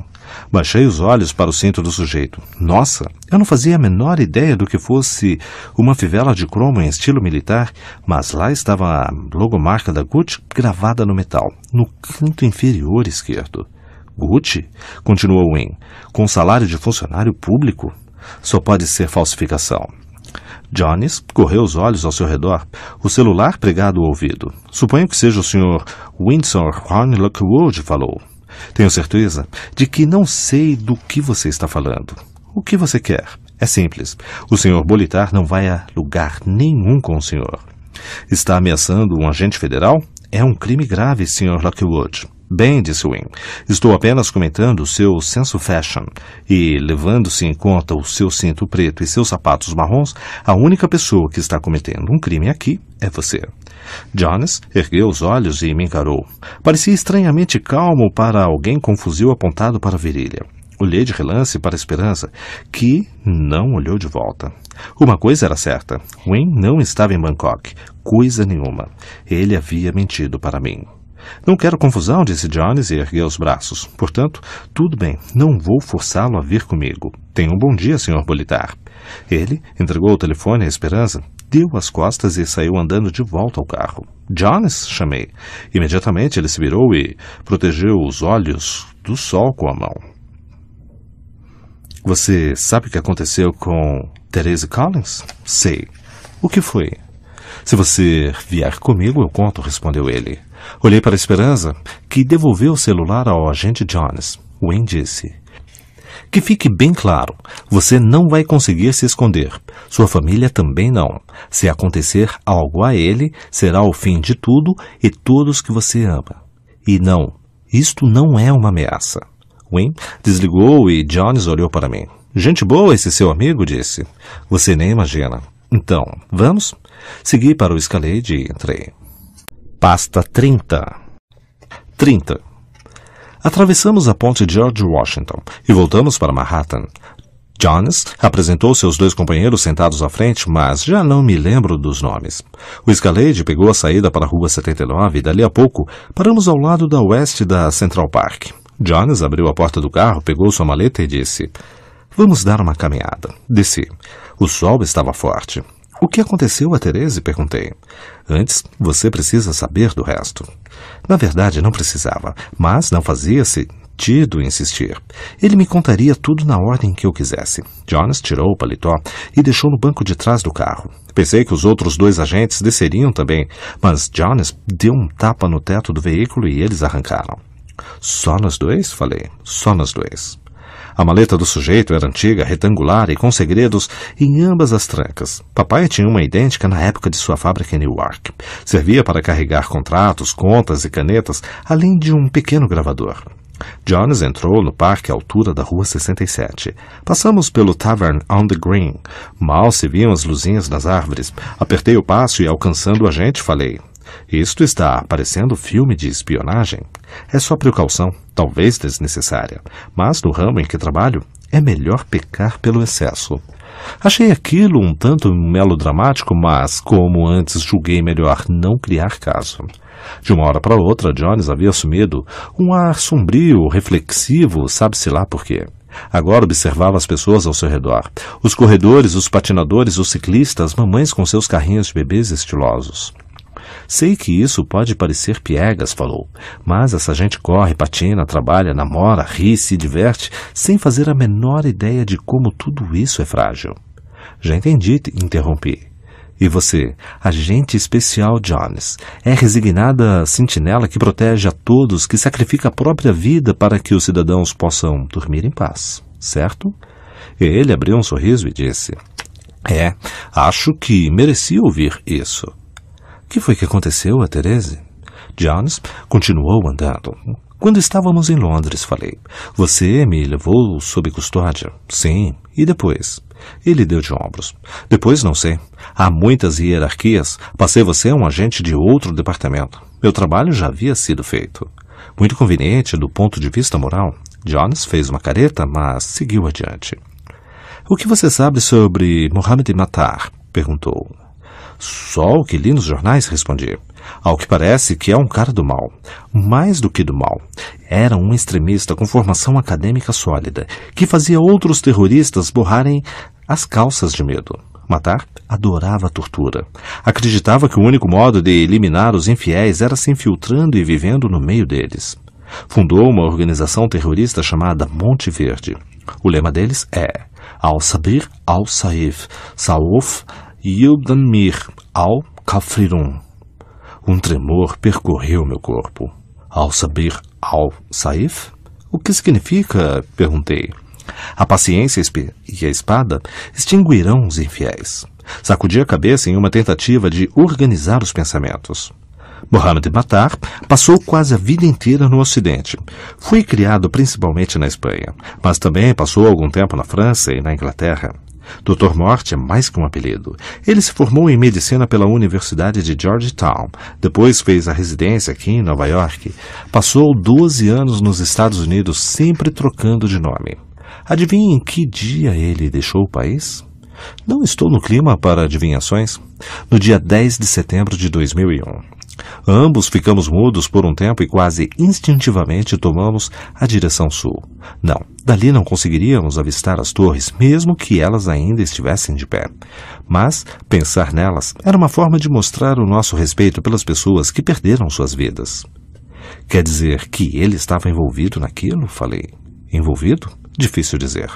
Baixei os olhos para o cinto do sujeito. Nossa, eu não fazia a menor ideia do que fosse uma fivela de cromo em estilo militar, mas lá estava a logomarca da Gucci gravada no metal, no canto inferior esquerdo. Gucci continuou Wynn. com salário de funcionário público? Só pode ser falsificação. Jones correu os olhos ao seu redor, o celular pregado ao ouvido. Suponho que seja o Sr. Windsor Horn Lockwood, falou. Tenho certeza de que não sei do que você está falando. O que você quer? É simples. O Sr. Bolitar não vai a lugar nenhum com o senhor. Está ameaçando um agente federal? É um crime grave, Sr. Lockwood. Bem, disse Wynne, estou apenas comentando o seu senso fashion e, levando-se em conta o seu cinto preto e seus sapatos marrons, a única pessoa que está cometendo um crime aqui é você. Jones ergueu os olhos e me encarou. Parecia estranhamente calmo para alguém com um fuzil apontado para a virilha. Olhei de relance para a Esperança, que não olhou de volta. Uma coisa era certa: Wayne não estava em Bangkok, coisa nenhuma. Ele havia mentido para mim. Não quero confusão, disse Jones e ergueu os braços. Portanto, tudo bem, não vou forçá-lo a vir comigo. Tenha um bom dia, Sr. Bolitar. Ele entregou o telefone à Esperança, deu as costas e saiu andando de volta ao carro. Jones, chamei. Imediatamente ele se virou e protegeu os olhos do sol com a mão. Você sabe o que aconteceu com Therese Collins? Sei. O que foi? Se você vier comigo, eu conto, respondeu ele. Olhei para Esperança, que devolveu o celular ao agente Jones. Wayne disse: que fique bem claro, você não vai conseguir se esconder. Sua família também não. Se acontecer algo a ele, será o fim de tudo e todos que você ama. E não, isto não é uma ameaça. Wayne desligou e Jones olhou para mim. Gente boa esse seu amigo, disse. Você nem imagina. Então, vamos? Segui para o escalade e entrei. Pasta 30. 30. Atravessamos a ponte George Washington e voltamos para Manhattan. Jones apresentou seus dois companheiros sentados à frente, mas já não me lembro dos nomes. O Escalade pegou a saída para a Rua 79 e, dali a pouco, paramos ao lado da oeste da Central Park. Jones abriu a porta do carro, pegou sua maleta e disse: Vamos dar uma caminhada. Desci. O sol estava forte. O que aconteceu a Tereza? perguntei. Antes, você precisa saber do resto. Na verdade, não precisava, mas não fazia sentido insistir. Ele me contaria tudo na ordem que eu quisesse. Jones tirou o paletó e deixou no banco de trás do carro. Pensei que os outros dois agentes desceriam também, mas Jones deu um tapa no teto do veículo e eles arrancaram. Só nós dois? falei. Só nós dois. A maleta do sujeito era antiga, retangular e com segredos em ambas as trancas. Papai tinha uma idêntica na época de sua fábrica em Newark. Servia para carregar contratos, contas e canetas, além de um pequeno gravador. Jones entrou no parque à altura da Rua 67. Passamos pelo Tavern on the Green. Mal se viam as luzinhas das árvores. Apertei o passo e, alcançando a gente, falei: isto está parecendo filme de espionagem. É só precaução, talvez desnecessária, mas no ramo em que trabalho, é melhor pecar pelo excesso. Achei aquilo um tanto melodramático, mas, como antes, julguei melhor não criar caso. De uma hora para outra, Jones havia assumido um ar sombrio, reflexivo, sabe-se lá por quê. Agora observava as pessoas ao seu redor. Os corredores, os patinadores, os ciclistas, mamães com seus carrinhos de bebês estilosos. Sei que isso pode parecer piegas, falou, mas essa gente corre, patina, trabalha, namora, ri, se diverte, sem fazer a menor ideia de como tudo isso é frágil. Já entendi, interrompi. E você, agente especial Jones, é resignada sentinela que protege a todos, que sacrifica a própria vida para que os cidadãos possam dormir em paz, certo? E ele abriu um sorriso e disse: É, acho que merecia ouvir isso. Que foi que aconteceu a Therese? Jones continuou andando. Quando estávamos em Londres, falei. Você me levou sob custódia? Sim. E depois? Ele deu de ombros. Depois não sei. Há muitas hierarquias. Passei você a um agente de outro departamento. Meu trabalho já havia sido feito. Muito conveniente do ponto de vista moral. Jones fez uma careta, mas seguiu adiante. O que você sabe sobre Mohamed Matar? perguntou. Só o que li nos jornais, respondi. Ao que parece que é um cara do mal. Mais do que do mal. Era um extremista com formação acadêmica sólida, que fazia outros terroristas borrarem as calças de medo. Matar adorava a tortura. Acreditava que o único modo de eliminar os infiéis era se infiltrando e vivendo no meio deles. Fundou uma organização terrorista chamada Monte Verde. O lema deles é Al-Sabir al-Saif, Sauf Yildan Mir al Kafrirun. Um tremor percorreu meu corpo. Ao saber al Saif, o que significa? perguntei. A paciência e a espada extinguirão os infiéis. Sacudi a cabeça em uma tentativa de organizar os pensamentos. Mohamed Matar passou quase a vida inteira no Ocidente. Fui criado principalmente na Espanha, mas também passou algum tempo na França e na Inglaterra. Dr. Morte é mais que um apelido. Ele se formou em medicina pela Universidade de Georgetown, depois fez a residência aqui em Nova York. Passou 12 anos nos Estados Unidos, sempre trocando de nome. Adivinhe em que dia ele deixou o país? Não estou no clima para adivinhações. No dia 10 de setembro de 2001. Ambos ficamos mudos por um tempo e quase instintivamente tomamos a direção sul. Não, dali não conseguiríamos avistar as torres, mesmo que elas ainda estivessem de pé. Mas pensar nelas era uma forma de mostrar o nosso respeito pelas pessoas que perderam suas vidas. Quer dizer que ele estava envolvido naquilo? Falei envolvido? Difícil dizer.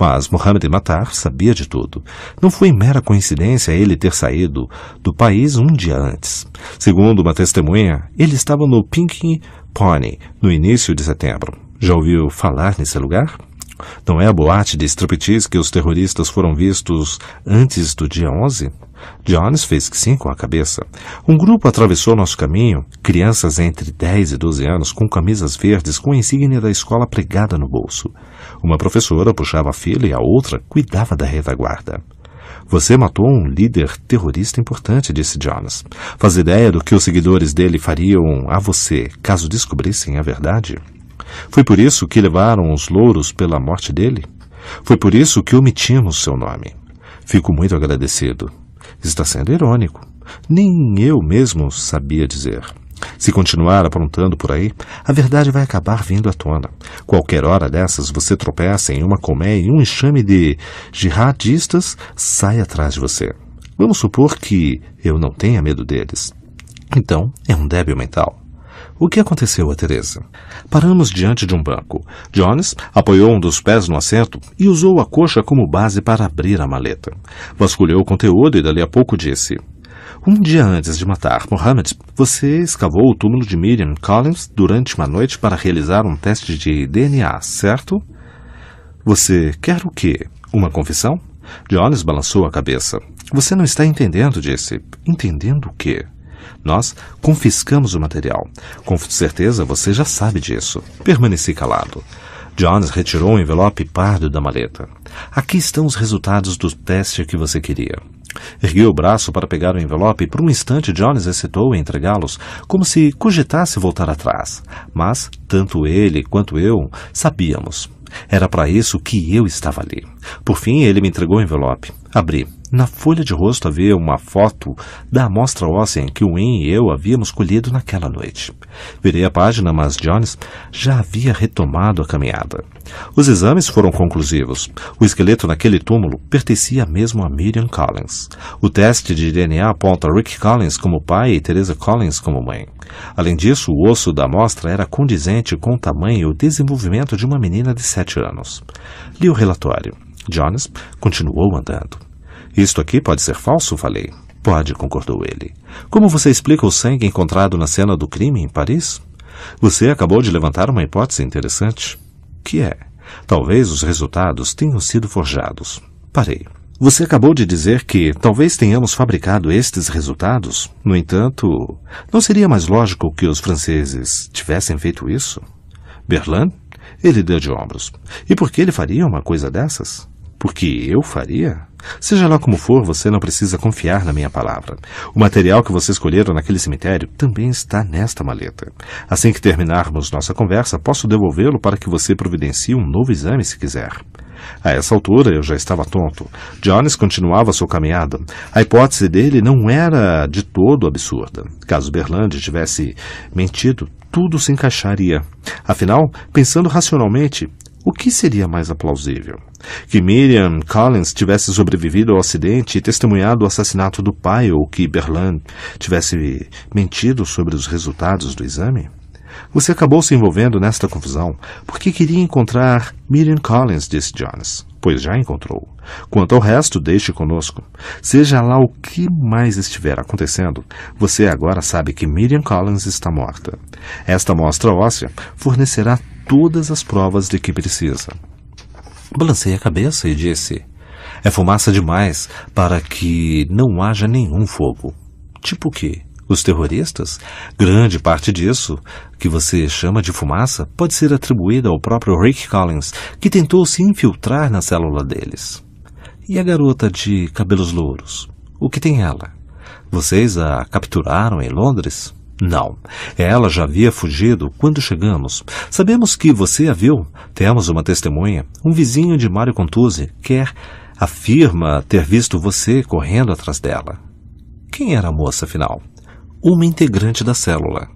Mas Mohamed Matar sabia de tudo. Não foi mera coincidência ele ter saído do país um dia antes. Segundo uma testemunha, ele estava no Pinky Pony no início de setembro. Já ouviu falar nesse lugar? Não é a boate de striptease que os terroristas foram vistos antes do dia 11? Jones fez que sim com a cabeça. Um grupo atravessou nosso caminho, crianças entre 10 e 12 anos com camisas verdes com a insígnia da escola pregada no bolso. Uma professora puxava a fila e a outra cuidava da retaguarda. Você matou um líder terrorista importante, disse Jonas. Faz ideia do que os seguidores dele fariam a você caso descobrissem a verdade? Foi por isso que levaram os louros pela morte dele? Foi por isso que omitimos seu nome. Fico muito agradecido. Está sendo irônico. Nem eu mesmo sabia dizer. Se continuar aprontando por aí, a verdade vai acabar vindo à tona. Qualquer hora dessas você tropeça em uma colmeia e um enxame de jihadistas sai atrás de você. Vamos supor que eu não tenha medo deles. Então é um débil mental. O que aconteceu a Teresa? Paramos diante de um banco. Jones apoiou um dos pés no assento e usou a coxa como base para abrir a maleta. Vasculhou o conteúdo e dali a pouco disse: um dia antes de matar Mohammed, você escavou o túmulo de Miriam Collins durante uma noite para realizar um teste de DNA, certo? Você quer o quê? Uma confissão? Jones balançou a cabeça. Você não está entendendo, disse. Entendendo o quê? Nós confiscamos o material. Com certeza você já sabe disso. Permaneci calado. Jones retirou o envelope pardo da maleta. Aqui estão os resultados do teste que você queria. Ergueu o braço para pegar o envelope e por um instante Jones hesitou em entregá-los, como se cogitasse voltar atrás. Mas tanto ele quanto eu sabíamos. Era para isso que eu estava ali. Por fim, ele me entregou o envelope. Abri. Na folha de rosto havia uma foto da amostra óssea que o Wayne e eu havíamos colhido naquela noite. Virei a página, mas Jones já havia retomado a caminhada. Os exames foram conclusivos. O esqueleto naquele túmulo pertencia mesmo a Miriam Collins. O teste de DNA aponta Rick Collins como pai e Teresa Collins como mãe. Além disso, o osso da amostra era condizente com o tamanho e o desenvolvimento de uma menina de 7 anos. Li o relatório. Jonas continuou andando. Isto aqui pode ser falso, falei. Pode, concordou ele. Como você explica o sangue encontrado na cena do crime em Paris? Você acabou de levantar uma hipótese interessante. Que é? Talvez os resultados tenham sido forjados. Parei. Você acabou de dizer que talvez tenhamos fabricado estes resultados. No entanto, não seria mais lógico que os franceses tivessem feito isso? Berlan? Ele deu de ombros. E por que ele faria uma coisa dessas? Porque eu faria. Seja lá como for, você não precisa confiar na minha palavra. O material que você escolheram naquele cemitério também está nesta maleta. Assim que terminarmos nossa conversa, posso devolvê-lo para que você providencie um novo exame se quiser. A essa altura eu já estava tonto. Jones continuava sua caminhada. A hipótese dele não era de todo absurda. Caso Berlande tivesse mentido, tudo se encaixaria. Afinal, pensando racionalmente, o que seria mais plausível? Que Miriam Collins tivesse sobrevivido ao acidente e testemunhado o assassinato do pai ou que Berland tivesse mentido sobre os resultados do exame? Você acabou se envolvendo nesta confusão porque queria encontrar Miriam Collins, disse Jones. Pois já encontrou. Quanto ao resto, deixe conosco. Seja lá o que mais estiver acontecendo, você agora sabe que Miriam Collins está morta. Esta amostra óssea fornecerá todas as provas de que precisa. Balancei a cabeça e disse: É fumaça demais para que não haja nenhum fogo. Tipo o quê? Os terroristas? Grande parte disso, que você chama de fumaça, pode ser atribuída ao próprio Rick Collins, que tentou se infiltrar na célula deles. E a garota de cabelos louros? O que tem ela? Vocês a capturaram em Londres? Não. Ela já havia fugido quando chegamos. Sabemos que você a viu. Temos uma testemunha. Um vizinho de Mário Contusi quer afirma ter visto você correndo atrás dela. Quem era a moça, afinal? Uma integrante da célula.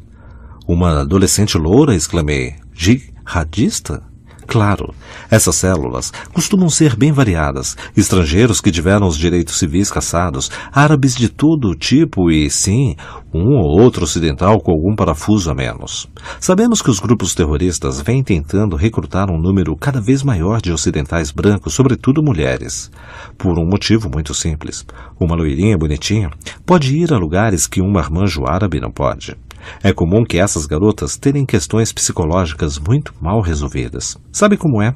Uma adolescente loura, exclamei. Jihadista? Claro, essas células costumam ser bem variadas. Estrangeiros que tiveram os direitos civis caçados, árabes de todo tipo e, sim, um ou outro ocidental com algum parafuso a menos. Sabemos que os grupos terroristas vêm tentando recrutar um número cada vez maior de ocidentais brancos, sobretudo mulheres. Por um motivo muito simples. Uma loirinha bonitinha pode ir a lugares que uma marmanjo árabe não pode. É comum que essas garotas terem questões psicológicas muito mal resolvidas. Sabe como é?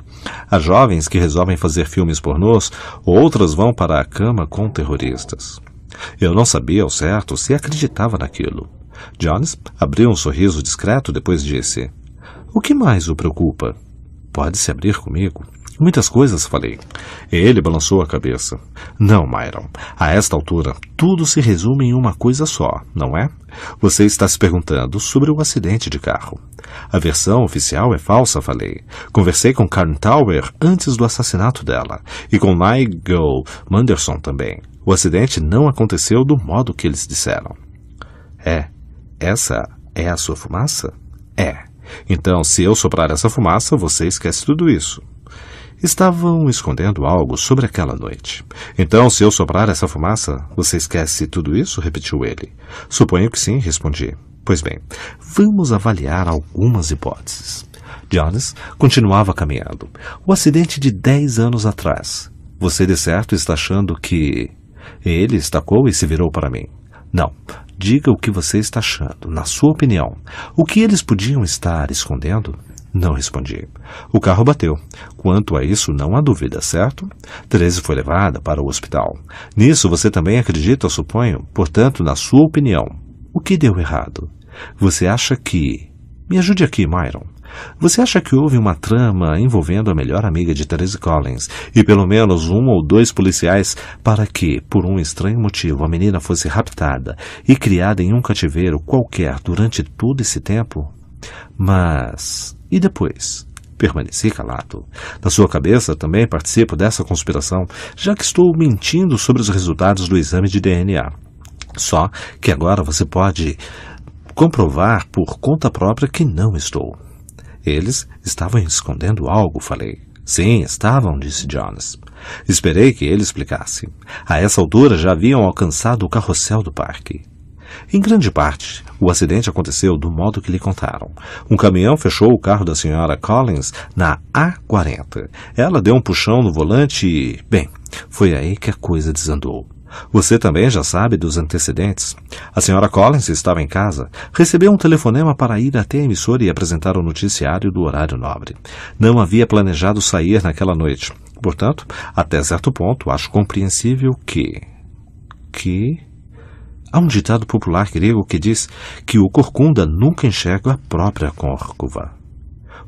As jovens que resolvem fazer filmes pornôs, outras vão para a cama com terroristas. Eu não sabia ao certo se acreditava naquilo. Jones abriu um sorriso discreto depois disse: O que mais o preocupa? Pode se abrir comigo? Muitas coisas, falei. Ele balançou a cabeça. Não, Myron. A esta altura, tudo se resume em uma coisa só, não é? Você está se perguntando sobre o acidente de carro. A versão oficial é falsa, falei. Conversei com Karen Tower antes do assassinato dela e com Nigel Manderson também. O acidente não aconteceu do modo que eles disseram. É. Essa é a sua fumaça? É. Então, se eu soprar essa fumaça, você esquece tudo isso. Estavam escondendo algo sobre aquela noite. Então, se eu soprar essa fumaça, você esquece tudo isso? repetiu ele. Suponho que sim, respondi. Pois bem, vamos avaliar algumas hipóteses. Jones continuava caminhando. O acidente de 10 anos atrás. Você de certo está achando que. Ele estacou e se virou para mim. Não, diga o que você está achando, na sua opinião. O que eles podiam estar escondendo? Não respondi. O carro bateu. Quanto a isso, não há dúvida, certo? Therese foi levada para o hospital. Nisso você também acredita, suponho. Portanto, na sua opinião, o que deu errado? Você acha que. Me ajude aqui, Myron. Você acha que houve uma trama envolvendo a melhor amiga de Therese Collins e pelo menos um ou dois policiais para que, por um estranho motivo, a menina fosse raptada e criada em um cativeiro qualquer durante todo esse tempo? Mas e depois? Permaneci calado. Na sua cabeça também participo dessa conspiração, já que estou mentindo sobre os resultados do exame de DNA. Só que agora você pode comprovar por conta própria que não estou. Eles estavam escondendo algo, falei. Sim, estavam, disse Jonas. Esperei que ele explicasse. A essa altura já haviam alcançado o carrossel do parque. Em grande parte, o acidente aconteceu do modo que lhe contaram. Um caminhão fechou o carro da senhora Collins na A40. Ela deu um puxão no volante e, bem, foi aí que a coisa desandou. Você também já sabe dos antecedentes. A senhora Collins estava em casa, recebeu um telefonema para ir até a emissora e apresentar o noticiário do horário nobre. Não havia planejado sair naquela noite. Portanto, até certo ponto, acho compreensível que. que. Há um ditado popular grego que diz que o corcunda nunca enxerga a própria córcova.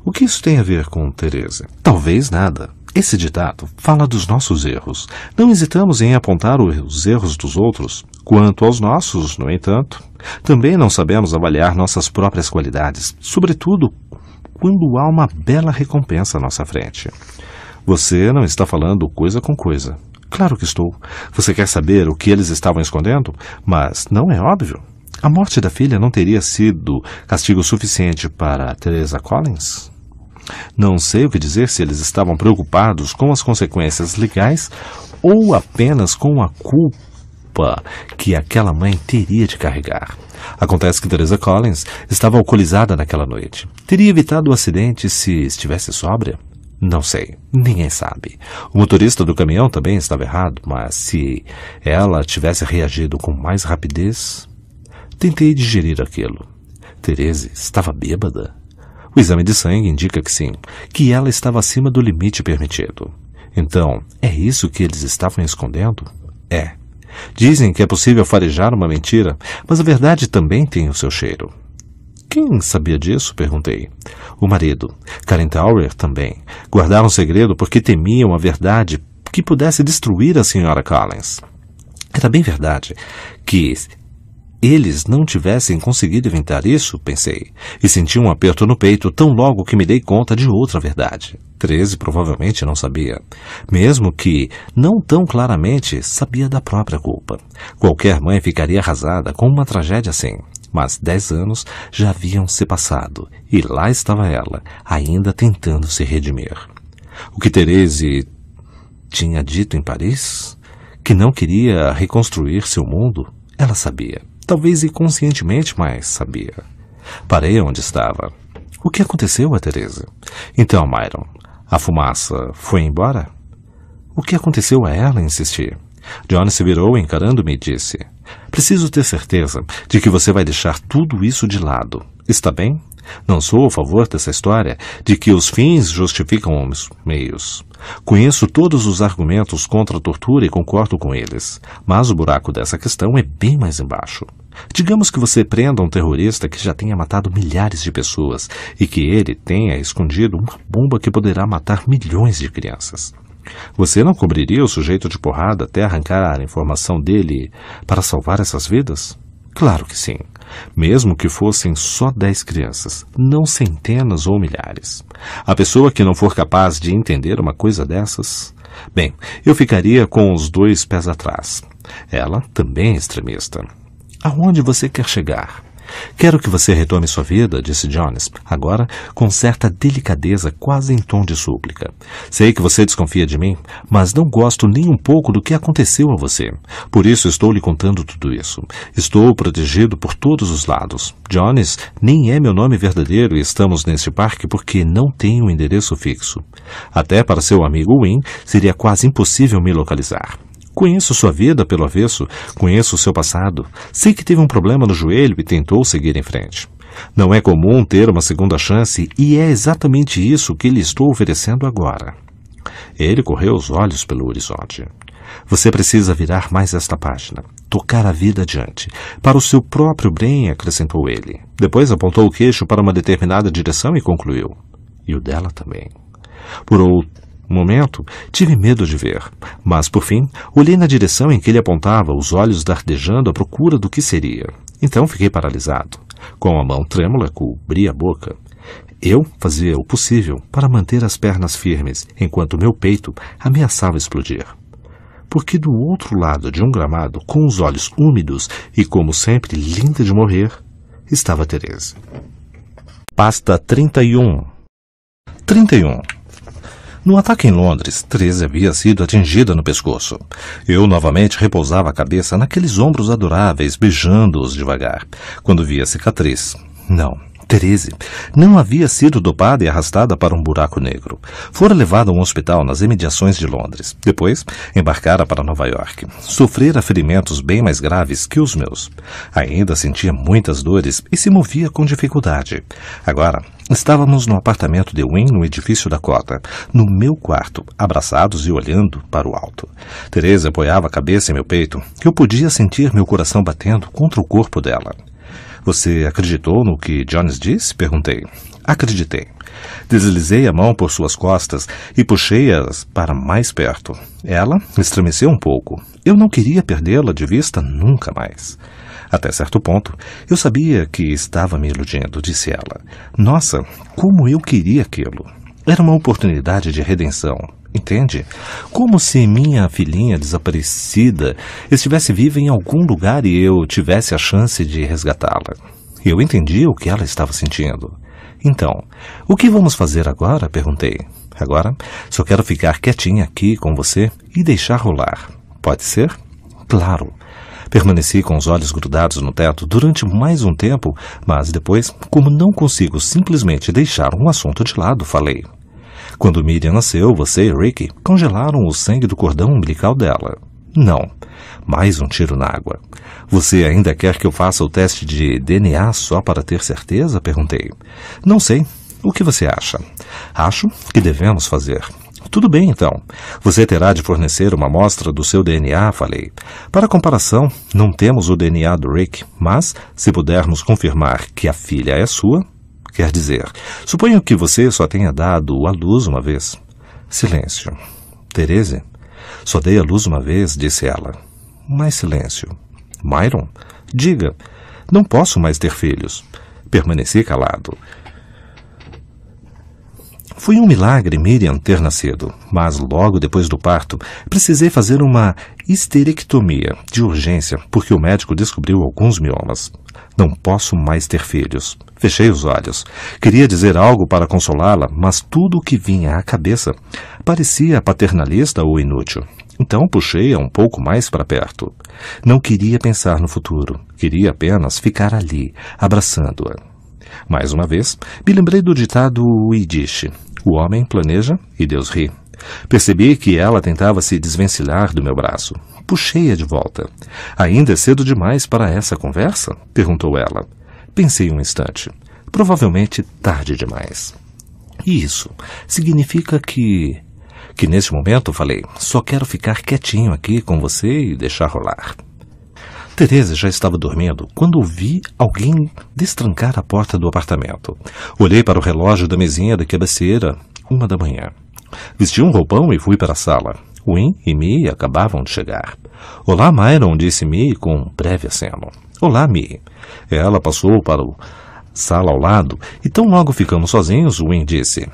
O que isso tem a ver com Teresa? Talvez nada. Esse ditado fala dos nossos erros. Não hesitamos em apontar os erros dos outros. Quanto aos nossos, no entanto, também não sabemos avaliar nossas próprias qualidades, sobretudo quando há uma bela recompensa à nossa frente. Você não está falando coisa com coisa. Claro que estou. Você quer saber o que eles estavam escondendo? Mas não é óbvio. A morte da filha não teria sido castigo suficiente para Teresa Collins? Não sei o que dizer se eles estavam preocupados com as consequências legais ou apenas com a culpa que aquela mãe teria de carregar. Acontece que Teresa Collins estava alcoolizada naquela noite. Teria evitado o acidente se estivesse sóbria? Não sei. Ninguém sabe. O motorista do caminhão também estava errado, mas se ela tivesse reagido com mais rapidez. Tentei digerir aquilo. Tereze estava bêbada? O exame de sangue indica que sim, que ela estava acima do limite permitido. Então, é isso que eles estavam escondendo? É. Dizem que é possível farejar uma mentira, mas a verdade também tem o seu cheiro. Quem sabia disso? perguntei. O marido. Karen Tower também. Guardaram segredo porque temiam a verdade que pudesse destruir a senhora Collins. Era bem verdade que eles não tivessem conseguido evitar isso, pensei, e senti um aperto no peito tão logo que me dei conta de outra verdade. Treze provavelmente não sabia. Mesmo que, não tão claramente, sabia da própria culpa. Qualquer mãe ficaria arrasada com uma tragédia assim mas dez anos já haviam se passado e lá estava ela, ainda tentando se redimir. O que Therese tinha dito em Paris? Que não queria reconstruir seu mundo? Ela sabia. Talvez inconscientemente, mas sabia. Parei onde estava. O que aconteceu a Teresa? Então, Myron, a fumaça foi embora? O que aconteceu a ela? Insisti. John se virou encarando-me e disse: Preciso ter certeza de que você vai deixar tudo isso de lado. Está bem? Não sou a favor dessa história de que os fins justificam os meios. Conheço todos os argumentos contra a tortura e concordo com eles, mas o buraco dessa questão é bem mais embaixo. Digamos que você prenda um terrorista que já tenha matado milhares de pessoas e que ele tenha escondido uma bomba que poderá matar milhões de crianças. Você não cobriria o sujeito de porrada até arrancar a informação dele para salvar essas vidas? Claro que sim. Mesmo que fossem só dez crianças, não centenas ou milhares. A pessoa que não for capaz de entender uma coisa dessas. Bem, eu ficaria com os dois pés atrás. Ela também é extremista. Aonde você quer chegar? Quero que você retome sua vida, disse Jones, agora com certa delicadeza, quase em tom de súplica. Sei que você desconfia de mim, mas não gosto nem um pouco do que aconteceu a você. Por isso estou lhe contando tudo isso. Estou protegido por todos os lados. Jones nem é meu nome verdadeiro e estamos neste parque porque não tenho um endereço fixo. Até para seu amigo Wynne seria quase impossível me localizar. Conheço sua vida pelo avesso, conheço o seu passado. Sei que teve um problema no joelho e tentou seguir em frente. Não é comum ter uma segunda chance e é exatamente isso que lhe estou oferecendo agora. Ele correu os olhos pelo horizonte. Você precisa virar mais esta página, tocar a vida adiante, para o seu próprio bem, acrescentou ele. Depois apontou o queixo para uma determinada direção e concluiu. E o dela também. Por outro um momento, tive medo de ver, mas por fim olhei na direção em que ele apontava, os olhos dardejando à procura do que seria. Então fiquei paralisado. Com a mão trêmula, cobri a boca. Eu fazia o possível para manter as pernas firmes, enquanto meu peito ameaçava explodir. Porque do outro lado de um gramado, com os olhos úmidos e como sempre linda de morrer, estava Teresa. Pasta 31 31 no ataque em Londres, 13 havia sido atingida no pescoço. Eu novamente repousava a cabeça naqueles ombros adoráveis, beijando-os devagar. Quando vi a cicatriz, não, Therese não havia sido dopada e arrastada para um buraco negro. Fora levada a um hospital nas imediações de Londres. Depois, embarcara para Nova York. Sofrera ferimentos bem mais graves que os meus. Ainda sentia muitas dores e se movia com dificuldade. Agora, estávamos no apartamento de Wynne, no edifício da Cota, no meu quarto, abraçados e olhando para o alto. Teresa apoiava a cabeça em meu peito, que eu podia sentir meu coração batendo contra o corpo dela. Você acreditou no que Jones disse? Perguntei. Acreditei. Deslizei a mão por suas costas e puxei-as para mais perto. Ela estremeceu um pouco. Eu não queria perdê-la de vista nunca mais. Até certo ponto, eu sabia que estava me iludindo, disse ela. Nossa, como eu queria aquilo! Era uma oportunidade de redenção, Entende? Como se minha filhinha desaparecida estivesse viva em algum lugar e eu tivesse a chance de resgatá-la. Eu entendi o que ela estava sentindo. Então, o que vamos fazer agora? perguntei. Agora, só quero ficar quietinha aqui com você e deixar rolar. Pode ser? Claro. Permaneci com os olhos grudados no teto durante mais um tempo, mas depois, como não consigo simplesmente deixar um assunto de lado, falei. Quando Miriam nasceu, você e Rick congelaram o sangue do cordão umbilical dela. Não. Mais um tiro na água. Você ainda quer que eu faça o teste de DNA só para ter certeza? Perguntei. Não sei. O que você acha? Acho que devemos fazer. Tudo bem, então. Você terá de fornecer uma amostra do seu DNA, falei. Para comparação, não temos o DNA do Rick, mas, se pudermos confirmar que a filha é sua, quer dizer. Suponho que você só tenha dado à luz uma vez. Silêncio. Tereza Só dei à luz uma vez, disse ela. Mais silêncio. Myron? Diga. Não posso mais ter filhos. Permaneci calado. Foi um milagre Miriam ter nascido, mas logo depois do parto precisei fazer uma histerectomia de urgência porque o médico descobriu alguns miomas. Não posso mais ter filhos. Fechei os olhos. Queria dizer algo para consolá-la, mas tudo o que vinha à cabeça parecia paternalista ou inútil. Então puxei-a um pouco mais para perto. Não queria pensar no futuro, queria apenas ficar ali, abraçando-a. Mais uma vez, me lembrei do ditado Yiddish: O homem planeja e Deus ri. Percebi que ela tentava se desvencilhar do meu braço. Puxei-a de volta. Ainda é cedo demais para essa conversa? perguntou ela. Pensei um instante. Provavelmente tarde demais. E isso significa que. Que neste momento falei, só quero ficar quietinho aqui com você e deixar rolar. Teresa já estava dormindo quando ouvi alguém destrancar a porta do apartamento. Olhei para o relógio da mesinha da cabeceira, uma da manhã. Vesti um roupão e fui para a sala. Win e Mi acabavam de chegar. Olá, Myron, disse Mi com um breve aceno. Olá, Mi. Ela passou para o sala ao lado e tão logo ficamos sozinhos, Win disse.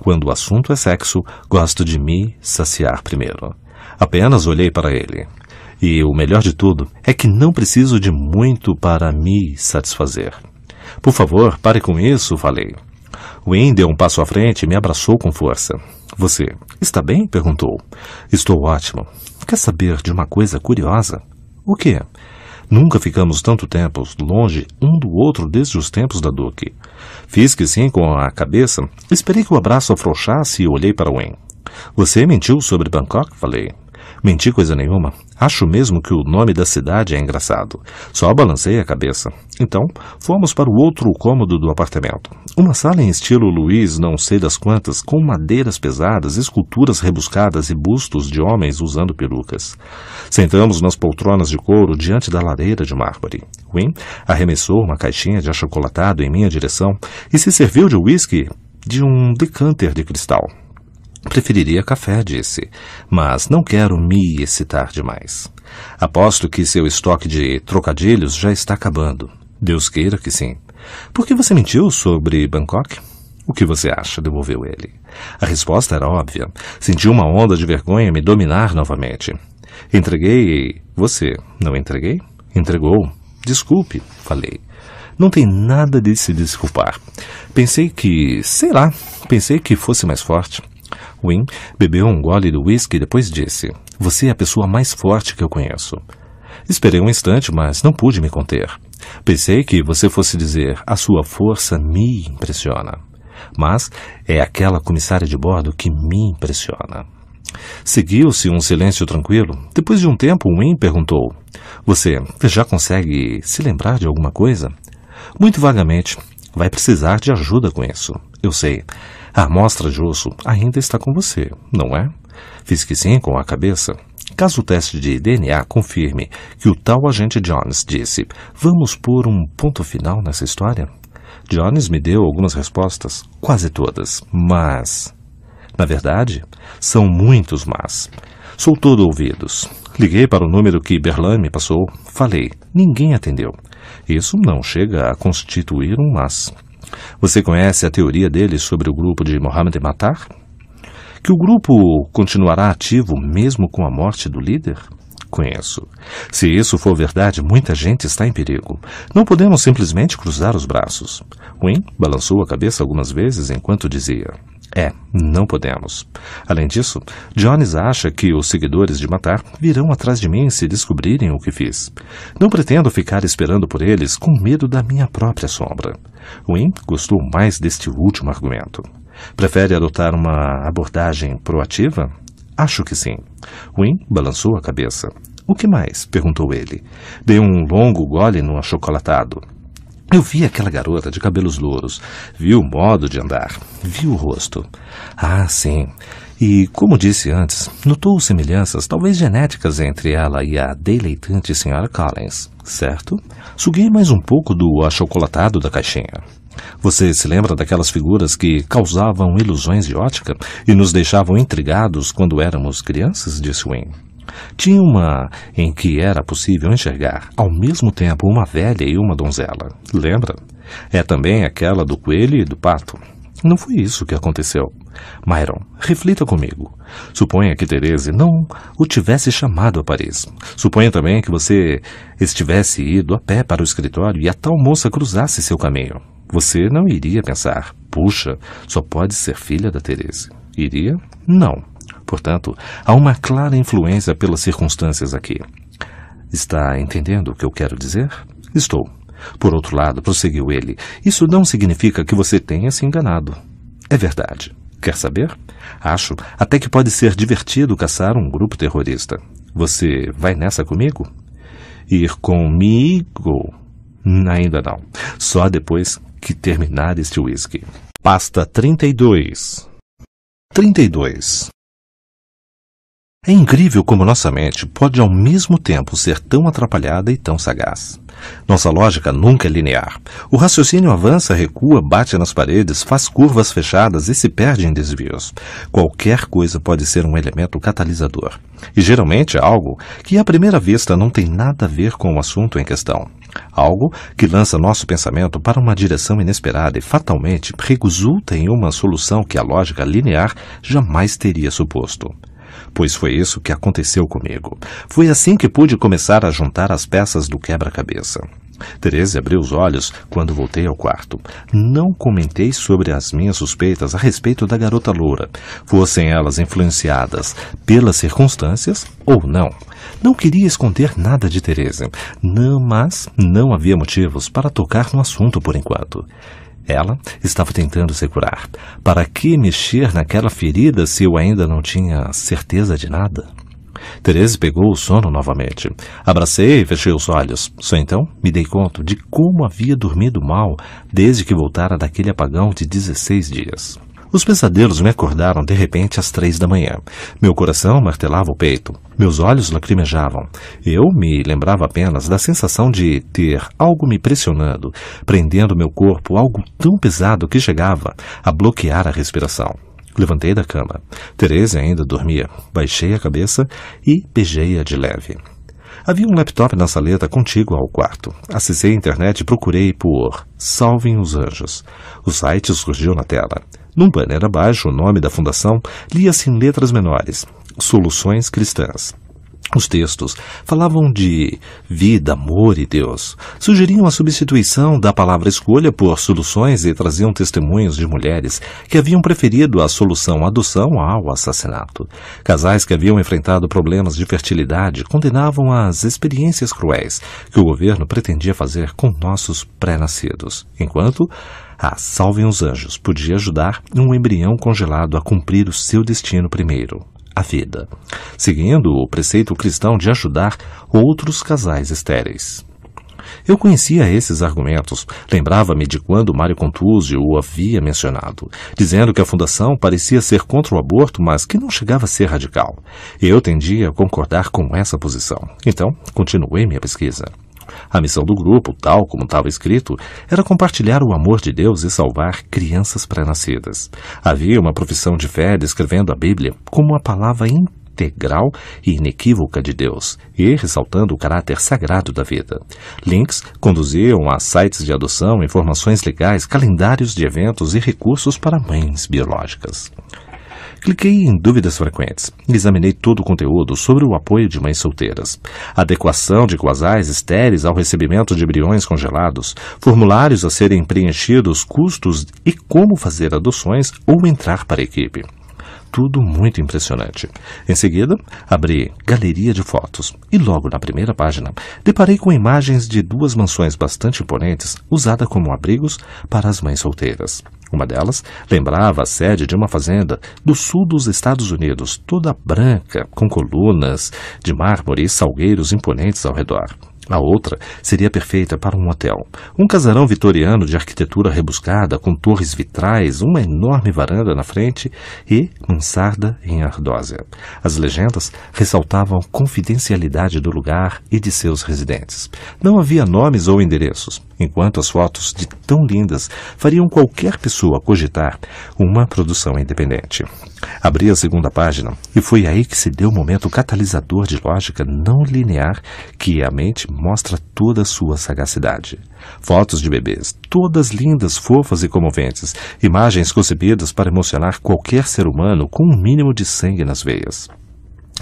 Quando o assunto é sexo, gosto de me saciar primeiro. Apenas olhei para ele. E o melhor de tudo é que não preciso de muito para me satisfazer. Por favor, pare com isso, falei. Win deu um passo à frente e me abraçou com força. Você está bem? perguntou. Estou ótimo. Quer saber de uma coisa curiosa? O que? Nunca ficamos tanto tempo longe um do outro desde os tempos da Duque. Fiz que sim com a cabeça, esperei que o abraço afrouxasse e olhei para Wen. Você mentiu sobre Bangkok? Falei. Menti coisa nenhuma. Acho mesmo que o nome da cidade é engraçado. Só balancei a cabeça. Então, fomos para o outro cômodo do apartamento. Uma sala em estilo Luiz não sei das quantas, com madeiras pesadas, esculturas rebuscadas e bustos de homens usando perucas. Sentamos nas poltronas de couro diante da lareira de mármore. Wynne arremessou uma caixinha de achocolatado em minha direção e se serviu de uísque de um decanter de cristal. Preferiria café, disse, mas não quero me excitar demais. Aposto que seu estoque de trocadilhos já está acabando. Deus queira que sim. Por que você mentiu sobre Bangkok? O que você acha? devolveu ele. A resposta era óbvia. Senti uma onda de vergonha me dominar novamente. Entreguei você. Não entreguei? Entregou. Desculpe, falei. Não tem nada de se desculpar. Pensei que, sei lá, pensei que fosse mais forte. Win bebeu um gole do whisky e depois disse: Você é a pessoa mais forte que eu conheço. Esperei um instante, mas não pude me conter. Pensei que você fosse dizer: a sua força me impressiona. Mas é aquela comissária de bordo que me impressiona. Seguiu-se um silêncio tranquilo. Depois de um tempo, Wynne perguntou: Você já consegue se lembrar de alguma coisa? Muito vagamente. Vai precisar de ajuda com isso. Eu sei. A amostra de osso ainda está com você, não é? Fiz que sim com a cabeça. Caso o teste de DNA confirme que o tal agente Jones disse: Vamos pôr um ponto final nessa história? Jones me deu algumas respostas, quase todas, mas. Na verdade, são muitos mas. Sou todo ouvidos. Liguei para o número que Berlan me passou, falei, ninguém atendeu. Isso não chega a constituir um mas. Você conhece a teoria dele sobre o grupo de Mohammed Matar? Que o grupo continuará ativo mesmo com a morte do líder? Conheço. Se isso for verdade, muita gente está em perigo. Não podemos simplesmente cruzar os braços. Wayne balançou a cabeça algumas vezes enquanto dizia: É, não podemos. Além disso, Jones acha que os seguidores de Matar virão atrás de mim se descobrirem o que fiz. Não pretendo ficar esperando por eles com medo da minha própria sombra. Wayne gostou mais deste último argumento. Prefere adotar uma abordagem proativa? Acho que sim. Win balançou a cabeça. O que mais? perguntou ele. Deu um longo gole no achocolatado. Eu vi aquela garota de cabelos louros, vi o modo de andar, vi o rosto. Ah, sim. E, como disse antes, notou semelhanças, talvez genéticas, entre ela e a deleitante senhora Collins, certo? Suguei mais um pouco do achocolatado da caixinha. Você se lembra daquelas figuras que causavam ilusões de ótica e nos deixavam intrigados quando éramos crianças? disse Wayne. Tinha uma em que era possível enxergar ao mesmo tempo uma velha e uma donzela. Lembra? É também aquela do coelho e do pato. Não foi isso que aconteceu. Myron, reflita comigo. Suponha que Therese não o tivesse chamado a Paris. Suponha também que você estivesse ido a pé para o escritório e a tal moça cruzasse seu caminho. Você não iria pensar, puxa, só pode ser filha da Teresa. Iria? Não. Portanto, há uma clara influência pelas circunstâncias aqui. Está entendendo o que eu quero dizer? Estou. Por outro lado, prosseguiu ele, isso não significa que você tenha se enganado. É verdade. Quer saber? Acho até que pode ser divertido caçar um grupo terrorista. Você vai nessa comigo? Ir comigo? Ainda não. Só depois que terminar este whisky. Pasta 32 32 é incrível como nossa mente pode ao mesmo tempo ser tão atrapalhada e tão sagaz. Nossa lógica nunca é linear. O raciocínio avança, recua, bate nas paredes, faz curvas fechadas e se perde em desvios. Qualquer coisa pode ser um elemento catalisador. E geralmente é algo que à primeira vista não tem nada a ver com o assunto em questão. Algo que lança nosso pensamento para uma direção inesperada e fatalmente resulta em uma solução que a lógica linear jamais teria suposto. Pois foi isso que aconteceu comigo. Foi assim que pude começar a juntar as peças do quebra-cabeça. Teresa abriu os olhos quando voltei ao quarto. Não comentei sobre as minhas suspeitas a respeito da garota loura, fossem elas influenciadas pelas circunstâncias ou não. Não queria esconder nada de Teresa, não, mas não havia motivos para tocar no assunto por enquanto. Ela estava tentando se curar. Para que mexer naquela ferida se eu ainda não tinha certeza de nada? Teresa pegou o sono novamente. Abracei e fechei os olhos. Só então me dei conta de como havia dormido mal desde que voltara daquele apagão de 16 dias. Os pesadelos me acordaram de repente às três da manhã. Meu coração martelava o peito. Meus olhos lacrimejavam. Eu me lembrava apenas da sensação de ter algo me pressionando, prendendo meu corpo, algo tão pesado que chegava a bloquear a respiração. Levantei da cama. Teresa ainda dormia. Baixei a cabeça e beijei-a de leve. Havia um laptop na saleta contigo ao quarto. Acessei a internet e procurei por Salvem os Anjos. O site surgiu na tela. Num banner abaixo, o nome da fundação lia-se em letras menores: Soluções Cristãs. Os textos falavam de vida, amor e Deus. Sugeriam a substituição da palavra escolha por soluções e traziam testemunhos de mulheres que haviam preferido a solução adoção ao assassinato. Casais que haviam enfrentado problemas de fertilidade condenavam as experiências cruéis que o governo pretendia fazer com nossos pré-nascidos, enquanto a ah, Salvem os Anjos podia ajudar um embrião congelado a cumprir o seu destino primeiro, a vida, seguindo o preceito cristão de ajudar outros casais estéreis. Eu conhecia esses argumentos, lembrava-me de quando Mário Contuso o havia mencionado, dizendo que a fundação parecia ser contra o aborto, mas que não chegava a ser radical. Eu tendia a concordar com essa posição, então continuei minha pesquisa. A missão do grupo, tal como estava escrito, era compartilhar o amor de Deus e salvar crianças pré-nascidas. Havia uma profissão de fé descrevendo a Bíblia como a palavra integral e inequívoca de Deus, e ressaltando o caráter sagrado da vida. Links conduziam a sites de adoção, informações legais, calendários de eventos e recursos para mães biológicas cliquei em dúvidas frequentes. Examinei todo o conteúdo sobre o apoio de mães solteiras, adequação de casais estéreis ao recebimento de embriões congelados, formulários a serem preenchidos, custos e como fazer adoções ou entrar para a equipe tudo muito impressionante. Em seguida, abri galeria de fotos e logo na primeira página deparei com imagens de duas mansões bastante imponentes usadas como abrigos para as mães solteiras. Uma delas lembrava a sede de uma fazenda do sul dos Estados Unidos, toda branca, com colunas de mármore e salgueiros imponentes ao redor. A outra seria perfeita para um hotel. Um casarão vitoriano de arquitetura rebuscada, com torres vitrais, uma enorme varanda na frente e mansarda em ardósia. As legendas ressaltavam a confidencialidade do lugar e de seus residentes. Não havia nomes ou endereços, enquanto as fotos de tão lindas fariam qualquer pessoa cogitar uma produção independente. Abri a segunda página e foi aí que se deu o momento catalisador de lógica não linear que a mente mostra toda a sua sagacidade. Fotos de bebês, todas lindas, fofas e comoventes, imagens concebidas para emocionar qualquer ser humano com um mínimo de sangue nas veias.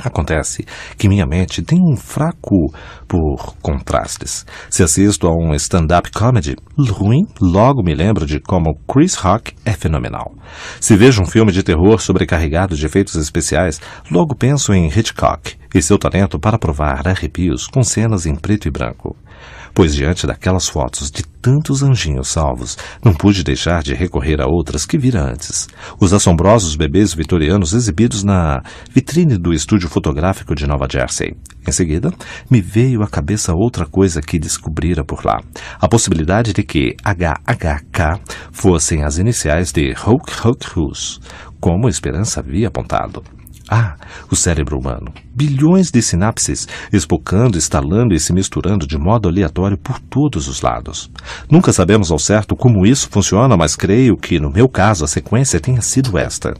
Acontece que minha mente tem um fraco por contrastes. Se assisto a um stand-up comedy ruim, logo me lembro de como Chris Rock é fenomenal. Se vejo um filme de terror sobrecarregado de efeitos especiais, logo penso em Hitchcock e seu talento para provar arrepios com cenas em preto e branco pois diante daquelas fotos de tantos anjinhos salvos, não pude deixar de recorrer a outras que vira antes. Os assombrosos bebês vitorianos exibidos na vitrine do estúdio fotográfico de Nova Jersey. Em seguida, me veio à cabeça outra coisa que descobrira por lá. A possibilidade de que HHK fossem as iniciais de Hulk Hulk Hus, como Esperança havia apontado. Ah, o cérebro humano. Bilhões de sinapses, espocando, estalando e se misturando de modo aleatório por todos os lados. Nunca sabemos ao certo como isso funciona, mas creio que, no meu caso, a sequência tenha sido esta.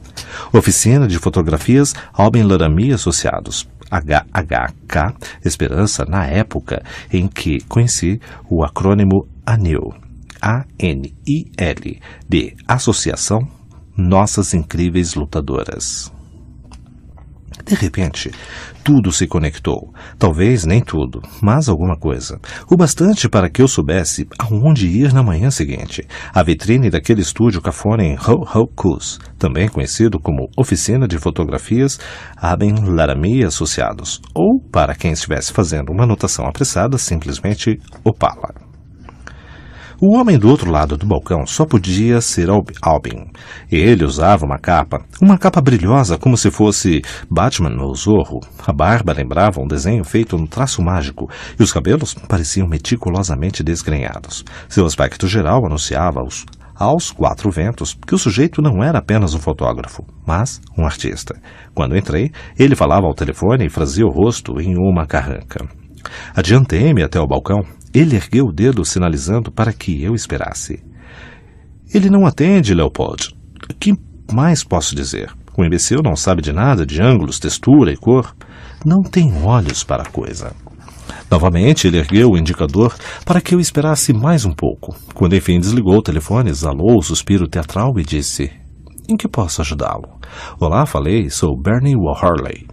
Oficina de Fotografias Alben Laramie Associados. HHK Esperança na época em que conheci o acrônimo ANIL, A-N-I-L, de Associação Nossas Incríveis Lutadoras. De repente, tudo se conectou. Talvez nem tudo, mas alguma coisa. O bastante para que eu soubesse aonde ir na manhã seguinte. A vitrine daquele estúdio cafona em Ho Ho Kus, também conhecido como Oficina de Fotografias Aben Laramie Associados, ou, para quem estivesse fazendo uma anotação apressada, simplesmente Opala. O homem do outro lado do balcão só podia ser Albin. Ele usava uma capa, uma capa brilhosa como se fosse Batman ou Zorro. A barba lembrava um desenho feito no traço mágico e os cabelos pareciam meticulosamente desgrenhados. Seu aspecto geral anunciava-os aos quatro ventos que o sujeito não era apenas um fotógrafo, mas um artista. Quando entrei, ele falava ao telefone e franzia o rosto em uma carranca. Adiantei-me até o balcão. Ele ergueu o dedo sinalizando para que eu esperasse. Ele não atende, Leopold. O que mais posso dizer? O imbecil não sabe de nada, de ângulos, textura e cor. Não tem olhos para a coisa. Novamente, ele ergueu o indicador para que eu esperasse mais um pouco. Quando enfim desligou o telefone, exalou o suspiro teatral e disse: Em que posso ajudá-lo? Olá, falei, sou Bernie Warley.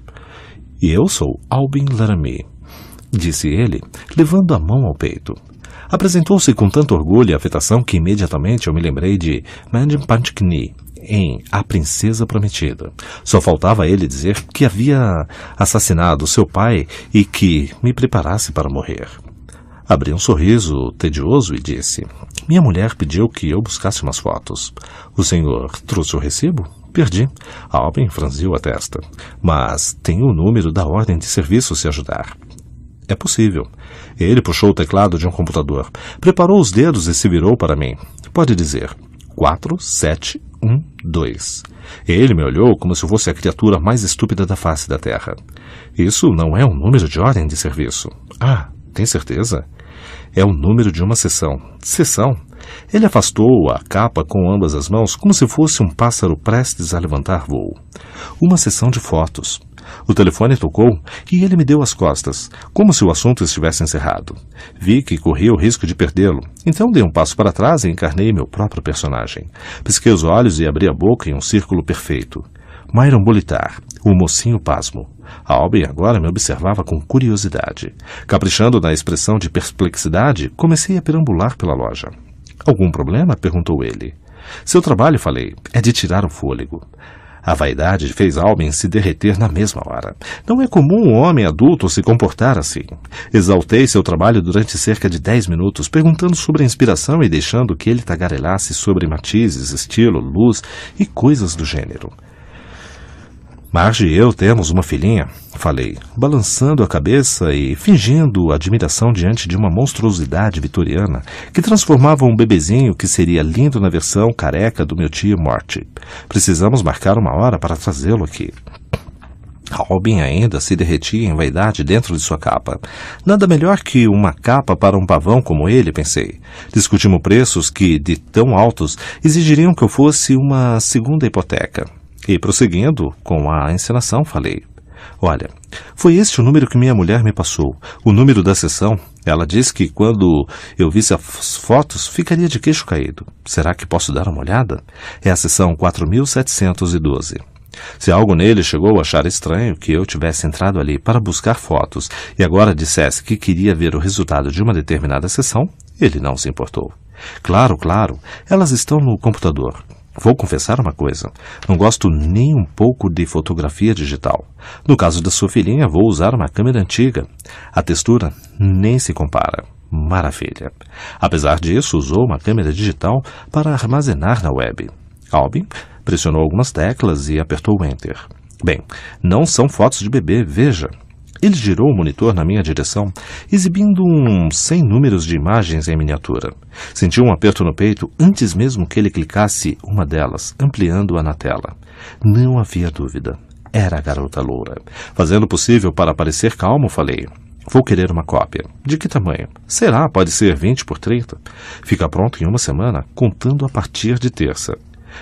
E eu sou Albin Laramie disse ele, levando a mão ao peito. Apresentou-se com tanto orgulho e afetação que imediatamente eu me lembrei de Mandin Panchkni, em A Princesa Prometida. Só faltava ele dizer que havia assassinado seu pai e que me preparasse para morrer. Abri um sorriso tedioso e disse: Minha mulher pediu que eu buscasse umas fotos. O senhor trouxe o recibo? Perdi. Alvin franziu a testa. Mas tem o número da ordem de serviço se ajudar. É possível. Ele puxou o teclado de um computador, preparou os dedos e se virou para mim. Pode dizer: 4712. Ele me olhou como se fosse a criatura mais estúpida da face da Terra. Isso não é um número de ordem de serviço. Ah, tem certeza? É o número de uma sessão. Sessão? Ele afastou a capa com ambas as mãos como se fosse um pássaro prestes a levantar voo. Uma sessão de fotos. O telefone tocou e ele me deu as costas, como se o assunto estivesse encerrado. Vi que corria o risco de perdê-lo, então dei um passo para trás e encarnei meu próprio personagem. Pisquei os olhos e abri a boca em um círculo perfeito. Myron Bolitar, o mocinho pasmo. A Albin agora me observava com curiosidade. Caprichando na expressão de perplexidade, comecei a perambular pela loja. Algum problema? perguntou ele. Seu trabalho, falei, é de tirar o fôlego. A vaidade fez Almen se derreter na mesma hora. Não é comum um homem adulto se comportar assim. Exaltei seu trabalho durante cerca de dez minutos, perguntando sobre a inspiração e deixando que ele tagarelasse sobre matizes, estilo, luz e coisas do gênero. Marge e eu temos uma filhinha, falei, balançando a cabeça e fingindo admiração diante de uma monstruosidade vitoriana que transformava um bebezinho que seria lindo na versão careca do meu tio Morty. Precisamos marcar uma hora para trazê-lo aqui. Robin ainda se derretia em vaidade dentro de sua capa. Nada melhor que uma capa para um pavão como ele, pensei. Discutimos preços que, de tão altos, exigiriam que eu fosse uma segunda hipoteca. E prosseguindo com a encenação, falei: Olha, foi este o número que minha mulher me passou, o número da sessão. Ela disse que quando eu visse as fotos ficaria de queixo caído. Será que posso dar uma olhada? É a sessão 4712. Se algo nele chegou a achar estranho que eu tivesse entrado ali para buscar fotos e agora dissesse que queria ver o resultado de uma determinada sessão, ele não se importou. Claro, claro, elas estão no computador. Vou confessar uma coisa: não gosto nem um pouco de fotografia digital. No caso da sua filhinha, vou usar uma câmera antiga. A textura nem se compara. Maravilha! Apesar disso, usou uma câmera digital para armazenar na web. Albin pressionou algumas teclas e apertou o Enter. Bem, não são fotos de bebê, veja. Ele girou o monitor na minha direção, exibindo uns 100 números de imagens em miniatura. Senti um aperto no peito antes mesmo que ele clicasse uma delas, ampliando-a na tela. Não havia dúvida. Era a garota loura. Fazendo o possível para parecer calmo, falei: Vou querer uma cópia. De que tamanho? Será? Pode ser 20 por 30? Fica pronto em uma semana, contando a partir de terça.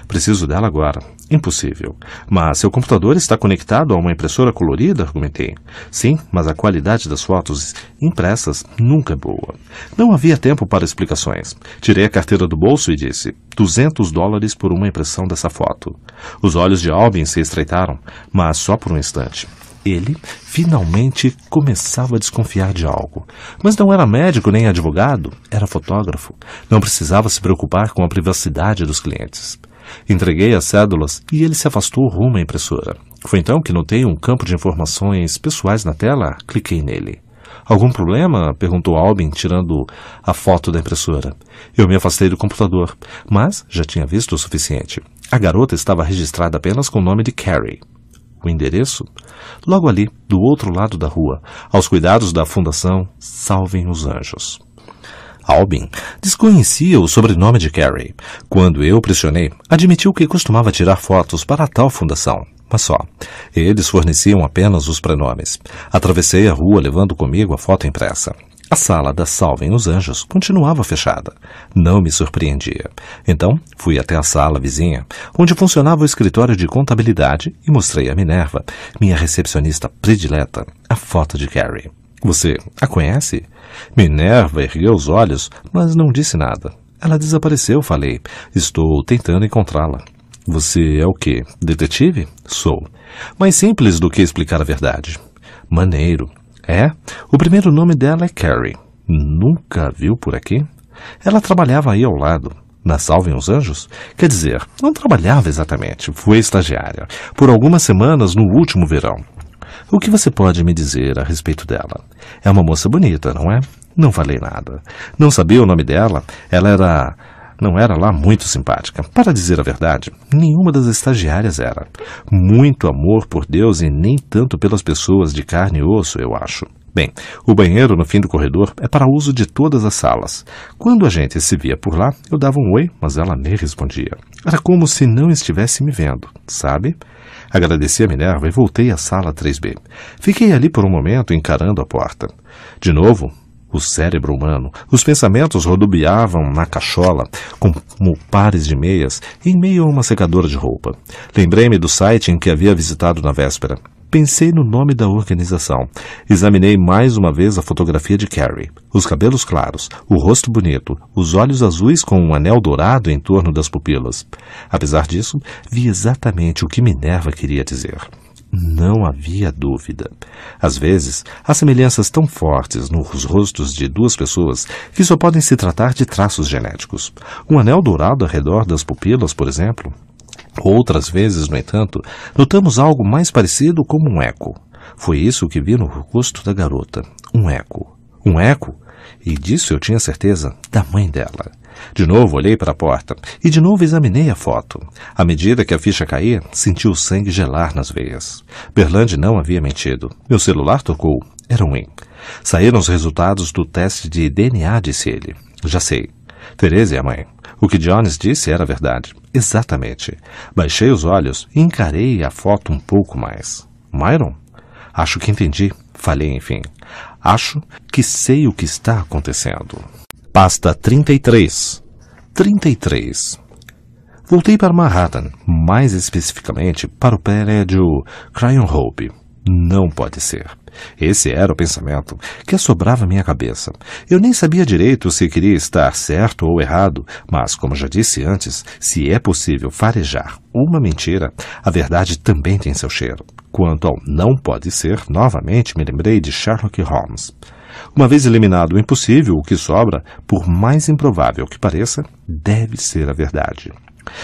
Preciso dela agora. Impossível. Mas seu computador está conectado a uma impressora colorida, argumentei. Sim, mas a qualidade das fotos impressas nunca é boa. Não havia tempo para explicações. Tirei a carteira do bolso e disse: 200 dólares por uma impressão dessa foto. Os olhos de Albin se estreitaram, mas só por um instante. Ele finalmente começava a desconfiar de algo. Mas não era médico nem advogado, era fotógrafo. Não precisava se preocupar com a privacidade dos clientes. Entreguei as cédulas e ele se afastou rumo à impressora. Foi então que notei um campo de informações pessoais na tela, cliquei nele. Algum problema? perguntou Albin, tirando a foto da impressora. Eu me afastei do computador, mas já tinha visto o suficiente. A garota estava registrada apenas com o nome de Carrie. O endereço? Logo ali, do outro lado da rua, aos cuidados da Fundação Salvem os Anjos. Albin, desconhecia o sobrenome de Carrie. Quando eu pressionei, admitiu que costumava tirar fotos para a tal fundação. Mas só, eles forneciam apenas os prenomes. Atravessei a rua levando comigo a foto impressa. A sala da Salvem os Anjos continuava fechada. Não me surpreendia. Então, fui até a sala vizinha, onde funcionava o escritório de contabilidade, e mostrei a Minerva, minha recepcionista predileta, a foto de Carrie. Você a conhece? Minerva ergueu os olhos, mas não disse nada. Ela desapareceu, falei. Estou tentando encontrá-la. Você é o quê? Detetive? Sou. Mais simples do que explicar a verdade. Maneiro. É? O primeiro nome dela é Carrie. Nunca viu por aqui? Ela trabalhava aí ao lado. Na Salvem os Anjos? Quer dizer, não trabalhava exatamente. Foi estagiária. Por algumas semanas no último verão. O que você pode me dizer a respeito dela? É uma moça bonita, não é? Não falei nada. Não sabia o nome dela. Ela era não era lá muito simpática. Para dizer a verdade, nenhuma das estagiárias era. Muito amor por Deus e nem tanto pelas pessoas de carne e osso, eu acho. Bem, o banheiro no fim do corredor é para uso de todas as salas. Quando a gente se via por lá, eu dava um oi, mas ela nem respondia. Era como se não estivesse me vendo, sabe? Agradeci a Minerva e voltei à sala 3B. Fiquei ali por um momento encarando a porta. De novo, o cérebro humano. Os pensamentos rodobiavam na cachola, como pares de meias, em meio a uma secadora de roupa. Lembrei-me do site em que havia visitado na véspera. Pensei no nome da organização. Examinei mais uma vez a fotografia de Carrie. Os cabelos claros, o rosto bonito, os olhos azuis com um anel dourado em torno das pupilas. Apesar disso, vi exatamente o que Minerva queria dizer. Não havia dúvida. Às vezes, há semelhanças tão fortes nos rostos de duas pessoas que só podem se tratar de traços genéticos. Um anel dourado ao redor das pupilas, por exemplo, Outras vezes, no entanto, notamos algo mais parecido como um eco. Foi isso que vi no rosto da garota. Um eco. Um eco? E disso eu tinha certeza da mãe dela. De novo olhei para a porta e de novo examinei a foto. À medida que a ficha caía, senti o sangue gelar nas veias. Berlande não havia mentido. Meu celular tocou. Era um IN. Saíram os resultados do teste de DNA, disse ele. Já sei. Tereza é a mãe. O que Jones disse era verdade. Exatamente. Baixei os olhos e encarei a foto um pouco mais. Myron? Acho que entendi. Falei, enfim. Acho que sei o que está acontecendo. Pasta 33. 33. Voltei para Manhattan, mais especificamente para o prédio Cryon Hope. Não pode ser. Esse era o pensamento que assobrava minha cabeça. Eu nem sabia direito se queria estar certo ou errado, mas, como já disse antes, se é possível farejar uma mentira, a verdade também tem seu cheiro. Quanto ao não pode ser, novamente me lembrei de Sherlock Holmes. Uma vez eliminado o impossível, o que sobra, por mais improvável que pareça, deve ser a verdade.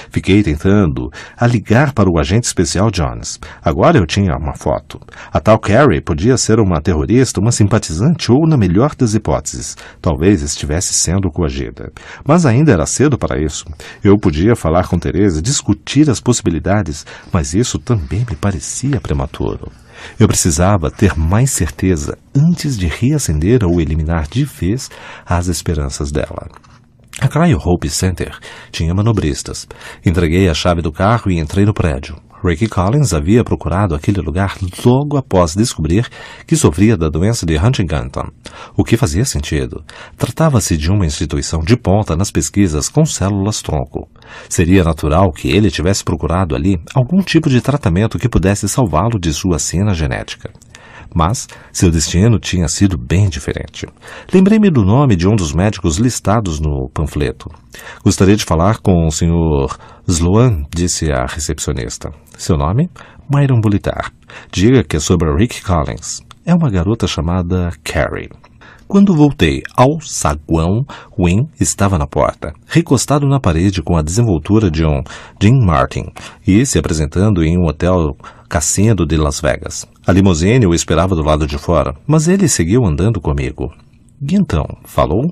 Fiquei tentando a ligar para o agente especial Jones. Agora eu tinha uma foto. A tal Carrie podia ser uma terrorista, uma simpatizante ou, na melhor das hipóteses, talvez estivesse sendo coagida. Mas ainda era cedo para isso. Eu podia falar com Teresa, discutir as possibilidades, mas isso também me parecia prematuro. Eu precisava ter mais certeza antes de reacender ou eliminar de vez as esperanças dela. A Cryo Hope Center tinha manobristas. Entreguei a chave do carro e entrei no prédio. Ricky Collins havia procurado aquele lugar logo após descobrir que sofria da doença de Huntington, o que fazia sentido. Tratava-se de uma instituição de ponta nas pesquisas com células-tronco. Seria natural que ele tivesse procurado ali algum tipo de tratamento que pudesse salvá-lo de sua sina genética mas seu destino tinha sido bem diferente. Lembrei-me do nome de um dos médicos listados no panfleto. Gostaria de falar com o Sr. Sloan, disse a recepcionista. Seu nome? Myron Bolitar. Diga que é sobre Rick Collins. É uma garota chamada Carrie. Quando voltei ao saguão, Wynne estava na porta, recostado na parede com a desenvoltura de um Jim Martin e se apresentando em um hotel cassino de Las Vegas. A limusine o esperava do lado de fora, mas ele seguiu andando comigo. então, falou?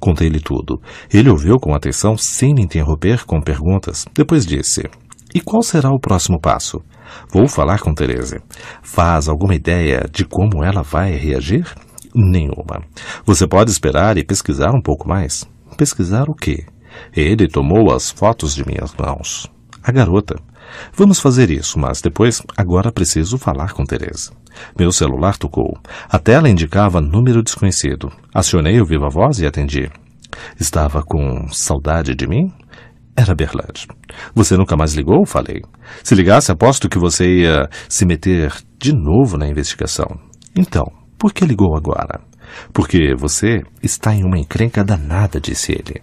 Contei-lhe tudo. Ele ouviu com atenção, sem me interromper com perguntas. Depois disse: E qual será o próximo passo? Vou falar com Teresa. Faz alguma ideia de como ela vai reagir? nenhuma. Você pode esperar e pesquisar um pouco mais. Pesquisar o quê? Ele tomou as fotos de minhas mãos. A garota. Vamos fazer isso, mas depois, agora preciso falar com Teresa. Meu celular tocou. A tela indicava número desconhecido. Acionei o viva voz e atendi. Estava com saudade de mim? Era Berlade. Você nunca mais ligou? Falei. Se ligasse, aposto que você ia se meter de novo na investigação. Então, por que ligou agora? Porque você está em uma encrenca danada, disse ele.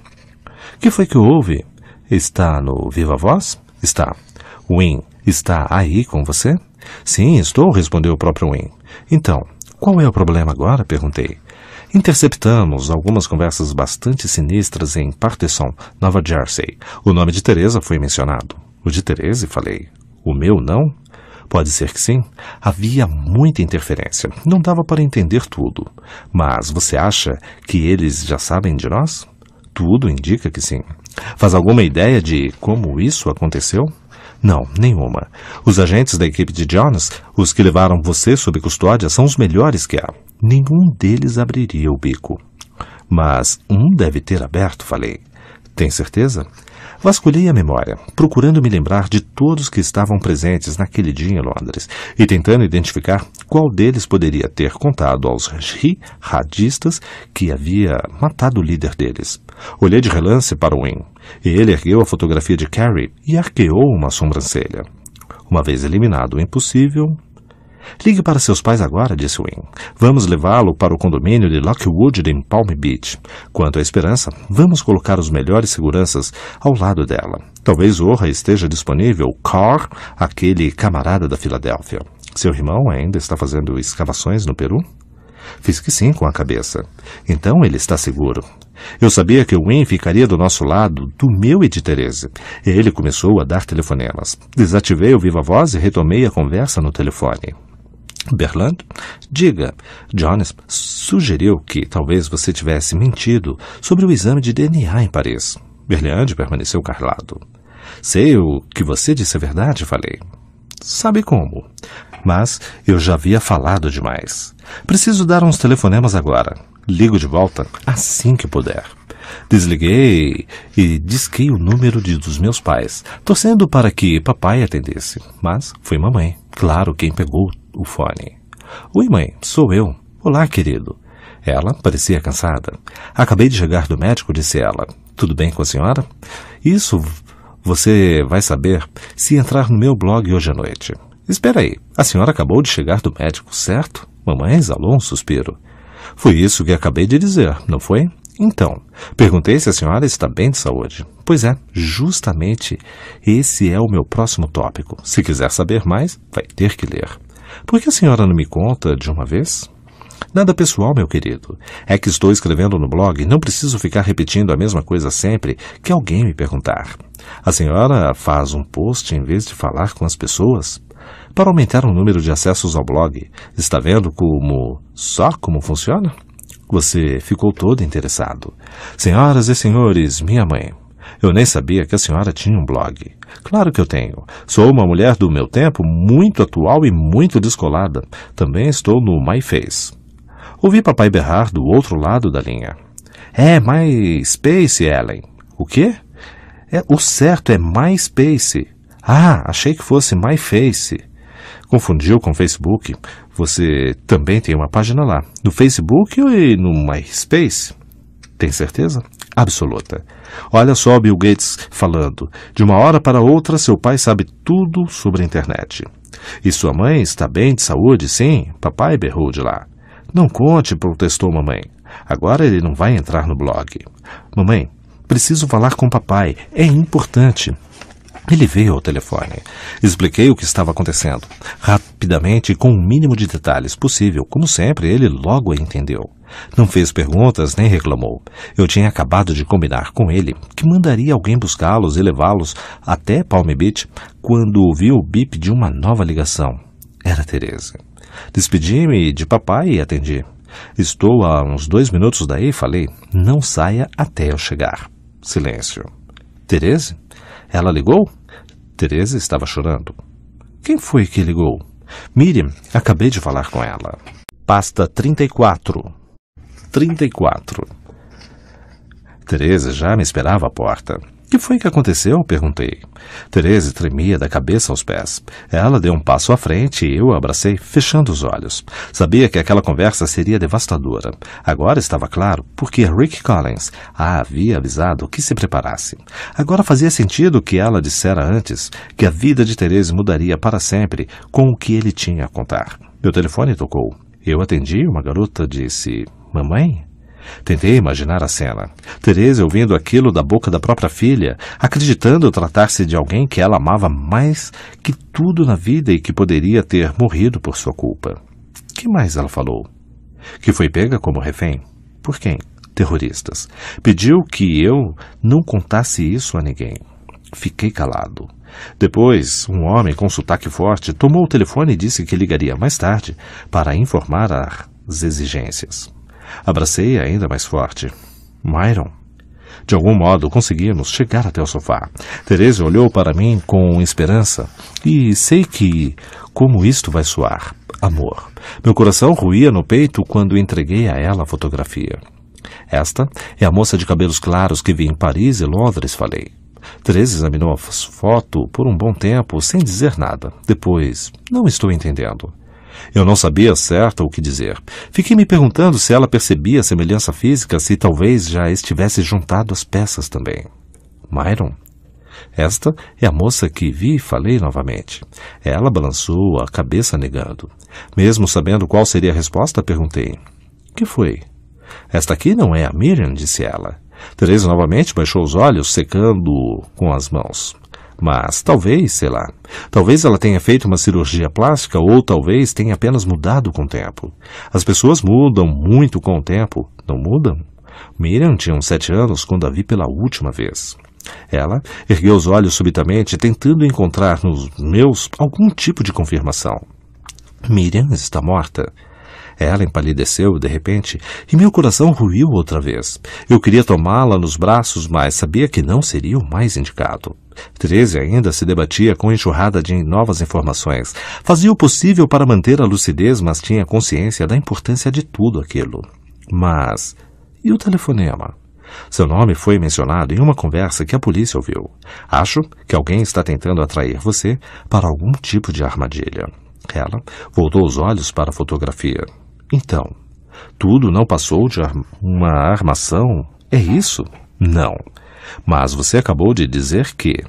Que foi que houve? Está no Viva Voz? Está. Win está aí com você? Sim, estou, respondeu o próprio Win. Então, qual é o problema agora? perguntei. Interceptamos algumas conversas bastante sinistras em Paterson, Nova Jersey. O nome de Teresa foi mencionado. O de Teresa, falei. O meu não? Pode ser que sim. Havia muita interferência. Não dava para entender tudo. Mas você acha que eles já sabem de nós? Tudo indica que sim. Faz alguma ideia de como isso aconteceu? Não, nenhuma. Os agentes da equipe de Jonas, os que levaram você sob custódia, são os melhores que há. Nenhum deles abriria o bico. Mas um deve ter aberto, falei. Tem certeza? Vasculhei a memória, procurando me lembrar de todos que estavam presentes naquele dia em Londres e tentando identificar qual deles poderia ter contado aos jihadistas que havia matado o líder deles. Olhei de relance para o Wynne e ele ergueu a fotografia de Carrie e arqueou uma sobrancelha. Uma vez eliminado o impossível, Ligue para seus pais agora, disse Wynne. Vamos levá-lo para o condomínio de Lockwood em Palm Beach. Quanto à esperança, vamos colocar os melhores seguranças ao lado dela. Talvez Orra esteja disponível, Carr, aquele camarada da Filadélfia. Seu irmão ainda está fazendo escavações no Peru? Fiz que sim com a cabeça. Então ele está seguro. Eu sabia que o Win ficaria do nosso lado, do meu e de Tereza. Ele começou a dar telefonemas. Desativei o Viva Voz e retomei a conversa no telefone. Berland, diga, Jones sugeriu que talvez você tivesse mentido sobre o exame de DNA em Paris. Berland permaneceu carlado. Sei o que você disse é verdade, falei. Sabe como? Mas eu já havia falado demais. Preciso dar uns telefonemas agora. Ligo de volta assim que puder. Desliguei e disquei o número de, dos meus pais, torcendo para que papai atendesse. Mas foi mamãe, claro, quem pegou o fone. Oi, mãe, sou eu. Olá, querido. Ela parecia cansada. Acabei de chegar do médico, disse ela. Tudo bem com a senhora? Isso você vai saber se entrar no meu blog hoje à noite. Espera aí, a senhora acabou de chegar do médico, certo? Mamãe exalou um suspiro. Foi isso que acabei de dizer, não foi? Então, perguntei se a senhora está bem de saúde. Pois é, justamente esse é o meu próximo tópico. Se quiser saber mais, vai ter que ler. Por que a senhora não me conta de uma vez? Nada pessoal, meu querido. É que estou escrevendo no blog, não preciso ficar repetindo a mesma coisa sempre que alguém me perguntar. A senhora faz um post em vez de falar com as pessoas? Para aumentar o número de acessos ao blog, está vendo como. só como funciona? Você ficou todo interessado. Senhoras e senhores, minha mãe, eu nem sabia que a senhora tinha um blog. Claro que eu tenho. Sou uma mulher do meu tempo, muito atual e muito descolada. Também estou no MyFace. Ouvi papai berrar do outro lado da linha. É MySpace, Ellen. O quê? É, o certo é MySpace. Ah, achei que fosse MyFace. Confundiu com Facebook? Você também tem uma página lá. No Facebook e no MySpace? Tem certeza? Absoluta. Olha só Bill Gates falando. De uma hora para outra, seu pai sabe tudo sobre a internet. E sua mãe está bem de saúde, sim? Papai berrou de lá. Não conte, protestou mamãe. Agora ele não vai entrar no blog. Mamãe, preciso falar com papai. É importante. Ele veio ao telefone. Expliquei o que estava acontecendo. Rapidamente, com o mínimo de detalhes possível. Como sempre, ele logo entendeu. Não fez perguntas nem reclamou. Eu tinha acabado de combinar com ele que mandaria alguém buscá-los e levá-los até Palm Beach quando ouvi o bip de uma nova ligação. Era Teresa. Despedi-me de papai e atendi. Estou a uns dois minutos daí, falei. Não saia até eu chegar. Silêncio. Teresa? Ela ligou? Teresa estava chorando. Quem foi que ligou? Miriam, acabei de falar com ela. Pasta 34 34. Teresa já me esperava à porta. O Que foi que aconteceu? perguntei. Teresa tremia da cabeça aos pés. Ela deu um passo à frente e eu a abracei, fechando os olhos. Sabia que aquela conversa seria devastadora. Agora estava claro porque Rick Collins a havia avisado que se preparasse. Agora fazia sentido o que ela dissera antes, que a vida de Teresa mudaria para sempre com o que ele tinha a contar. Meu telefone tocou. Eu atendi e uma garota disse: Mamãe? Tentei imaginar a cena. Teresa ouvindo aquilo da boca da própria filha, acreditando tratar-se de alguém que ela amava mais que tudo na vida e que poderia ter morrido por sua culpa. Que mais ela falou? Que foi pega como refém? Por quem? Terroristas. Pediu que eu não contasse isso a ninguém. Fiquei calado. Depois, um homem com sotaque forte tomou o telefone e disse que ligaria mais tarde para informar as exigências. Abracei ainda mais forte. Myron. De algum modo conseguimos chegar até o sofá. Teresa olhou para mim com esperança e sei que como isto vai soar. Amor. Meu coração ruía no peito quando entreguei a ela a fotografia. Esta é a moça de cabelos claros que vi em Paris e Londres, falei. Teresa examinou a foto por um bom tempo sem dizer nada. Depois, não estou entendendo. Eu não sabia certo o que dizer. Fiquei me perguntando se ela percebia a semelhança física, se talvez já estivesse juntado as peças também. Myron? Esta é a moça que vi e falei novamente. Ela balançou a cabeça negando. Mesmo sabendo qual seria a resposta, perguntei. Que foi? Esta aqui não é a Miriam, disse ela. Teresa novamente baixou os olhos, secando com as mãos. Mas talvez, sei lá, talvez ela tenha feito uma cirurgia plástica ou talvez tenha apenas mudado com o tempo. As pessoas mudam muito com o tempo, não mudam? Miriam tinha uns sete anos quando a vi pela última vez. Ela ergueu os olhos subitamente, tentando encontrar nos meus algum tipo de confirmação. Miriam está morta. Ela empalideceu de repente e meu coração ruiu outra vez. Eu queria tomá-la nos braços, mas sabia que não seria o mais indicado. Treze ainda se debatia com enxurrada de novas informações. Fazia o possível para manter a lucidez, mas tinha consciência da importância de tudo aquilo. Mas e o telefonema? Seu nome foi mencionado em uma conversa que a polícia ouviu. Acho que alguém está tentando atrair você para algum tipo de armadilha. Ela voltou os olhos para a fotografia. Então, tudo não passou de uma armação? É isso? Não. Mas você acabou de dizer que.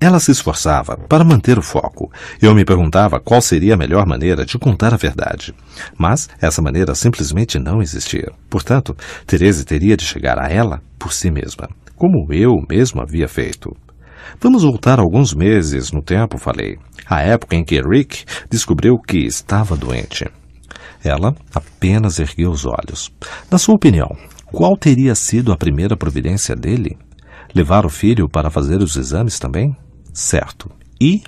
Ela se esforçava para manter o foco. Eu me perguntava qual seria a melhor maneira de contar a verdade. Mas essa maneira simplesmente não existia. Portanto, Teresa teria de chegar a ela por si mesma, como eu mesmo havia feito. Vamos voltar alguns meses no tempo, falei, a época em que Rick descobriu que estava doente. Ela apenas ergueu os olhos. Na sua opinião, qual teria sido a primeira providência dele? Levar o filho para fazer os exames também? Certo. E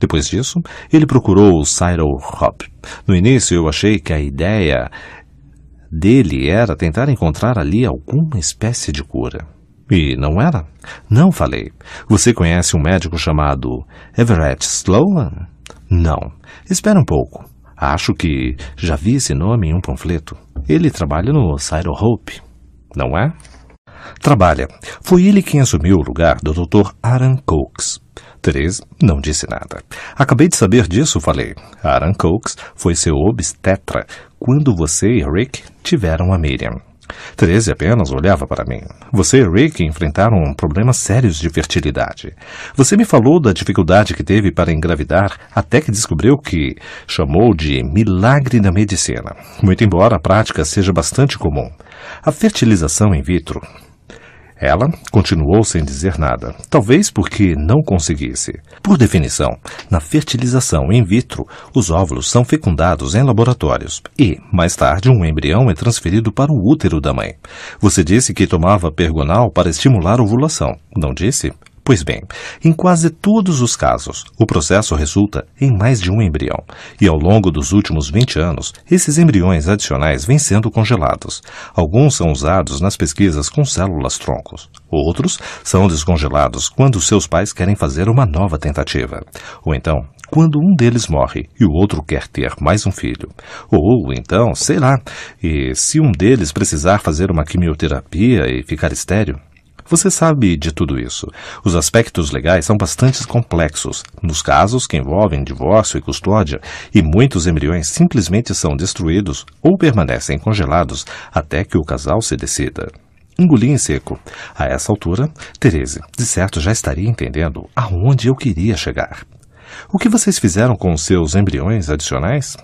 depois disso, ele procurou o Cyril Hop No início, eu achei que a ideia dele era tentar encontrar ali alguma espécie de cura. E não era? Não, falei. Você conhece um médico chamado Everett Sloan? Não. Espera um pouco. Acho que já vi esse nome em um panfleto. Ele trabalha no Cyro Hope, não é? Trabalha. Foi ele quem assumiu o lugar do Dr. Aaron Cox. Therese não disse nada. Acabei de saber disso, falei. Aaron Cox foi seu obstetra quando você e Rick tiveram a Miriam. Treze apenas olhava para mim. Você e Rick enfrentaram problemas sérios de fertilidade. Você me falou da dificuldade que teve para engravidar até que descobriu que chamou de milagre da medicina. Muito embora a prática seja bastante comum. A fertilização in vitro ela continuou sem dizer nada, talvez porque não conseguisse. Por definição, na fertilização in vitro, os óvulos são fecundados em laboratórios e, mais tarde, um embrião é transferido para o útero da mãe. Você disse que tomava pergonal para estimular ovulação, não disse? Pois bem, em quase todos os casos, o processo resulta em mais de um embrião, e ao longo dos últimos 20 anos, esses embriões adicionais vêm sendo congelados. Alguns são usados nas pesquisas com células troncos, outros são descongelados quando seus pais querem fazer uma nova tentativa, ou então quando um deles morre e o outro quer ter mais um filho, ou então, sei lá, e se um deles precisar fazer uma quimioterapia e ficar estéreo. Você sabe de tudo isso. Os aspectos legais são bastante complexos, nos casos que envolvem divórcio e custódia, e muitos embriões simplesmente são destruídos ou permanecem congelados até que o casal se decida. Engoli em seco. A essa altura, Terese, de certo já estaria entendendo aonde eu queria chegar. O que vocês fizeram com os seus embriões adicionais?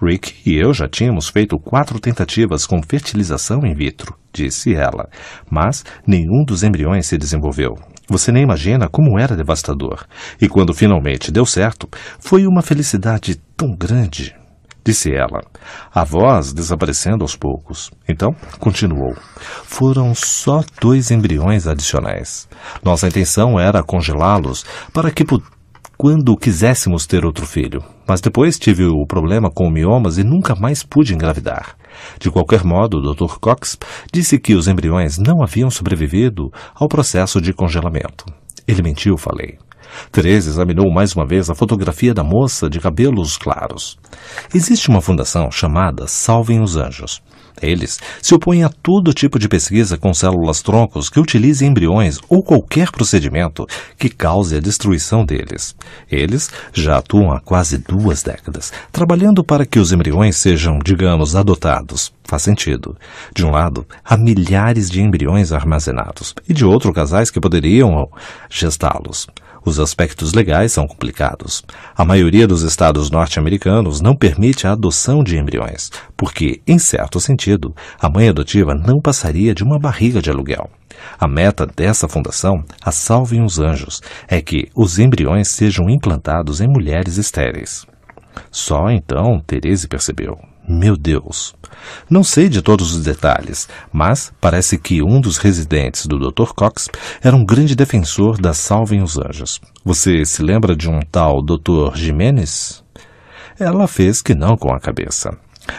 Rick e eu já tínhamos feito quatro tentativas com fertilização in vitro, disse ela, mas nenhum dos embriões se desenvolveu. Você nem imagina como era devastador. E quando finalmente deu certo, foi uma felicidade tão grande disse ela, a voz desaparecendo aos poucos. Então, continuou. Foram só dois embriões adicionais. Nossa intenção era congelá-los para que quando quiséssemos ter outro filho, mas depois tive o problema com miomas e nunca mais pude engravidar. De qualquer modo, o Dr. Cox disse que os embriões não haviam sobrevivido ao processo de congelamento. Ele mentiu, falei. Teresa examinou mais uma vez a fotografia da moça de cabelos claros. Existe uma fundação chamada Salvem os Anjos. Eles se opõem a todo tipo de pesquisa com células-troncos que utilize embriões ou qualquer procedimento que cause a destruição deles. Eles já atuam há quase duas décadas, trabalhando para que os embriões sejam, digamos, adotados. Faz sentido. De um lado, há milhares de embriões armazenados, e de outro, casais que poderiam gestá-los. Os aspectos legais são complicados. A maioria dos estados norte-americanos não permite a adoção de embriões, porque, em certo sentido, a mãe adotiva não passaria de uma barriga de aluguel. A meta dessa fundação, a Salvem os Anjos, é que os embriões sejam implantados em mulheres estéreis. Só então Terese percebeu. Meu Deus! Não sei de todos os detalhes, mas parece que um dos residentes do Dr. Cox era um grande defensor da Salvem os Anjos. Você se lembra de um tal Dr. Jimenez? Ela fez que não com a cabeça.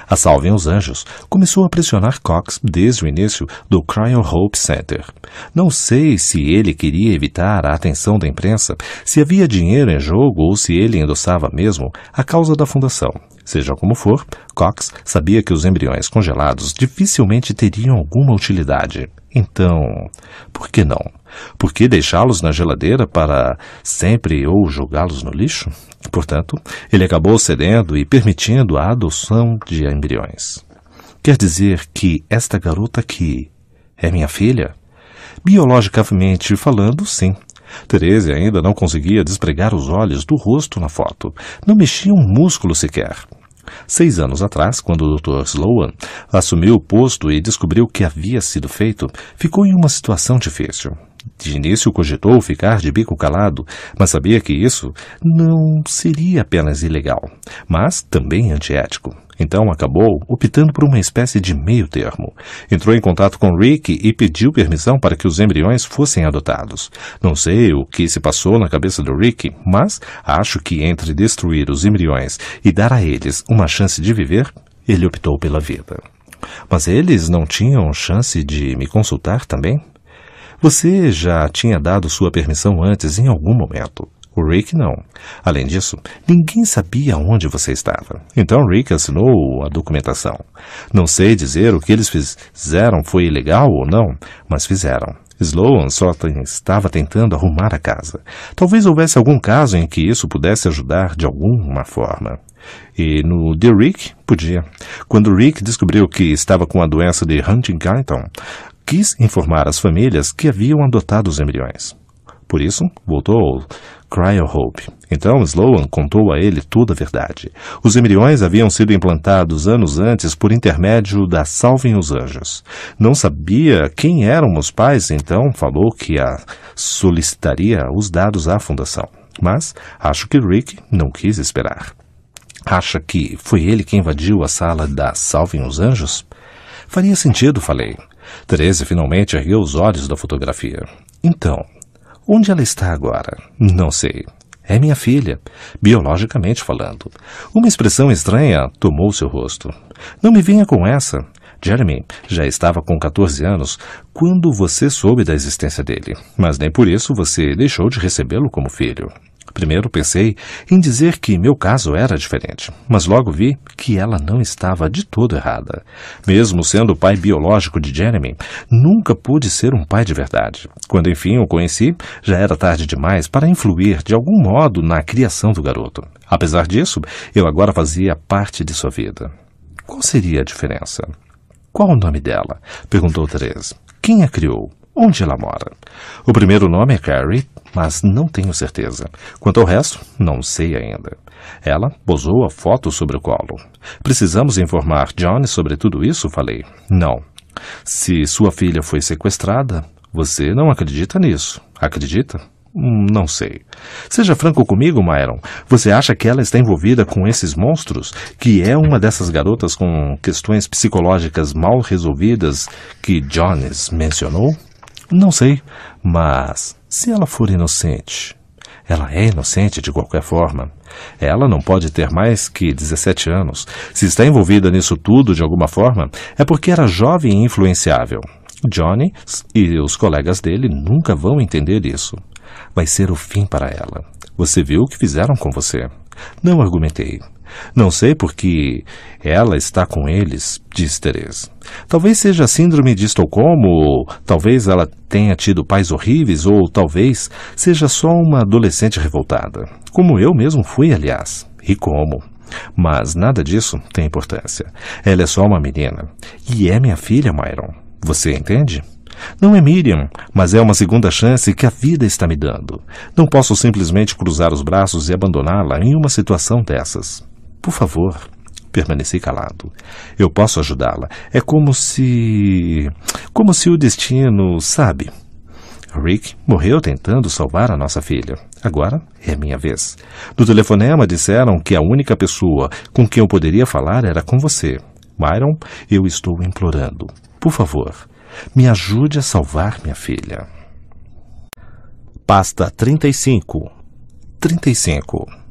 A Salvem os Anjos começou a pressionar Cox desde o início do Cryo Hope Center. Não sei se ele queria evitar a atenção da imprensa, se havia dinheiro em jogo ou se ele endossava mesmo a causa da fundação. Seja como for, Cox sabia que os embriões congelados dificilmente teriam alguma utilidade. Então, por que não? Por que deixá-los na geladeira para sempre ou jogá-los no lixo? Portanto, ele acabou cedendo e permitindo a adoção de embriões. Quer dizer que esta garota aqui é minha filha? Biologicamente falando, sim. Tereza ainda não conseguia despregar os olhos do rosto na foto. Não mexia um músculo sequer. Seis anos atrás, quando o Dr. Sloan assumiu o posto e descobriu o que havia sido feito, ficou em uma situação difícil. De início cogitou ficar de bico calado, mas sabia que isso não seria apenas ilegal, mas também antiético. Então acabou optando por uma espécie de meio termo. Entrou em contato com Rick e pediu permissão para que os embriões fossem adotados. Não sei o que se passou na cabeça do Rick, mas acho que entre destruir os embriões e dar a eles uma chance de viver, ele optou pela vida. Mas eles não tinham chance de me consultar também? Você já tinha dado sua permissão antes em algum momento. O Rick não. Além disso, ninguém sabia onde você estava. Então Rick assinou a documentação. Não sei dizer o que eles fizeram foi ilegal ou não, mas fizeram. Sloan só estava tentando arrumar a casa. Talvez houvesse algum caso em que isso pudesse ajudar de alguma forma. E no The Rick, podia. Quando Rick descobriu que estava com a doença de Huntington, quis informar as famílias que haviam adotado os embriões. Por isso, voltou Cry of Hope. Então Sloan contou a ele toda a verdade. Os embriões haviam sido implantados anos antes por intermédio da Salvem os Anjos. Não sabia quem eram os pais, então falou que a solicitaria os dados à fundação. Mas acho que Rick não quis esperar. Acha que foi ele quem invadiu a sala da Salvem os Anjos? Faria sentido, falei. Treze finalmente ergueu os olhos da fotografia. Então, Onde ela está agora? Não sei. É minha filha, biologicamente falando. Uma expressão estranha tomou seu rosto. Não me venha com essa. Jeremy já estava com 14 anos quando você soube da existência dele, mas nem por isso você deixou de recebê-lo como filho. Primeiro pensei em dizer que meu caso era diferente, mas logo vi que ela não estava de todo errada. Mesmo sendo o pai biológico de Jeremy, nunca pude ser um pai de verdade. Quando enfim o conheci, já era tarde demais para influir de algum modo na criação do garoto. Apesar disso, eu agora fazia parte de sua vida. Qual seria a diferença? Qual o nome dela? perguntou Teresa. Quem a criou? Onde ela mora? O primeiro nome é Carrie mas não tenho certeza. Quanto ao resto, não sei ainda. Ela posou a foto sobre o colo. Precisamos informar Johnny sobre tudo isso, falei. Não. Se sua filha foi sequestrada, você não acredita nisso. Acredita? Hum, não sei. Seja franco comigo, Myron. Você acha que ela está envolvida com esses monstros? Que é uma dessas garotas com questões psicológicas mal resolvidas que Jones mencionou? Não sei, mas se ela for inocente, ela é inocente de qualquer forma. Ela não pode ter mais que 17 anos. Se está envolvida nisso tudo de alguma forma, é porque era jovem e influenciável. Johnny e os colegas dele nunca vão entender isso. Vai ser o fim para ela. Você viu o que fizeram com você. Não argumentei. Não sei porque ela está com eles, diz Teresa. Talvez seja síndrome de Estocolmo, ou talvez ela tenha tido pais horríveis, ou talvez seja só uma adolescente revoltada. Como eu mesmo fui, aliás. E como? Mas nada disso tem importância. Ela é só uma menina. E é minha filha, Myron. Você entende? Não é Miriam, mas é uma segunda chance que a vida está me dando. Não posso simplesmente cruzar os braços e abandoná-la em uma situação dessas. Por favor, permaneci calado. Eu posso ajudá-la. É como se. como se o destino, sabe? Rick morreu tentando salvar a nossa filha. Agora é minha vez. No telefonema disseram que a única pessoa com quem eu poderia falar era com você. Myron, eu estou implorando. Por favor, me ajude a salvar minha filha. Pasta 35 35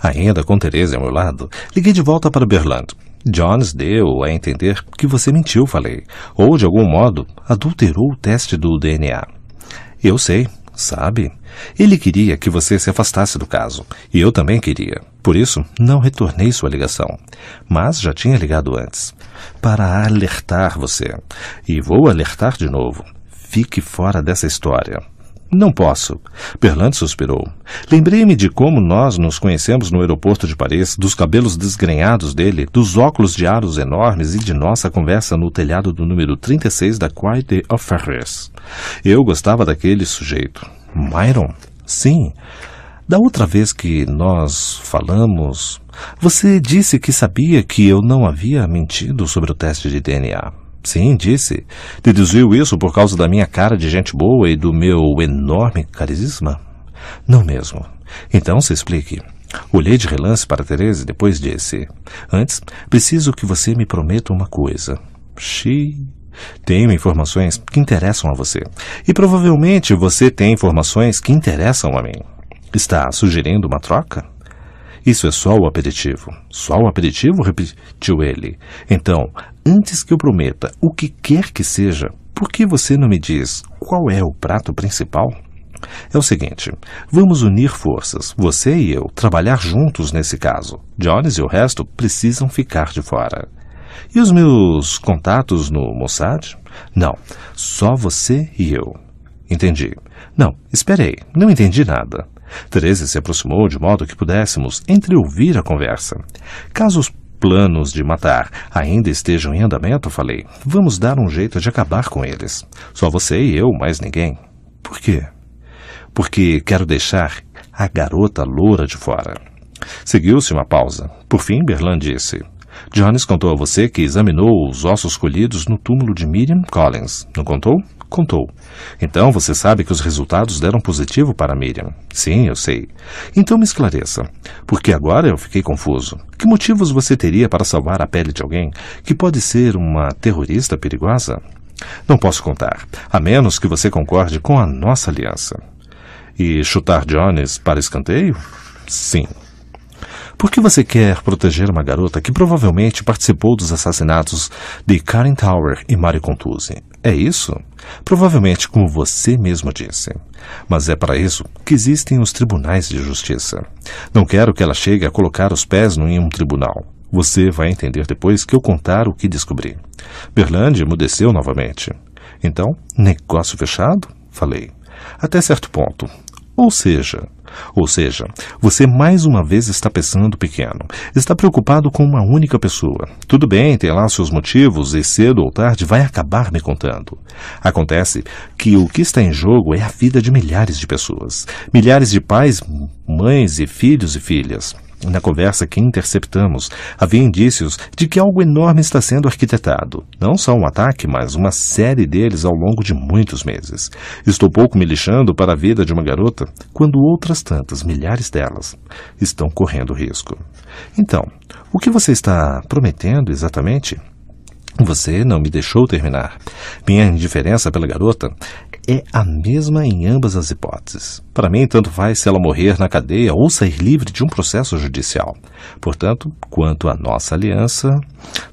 Ainda com Teresa ao meu lado, liguei de volta para Berland. Jones deu a entender que você mentiu, falei, ou de algum modo adulterou o teste do DNA. Eu sei, sabe? Ele queria que você se afastasse do caso, e eu também queria. Por isso, não retornei sua ligação. Mas já tinha ligado antes. Para alertar você. E vou alertar de novo. Fique fora dessa história. Não posso. Berland suspirou. Lembrei-me de como nós nos conhecemos no aeroporto de Paris, dos cabelos desgrenhados dele, dos óculos de aros enormes e de nossa conversa no telhado do número 36 da Quai de Ferres. Eu gostava daquele sujeito. Myron? Sim. Da outra vez que nós falamos, você disse que sabia que eu não havia mentido sobre o teste de DNA. Sim, disse. Deduziu isso por causa da minha cara de gente boa e do meu enorme carisma? Não mesmo. Então se explique. Olhei de relance para Tereza e depois disse: Antes, preciso que você me prometa uma coisa. Xiii. Tenho informações que interessam a você. E provavelmente você tem informações que interessam a mim. Está sugerindo uma troca? Isso é só o aperitivo. Só o aperitivo? repetiu ele. Então, antes que eu prometa o que quer que seja, por que você não me diz qual é o prato principal? É o seguinte, vamos unir forças, você e eu, trabalhar juntos nesse caso. Jones e o resto precisam ficar de fora. E os meus contatos no Mossad? Não, só você e eu. Entendi. Não, esperei, não entendi nada. Teresa se aproximou de modo que pudéssemos entreouvir a conversa. Casos planos de matar ainda estejam em andamento, falei. Vamos dar um jeito de acabar com eles. Só você e eu, mais ninguém. Por quê? Porque quero deixar a garota loura de fora. Seguiu-se uma pausa. Por fim, Berlan disse: Jones contou a você que examinou os ossos colhidos no túmulo de Miriam Collins, não contou? Contou. Então você sabe que os resultados deram positivo para Miriam. Sim, eu sei. Então me esclareça, porque agora eu fiquei confuso. Que motivos você teria para salvar a pele de alguém que pode ser uma terrorista perigosa? Não posso contar, a menos que você concorde com a nossa aliança. E chutar Jones para escanteio? Sim. Por que você quer proteger uma garota que provavelmente participou dos assassinatos de Karen Tower e Mari Contuzzi? É isso? Provavelmente, como você mesmo disse. Mas é para isso que existem os tribunais de justiça. Não quero que ela chegue a colocar os pés em um tribunal. Você vai entender depois que eu contar o que descobri. Berlande emudeceu novamente. Então, negócio fechado? Falei. Até certo ponto. Ou seja, ou seja, você mais uma vez está pensando pequeno, está preocupado com uma única pessoa. Tudo bem, tem lá seus motivos e cedo ou tarde vai acabar me contando. Acontece que o que está em jogo é a vida de milhares de pessoas, milhares de pais, mães e filhos e filhas. Na conversa que interceptamos, havia indícios de que algo enorme está sendo arquitetado. Não só um ataque, mas uma série deles ao longo de muitos meses. Estou pouco me lixando para a vida de uma garota, quando outras tantas, milhares delas, estão correndo risco. Então, o que você está prometendo exatamente? Você não me deixou terminar. Minha indiferença pela garota é a mesma em ambas as hipóteses. Para mim, tanto faz se ela morrer na cadeia ou sair livre de um processo judicial. Portanto, quanto à nossa aliança,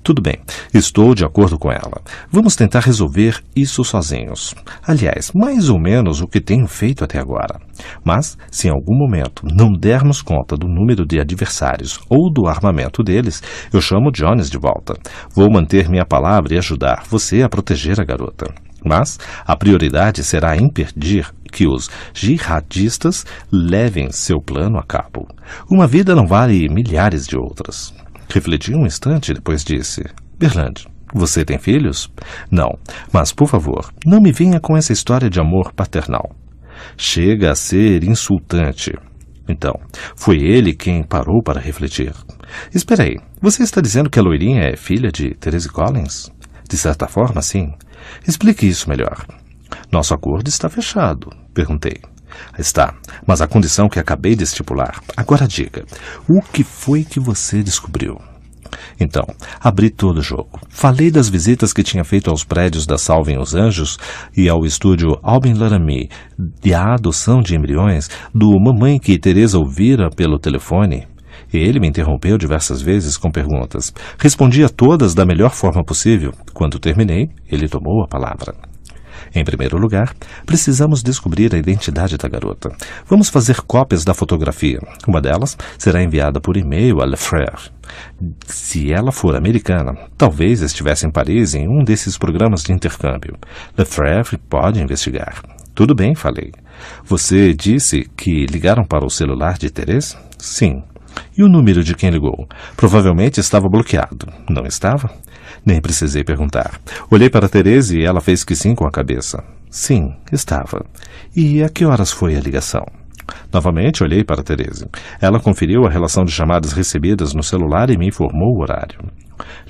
tudo bem, estou de acordo com ela. Vamos tentar resolver isso sozinhos. Aliás, mais ou menos o que tenho feito até agora. Mas, se em algum momento não dermos conta do número de adversários ou do armamento deles, eu chamo Jones de volta. Vou manter minha palavra e ajudar você a proteger a garota. Mas a prioridade será impedir que os jihadistas levem seu plano a cabo. Uma vida não vale milhares de outras. Refletiu um instante, e depois disse: Berlande, você tem filhos? Não, mas por favor, não me venha com essa história de amor paternal. Chega a ser insultante. Então, foi ele quem parou para refletir. Espera aí, você está dizendo que a loirinha é filha de Therese Collins? De certa forma, sim. Explique isso melhor. Nosso acordo está fechado, perguntei. Está, mas a condição que acabei de estipular. Agora diga, o que foi que você descobriu? Então, abri todo o jogo. Falei das visitas que tinha feito aos prédios da Salvem Os Anjos e ao estúdio Albin Laramie de a adoção de embriões do mamãe que Teresa ouvira pelo telefone. E ele me interrompeu diversas vezes com perguntas. Respondi a todas da melhor forma possível. Quando terminei, ele tomou a palavra. Em primeiro lugar, precisamos descobrir a identidade da garota. Vamos fazer cópias da fotografia. Uma delas será enviada por e-mail a Lefrère. Se ela for americana, talvez estivesse em Paris em um desses programas de intercâmbio. Lefrère pode investigar. Tudo bem, falei. Você disse que ligaram para o celular de Teresa? Sim. E o número de quem ligou? Provavelmente estava bloqueado. Não estava? Nem precisei perguntar. Olhei para Tereza e ela fez que sim com a cabeça. Sim, estava. E a que horas foi a ligação? Novamente olhei para Tereza. Ela conferiu a relação de chamadas recebidas no celular e me informou o horário.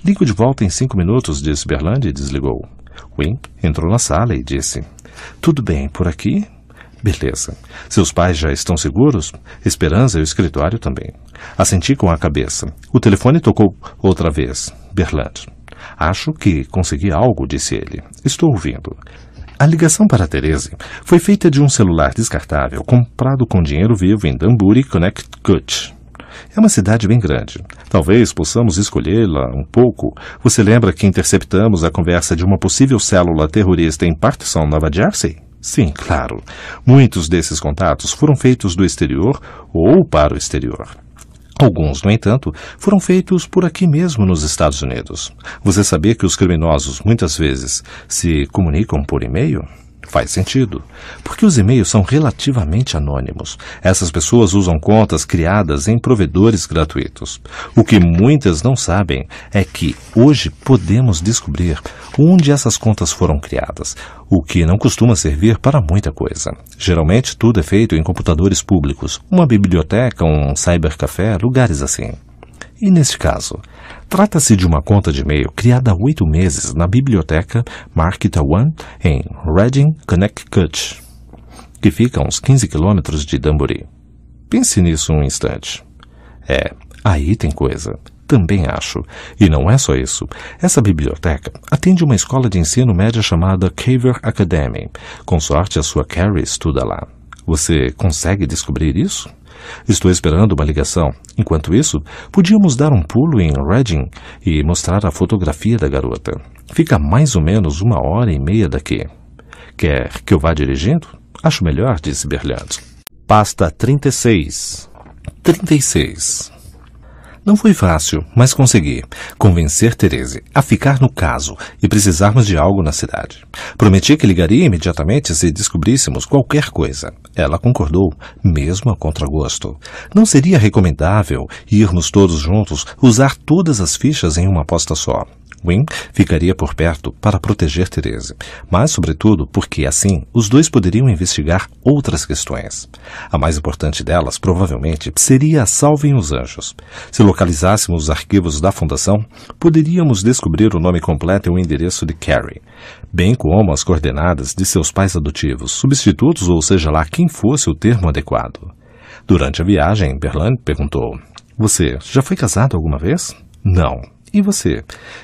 Ligo de volta em cinco minutos, disse Berlande e desligou. Wimp entrou na sala e disse: Tudo bem por aqui? Beleza. Seus pais já estão seguros? Esperança e o escritório também. Assenti com a cabeça. O telefone tocou outra vez. Berlande. Acho que consegui algo, disse ele. Estou ouvindo. A ligação para Therese foi feita de um celular descartável comprado com dinheiro vivo em Danbury, Connecticut. É uma cidade bem grande. Talvez possamos escolhê-la um pouco. Você lembra que interceptamos a conversa de uma possível célula terrorista em Partisan, Nova Jersey? Sim, claro. Muitos desses contatos foram feitos do exterior ou para o exterior. Alguns, no entanto, foram feitos por aqui mesmo nos Estados Unidos. Você sabia que os criminosos muitas vezes se comunicam por e-mail? Faz sentido, porque os e-mails são relativamente anônimos. Essas pessoas usam contas criadas em provedores gratuitos. O que muitas não sabem é que hoje podemos descobrir onde essas contas foram criadas, o que não costuma servir para muita coisa. Geralmente tudo é feito em computadores públicos, uma biblioteca, um cybercafé, lugares assim. E neste caso, Trata-se de uma conta de e-mail criada há oito meses na biblioteca Market One em Reading, Connecticut, que fica a uns 15 quilômetros de Danbury. Pense nisso um instante. É, aí tem coisa. Também acho. E não é só isso. Essa biblioteca atende uma escola de ensino média chamada Caver Academy. Com sorte, a sua Carrie estuda lá. Você consegue descobrir isso? Estou esperando uma ligação. Enquanto isso, podíamos dar um pulo em Reading e mostrar a fotografia da garota. Fica mais ou menos uma hora e meia daqui. Quer que eu vá dirigindo? Acho melhor, disse Berliado. Pasta 36. 36. Não foi fácil, mas consegui convencer Therese a ficar no caso e precisarmos de algo na cidade. Prometi que ligaria imediatamente se descobríssemos qualquer coisa. Ela concordou, mesmo a contragosto. Não seria recomendável irmos todos juntos usar todas as fichas em uma aposta só. Wynne ficaria por perto para proteger Therese, mas, sobretudo, porque assim os dois poderiam investigar outras questões. A mais importante delas, provavelmente, seria a Salvem Os Anjos. Se localizássemos os arquivos da Fundação, poderíamos descobrir o nome completo e o endereço de Carrie, bem como as coordenadas de seus pais adotivos, substitutos ou seja lá quem fosse o termo adequado. Durante a viagem, Berland perguntou: Você já foi casado alguma vez? Não. E você?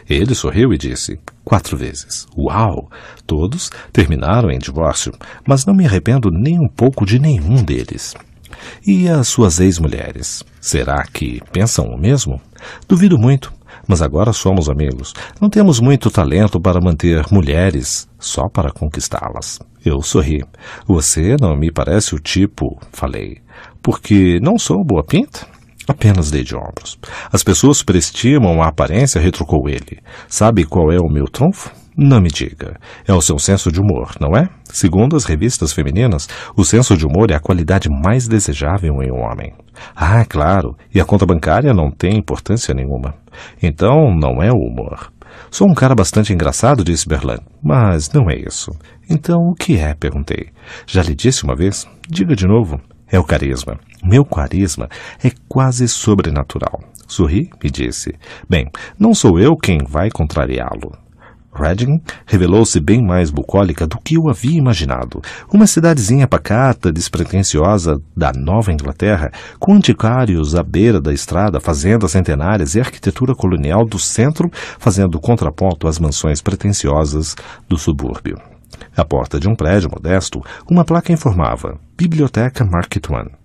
Ele sorriu e disse: Quatro vezes. Uau! Todos terminaram em divórcio, mas não me arrependo nem um pouco de nenhum deles. E as suas ex-mulheres? Será que pensam o mesmo? Duvido muito, mas agora somos amigos. Não temos muito talento para manter mulheres só para conquistá-las. Eu sorri. Você não me parece o tipo, falei, porque não sou boa pinta? Apenas dei de ombros. As pessoas superestimam a aparência, retrucou ele. Sabe qual é o meu trunfo? Não me diga. É o seu senso de humor, não é? Segundo as revistas femininas, o senso de humor é a qualidade mais desejável em um homem. Ah, claro, e a conta bancária não tem importância nenhuma. Então, não é o humor. Sou um cara bastante engraçado, disse Berlan, mas não é isso. Então, o que é? perguntei. Já lhe disse uma vez? Diga de novo. É o carisma. Meu carisma é quase sobrenatural. Sorri e disse: Bem, não sou eu quem vai contrariá-lo. Redding revelou-se bem mais bucólica do que eu havia imaginado. Uma cidadezinha pacata, despretensiosa da Nova Inglaterra, com anticários à beira da estrada, fazendas centenárias e arquitetura colonial do centro, fazendo contraponto às mansões pretensiosas do subúrbio. À porta de um prédio modesto, uma placa informava Biblioteca Market One.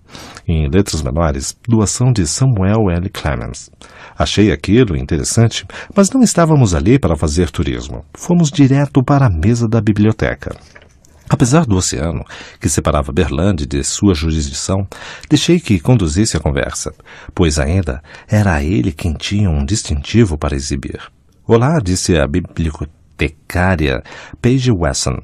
Em letras menores, doação de Samuel L. Clemens. Achei aquilo interessante, mas não estávamos ali para fazer turismo. Fomos direto para a mesa da biblioteca. Apesar do oceano que separava Berlande de sua jurisdição, deixei que conduzisse a conversa, pois ainda era ele quem tinha um distintivo para exibir. Olá, disse a bibliotecária Paige Wesson,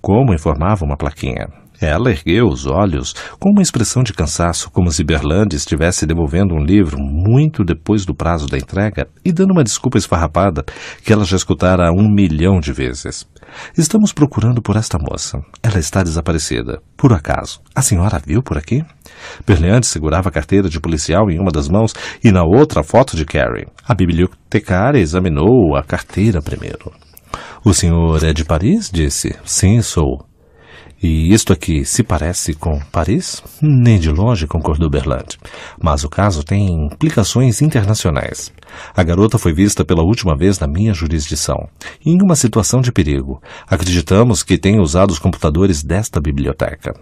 como informava uma plaquinha. Ela ergueu os olhos com uma expressão de cansaço, como se Berlande estivesse devolvendo um livro muito depois do prazo da entrega e dando uma desculpa esfarrapada que ela já escutara um milhão de vezes. Estamos procurando por esta moça. Ela está desaparecida. Por acaso. A senhora a viu por aqui? Berlande segurava a carteira de policial em uma das mãos e na outra a foto de Carrie. A bibliotecária examinou a carteira primeiro. O senhor é de Paris? disse. Sim, sou. E isto aqui é se parece com Paris? Nem de longe, concordou Berland. Mas o caso tem implicações internacionais. A garota foi vista pela última vez na minha jurisdição, em uma situação de perigo. Acreditamos que tenha usado os computadores desta biblioteca.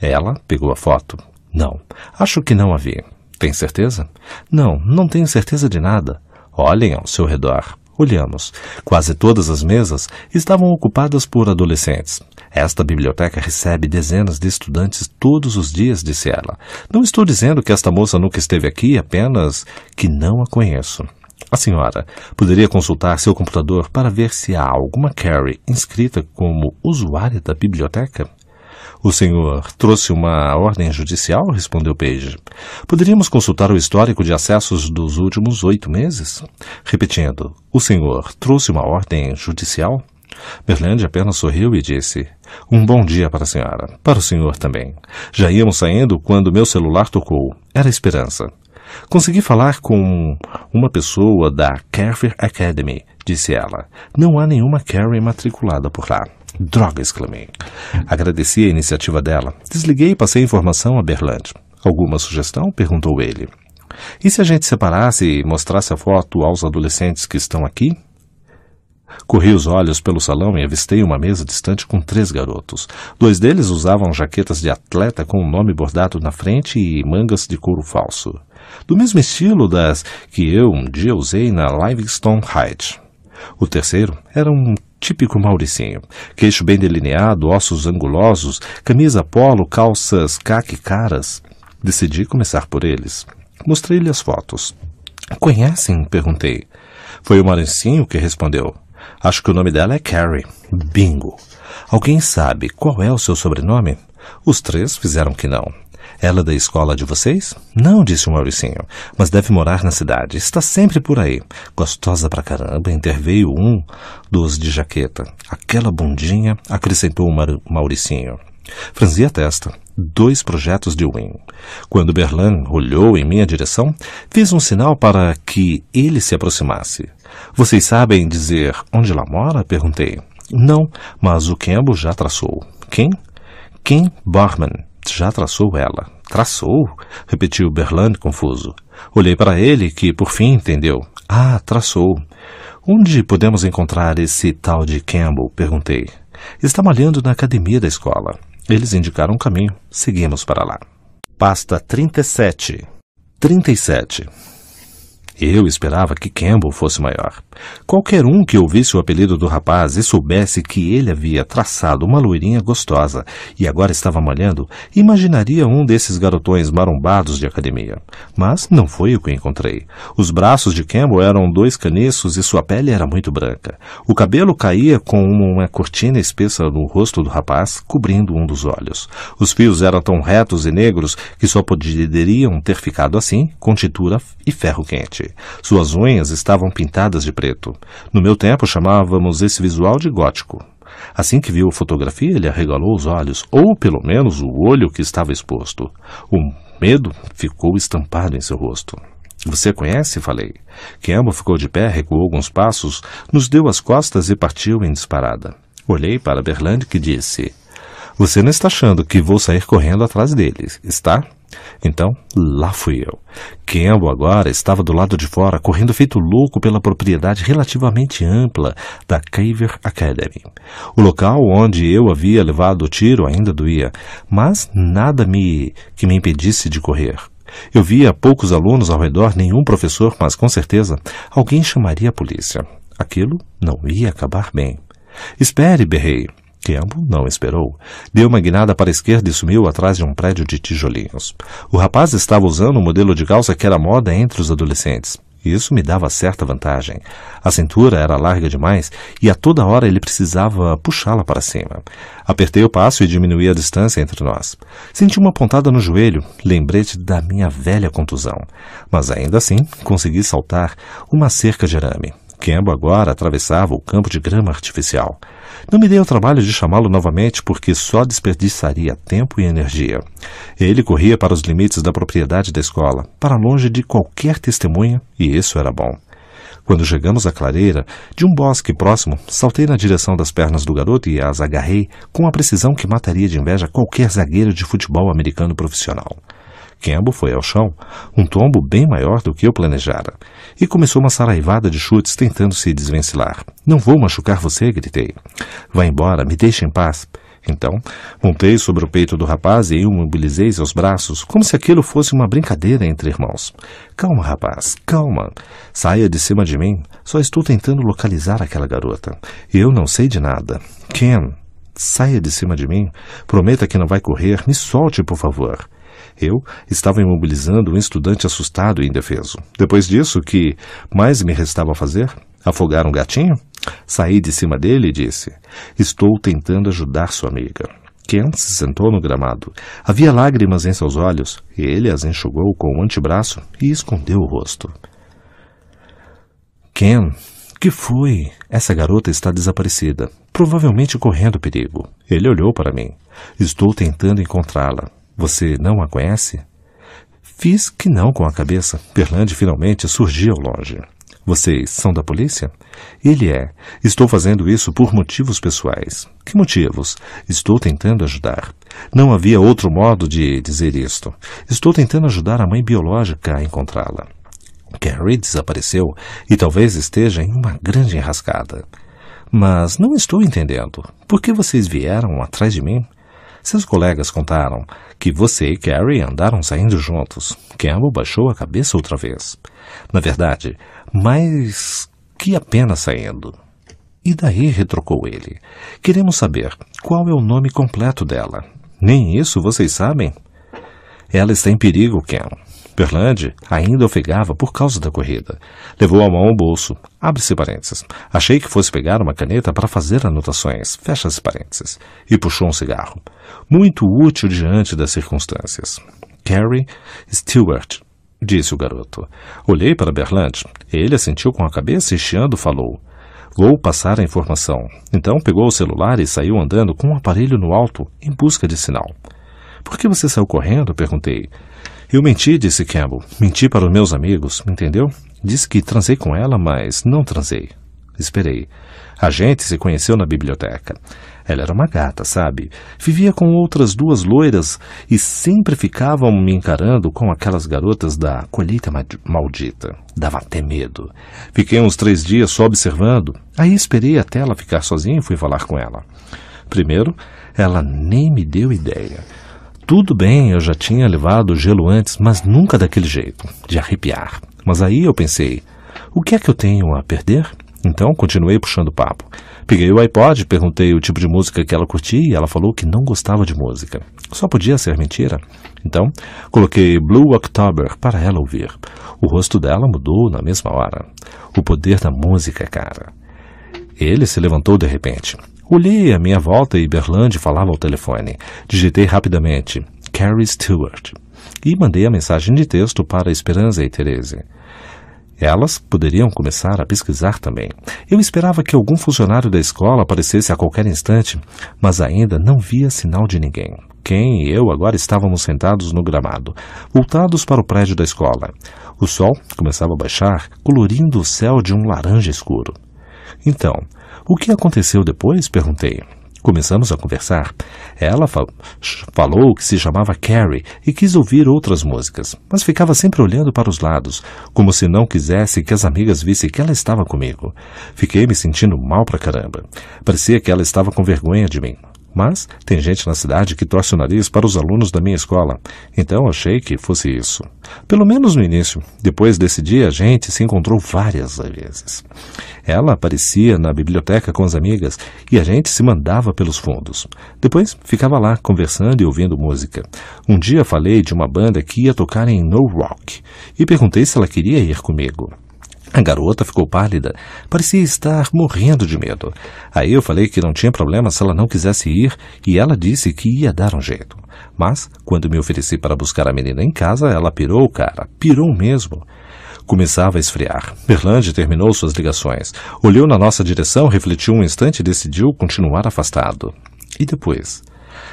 Ela pegou a foto. Não, acho que não a vi. Tem certeza? Não, não tenho certeza de nada. Olhem ao seu redor. Olhamos. Quase todas as mesas estavam ocupadas por adolescentes. Esta biblioteca recebe dezenas de estudantes todos os dias, disse ela. Não estou dizendo que esta moça nunca esteve aqui, apenas que não a conheço. A senhora poderia consultar seu computador para ver se há alguma Carrie inscrita como usuária da biblioteca? O senhor trouxe uma ordem judicial? respondeu Page. Poderíamos consultar o histórico de acessos dos últimos oito meses? Repetindo, o senhor trouxe uma ordem judicial? Merlande apenas sorriu e disse: Um bom dia para a senhora, para o senhor também. Já íamos saindo quando meu celular tocou. Era esperança. Consegui falar com uma pessoa da Carver Academy, disse ela. Não há nenhuma Carrie matriculada por lá. Droga! exclamei. Agradeci a iniciativa dela. Desliguei e passei a informação a Berlante. Alguma sugestão? perguntou ele. E se a gente separasse e mostrasse a foto aos adolescentes que estão aqui? Corri os olhos pelo salão e avistei uma mesa distante com três garotos. Dois deles usavam jaquetas de atleta com o um nome bordado na frente e mangas de couro falso. Do mesmo estilo das que eu um dia usei na Livingston Heights. O terceiro era um típico mauricinho. Queixo bem delineado, ossos angulosos, camisa polo, calças caque caras. Decidi começar por eles. Mostrei-lhe as fotos. Conhecem? Perguntei. Foi o Mauricinho que respondeu. Acho que o nome dela é Carrie. Bingo. Alguém sabe qual é o seu sobrenome? Os três fizeram que não. Ela é da escola de vocês? Não, disse o Mauricinho, mas deve morar na cidade. Está sempre por aí. Gostosa pra caramba, interveio um dos de jaqueta. Aquela bundinha, acrescentou o Mauricinho. Franzia a testa. Dois projetos de Win. Quando Berlan olhou em minha direção, fiz um sinal para que ele se aproximasse. Vocês sabem dizer onde ela mora? Perguntei. Não, mas o Campbell já traçou. Quem? Kim Barman. Já traçou ela. Traçou? repetiu Berland confuso. Olhei para ele, que por fim entendeu. Ah, traçou. Onde podemos encontrar esse tal de Campbell? perguntei. Está malhando na academia da escola. Eles indicaram o um caminho. Seguimos para lá. Pasta 37. 37. Eu esperava que Campbell fosse maior. Qualquer um que ouvisse o apelido do rapaz e soubesse que ele havia traçado uma loirinha gostosa e agora estava malhando, imaginaria um desses garotões marombados de academia. Mas não foi o que encontrei. Os braços de Campbell eram dois caniços e sua pele era muito branca. O cabelo caía com uma cortina espessa no rosto do rapaz, cobrindo um dos olhos. Os fios eram tão retos e negros que só poderiam ter ficado assim, com tintura e ferro quente. Suas unhas estavam pintadas de preto. No meu tempo chamávamos esse visual de gótico. Assim que viu a fotografia, ele arregalou os olhos, ou pelo menos o olho que estava exposto. O medo ficou estampado em seu rosto. Você conhece? Falei. Kembo ficou de pé, recuou alguns passos, nos deu as costas e partiu em disparada. Olhei para Berland que disse: você não está achando que vou sair correndo atrás deles, está? Então, lá fui eu. Campbell agora estava do lado de fora, correndo feito louco pela propriedade relativamente ampla da Caver Academy. O local onde eu havia levado o tiro ainda doía, mas nada me que me impedisse de correr. Eu via poucos alunos ao redor, nenhum professor, mas com certeza alguém chamaria a polícia. Aquilo não ia acabar bem. Espere, berrei. Kembo não esperou. Deu uma guinada para a esquerda e sumiu atrás de um prédio de tijolinhos. O rapaz estava usando um modelo de calça que era moda entre os adolescentes. Isso me dava certa vantagem. A cintura era larga demais e a toda hora ele precisava puxá-la para cima. Apertei o passo e diminuí a distância entre nós. Senti uma pontada no joelho, lembrete da minha velha contusão. Mas ainda assim, consegui saltar uma cerca de arame. Kemba agora atravessava o campo de grama artificial. Não me dei ao trabalho de chamá-lo novamente porque só desperdiçaria tempo e energia. Ele corria para os limites da propriedade da escola, para longe de qualquer testemunha, e isso era bom. Quando chegamos à clareira, de um bosque próximo, saltei na direção das pernas do garoto e as agarrei com a precisão que mataria de inveja qualquer zagueiro de futebol americano profissional. Kembo foi ao chão, um tombo bem maior do que eu planejara, e começou uma saraivada de chutes tentando se desvencilhar. Não vou machucar você, gritei. Vá embora, me deixe em paz. Então, montei sobre o peito do rapaz e o mobilizei seus braços, como se aquilo fosse uma brincadeira entre irmãos. Calma, rapaz, calma. Saia de cima de mim. Só estou tentando localizar aquela garota. Eu não sei de nada. Ken, saia de cima de mim. Prometa que não vai correr. Me solte, por favor eu, estava imobilizando um estudante assustado e indefeso. Depois disso, o que mais me restava fazer? Afogar um gatinho? Saí de cima dele e disse: Estou tentando ajudar sua amiga. Kent se sentou no gramado. Havia lágrimas em seus olhos e ele as enxugou com o um antebraço e escondeu o rosto. Ken, que foi? Essa garota está desaparecida, provavelmente correndo perigo. Ele olhou para mim. Estou tentando encontrá-la. Você não a conhece? Fiz que não com a cabeça. Berlande finalmente surgiu longe. Vocês são da polícia? Ele é. Estou fazendo isso por motivos pessoais. Que motivos? Estou tentando ajudar. Não havia outro modo de dizer isto. Estou tentando ajudar a mãe biológica a encontrá-la. Carrie desapareceu e talvez esteja em uma grande enrascada. Mas não estou entendendo. Por que vocês vieram atrás de mim? Seus colegas contaram que você e Carrie andaram saindo juntos. Campbell baixou a cabeça outra vez. Na verdade, mas que apenas saindo. E daí retrucou ele. Queremos saber qual é o nome completo dela. Nem isso vocês sabem? Ela está em perigo, Ken. Berland ainda ofegava por causa da corrida. Levou a mão ao bolso. Abre-se parênteses. Achei que fosse pegar uma caneta para fazer anotações. Fecha-se parênteses. E puxou um cigarro. Muito útil diante das circunstâncias. Carrie Stewart, disse o garoto. Olhei para Berland. Ele assentiu com a cabeça e chiando falou. Vou passar a informação. Então pegou o celular e saiu andando com o um aparelho no alto em busca de sinal. Por que você saiu correndo? perguntei. Eu menti, disse Campbell. Menti para os meus amigos, entendeu? Disse que transei com ela, mas não transei. Esperei. A gente se conheceu na biblioteca. Ela era uma gata, sabe? Vivia com outras duas loiras e sempre ficavam me encarando com aquelas garotas da colheita maldita. Dava até medo. Fiquei uns três dias só observando. Aí esperei até ela ficar sozinha e fui falar com ela. Primeiro, ela nem me deu ideia. Tudo bem, eu já tinha levado gelo antes, mas nunca daquele jeito, de arrepiar. Mas aí eu pensei, o que é que eu tenho a perder? Então continuei puxando papo. Peguei o iPod, perguntei o tipo de música que ela curtia e ela falou que não gostava de música. Só podia ser mentira. Então coloquei Blue October para ela ouvir. O rosto dela mudou na mesma hora. O poder da música, cara. Ele se levantou de repente. Olhei à minha volta e Berland falava ao telefone. Digitei rapidamente Carrie Stewart e mandei a mensagem de texto para Esperança e Therese. Elas poderiam começar a pesquisar também. Eu esperava que algum funcionário da escola aparecesse a qualquer instante, mas ainda não via sinal de ninguém. Quem e eu agora estávamos sentados no gramado, voltados para o prédio da escola. O sol começava a baixar, colorindo o céu de um laranja escuro. Então, o que aconteceu depois? perguntei. Começamos a conversar. Ela fa falou que se chamava Carrie e quis ouvir outras músicas, mas ficava sempre olhando para os lados, como se não quisesse que as amigas vissem que ela estava comigo. Fiquei me sentindo mal pra caramba. Parecia que ela estava com vergonha de mim. Mas tem gente na cidade que torce o nariz para os alunos da minha escola, então achei que fosse isso. Pelo menos no início. Depois desse dia, a gente se encontrou várias vezes. Ela aparecia na biblioteca com as amigas e a gente se mandava pelos fundos. Depois ficava lá conversando e ouvindo música. Um dia falei de uma banda que ia tocar em No Rock e perguntei se ela queria ir comigo. A garota ficou pálida. Parecia estar morrendo de medo. Aí eu falei que não tinha problema se ela não quisesse ir e ela disse que ia dar um jeito. Mas, quando me ofereci para buscar a menina em casa, ela pirou, cara. Pirou mesmo. Começava a esfriar. Berlande terminou suas ligações. Olhou na nossa direção, refletiu um instante e decidiu continuar afastado. E depois?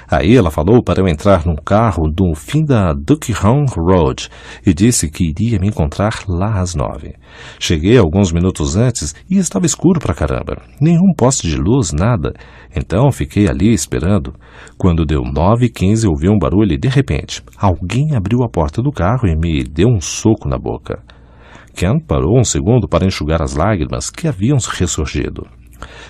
Aí ela falou para eu entrar num carro do fim da Duckham Road e disse que iria me encontrar lá às nove. Cheguei alguns minutos antes e estava escuro pra caramba. Nenhum poste de luz, nada. Então fiquei ali esperando. Quando deu nove e quinze ouvi um barulho e de repente alguém abriu a porta do carro e me deu um soco na boca. Ken parou um segundo para enxugar as lágrimas que haviam ressurgido.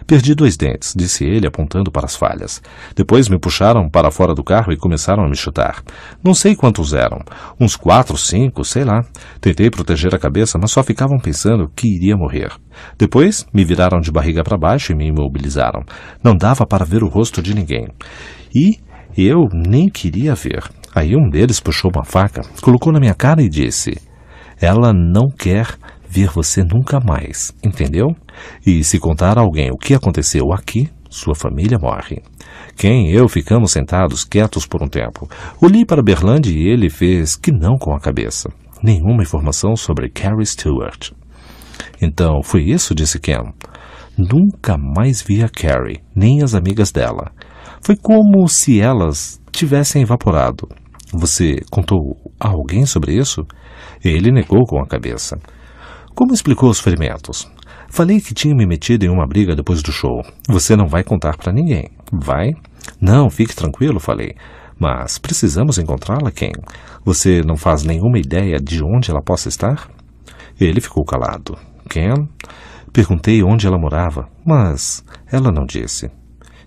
Perdi dois dentes, disse ele, apontando para as falhas. Depois me puxaram para fora do carro e começaram a me chutar. Não sei quantos eram. Uns quatro, cinco, sei lá. Tentei proteger a cabeça, mas só ficavam pensando que iria morrer. Depois me viraram de barriga para baixo e me imobilizaram. Não dava para ver o rosto de ninguém. E eu nem queria ver. Aí um deles puxou uma faca, colocou na minha cara e disse: Ela não quer ver você nunca mais, entendeu? E se contar a alguém o que aconteceu aqui, sua família morre. Quem e eu ficamos sentados quietos por um tempo. Olhei para Berland e ele fez que não com a cabeça. Nenhuma informação sobre Carrie Stewart. Então, foi isso, disse Ken. Nunca mais vi a Carrie, nem as amigas dela. Foi como se elas tivessem evaporado. Você contou a alguém sobre isso? Ele negou com a cabeça. Como explicou os ferimentos? Falei que tinha me metido em uma briga depois do show. Você não vai contar para ninguém, vai? Não, fique tranquilo, falei. Mas precisamos encontrá-la, quem? Você não faz nenhuma ideia de onde ela possa estar? Ele ficou calado. Ken? Perguntei onde ela morava, mas ela não disse.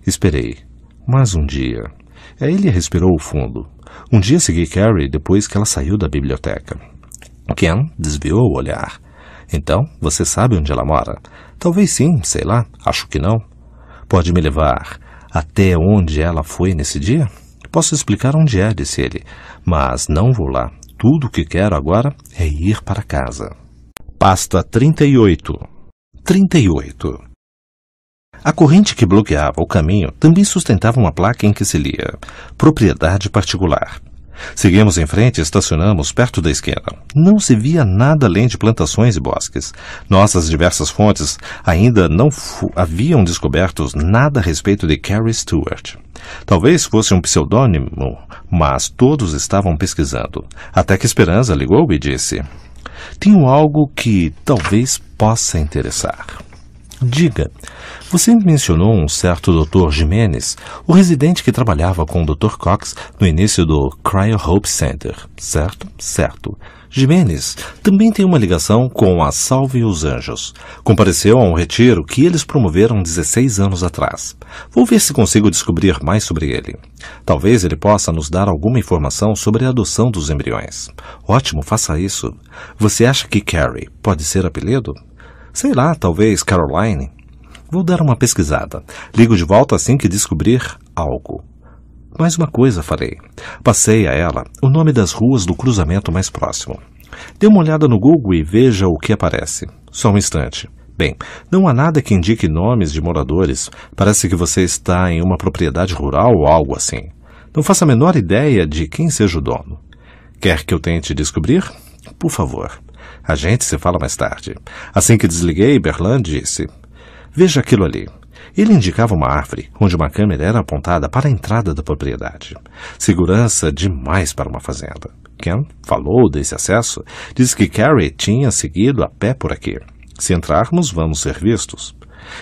Esperei. Mais um dia. ele respirou fundo. Um dia segui Carrie depois que ela saiu da biblioteca. Ken desviou o olhar. Então, você sabe onde ela mora? Talvez sim, sei lá, acho que não. Pode me levar até onde ela foi nesse dia? Posso explicar onde é, disse ele, mas não vou lá. Tudo o que quero agora é ir para casa. Pasta 38 38 a corrente que bloqueava o caminho também sustentava uma placa em que se lia Propriedade Particular. Seguimos em frente e estacionamos perto da esquina. Não se via nada além de plantações e bosques. Nossas diversas fontes ainda não haviam descobertos nada a respeito de Carrie Stewart. Talvez fosse um pseudônimo, mas todos estavam pesquisando. Até que Esperança ligou e disse: Tenho algo que talvez possa interessar. Diga, você mencionou um certo Dr. Jimenez, o residente que trabalhava com o Dr. Cox no início do Cryo Hope Center, certo? Certo. Jimenez também tem uma ligação com a Salve os Anjos. Compareceu a um retiro que eles promoveram 16 anos atrás. Vou ver se consigo descobrir mais sobre ele. Talvez ele possa nos dar alguma informação sobre a adoção dos embriões. Ótimo, faça isso. Você acha que Carrie pode ser apelido? Sei lá, talvez Caroline. Vou dar uma pesquisada. Ligo de volta assim que descobrir algo. Mais uma coisa, falei. Passei a ela o nome das ruas do cruzamento mais próximo. Dê uma olhada no Google e veja o que aparece. Só um instante. Bem, não há nada que indique nomes de moradores. Parece que você está em uma propriedade rural ou algo assim. Não faço a menor ideia de quem seja o dono. Quer que eu tente descobrir? Por favor. A gente se fala mais tarde. Assim que desliguei, Berland disse: Veja aquilo ali. Ele indicava uma árvore, onde uma câmera era apontada para a entrada da propriedade. Segurança demais para uma fazenda. Ken falou desse acesso, disse que Carrie tinha seguido a pé por aqui. Se entrarmos, vamos ser vistos.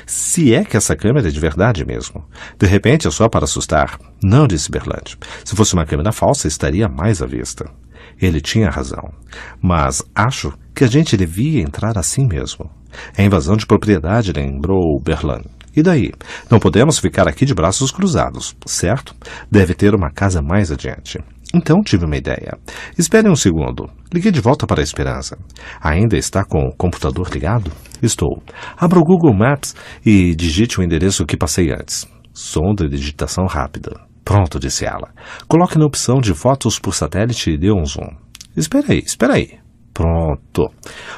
Se é que essa câmera é de verdade mesmo. De repente é só para assustar. Não, disse Berland. Se fosse uma câmera falsa, estaria mais à vista. Ele tinha razão. Mas acho que a gente devia entrar assim mesmo. É invasão de propriedade, lembrou Berlan. E daí? Não podemos ficar aqui de braços cruzados, certo? Deve ter uma casa mais adiante. Então tive uma ideia. Espere um segundo. Liguei de volta para a Esperança. Ainda está com o computador ligado? Estou. Abra o Google Maps e digite o endereço que passei antes. Sonda de digitação rápida. Pronto, disse ela. Coloque na opção de fotos por satélite e dê um zoom. Espera aí, espera aí. Pronto.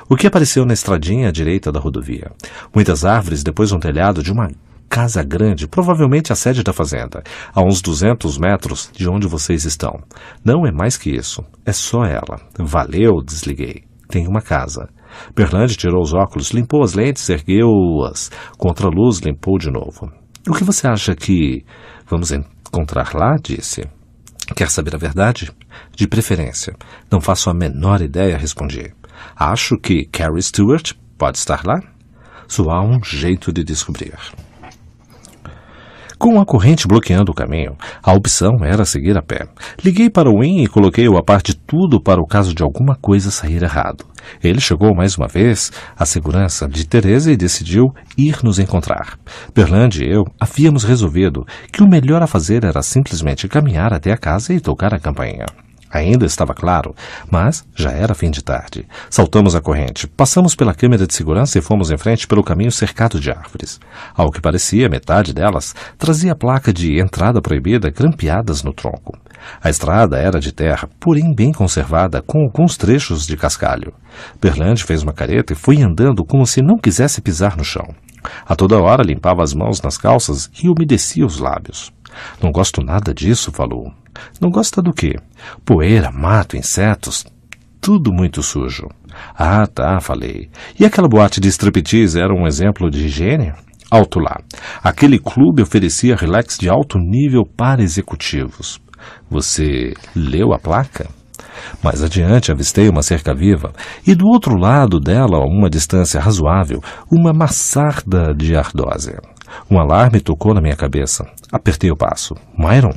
O que apareceu na estradinha à direita da rodovia? Muitas árvores, depois um telhado de uma casa grande, provavelmente a sede da fazenda, a uns 200 metros de onde vocês estão. Não é mais que isso. É só ela. Valeu, desliguei. Tem uma casa. Berlande tirou os óculos, limpou as lentes, ergueu-as. Contra a luz, limpou de novo. O que você acha que. Vamos encontrar lá, disse. Quer saber a verdade? De preferência. Não faço a menor ideia, respondi. Acho que Carrie Stewart pode estar lá. Só há um jeito de descobrir. Com a corrente bloqueando o caminho, a opção era seguir a pé. Liguei para o Win e coloquei-o a parte de tudo para o caso de alguma coisa sair errado. Ele chegou mais uma vez à segurança de Teresa e decidiu ir nos encontrar. Berlande e eu havíamos resolvido que o melhor a fazer era simplesmente caminhar até a casa e tocar a campainha. Ainda estava claro, mas já era fim de tarde. Saltamos a corrente, passamos pela câmera de segurança e fomos em frente pelo caminho cercado de árvores. Ao que parecia, metade delas trazia placa de entrada proibida grampeadas no tronco. A estrada era de terra, porém bem conservada, com alguns trechos de cascalho. Berlande fez uma careta e foi andando como se não quisesse pisar no chão. A toda hora limpava as mãos nas calças e umedecia os lábios. Não gosto nada disso, falou. Não gosta do quê? Poeira, mato, insetos. Tudo muito sujo. Ah, tá, falei. E aquela boate de striptease era um exemplo de higiene? Alto lá. Aquele clube oferecia relax de alto nível para executivos. Você leu a placa? Mais adiante avistei uma cerca-viva e do outro lado dela, a uma distância razoável, uma maçarda de ardósia. Um alarme tocou na minha cabeça. Apertei o passo. Myron?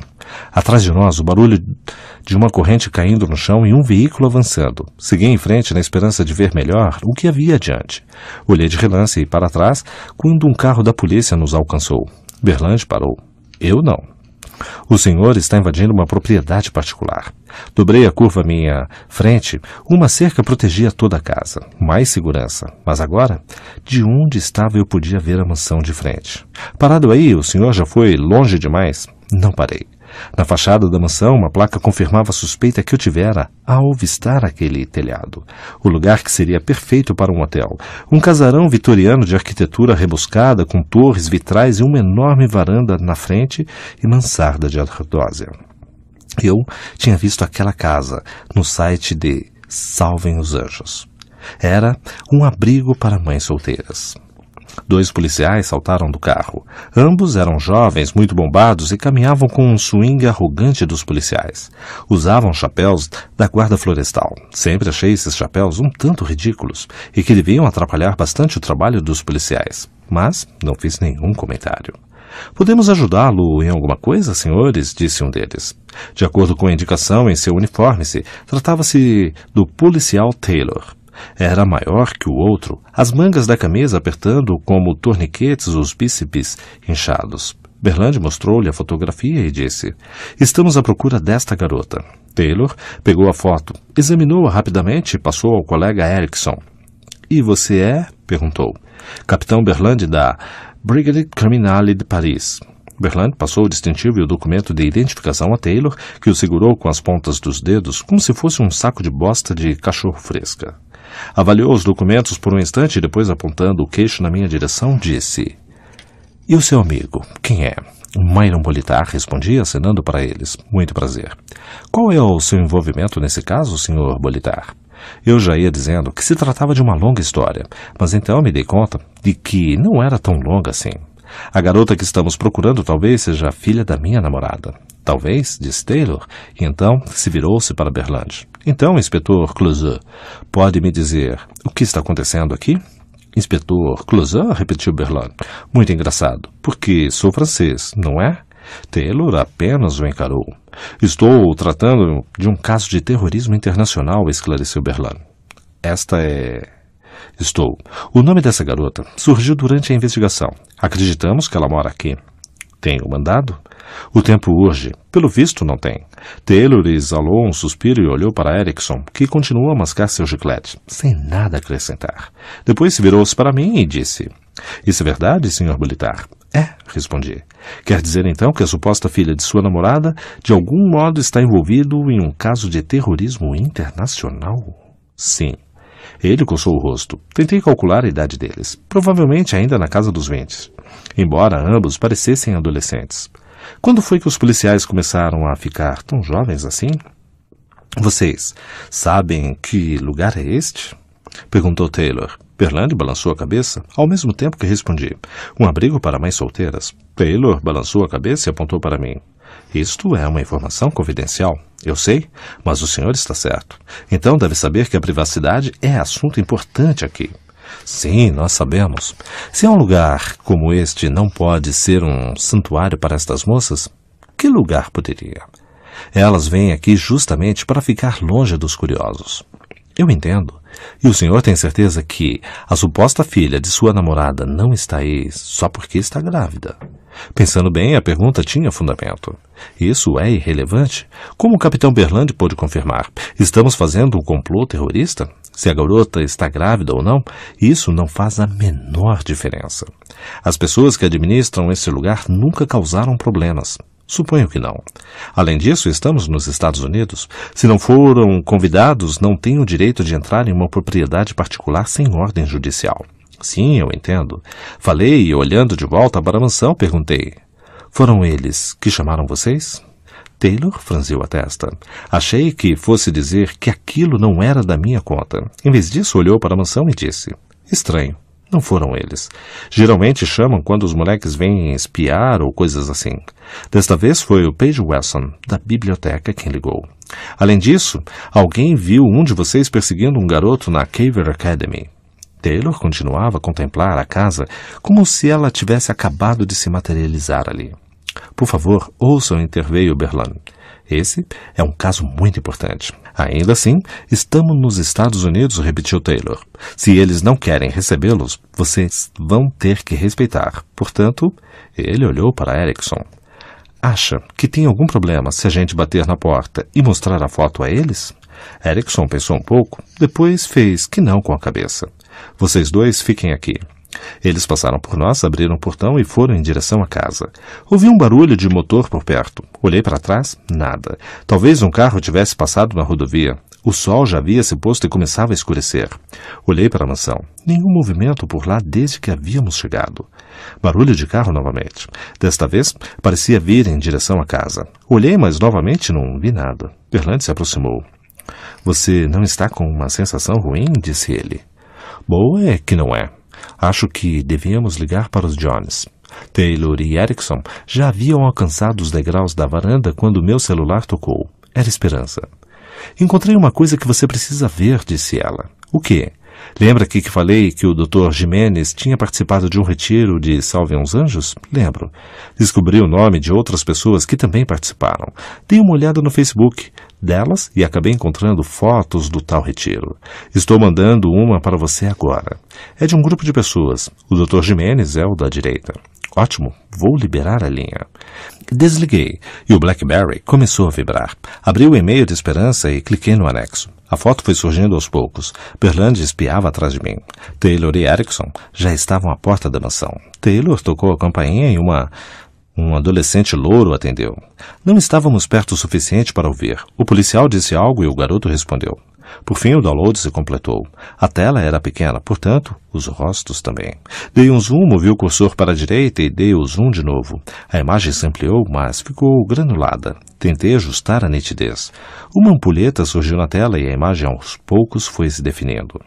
Atrás de nós, o barulho de uma corrente caindo no chão e um veículo avançando. Segui em frente na esperança de ver melhor o que havia adiante. Olhei de relance e para trás quando um carro da polícia nos alcançou. Berlange parou. Eu não. O senhor está invadindo uma propriedade particular. Dobrei a curva à minha frente. Uma cerca protegia toda a casa. Mais segurança. Mas agora, de onde estava eu podia ver a mansão de frente. Parado aí, o senhor já foi longe demais? Não parei. Na fachada da mansão, uma placa confirmava a suspeita que eu tivera ao avistar aquele telhado. O lugar que seria perfeito para um hotel. Um casarão vitoriano de arquitetura rebuscada, com torres, vitrais e uma enorme varanda na frente e mansarda de ardósia. Eu tinha visto aquela casa no site de Salvem os Anjos. Era um abrigo para mães solteiras. Dois policiais saltaram do carro. Ambos eram jovens, muito bombados e caminhavam com um swing arrogante dos policiais. Usavam chapéus da guarda florestal. Sempre achei esses chapéus um tanto ridículos e que deviam atrapalhar bastante o trabalho dos policiais. Mas não fiz nenhum comentário. Podemos ajudá-lo em alguma coisa, senhores? disse um deles. De acordo com a indicação em seu uniforme, tratava-se do policial Taylor. Era maior que o outro, as mangas da camisa apertando como torniquetes os bíceps inchados. Berland mostrou-lhe a fotografia e disse: Estamos à procura desta garota. Taylor pegou a foto, examinou-a rapidamente e passou ao colega Erickson. E você é? perguntou. Capitão Berland da Brigade Criminale de Paris. Berland passou o distintivo e o documento de identificação a Taylor, que o segurou com as pontas dos dedos como se fosse um saco de bosta de cachorro fresca. Avaliou os documentos por um instante e depois, apontando o queixo na minha direção, disse: E o seu amigo, quem é? Myron Bolitar respondia, acenando para eles. Muito prazer. Qual é o seu envolvimento nesse caso, senhor Bolitar? Eu já ia dizendo que se tratava de uma longa história, mas então me dei conta de que não era tão longa assim. A garota que estamos procurando talvez seja a filha da minha namorada. Talvez, disse Taylor, e então se virou-se para Berland. Então, inspetor Clouseau, pode me dizer o que está acontecendo aqui? Inspetor Clouseau, repetiu Berlan. Muito engraçado, porque sou francês, não é? Taylor apenas o encarou. Estou tratando de um caso de terrorismo internacional, esclareceu Berlan. Esta é. Estou. O nome dessa garota surgiu durante a investigação. Acreditamos que ela mora aqui. Tenho mandado? O tempo urge. Pelo visto, não tem. Taylor exalou um suspiro e olhou para Erickson, que continuou a mascar seu chiclete, sem nada acrescentar. Depois se virou-se para mim e disse: Isso é verdade, senhor militar? É, respondi. Quer dizer então que a suposta filha de sua namorada, de algum modo, está envolvido em um caso de terrorismo internacional? Sim. Ele coçou o rosto. Tentei calcular a idade deles. Provavelmente ainda na casa dos vinte. Embora ambos parecessem adolescentes. Quando foi que os policiais começaram a ficar tão jovens assim? Vocês sabem que lugar é este? perguntou Taylor. Berland balançou a cabeça, ao mesmo tempo que respondi: Um abrigo para mães solteiras. Taylor balançou a cabeça e apontou para mim. Isto é uma informação confidencial. Eu sei, mas o senhor está certo. Então deve saber que a privacidade é assunto importante aqui. Sim, nós sabemos. Se é um lugar como este não pode ser um santuário para estas moças, que lugar poderia? Elas vêm aqui justamente para ficar longe dos curiosos. Eu entendo. E o senhor tem certeza que a suposta filha de sua namorada não está aí só porque está grávida? Pensando bem, a pergunta tinha fundamento. Isso é irrelevante? Como o capitão Berlande pôde confirmar, estamos fazendo um complô terrorista? se a garota está grávida ou não, isso não faz a menor diferença. As pessoas que administram esse lugar nunca causaram problemas. Suponho que não. Além disso, estamos nos Estados Unidos. Se não foram convidados, não têm o direito de entrar em uma propriedade particular sem ordem judicial. Sim, eu entendo. Falei e, olhando de volta para a mansão, perguntei: Foram eles que chamaram vocês? Taylor franziu a testa. Achei que fosse dizer que aquilo não era da minha conta. Em vez disso, olhou para a mansão e disse: Estranho. Não foram eles. Geralmente chamam quando os moleques vêm espiar ou coisas assim. Desta vez foi o Page Wesson, da biblioteca, quem ligou. Além disso, alguém viu um de vocês perseguindo um garoto na Caver Academy. Taylor continuava a contemplar a casa como se ela tivesse acabado de se materializar ali. Por favor, ouçam Interveio Berlan. Esse é um caso muito importante. Ainda assim, estamos nos Estados Unidos, repetiu Taylor. Se eles não querem recebê-los, vocês vão ter que respeitar. Portanto, ele olhou para Erickson. Acha que tem algum problema se a gente bater na porta e mostrar a foto a eles? Erickson pensou um pouco, depois fez que não com a cabeça. Vocês dois fiquem aqui. Eles passaram por nós, abriram o portão e foram em direção à casa. Ouvi um barulho de motor por perto. Olhei para trás, nada. Talvez um carro tivesse passado na rodovia. O sol já havia se posto e começava a escurecer. Olhei para a mansão. Nenhum movimento por lá desde que havíamos chegado. Barulho de carro novamente. Desta vez, parecia vir em direção à casa. Olhei, mas novamente não vi nada. Berlante se aproximou. Você não está com uma sensação ruim? disse ele. Boa é que não é. Acho que devíamos ligar para os Jones. Taylor e Erickson já haviam alcançado os degraus da varanda quando meu celular tocou. Era esperança. Encontrei uma coisa que você precisa ver, disse ela. O quê? Lembra aqui que falei que o Dr. Jimenez tinha participado de um retiro de Salve uns Anjos? Lembro. Descobri o nome de outras pessoas que também participaram. Dei uma olhada no Facebook delas e acabei encontrando fotos do tal retiro. Estou mandando uma para você agora. É de um grupo de pessoas. O Dr. Jimenez é o da direita. Ótimo, vou liberar a linha. Desliguei e o Blackberry começou a vibrar. Abri o e-mail de esperança e cliquei no anexo. A foto foi surgindo aos poucos. Berlande espiava atrás de mim. Taylor e Erickson já estavam à porta da mansão. Taylor tocou a campainha e uma um adolescente louro atendeu. Não estávamos perto o suficiente para ouvir. O policial disse algo e o garoto respondeu. Por fim, o download se completou. A tela era pequena, portanto, os rostos também. Dei um zoom, movi o cursor para a direita e dei o zoom de novo. A imagem se ampliou, mas ficou granulada. Tentei ajustar a nitidez. Uma ampulheta surgiu na tela e a imagem aos poucos foi se definindo.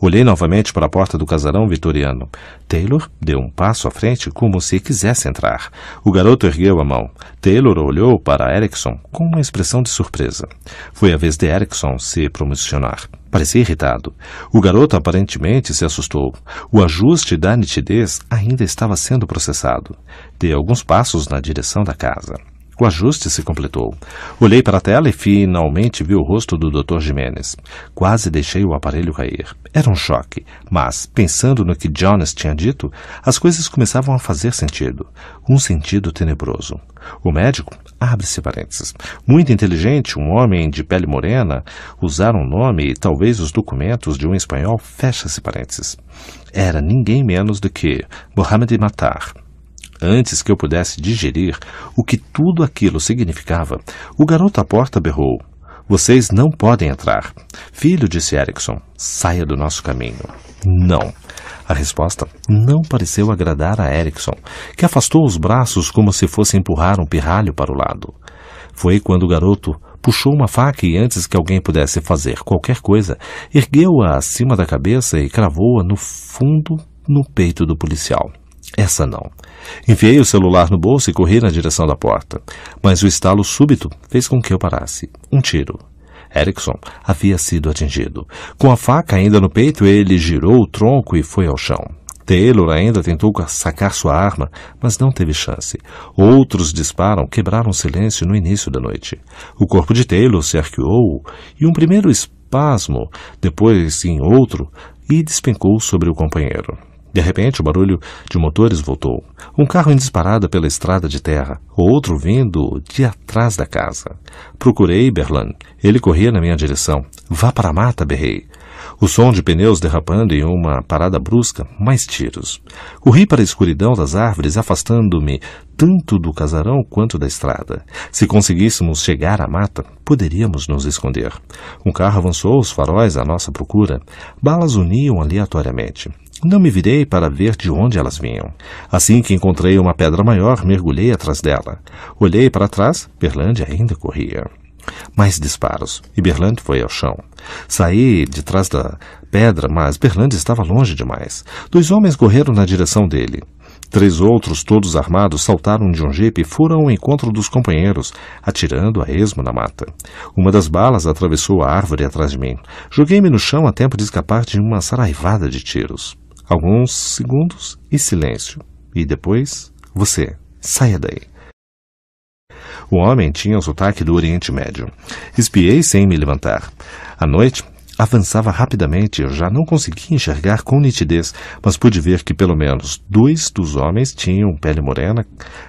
Olhei novamente para a porta do casarão vitoriano. Taylor deu um passo à frente como se quisesse entrar. O garoto ergueu a mão. Taylor olhou para Erickson com uma expressão de surpresa. Foi a vez de Erickson se promocionar. Parecia irritado. O garoto aparentemente se assustou. O ajuste da nitidez ainda estava sendo processado. Dei alguns passos na direção da casa. O ajuste se completou. Olhei para a tela e finalmente vi o rosto do Dr. Jimenez. Quase deixei o aparelho cair. Era um choque, mas, pensando no que Jonas tinha dito, as coisas começavam a fazer sentido. Um sentido tenebroso. O médico, abre-se parênteses, muito inteligente, um homem de pele morena, usar um nome e talvez os documentos de um espanhol, fecha-se parênteses. Era ninguém menos do que Mohamed Matar Antes que eu pudesse digerir o que tudo aquilo significava, o garoto à porta berrou: Vocês não podem entrar. Filho, disse Erickson, saia do nosso caminho. Não. A resposta não pareceu agradar a Erickson, que afastou os braços como se fosse empurrar um pirralho para o lado. Foi quando o garoto puxou uma faca e, antes que alguém pudesse fazer qualquer coisa, ergueu-a acima da cabeça e cravou-a no fundo no peito do policial. Essa não. Enfiei o celular no bolso e corri na direção da porta. Mas o estalo súbito fez com que eu parasse. Um tiro. Erickson havia sido atingido. Com a faca ainda no peito, ele girou o tronco e foi ao chão. Taylor ainda tentou sacar sua arma, mas não teve chance. Outros disparam quebraram o silêncio no início da noite. O corpo de Taylor se arqueou e um primeiro espasmo, depois em outro, e despencou sobre o companheiro. De repente, o barulho de motores voltou. Um carro em disparada pela estrada de terra, outro vindo de atrás da casa. Procurei Berlan. Ele corria na minha direção. Vá para a mata, berrei. O som de pneus derrapando em uma parada brusca, mais tiros. Corri para a escuridão das árvores, afastando-me tanto do casarão quanto da estrada. Se conseguíssemos chegar à mata, poderíamos nos esconder. Um carro avançou os faróis à nossa procura. Balas uniam aleatoriamente. Não me virei para ver de onde elas vinham. Assim que encontrei uma pedra maior, mergulhei atrás dela. Olhei para trás, Berlande ainda corria. Mais disparos, e Berlande foi ao chão. Saí de trás da pedra, mas Berlândia estava longe demais. Dois homens correram na direção dele. Três outros, todos armados, saltaram de um jipe e foram ao encontro dos companheiros, atirando a esmo na mata. Uma das balas atravessou a árvore atrás de mim. Joguei-me no chão a tempo de escapar de uma saraivada de tiros. Alguns segundos e silêncio. E depois, você, saia daí. O homem tinha o sotaque do Oriente Médio. Espiei sem me levantar. À noite, avançava rapidamente. Eu já não conseguia enxergar com nitidez, mas pude ver que pelo menos dois dos homens tinham pele morena,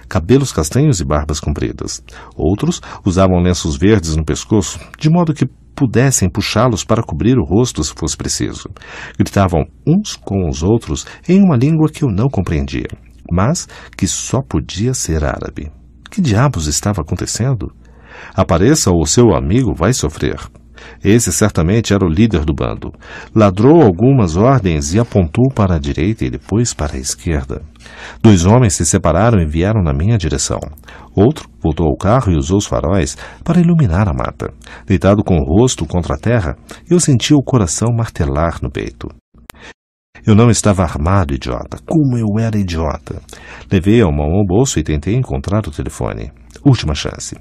cabelos castanhos e barbas compridas. Outros usavam lenços verdes no pescoço, de modo que pudessem puxá-los para cobrir o rosto se fosse preciso. Gritavam uns com os outros em uma língua que eu não compreendia, mas que só podia ser árabe. Que diabos estava acontecendo? Apareça ou seu amigo vai sofrer. Esse certamente era o líder do bando. Ladrou algumas ordens e apontou para a direita e depois para a esquerda. Dois homens se separaram e vieram na minha direção. Outro voltou ao carro e usou os faróis para iluminar a mata. Deitado com o rosto contra a terra, eu senti o coração martelar no peito. Eu não estava armado, idiota. Como eu era idiota. Levei a mão ao bolso e tentei encontrar o telefone. Última chance.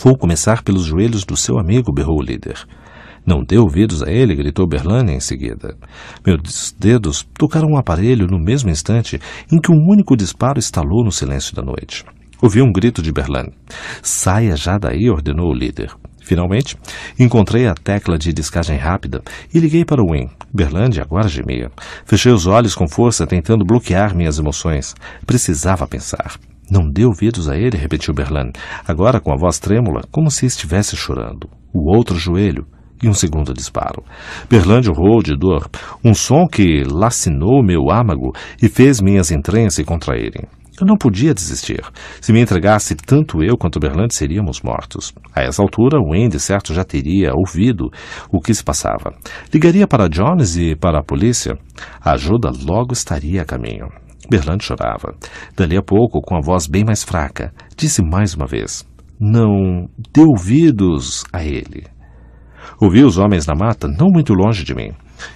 Vou começar pelos joelhos do seu amigo, berrou o líder. Não dê ouvidos a ele, gritou Berlane em seguida. Meus dedos tocaram o um aparelho no mesmo instante em que um único disparo estalou no silêncio da noite. Ouvi um grito de Berlane. Saia já daí, ordenou o líder. Finalmente, encontrei a tecla de descagem rápida e liguei para o Win. Berlândia agora gemia. Fechei os olhos com força, tentando bloquear minhas emoções. Precisava pensar. Não dê ouvidos a ele, repetiu Berlan, agora com a voz trêmula, como se estivesse chorando. O outro joelho e um segundo disparo. Berlande urrou de dor, um som que lacinou meu âmago e fez minhas entranhas se contraírem. Eu não podia desistir. Se me entregasse tanto eu quanto Berlante, seríamos mortos. A essa altura, Wendy, certo, já teria ouvido o que se passava. Ligaria para Jones e para a polícia. A ajuda logo estaria a caminho. Berlante chorava. Dali a pouco, com a voz bem mais fraca, disse mais uma vez: Não dê ouvidos a ele. Ouvi os homens na mata não muito longe de mim.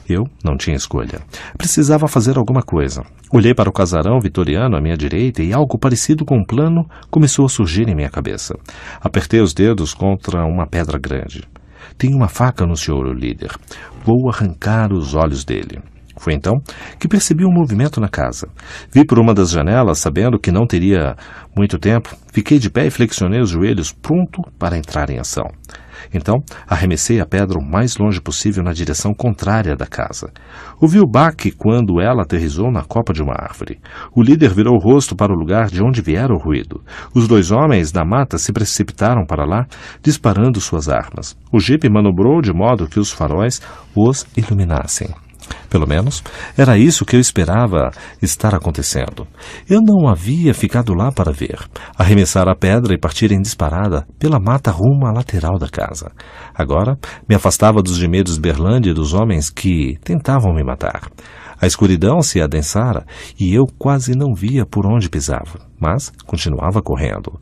Eu não tinha escolha. Precisava fazer alguma coisa. Olhei para o casarão vitoriano à minha direita e algo parecido com um plano começou a surgir em minha cabeça. Apertei os dedos contra uma pedra grande. Tenho uma faca no senhor, o líder. Vou arrancar os olhos dele. Foi então que percebi um movimento na casa. Vi por uma das janelas, sabendo que não teria muito tempo, fiquei de pé e flexionei os joelhos, pronto para entrar em ação. Então, arremessei a pedra o mais longe possível na direção contrária da casa. Ouvi o baque quando ela aterrizou na copa de uma árvore. O líder virou o rosto para o lugar de onde viera o ruído. Os dois homens da mata se precipitaram para lá, disparando suas armas. O jipe manobrou de modo que os faróis os iluminassem. Pelo menos era isso que eu esperava estar acontecendo. Eu não havia ficado lá para ver. Arremessar a pedra e partir em disparada pela mata rumo à lateral da casa. Agora me afastava dos gemidos Berlândia e dos homens que tentavam me matar. A escuridão se adensara e eu quase não via por onde pisava, mas continuava correndo.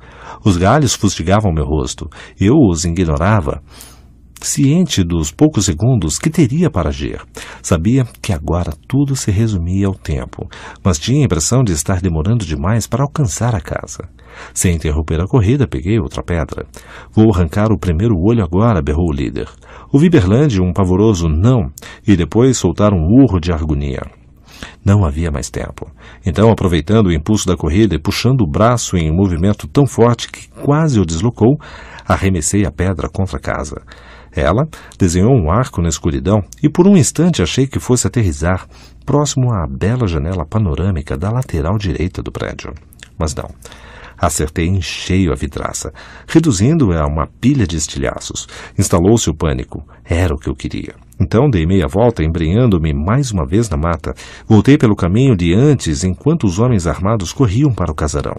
Os galhos fustigavam meu rosto, eu os ignorava ciente dos poucos segundos que teria para agir. Sabia que agora tudo se resumia ao tempo, mas tinha a impressão de estar demorando demais para alcançar a casa. Sem interromper a corrida, peguei outra pedra. Vou arrancar o primeiro olho agora, berrou o líder. Ouvi Berlande um pavoroso não e depois soltar um urro de agonia. Não havia mais tempo. Então, aproveitando o impulso da corrida e puxando o braço em um movimento tão forte que quase o deslocou, arremessei a pedra contra a casa. Ela desenhou um arco na escuridão e por um instante achei que fosse aterrizar próximo à bela janela panorâmica da lateral direita do prédio. Mas não. Acertei em cheio a vidraça, reduzindo-a a uma pilha de estilhaços. Instalou-se o pânico. Era o que eu queria. Então dei meia volta, embrenhando-me mais uma vez na mata. Voltei pelo caminho de antes, enquanto os homens armados corriam para o casarão.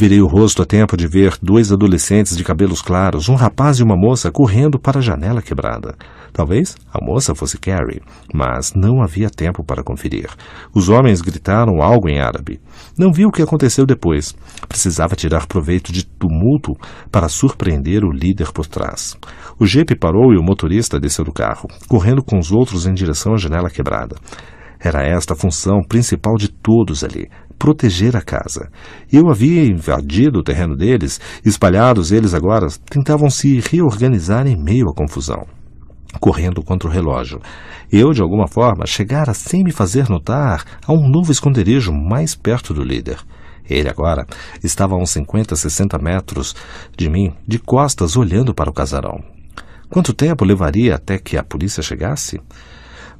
Virei o rosto a tempo de ver dois adolescentes de cabelos claros, um rapaz e uma moça, correndo para a janela quebrada. Talvez a moça fosse Carrie, mas não havia tempo para conferir. Os homens gritaram algo em árabe. Não vi o que aconteceu depois. Precisava tirar proveito de tumulto para surpreender o líder por trás. O jeep parou e o motorista desceu do carro, correndo com os outros em direção à janela quebrada. Era esta a função principal de todos ali: proteger a casa. Eu havia invadido o terreno deles, espalhados eles agora tentavam se reorganizar em meio à confusão correndo contra o relógio. Eu, de alguma forma, chegara sem me fazer notar a um novo esconderijo mais perto do líder. Ele agora estava a uns 50, 60 metros de mim, de costas, olhando para o casarão. Quanto tempo levaria até que a polícia chegasse?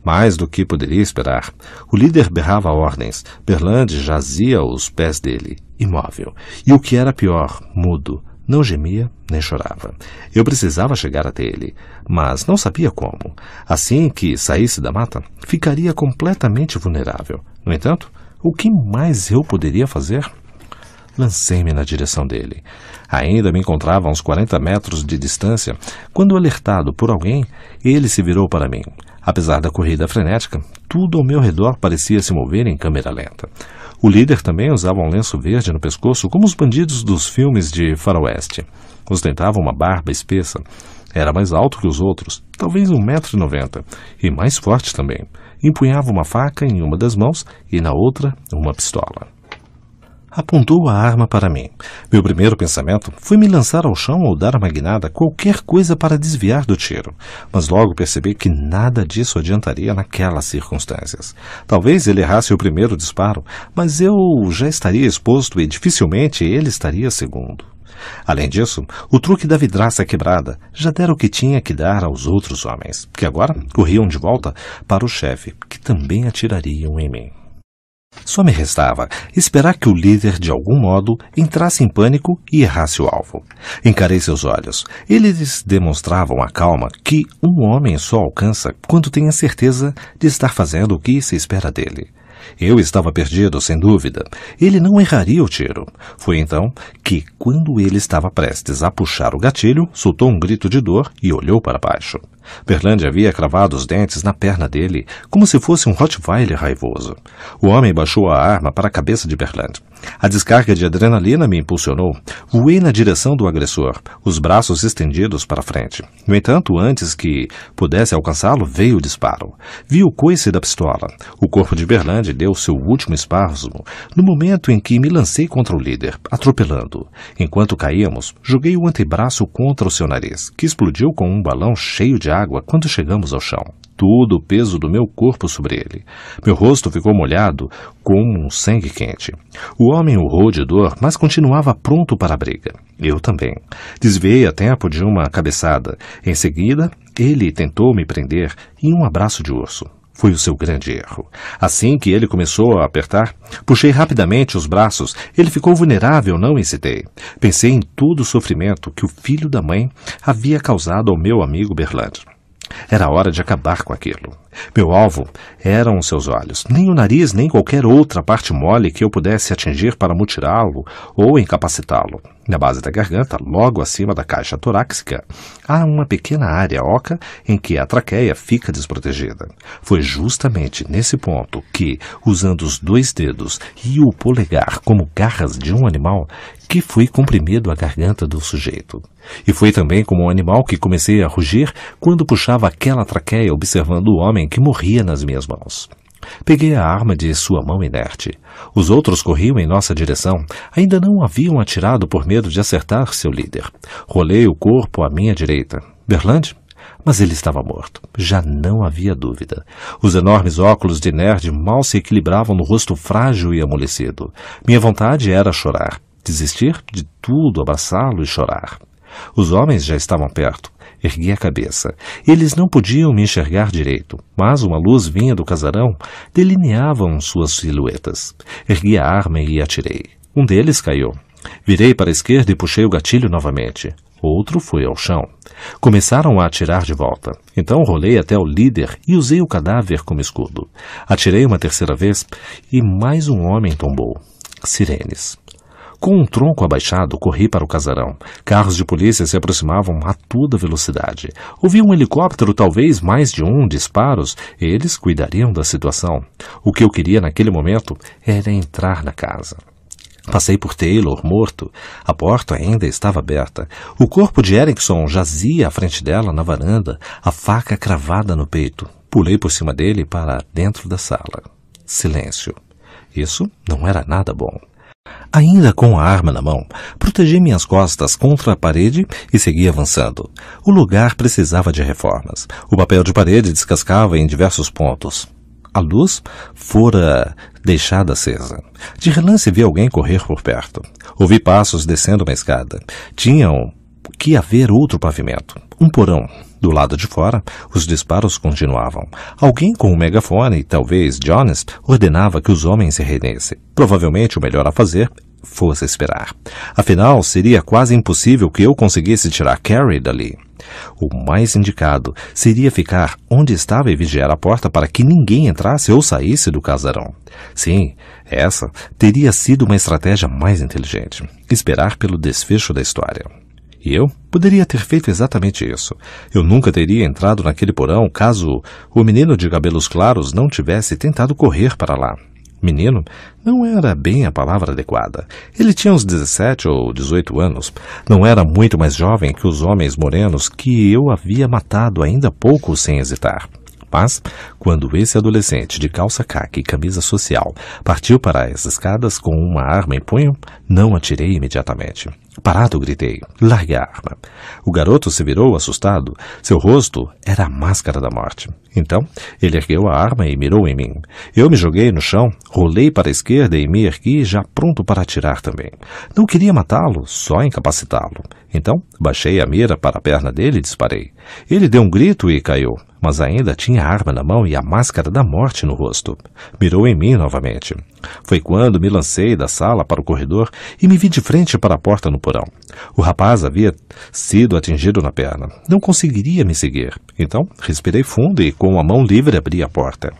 Mais do que poderia esperar, o líder berrava ordens. Berlande jazia aos pés dele, imóvel. E o que era pior, mudo. Não gemia nem chorava. Eu precisava chegar até ele, mas não sabia como. Assim que saísse da mata, ficaria completamente vulnerável. No entanto, o que mais eu poderia fazer? Lancei-me na direção dele. Ainda me encontrava a uns 40 metros de distância quando, alertado por alguém, ele se virou para mim. Apesar da corrida frenética, tudo ao meu redor parecia se mover em câmera lenta. O líder também usava um lenço verde no pescoço, como os bandidos dos filmes de faroeste. Ostentava uma barba espessa. Era mais alto que os outros, talvez um metro e noventa, e mais forte também. Empunhava uma faca em uma das mãos e na outra uma pistola apontou a arma para mim. Meu primeiro pensamento foi me lançar ao chão ou dar uma guinada, qualquer coisa para desviar do tiro, mas logo percebi que nada disso adiantaria naquelas circunstâncias. Talvez ele errasse o primeiro disparo, mas eu já estaria exposto e dificilmente ele estaria segundo. Além disso, o truque da vidraça quebrada já dera o que tinha que dar aos outros homens, que agora corriam de volta para o chefe, que também atirariam em mim. Só me restava esperar que o líder, de algum modo, entrasse em pânico e errasse o alvo. Encarei seus olhos. Eles demonstravam a calma que um homem só alcança quando tem a certeza de estar fazendo o que se espera dele. Eu estava perdido, sem dúvida. Ele não erraria o tiro. Foi então que, quando ele estava prestes a puxar o gatilho, soltou um grito de dor e olhou para baixo. Berlândia havia cravado os dentes na perna dele, como se fosse um Rottweiler raivoso. O homem baixou a arma para a cabeça de Berland. A descarga de adrenalina me impulsionou. Voei na direção do agressor, os braços estendidos para frente. No entanto, antes que pudesse alcançá-lo, veio o disparo. Vi o coice da pistola. O corpo de Berland deu seu último espasmo no momento em que me lancei contra o líder, atropelando. Enquanto caíamos, joguei o antebraço contra o seu nariz, que explodiu com um balão cheio de ar água quando chegamos ao chão, todo o peso do meu corpo sobre ele. Meu rosto ficou molhado, como um sangue quente. O homem urrou de dor, mas continuava pronto para a briga. Eu também. Desviei a tempo de uma cabeçada. Em seguida, ele tentou me prender em um abraço de urso. Foi o seu grande erro. Assim que ele começou a apertar, puxei rapidamente os braços. Ele ficou vulnerável, não hesitei. Pensei em todo o sofrimento que o filho da mãe havia causado ao meu amigo Berland. Era hora de acabar com aquilo. Meu alvo eram seus olhos, nem o nariz, nem qualquer outra parte mole que eu pudesse atingir para mutilá-lo ou incapacitá-lo. Na base da garganta, logo acima da caixa torácica, há uma pequena área oca em que a traqueia fica desprotegida. Foi justamente nesse ponto que, usando os dois dedos e o polegar como garras de um animal, que fui comprimido a garganta do sujeito. E foi também como um animal que comecei a rugir quando puxava aquela traqueia observando o homem homem que morria nas minhas mãos. Peguei a arma de sua mão inerte. Os outros corriam em nossa direção. Ainda não haviam atirado por medo de acertar seu líder. Rolei o corpo à minha direita. Berland? Mas ele estava morto. Já não havia dúvida. Os enormes óculos de nerd mal se equilibravam no rosto frágil e amolecido. Minha vontade era chorar. Desistir de tudo, abraçá-lo e chorar. Os homens já estavam perto. Ergui a cabeça. Eles não podiam me enxergar direito, mas uma luz vinha do casarão, delineavam suas silhuetas. Ergui a arma e atirei. Um deles caiu. Virei para a esquerda e puxei o gatilho novamente. Outro foi ao chão. Começaram a atirar de volta. Então rolei até o líder e usei o cadáver como escudo. Atirei uma terceira vez e mais um homem tombou. Sirenes. Com um tronco abaixado, corri para o casarão. Carros de polícia se aproximavam a toda velocidade. Ouvi um helicóptero, talvez mais de um, disparos. Eles cuidariam da situação. O que eu queria naquele momento era entrar na casa. Passei por Taylor, morto. A porta ainda estava aberta. O corpo de Erickson jazia à frente dela na varanda, a faca cravada no peito. Pulei por cima dele para dentro da sala. Silêncio. Isso não era nada bom. Ainda com a arma na mão, protegi minhas costas contra a parede e segui avançando. O lugar precisava de reformas. O papel de parede descascava em diversos pontos. A luz fora deixada acesa. De relance vi alguém correr por perto. Ouvi passos descendo uma escada. Tinham que haver outro pavimento, um porão, do lado de fora, os disparos continuavam. Alguém com um megafone, talvez Jones, ordenava que os homens se rendessem. Provavelmente o melhor a fazer fosse esperar. Afinal, seria quase impossível que eu conseguisse tirar Carrie dali. O mais indicado seria ficar onde estava e vigiar a porta para que ninguém entrasse ou saísse do casarão. Sim, essa teria sido uma estratégia mais inteligente. Esperar pelo desfecho da história. E eu poderia ter feito exatamente isso. Eu nunca teria entrado naquele porão caso o menino de cabelos claros não tivesse tentado correr para lá. Menino não era bem a palavra adequada. Ele tinha uns 17 ou 18 anos. Não era muito mais jovem que os homens morenos que eu havia matado ainda há pouco sem hesitar. Mas, quando esse adolescente de calça caque e camisa social partiu para as escadas com uma arma em punho, não atirei imediatamente. Parado, gritei. Largue a arma. O garoto se virou assustado. Seu rosto era a máscara da morte. Então, ele ergueu a arma e mirou em mim. Eu me joguei no chão, rolei para a esquerda e me ergui já pronto para atirar também. Não queria matá-lo, só incapacitá-lo. Então, baixei a mira para a perna dele e disparei. Ele deu um grito e caiu, mas ainda tinha a arma na mão e a máscara da morte no rosto. Mirou em mim novamente. Foi quando me lancei da sala para o corredor e me vi de frente para a porta no porão. O rapaz havia sido atingido na perna. Não conseguiria me seguir. Então, respirei fundo e com a mão livre abri a porta.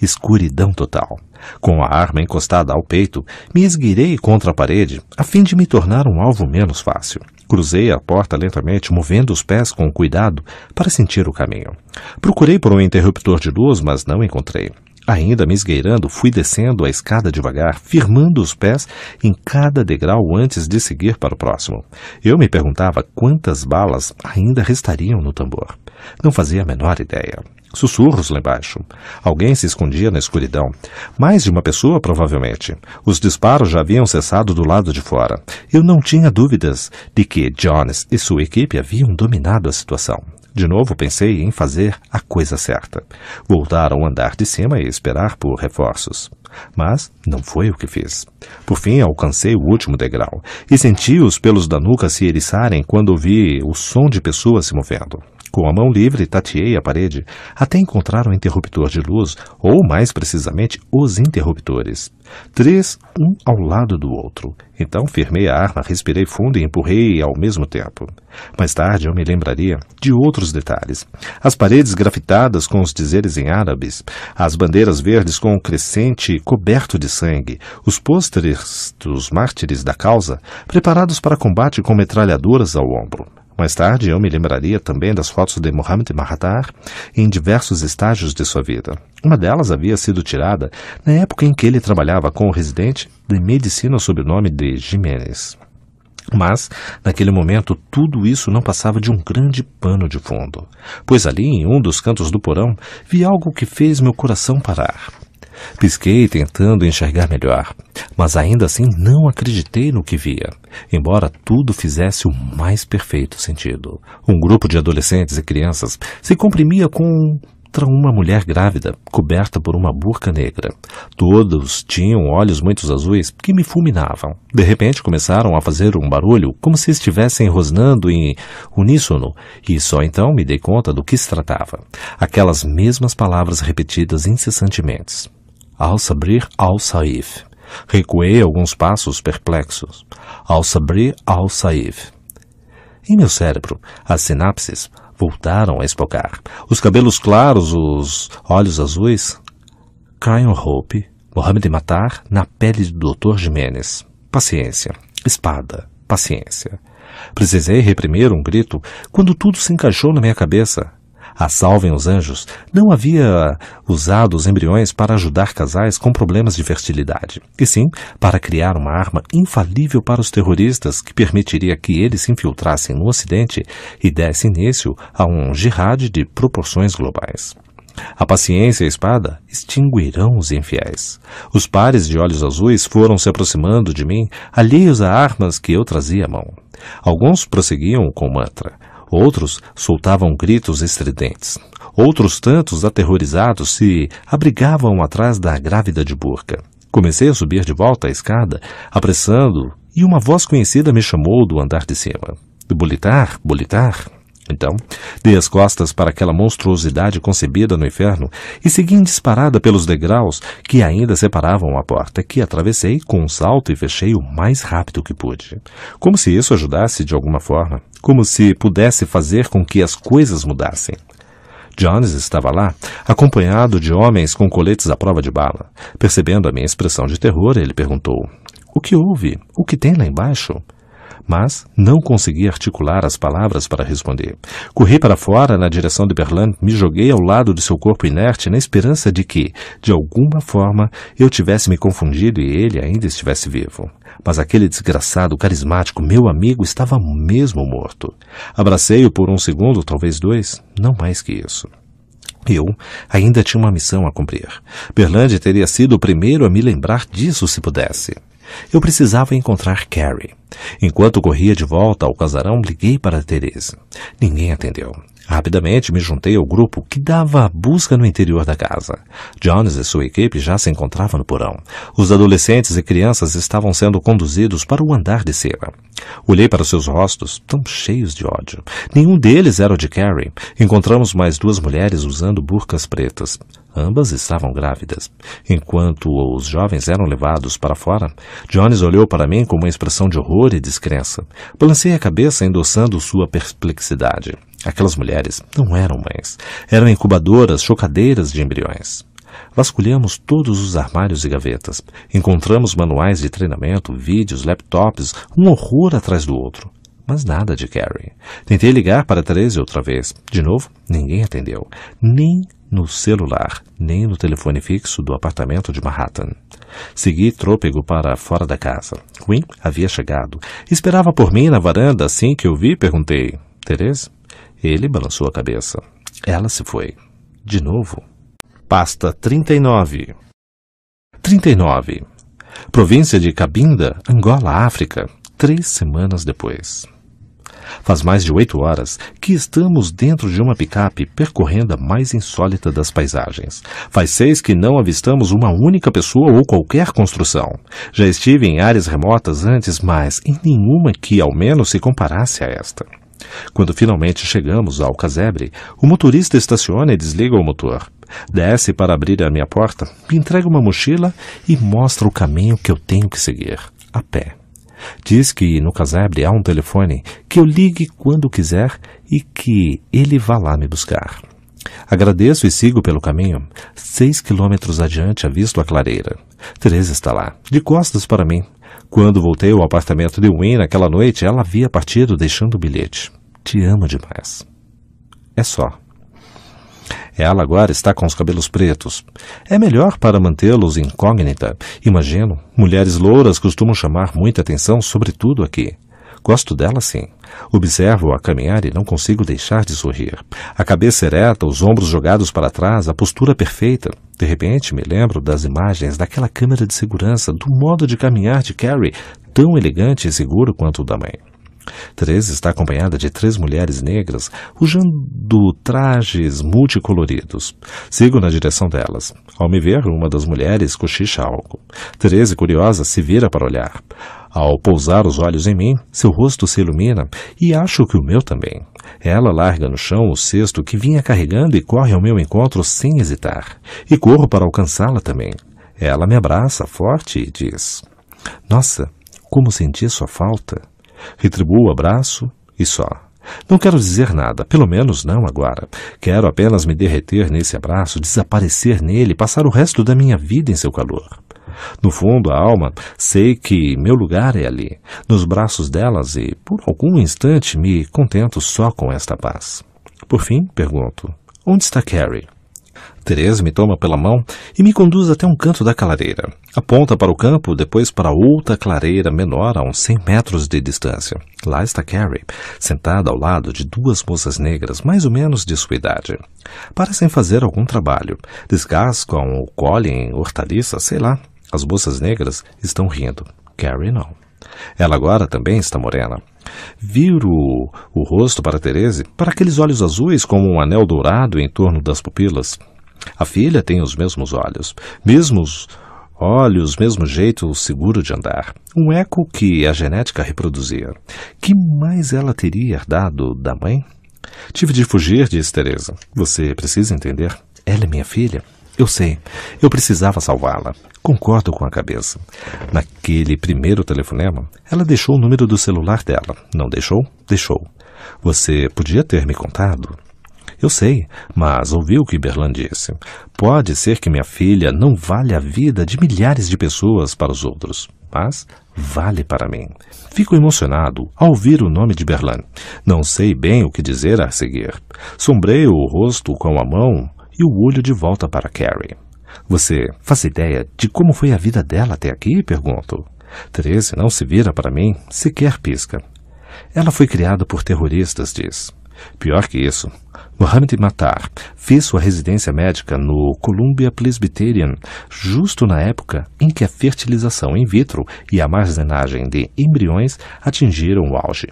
Escuridão total. Com a arma encostada ao peito, me esguirei contra a parede, a fim de me tornar um alvo menos fácil. Cruzei a porta lentamente, movendo os pés com cuidado para sentir o caminho. Procurei por um interruptor de luz, mas não encontrei. Ainda me esgueirando, fui descendo a escada devagar, firmando os pés em cada degrau antes de seguir para o próximo. Eu me perguntava quantas balas ainda restariam no tambor. Não fazia a menor ideia. Sussurros lá embaixo. Alguém se escondia na escuridão. Mais de uma pessoa, provavelmente. Os disparos já haviam cessado do lado de fora. Eu não tinha dúvidas de que Jones e sua equipe haviam dominado a situação. De novo pensei em fazer a coisa certa. Voltar ao andar de cima e esperar por reforços. Mas não foi o que fiz. Por fim, alcancei o último degrau e senti os pelos da nuca se eriçarem quando ouvi o som de pessoas se movendo. Com a mão livre, tateei a parede até encontrar o um interruptor de luz, ou mais precisamente, os interruptores. Três, um ao lado do outro. Então firmei a arma, respirei fundo e empurrei ao mesmo tempo. Mais tarde eu me lembraria de outros detalhes. As paredes grafitadas com os dizeres em árabes, as bandeiras verdes com o crescente coberto de sangue, os pôsteres dos mártires da causa, preparados para combate com metralhadoras ao ombro. Mais tarde, eu me lembraria também das fotos de Mohamed Mahathir em diversos estágios de sua vida. Uma delas havia sido tirada na época em que ele trabalhava com o residente de medicina sob o nome de Jiménez. Mas, naquele momento, tudo isso não passava de um grande pano de fundo, pois ali, em um dos cantos do porão, vi algo que fez meu coração parar. Pisquei tentando enxergar melhor, mas ainda assim não acreditei no que via, embora tudo fizesse o mais perfeito sentido. Um grupo de adolescentes e crianças se comprimia contra uma mulher grávida, coberta por uma burca negra. Todos tinham olhos muito azuis que me fulminavam. De repente começaram a fazer um barulho como se estivessem rosnando em uníssono, e só então me dei conta do que se tratava. Aquelas mesmas palavras repetidas incessantemente al sabri al-Saif. Recuei alguns passos perplexos. al sabri al-Saif. Em meu cérebro, as sinapses voltaram a espocar. Os cabelos claros, os olhos azuis. Caio Hope, Mohamed Matar, na pele do Dr. Jiménez. Paciência. Espada. Paciência. Precisei reprimir um grito quando tudo se encaixou na minha cabeça. A Salvem os Anjos não havia usado os embriões para ajudar casais com problemas de fertilidade, e sim para criar uma arma infalível para os terroristas que permitiria que eles se infiltrassem no Ocidente e dessem início a um jihad de proporções globais. A paciência e a espada extinguirão os infiéis. Os pares de olhos azuis foram se aproximando de mim, alheios a armas que eu trazia à mão. Alguns prosseguiam com o mantra. Outros soltavam gritos estridentes. Outros tantos, aterrorizados, se abrigavam atrás da grávida de burca. Comecei a subir de volta a escada, apressando, e uma voz conhecida me chamou do andar de cima. Bolitar, Bolitar, então, dei as costas para aquela monstruosidade concebida no inferno e segui disparada pelos degraus que ainda separavam a porta, que atravessei com um salto e fechei o mais rápido que pude. Como se isso ajudasse de alguma forma, como se pudesse fazer com que as coisas mudassem. Jones estava lá, acompanhado de homens com coletes à prova de bala. Percebendo a minha expressão de terror, ele perguntou: O que houve? O que tem lá embaixo? mas não consegui articular as palavras para responder. Corri para fora na direção de Berlan, me joguei ao lado de seu corpo inerte na esperança de que, de alguma forma, eu tivesse me confundido e ele ainda estivesse vivo. Mas aquele desgraçado carismático, meu amigo, estava mesmo morto. Abracei-o por um segundo, talvez dois, não mais que isso. Eu ainda tinha uma missão a cumprir. Berlande teria sido o primeiro a me lembrar disso se pudesse. Eu precisava encontrar Carrie. Enquanto corria de volta ao casarão, liguei para Therese. Ninguém atendeu. Rapidamente me juntei ao grupo que dava a busca no interior da casa. Jones e sua equipe já se encontravam no porão. Os adolescentes e crianças estavam sendo conduzidos para o andar de cima. Olhei para seus rostos, tão cheios de ódio. Nenhum deles era o de Carrie. Encontramos mais duas mulheres usando burcas pretas. Ambas estavam grávidas. Enquanto os jovens eram levados para fora, Jones olhou para mim com uma expressão de horror e descrença. Balancei a cabeça endossando sua perplexidade. Aquelas mulheres não eram mães, eram incubadoras, chocadeiras de embriões. Vasculhamos todos os armários e gavetas. Encontramos manuais de treinamento, vídeos, laptops, um horror atrás do outro. Mas nada de Carrie. Tentei ligar para Therese outra vez. De novo, ninguém atendeu. Nem no celular, nem no telefone fixo do apartamento de Manhattan. Segui trôpego para fora da casa. Quinn havia chegado. Esperava por mim na varanda assim que eu vi, perguntei. Therese? Ele balançou a cabeça. Ela se foi. De novo. Pasta 39. 39. Província de Cabinda, Angola, África. Três semanas depois. Faz mais de oito horas que estamos dentro de uma picape percorrendo a mais insólita das paisagens. Faz seis que não avistamos uma única pessoa ou qualquer construção. Já estive em áreas remotas antes, mas em nenhuma que ao menos se comparasse a esta. Quando finalmente chegamos ao casebre, o motorista estaciona e desliga o motor. Desce para abrir a minha porta, me entrega uma mochila e mostra o caminho que eu tenho que seguir, a pé. Diz que no casebre há um telefone que eu ligue quando quiser e que ele vá lá me buscar. Agradeço e sigo pelo caminho. Seis quilômetros adiante avisto a clareira. Teresa está lá, de costas para mim, quando voltei ao apartamento de Wynne naquela noite, ela havia partido deixando o bilhete. Te amo demais. É só. Ela agora está com os cabelos pretos. É melhor para mantê-los incógnita. Imagino, mulheres louras costumam chamar muita atenção, sobretudo aqui. Gosto dela sim. Observo-a caminhar e não consigo deixar de sorrir. A cabeça ereta, os ombros jogados para trás, a postura perfeita. De repente me lembro das imagens daquela câmera de segurança, do modo de caminhar de Carrie, tão elegante e seguro quanto o da mãe. Teresa está acompanhada de três mulheres negras, usando trajes multicoloridos. Sigo na direção delas. Ao me ver, uma das mulheres cochicha algo. Teresa, curiosa, se vira para olhar. Ao pousar os olhos em mim, seu rosto se ilumina e acho que o meu também. Ela larga no chão o cesto que vinha carregando e corre ao meu encontro sem hesitar. E corro para alcançá-la também. Ela me abraça forte e diz: Nossa, como senti sua falta. Retribuo o abraço e só. Não quero dizer nada, pelo menos não agora. Quero apenas me derreter nesse abraço, desaparecer nele, passar o resto da minha vida em seu calor. No fundo, a alma, sei que meu lugar é ali, nos braços delas e, por algum instante, me contento só com esta paz. Por fim, pergunto: onde está Carrie? Teresa me toma pela mão e me conduz até um canto da clareira. Aponta para o campo, depois para outra clareira menor a uns 100 metros de distância. Lá está Carrie, sentada ao lado de duas moças negras, mais ou menos de sua idade. Parecem fazer algum trabalho. Descascam ou colhem hortaliças, sei lá. As moças negras estão rindo. Carrie não. Ela agora também está morena. Viro o, rosto para Tereza, para aqueles olhos azuis como um anel dourado em torno das pupilas. A filha tem os mesmos olhos, mesmos olhos, mesmo jeito seguro de andar. Um eco que a genética reproduzia. Que mais ela teria herdado da mãe? Tive de fugir, disse Teresa. Você precisa entender. Ela é minha filha. Eu sei. Eu precisava salvá-la. Concordo com a cabeça. Naquele primeiro telefonema, ela deixou o número do celular dela. Não deixou? Deixou. Você podia ter me contado? Eu sei, mas ouvi o que Berlan disse. Pode ser que minha filha não vale a vida de milhares de pessoas para os outros, mas vale para mim. Fico emocionado ao ouvir o nome de Berlan. Não sei bem o que dizer a seguir. Sombrei o rosto com a mão e o olho de volta para Carrie. Você faz ideia de como foi a vida dela até aqui? Pergunto. Therese não se vira para mim, sequer pisca. Ela foi criada por terroristas, diz. Pior que isso, Mohamed Matar fez sua residência médica no Columbia Presbyterian justo na época em que a fertilização in vitro e a armazenagem de embriões atingiram o auge.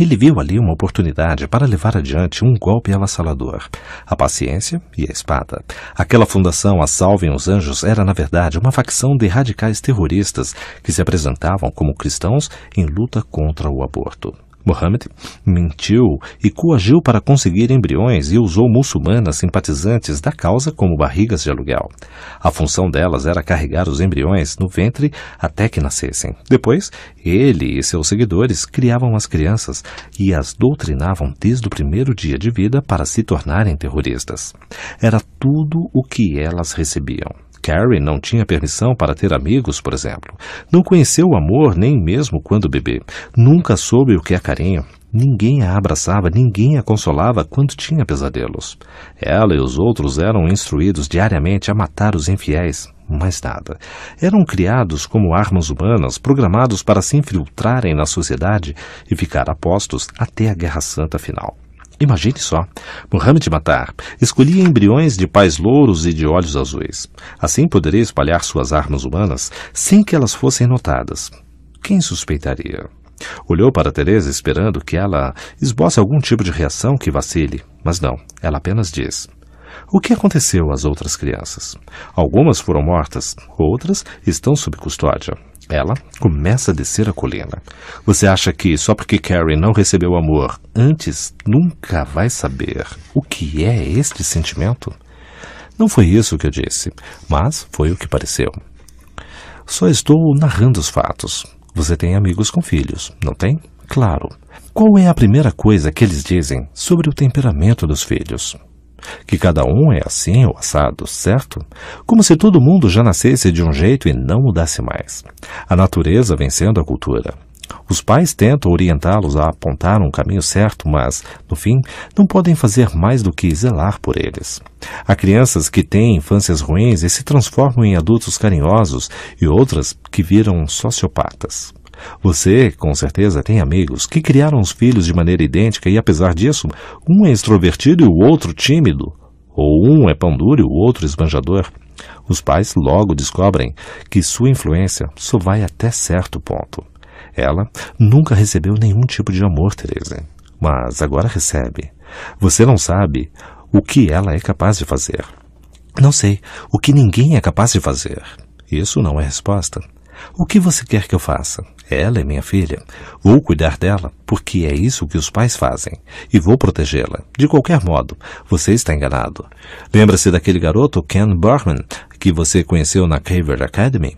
Ele viu ali uma oportunidade para levar adiante um golpe avassalador. A paciência e a espada. Aquela fundação, a Salvem os Anjos, era na verdade uma facção de radicais terroristas que se apresentavam como cristãos em luta contra o aborto. Mohammed mentiu e coagiu para conseguir embriões e usou muçulmanas simpatizantes da causa como barrigas de aluguel. A função delas era carregar os embriões no ventre até que nascessem. Depois, ele e seus seguidores criavam as crianças e as doutrinavam desde o primeiro dia de vida para se tornarem terroristas. Era tudo o que elas recebiam. Carrie não tinha permissão para ter amigos, por exemplo. Não conheceu o amor nem mesmo quando bebê. Nunca soube o que é carinho. Ninguém a abraçava, ninguém a consolava quando tinha pesadelos. Ela e os outros eram instruídos diariamente a matar os infiéis, mais nada. Eram criados como armas humanas, programados para se infiltrarem na sociedade e ficar apostos até a Guerra Santa final. Imagine só. Mohamed Matar escolhia embriões de pais louros e de olhos azuis. Assim poderia espalhar suas armas humanas sem que elas fossem notadas. Quem suspeitaria? Olhou para Teresa esperando que ela esboce algum tipo de reação que vacile, mas não. Ela apenas diz: o que aconteceu às outras crianças? Algumas foram mortas, outras estão sob custódia. Ela começa a descer a colina. Você acha que só porque Carrie não recebeu amor antes, nunca vai saber o que é este sentimento? Não foi isso que eu disse, mas foi o que pareceu. Só estou narrando os fatos. Você tem amigos com filhos, não tem? Claro. Qual é a primeira coisa que eles dizem sobre o temperamento dos filhos? que cada um é assim ou assado, certo? Como se todo mundo já nascesse de um jeito e não mudasse mais. A natureza vencendo a cultura. Os pais tentam orientá-los a apontar um caminho certo, mas, no fim, não podem fazer mais do que zelar por eles. Há crianças que têm infâncias ruins e se transformam em adultos carinhosos e outras que viram sociopatas. Você, com certeza, tem amigos que criaram os filhos de maneira idêntica e, apesar disso, um é extrovertido e o outro tímido, ou um é pão duro e o outro esbanjador. Os pais logo descobrem que sua influência só vai até certo ponto. Ela nunca recebeu nenhum tipo de amor, Teresa, mas agora recebe. Você não sabe o que ela é capaz de fazer. Não sei o que ninguém é capaz de fazer. Isso não é resposta. O que você quer que eu faça? Ela é minha filha. Vou cuidar dela, porque é isso que os pais fazem. E vou protegê-la. De qualquer modo, você está enganado. Lembra-se daquele garoto, Ken Bergman, que você conheceu na Caver Academy?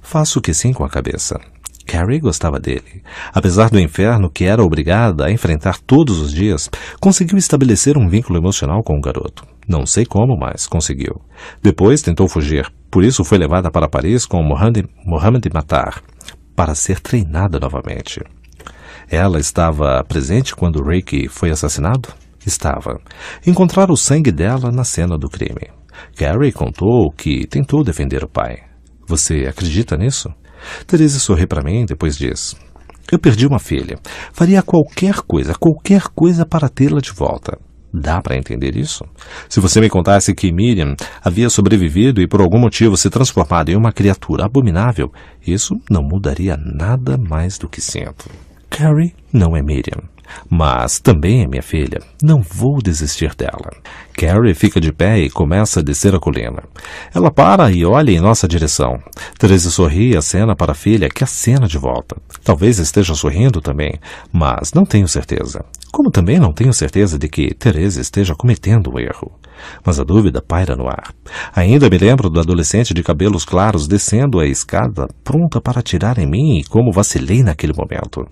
Faço que sim com a cabeça. Carrie gostava dele. Apesar do inferno que era obrigada a enfrentar todos os dias, conseguiu estabelecer um vínculo emocional com o garoto. Não sei como, mas conseguiu. Depois tentou fugir, por isso foi levada para Paris com Mohamed Matar para ser treinada novamente. Ela estava presente quando Ricky foi assassinado? Estava. Encontraram o sangue dela na cena do crime. Carrie contou que tentou defender o pai. Você acredita nisso? Teresa sorri para mim e depois diz: Eu perdi uma filha. Faria qualquer coisa, qualquer coisa para tê-la de volta. Dá para entender isso? Se você me contasse que Miriam havia sobrevivido e por algum motivo se transformado em uma criatura abominável, isso não mudaria nada mais do que sinto. Carrie não é Miriam mas também é minha filha. Não vou desistir dela. Carrie fica de pé e começa a descer a colina. Ela para e olha em nossa direção. Teresa sorri e acena para a filha que é acena de volta. Talvez esteja sorrindo também, mas não tenho certeza. Como também não tenho certeza de que Teresa esteja cometendo um erro. Mas a dúvida paira no ar. Ainda me lembro do adolescente de cabelos claros descendo a escada, pronta para atirar em mim e como vacilei naquele momento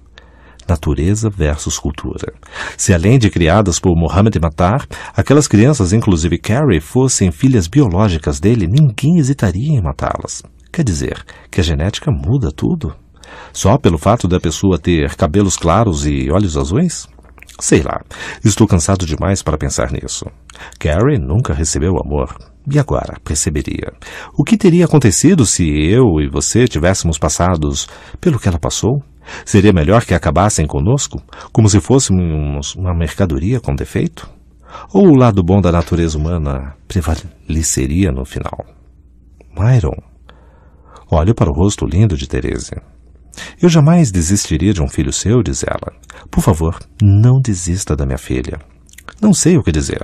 natureza versus cultura. Se além de criadas por Mohammed Matar, aquelas crianças, inclusive Carrie, fossem filhas biológicas dele, ninguém hesitaria em matá-las. Quer dizer que a genética muda tudo? Só pelo fato da pessoa ter cabelos claros e olhos azuis? Sei lá, estou cansado demais para pensar nisso. Carrie nunca recebeu amor. E agora perceberia. O que teria acontecido se eu e você tivéssemos passados pelo que ela passou? Seria melhor que acabassem conosco, como se fôssemos uma mercadoria com defeito? Ou o lado bom da natureza humana prevaleceria no final? Myron, olho para o rosto lindo de Tereza. Eu jamais desistiria de um filho seu, diz ela. Por favor, não desista da minha filha. Não sei o que dizer.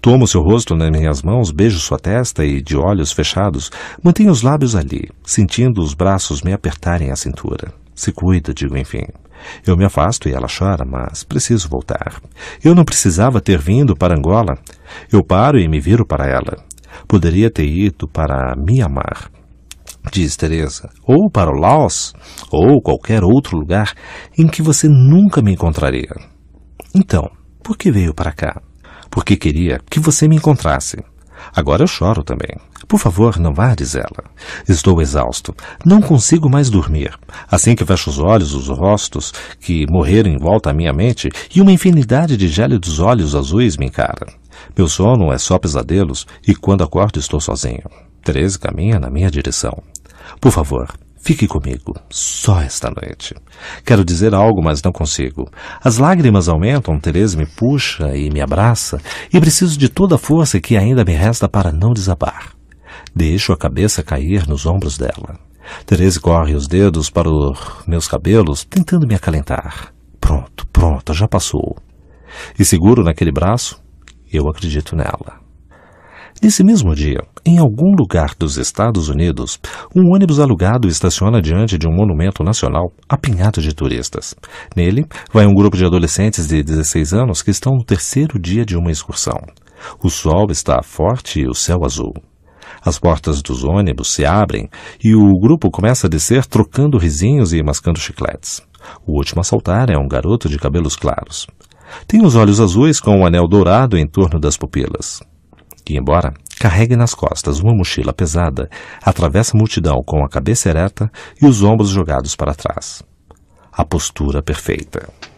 Tomo seu rosto nas minhas mãos, beijo sua testa e, de olhos fechados, mantenho os lábios ali, sentindo os braços me apertarem a cintura. Se cuida, digo enfim. Eu me afasto e ela chora, mas preciso voltar. Eu não precisava ter vindo para Angola. Eu paro e me viro para ela. Poderia ter ido para Mianmar, Diz Teresa, ou para o Laos, ou qualquer outro lugar em que você nunca me encontraria. Então, por que veio para cá? Porque queria que você me encontrasse. Agora eu choro também. Por favor, não vá, diz ela. Estou exausto. Não consigo mais dormir. Assim que fecho os olhos, os rostos que morreram em volta à minha mente e uma infinidade de gélidos olhos azuis me encara Meu sono é só pesadelos e quando acordo estou sozinho. Teresa caminha na minha direção. Por favor, Fique comigo, só esta noite. Quero dizer algo, mas não consigo. As lágrimas aumentam, Teresa me puxa e me abraça, e preciso de toda a força que ainda me resta para não desabar. Deixo a cabeça cair nos ombros dela. Therese corre os dedos para os meus cabelos, tentando me acalentar. Pronto, pronto, já passou. E seguro naquele braço, eu acredito nela. Nesse mesmo dia, em algum lugar dos Estados Unidos, um ônibus alugado estaciona diante de um monumento nacional apinhado de turistas. Nele, vai um grupo de adolescentes de 16 anos que estão no terceiro dia de uma excursão. O sol está forte e o céu azul. As portas dos ônibus se abrem e o grupo começa a descer trocando risinhos e mascando chicletes. O último a saltar é um garoto de cabelos claros. Tem os olhos azuis com um anel dourado em torno das pupilas. E embora carregue nas costas uma mochila pesada, atravessa a multidão com a cabeça ereta e os ombros jogados para trás. A postura perfeita.